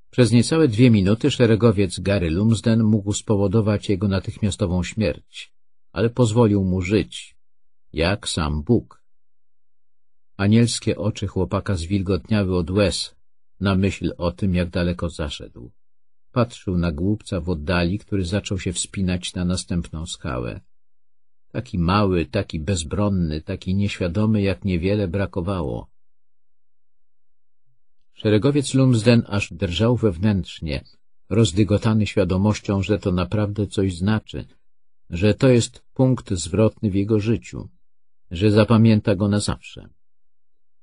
Przez niecałe dwie minuty szeregowiec Gary Lumsden mógł spowodować jego natychmiastową śmierć, ale pozwolił mu żyć, jak sam Bóg. Anielskie oczy chłopaka zwilgotniały od łez na myśl o tym, jak daleko zaszedł. Patrzył na głupca w oddali, który zaczął się wspinać na następną skałę. Taki mały, taki bezbronny, taki nieświadomy, jak niewiele brakowało. Szeregowiec Lumsden aż drżał wewnętrznie, rozdygotany świadomością, że to naprawdę coś znaczy, że to jest punkt zwrotny w jego życiu że zapamięta go na zawsze.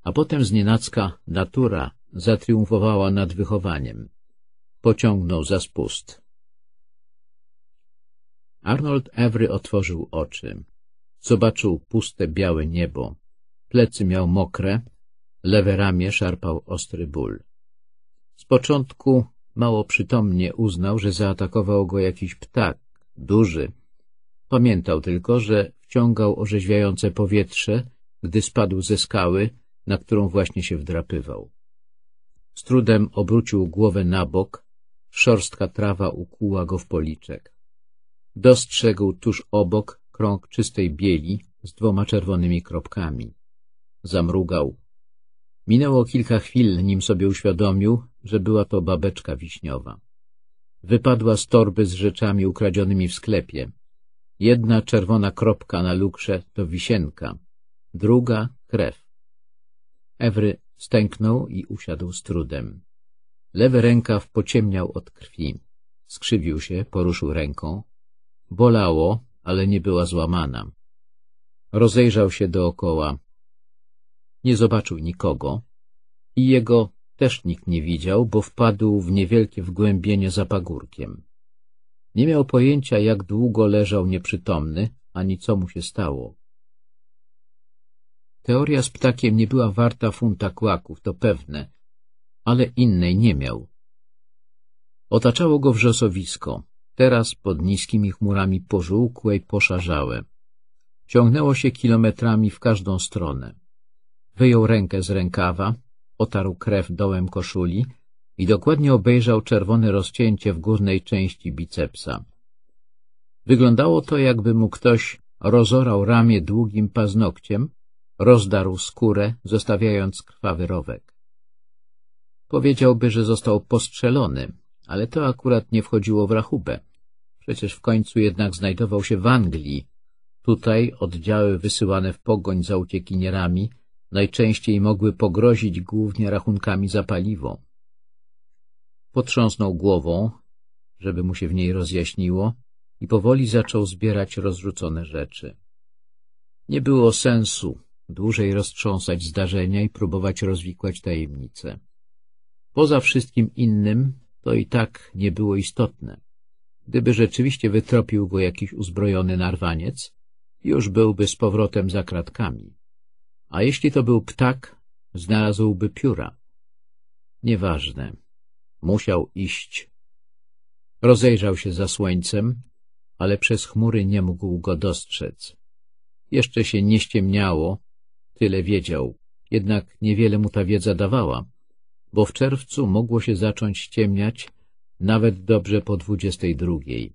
A potem znienacka natura zatriumfowała nad wychowaniem. Pociągnął za spust. Arnold Every otworzył oczy. Zobaczył puste białe niebo. Plecy miał mokre, lewe ramię szarpał ostry ból. Z początku mało przytomnie uznał, że zaatakował go jakiś ptak, duży. Pamiętał tylko, że wciągał orzeźwiające powietrze, gdy spadł ze skały, na którą właśnie się wdrapywał. Z trudem obrócił głowę na bok, szorstka trawa ukuła go w policzek. Dostrzegł tuż obok krąg czystej bieli z dwoma czerwonymi kropkami. Zamrugał. Minęło kilka chwil, nim sobie uświadomił, że była to babeczka wiśniowa. Wypadła z torby z rzeczami ukradzionymi w sklepie. Jedna czerwona kropka na lukrze to wisienka, druga krew. Ewry stęknął i usiadł z trudem. Lewy rękaw pociemniał od krwi. Skrzywił się, poruszył ręką. Bolało, ale nie była złamana. Rozejrzał się dookoła. Nie zobaczył nikogo i jego też nikt nie widział, bo wpadł w niewielkie wgłębienie za pagórkiem. Nie miał pojęcia, jak długo leżał nieprzytomny, ani co mu się stało. Teoria z ptakiem nie była warta funta kłaków, to pewne, ale innej nie miał. Otaczało go wrzosowisko, teraz pod niskimi chmurami pożółkłe i poszarzałe. Ciągnęło się kilometrami w każdą stronę. Wyjął rękę z rękawa, otarł krew dołem koszuli i dokładnie obejrzał czerwone rozcięcie w górnej części bicepsa. Wyglądało to, jakby mu ktoś rozorał ramię długim paznokciem, rozdarł skórę, zostawiając krwawy rowek. Powiedziałby, że został postrzelony, ale to akurat nie wchodziło w rachubę. Przecież w końcu jednak znajdował się w Anglii. Tutaj oddziały wysyłane w pogoń za uciekinierami najczęściej mogły pogrozić głównie rachunkami za paliwo. Potrząsnął głową, żeby mu się w niej rozjaśniło i powoli zaczął zbierać rozrzucone rzeczy. Nie było sensu dłużej roztrząsać zdarzenia i próbować rozwikłać tajemnicę. Poza wszystkim innym to i tak nie było istotne. Gdyby rzeczywiście wytropił go jakiś uzbrojony narwaniec, już byłby z powrotem za kratkami. A jeśli to był ptak, znalazłby pióra. Nieważne. Musiał iść. Rozejrzał się za słońcem, ale przez chmury nie mógł go dostrzec. Jeszcze się nie ściemniało, tyle wiedział, jednak niewiele mu ta wiedza dawała, bo w czerwcu mogło się zacząć ściemniać nawet dobrze po dwudziestej drugiej.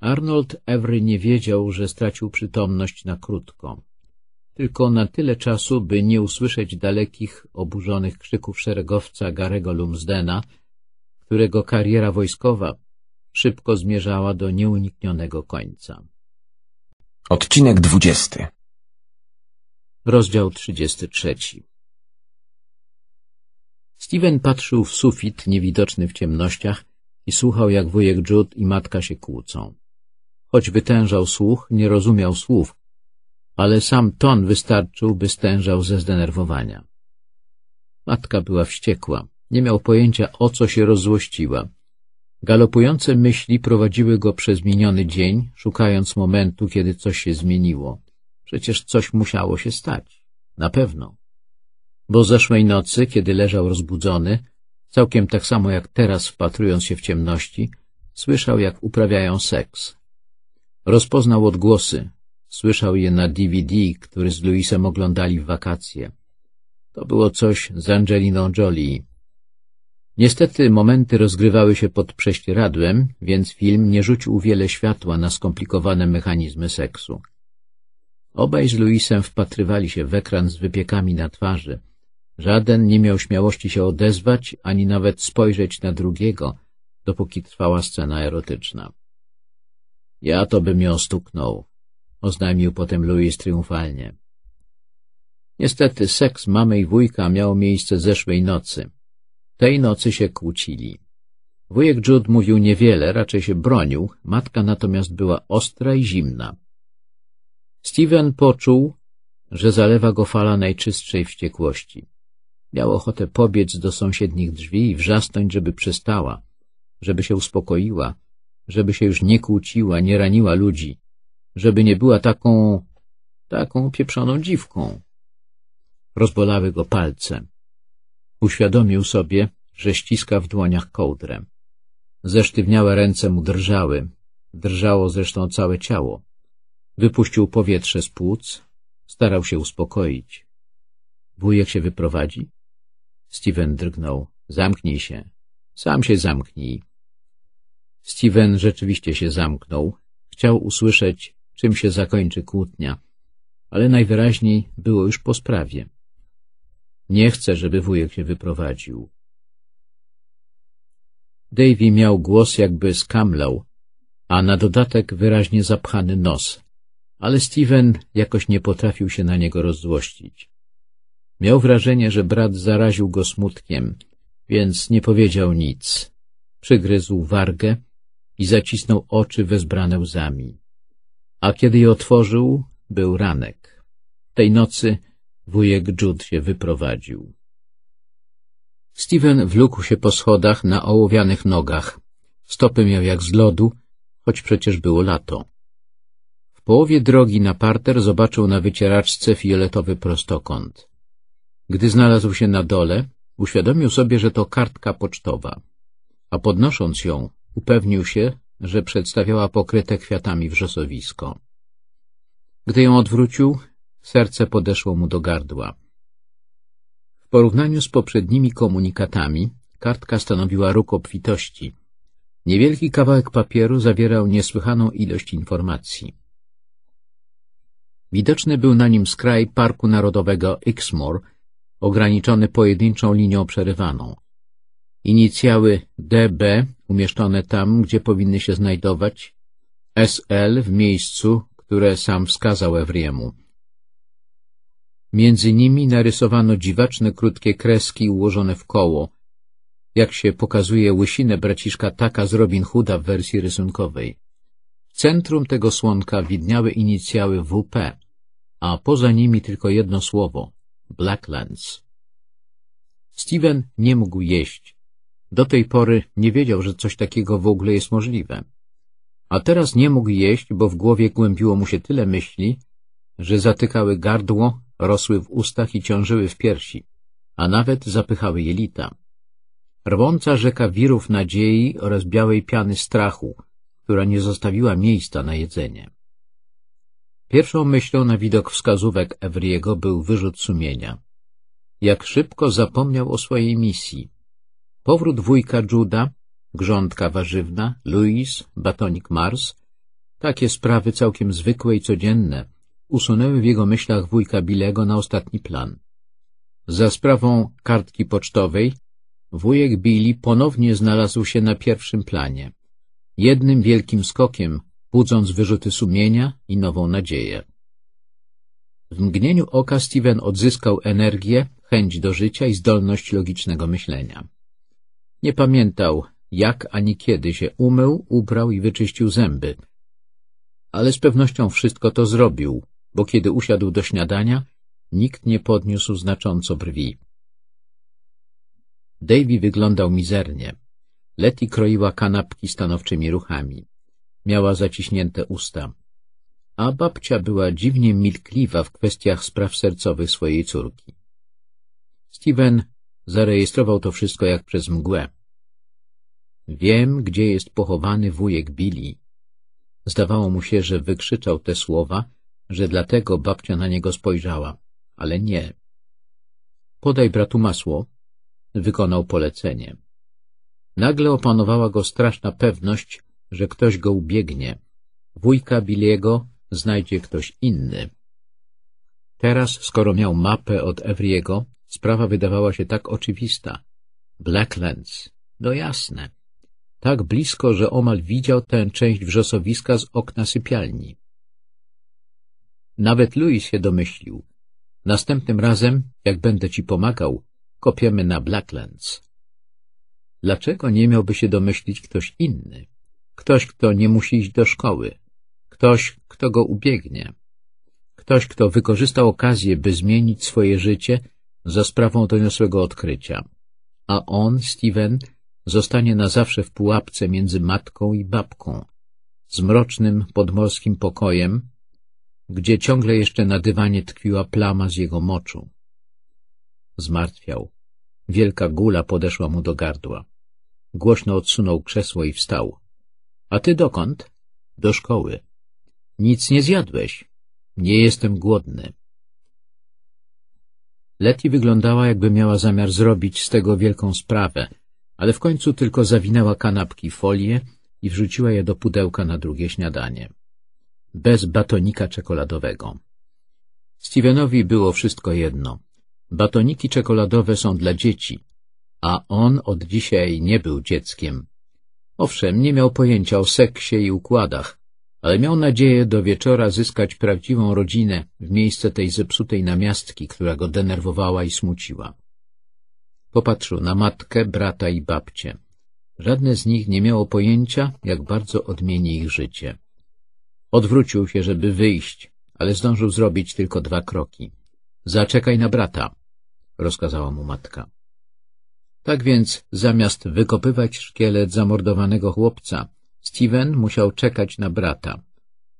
Arnold Every nie wiedział, że stracił przytomność na krótko tylko na tyle czasu, by nie usłyszeć dalekich, oburzonych krzyków szeregowca Garego Lumsdena, którego kariera wojskowa szybko zmierzała do nieuniknionego końca. Odcinek 20 Rozdział 33 Steven patrzył w sufit niewidoczny w ciemnościach i słuchał, jak wujek Jude i matka się kłócą. Choć wytężał słuch, nie rozumiał słów, ale sam ton wystarczył, by stężał ze zdenerwowania. Matka była wściekła. Nie miał pojęcia, o co się rozzłościła. Galopujące myśli prowadziły go przez miniony dzień, szukając momentu, kiedy coś się zmieniło. Przecież coś musiało się stać. Na pewno. Bo zeszłej nocy, kiedy leżał rozbudzony, całkiem tak samo jak teraz wpatrując się w ciemności, słyszał, jak uprawiają seks. Rozpoznał odgłosy, Słyszał je na DVD, który z Luisem oglądali w wakacje. To było coś z Angeliną Jolie. Niestety momenty rozgrywały się pod prześcieradłem, więc film nie rzucił wiele światła na skomplikowane mechanizmy seksu. Obaj z Luisem wpatrywali się w ekran z wypiekami na twarzy. Żaden nie miał śmiałości się odezwać, ani nawet spojrzeć na drugiego, dopóki trwała scena erotyczna. Ja to bym ją stuknął, oznajmił potem Louis triumfalnie. Niestety seks mamy i wujka miał miejsce zeszłej nocy. Tej nocy się kłócili. Wujek Jude mówił niewiele, raczej się bronił, matka natomiast była ostra i zimna. Steven poczuł, że zalewa go fala najczystszej wściekłości. Miał ochotę pobiec do sąsiednich drzwi i wrzasnąć, żeby przestała, żeby się uspokoiła, żeby się już nie kłóciła, nie raniła ludzi, żeby nie była taką... taką pieprzoną dziwką. Rozbolały go palce. Uświadomił sobie, że ściska w dłoniach kołdrę. Zesztywniałe ręce mu drżały. Drżało zresztą całe ciało. Wypuścił powietrze z płuc. Starał się uspokoić. Wujek się wyprowadzi? Steven drgnął. Zamknij się. Sam się zamknij. Steven rzeczywiście się zamknął. Chciał usłyszeć czym się zakończy kłótnia, ale najwyraźniej było już po sprawie. Nie chcę, żeby wujek się wyprowadził. Davy miał głos jakby skamlał, a na dodatek wyraźnie zapchany nos, ale Steven jakoś nie potrafił się na niego rozzłościć. Miał wrażenie, że brat zaraził go smutkiem, więc nie powiedział nic. Przygryzł wargę i zacisnął oczy wezbrane łzami a kiedy je otworzył, był ranek. Tej nocy wujek Jude się wyprowadził. Steven wlókł się po schodach na ołowianych nogach. Stopy miał jak z lodu, choć przecież było lato. W połowie drogi na parter zobaczył na wycieraczce fioletowy prostokąt. Gdy znalazł się na dole, uświadomił sobie, że to kartka pocztowa, a podnosząc ją, upewnił się, że przedstawiała pokryte kwiatami wrzosowisko. Gdy ją odwrócił, serce podeszło mu do gardła. W porównaniu z poprzednimi komunikatami kartka stanowiła róg obfitości. Niewielki kawałek papieru zawierał niesłychaną ilość informacji. Widoczny był na nim skraj Parku Narodowego Exmoor, ograniczony pojedynczą linią przerywaną. Inicjały DB umieszczone tam, gdzie powinny się znajdować, SL w miejscu, które sam wskazał Ewriemu. Między nimi narysowano dziwaczne, krótkie kreski ułożone w koło, jak się pokazuje łysinę braciszka Taka z Robin Hooda w wersji rysunkowej. W centrum tego słonka widniały inicjały WP, a poza nimi tylko jedno słowo – Blacklands. Steven nie mógł jeść, do tej pory nie wiedział, że coś takiego w ogóle jest możliwe. A teraz nie mógł jeść, bo w głowie głębiło mu się tyle myśli, że zatykały gardło, rosły w ustach i ciążyły w piersi, a nawet zapychały jelita. Rwąca rzeka wirów nadziei oraz białej piany strachu, która nie zostawiła miejsca na jedzenie. Pierwszą myślą na widok wskazówek Ewriego był wyrzut sumienia. Jak szybko zapomniał o swojej misji. Powrót wujka Juda, grządka warzywna, Louis, batonik Mars, takie sprawy całkiem zwykłe i codzienne usunęły w jego myślach wujka Bilego na ostatni plan. Za sprawą kartki pocztowej wujek Billy ponownie znalazł się na pierwszym planie, jednym wielkim skokiem budząc wyrzuty sumienia i nową nadzieję. W mgnieniu oka Steven odzyskał energię, chęć do życia i zdolność logicznego myślenia. Nie pamiętał, jak ani kiedy się umył, ubrał i wyczyścił zęby. Ale z pewnością wszystko to zrobił, bo kiedy usiadł do śniadania, nikt nie podniósł znacząco brwi. Davy wyglądał mizernie. Leti kroiła kanapki stanowczymi ruchami. Miała zaciśnięte usta. A babcia była dziwnie milkliwa w kwestiach spraw sercowych swojej córki. Steven Zarejestrował to wszystko jak przez mgłę. Wiem, gdzie jest pochowany wujek Billy. Zdawało mu się, że wykrzyczał te słowa, że dlatego babcia na niego spojrzała, ale nie. Podaj bratu masło. Wykonał polecenie. Nagle opanowała go straszna pewność, że ktoś go ubiegnie. Wujka Billiego znajdzie ktoś inny. Teraz, skoro miał mapę od Evriego, Sprawa wydawała się tak oczywista. Blacklands. No jasne. Tak blisko, że omal widział tę część wrzosowiska z okna sypialni. Nawet Louis się domyślił. Następnym razem, jak będę ci pomagał, kopiemy na Blacklands. Dlaczego nie miałby się domyślić ktoś inny? Ktoś, kto nie musi iść do szkoły. Ktoś, kto go ubiegnie. Ktoś, kto wykorzystał okazję, by zmienić swoje życie – za sprawą doniosłego odkrycia, a on, Steven, zostanie na zawsze w pułapce między matką i babką, z mrocznym podmorskim pokojem, gdzie ciągle jeszcze na dywanie tkwiła plama z jego moczu. Zmartwiał. Wielka gula podeszła mu do gardła. Głośno odsunął krzesło i wstał. — A ty dokąd? — Do szkoły. — Nic nie zjadłeś. Nie jestem głodny. Leti wyglądała, jakby miała zamiar zrobić z tego wielką sprawę, ale w końcu tylko zawinęła kanapki folię i wrzuciła je do pudełka na drugie śniadanie. Bez batonika czekoladowego. Stevenowi było wszystko jedno. Batoniki czekoladowe są dla dzieci, a on od dzisiaj nie był dzieckiem. Owszem, nie miał pojęcia o seksie i układach, ale miał nadzieję do wieczora zyskać prawdziwą rodzinę w miejsce tej zepsutej namiastki, która go denerwowała i smuciła. Popatrzył na matkę, brata i babcię. Żadne z nich nie miało pojęcia, jak bardzo odmieni ich życie. Odwrócił się, żeby wyjść, ale zdążył zrobić tylko dwa kroki. — Zaczekaj na brata — rozkazała mu matka. Tak więc, zamiast wykopywać szkielet zamordowanego chłopca, Steven musiał czekać na brata,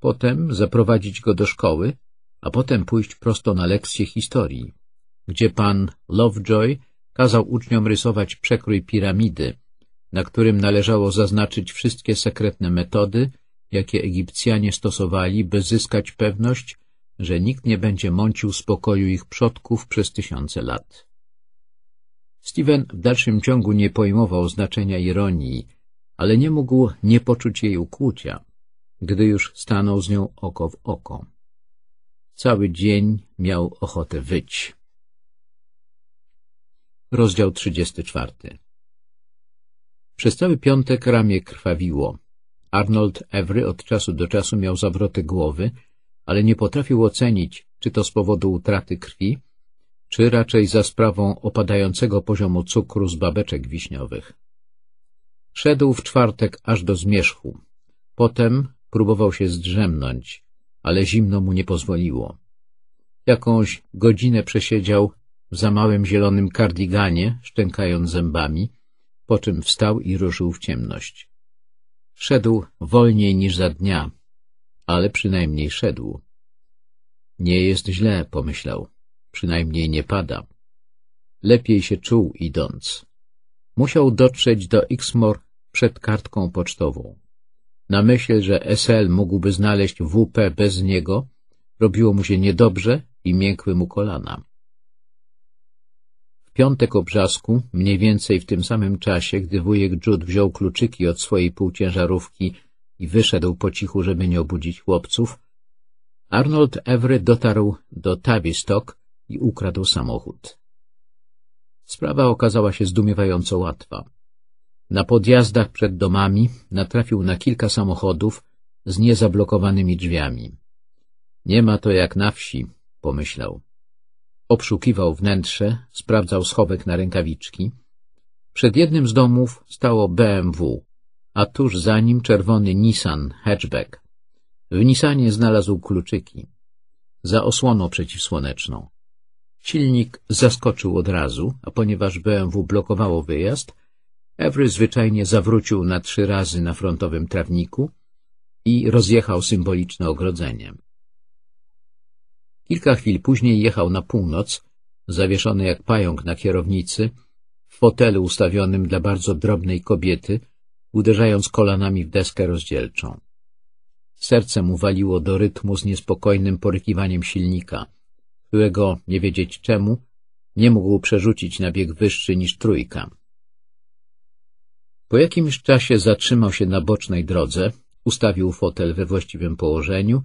potem zaprowadzić go do szkoły, a potem pójść prosto na lekcję historii, gdzie pan Lovejoy kazał uczniom rysować przekrój piramidy, na którym należało zaznaczyć wszystkie sekretne metody, jakie Egipcjanie stosowali, by zyskać pewność, że nikt nie będzie mącił spokoju ich przodków przez tysiące lat. Steven w dalszym ciągu nie pojmował znaczenia ironii, ale nie mógł nie poczuć jej ukłucia, gdy już stanął z nią oko w oko. Cały dzień miał ochotę wyć. Rozdział 34 Przez cały piątek ramię krwawiło. Arnold Evry od czasu do czasu miał zawroty głowy, ale nie potrafił ocenić, czy to z powodu utraty krwi, czy raczej za sprawą opadającego poziomu cukru z babeczek wiśniowych. Szedł w czwartek aż do zmierzchu. Potem próbował się zdrzemnąć, ale zimno mu nie pozwoliło. Jakąś godzinę przesiedział w za małym zielonym kardiganie, szczękając zębami, po czym wstał i ruszył w ciemność. Szedł wolniej niż za dnia, ale przynajmniej szedł. Nie jest źle, pomyślał, przynajmniej nie pada. Lepiej się czuł idąc musiał dotrzeć do Ixmor przed kartką pocztową. Na myśl, że SL mógłby znaleźć WP bez niego, robiło mu się niedobrze i miękły mu kolana. W piątek obrzasku, mniej więcej w tym samym czasie, gdy wujek Jude wziął kluczyki od swojej półciężarówki i wyszedł po cichu, żeby nie obudzić chłopców, Arnold Evry dotarł do Tavistock i ukradł samochód. Sprawa okazała się zdumiewająco łatwa. Na podjazdach przed domami natrafił na kilka samochodów z niezablokowanymi drzwiami. Nie ma to jak na wsi, pomyślał. Obszukiwał wnętrze, sprawdzał schowek na rękawiczki. Przed jednym z domów stało BMW, a tuż za nim czerwony Nissan hatchback. W Nissanie znalazł kluczyki. Za osłoną przeciwsłoneczną. Silnik zaskoczył od razu, a ponieważ BMW blokowało wyjazd, Ewry zwyczajnie zawrócił na trzy razy na frontowym trawniku i rozjechał symboliczne ogrodzenie. Kilka chwil później jechał na północ, zawieszony jak pająk na kierownicy, w fotelu ustawionym dla bardzo drobnej kobiety, uderzając kolanami w deskę rozdzielczą. Serce mu waliło do rytmu z niespokojnym porykiwaniem silnika – którego, nie wiedzieć czemu, nie mógł przerzucić na bieg wyższy niż trójka. Po jakimś czasie zatrzymał się na bocznej drodze, ustawił fotel we właściwym położeniu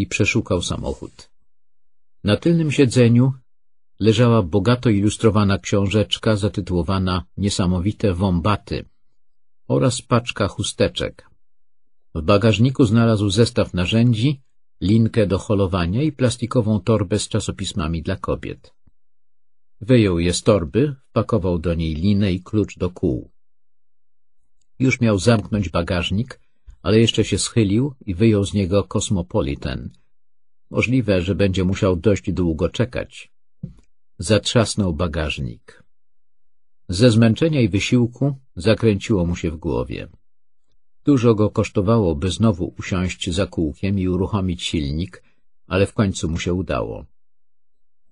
i przeszukał samochód. Na tylnym siedzeniu leżała bogato ilustrowana książeczka zatytułowana Niesamowite wombaty oraz paczka chusteczek. W bagażniku znalazł zestaw narzędzi, linkę do holowania i plastikową torbę z czasopismami dla kobiet. Wyjął je z torby, wpakował do niej linę i klucz do kół. Już miał zamknąć bagażnik, ale jeszcze się schylił i wyjął z niego kosmopoliten. Możliwe, że będzie musiał dość długo czekać. Zatrzasnął bagażnik. Ze zmęczenia i wysiłku zakręciło mu się w głowie. Dużo go kosztowało, by znowu usiąść za kółkiem i uruchomić silnik, ale w końcu mu się udało.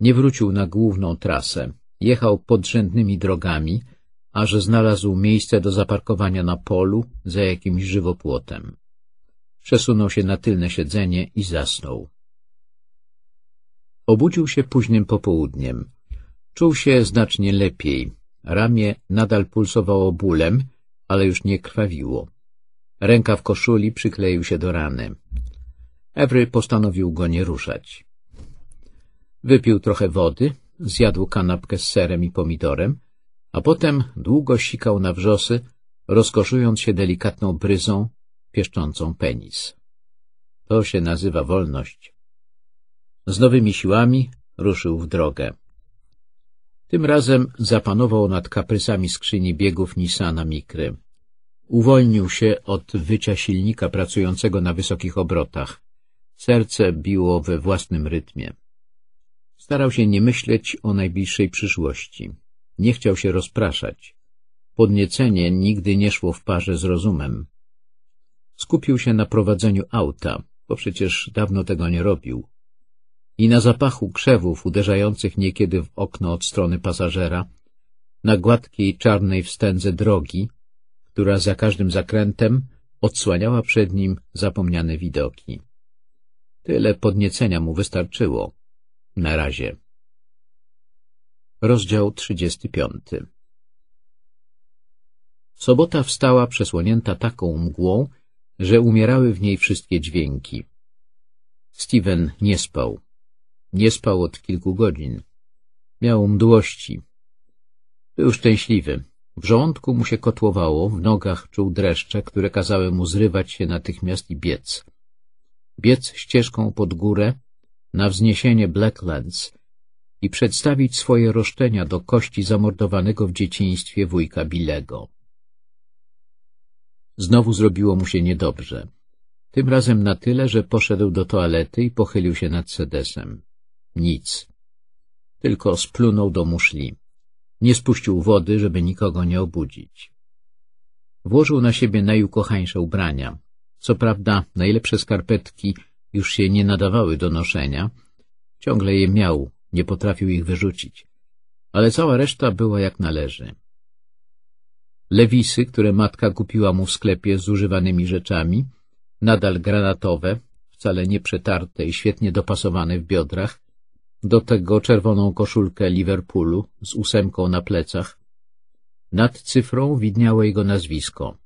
Nie wrócił na główną trasę, jechał podrzędnymi drogami, aż znalazł miejsce do zaparkowania na polu za jakimś żywopłotem. Przesunął się na tylne siedzenie i zasnął. Obudził się późnym popołudniem. Czuł się znacznie lepiej. Ramię nadal pulsowało bólem, ale już nie krwawiło. Ręka w koszuli przykleił się do rany. Evry postanowił go nie ruszać. Wypił trochę wody, zjadł kanapkę z serem i pomidorem, a potem długo sikał na wrzosy, rozkoszując się delikatną bryzą pieszczącą penis. To się nazywa wolność. Z nowymi siłami ruszył w drogę. Tym razem zapanował nad kaprysami skrzyni biegów Nissana Mikry. Uwolnił się od wycia silnika pracującego na wysokich obrotach. Serce biło we własnym rytmie. Starał się nie myśleć o najbliższej przyszłości. Nie chciał się rozpraszać. Podniecenie nigdy nie szło w parze z rozumem. Skupił się na prowadzeniu auta, bo przecież dawno tego nie robił. I na zapachu krzewów uderzających niekiedy w okno od strony pasażera, na gładkiej czarnej wstędze drogi, która za każdym zakrętem odsłaniała przed nim zapomniane widoki. Tyle podniecenia mu wystarczyło. Na razie. Rozdział 35 Sobota wstała przesłonięta taką mgłą, że umierały w niej wszystkie dźwięki. Steven nie spał. Nie spał od kilku godzin. Miał mdłości. Był szczęśliwy. W żołądku mu się kotłowało, w nogach czuł dreszcze, które kazały mu zrywać się natychmiast i biec. Biec ścieżką pod górę, na wzniesienie Blacklands i przedstawić swoje roszczenia do kości zamordowanego w dzieciństwie wujka Bilego. Znowu zrobiło mu się niedobrze. Tym razem na tyle, że poszedł do toalety i pochylił się nad sedesem. Nic. Tylko splunął do muszli. Nie spuścił wody, żeby nikogo nie obudzić. Włożył na siebie najukochańsze ubrania. Co prawda najlepsze skarpetki już się nie nadawały do noszenia. Ciągle je miał, nie potrafił ich wyrzucić. Ale cała reszta była jak należy. Lewisy, które matka kupiła mu w sklepie z używanymi rzeczami, nadal granatowe, wcale nie przetarte i świetnie dopasowane w biodrach, do tego czerwoną koszulkę Liverpoolu z ósemką na plecach. Nad cyfrą widniało jego nazwisko.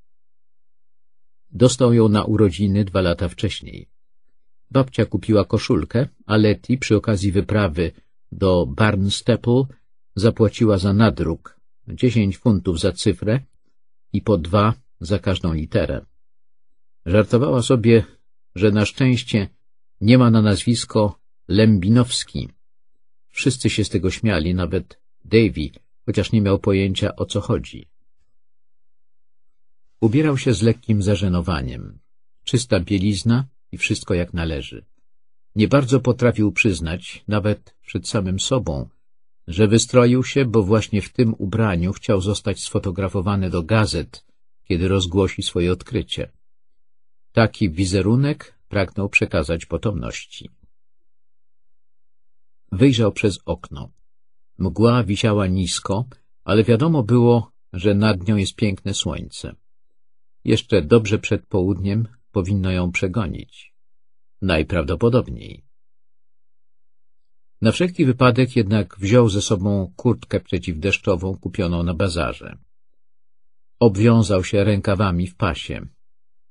Dostał ją na urodziny dwa lata wcześniej. Babcia kupiła koszulkę, a Letty przy okazji wyprawy do Barnstaple zapłaciła za nadruk dziesięć funtów za cyfrę i po dwa za każdą literę. Żartowała sobie, że na szczęście nie ma na nazwisko Lembinowski, Wszyscy się z tego śmiali, nawet Davy, chociaż nie miał pojęcia, o co chodzi. Ubierał się z lekkim zażenowaniem. Czysta bielizna i wszystko jak należy. Nie bardzo potrafił przyznać, nawet przed samym sobą, że wystroił się, bo właśnie w tym ubraniu chciał zostać sfotografowany do gazet, kiedy rozgłosi swoje odkrycie. Taki wizerunek pragnął przekazać potomności. Wyjrzał przez okno. Mgła wisiała nisko, ale wiadomo było, że nad nią jest piękne słońce. Jeszcze dobrze przed południem powinno ją przegonić. Najprawdopodobniej. Na wszelki wypadek jednak wziął ze sobą kurtkę przeciwdeszczową kupioną na bazarze. Obwiązał się rękawami w pasie.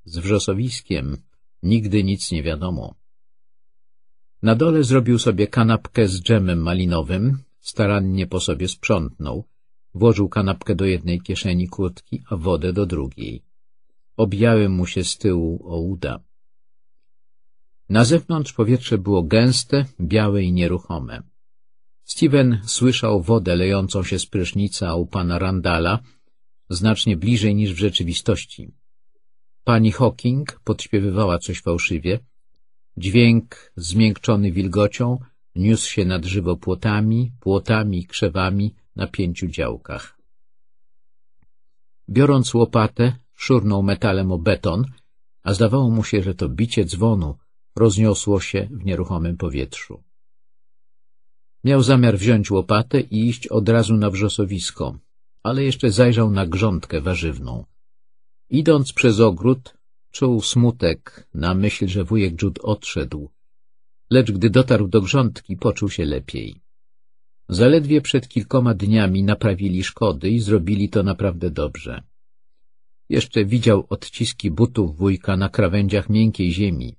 Z wrzosowiskiem nigdy nic nie wiadomo. Na dole zrobił sobie kanapkę z dżemem malinowym, starannie po sobie sprzątnął. Włożył kanapkę do jednej kieszeni kurtki, a wodę do drugiej. Objały mu się z tyłu o uda. Na zewnątrz powietrze było gęste, białe i nieruchome. Steven słyszał wodę lejącą się z prysznica u pana Randala, znacznie bliżej niż w rzeczywistości. Pani Hawking podśpiewywała coś fałszywie, Dźwięk, zmiękczony wilgocią, niósł się nad żywo płotami, płotami, krzewami na pięciu działkach. Biorąc łopatę, szurnął metalem o beton, a zdawało mu się, że to bicie dzwonu rozniosło się w nieruchomym powietrzu. Miał zamiar wziąć łopatę i iść od razu na wrzosowisko, ale jeszcze zajrzał na grządkę warzywną. Idąc przez ogród, Czuł smutek na myśl, że wujek Jude odszedł, lecz gdy dotarł do grządki, poczuł się lepiej. Zaledwie przed kilkoma dniami naprawili szkody i zrobili to naprawdę dobrze. Jeszcze widział odciski butów wujka na krawędziach miękkiej ziemi.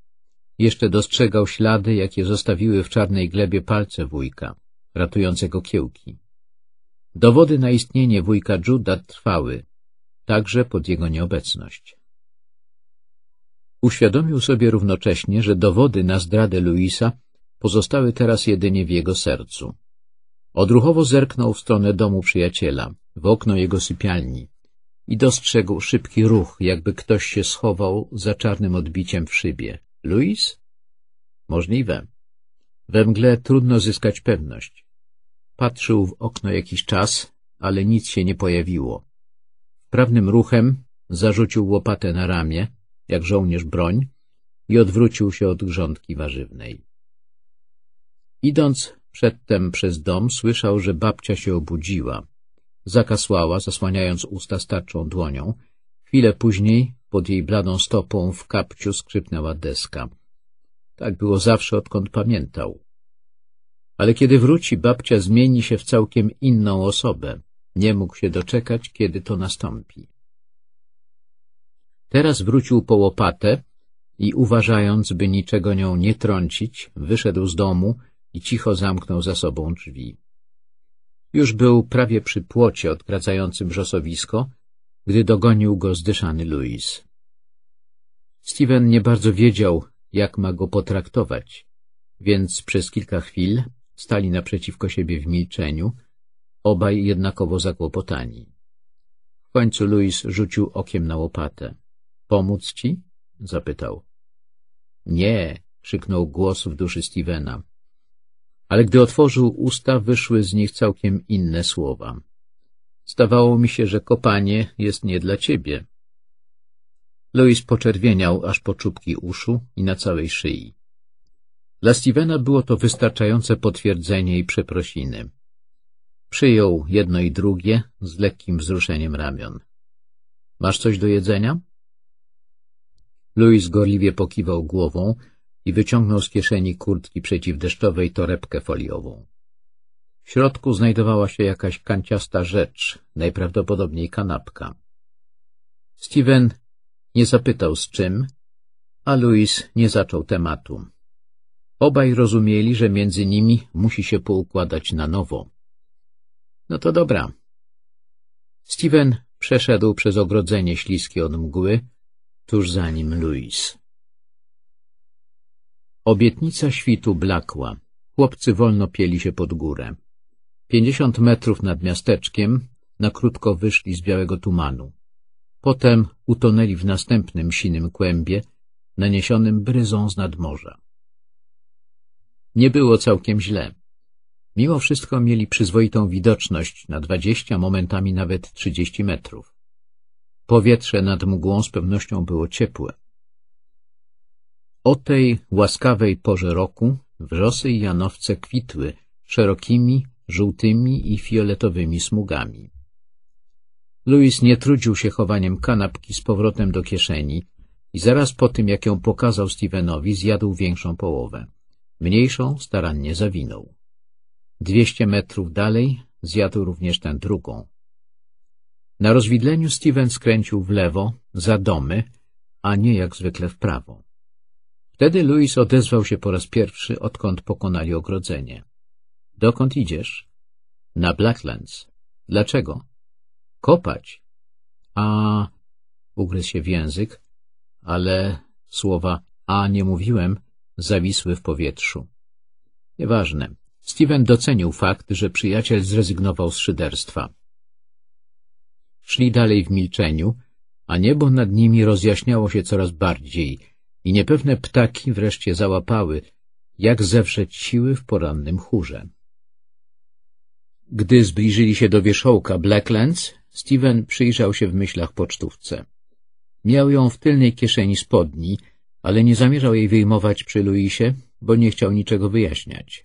Jeszcze dostrzegał ślady, jakie zostawiły w czarnej glebie palce wujka, ratującego kiełki. Dowody na istnienie wujka Juda trwały, także pod jego nieobecność. Uświadomił sobie równocześnie, że dowody na zdradę Luisa pozostały teraz jedynie w jego sercu. Odruchowo zerknął w stronę domu przyjaciela, w okno jego sypialni i dostrzegł szybki ruch, jakby ktoś się schował za czarnym odbiciem w szybie. Luis? Możliwe. We mgle trudno zyskać pewność. Patrzył w okno jakiś czas, ale nic się nie pojawiło. Prawnym ruchem zarzucił łopatę na ramię, jak żołnierz broń i odwrócił się od grządki warzywnej. Idąc przedtem przez dom, słyszał, że babcia się obudziła. Zakasłała, zasłaniając usta starczą dłonią. Chwilę później pod jej bladą stopą w kapciu skrzypnęła deska. Tak było zawsze, odkąd pamiętał. Ale kiedy wróci, babcia zmieni się w całkiem inną osobę. Nie mógł się doczekać, kiedy to nastąpi. Teraz wrócił po łopatę i uważając, by niczego nią nie trącić, wyszedł z domu i cicho zamknął za sobą drzwi. Już był prawie przy płocie odgradzającym wrzosowisko, gdy dogonił go zdyszany Louis. Steven nie bardzo wiedział, jak ma go potraktować, więc przez kilka chwil stali naprzeciwko siebie w milczeniu, obaj jednakowo zakłopotani. W końcu Louis rzucił okiem na łopatę. Pomóc ci? zapytał. Nie, krzyknął głos w duszy Stevena. Ale gdy otworzył usta, wyszły z nich całkiem inne słowa. Zdawało mi się, że kopanie jest nie dla ciebie. Louis poczerwieniał aż po czubki uszu i na całej szyi. Dla Stevena było to wystarczające potwierdzenie i przeprosiny. Przyjął jedno i drugie z lekkim wzruszeniem ramion. — Masz coś do jedzenia? Louis gorliwie pokiwał głową i wyciągnął z kieszeni kurtki przeciwdeszczowej torebkę foliową. W środku znajdowała się jakaś kanciasta rzecz, najprawdopodobniej kanapka. Steven nie zapytał z czym, a Louis nie zaczął tematu. Obaj rozumieli, że między nimi musi się poukładać na nowo. No to dobra. Steven przeszedł przez ogrodzenie śliskie od mgły tuż za nim Louis. Obietnica świtu blakła. Chłopcy wolno pieli się pod górę. Pięćdziesiąt metrów nad miasteczkiem na krótko wyszli z białego tumanu. Potem utonęli w następnym sinym kłębie, naniesionym bryzą z nadmorza. Nie było całkiem źle. Mimo wszystko mieli przyzwoitą widoczność na dwadzieścia, momentami nawet trzydzieści metrów. Powietrze nad mgłą z pewnością było ciepłe. O tej łaskawej porze roku wrzosy i janowce kwitły szerokimi, żółtymi i fioletowymi smugami. Louis nie trudził się chowaniem kanapki z powrotem do kieszeni i zaraz po tym, jak ją pokazał Stevenowi, zjadł większą połowę. Mniejszą starannie zawinął. Dwieście metrów dalej zjadł również tę drugą. Na rozwidleniu Steven skręcił w lewo, za domy, a nie jak zwykle w prawo. Wtedy Louis odezwał się po raz pierwszy, odkąd pokonali ogrodzenie. — Dokąd idziesz? — Na Blacklands. — Dlaczego? — Kopać. — A... — ugryzł się w język, ale słowa a nie mówiłem zawisły w powietrzu. Nieważne. Steven docenił fakt, że przyjaciel zrezygnował z szyderstwa. Szli dalej w milczeniu, a niebo nad nimi rozjaśniało się coraz bardziej i niepewne ptaki wreszcie załapały, jak zewrzeć siły w porannym chórze. Gdy zbliżyli się do wierzchołka Blacklands, Steven przyjrzał się w myślach pocztówce. Miał ją w tylnej kieszeni spodni, ale nie zamierzał jej wyjmować przy Luisie, bo nie chciał niczego wyjaśniać.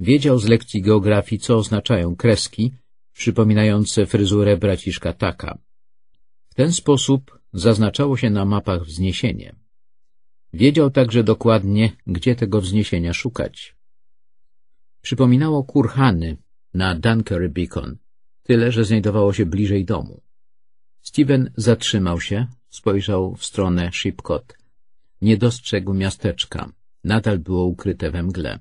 Wiedział z lekcji geografii, co oznaczają kreski przypominające fryzurę braciszka Taka. W ten sposób zaznaczało się na mapach wzniesienie. Wiedział także dokładnie, gdzie tego wzniesienia szukać. Przypominało kurhany na Dunkery Beacon, tyle, że znajdowało się bliżej domu. Steven zatrzymał się, spojrzał w stronę Shipcot. Nie dostrzegł miasteczka. Nadal było ukryte we mgle.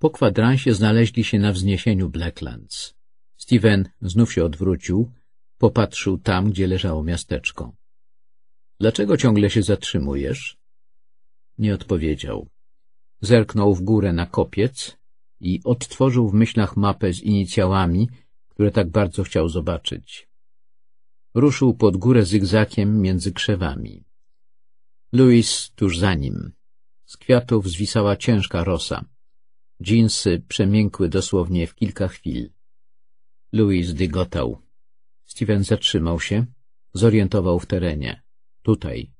Po kwadransie znaleźli się na wzniesieniu Blacklands. Steven znów się odwrócił, popatrzył tam, gdzie leżało miasteczko. — Dlaczego ciągle się zatrzymujesz? Nie odpowiedział. Zerknął w górę na kopiec i odtworzył w myślach mapę z inicjałami, które tak bardzo chciał zobaczyć. Ruszył pod górę zygzakiem między krzewami. Louis tuż za nim. Z kwiatów zwisała ciężka rosa. Dżinsy przemiękły dosłownie w kilka chwil. Louis dygotał. Steven zatrzymał się, zorientował w terenie. Tutaj.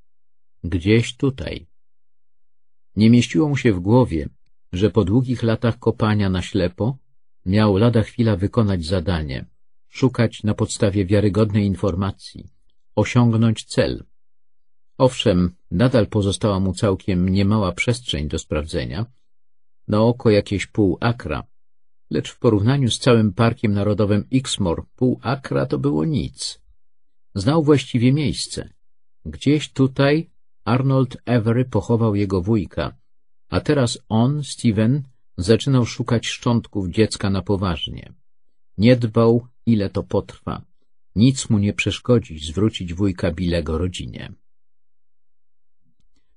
Gdzieś tutaj. Nie mieściło mu się w głowie, że po długich latach kopania na ślepo miał lada chwila wykonać zadanie, szukać na podstawie wiarygodnej informacji, osiągnąć cel. Owszem, nadal pozostała mu całkiem niemała przestrzeń do sprawdzenia – na oko jakieś pół akra, lecz w porównaniu z całym Parkiem Narodowym Ixmor pół akra to było nic. Znał właściwie miejsce. Gdzieś tutaj Arnold Every pochował jego wujka, a teraz on, Steven, zaczynał szukać szczątków dziecka na poważnie. Nie dbał, ile to potrwa. Nic mu nie przeszkodzi zwrócić wujka Bilego rodzinie.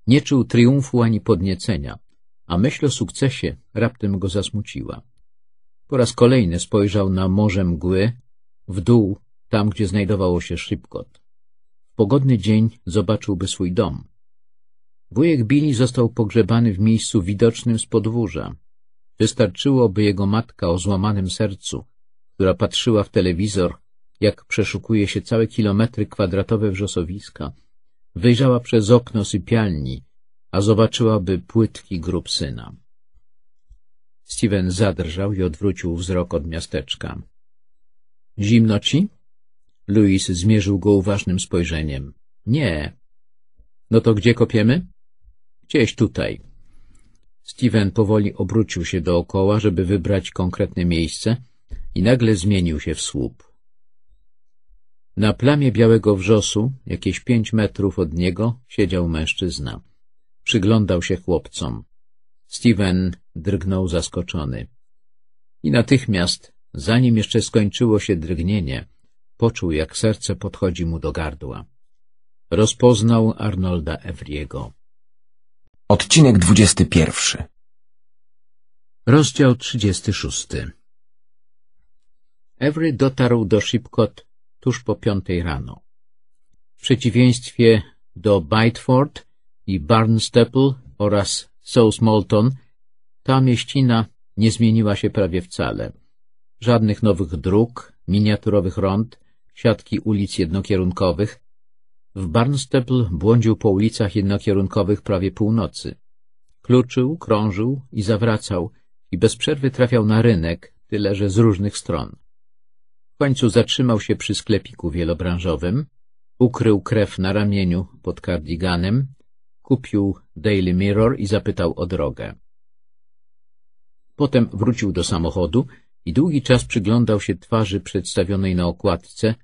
Nie czuł triumfu ani podniecenia a myśl o sukcesie raptem go zasmuciła. Po raz kolejny spojrzał na morze mgły, w dół, tam gdzie znajdowało się szybkot. W pogodny dzień zobaczyłby swój dom. Wujek Billy został pogrzebany w miejscu widocznym z podwórza. Wystarczyłoby jego matka o złamanym sercu, która patrzyła w telewizor, jak przeszukuje się całe kilometry kwadratowe wrzosowiska. Wyjrzała przez okno sypialni, a zobaczyłaby płytki grób syna. Steven zadrżał i odwrócił wzrok od miasteczka. — Zimno ci? Louis zmierzył go uważnym spojrzeniem. — Nie. — No to gdzie kopiemy? — Gdzieś tutaj. Steven powoli obrócił się dookoła, żeby wybrać konkretne miejsce i nagle zmienił się w słup. Na plamie białego wrzosu, jakieś pięć metrów od niego, siedział mężczyzna. Przyglądał się chłopcom. Steven drgnął zaskoczony. I natychmiast, zanim jeszcze skończyło się drgnienie, poczuł, jak serce podchodzi mu do gardła. Rozpoznał Arnolda Evriego. Odcinek 21 Rozdział 36 Every dotarł do Shipcot tuż po piątej rano. W przeciwieństwie do Bideford i Barnstaple oraz South Molton, ta mieścina nie zmieniła się prawie wcale. Żadnych nowych dróg, miniaturowych rond, siatki ulic jednokierunkowych. W Barnstaple błądził po ulicach jednokierunkowych prawie północy. Kluczył, krążył i zawracał i bez przerwy trafiał na rynek, tyle że z różnych stron. W końcu zatrzymał się przy sklepiku wielobranżowym, ukrył krew na ramieniu pod kardiganem, Kupił Daily Mirror i zapytał o drogę. Potem wrócił do samochodu i długi czas przyglądał się twarzy przedstawionej na okładce,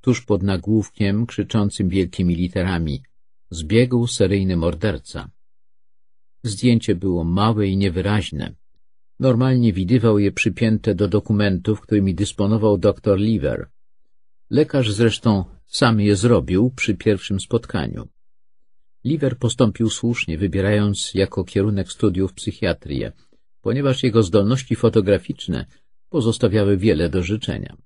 tuż pod nagłówkiem krzyczącym wielkimi literami — zbiegł seryjny morderca. Zdjęcie było małe i niewyraźne. Normalnie widywał je przypięte do dokumentów, którymi dysponował dr Lever. Lekarz zresztą sam je zrobił przy pierwszym spotkaniu. Liver postąpił słusznie, wybierając jako kierunek studiów psychiatrię, ponieważ jego zdolności fotograficzne pozostawiały wiele do życzenia.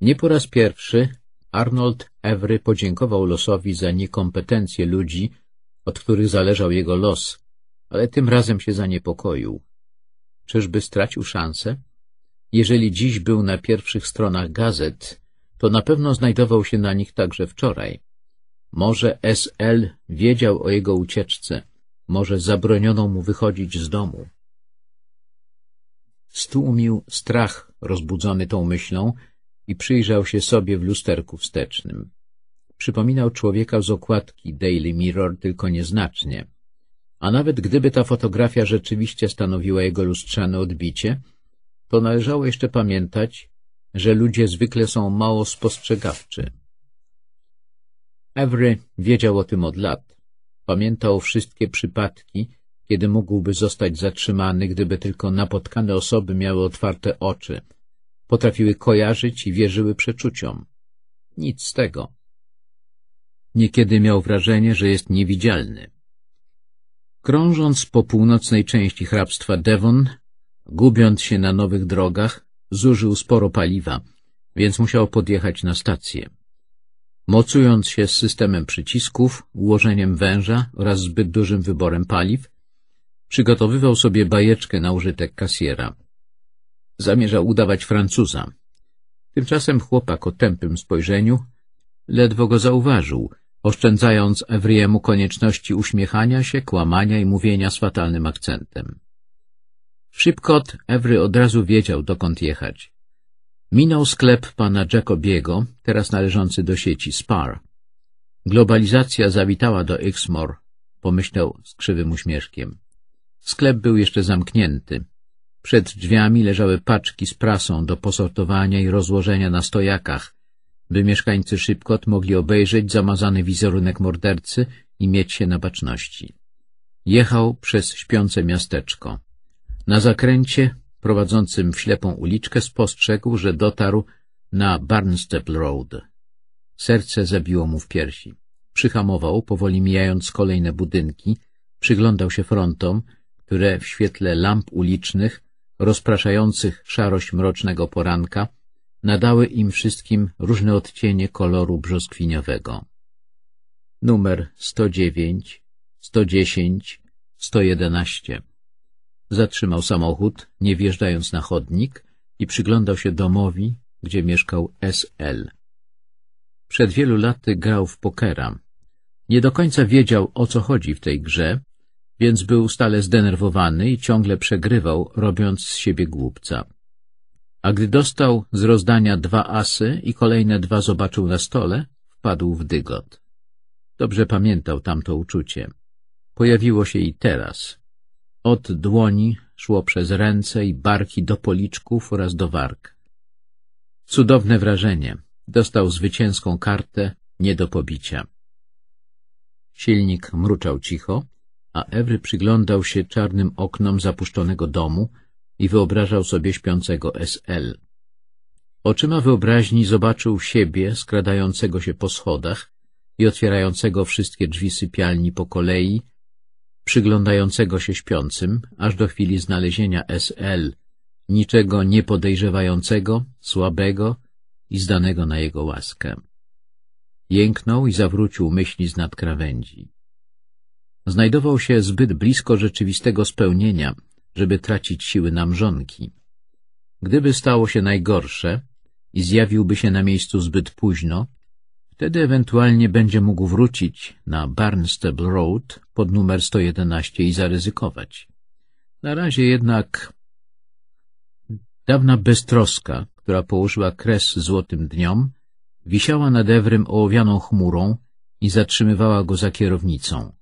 Nie po raz pierwszy Arnold Evry podziękował losowi za niekompetencje ludzi, od których zależał jego los, ale tym razem się zaniepokoił. Czyżby stracił szansę? Jeżeli dziś był na pierwszych stronach gazet, to na pewno znajdował się na nich także wczoraj. Może S.L. wiedział o jego ucieczce, może zabroniono mu wychodzić z domu. Stłumił strach rozbudzony tą myślą i przyjrzał się sobie w lusterku wstecznym. Przypominał człowieka z okładki Daily Mirror tylko nieznacznie. A nawet gdyby ta fotografia rzeczywiście stanowiła jego lustrzane odbicie, to należało jeszcze pamiętać, że ludzie zwykle są mało spostrzegawczy. Evry wiedział o tym od lat. Pamiętał wszystkie przypadki, kiedy mógłby zostać zatrzymany, gdyby tylko napotkane osoby miały otwarte oczy. Potrafiły kojarzyć i wierzyły przeczuciom. Nic z tego. Niekiedy miał wrażenie, że jest niewidzialny. Krążąc po północnej części hrabstwa Devon, gubiąc się na nowych drogach, zużył sporo paliwa, więc musiał podjechać na stację mocując się z systemem przycisków, ułożeniem węża oraz zbyt dużym wyborem paliw, przygotowywał sobie bajeczkę na użytek kasiera. Zamierzał udawać Francuza. Tymczasem chłopak o tępym spojrzeniu ledwo go zauważył, oszczędzając Evriemu konieczności uśmiechania się, kłamania i mówienia z fatalnym akcentem. Szybkot Evry od razu wiedział, dokąd jechać. Minął sklep pana Jacobiego, teraz należący do sieci Spar. Globalizacja zawitała do Exmoor, pomyślał z krzywym uśmieszkiem. Sklep był jeszcze zamknięty. Przed drzwiami leżały paczki z prasą do posortowania i rozłożenia na stojakach, by mieszkańcy Szybkot mogli obejrzeć zamazany wizerunek mordercy i mieć się na baczności. Jechał przez śpiące miasteczko. Na zakręcie prowadzącym w ślepą uliczkę, spostrzegł, że dotarł na Barnstaple Road. Serce zabiło mu w piersi. Przyhamował, powoli mijając kolejne budynki, przyglądał się frontom, które w świetle lamp ulicznych, rozpraszających szarość mrocznego poranka, nadały im wszystkim różne odcienie koloru brzoskwiniowego. Numer 109, 110, 111 Zatrzymał samochód, nie wjeżdżając na chodnik i przyglądał się domowi, gdzie mieszkał S.L. Przed wielu laty grał w pokera. Nie do końca wiedział, o co chodzi w tej grze, więc był stale zdenerwowany i ciągle przegrywał, robiąc z siebie głupca. A gdy dostał z rozdania dwa asy i kolejne dwa zobaczył na stole, wpadł w dygot. Dobrze pamiętał tamto uczucie. Pojawiło się i teraz, od dłoni szło przez ręce i barki do policzków oraz do warg. Cudowne wrażenie. Dostał zwycięską kartę, nie do pobicia. Silnik mruczał cicho, a Ewry przyglądał się czarnym oknom zapuszczonego domu i wyobrażał sobie śpiącego SL. Oczyma wyobraźni zobaczył siebie skradającego się po schodach i otwierającego wszystkie drzwi sypialni po kolei, przyglądającego się śpiącym, aż do chwili znalezienia SL, niczego nie podejrzewającego, słabego i zdanego na jego łaskę. Jęknął i zawrócił myśli z nad krawędzi. Znajdował się zbyt blisko rzeczywistego spełnienia, żeby tracić siły na mrzonki. Gdyby stało się najgorsze i zjawiłby się na miejscu zbyt późno, Wtedy ewentualnie będzie mógł wrócić na Barnstable Road pod numer 111 i zaryzykować. Na razie jednak dawna beztroska, która położyła kres złotym dniom, wisiała nad Ewrym ołowianą chmurą i zatrzymywała go za kierownicą.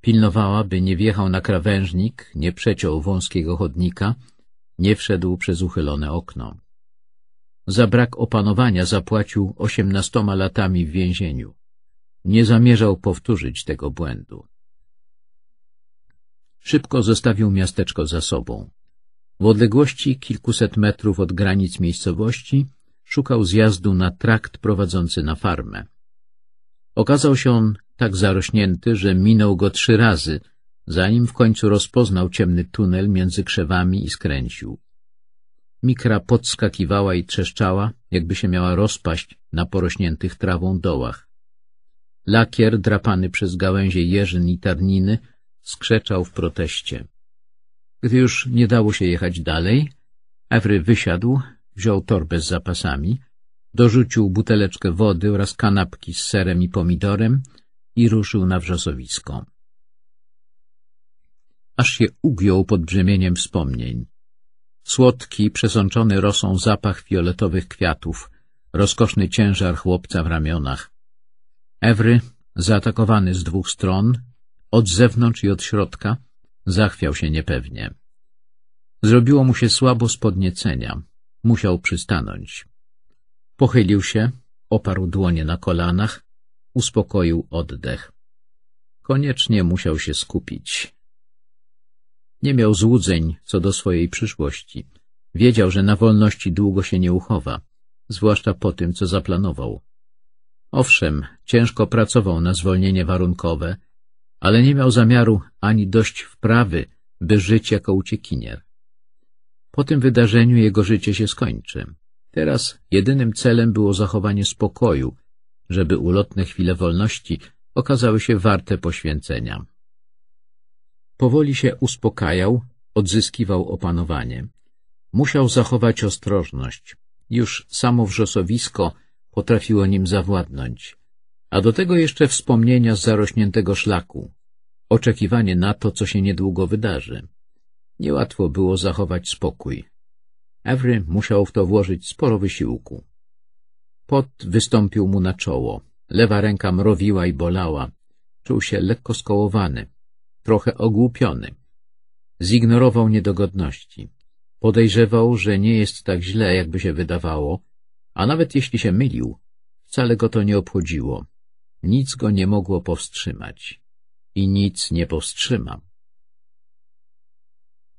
Pilnowała, by nie wjechał na krawężnik, nie przeciął wąskiego chodnika, nie wszedł przez uchylone okno. Za brak opanowania zapłacił osiemnastoma latami w więzieniu. Nie zamierzał powtórzyć tego błędu. Szybko zostawił miasteczko za sobą. W odległości kilkuset metrów od granic miejscowości szukał zjazdu na trakt prowadzący na farmę. Okazał się on tak zarośnięty, że minął go trzy razy, zanim w końcu rozpoznał ciemny tunel między krzewami i skręcił. Mikra podskakiwała i trzeszczała, jakby się miała rozpaść na porośniętych trawą dołach. Lakier, drapany przez gałęzie jeżyn i tarniny, skrzeczał w proteście. Gdy już nie dało się jechać dalej, Ewry wysiadł, wziął torbę z zapasami, dorzucił buteleczkę wody oraz kanapki z serem i pomidorem i ruszył na wrzosowisko. Aż się ugiął pod brzemieniem wspomnień. Słodki, przesączony rosą zapach fioletowych kwiatów, rozkoszny ciężar chłopca w ramionach. Ewry, zaatakowany z dwóch stron, od zewnątrz i od środka, zachwiał się niepewnie. Zrobiło mu się słabo z podniecenia. Musiał przystanąć. Pochylił się, oparł dłonie na kolanach, uspokoił oddech. Koniecznie musiał się skupić. Nie miał złudzeń co do swojej przyszłości. Wiedział, że na wolności długo się nie uchowa, zwłaszcza po tym, co zaplanował. Owszem, ciężko pracował na zwolnienie warunkowe, ale nie miał zamiaru ani dość wprawy, by żyć jako uciekinier. Po tym wydarzeniu jego życie się skończy. Teraz jedynym celem było zachowanie spokoju, żeby ulotne chwile wolności okazały się warte poświęcenia. Powoli się uspokajał, odzyskiwał opanowanie. Musiał zachować ostrożność. Już samo wrzosowisko potrafiło nim zawładnąć. A do tego jeszcze wspomnienia z zarośniętego szlaku. Oczekiwanie na to, co się niedługo wydarzy. Niełatwo było zachować spokój. Avery musiał w to włożyć sporo wysiłku. Pot wystąpił mu na czoło. Lewa ręka mrowiła i bolała. Czuł się lekko skołowany trochę ogłupiony. Zignorował niedogodności. Podejrzewał, że nie jest tak źle, jakby się wydawało, a nawet jeśli się mylił, wcale go to nie obchodziło. Nic go nie mogło powstrzymać. I nic nie powstrzyma.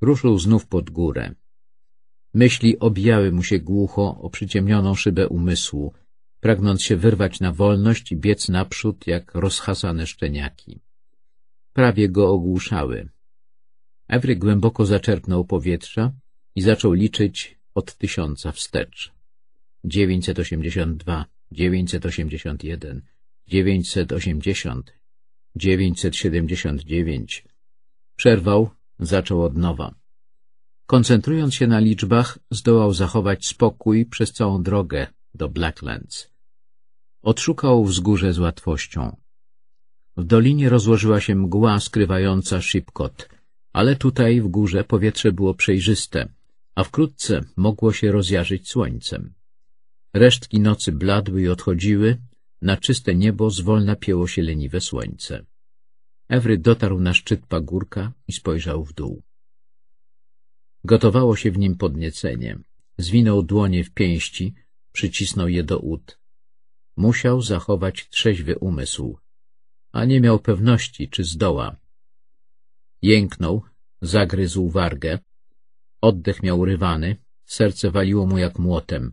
Ruszył znów pod górę. Myśli objały mu się głucho o przyciemnioną szybę umysłu, pragnąc się wyrwać na wolność i biec naprzód jak rozchasane szczeniaki prawie go ogłuszały. Ewry głęboko zaczerpnął powietrza i zaczął liczyć od tysiąca wstecz. 982, 981, 980, 979. Przerwał, zaczął od nowa. Koncentrując się na liczbach, zdołał zachować spokój przez całą drogę do Blacklands. Odszukał wzgórze z łatwością. W dolinie rozłożyła się mgła skrywająca szybkot, ale tutaj w górze powietrze było przejrzyste, a wkrótce mogło się rozjarzyć słońcem. Resztki nocy bladły i odchodziły, na czyste niebo zwolna pieło się leniwe słońce. Ewry dotarł na szczyt pagórka i spojrzał w dół. Gotowało się w nim podniecenie. Zwinął dłonie w pięści, przycisnął je do ud. Musiał zachować trzeźwy umysł, a nie miał pewności, czy zdoła. Jęknął, zagryzł wargę, oddech miał rywany, serce waliło mu jak młotem,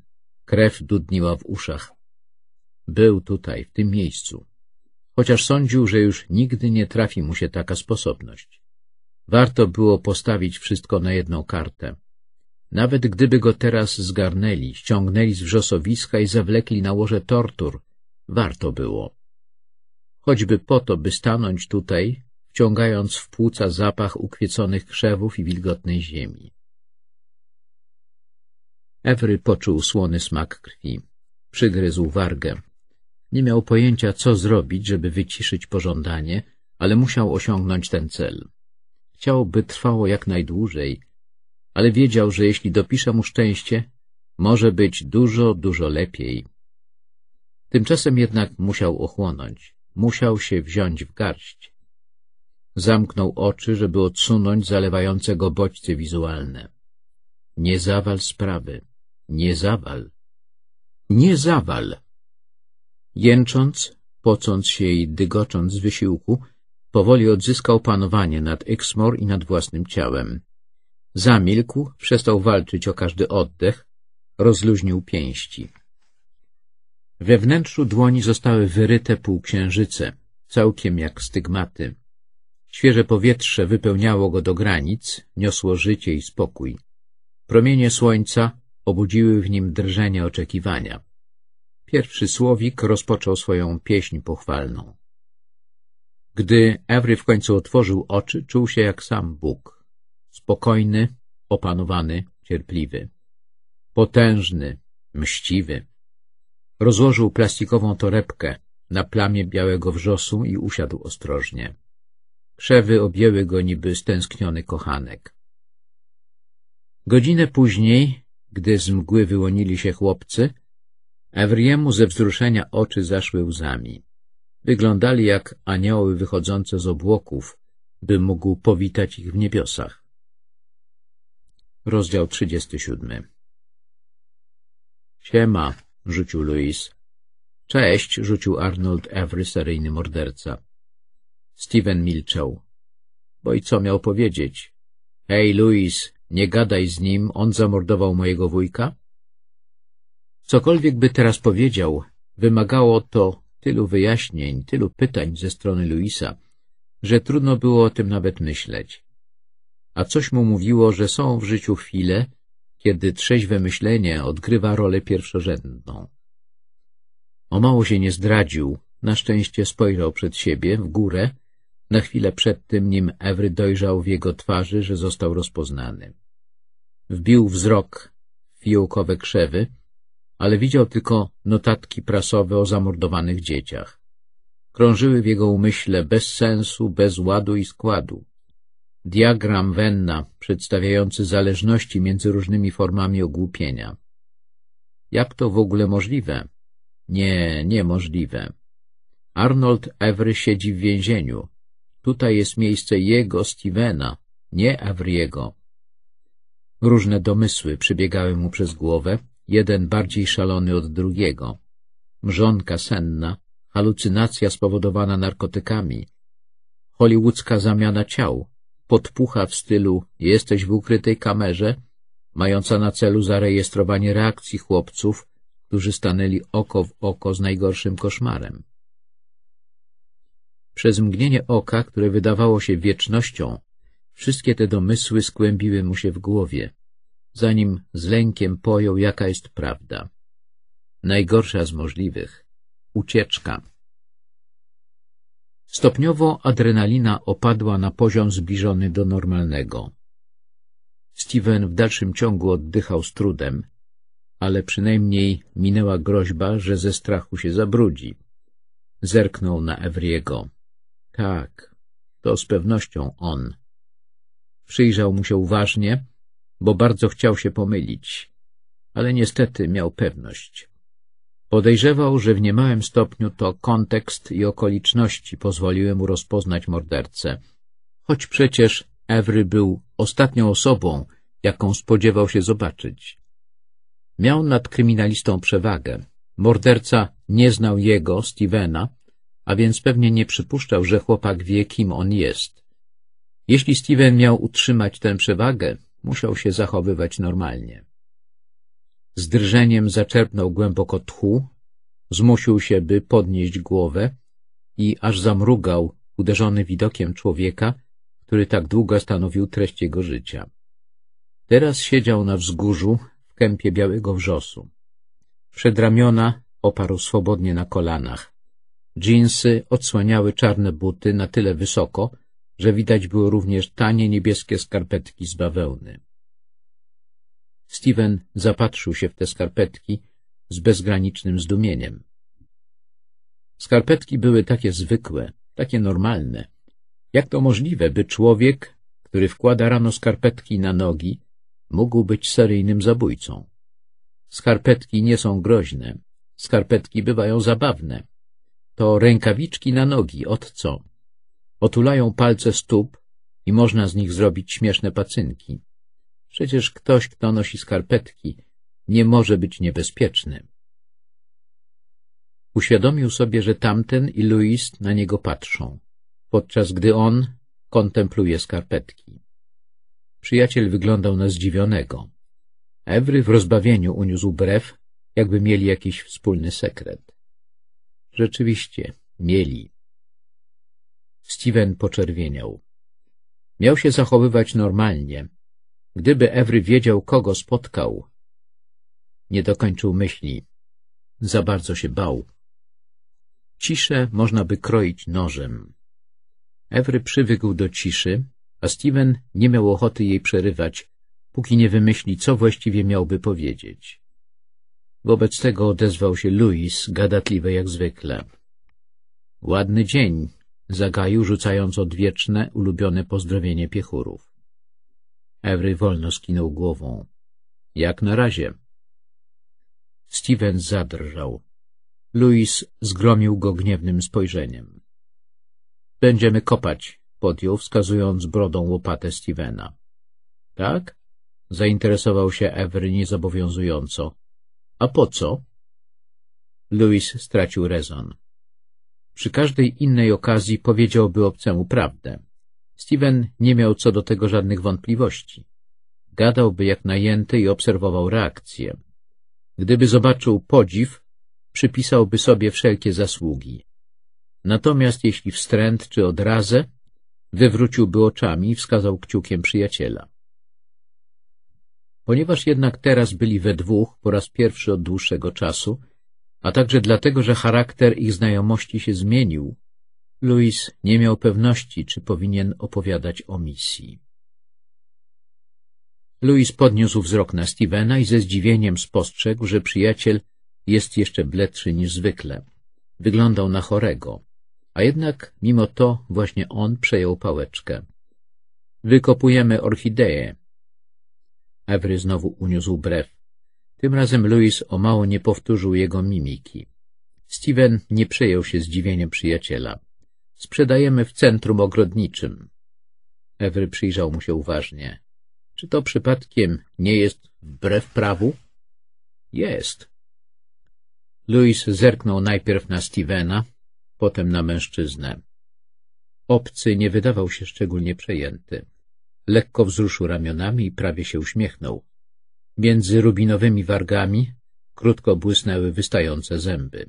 krew dudniła w uszach. Był tutaj, w tym miejscu, chociaż sądził, że już nigdy nie trafi mu się taka sposobność. Warto było postawić wszystko na jedną kartę. Nawet gdyby go teraz zgarnęli, ściągnęli z wrzosowiska i zawlekli na łoże tortur, warto było choćby po to, by stanąć tutaj, wciągając w płuca zapach ukwieconych krzewów i wilgotnej ziemi. Ewry poczuł słony smak krwi. Przygryzł wargę. Nie miał pojęcia, co zrobić, żeby wyciszyć pożądanie, ale musiał osiągnąć ten cel. Chciał, by trwało jak najdłużej, ale wiedział, że jeśli dopisze mu szczęście, może być dużo, dużo lepiej. Tymczasem jednak musiał ochłonąć. Musiał się wziąć w garść. Zamknął oczy, żeby odsunąć zalewające go bodźce wizualne. Nie zawal sprawy. Nie zawal. Nie zawal! Jęcząc, pocąc się i dygocząc z wysiłku, powoli odzyskał panowanie nad Exmor i nad własnym ciałem. Zamilkł, przestał walczyć o każdy oddech, rozluźnił pięści. We wnętrzu dłoni zostały wyryte półksiężyce, całkiem jak stygmaty. Świeże powietrze wypełniało go do granic, niosło życie i spokój. Promienie słońca obudziły w nim drżenie oczekiwania. Pierwszy słowik rozpoczął swoją pieśń pochwalną. Gdy Ewry w końcu otworzył oczy, czuł się jak sam Bóg. Spokojny, opanowany, cierpliwy. Potężny, mściwy. Rozłożył plastikową torebkę na plamie białego wrzosu i usiadł ostrożnie. Krzewy objęły go niby stęskniony kochanek. Godzinę później, gdy z mgły wyłonili się chłopcy, Evriemu ze wzruszenia oczy zaszły łzami. Wyglądali jak anioły wychodzące z obłoków, by mógł powitać ich w niebiosach. Rozdział 37 Siema — rzucił Louis. — Cześć — rzucił Arnold Avery, seryjny morderca. Steven milczał. — Bo i co miał powiedzieć? — Hej, Louis, nie gadaj z nim, on zamordował mojego wujka? Cokolwiek by teraz powiedział, wymagało to tylu wyjaśnień, tylu pytań ze strony Louisa, że trudno było o tym nawet myśleć. A coś mu mówiło, że są w życiu chwile, kiedy trzeźwe myślenie odgrywa rolę pierwszorzędną. O mało się nie zdradził, na szczęście spojrzał przed siebie, w górę, na chwilę przed tym, nim Ewry dojrzał w jego twarzy, że został rozpoznany. Wbił wzrok w fiołkowe krzewy, ale widział tylko notatki prasowe o zamordowanych dzieciach. Krążyły w jego umyśle bez sensu, bez ładu i składu. Diagram Wenna przedstawiający zależności między różnymi formami ogłupienia. Jak to w ogóle możliwe? Nie, niemożliwe. Arnold Avery siedzi w więzieniu. Tutaj jest miejsce jego, Stevena, nie Avriego. Różne domysły przybiegały mu przez głowę, jeden bardziej szalony od drugiego. Mrzonka senna, halucynacja spowodowana narkotykami, hollywoodzka zamiana ciał, podpucha w stylu jesteś w ukrytej kamerze, mająca na celu zarejestrowanie reakcji chłopców, którzy stanęli oko w oko z najgorszym koszmarem. Przez mgnienie oka, które wydawało się wiecznością, wszystkie te domysły skłębiły mu się w głowie, zanim z lękiem pojął, jaka jest prawda. Najgorsza z możliwych — ucieczka. Stopniowo adrenalina opadła na poziom zbliżony do normalnego. Steven w dalszym ciągu oddychał z trudem, ale przynajmniej minęła groźba, że ze strachu się zabrudzi. Zerknął na Evriego. Tak, to z pewnością on. Przyjrzał mu się uważnie, bo bardzo chciał się pomylić, ale niestety miał pewność. Podejrzewał, że w niemałym stopniu to kontekst i okoliczności pozwoliły mu rozpoznać mordercę, choć przecież Ewry był ostatnią osobą, jaką spodziewał się zobaczyć. Miał nad kryminalistą przewagę. Morderca nie znał jego, Stevena, a więc pewnie nie przypuszczał, że chłopak wie, kim on jest. Jeśli Steven miał utrzymać tę przewagę, musiał się zachowywać normalnie. Z drżeniem zaczerpnął głęboko tchu, zmusił się, by podnieść głowę i aż zamrugał, uderzony widokiem człowieka, który tak długo stanowił treść jego życia. Teraz siedział na wzgórzu w kępie białego wrzosu. Przedramiona oparł swobodnie na kolanach. Dżinsy odsłaniały czarne buty na tyle wysoko, że widać było również tanie niebieskie skarpetki z bawełny. Steven zapatrzył się w te skarpetki z bezgranicznym zdumieniem. Skarpetki były takie zwykłe, takie normalne. Jak to możliwe, by człowiek, który wkłada rano skarpetki na nogi, mógł być seryjnym zabójcą? Skarpetki nie są groźne. Skarpetki bywają zabawne. To rękawiczki na nogi, od co? Otulają palce stóp i można z nich zrobić śmieszne pacynki. Przecież ktoś, kto nosi skarpetki, nie może być niebezpieczny. Uświadomił sobie, że tamten i Louis na niego patrzą, podczas gdy on kontempluje skarpetki. Przyjaciel wyglądał na zdziwionego. Ewry w rozbawieniu uniósł brew, jakby mieli jakiś wspólny sekret. Rzeczywiście, mieli. Steven poczerwieniał. Miał się zachowywać normalnie, Gdyby Ewry wiedział, kogo spotkał... Nie dokończył myśli. Za bardzo się bał. Ciszę można by kroić nożem. Ewry przywykł do ciszy, a Steven nie miał ochoty jej przerywać, póki nie wymyśli, co właściwie miałby powiedzieć. Wobec tego odezwał się Louis, gadatliwy jak zwykle. — Ładny dzień — zagaił, rzucając odwieczne, ulubione pozdrowienie piechurów. Avery wolno skinął głową. Jak na razie. Steven zadrżał. Louis zgromił go gniewnym spojrzeniem. Będziemy kopać, podjął, wskazując brodą łopatę Stevena. Tak? Zainteresował się Avery niezobowiązująco. A po co? Louis stracił rezon. Przy każdej innej okazji powiedziałby obcemu prawdę. Steven nie miał co do tego żadnych wątpliwości. Gadałby jak najęty i obserwował reakcję. Gdyby zobaczył podziw, przypisałby sobie wszelkie zasługi. Natomiast jeśli wstręt czy odrazę, wywróciłby oczami i wskazał kciukiem przyjaciela. Ponieważ jednak teraz byli we dwóch po raz pierwszy od dłuższego czasu, a także dlatego, że charakter ich znajomości się zmienił, Louis nie miał pewności, czy powinien opowiadać o misji. Louis podniósł wzrok na Stevena i ze zdziwieniem spostrzegł, że przyjaciel jest jeszcze bledszy niż zwykle. Wyglądał na chorego, a jednak mimo to właśnie on przejął pałeczkę. Wykopujemy orchideję. Avery znowu uniósł brew. Tym razem Louis o mało nie powtórzył jego mimiki. Steven nie przejął się zdziwieniem przyjaciela. Sprzedajemy w centrum ogrodniczym. Ewy przyjrzał mu się uważnie. Czy to przypadkiem nie jest wbrew prawu? Jest. Louis zerknął najpierw na Stevena, potem na mężczyznę. Obcy nie wydawał się szczególnie przejęty. Lekko wzruszył ramionami i prawie się uśmiechnął. Między rubinowymi wargami krótko błysnęły wystające zęby.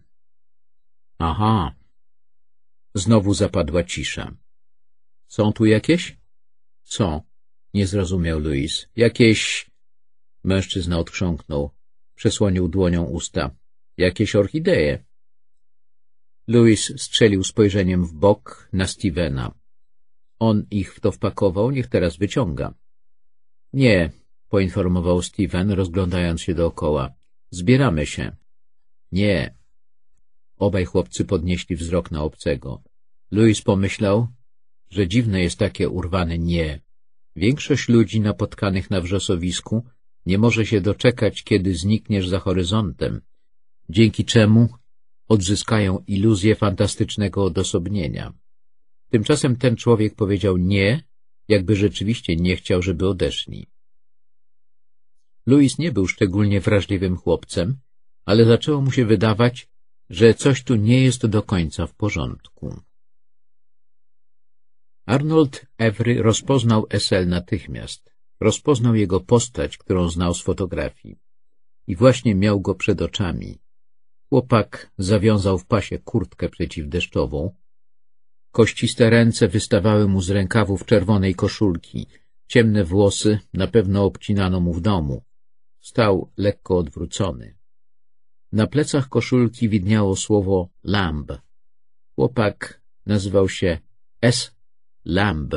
— Aha, Znowu zapadła cisza. — Są tu jakieś? — Są — nie zrozumiał Louis. — Jakieś... Mężczyzna odchrząknął. Przesłonił dłonią usta. — Jakieś orchideje. Louis strzelił spojrzeniem w bok na Stevena. On ich w to wpakował, niech teraz wyciąga. — Nie — poinformował Steven, rozglądając się dookoła. — Zbieramy się. — Nie Obaj chłopcy podnieśli wzrok na obcego. Louis pomyślał, że dziwne jest takie urwane nie. Większość ludzi napotkanych na wrzosowisku nie może się doczekać, kiedy znikniesz za horyzontem, dzięki czemu odzyskają iluzję fantastycznego odosobnienia. Tymczasem ten człowiek powiedział nie, jakby rzeczywiście nie chciał, żeby odeszli. Louis nie był szczególnie wrażliwym chłopcem, ale zaczęło mu się wydawać, że coś tu nie jest do końca w porządku. Arnold Every rozpoznał Esel natychmiast. Rozpoznał jego postać, którą znał z fotografii. I właśnie miał go przed oczami. Chłopak zawiązał w pasie kurtkę przeciwdeszczową. Kościste ręce wystawały mu z rękawów czerwonej koszulki. Ciemne włosy na pewno obcinano mu w domu. Stał lekko odwrócony. Na plecach koszulki widniało słowo Lamb. Chłopak nazywał się S. Lamb.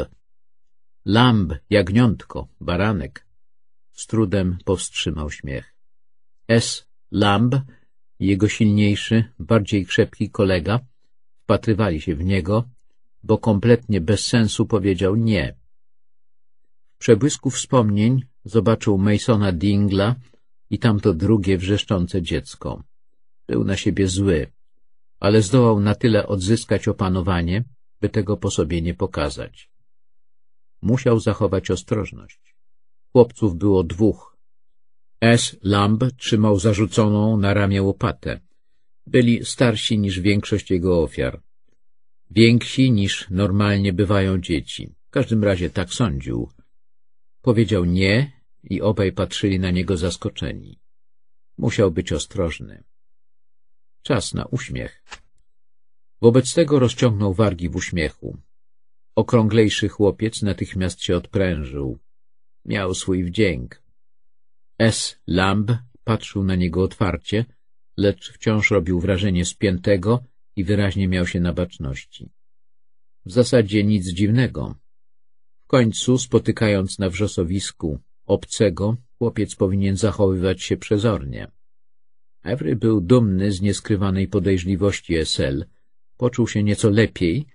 Lamb, jagniątko, baranek. Z trudem powstrzymał śmiech. S. Lamb i jego silniejszy, bardziej krzepki kolega wpatrywali się w niego, bo kompletnie bez sensu powiedział nie. W przebłysku wspomnień zobaczył Masona Dingla, i tamto drugie wrzeszczące dziecko. Był na siebie zły, ale zdołał na tyle odzyskać opanowanie, by tego po sobie nie pokazać. Musiał zachować ostrożność. Chłopców było dwóch. S. Lamb trzymał zarzuconą na ramię łopatę. Byli starsi niż większość jego ofiar. Więksi niż normalnie bywają dzieci. W każdym razie tak sądził. Powiedział nie i obaj patrzyli na niego zaskoczeni. Musiał być ostrożny. Czas na uśmiech. Wobec tego rozciągnął wargi w uśmiechu. Okrąglejszy chłopiec natychmiast się odprężył. Miał swój wdzięk. S. Lamb patrzył na niego otwarcie, lecz wciąż robił wrażenie spiętego i wyraźnie miał się na baczności. W zasadzie nic dziwnego. W końcu, spotykając na wrzosowisku obcego, chłopiec powinien zachowywać się przezornie. Every był dumny z nieskrywanej podejrzliwości SL, poczuł się nieco lepiej,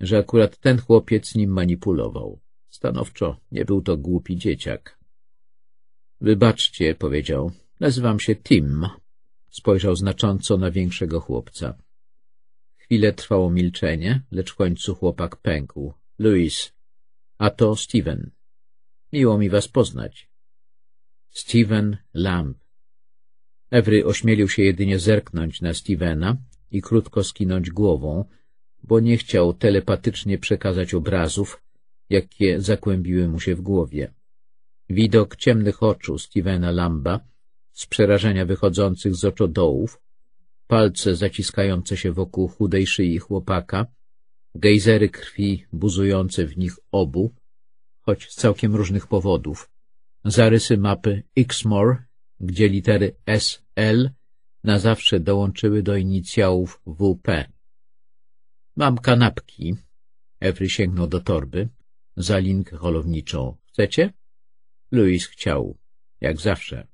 że akurat ten chłopiec nim manipulował. Stanowczo nie był to głupi dzieciak. — Wybaczcie — powiedział. — Nazywam się Tim. Spojrzał znacząco na większego chłopca. Chwilę trwało milczenie, lecz w końcu chłopak pękł. — Louis. — A to Steven. Miło mi was poznać. Steven Lamb. Evry ośmielił się jedynie zerknąć na Stevena i krótko skinąć głową, bo nie chciał telepatycznie przekazać obrazów, jakie zakłębiły mu się w głowie. Widok ciemnych oczu Stevena Lamba, z przerażenia wychodzących z oczodołów, palce zaciskające się wokół chudej szyi chłopaka, gejzery krwi buzujące w nich obu, choć z całkiem różnych powodów. Zarysy mapy Xmore, gdzie litery SL na zawsze dołączyły do inicjałów WP. Mam kanapki. Evry sięgnął do torby. Za linkę holowniczą. Chcecie? Louis chciał. Jak zawsze.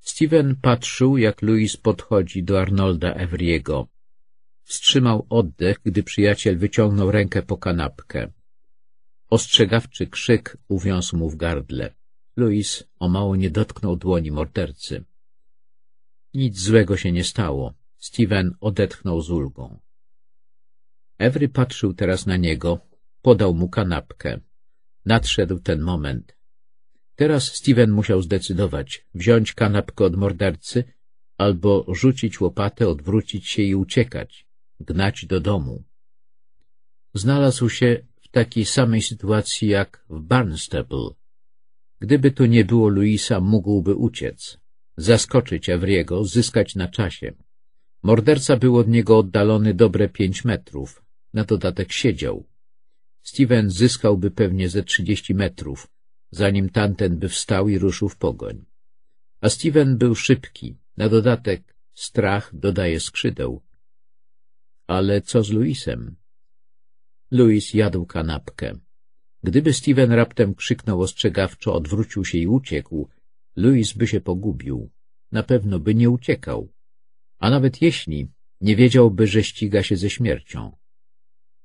Steven patrzył, jak Louis podchodzi do Arnolda Evriego. Wstrzymał oddech, gdy przyjaciel wyciągnął rękę po kanapkę. Ostrzegawczy krzyk uwiązł mu w gardle. Louis o mało nie dotknął dłoni mordercy. Nic złego się nie stało. Steven odetchnął z ulgą. Every patrzył teraz na niego, podał mu kanapkę. Nadszedł ten moment. Teraz Steven musiał zdecydować, wziąć kanapkę od mordercy albo rzucić łopatę, odwrócić się i uciekać, gnać do domu. Znalazł się w takiej samej sytuacji jak w Barnstable. Gdyby tu nie było Luisa, mógłby uciec, zaskoczyć Avriego, zyskać na czasie. Morderca był od niego oddalony dobre pięć metrów. Na dodatek siedział. Steven zyskałby pewnie ze trzydzieści metrów, zanim tamten by wstał i ruszył w pogoń. A Steven był szybki. Na dodatek strach dodaje skrzydeł. Ale co z Luisem? Louis jadł kanapkę. Gdyby Steven raptem krzyknął ostrzegawczo, odwrócił się i uciekł, Louis by się pogubił. Na pewno by nie uciekał. A nawet jeśli, nie wiedziałby, że ściga się ze śmiercią.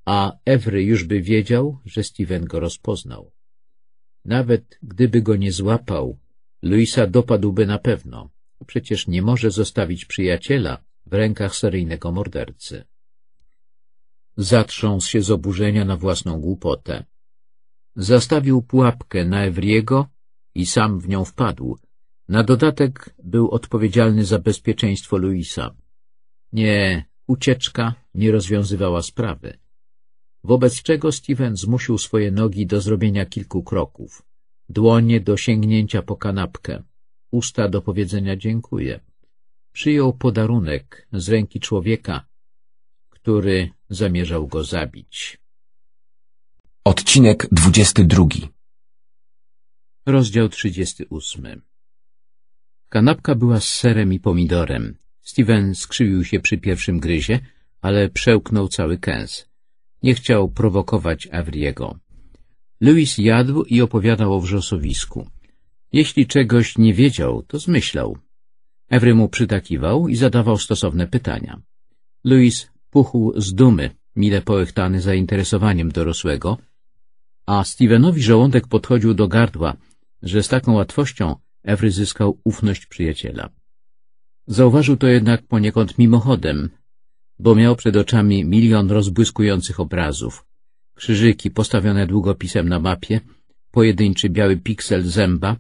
A Evry już by wiedział, że Steven go rozpoznał. Nawet gdyby go nie złapał, Luisa dopadłby na pewno. Przecież nie może zostawić przyjaciela w rękach seryjnego mordercy zatrząsł się z oburzenia na własną głupotę. Zastawił pułapkę na Ewriego i sam w nią wpadł. Na dodatek był odpowiedzialny za bezpieczeństwo Luisa. Nie, ucieczka nie rozwiązywała sprawy. Wobec czego Steven zmusił swoje nogi do zrobienia kilku kroków. Dłonie do sięgnięcia po kanapkę. Usta do powiedzenia dziękuję. Przyjął podarunek z ręki człowieka, który zamierzał go zabić. Odcinek 22 Rozdział 38 Kanapka była z serem i pomidorem. Steven skrzywił się przy pierwszym gryzie, ale przełknął cały kęs. Nie chciał prowokować Avriego. Louis jadł i opowiadał o wrzosowisku. Jeśli czegoś nie wiedział, to zmyślał. Evry mu przytakiwał i zadawał stosowne pytania. Louis puchł z dumy, mile poechtany zainteresowaniem dorosłego, a Stevenowi żołądek podchodził do gardła, że z taką łatwością Every zyskał ufność przyjaciela. Zauważył to jednak poniekąd mimochodem, bo miał przed oczami milion rozbłyskujących obrazów. Krzyżyki postawione długopisem na mapie, pojedynczy biały piksel zęba,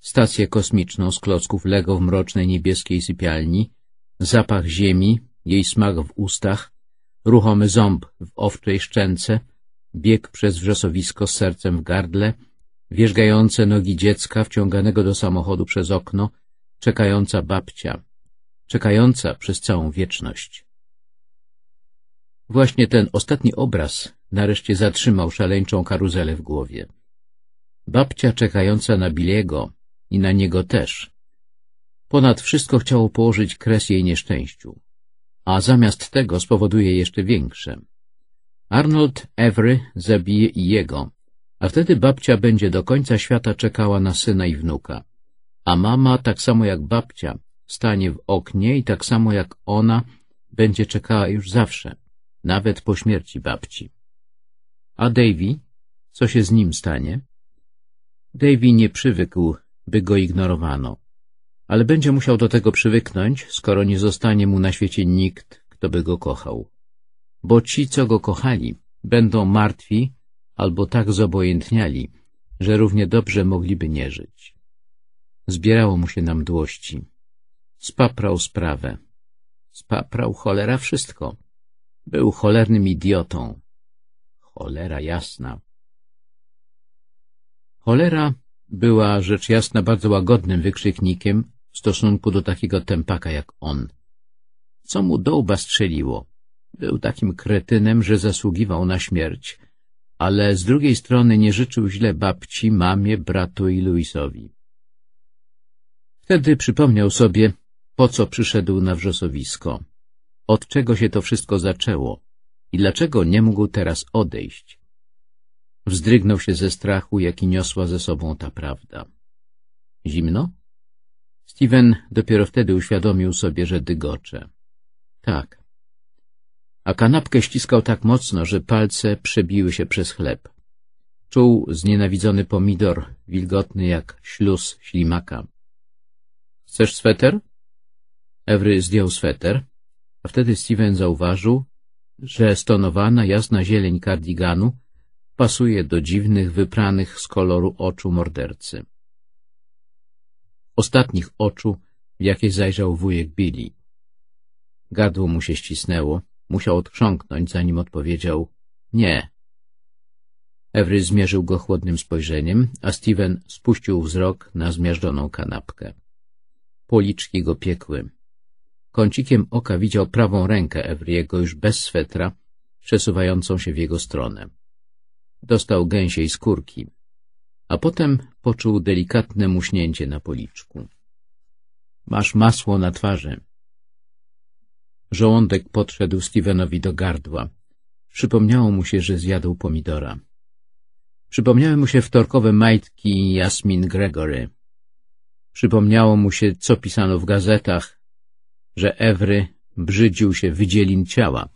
stację kosmiczną z klocków Lego w mrocznej niebieskiej sypialni, zapach ziemi, jej smak w ustach, ruchomy ząb w owczej szczęce, bieg przez wrzosowisko z sercem w gardle, wierzgające nogi dziecka wciąganego do samochodu przez okno, czekająca babcia, czekająca przez całą wieczność. Właśnie ten ostatni obraz nareszcie zatrzymał szaleńczą karuzelę w głowie. Babcia czekająca na Biliego i na niego też. Ponad wszystko chciało położyć kres jej nieszczęściu a zamiast tego spowoduje jeszcze większe. Arnold Every zabije jego, a wtedy babcia będzie do końca świata czekała na syna i wnuka. A mama, tak samo jak babcia, stanie w oknie i tak samo jak ona, będzie czekała już zawsze, nawet po śmierci babci. A Davy? Co się z nim stanie? Davy nie przywykł, by go ignorowano ale będzie musiał do tego przywyknąć, skoro nie zostanie mu na świecie nikt, kto by go kochał. Bo ci, co go kochali, będą martwi albo tak zobojętniali, że równie dobrze mogliby nie żyć. Zbierało mu się na mdłości. Spaprał sprawę. Spaprał cholera wszystko. Był cholernym idiotą. Cholera jasna. Cholera była rzecz jasna bardzo łagodnym wykrzyknikiem, stosunku do takiego tempaka jak on. Co mu do łba strzeliło? Był takim kretynem, że zasługiwał na śmierć, ale z drugiej strony nie życzył źle babci, mamie, bratu i Luisowi. Wtedy przypomniał sobie, po co przyszedł na wrzosowisko, od czego się to wszystko zaczęło i dlaczego nie mógł teraz odejść. Wzdrygnął się ze strachu, jaki niosła ze sobą ta prawda. Zimno? Steven dopiero wtedy uświadomił sobie, że dygocze. Tak. A kanapkę ściskał tak mocno, że palce przebiły się przez chleb. Czuł znienawidzony pomidor, wilgotny jak śluz ślimaka. — Chcesz sweter? Ewry zdjął sweter, a wtedy Steven zauważył, że stonowana, jasna zieleń kardiganu pasuje do dziwnych, wypranych z koloru oczu mordercy ostatnich oczu, w jakie zajrzał wujek Billy. Gardło mu się ścisnęło, musiał odchrząknąć, zanim odpowiedział — nie. Every zmierzył go chłodnym spojrzeniem, a Steven spuścił wzrok na zmiażdżoną kanapkę. Policzki go piekły. Kącikiem oka widział prawą rękę Every'ego już bez swetra, przesuwającą się w jego stronę. Dostał gęsiej skórki a potem poczuł delikatne muśnięcie na policzku. Masz masło na twarzy. Żołądek podszedł Stevenowi do gardła. Przypomniało mu się, że zjadł pomidora. Przypomniały mu się wtorkowe majtki Jasmin Gregory. Przypomniało mu się, co pisano w gazetach, że Ewry brzydził się wydzielin ciała.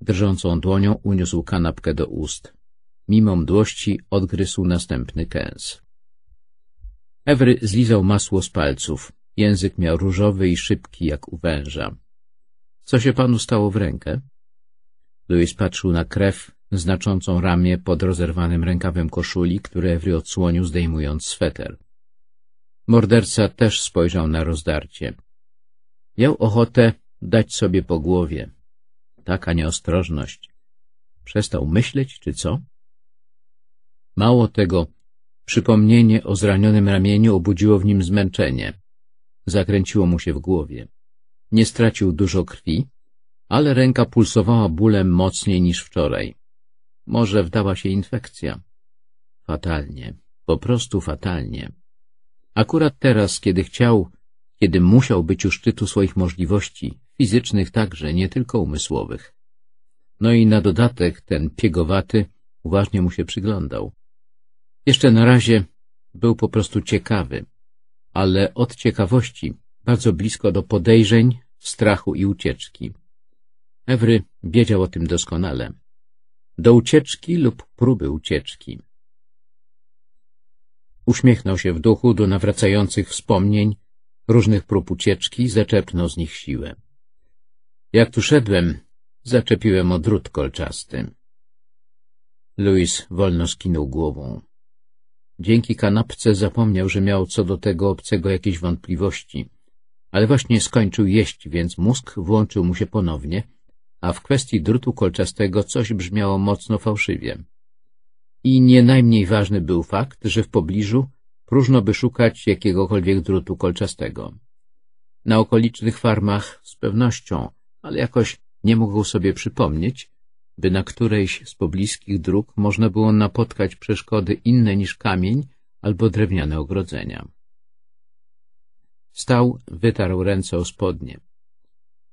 Drżącą dłonią uniósł kanapkę do ust. Mimo mdłości odgryzł następny kęs. Ewry zlizał masło z palców. Język miał różowy i szybki jak u węża. Co się panu stało w rękę? Louis patrzył na krew znaczącą ramię pod rozerwanym rękawem koszuli, który Ewry odsłonił, zdejmując sweter. Morderca też spojrzał na rozdarcie. Miał ochotę dać sobie po głowie. Taka nieostrożność. Przestał myśleć, czy co? Mało tego, przypomnienie o zranionym ramieniu obudziło w nim zmęczenie. Zakręciło mu się w głowie. Nie stracił dużo krwi, ale ręka pulsowała bólem mocniej niż wczoraj. Może wdała się infekcja. Fatalnie, po prostu fatalnie. Akurat teraz, kiedy chciał, kiedy musiał być u szczytu swoich możliwości, fizycznych także, nie tylko umysłowych. No i na dodatek ten piegowaty uważnie mu się przyglądał. Jeszcze na razie był po prostu ciekawy, ale od ciekawości bardzo blisko do podejrzeń, strachu i ucieczki. Ewry wiedział o tym doskonale. Do ucieczki lub próby ucieczki. Uśmiechnął się w duchu do nawracających wspomnień, różnych prób ucieczki, zaczerpnął z nich siłę. Jak tu szedłem, zaczepiłem o drut kolczasty. Louis wolno skinął głową. Dzięki kanapce zapomniał, że miał co do tego obcego jakieś wątpliwości. Ale właśnie skończył jeść, więc mózg włączył mu się ponownie, a w kwestii drutu kolczastego coś brzmiało mocno fałszywie. I nie najmniej ważny był fakt, że w pobliżu próżno by szukać jakiegokolwiek drutu kolczastego. Na okolicznych farmach z pewnością, ale jakoś nie mógł sobie przypomnieć, by na którejś z pobliskich dróg można było napotkać przeszkody inne niż kamień albo drewniane ogrodzenia. Stał, wytarł ręce o spodnie.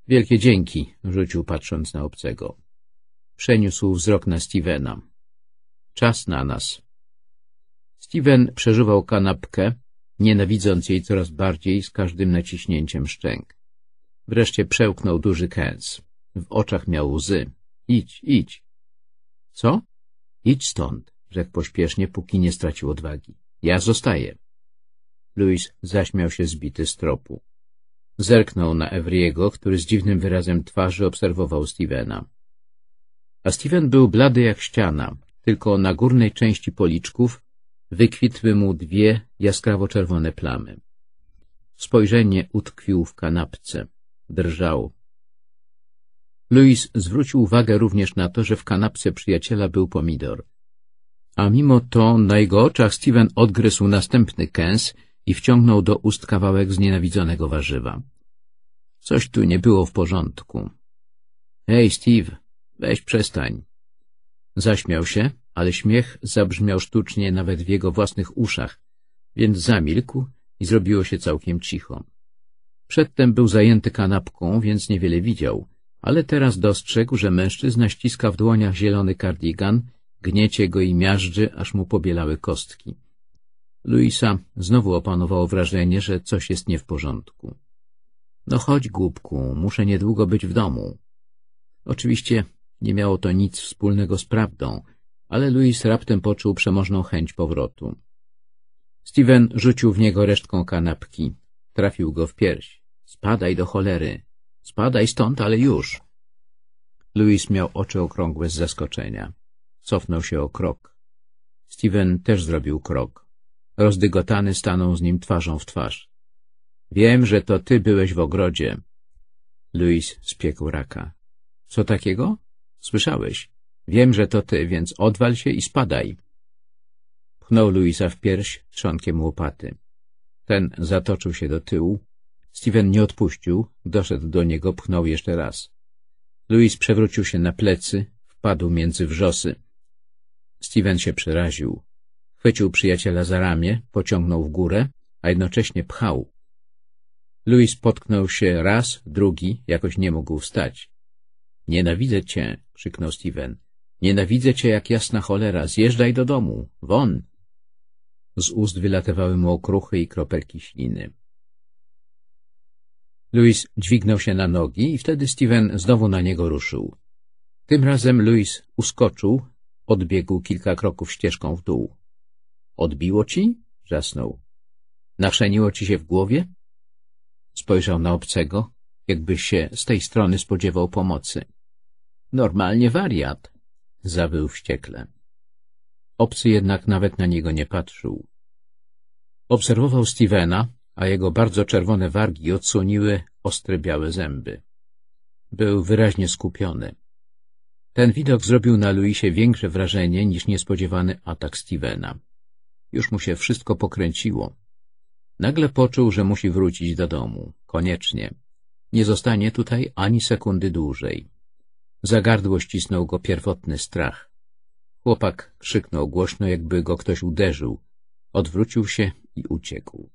Wielkie dzięki, rzucił patrząc na obcego. Przeniósł wzrok na Stevena. Czas na nas. Steven przeżywał kanapkę, nienawidząc jej coraz bardziej z każdym naciśnięciem szczęk. Wreszcie przełknął duży kęs. W oczach miał łzy. Idź, idź. Co? Idź stąd, rzekł pośpiesznie, póki nie stracił odwagi. Ja zostaję. Louis zaśmiał się zbity z tropu. Zerknął na Evriego, który z dziwnym wyrazem twarzy obserwował Stevena. A Steven był blady jak ściana, tylko na górnej części policzków wykwitły mu dwie jaskrawo-czerwone plamy. Spojrzenie utkwił w kanapce. Drżał. Louis zwrócił uwagę również na to, że w kanapce przyjaciela był pomidor. A mimo to na jego oczach Steven odgryzł następny kęs i wciągnął do ust kawałek znienawidzonego warzywa. Coś tu nie było w porządku. — Hej, Steve, weź przestań. Zaśmiał się, ale śmiech zabrzmiał sztucznie nawet w jego własnych uszach, więc zamilkł i zrobiło się całkiem cicho. Przedtem był zajęty kanapką, więc niewiele widział — ale teraz dostrzegł, że mężczyzna ściska w dłoniach zielony kardigan, gniecie go i miażdży, aż mu pobielały kostki. Luisa znowu opanowało wrażenie, że coś jest nie w porządku. No chodź, głupku, muszę niedługo być w domu. Oczywiście nie miało to nic wspólnego z prawdą, ale Luis raptem poczuł przemożną chęć powrotu. Steven rzucił w niego resztką kanapki. Trafił go w pierś. Spadaj do cholery. Spadaj stąd, ale już. Louis miał oczy okrągłe z zaskoczenia. Cofnął się o krok. Steven też zrobił krok. Rozdygotany stanął z nim twarzą w twarz. Wiem, że to ty byłeś w ogrodzie. Louis spiekł raka. Co takiego? Słyszałeś. Wiem, że to ty, więc odwal się i spadaj. Pchnął Luisa w pierś trzonkiem łopaty. Ten zatoczył się do tyłu, Steven nie odpuścił, doszedł do niego, pchnął jeszcze raz. Louis przewrócił się na plecy, wpadł między wrzosy. Steven się przeraził. Chwycił przyjaciela za ramię, pociągnął w górę, a jednocześnie pchał. Louis potknął się raz, drugi, jakoś nie mógł wstać. — Nienawidzę cię! — krzyknął Steven. — Nienawidzę cię jak jasna cholera! Zjeżdżaj do domu! Won! Z ust wylatywały mu okruchy i kropelki śliny. Louis dźwignął się na nogi i wtedy Steven znowu na niego ruszył. Tym razem Louis uskoczył, odbiegł kilka kroków ścieżką w dół. — Odbiło ci? — wrzasnął. — Naszeniło ci się w głowie? Spojrzał na obcego, jakby się z tej strony spodziewał pomocy. — Normalnie wariat — zawył wściekle. Obcy jednak nawet na niego nie patrzył. Obserwował Stevena, a jego bardzo czerwone wargi odsłoniły ostre białe zęby. Był wyraźnie skupiony. Ten widok zrobił na Luisie większe wrażenie niż niespodziewany atak Stevena. Już mu się wszystko pokręciło. Nagle poczuł, że musi wrócić do domu. Koniecznie. Nie zostanie tutaj ani sekundy dłużej. Za gardło ścisnął go pierwotny strach. Chłopak krzyknął głośno, jakby go ktoś uderzył. Odwrócił się i uciekł.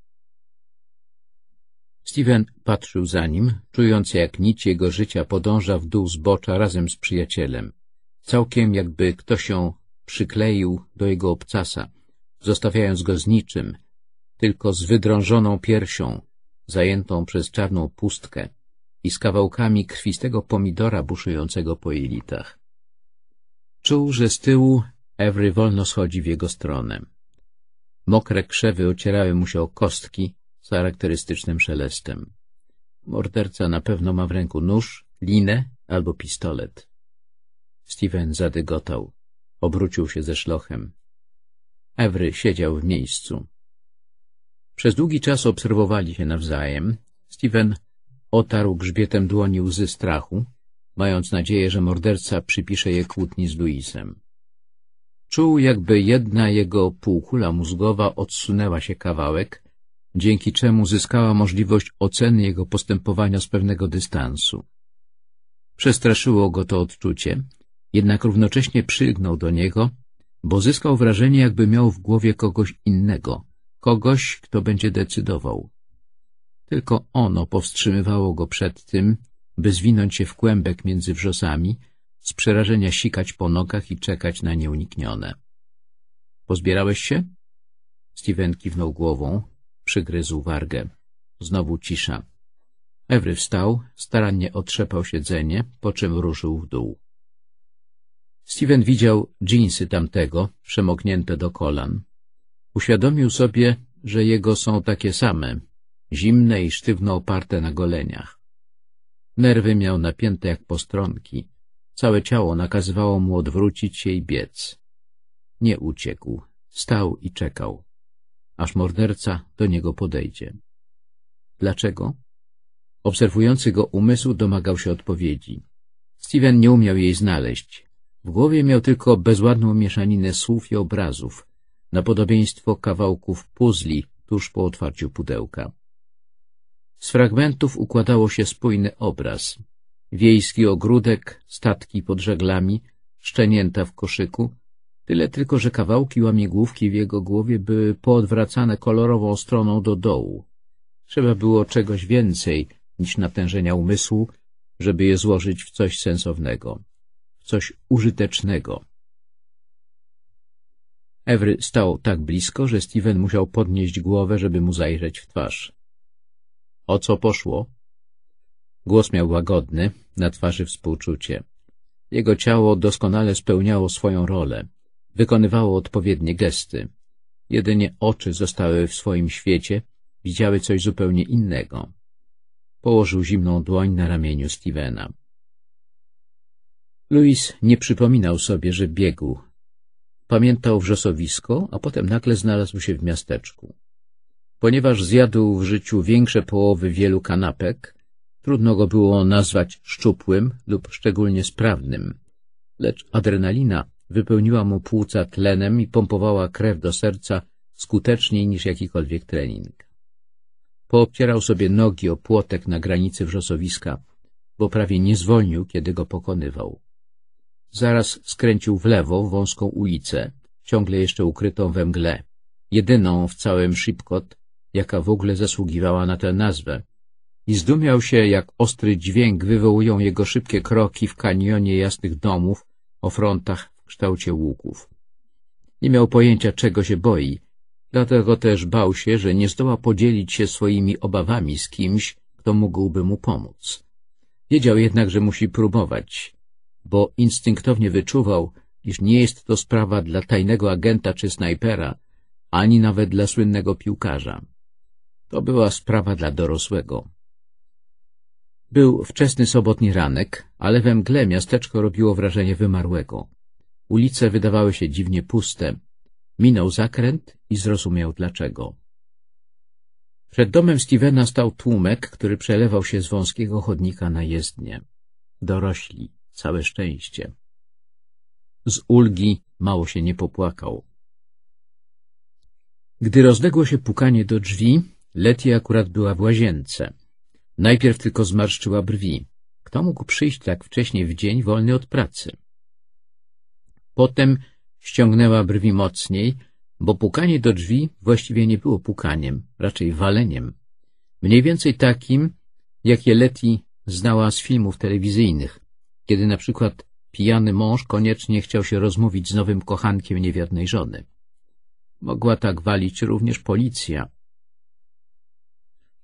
Steven patrzył za nim, czując jak nić jego życia podąża w dół zbocza razem z przyjacielem. Całkiem jakby ktoś się przykleił do jego obcasa, zostawiając go z niczym, tylko z wydrążoną piersią, zajętą przez czarną pustkę i z kawałkami krwistego pomidora buszującego po jelitach. Czuł, że z tyłu Every wolno schodzi w jego stronę. Mokre krzewy ocierały mu się o kostki, z charakterystycznym szelestem. Morderca na pewno ma w ręku nóż, linę albo pistolet. Steven zadygotał. Obrócił się ze szlochem. Ewry siedział w miejscu. Przez długi czas obserwowali się nawzajem. Steven otarł grzbietem dłoni łzy strachu, mając nadzieję, że morderca przypisze je kłótni z Luisem. Czuł, jakby jedna jego półkula mózgowa odsunęła się kawałek, dzięki czemu zyskała możliwość oceny jego postępowania z pewnego dystansu. Przestraszyło go to odczucie, jednak równocześnie przylgnął do niego, bo zyskał wrażenie, jakby miał w głowie kogoś innego, kogoś, kto będzie decydował. Tylko ono powstrzymywało go przed tym, by zwinąć się w kłębek między wrzosami, z przerażenia sikać po nogach i czekać na nieuniknione. — Pozbierałeś się? Steven kiwnął głową, Przygryzł wargę. Znowu cisza. Ewry wstał, starannie otrzepał siedzenie, po czym ruszył w dół. Steven widział dżinsy tamtego, przemoknięte do kolan. Uświadomił sobie, że jego są takie same, zimne i sztywno oparte na goleniach. Nerwy miał napięte jak postronki. Całe ciało nakazywało mu odwrócić się i biec. Nie uciekł. Stał i czekał aż morderca do niego podejdzie. Dlaczego? Obserwujący go umysł domagał się odpowiedzi. Steven nie umiał jej znaleźć. W głowie miał tylko bezładną mieszaninę słów i obrazów, na podobieństwo kawałków puzli tuż po otwarciu pudełka. Z fragmentów układało się spójny obraz. Wiejski ogródek, statki pod żeglami, szczenięta w koszyku, Tyle tylko, że kawałki łamigłówki w jego głowie były poodwracane kolorową stroną do dołu. Trzeba było czegoś więcej niż natężenia umysłu, żeby je złożyć w coś sensownego, w coś użytecznego. Ewry stał tak blisko, że Steven musiał podnieść głowę, żeby mu zajrzeć w twarz. — O co poszło? Głos miał łagodny, na twarzy współczucie. Jego ciało doskonale spełniało swoją rolę wykonywało odpowiednie gesty. Jedynie oczy zostały w swoim świecie, widziały coś zupełnie innego. Położył zimną dłoń na ramieniu Stevena. Louis nie przypominał sobie, że biegł. Pamiętał wrzosowisko, a potem nagle znalazł się w miasteczku. Ponieważ zjadł w życiu większe połowy wielu kanapek, trudno go było nazwać szczupłym lub szczególnie sprawnym, lecz adrenalina Wypełniła mu płuca tlenem i pompowała krew do serca skuteczniej niż jakikolwiek trening. Poobcierał sobie nogi o płotek na granicy wrzosowiska, bo prawie nie zwolnił, kiedy go pokonywał. Zaraz skręcił w lewo wąską ulicę, ciągle jeszcze ukrytą we mgle, jedyną w całym Szybkot, jaka w ogóle zasługiwała na tę nazwę. I zdumiał się, jak ostry dźwięk wywołują jego szybkie kroki w kanionie jasnych domów o frontach kształcie łuków. Nie miał pojęcia, czego się boi, dlatego też bał się, że nie zdoła podzielić się swoimi obawami z kimś, kto mógłby mu pomóc. Wiedział jednak, że musi próbować, bo instynktownie wyczuwał, iż nie jest to sprawa dla tajnego agenta czy snajpera, ani nawet dla słynnego piłkarza. To była sprawa dla dorosłego. Był wczesny sobotni ranek, ale we mgle miasteczko robiło wrażenie wymarłego. Ulice wydawały się dziwnie puste. Minął zakręt i zrozumiał dlaczego. Przed domem Stevena stał tłumek, który przelewał się z wąskiego chodnika na jezdnię. Dorośli, całe szczęście. Z ulgi mało się nie popłakał. Gdy rozległo się pukanie do drzwi, Letty akurat była w łazience. Najpierw tylko zmarszczyła brwi. Kto mógł przyjść tak wcześnie w dzień wolny od pracy? Potem ściągnęła brwi mocniej, bo pukanie do drzwi właściwie nie było pukaniem, raczej waleniem. Mniej więcej takim, jakie Leti znała z filmów telewizyjnych, kiedy na przykład pijany mąż koniecznie chciał się rozmówić z nowym kochankiem niewiernej żony. Mogła tak walić również policja.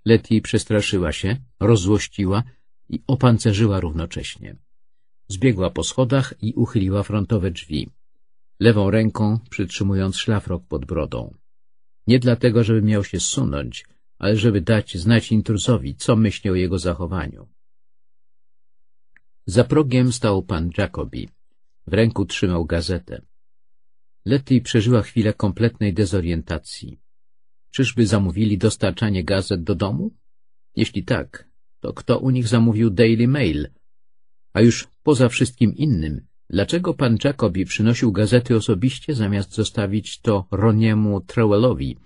Leti przestraszyła się, rozzłościła i opancerzyła równocześnie. Zbiegła po schodach i uchyliła frontowe drzwi, lewą ręką przytrzymując szlafrok pod brodą. Nie dlatego, żeby miał się sunąć, ale żeby dać znać intruzowi, co myśli o jego zachowaniu. Za progiem stał pan Jacobi. W ręku trzymał gazetę. Letty przeżyła chwilę kompletnej dezorientacji. Czyżby zamówili dostarczanie gazet do domu? Jeśli tak, to kto u nich zamówił Daily Mail, a już poza wszystkim innym, dlaczego pan Jacobi przynosił gazety osobiście, zamiast zostawić to Roniemu Trewellowi,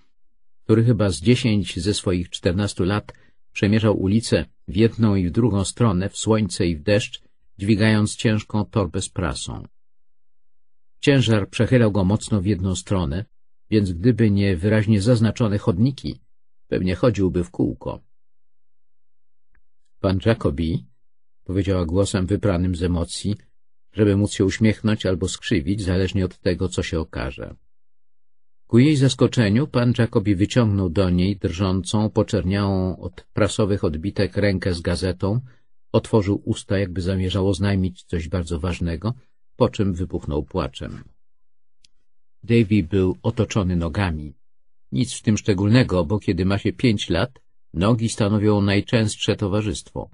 który chyba z dziesięć ze swoich czternastu lat przemierzał ulicę w jedną i w drugą stronę, w słońce i w deszcz, dźwigając ciężką torbę z prasą. Ciężar przechylał go mocno w jedną stronę, więc gdyby nie wyraźnie zaznaczone chodniki, pewnie chodziłby w kółko. Pan Jacobi powiedziała głosem wybranym z emocji, żeby móc się uśmiechnąć albo skrzywić, zależnie od tego, co się okaże. Ku jej zaskoczeniu pan Jacobi wyciągnął do niej drżącą, poczerniałą od prasowych odbitek rękę z gazetą, otworzył usta, jakby zamierzało znajmić coś bardzo ważnego, po czym wybuchnął płaczem. Davy był otoczony nogami. Nic w tym szczególnego, bo kiedy ma się pięć lat, nogi stanowią najczęstsze towarzystwo.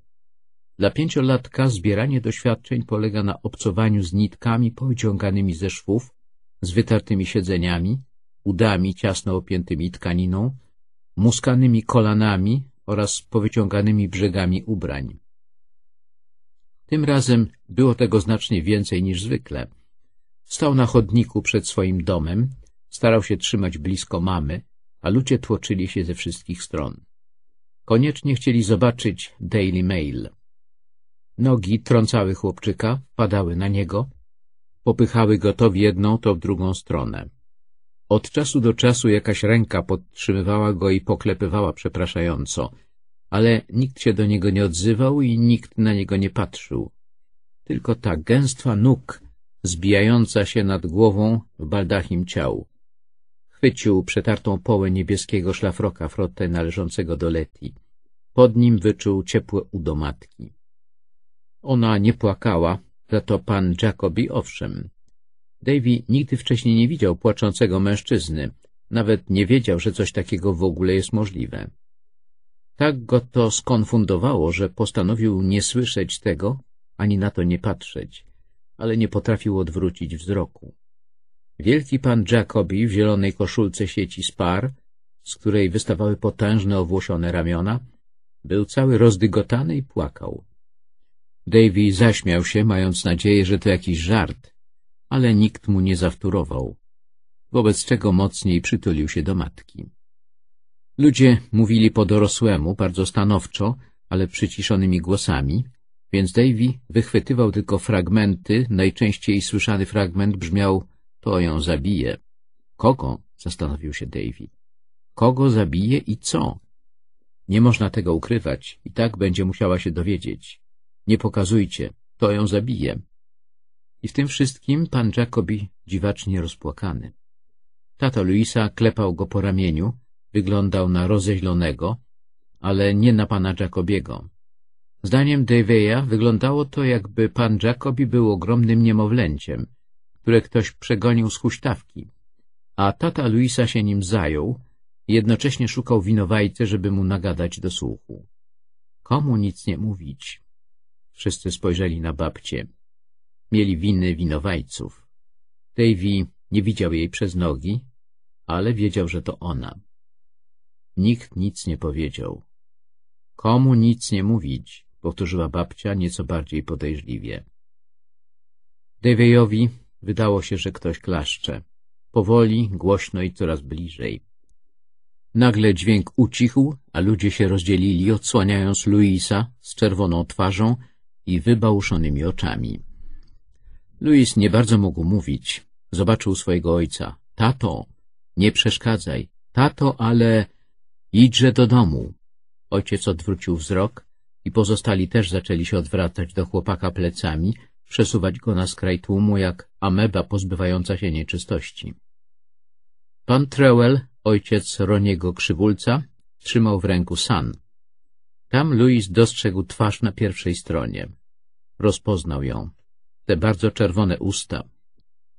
Dla pięciolatka zbieranie doświadczeń polega na obcowaniu z nitkami powyciąganymi ze szwów, z wytartymi siedzeniami, udami ciasno opiętymi tkaniną, muskanymi kolanami oraz powyciąganymi brzegami ubrań. Tym razem było tego znacznie więcej niż zwykle. Stał na chodniku przed swoim domem, starał się trzymać blisko mamy, a ludzie tłoczyli się ze wszystkich stron. Koniecznie chcieli zobaczyć Daily Mail. Nogi trącały chłopczyka, padały na niego, popychały go to w jedną, to w drugą stronę. Od czasu do czasu jakaś ręka podtrzymywała go i poklepywała przepraszająco, ale nikt się do niego nie odzywał i nikt na niego nie patrzył. Tylko ta gęstwa nóg zbijająca się nad głową w baldachim ciał. Chwycił przetartą połę niebieskiego szlafroka frotę należącego do Leti. Pod nim wyczuł ciepłe udomatki. matki. Ona nie płakała, za to pan Jacobi owszem. Davy nigdy wcześniej nie widział płaczącego mężczyzny, nawet nie wiedział, że coś takiego w ogóle jest możliwe. Tak go to skonfundowało, że postanowił nie słyszeć tego, ani na to nie patrzeć, ale nie potrafił odwrócić wzroku. Wielki pan Jacobi w zielonej koszulce sieci Spar, z której wystawały potężne owłosione ramiona, był cały rozdygotany i płakał. Davy zaśmiał się, mając nadzieję, że to jakiś żart, ale nikt mu nie zawtórował, wobec czego mocniej przytulił się do matki. Ludzie mówili po dorosłemu, bardzo stanowczo, ale przyciszonymi głosami, więc Davy wychwytywał tylko fragmenty, najczęściej słyszany fragment brzmiał — to ją zabije. — Kogo? — zastanowił się Davy. — Kogo zabije i co? Nie można tego ukrywać, i tak będzie musiała się dowiedzieć. Nie pokazujcie, to ją zabije. I w tym wszystkim pan Jacobi dziwacznie rozpłakany. Tata Luisa klepał go po ramieniu, wyglądał na rozeźlonego, ale nie na pana Jacobiego. Zdaniem Deveya wyglądało to, jakby pan Jacobi był ogromnym niemowlęciem, które ktoś przegonił z huśtawki, a tata Luisa się nim zajął i jednocześnie szukał winowajcy, żeby mu nagadać do słuchu. Komu nic nie mówić? Wszyscy spojrzeli na babcię. Mieli winy winowajców. Davy nie widział jej przez nogi, ale wiedział, że to ona. Nikt nic nie powiedział. Komu nic nie mówić, powtórzyła babcia nieco bardziej podejrzliwie. Daviejowi wydało się, że ktoś klaszcze. Powoli, głośno i coraz bliżej. Nagle dźwięk ucichł, a ludzie się rozdzielili, odsłaniając Luisa z czerwoną twarzą, i wybałuszonymi oczami. Louis nie bardzo mógł mówić. Zobaczył swojego ojca. Tato, nie przeszkadzaj. Tato, ale... Idźże do domu. Ojciec odwrócił wzrok i pozostali też zaczęli się odwracać do chłopaka plecami, przesuwać go na skraj tłumu jak ameba pozbywająca się nieczystości. Pan Trewell, ojciec Roniego Krzywulca, trzymał w ręku san. Tam Louis dostrzegł twarz na pierwszej stronie. Rozpoznał ją. Te bardzo czerwone usta.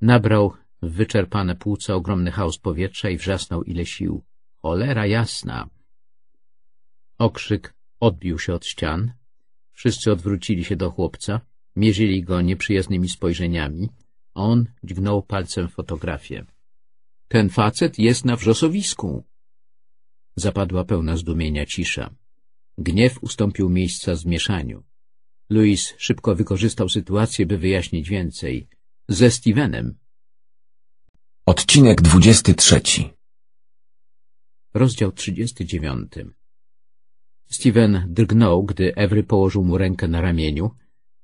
Nabrał w wyczerpane płuca ogromny chaos powietrza i wrzasnął ile sił. Cholera jasna! Okrzyk odbił się od ścian. Wszyscy odwrócili się do chłopca, mierzyli go nieprzyjaznymi spojrzeniami. On dźgnął palcem fotografię. — Ten facet jest na wrzosowisku! Zapadła pełna zdumienia cisza. Gniew ustąpił miejsca zmieszaniu. Louis szybko wykorzystał sytuację, by wyjaśnić więcej. Ze Stevenem. Odcinek 23 Rozdział 39 Steven drgnął, gdy Evry położył mu rękę na ramieniu,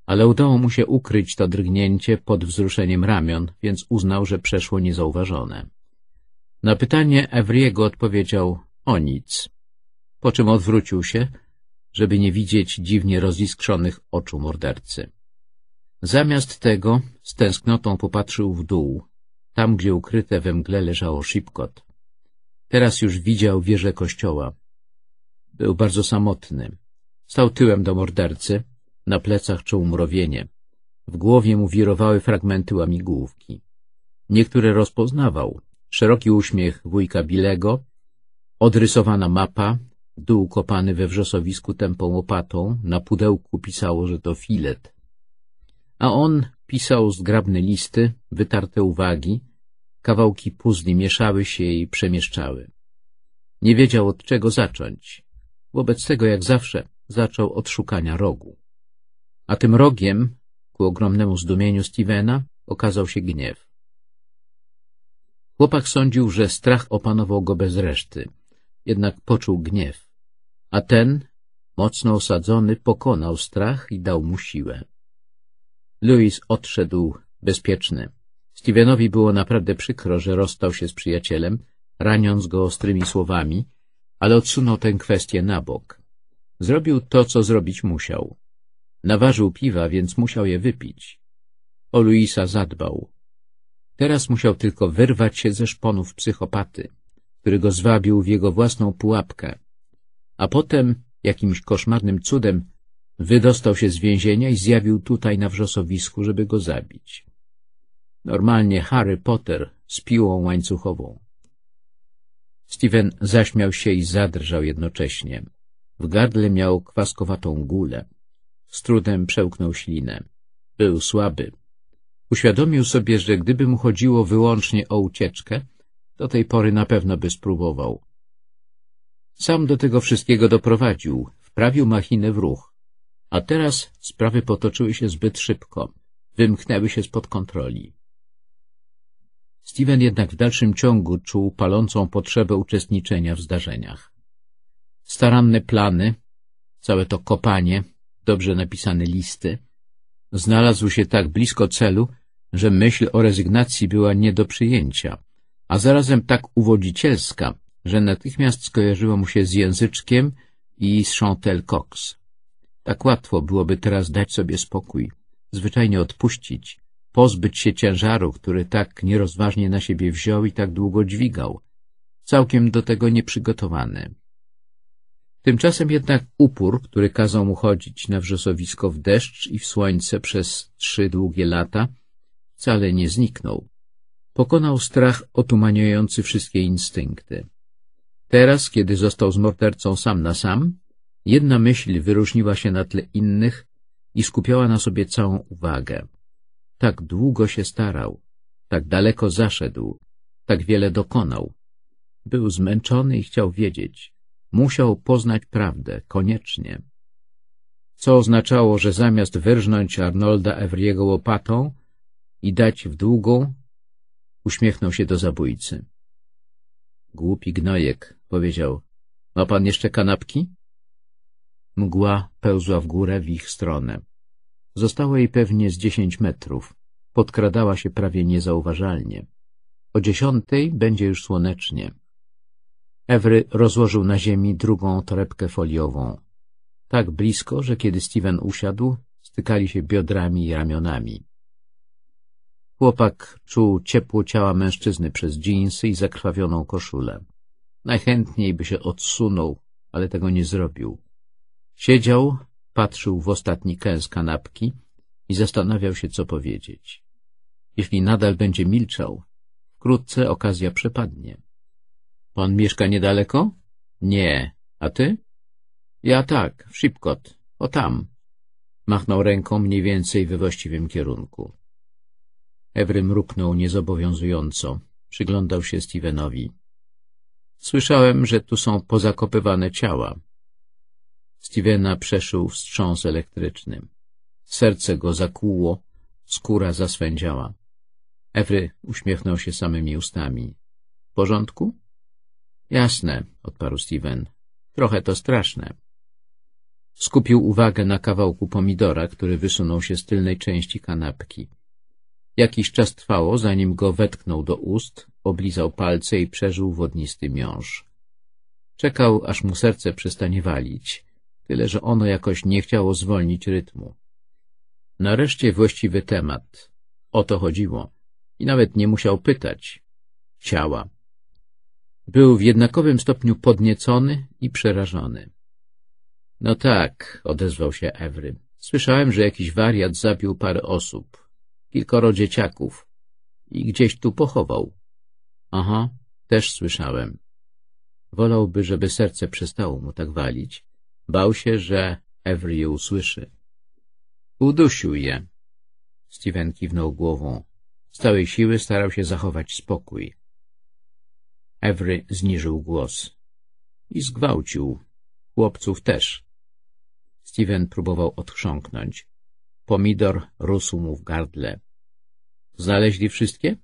ale udało mu się ukryć to drgnięcie pod wzruszeniem ramion, więc uznał, że przeszło niezauważone. Na pytanie Evry'ego odpowiedział o nic, po czym odwrócił się – żeby nie widzieć dziwnie roziskrzonych oczu mordercy. Zamiast tego z tęsknotą popatrzył w dół, tam gdzie ukryte we mgle leżało szybkot. Teraz już widział wieżę kościoła. Był bardzo samotny. Stał tyłem do mordercy, na plecach czuł mrowienie. W głowie mu wirowały fragmenty łamigłówki. Niektóre rozpoznawał. Szeroki uśmiech wujka Bilego, odrysowana mapa, Dół kopany we wrzosowisku tępą łopatą, na pudełku pisało, że to filet. A on pisał zgrabne listy, wytarte uwagi, kawałki puzli mieszały się i przemieszczały. Nie wiedział od czego zacząć. Wobec tego, jak zawsze, zaczął od szukania rogu. A tym rogiem, ku ogromnemu zdumieniu Stevena, okazał się gniew. Chłopak sądził, że strach opanował go bez reszty, jednak poczuł gniew a ten, mocno osadzony, pokonał strach i dał mu siłę. Louis odszedł bezpieczny. Stevenowi było naprawdę przykro, że rozstał się z przyjacielem, raniąc go ostrymi słowami, ale odsunął tę kwestię na bok. Zrobił to, co zrobić musiał. Naważył piwa, więc musiał je wypić. O Luisa zadbał. Teraz musiał tylko wyrwać się ze szponów psychopaty, który go zwabił w jego własną pułapkę a potem, jakimś koszmarnym cudem, wydostał się z więzienia i zjawił tutaj na wrzosowisku, żeby go zabić. Normalnie Harry Potter z piłą łańcuchową. Steven zaśmiał się i zadrżał jednocześnie. W gardle miał kwaskowatą gulę. Z trudem przełknął ślinę. Był słaby. Uświadomił sobie, że gdyby mu chodziło wyłącznie o ucieczkę, do tej pory na pewno by spróbował. Sam do tego wszystkiego doprowadził, wprawił machinę w ruch. A teraz sprawy potoczyły się zbyt szybko, wymknęły się spod kontroli. Steven jednak w dalszym ciągu czuł palącą potrzebę uczestniczenia w zdarzeniach. Staranne plany, całe to kopanie, dobrze napisane listy, znalazł się tak blisko celu, że myśl o rezygnacji była nie do przyjęcia, a zarazem tak uwodzicielska, że natychmiast skojarzyło mu się z języczkiem i z Chantel Cox. Tak łatwo byłoby teraz dać sobie spokój, zwyczajnie odpuścić, pozbyć się ciężaru, który tak nierozważnie na siebie wziął i tak długo dźwigał, całkiem do tego nieprzygotowany. Tymczasem jednak upór, który kazał mu chodzić na wrzosowisko w deszcz i w słońce przez trzy długie lata, wcale nie zniknął. Pokonał strach otumaniający wszystkie instynkty. Teraz, kiedy został z mordercą sam na sam, jedna myśl wyróżniła się na tle innych i skupiała na sobie całą uwagę. Tak długo się starał, tak daleko zaszedł, tak wiele dokonał. Był zmęczony i chciał wiedzieć. Musiał poznać prawdę, koniecznie. Co oznaczało, że zamiast wyrżnąć Arnolda Evriego łopatą i dać w długą, uśmiechnął się do zabójcy. Głupi gnojek, powiedział. Ma pan jeszcze kanapki? Mgła pełzła w górę w ich stronę. Zostało jej pewnie z dziesięć metrów. Podkradała się prawie niezauważalnie. O dziesiątej będzie już słonecznie. Ewry rozłożył na ziemi drugą torebkę foliową. Tak blisko, że kiedy Steven usiadł, stykali się biodrami i ramionami. Chłopak czuł ciepło ciała mężczyzny przez dżinsy i zakrwawioną koszulę. Najchętniej by się odsunął, ale tego nie zrobił. Siedział, patrzył w ostatni kęs kanapki i zastanawiał się, co powiedzieć. Jeśli nadal będzie milczał, wkrótce okazja przepadnie. — Pan mieszka niedaleko? — Nie. A ty? — Ja tak, w Szybkot. O tam. Machnął ręką mniej więcej we właściwym kierunku. Ewry mruknął niezobowiązująco. Przyglądał się Stevenowi. Słyszałem, że tu są pozakopywane ciała. Stevena przeszył wstrząs elektryczny. Serce go zakłuło, skóra zaswędziała. Ewry uśmiechnął się samymi ustami. — W porządku? — Jasne — odparł Steven. — Trochę to straszne. Skupił uwagę na kawałku pomidora, który wysunął się z tylnej części kanapki. Jakiś czas trwało, zanim go wetknął do ust, oblizał palce i przeżył wodnisty miąż. Czekał, aż mu serce przestanie walić, tyle że ono jakoś nie chciało zwolnić rytmu. Nareszcie właściwy temat. O to chodziło. I nawet nie musiał pytać. Ciała. Był w jednakowym stopniu podniecony i przerażony. — No tak — odezwał się Ewry. — Słyszałem, że jakiś wariat zabił parę osób kilkoro dzieciaków. I gdzieś tu pochował. Aha, też słyszałem. Wolałby, żeby serce przestało mu tak walić. Bał się, że Avery je usłyszy. Udusił je. Steven kiwnął głową. Z całej siły starał się zachować spokój. Every zniżył głos. I zgwałcił. Chłopców też. Steven próbował odchrząknąć. Pomidor rósł mu w gardle. Znaleźli wszystkie?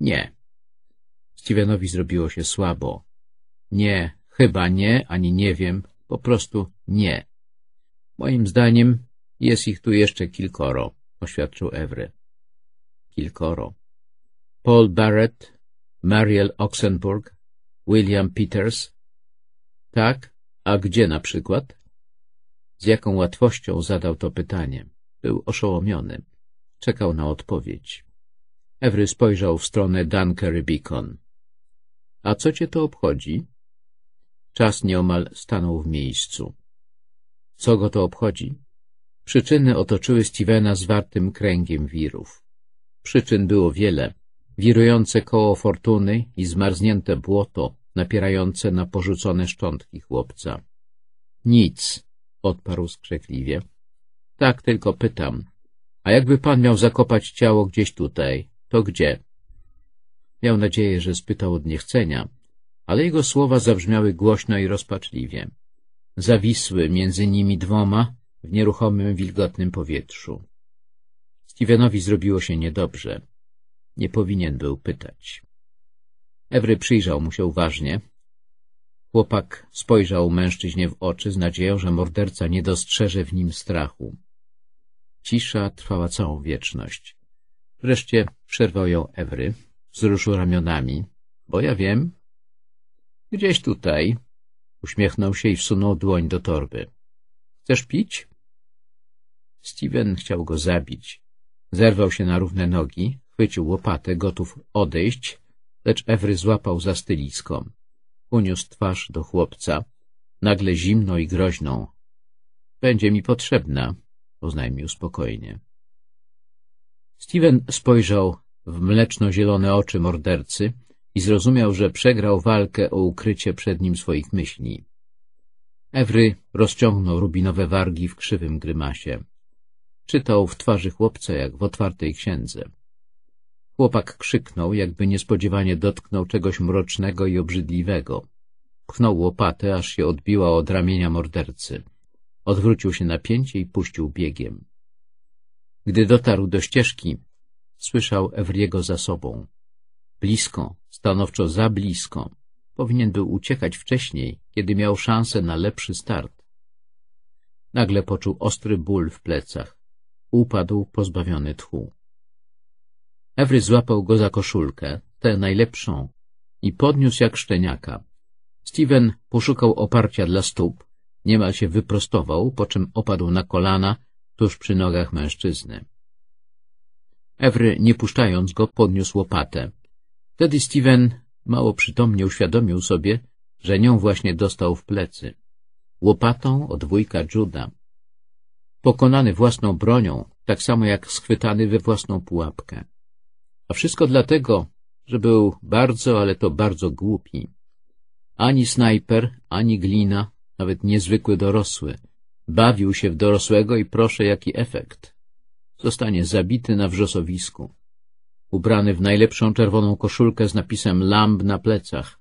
Nie. Stevenowi zrobiło się słabo. Nie, chyba nie, ani nie wiem, po prostu nie. Moim zdaniem jest ich tu jeszcze kilkoro, oświadczył Evry. Kilkoro. Paul Barrett, Mariel Oxenburg, William Peters. Tak, a gdzie na przykład? Z jaką łatwością zadał to pytanie. Był oszołomiony. Czekał na odpowiedź. Ewry spojrzał w stronę Dunkery Beacon. — A co cię to obchodzi? Czas nieomal stanął w miejscu. Co go to obchodzi? Przyczyny otoczyły Stevena zwartym kręgiem wirów. Przyczyn było wiele. Wirujące koło fortuny i zmarznięte błoto napierające na porzucone szczątki chłopca. — Nic — odparł skrzekliwie. — Tak tylko pytam. A jakby pan miał zakopać ciało gdzieś tutaj, to gdzie? Miał nadzieję, że spytał od niechcenia, ale jego słowa zabrzmiały głośno i rozpaczliwie. Zawisły między nimi dwoma w nieruchomym, wilgotnym powietrzu. Stevenowi zrobiło się niedobrze. Nie powinien był pytać. Ewry przyjrzał mu się uważnie. Chłopak spojrzał mężczyźnie w oczy z nadzieją, że morderca nie dostrzeże w nim strachu. Cisza trwała całą wieczność. Wreszcie przerwał ją Ewry, wzruszył ramionami. Bo ja wiem. Gdzieś tutaj. Uśmiechnął się i wsunął dłoń do torby. Chcesz pić? Steven chciał go zabić. Zerwał się na równe nogi, chwycił łopatę, gotów odejść, lecz Ewry złapał za styliską. Uniósł twarz do chłopca, nagle zimną i groźną. — Będzie mi potrzebna oznajmił spokojnie. Steven spojrzał w mleczno-zielone oczy mordercy i zrozumiał, że przegrał walkę o ukrycie przed nim swoich myśli. Ewry rozciągnął rubinowe wargi w krzywym grymasie. Czytał w twarzy chłopca jak w otwartej księdze. Chłopak krzyknął, jakby niespodziewanie dotknął czegoś mrocznego i obrzydliwego. Pchnął łopatę, aż się odbiła od ramienia mordercy. Odwrócił się na pięcie i puścił biegiem. Gdy dotarł do ścieżki, słyszał Ewriego za sobą. Blisko, stanowczo za blisko. Powinien był uciekać wcześniej, kiedy miał szansę na lepszy start. Nagle poczuł ostry ból w plecach. Upadł pozbawiony tchu. Ewry złapał go za koszulkę, tę najlepszą, i podniósł jak szczeniaka. Steven poszukał oparcia dla stóp, Niemal się wyprostował, po czym opadł na kolana tuż przy nogach mężczyzny. Ewry, nie puszczając go, podniósł łopatę. Wtedy Steven mało przytomnie uświadomił sobie, że nią właśnie dostał w plecy. Łopatą od wujka Juda. Pokonany własną bronią, tak samo jak schwytany we własną pułapkę. A wszystko dlatego, że był bardzo, ale to bardzo głupi. Ani snajper, ani glina nawet niezwykły dorosły, bawił się w dorosłego i proszę jaki efekt. Zostanie zabity na wrzosowisku. Ubrany w najlepszą czerwoną koszulkę z napisem Lamb na plecach.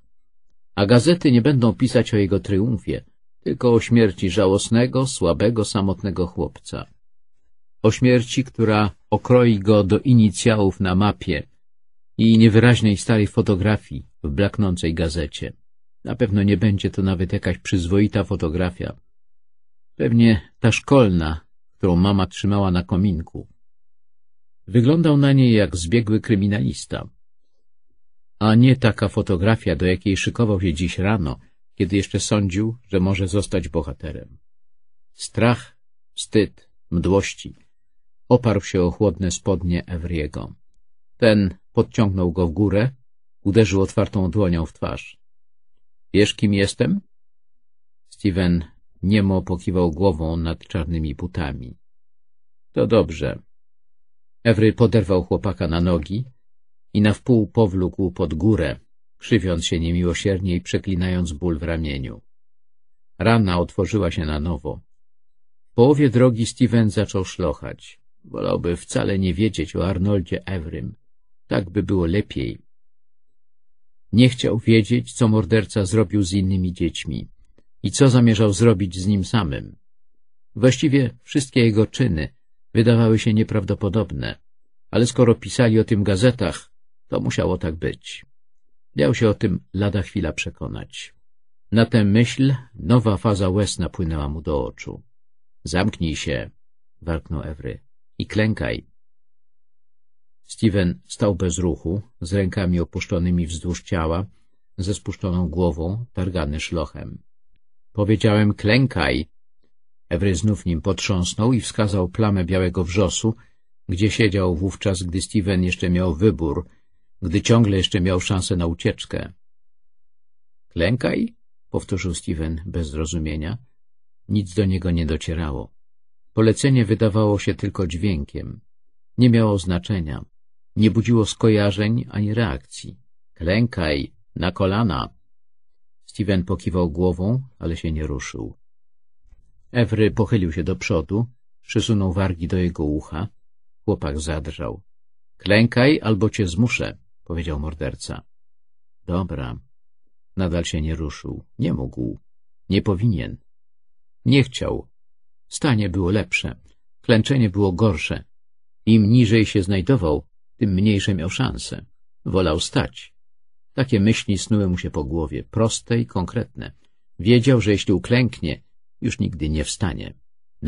A gazety nie będą pisać o jego triumfie, tylko o śmierci żałosnego, słabego, samotnego chłopca. O śmierci, która okroi go do inicjałów na mapie i niewyraźnej starej fotografii w blaknącej gazecie. Na pewno nie będzie to nawet jakaś przyzwoita fotografia. Pewnie ta szkolna, którą mama trzymała na kominku. Wyglądał na niej jak zbiegły kryminalista. A nie taka fotografia, do jakiej szykował się dziś rano, kiedy jeszcze sądził, że może zostać bohaterem. Strach, wstyd, mdłości. Oparł się o chłodne spodnie Evriego. Ten podciągnął go w górę, uderzył otwartą dłonią w twarz. Wiesz, kim jestem? Steven niemo pokiwał głową nad czarnymi butami. To dobrze. Ewry poderwał chłopaka na nogi i na wpół powlókł pod górę, krzywiąc się niemiłosiernie i przeklinając ból w ramieniu. Rana otworzyła się na nowo. W połowie drogi Steven zaczął szlochać. Wolałby wcale nie wiedzieć o Arnoldzie Ewrym. Tak by było lepiej, nie chciał wiedzieć, co morderca zrobił z innymi dziećmi i co zamierzał zrobić z nim samym. Właściwie wszystkie jego czyny wydawały się nieprawdopodobne, ale skoro pisali o tym w gazetach, to musiało tak być. Miał się o tym lada chwila przekonać. Na tę myśl nowa faza łez napłynęła mu do oczu. — Zamknij się! — warknął Ewry. — I klękaj! Steven stał bez ruchu, z rękami opuszczonymi wzdłuż ciała, ze spuszczoną głową, targany szlochem. Powiedziałem, klękaj! Ewry znów nim potrząsnął i wskazał plamę białego wrzosu, gdzie siedział wówczas, gdy Steven jeszcze miał wybór, gdy ciągle jeszcze miał szansę na ucieczkę. Klękaj? powtórzył Steven bez zrozumienia. Nic do niego nie docierało. Polecenie wydawało się tylko dźwiękiem. Nie miało znaczenia nie budziło skojarzeń ani reakcji. Klękaj, na kolana! Steven pokiwał głową, ale się nie ruszył. Ewry pochylił się do przodu, przysunął wargi do jego ucha. Chłopak zadrżał. Klękaj, albo cię zmuszę, powiedział morderca. Dobra. Nadal się nie ruszył. Nie mógł. Nie powinien. Nie chciał. Stanie było lepsze. Klęczenie było gorsze. Im niżej się znajdował, tym mniejsze miał szanse. Wolał stać. Takie myśli snuły mu się po głowie, proste i konkretne. Wiedział, że jeśli uklęknie, już nigdy nie wstanie.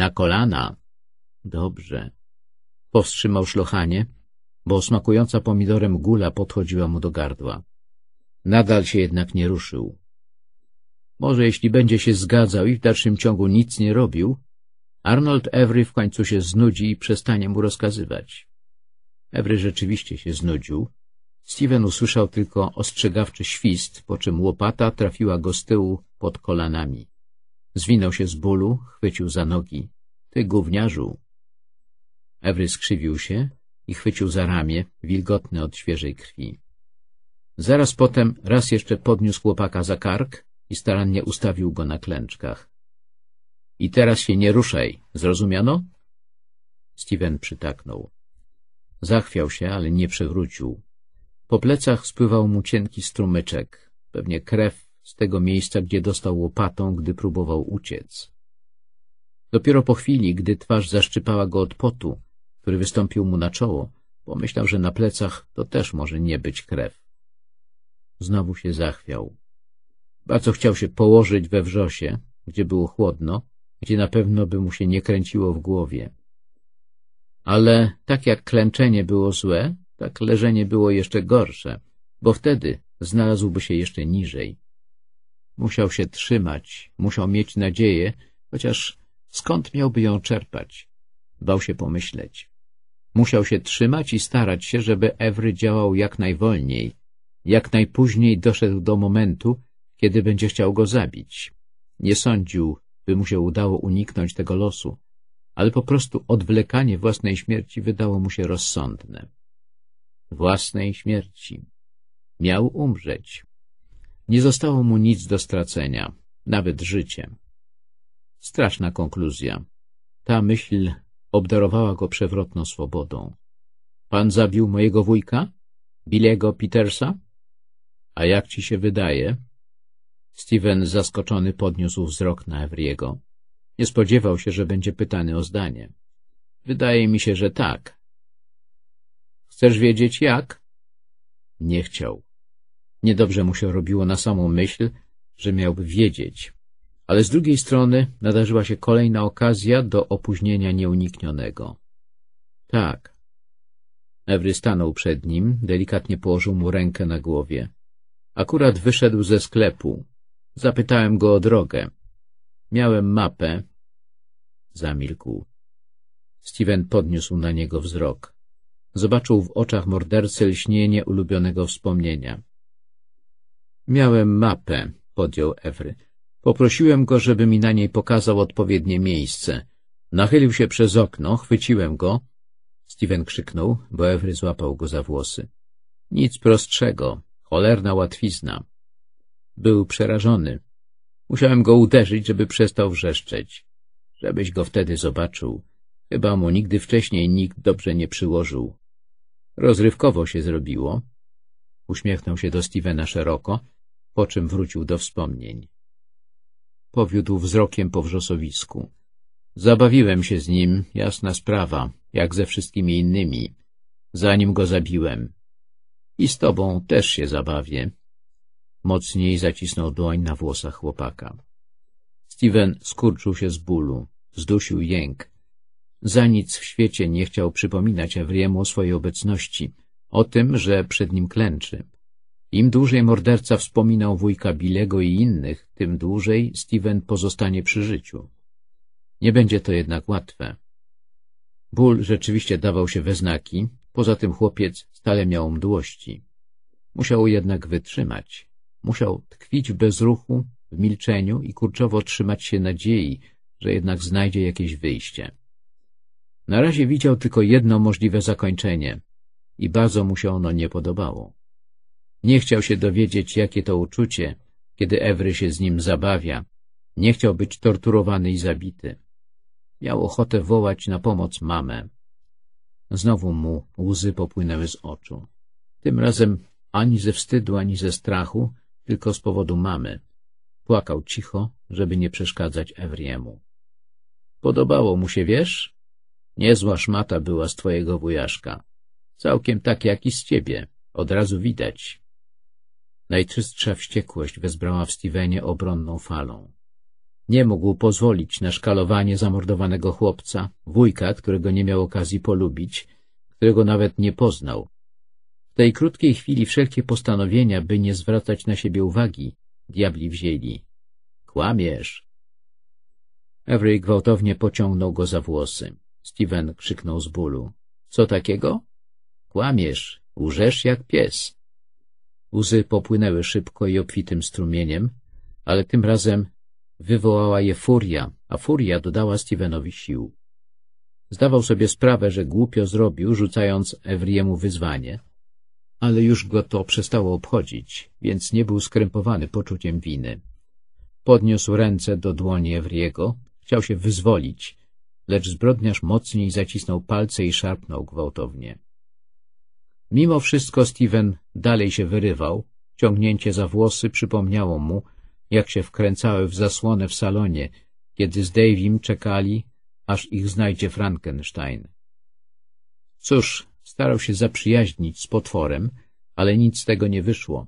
Na kolana! Dobrze. Powstrzymał szlochanie, bo smakująca pomidorem gula podchodziła mu do gardła. Nadal się jednak nie ruszył. Może jeśli będzie się zgadzał i w dalszym ciągu nic nie robił, Arnold Every w końcu się znudzi i przestanie mu rozkazywać. Every rzeczywiście się znudził. Steven usłyszał tylko ostrzegawczy świst, po czym łopata trafiła go z tyłu pod kolanami. Zwinął się z bólu, chwycił za nogi. Ty gówniarzu! Every skrzywił się i chwycił za ramię, wilgotne od świeżej krwi. Zaraz potem raz jeszcze podniósł chłopaka za kark i starannie ustawił go na klęczkach. — I teraz się nie ruszaj, zrozumiano? Steven przytaknął. Zachwiał się, ale nie przewrócił. Po plecach spływał mu cienki strumyczek, pewnie krew z tego miejsca, gdzie dostał łopatą, gdy próbował uciec. Dopiero po chwili, gdy twarz zaszczypała go od potu, który wystąpił mu na czoło, pomyślał, że na plecach to też może nie być krew. Znowu się zachwiał. Bardzo chciał się położyć we wrzosie, gdzie było chłodno, gdzie na pewno by mu się nie kręciło w głowie. Ale tak jak klęczenie było złe, tak leżenie było jeszcze gorsze, bo wtedy znalazłby się jeszcze niżej. Musiał się trzymać, musiał mieć nadzieję, chociaż skąd miałby ją czerpać? Bał się pomyśleć. Musiał się trzymać i starać się, żeby Ewry działał jak najwolniej, jak najpóźniej doszedł do momentu, kiedy będzie chciał go zabić. Nie sądził, by mu się udało uniknąć tego losu ale po prostu odwlekanie własnej śmierci wydało mu się rozsądne. Własnej śmierci. Miał umrzeć. Nie zostało mu nic do stracenia, nawet życie. Straszna konkluzja. Ta myśl obdarowała go przewrotną swobodą. Pan zabił mojego wujka? Bilego Petersa? A jak ci się wydaje? Steven zaskoczony podniósł wzrok na Evriego. Nie spodziewał się, że będzie pytany o zdanie. Wydaje mi się, że tak. Chcesz wiedzieć jak? Nie chciał. Niedobrze mu się robiło na samą myśl, że miałby wiedzieć. Ale z drugiej strony nadarzyła się kolejna okazja do opóźnienia nieuniknionego. Tak. Ewry stanął przed nim, delikatnie położył mu rękę na głowie. Akurat wyszedł ze sklepu. Zapytałem go o drogę. Miałem mapę. Zamilkł. Steven podniósł na niego wzrok. Zobaczył w oczach mordercy lśnienie ulubionego wspomnienia. Miałem mapę, podjął Ewry. Poprosiłem go, żeby mi na niej pokazał odpowiednie miejsce. Nachylił się przez okno, chwyciłem go. Steven krzyknął, bo Ewry złapał go za włosy. Nic prostszego, cholerna łatwizna. Był przerażony. Musiałem go uderzyć, żeby przestał wrzeszczeć. Żebyś go wtedy zobaczył. Chyba mu nigdy wcześniej nikt dobrze nie przyłożył. Rozrywkowo się zrobiło. Uśmiechnął się do Stevena szeroko, po czym wrócił do wspomnień. Powiódł wzrokiem po wrzosowisku. Zabawiłem się z nim, jasna sprawa, jak ze wszystkimi innymi, zanim go zabiłem. I z tobą też się zabawię. Mocniej zacisnął dłoń na włosach chłopaka. Steven skurczył się z bólu, zdusił jęk. Za nic w świecie nie chciał przypominać Evriemu o swojej obecności, o tym, że przed nim klęczy. Im dłużej morderca wspominał wujka Bilego i innych, tym dłużej Steven pozostanie przy życiu. Nie będzie to jednak łatwe. Ból rzeczywiście dawał się we znaki, poza tym chłopiec stale miał mdłości. Musiał jednak wytrzymać. Musiał tkwić w bezruchu, w milczeniu i kurczowo trzymać się nadziei, że jednak znajdzie jakieś wyjście. Na razie widział tylko jedno możliwe zakończenie i bardzo mu się ono nie podobało. Nie chciał się dowiedzieć, jakie to uczucie, kiedy Ewry się z nim zabawia. Nie chciał być torturowany i zabity. Miał ochotę wołać na pomoc mamę. Znowu mu łzy popłynęły z oczu. Tym razem ani ze wstydu, ani ze strachu, tylko z powodu mamy. Płakał cicho, żeby nie przeszkadzać Evriemu. Podobało mu się, wiesz? Niezła szmata była z twojego wujaszka. Całkiem tak jak i z ciebie. Od razu widać. Najczystsza wściekłość wezbrała w Stevenie obronną falą. Nie mógł pozwolić na szkalowanie zamordowanego chłopca, wujka, którego nie miał okazji polubić, którego nawet nie poznał, tej krótkiej chwili wszelkie postanowienia, by nie zwracać na siebie uwagi, diabli wzięli. Kłamiesz! Avery gwałtownie pociągnął go za włosy. Steven krzyknął z bólu. Co takiego? Kłamiesz, łżesz jak pies. Łzy popłynęły szybko i obfitym strumieniem, ale tym razem wywołała je furia, a furia dodała Stevenowi sił. Zdawał sobie sprawę, że głupio zrobił, rzucając Evriemu wyzwanie, ale już go to przestało obchodzić, więc nie był skrępowany poczuciem winy. Podniósł ręce do dłoni Ewriego, chciał się wyzwolić, lecz zbrodniarz mocniej zacisnął palce i szarpnął gwałtownie. Mimo wszystko Steven dalej się wyrywał, ciągnięcie za włosy przypomniało mu, jak się wkręcały w zasłonę w salonie, kiedy z Davim czekali, aż ich znajdzie Frankenstein. Cóż, starał się zaprzyjaźnić z potworem, ale nic z tego nie wyszło,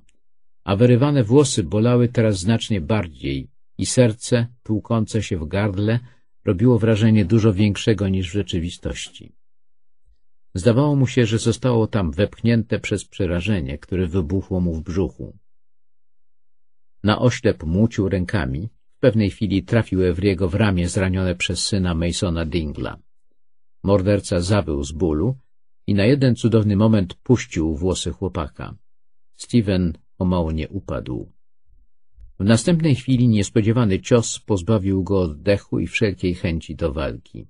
a wyrywane włosy bolały teraz znacznie bardziej i serce, tłukące się w gardle, robiło wrażenie dużo większego niż w rzeczywistości. Zdawało mu się, że zostało tam wepchnięte przez przerażenie, które wybuchło mu w brzuchu. Na oślep młócił rękami, w pewnej chwili trafił Ewriego w ramię zranione przez syna Masona Dingla. Morderca zawył z bólu, i na jeden cudowny moment puścił włosy chłopaka. Steven o mało nie upadł. W następnej chwili niespodziewany cios pozbawił go oddechu i wszelkiej chęci do walki.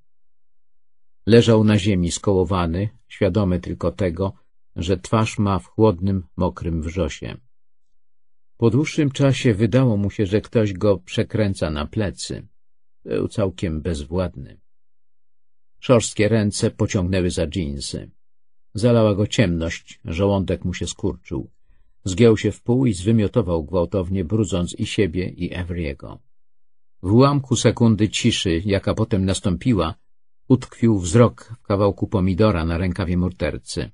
Leżał na ziemi skołowany, świadomy tylko tego, że twarz ma w chłodnym, mokrym wrzosie. Po dłuższym czasie wydało mu się, że ktoś go przekręca na plecy. Był całkiem bezwładny. Szorstkie ręce pociągnęły za dżinsy. Zalała go ciemność, żołądek mu się skurczył. Zgiął się w pół i zwymiotował gwałtownie, brudząc i siebie, i Evryego. W ułamku sekundy ciszy, jaka potem nastąpiła, utkwił wzrok w kawałku pomidora na rękawie mortercy.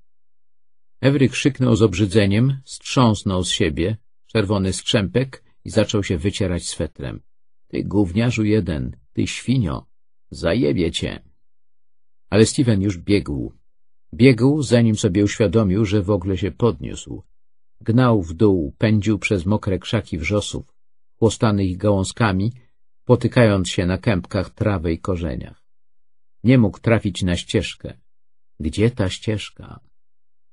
Evry krzyknął z obrzydzeniem, strząsnął z siebie, czerwony skrzępek i zaczął się wycierać swetrem. — Ty gówniarzu jeden, ty świnio, zajebie cię! Ale Steven już biegł, Biegł, zanim sobie uświadomił, że w ogóle się podniósł. Gnał w dół, pędził przez mokre krzaki wrzosów, chłostany ich gałązkami, potykając się na kępkach trawy i korzeniach. Nie mógł trafić na ścieżkę. Gdzie ta ścieżka?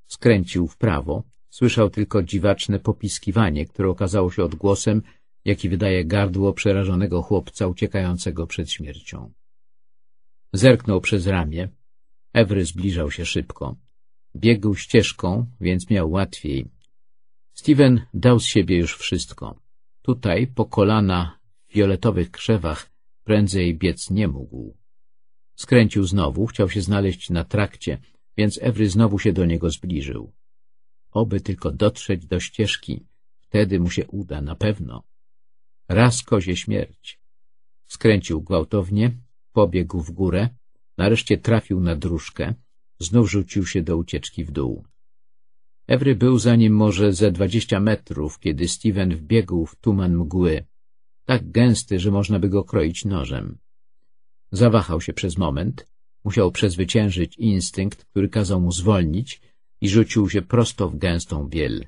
Skręcił w prawo, słyszał tylko dziwaczne popiskiwanie, które okazało się odgłosem, jaki wydaje gardło przerażonego chłopca uciekającego przed śmiercią. Zerknął przez ramię, Ewry zbliżał się szybko. Biegł ścieżką, więc miał łatwiej. Steven dał z siebie już wszystko. Tutaj, po kolana w fioletowych krzewach, prędzej biec nie mógł. Skręcił znowu, chciał się znaleźć na trakcie, więc Ewry znowu się do niego zbliżył. Oby tylko dotrzeć do ścieżki, wtedy mu się uda, na pewno. Raz kozie śmierć. Skręcił gwałtownie, pobiegł w górę, Nareszcie trafił na dróżkę, znów rzucił się do ucieczki w dół. Ewry był za nim może ze dwadzieścia metrów, kiedy Steven wbiegł w tuman mgły, tak gęsty, że można by go kroić nożem. Zawahał się przez moment, musiał przezwyciężyć instynkt, który kazał mu zwolnić i rzucił się prosto w gęstą biel.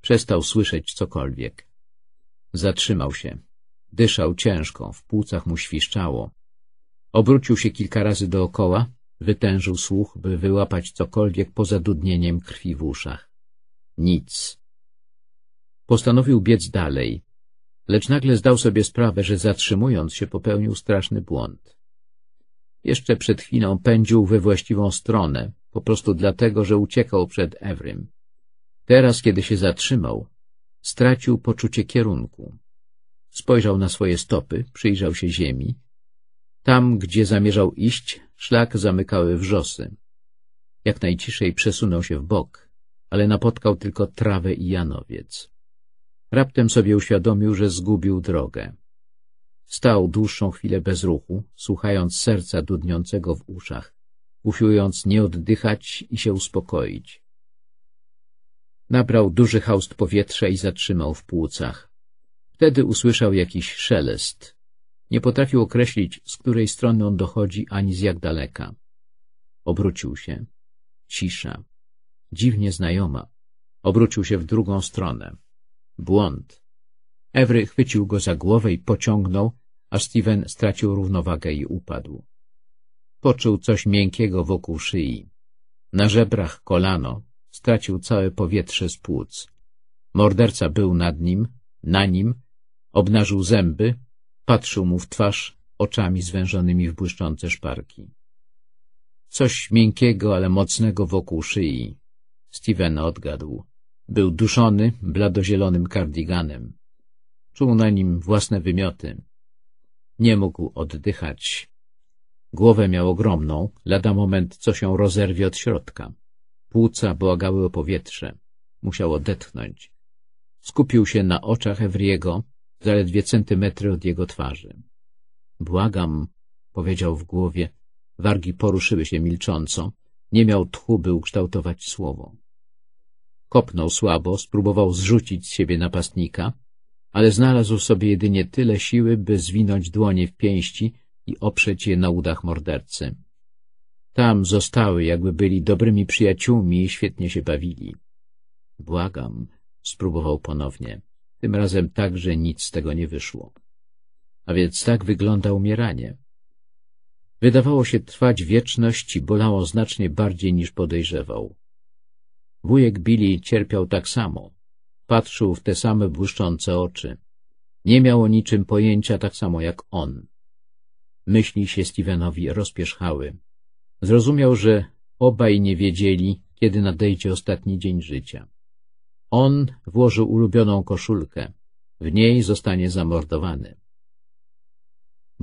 Przestał słyszeć cokolwiek. Zatrzymał się. Dyszał ciężko, w płucach mu świszczało. Obrócił się kilka razy dookoła, wytężył słuch, by wyłapać cokolwiek poza dudnieniem krwi w uszach. Nic. Postanowił biec dalej, lecz nagle zdał sobie sprawę, że zatrzymując się popełnił straszny błąd. Jeszcze przed chwilą pędził we właściwą stronę, po prostu dlatego, że uciekał przed Ewrym. Teraz, kiedy się zatrzymał, stracił poczucie kierunku. Spojrzał na swoje stopy, przyjrzał się ziemi tam, gdzie zamierzał iść, szlak zamykały wrzosy. Jak najciszej przesunął się w bok, ale napotkał tylko trawę i janowiec. Raptem sobie uświadomił, że zgubił drogę. Stał dłuższą chwilę bez ruchu, słuchając serca dudniącego w uszach, usiłując nie oddychać i się uspokoić. Nabrał duży haust powietrza i zatrzymał w płucach. Wtedy usłyszał jakiś szelest, nie potrafił określić, z której strony on dochodzi, ani z jak daleka. Obrócił się. Cisza. Dziwnie znajoma. Obrócił się w drugą stronę. Błąd. Ewry chwycił go za głowę i pociągnął, a Steven stracił równowagę i upadł. Poczuł coś miękkiego wokół szyi. Na żebrach kolano. Stracił całe powietrze z płuc. Morderca był nad nim, na nim, obnażył zęby, Patrzył mu w twarz, oczami zwężonymi w błyszczące szparki. Coś miękkiego, ale mocnego wokół szyi. Steven odgadł. Był duszony bladozielonym kardiganem. Czuł na nim własne wymioty. Nie mógł oddychać. Głowę miał ogromną, lada moment co się rozerwie od środka. Płuca błagały o powietrze. Musiał odetchnąć. Skupił się na oczach Evriego, zaledwie centymetry od jego twarzy. Błagam, powiedział w głowie. Wargi poruszyły się milcząco. Nie miał tchu, by ukształtować słowo. Kopnął słabo, spróbował zrzucić z siebie napastnika, ale znalazł sobie jedynie tyle siły, by zwinąć dłonie w pięści i oprzeć je na udach mordercy. Tam zostały, jakby byli dobrymi przyjaciółmi i świetnie się bawili. Błagam, spróbował ponownie. Tym razem także nic z tego nie wyszło. A więc tak wygląda umieranie. Wydawało się trwać wieczność i bolało znacznie bardziej niż podejrzewał. Wujek Billy cierpiał tak samo. Patrzył w te same błyszczące oczy. Nie miał o niczym pojęcia tak samo jak on. Myśli się Stevenowi rozpierzchały. Zrozumiał, że obaj nie wiedzieli, kiedy nadejdzie ostatni dzień życia. On włożył ulubioną koszulkę. W niej zostanie zamordowany.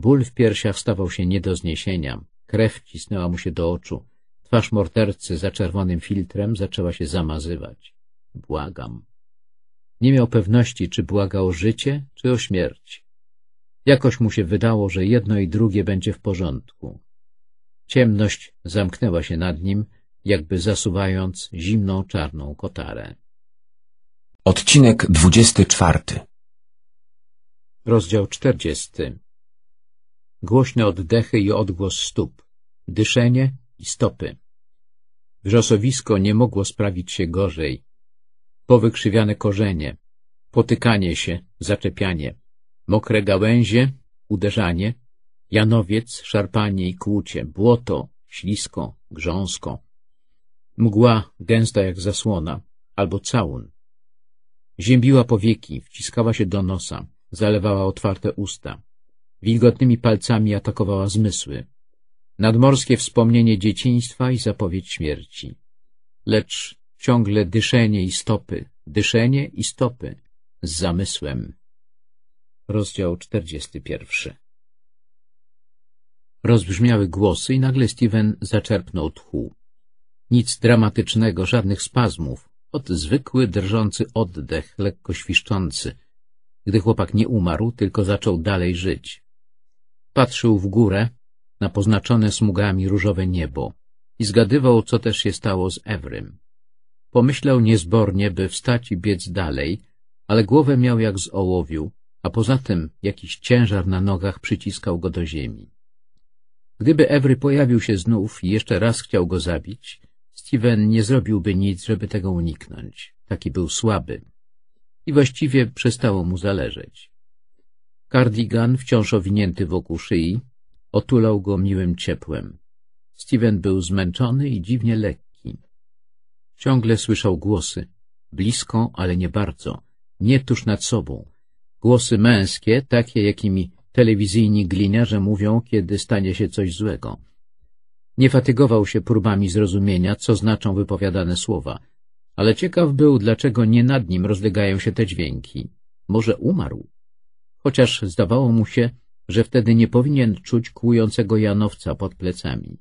Ból w piersiach stawał się nie do zniesienia. Krew cisnęła mu się do oczu. Twarz mordercy za czerwonym filtrem zaczęła się zamazywać. Błagam. Nie miał pewności, czy błaga o życie, czy o śmierć. Jakoś mu się wydało, że jedno i drugie będzie w porządku. Ciemność zamknęła się nad nim, jakby zasuwając zimną czarną kotarę. Odcinek 24 Rozdział 40 Głośne oddechy i odgłos stóp, dyszenie i stopy. Wrzosowisko nie mogło sprawić się gorzej. Powykrzywiane korzenie, potykanie się, zaczepianie, mokre gałęzie, uderzanie, janowiec, szarpanie i kłucie, błoto, ślisko, grząsko. Mgła gęsta jak zasłona, albo całun Ziębiła powieki, wciskała się do nosa, zalewała otwarte usta. Wilgotnymi palcami atakowała zmysły. Nadmorskie wspomnienie dzieciństwa i zapowiedź śmierci. Lecz ciągle dyszenie i stopy, dyszenie i stopy, z zamysłem. Rozdział 41 Rozbrzmiały głosy i nagle Steven zaczerpnął tchu. Nic dramatycznego, żadnych spazmów, Ot zwykły, drżący oddech, lekko świszczący. Gdy chłopak nie umarł, tylko zaczął dalej żyć. Patrzył w górę, na poznaczone smugami różowe niebo i zgadywał, co też się stało z Ewrym. Pomyślał niezbornie, by wstać i biec dalej, ale głowę miał jak z ołowiu, a poza tym jakiś ciężar na nogach przyciskał go do ziemi. Gdyby Ewry pojawił się znów i jeszcze raz chciał go zabić, Steven nie zrobiłby nic, żeby tego uniknąć. Taki był słaby. I właściwie przestało mu zależeć. Cardigan, wciąż owinięty wokół szyi, otulał go miłym ciepłem. Steven był zmęczony i dziwnie lekki. Ciągle słyszał głosy. Blisko, ale nie bardzo. Nie tuż nad sobą. Głosy męskie, takie, jakimi telewizyjni gliniarze mówią, kiedy stanie się coś złego. Nie fatygował się próbami zrozumienia, co znaczą wypowiadane słowa, ale ciekaw był, dlaczego nie nad nim rozlegają się te dźwięki. Może umarł? Chociaż zdawało mu się, że wtedy nie powinien czuć kłującego janowca pod plecami.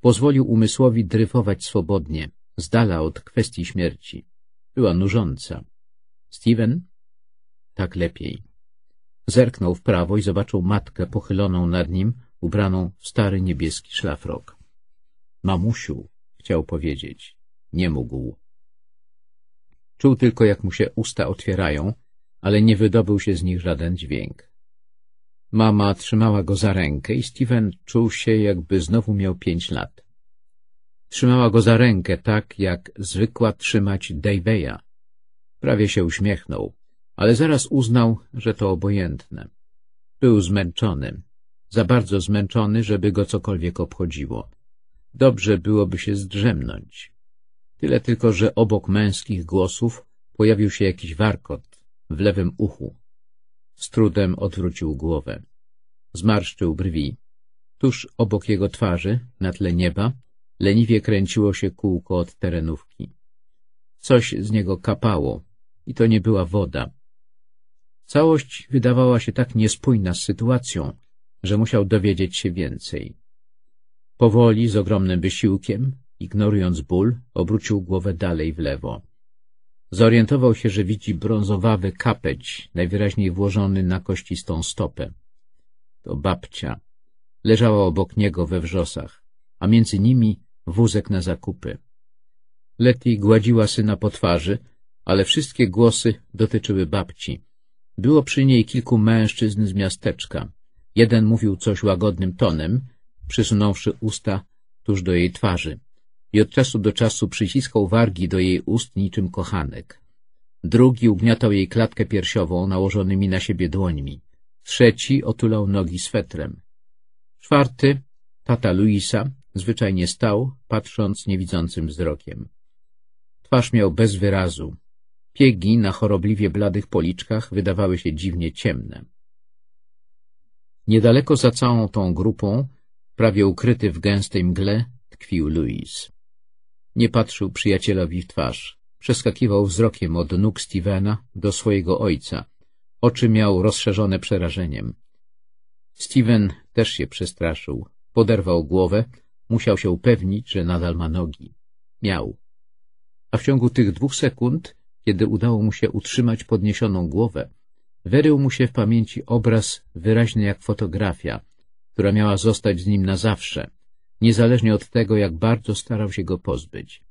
Pozwolił umysłowi dryfować swobodnie, z dala od kwestii śmierci. Była nużąca. Steven? Tak lepiej. Zerknął w prawo i zobaczył matkę pochyloną nad nim, ubraną w stary niebieski szlafrok. Mamusiu, chciał powiedzieć. Nie mógł. Czuł tylko, jak mu się usta otwierają, ale nie wydobył się z nich żaden dźwięk. Mama trzymała go za rękę i Steven czuł się, jakby znowu miał pięć lat. Trzymała go za rękę tak, jak zwykła trzymać Daveya. Prawie się uśmiechnął, ale zaraz uznał, że to obojętne. Był zmęczony, za bardzo zmęczony, żeby go cokolwiek obchodziło. Dobrze byłoby się zdrzemnąć. Tyle tylko, że obok męskich głosów pojawił się jakiś warkot w lewym uchu. Z trudem odwrócił głowę. Zmarszczył brwi. Tuż obok jego twarzy, na tle nieba, leniwie kręciło się kółko od terenówki. Coś z niego kapało i to nie była woda. Całość wydawała się tak niespójna z sytuacją, że musiał dowiedzieć się więcej. Powoli, z ogromnym wysiłkiem, ignorując ból, obrócił głowę dalej w lewo. Zorientował się, że widzi brązowawy kapeć, najwyraźniej włożony na kościstą stopę. To babcia. Leżała obok niego we wrzosach, a między nimi wózek na zakupy. Leti gładziła syna po twarzy, ale wszystkie głosy dotyczyły babci. Było przy niej kilku mężczyzn z miasteczka. Jeden mówił coś łagodnym tonem, przysunąwszy usta tuż do jej twarzy i od czasu do czasu przyciskał wargi do jej ust niczym kochanek. Drugi ugniatał jej klatkę piersiową nałożonymi na siebie dłońmi. Trzeci otulał nogi swetrem. Czwarty, tata Luisa, zwyczajnie stał, patrząc niewidzącym wzrokiem. Twarz miał bez wyrazu. Piegi na chorobliwie bladych policzkach wydawały się dziwnie ciemne. Niedaleko za całą tą grupą, prawie ukryty w gęstej mgle, tkwił Louis. Nie patrzył przyjacielowi w twarz. Przeskakiwał wzrokiem od nóg Stevena do swojego ojca. Oczy miał rozszerzone przerażeniem. Steven też się przestraszył. Poderwał głowę, musiał się upewnić, że nadal ma nogi. Miał. A w ciągu tych dwóch sekund, kiedy udało mu się utrzymać podniesioną głowę, Wyrył mu się w pamięci obraz wyraźny jak fotografia, która miała zostać z nim na zawsze, niezależnie od tego, jak bardzo starał się go pozbyć.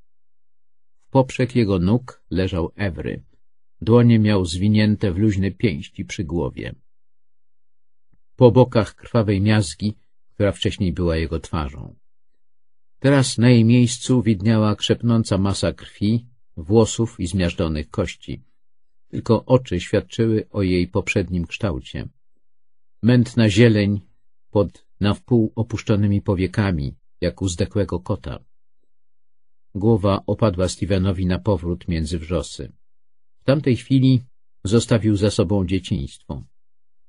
W poprzek jego nóg leżał Ewry. Dłonie miał zwinięte w luźne pięści przy głowie. Po bokach krwawej miazgi, która wcześniej była jego twarzą. Teraz na jej miejscu widniała krzepnąca masa krwi, włosów i zmiażdżonych kości tylko oczy świadczyły o jej poprzednim kształcie. Mętna zieleń pod na wpół opuszczonymi powiekami, jak u zdekłego kota. Głowa opadła Stevenowi na powrót między wrzosy. W tamtej chwili zostawił za sobą dzieciństwo.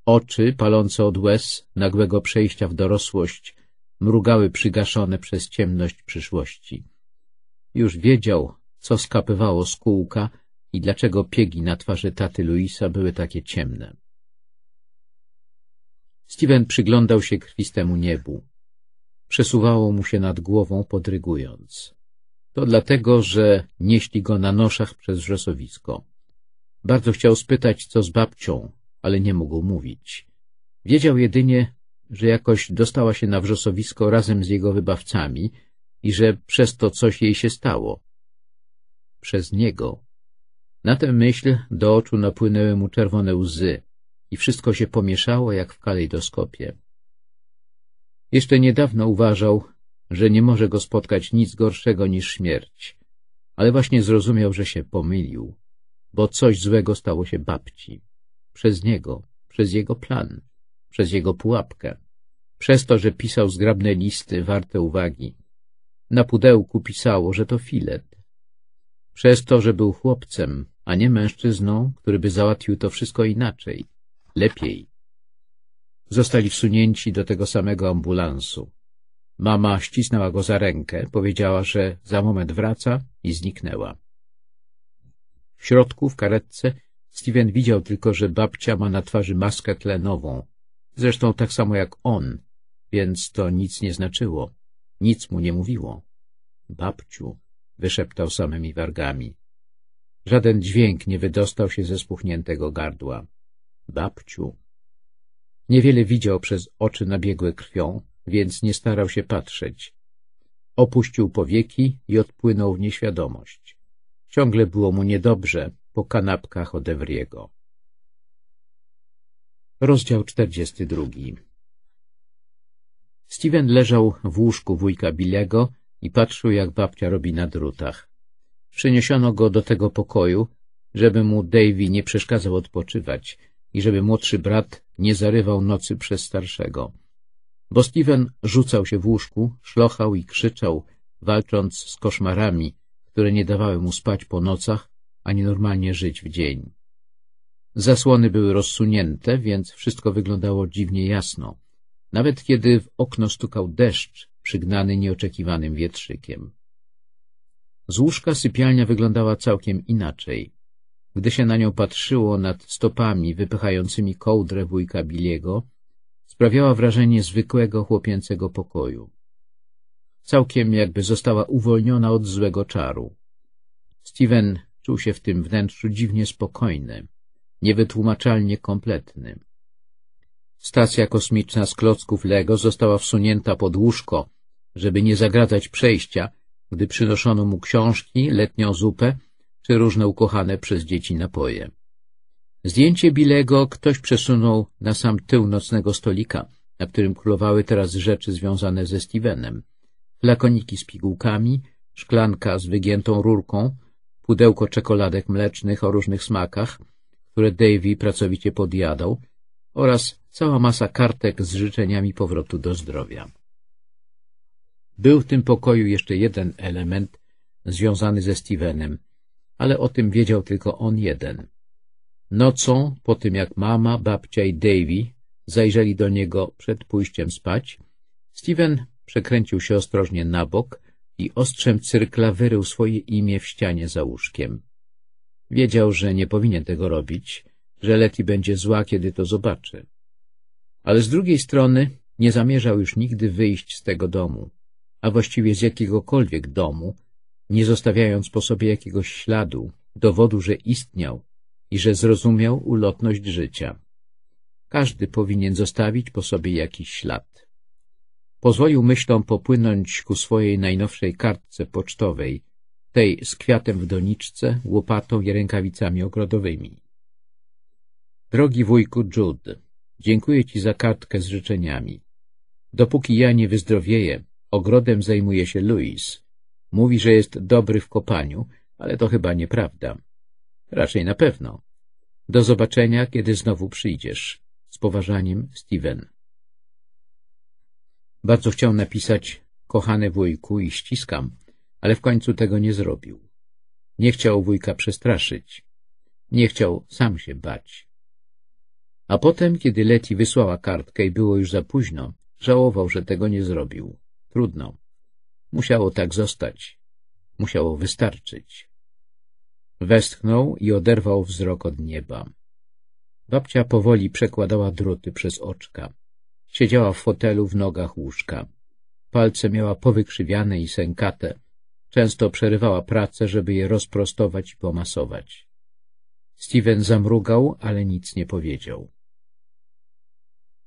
Oczy, palące od łez, nagłego przejścia w dorosłość, mrugały przygaszone przez ciemność przyszłości. Już wiedział, co skapywało z kółka i dlaczego piegi na twarzy taty Luisa były takie ciemne. Steven przyglądał się krwistemu niebu. Przesuwało mu się nad głową, podrygując. To dlatego, że nieśli go na noszach przez wrzosowisko. Bardzo chciał spytać, co z babcią, ale nie mógł mówić. Wiedział jedynie, że jakoś dostała się na wrzosowisko razem z jego wybawcami i że przez to coś jej się stało. Przez niego na tę myśl do oczu napłynęły mu czerwone łzy i wszystko się pomieszało jak w kalejdoskopie. Jeszcze niedawno uważał, że nie może go spotkać nic gorszego niż śmierć, ale właśnie zrozumiał, że się pomylił, bo coś złego stało się babci. Przez niego, przez jego plan, przez jego pułapkę, przez to, że pisał zgrabne listy warte uwagi. Na pudełku pisało, że to filet. Przez to, że był chłopcem, a nie mężczyzną, który by załatwił to wszystko inaczej, lepiej. Zostali wsunięci do tego samego ambulansu. Mama ścisnęła go za rękę, powiedziała, że za moment wraca i zniknęła. W środku, w karetce, Steven widział tylko, że babcia ma na twarzy maskę tlenową, zresztą tak samo jak on, więc to nic nie znaczyło, nic mu nie mówiło. — Babciu — wyszeptał samymi wargami. Żaden dźwięk nie wydostał się ze spuchniętego gardła. Babciu. Niewiele widział przez oczy nabiegłe krwią, więc nie starał się patrzeć. Opuścił powieki i odpłynął w nieświadomość. Ciągle było mu niedobrze po kanapkach od Evriego. Rozdział 42 Steven leżał w łóżku wujka Bilego i patrzył, jak babcia robi na drutach. Przeniesiono go do tego pokoju, żeby mu Davy nie przeszkadzał odpoczywać i żeby młodszy brat nie zarywał nocy przez starszego. Bo Steven rzucał się w łóżku, szlochał i krzyczał, walcząc z koszmarami, które nie dawały mu spać po nocach, ani normalnie żyć w dzień. Zasłony były rozsunięte, więc wszystko wyglądało dziwnie jasno, nawet kiedy w okno stukał deszcz, przygnany nieoczekiwanym wietrzykiem. Z łóżka sypialnia wyglądała całkiem inaczej. Gdy się na nią patrzyło nad stopami wypychającymi kołdrę wujka Biliego, sprawiała wrażenie zwykłego chłopięcego pokoju. Całkiem jakby została uwolniona od złego czaru. Steven czuł się w tym wnętrzu dziwnie spokojny, niewytłumaczalnie kompletny. Stacja kosmiczna z klocków Lego została wsunięta pod łóżko, żeby nie zagradzać przejścia gdy przynoszono mu książki, letnią zupę czy różne ukochane przez dzieci napoje. Zdjęcie Bilego ktoś przesunął na sam tył nocnego stolika, na którym królowały teraz rzeczy związane ze Stevenem. Flakoniki z pigułkami, szklanka z wygiętą rurką, pudełko czekoladek mlecznych o różnych smakach, które Davy pracowicie podjadał, oraz cała masa kartek z życzeniami powrotu do zdrowia. Był w tym pokoju jeszcze jeden element związany ze Stevenem, ale o tym wiedział tylko on jeden. Nocą, po tym jak mama, babcia i Davy zajrzeli do niego przed pójściem spać, Steven przekręcił się ostrożnie na bok i ostrzem cyrkla wyrył swoje imię w ścianie za łóżkiem. Wiedział, że nie powinien tego robić, że Leti będzie zła, kiedy to zobaczy. Ale z drugiej strony nie zamierzał już nigdy wyjść z tego domu a właściwie z jakiegokolwiek domu, nie zostawiając po sobie jakiegoś śladu, dowodu, że istniał i że zrozumiał ulotność życia. Każdy powinien zostawić po sobie jakiś ślad. Pozwolił myślom popłynąć ku swojej najnowszej kartce pocztowej, tej z kwiatem w doniczce, łopatą i rękawicami ogrodowymi. Drogi wujku Jude, dziękuję ci za kartkę z życzeniami. Dopóki ja nie wyzdrowieję, Ogrodem zajmuje się Louis. Mówi, że jest dobry w kopaniu, ale to chyba nieprawda. Raczej na pewno. Do zobaczenia, kiedy znowu przyjdziesz. Z poważaniem, Steven. Bardzo chciał napisać kochany wujku i ściskam, ale w końcu tego nie zrobił. Nie chciał wujka przestraszyć. Nie chciał sam się bać. A potem, kiedy Leti wysłała kartkę i było już za późno, żałował, że tego nie zrobił. Trudno. Musiało tak zostać. Musiało wystarczyć. Westchnął i oderwał wzrok od nieba. Babcia powoli przekładała druty przez oczka. Siedziała w fotelu w nogach łóżka. Palce miała powykrzywiane i sękate. Często przerywała pracę, żeby je rozprostować i pomasować. Steven zamrugał, ale nic nie powiedział.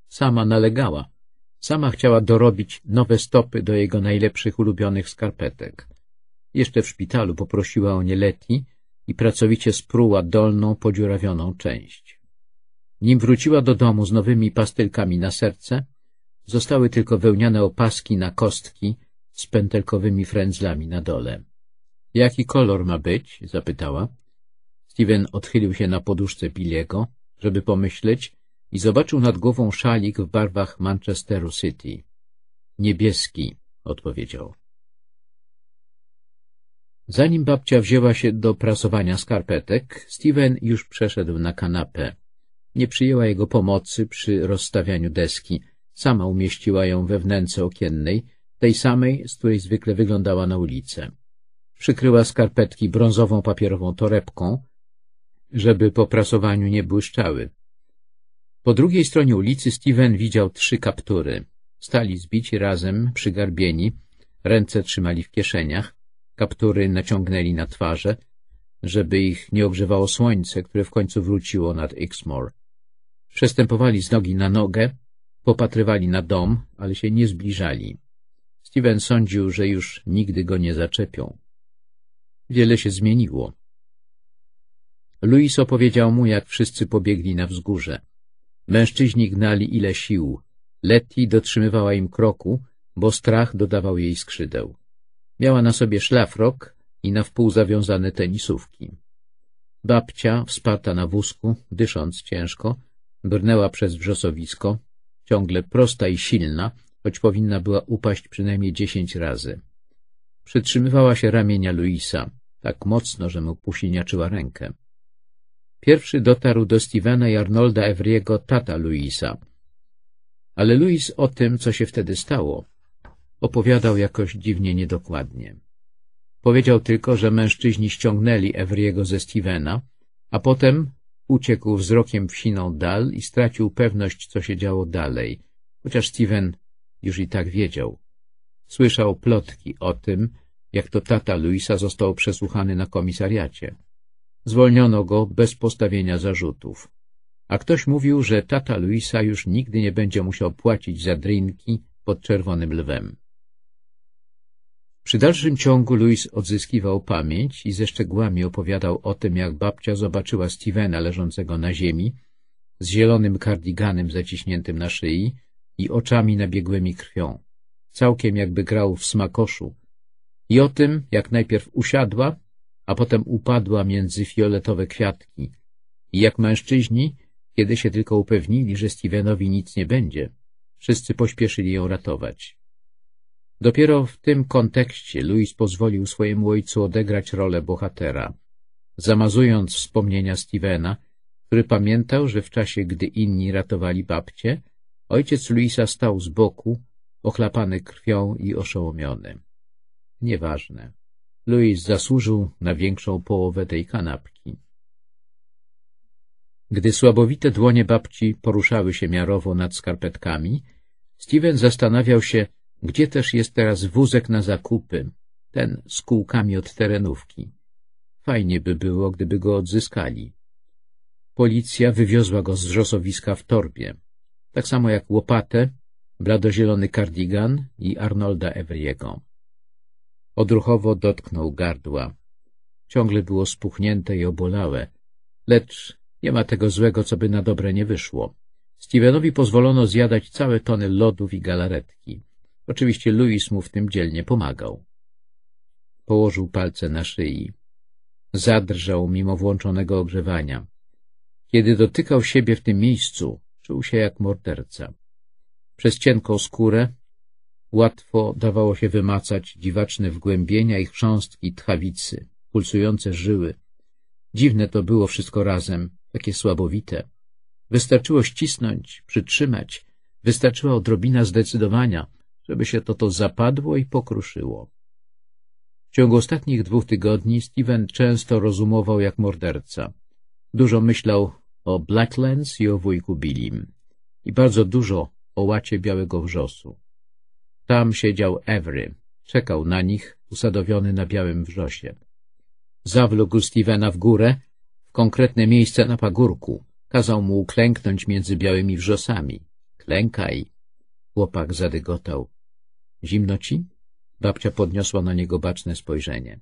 Sama nalegała, Sama chciała dorobić nowe stopy do jego najlepszych ulubionych skarpetek. Jeszcze w szpitalu poprosiła o nieletni i pracowicie spruła dolną, podziurawioną część. Nim wróciła do domu z nowymi pastylkami na serce, zostały tylko wełniane opaski na kostki z pętelkowymi frędzlami na dole. — Jaki kolor ma być? — zapytała. Steven odchylił się na poduszce Billiego, żeby pomyśleć i zobaczył nad głową szalik w barwach Manchesteru City. Niebieski, odpowiedział. Zanim babcia wzięła się do prasowania skarpetek, Steven już przeszedł na kanapę. Nie przyjęła jego pomocy przy rozstawianiu deski. Sama umieściła ją we wnęce okiennej, tej samej, z której zwykle wyglądała na ulicę. Przykryła skarpetki brązową papierową torebką, żeby po prasowaniu nie błyszczały. Po drugiej stronie ulicy Steven widział trzy kaptury. Stali zbici razem, przygarbieni, ręce trzymali w kieszeniach, kaptury naciągnęli na twarze, żeby ich nie ogrzewało słońce, które w końcu wróciło nad Ixmore. Przestępowali z nogi na nogę, popatrywali na dom, ale się nie zbliżali. Steven sądził, że już nigdy go nie zaczepią. Wiele się zmieniło. Luis opowiedział mu, jak wszyscy pobiegli na wzgórze. Mężczyźni gnali ile sił. Letty dotrzymywała im kroku, bo strach dodawał jej skrzydeł. Miała na sobie szlafrok i na wpół zawiązane tenisówki. Babcia, wsparta na wózku, dysząc ciężko, brnęła przez wrzosowisko, ciągle prosta i silna, choć powinna była upaść przynajmniej dziesięć razy. Przytrzymywała się ramienia Luisa, tak mocno, że mu pusiniaczyła rękę. Pierwszy dotarł do Stevena i Arnolda Evriego, tata Luisa. Ale Luis o tym, co się wtedy stało, opowiadał jakoś dziwnie niedokładnie. Powiedział tylko, że mężczyźni ściągnęli Evriego ze Stevena, a potem uciekł wzrokiem w siną dal i stracił pewność, co się działo dalej, chociaż Steven już i tak wiedział. Słyszał plotki o tym, jak to tata Luisa został przesłuchany na komisariacie. Zwolniono go bez postawienia zarzutów. A ktoś mówił, że tata Luisa już nigdy nie będzie musiał płacić za drinki pod Czerwonym Lwem. Przy dalszym ciągu Louis odzyskiwał pamięć i ze szczegółami opowiadał o tym, jak babcia zobaczyła Stevena leżącego na ziemi, z zielonym kardiganem zaciśniętym na szyi i oczami nabiegłymi krwią, całkiem jakby grał w smakoszu, i o tym, jak najpierw usiadła, a potem upadła między fioletowe kwiatki. I jak mężczyźni, kiedy się tylko upewnili, że Stevenowi nic nie będzie, wszyscy pośpieszyli ją ratować. Dopiero w tym kontekście Louis pozwolił swojemu ojcu odegrać rolę bohatera, zamazując wspomnienia Stevena, który pamiętał, że w czasie, gdy inni ratowali babcie, ojciec Luisa stał z boku, ochlapany krwią i oszołomiony. Nieważne. Louis zasłużył na większą połowę tej kanapki. Gdy słabowite dłonie babci poruszały się miarowo nad skarpetkami, Steven zastanawiał się, gdzie też jest teraz wózek na zakupy, ten z kółkami od terenówki. Fajnie by było, gdyby go odzyskali. Policja wywiozła go z rzosowiska w torbie, tak samo jak łopatę, bladozielony kardigan i Arnolda Everiego. Odruchowo dotknął gardła. Ciągle było spuchnięte i obolałe, lecz nie ma tego złego, co by na dobre nie wyszło. Stevenowi pozwolono zjadać całe tony lodów i galaretki. Oczywiście Louis mu w tym dzielnie pomagał. Położył palce na szyi. Zadrżał mimo włączonego ogrzewania. Kiedy dotykał siebie w tym miejscu, czuł się jak morderca. Przez cienką skórę Łatwo dawało się wymacać dziwaczne wgłębienia i chrząstki tchawicy, pulsujące żyły. Dziwne to było wszystko razem, takie słabowite. Wystarczyło ścisnąć, przytrzymać, wystarczyła odrobina zdecydowania, żeby się to to zapadło i pokruszyło. W ciągu ostatnich dwóch tygodni Steven często rozumował jak morderca. Dużo myślał o Blacklands i o wujku Billim. I bardzo dużo o łacie białego wrzosu. Tam siedział Every. Czekał na nich, usadowiony na białym wrzosie. Zawlógł Stevena w górę, w konkretne miejsce na pagórku. Kazał mu uklęknąć między białymi wrzosami. Klękaj! Chłopak zadygotał. Zimno ci? Babcia podniosła na niego baczne spojrzenie.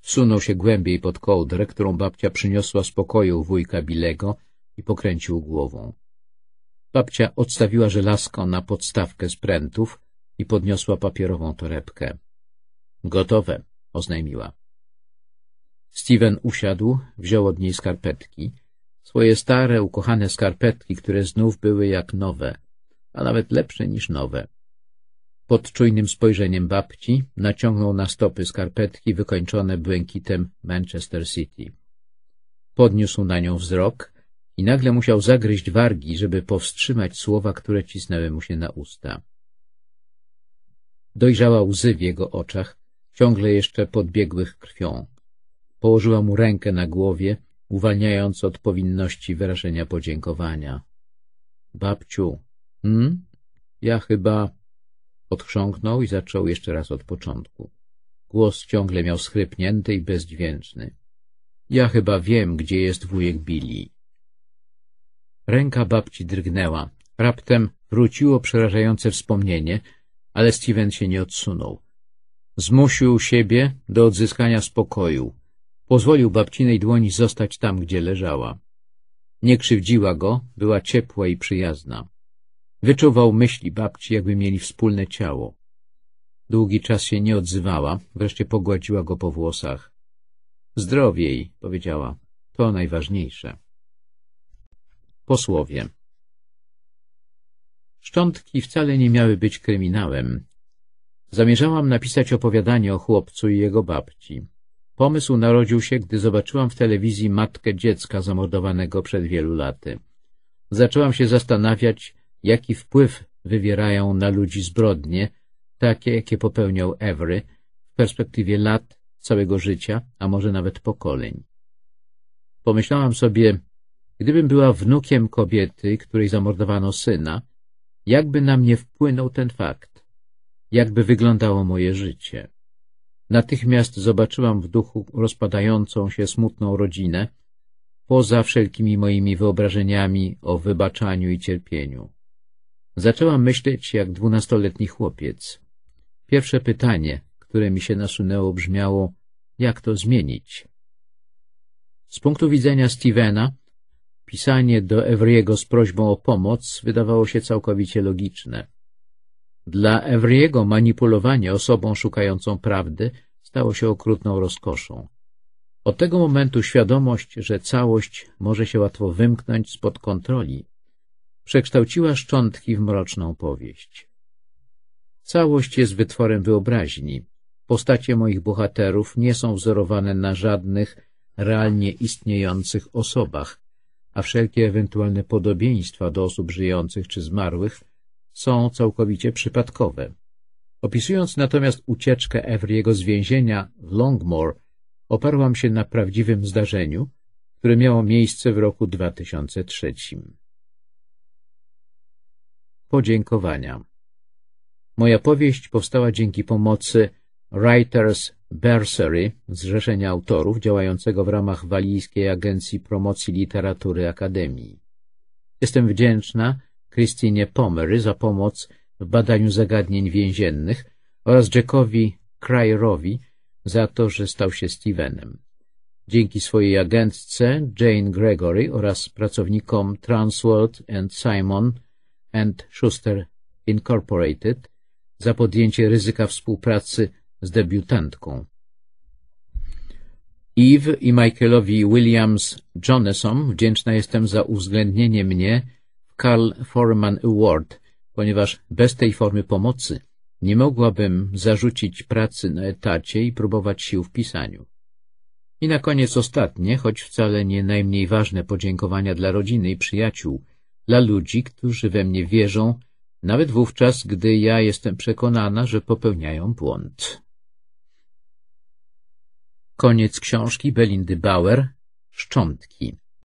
Wsunął się głębiej pod kołdrę, którą babcia przyniosła z pokoju wujka Bilego i pokręcił głową. Babcia odstawiła żelazko na podstawkę z prętów i podniosła papierową torebkę. Gotowe, oznajmiła. Steven usiadł, wziął od niej skarpetki, swoje stare, ukochane skarpetki, które znów były jak nowe, a nawet lepsze niż nowe. Pod czujnym spojrzeniem babci naciągnął na stopy skarpetki wykończone błękitem Manchester City. Podniósł na nią wzrok i nagle musiał zagryźć wargi, żeby powstrzymać słowa, które cisnęły mu się na usta. Dojrzała łzy w jego oczach, ciągle jeszcze podbiegłych krwią. Położyła mu rękę na głowie, uwalniając od powinności wyrażenia podziękowania. — Babciu, hm, Ja chyba... Odchrząknął i zaczął jeszcze raz od początku. Głos ciągle miał schrypnięty i bezdźwięczny. — Ja chyba wiem, gdzie jest wujek Billy. Ręka babci drgnęła. Raptem wróciło przerażające wspomnienie, ale Steven się nie odsunął. Zmusił siebie do odzyskania spokoju. Pozwolił babcinej dłoni zostać tam, gdzie leżała. Nie krzywdziła go, była ciepła i przyjazna. Wyczuwał myśli babci, jakby mieli wspólne ciało. Długi czas się nie odzywała, wreszcie pogładziła go po włosach. — Zdrowiej — powiedziała. — To najważniejsze. — Posłowie Szczątki wcale nie miały być kryminałem. Zamierzałam napisać opowiadanie o chłopcu i jego babci. Pomysł narodził się, gdy zobaczyłam w telewizji matkę dziecka zamordowanego przed wielu laty. Zaczęłam się zastanawiać, jaki wpływ wywierają na ludzi zbrodnie, takie, jakie popełniał Evry w perspektywie lat, całego życia, a może nawet pokoleń. Pomyślałam sobie, Gdybym była wnukiem kobiety, której zamordowano syna, jakby na mnie wpłynął ten fakt? Jakby wyglądało moje życie? Natychmiast zobaczyłam w duchu rozpadającą się smutną rodzinę, poza wszelkimi moimi wyobrażeniami o wybaczaniu i cierpieniu. Zaczęłam myśleć jak dwunastoletni chłopiec. Pierwsze pytanie, które mi się nasunęło, brzmiało, jak to zmienić? Z punktu widzenia Stevena, pisanie do Evriego z prośbą o pomoc wydawało się całkowicie logiczne. Dla Evriego manipulowanie osobą szukającą prawdy stało się okrutną rozkoszą. Od tego momentu świadomość, że całość może się łatwo wymknąć spod kontroli, przekształciła szczątki w mroczną powieść. Całość jest wytworem wyobraźni. Postacie moich bohaterów nie są wzorowane na żadnych realnie istniejących osobach, a wszelkie ewentualne podobieństwa do osób żyjących czy zmarłych są całkowicie przypadkowe. Opisując natomiast ucieczkę Evriego z więzienia w Longmore, oparłam się na prawdziwym zdarzeniu, które miało miejsce w roku 2003. Podziękowania Moja powieść powstała dzięki pomocy Writers Bursary, zrzeszenia autorów działającego w ramach Walijskiej Agencji Promocji Literatury Akademii. Jestem wdzięczna Christine Pomery za pomoc w badaniu zagadnień więziennych oraz Jackowi Cryerowi za to, że stał się Stevenem. Dzięki swojej agentce Jane Gregory oraz pracownikom Transworld and Simon and Schuster Incorporated za podjęcie ryzyka współpracy z debiutantką. Eve i Michaelowi Williams Jonesom wdzięczna jestem za uwzględnienie mnie w Carl Foreman Award, ponieważ bez tej formy pomocy nie mogłabym zarzucić pracy na etacie i próbować sił w pisaniu. I na koniec ostatnie, choć wcale nie najmniej ważne podziękowania dla rodziny i przyjaciół, dla ludzi, którzy we mnie wierzą, nawet wówczas, gdy ja jestem przekonana, że popełniają błąd. Koniec książki Belindy Bauer, Szczątki.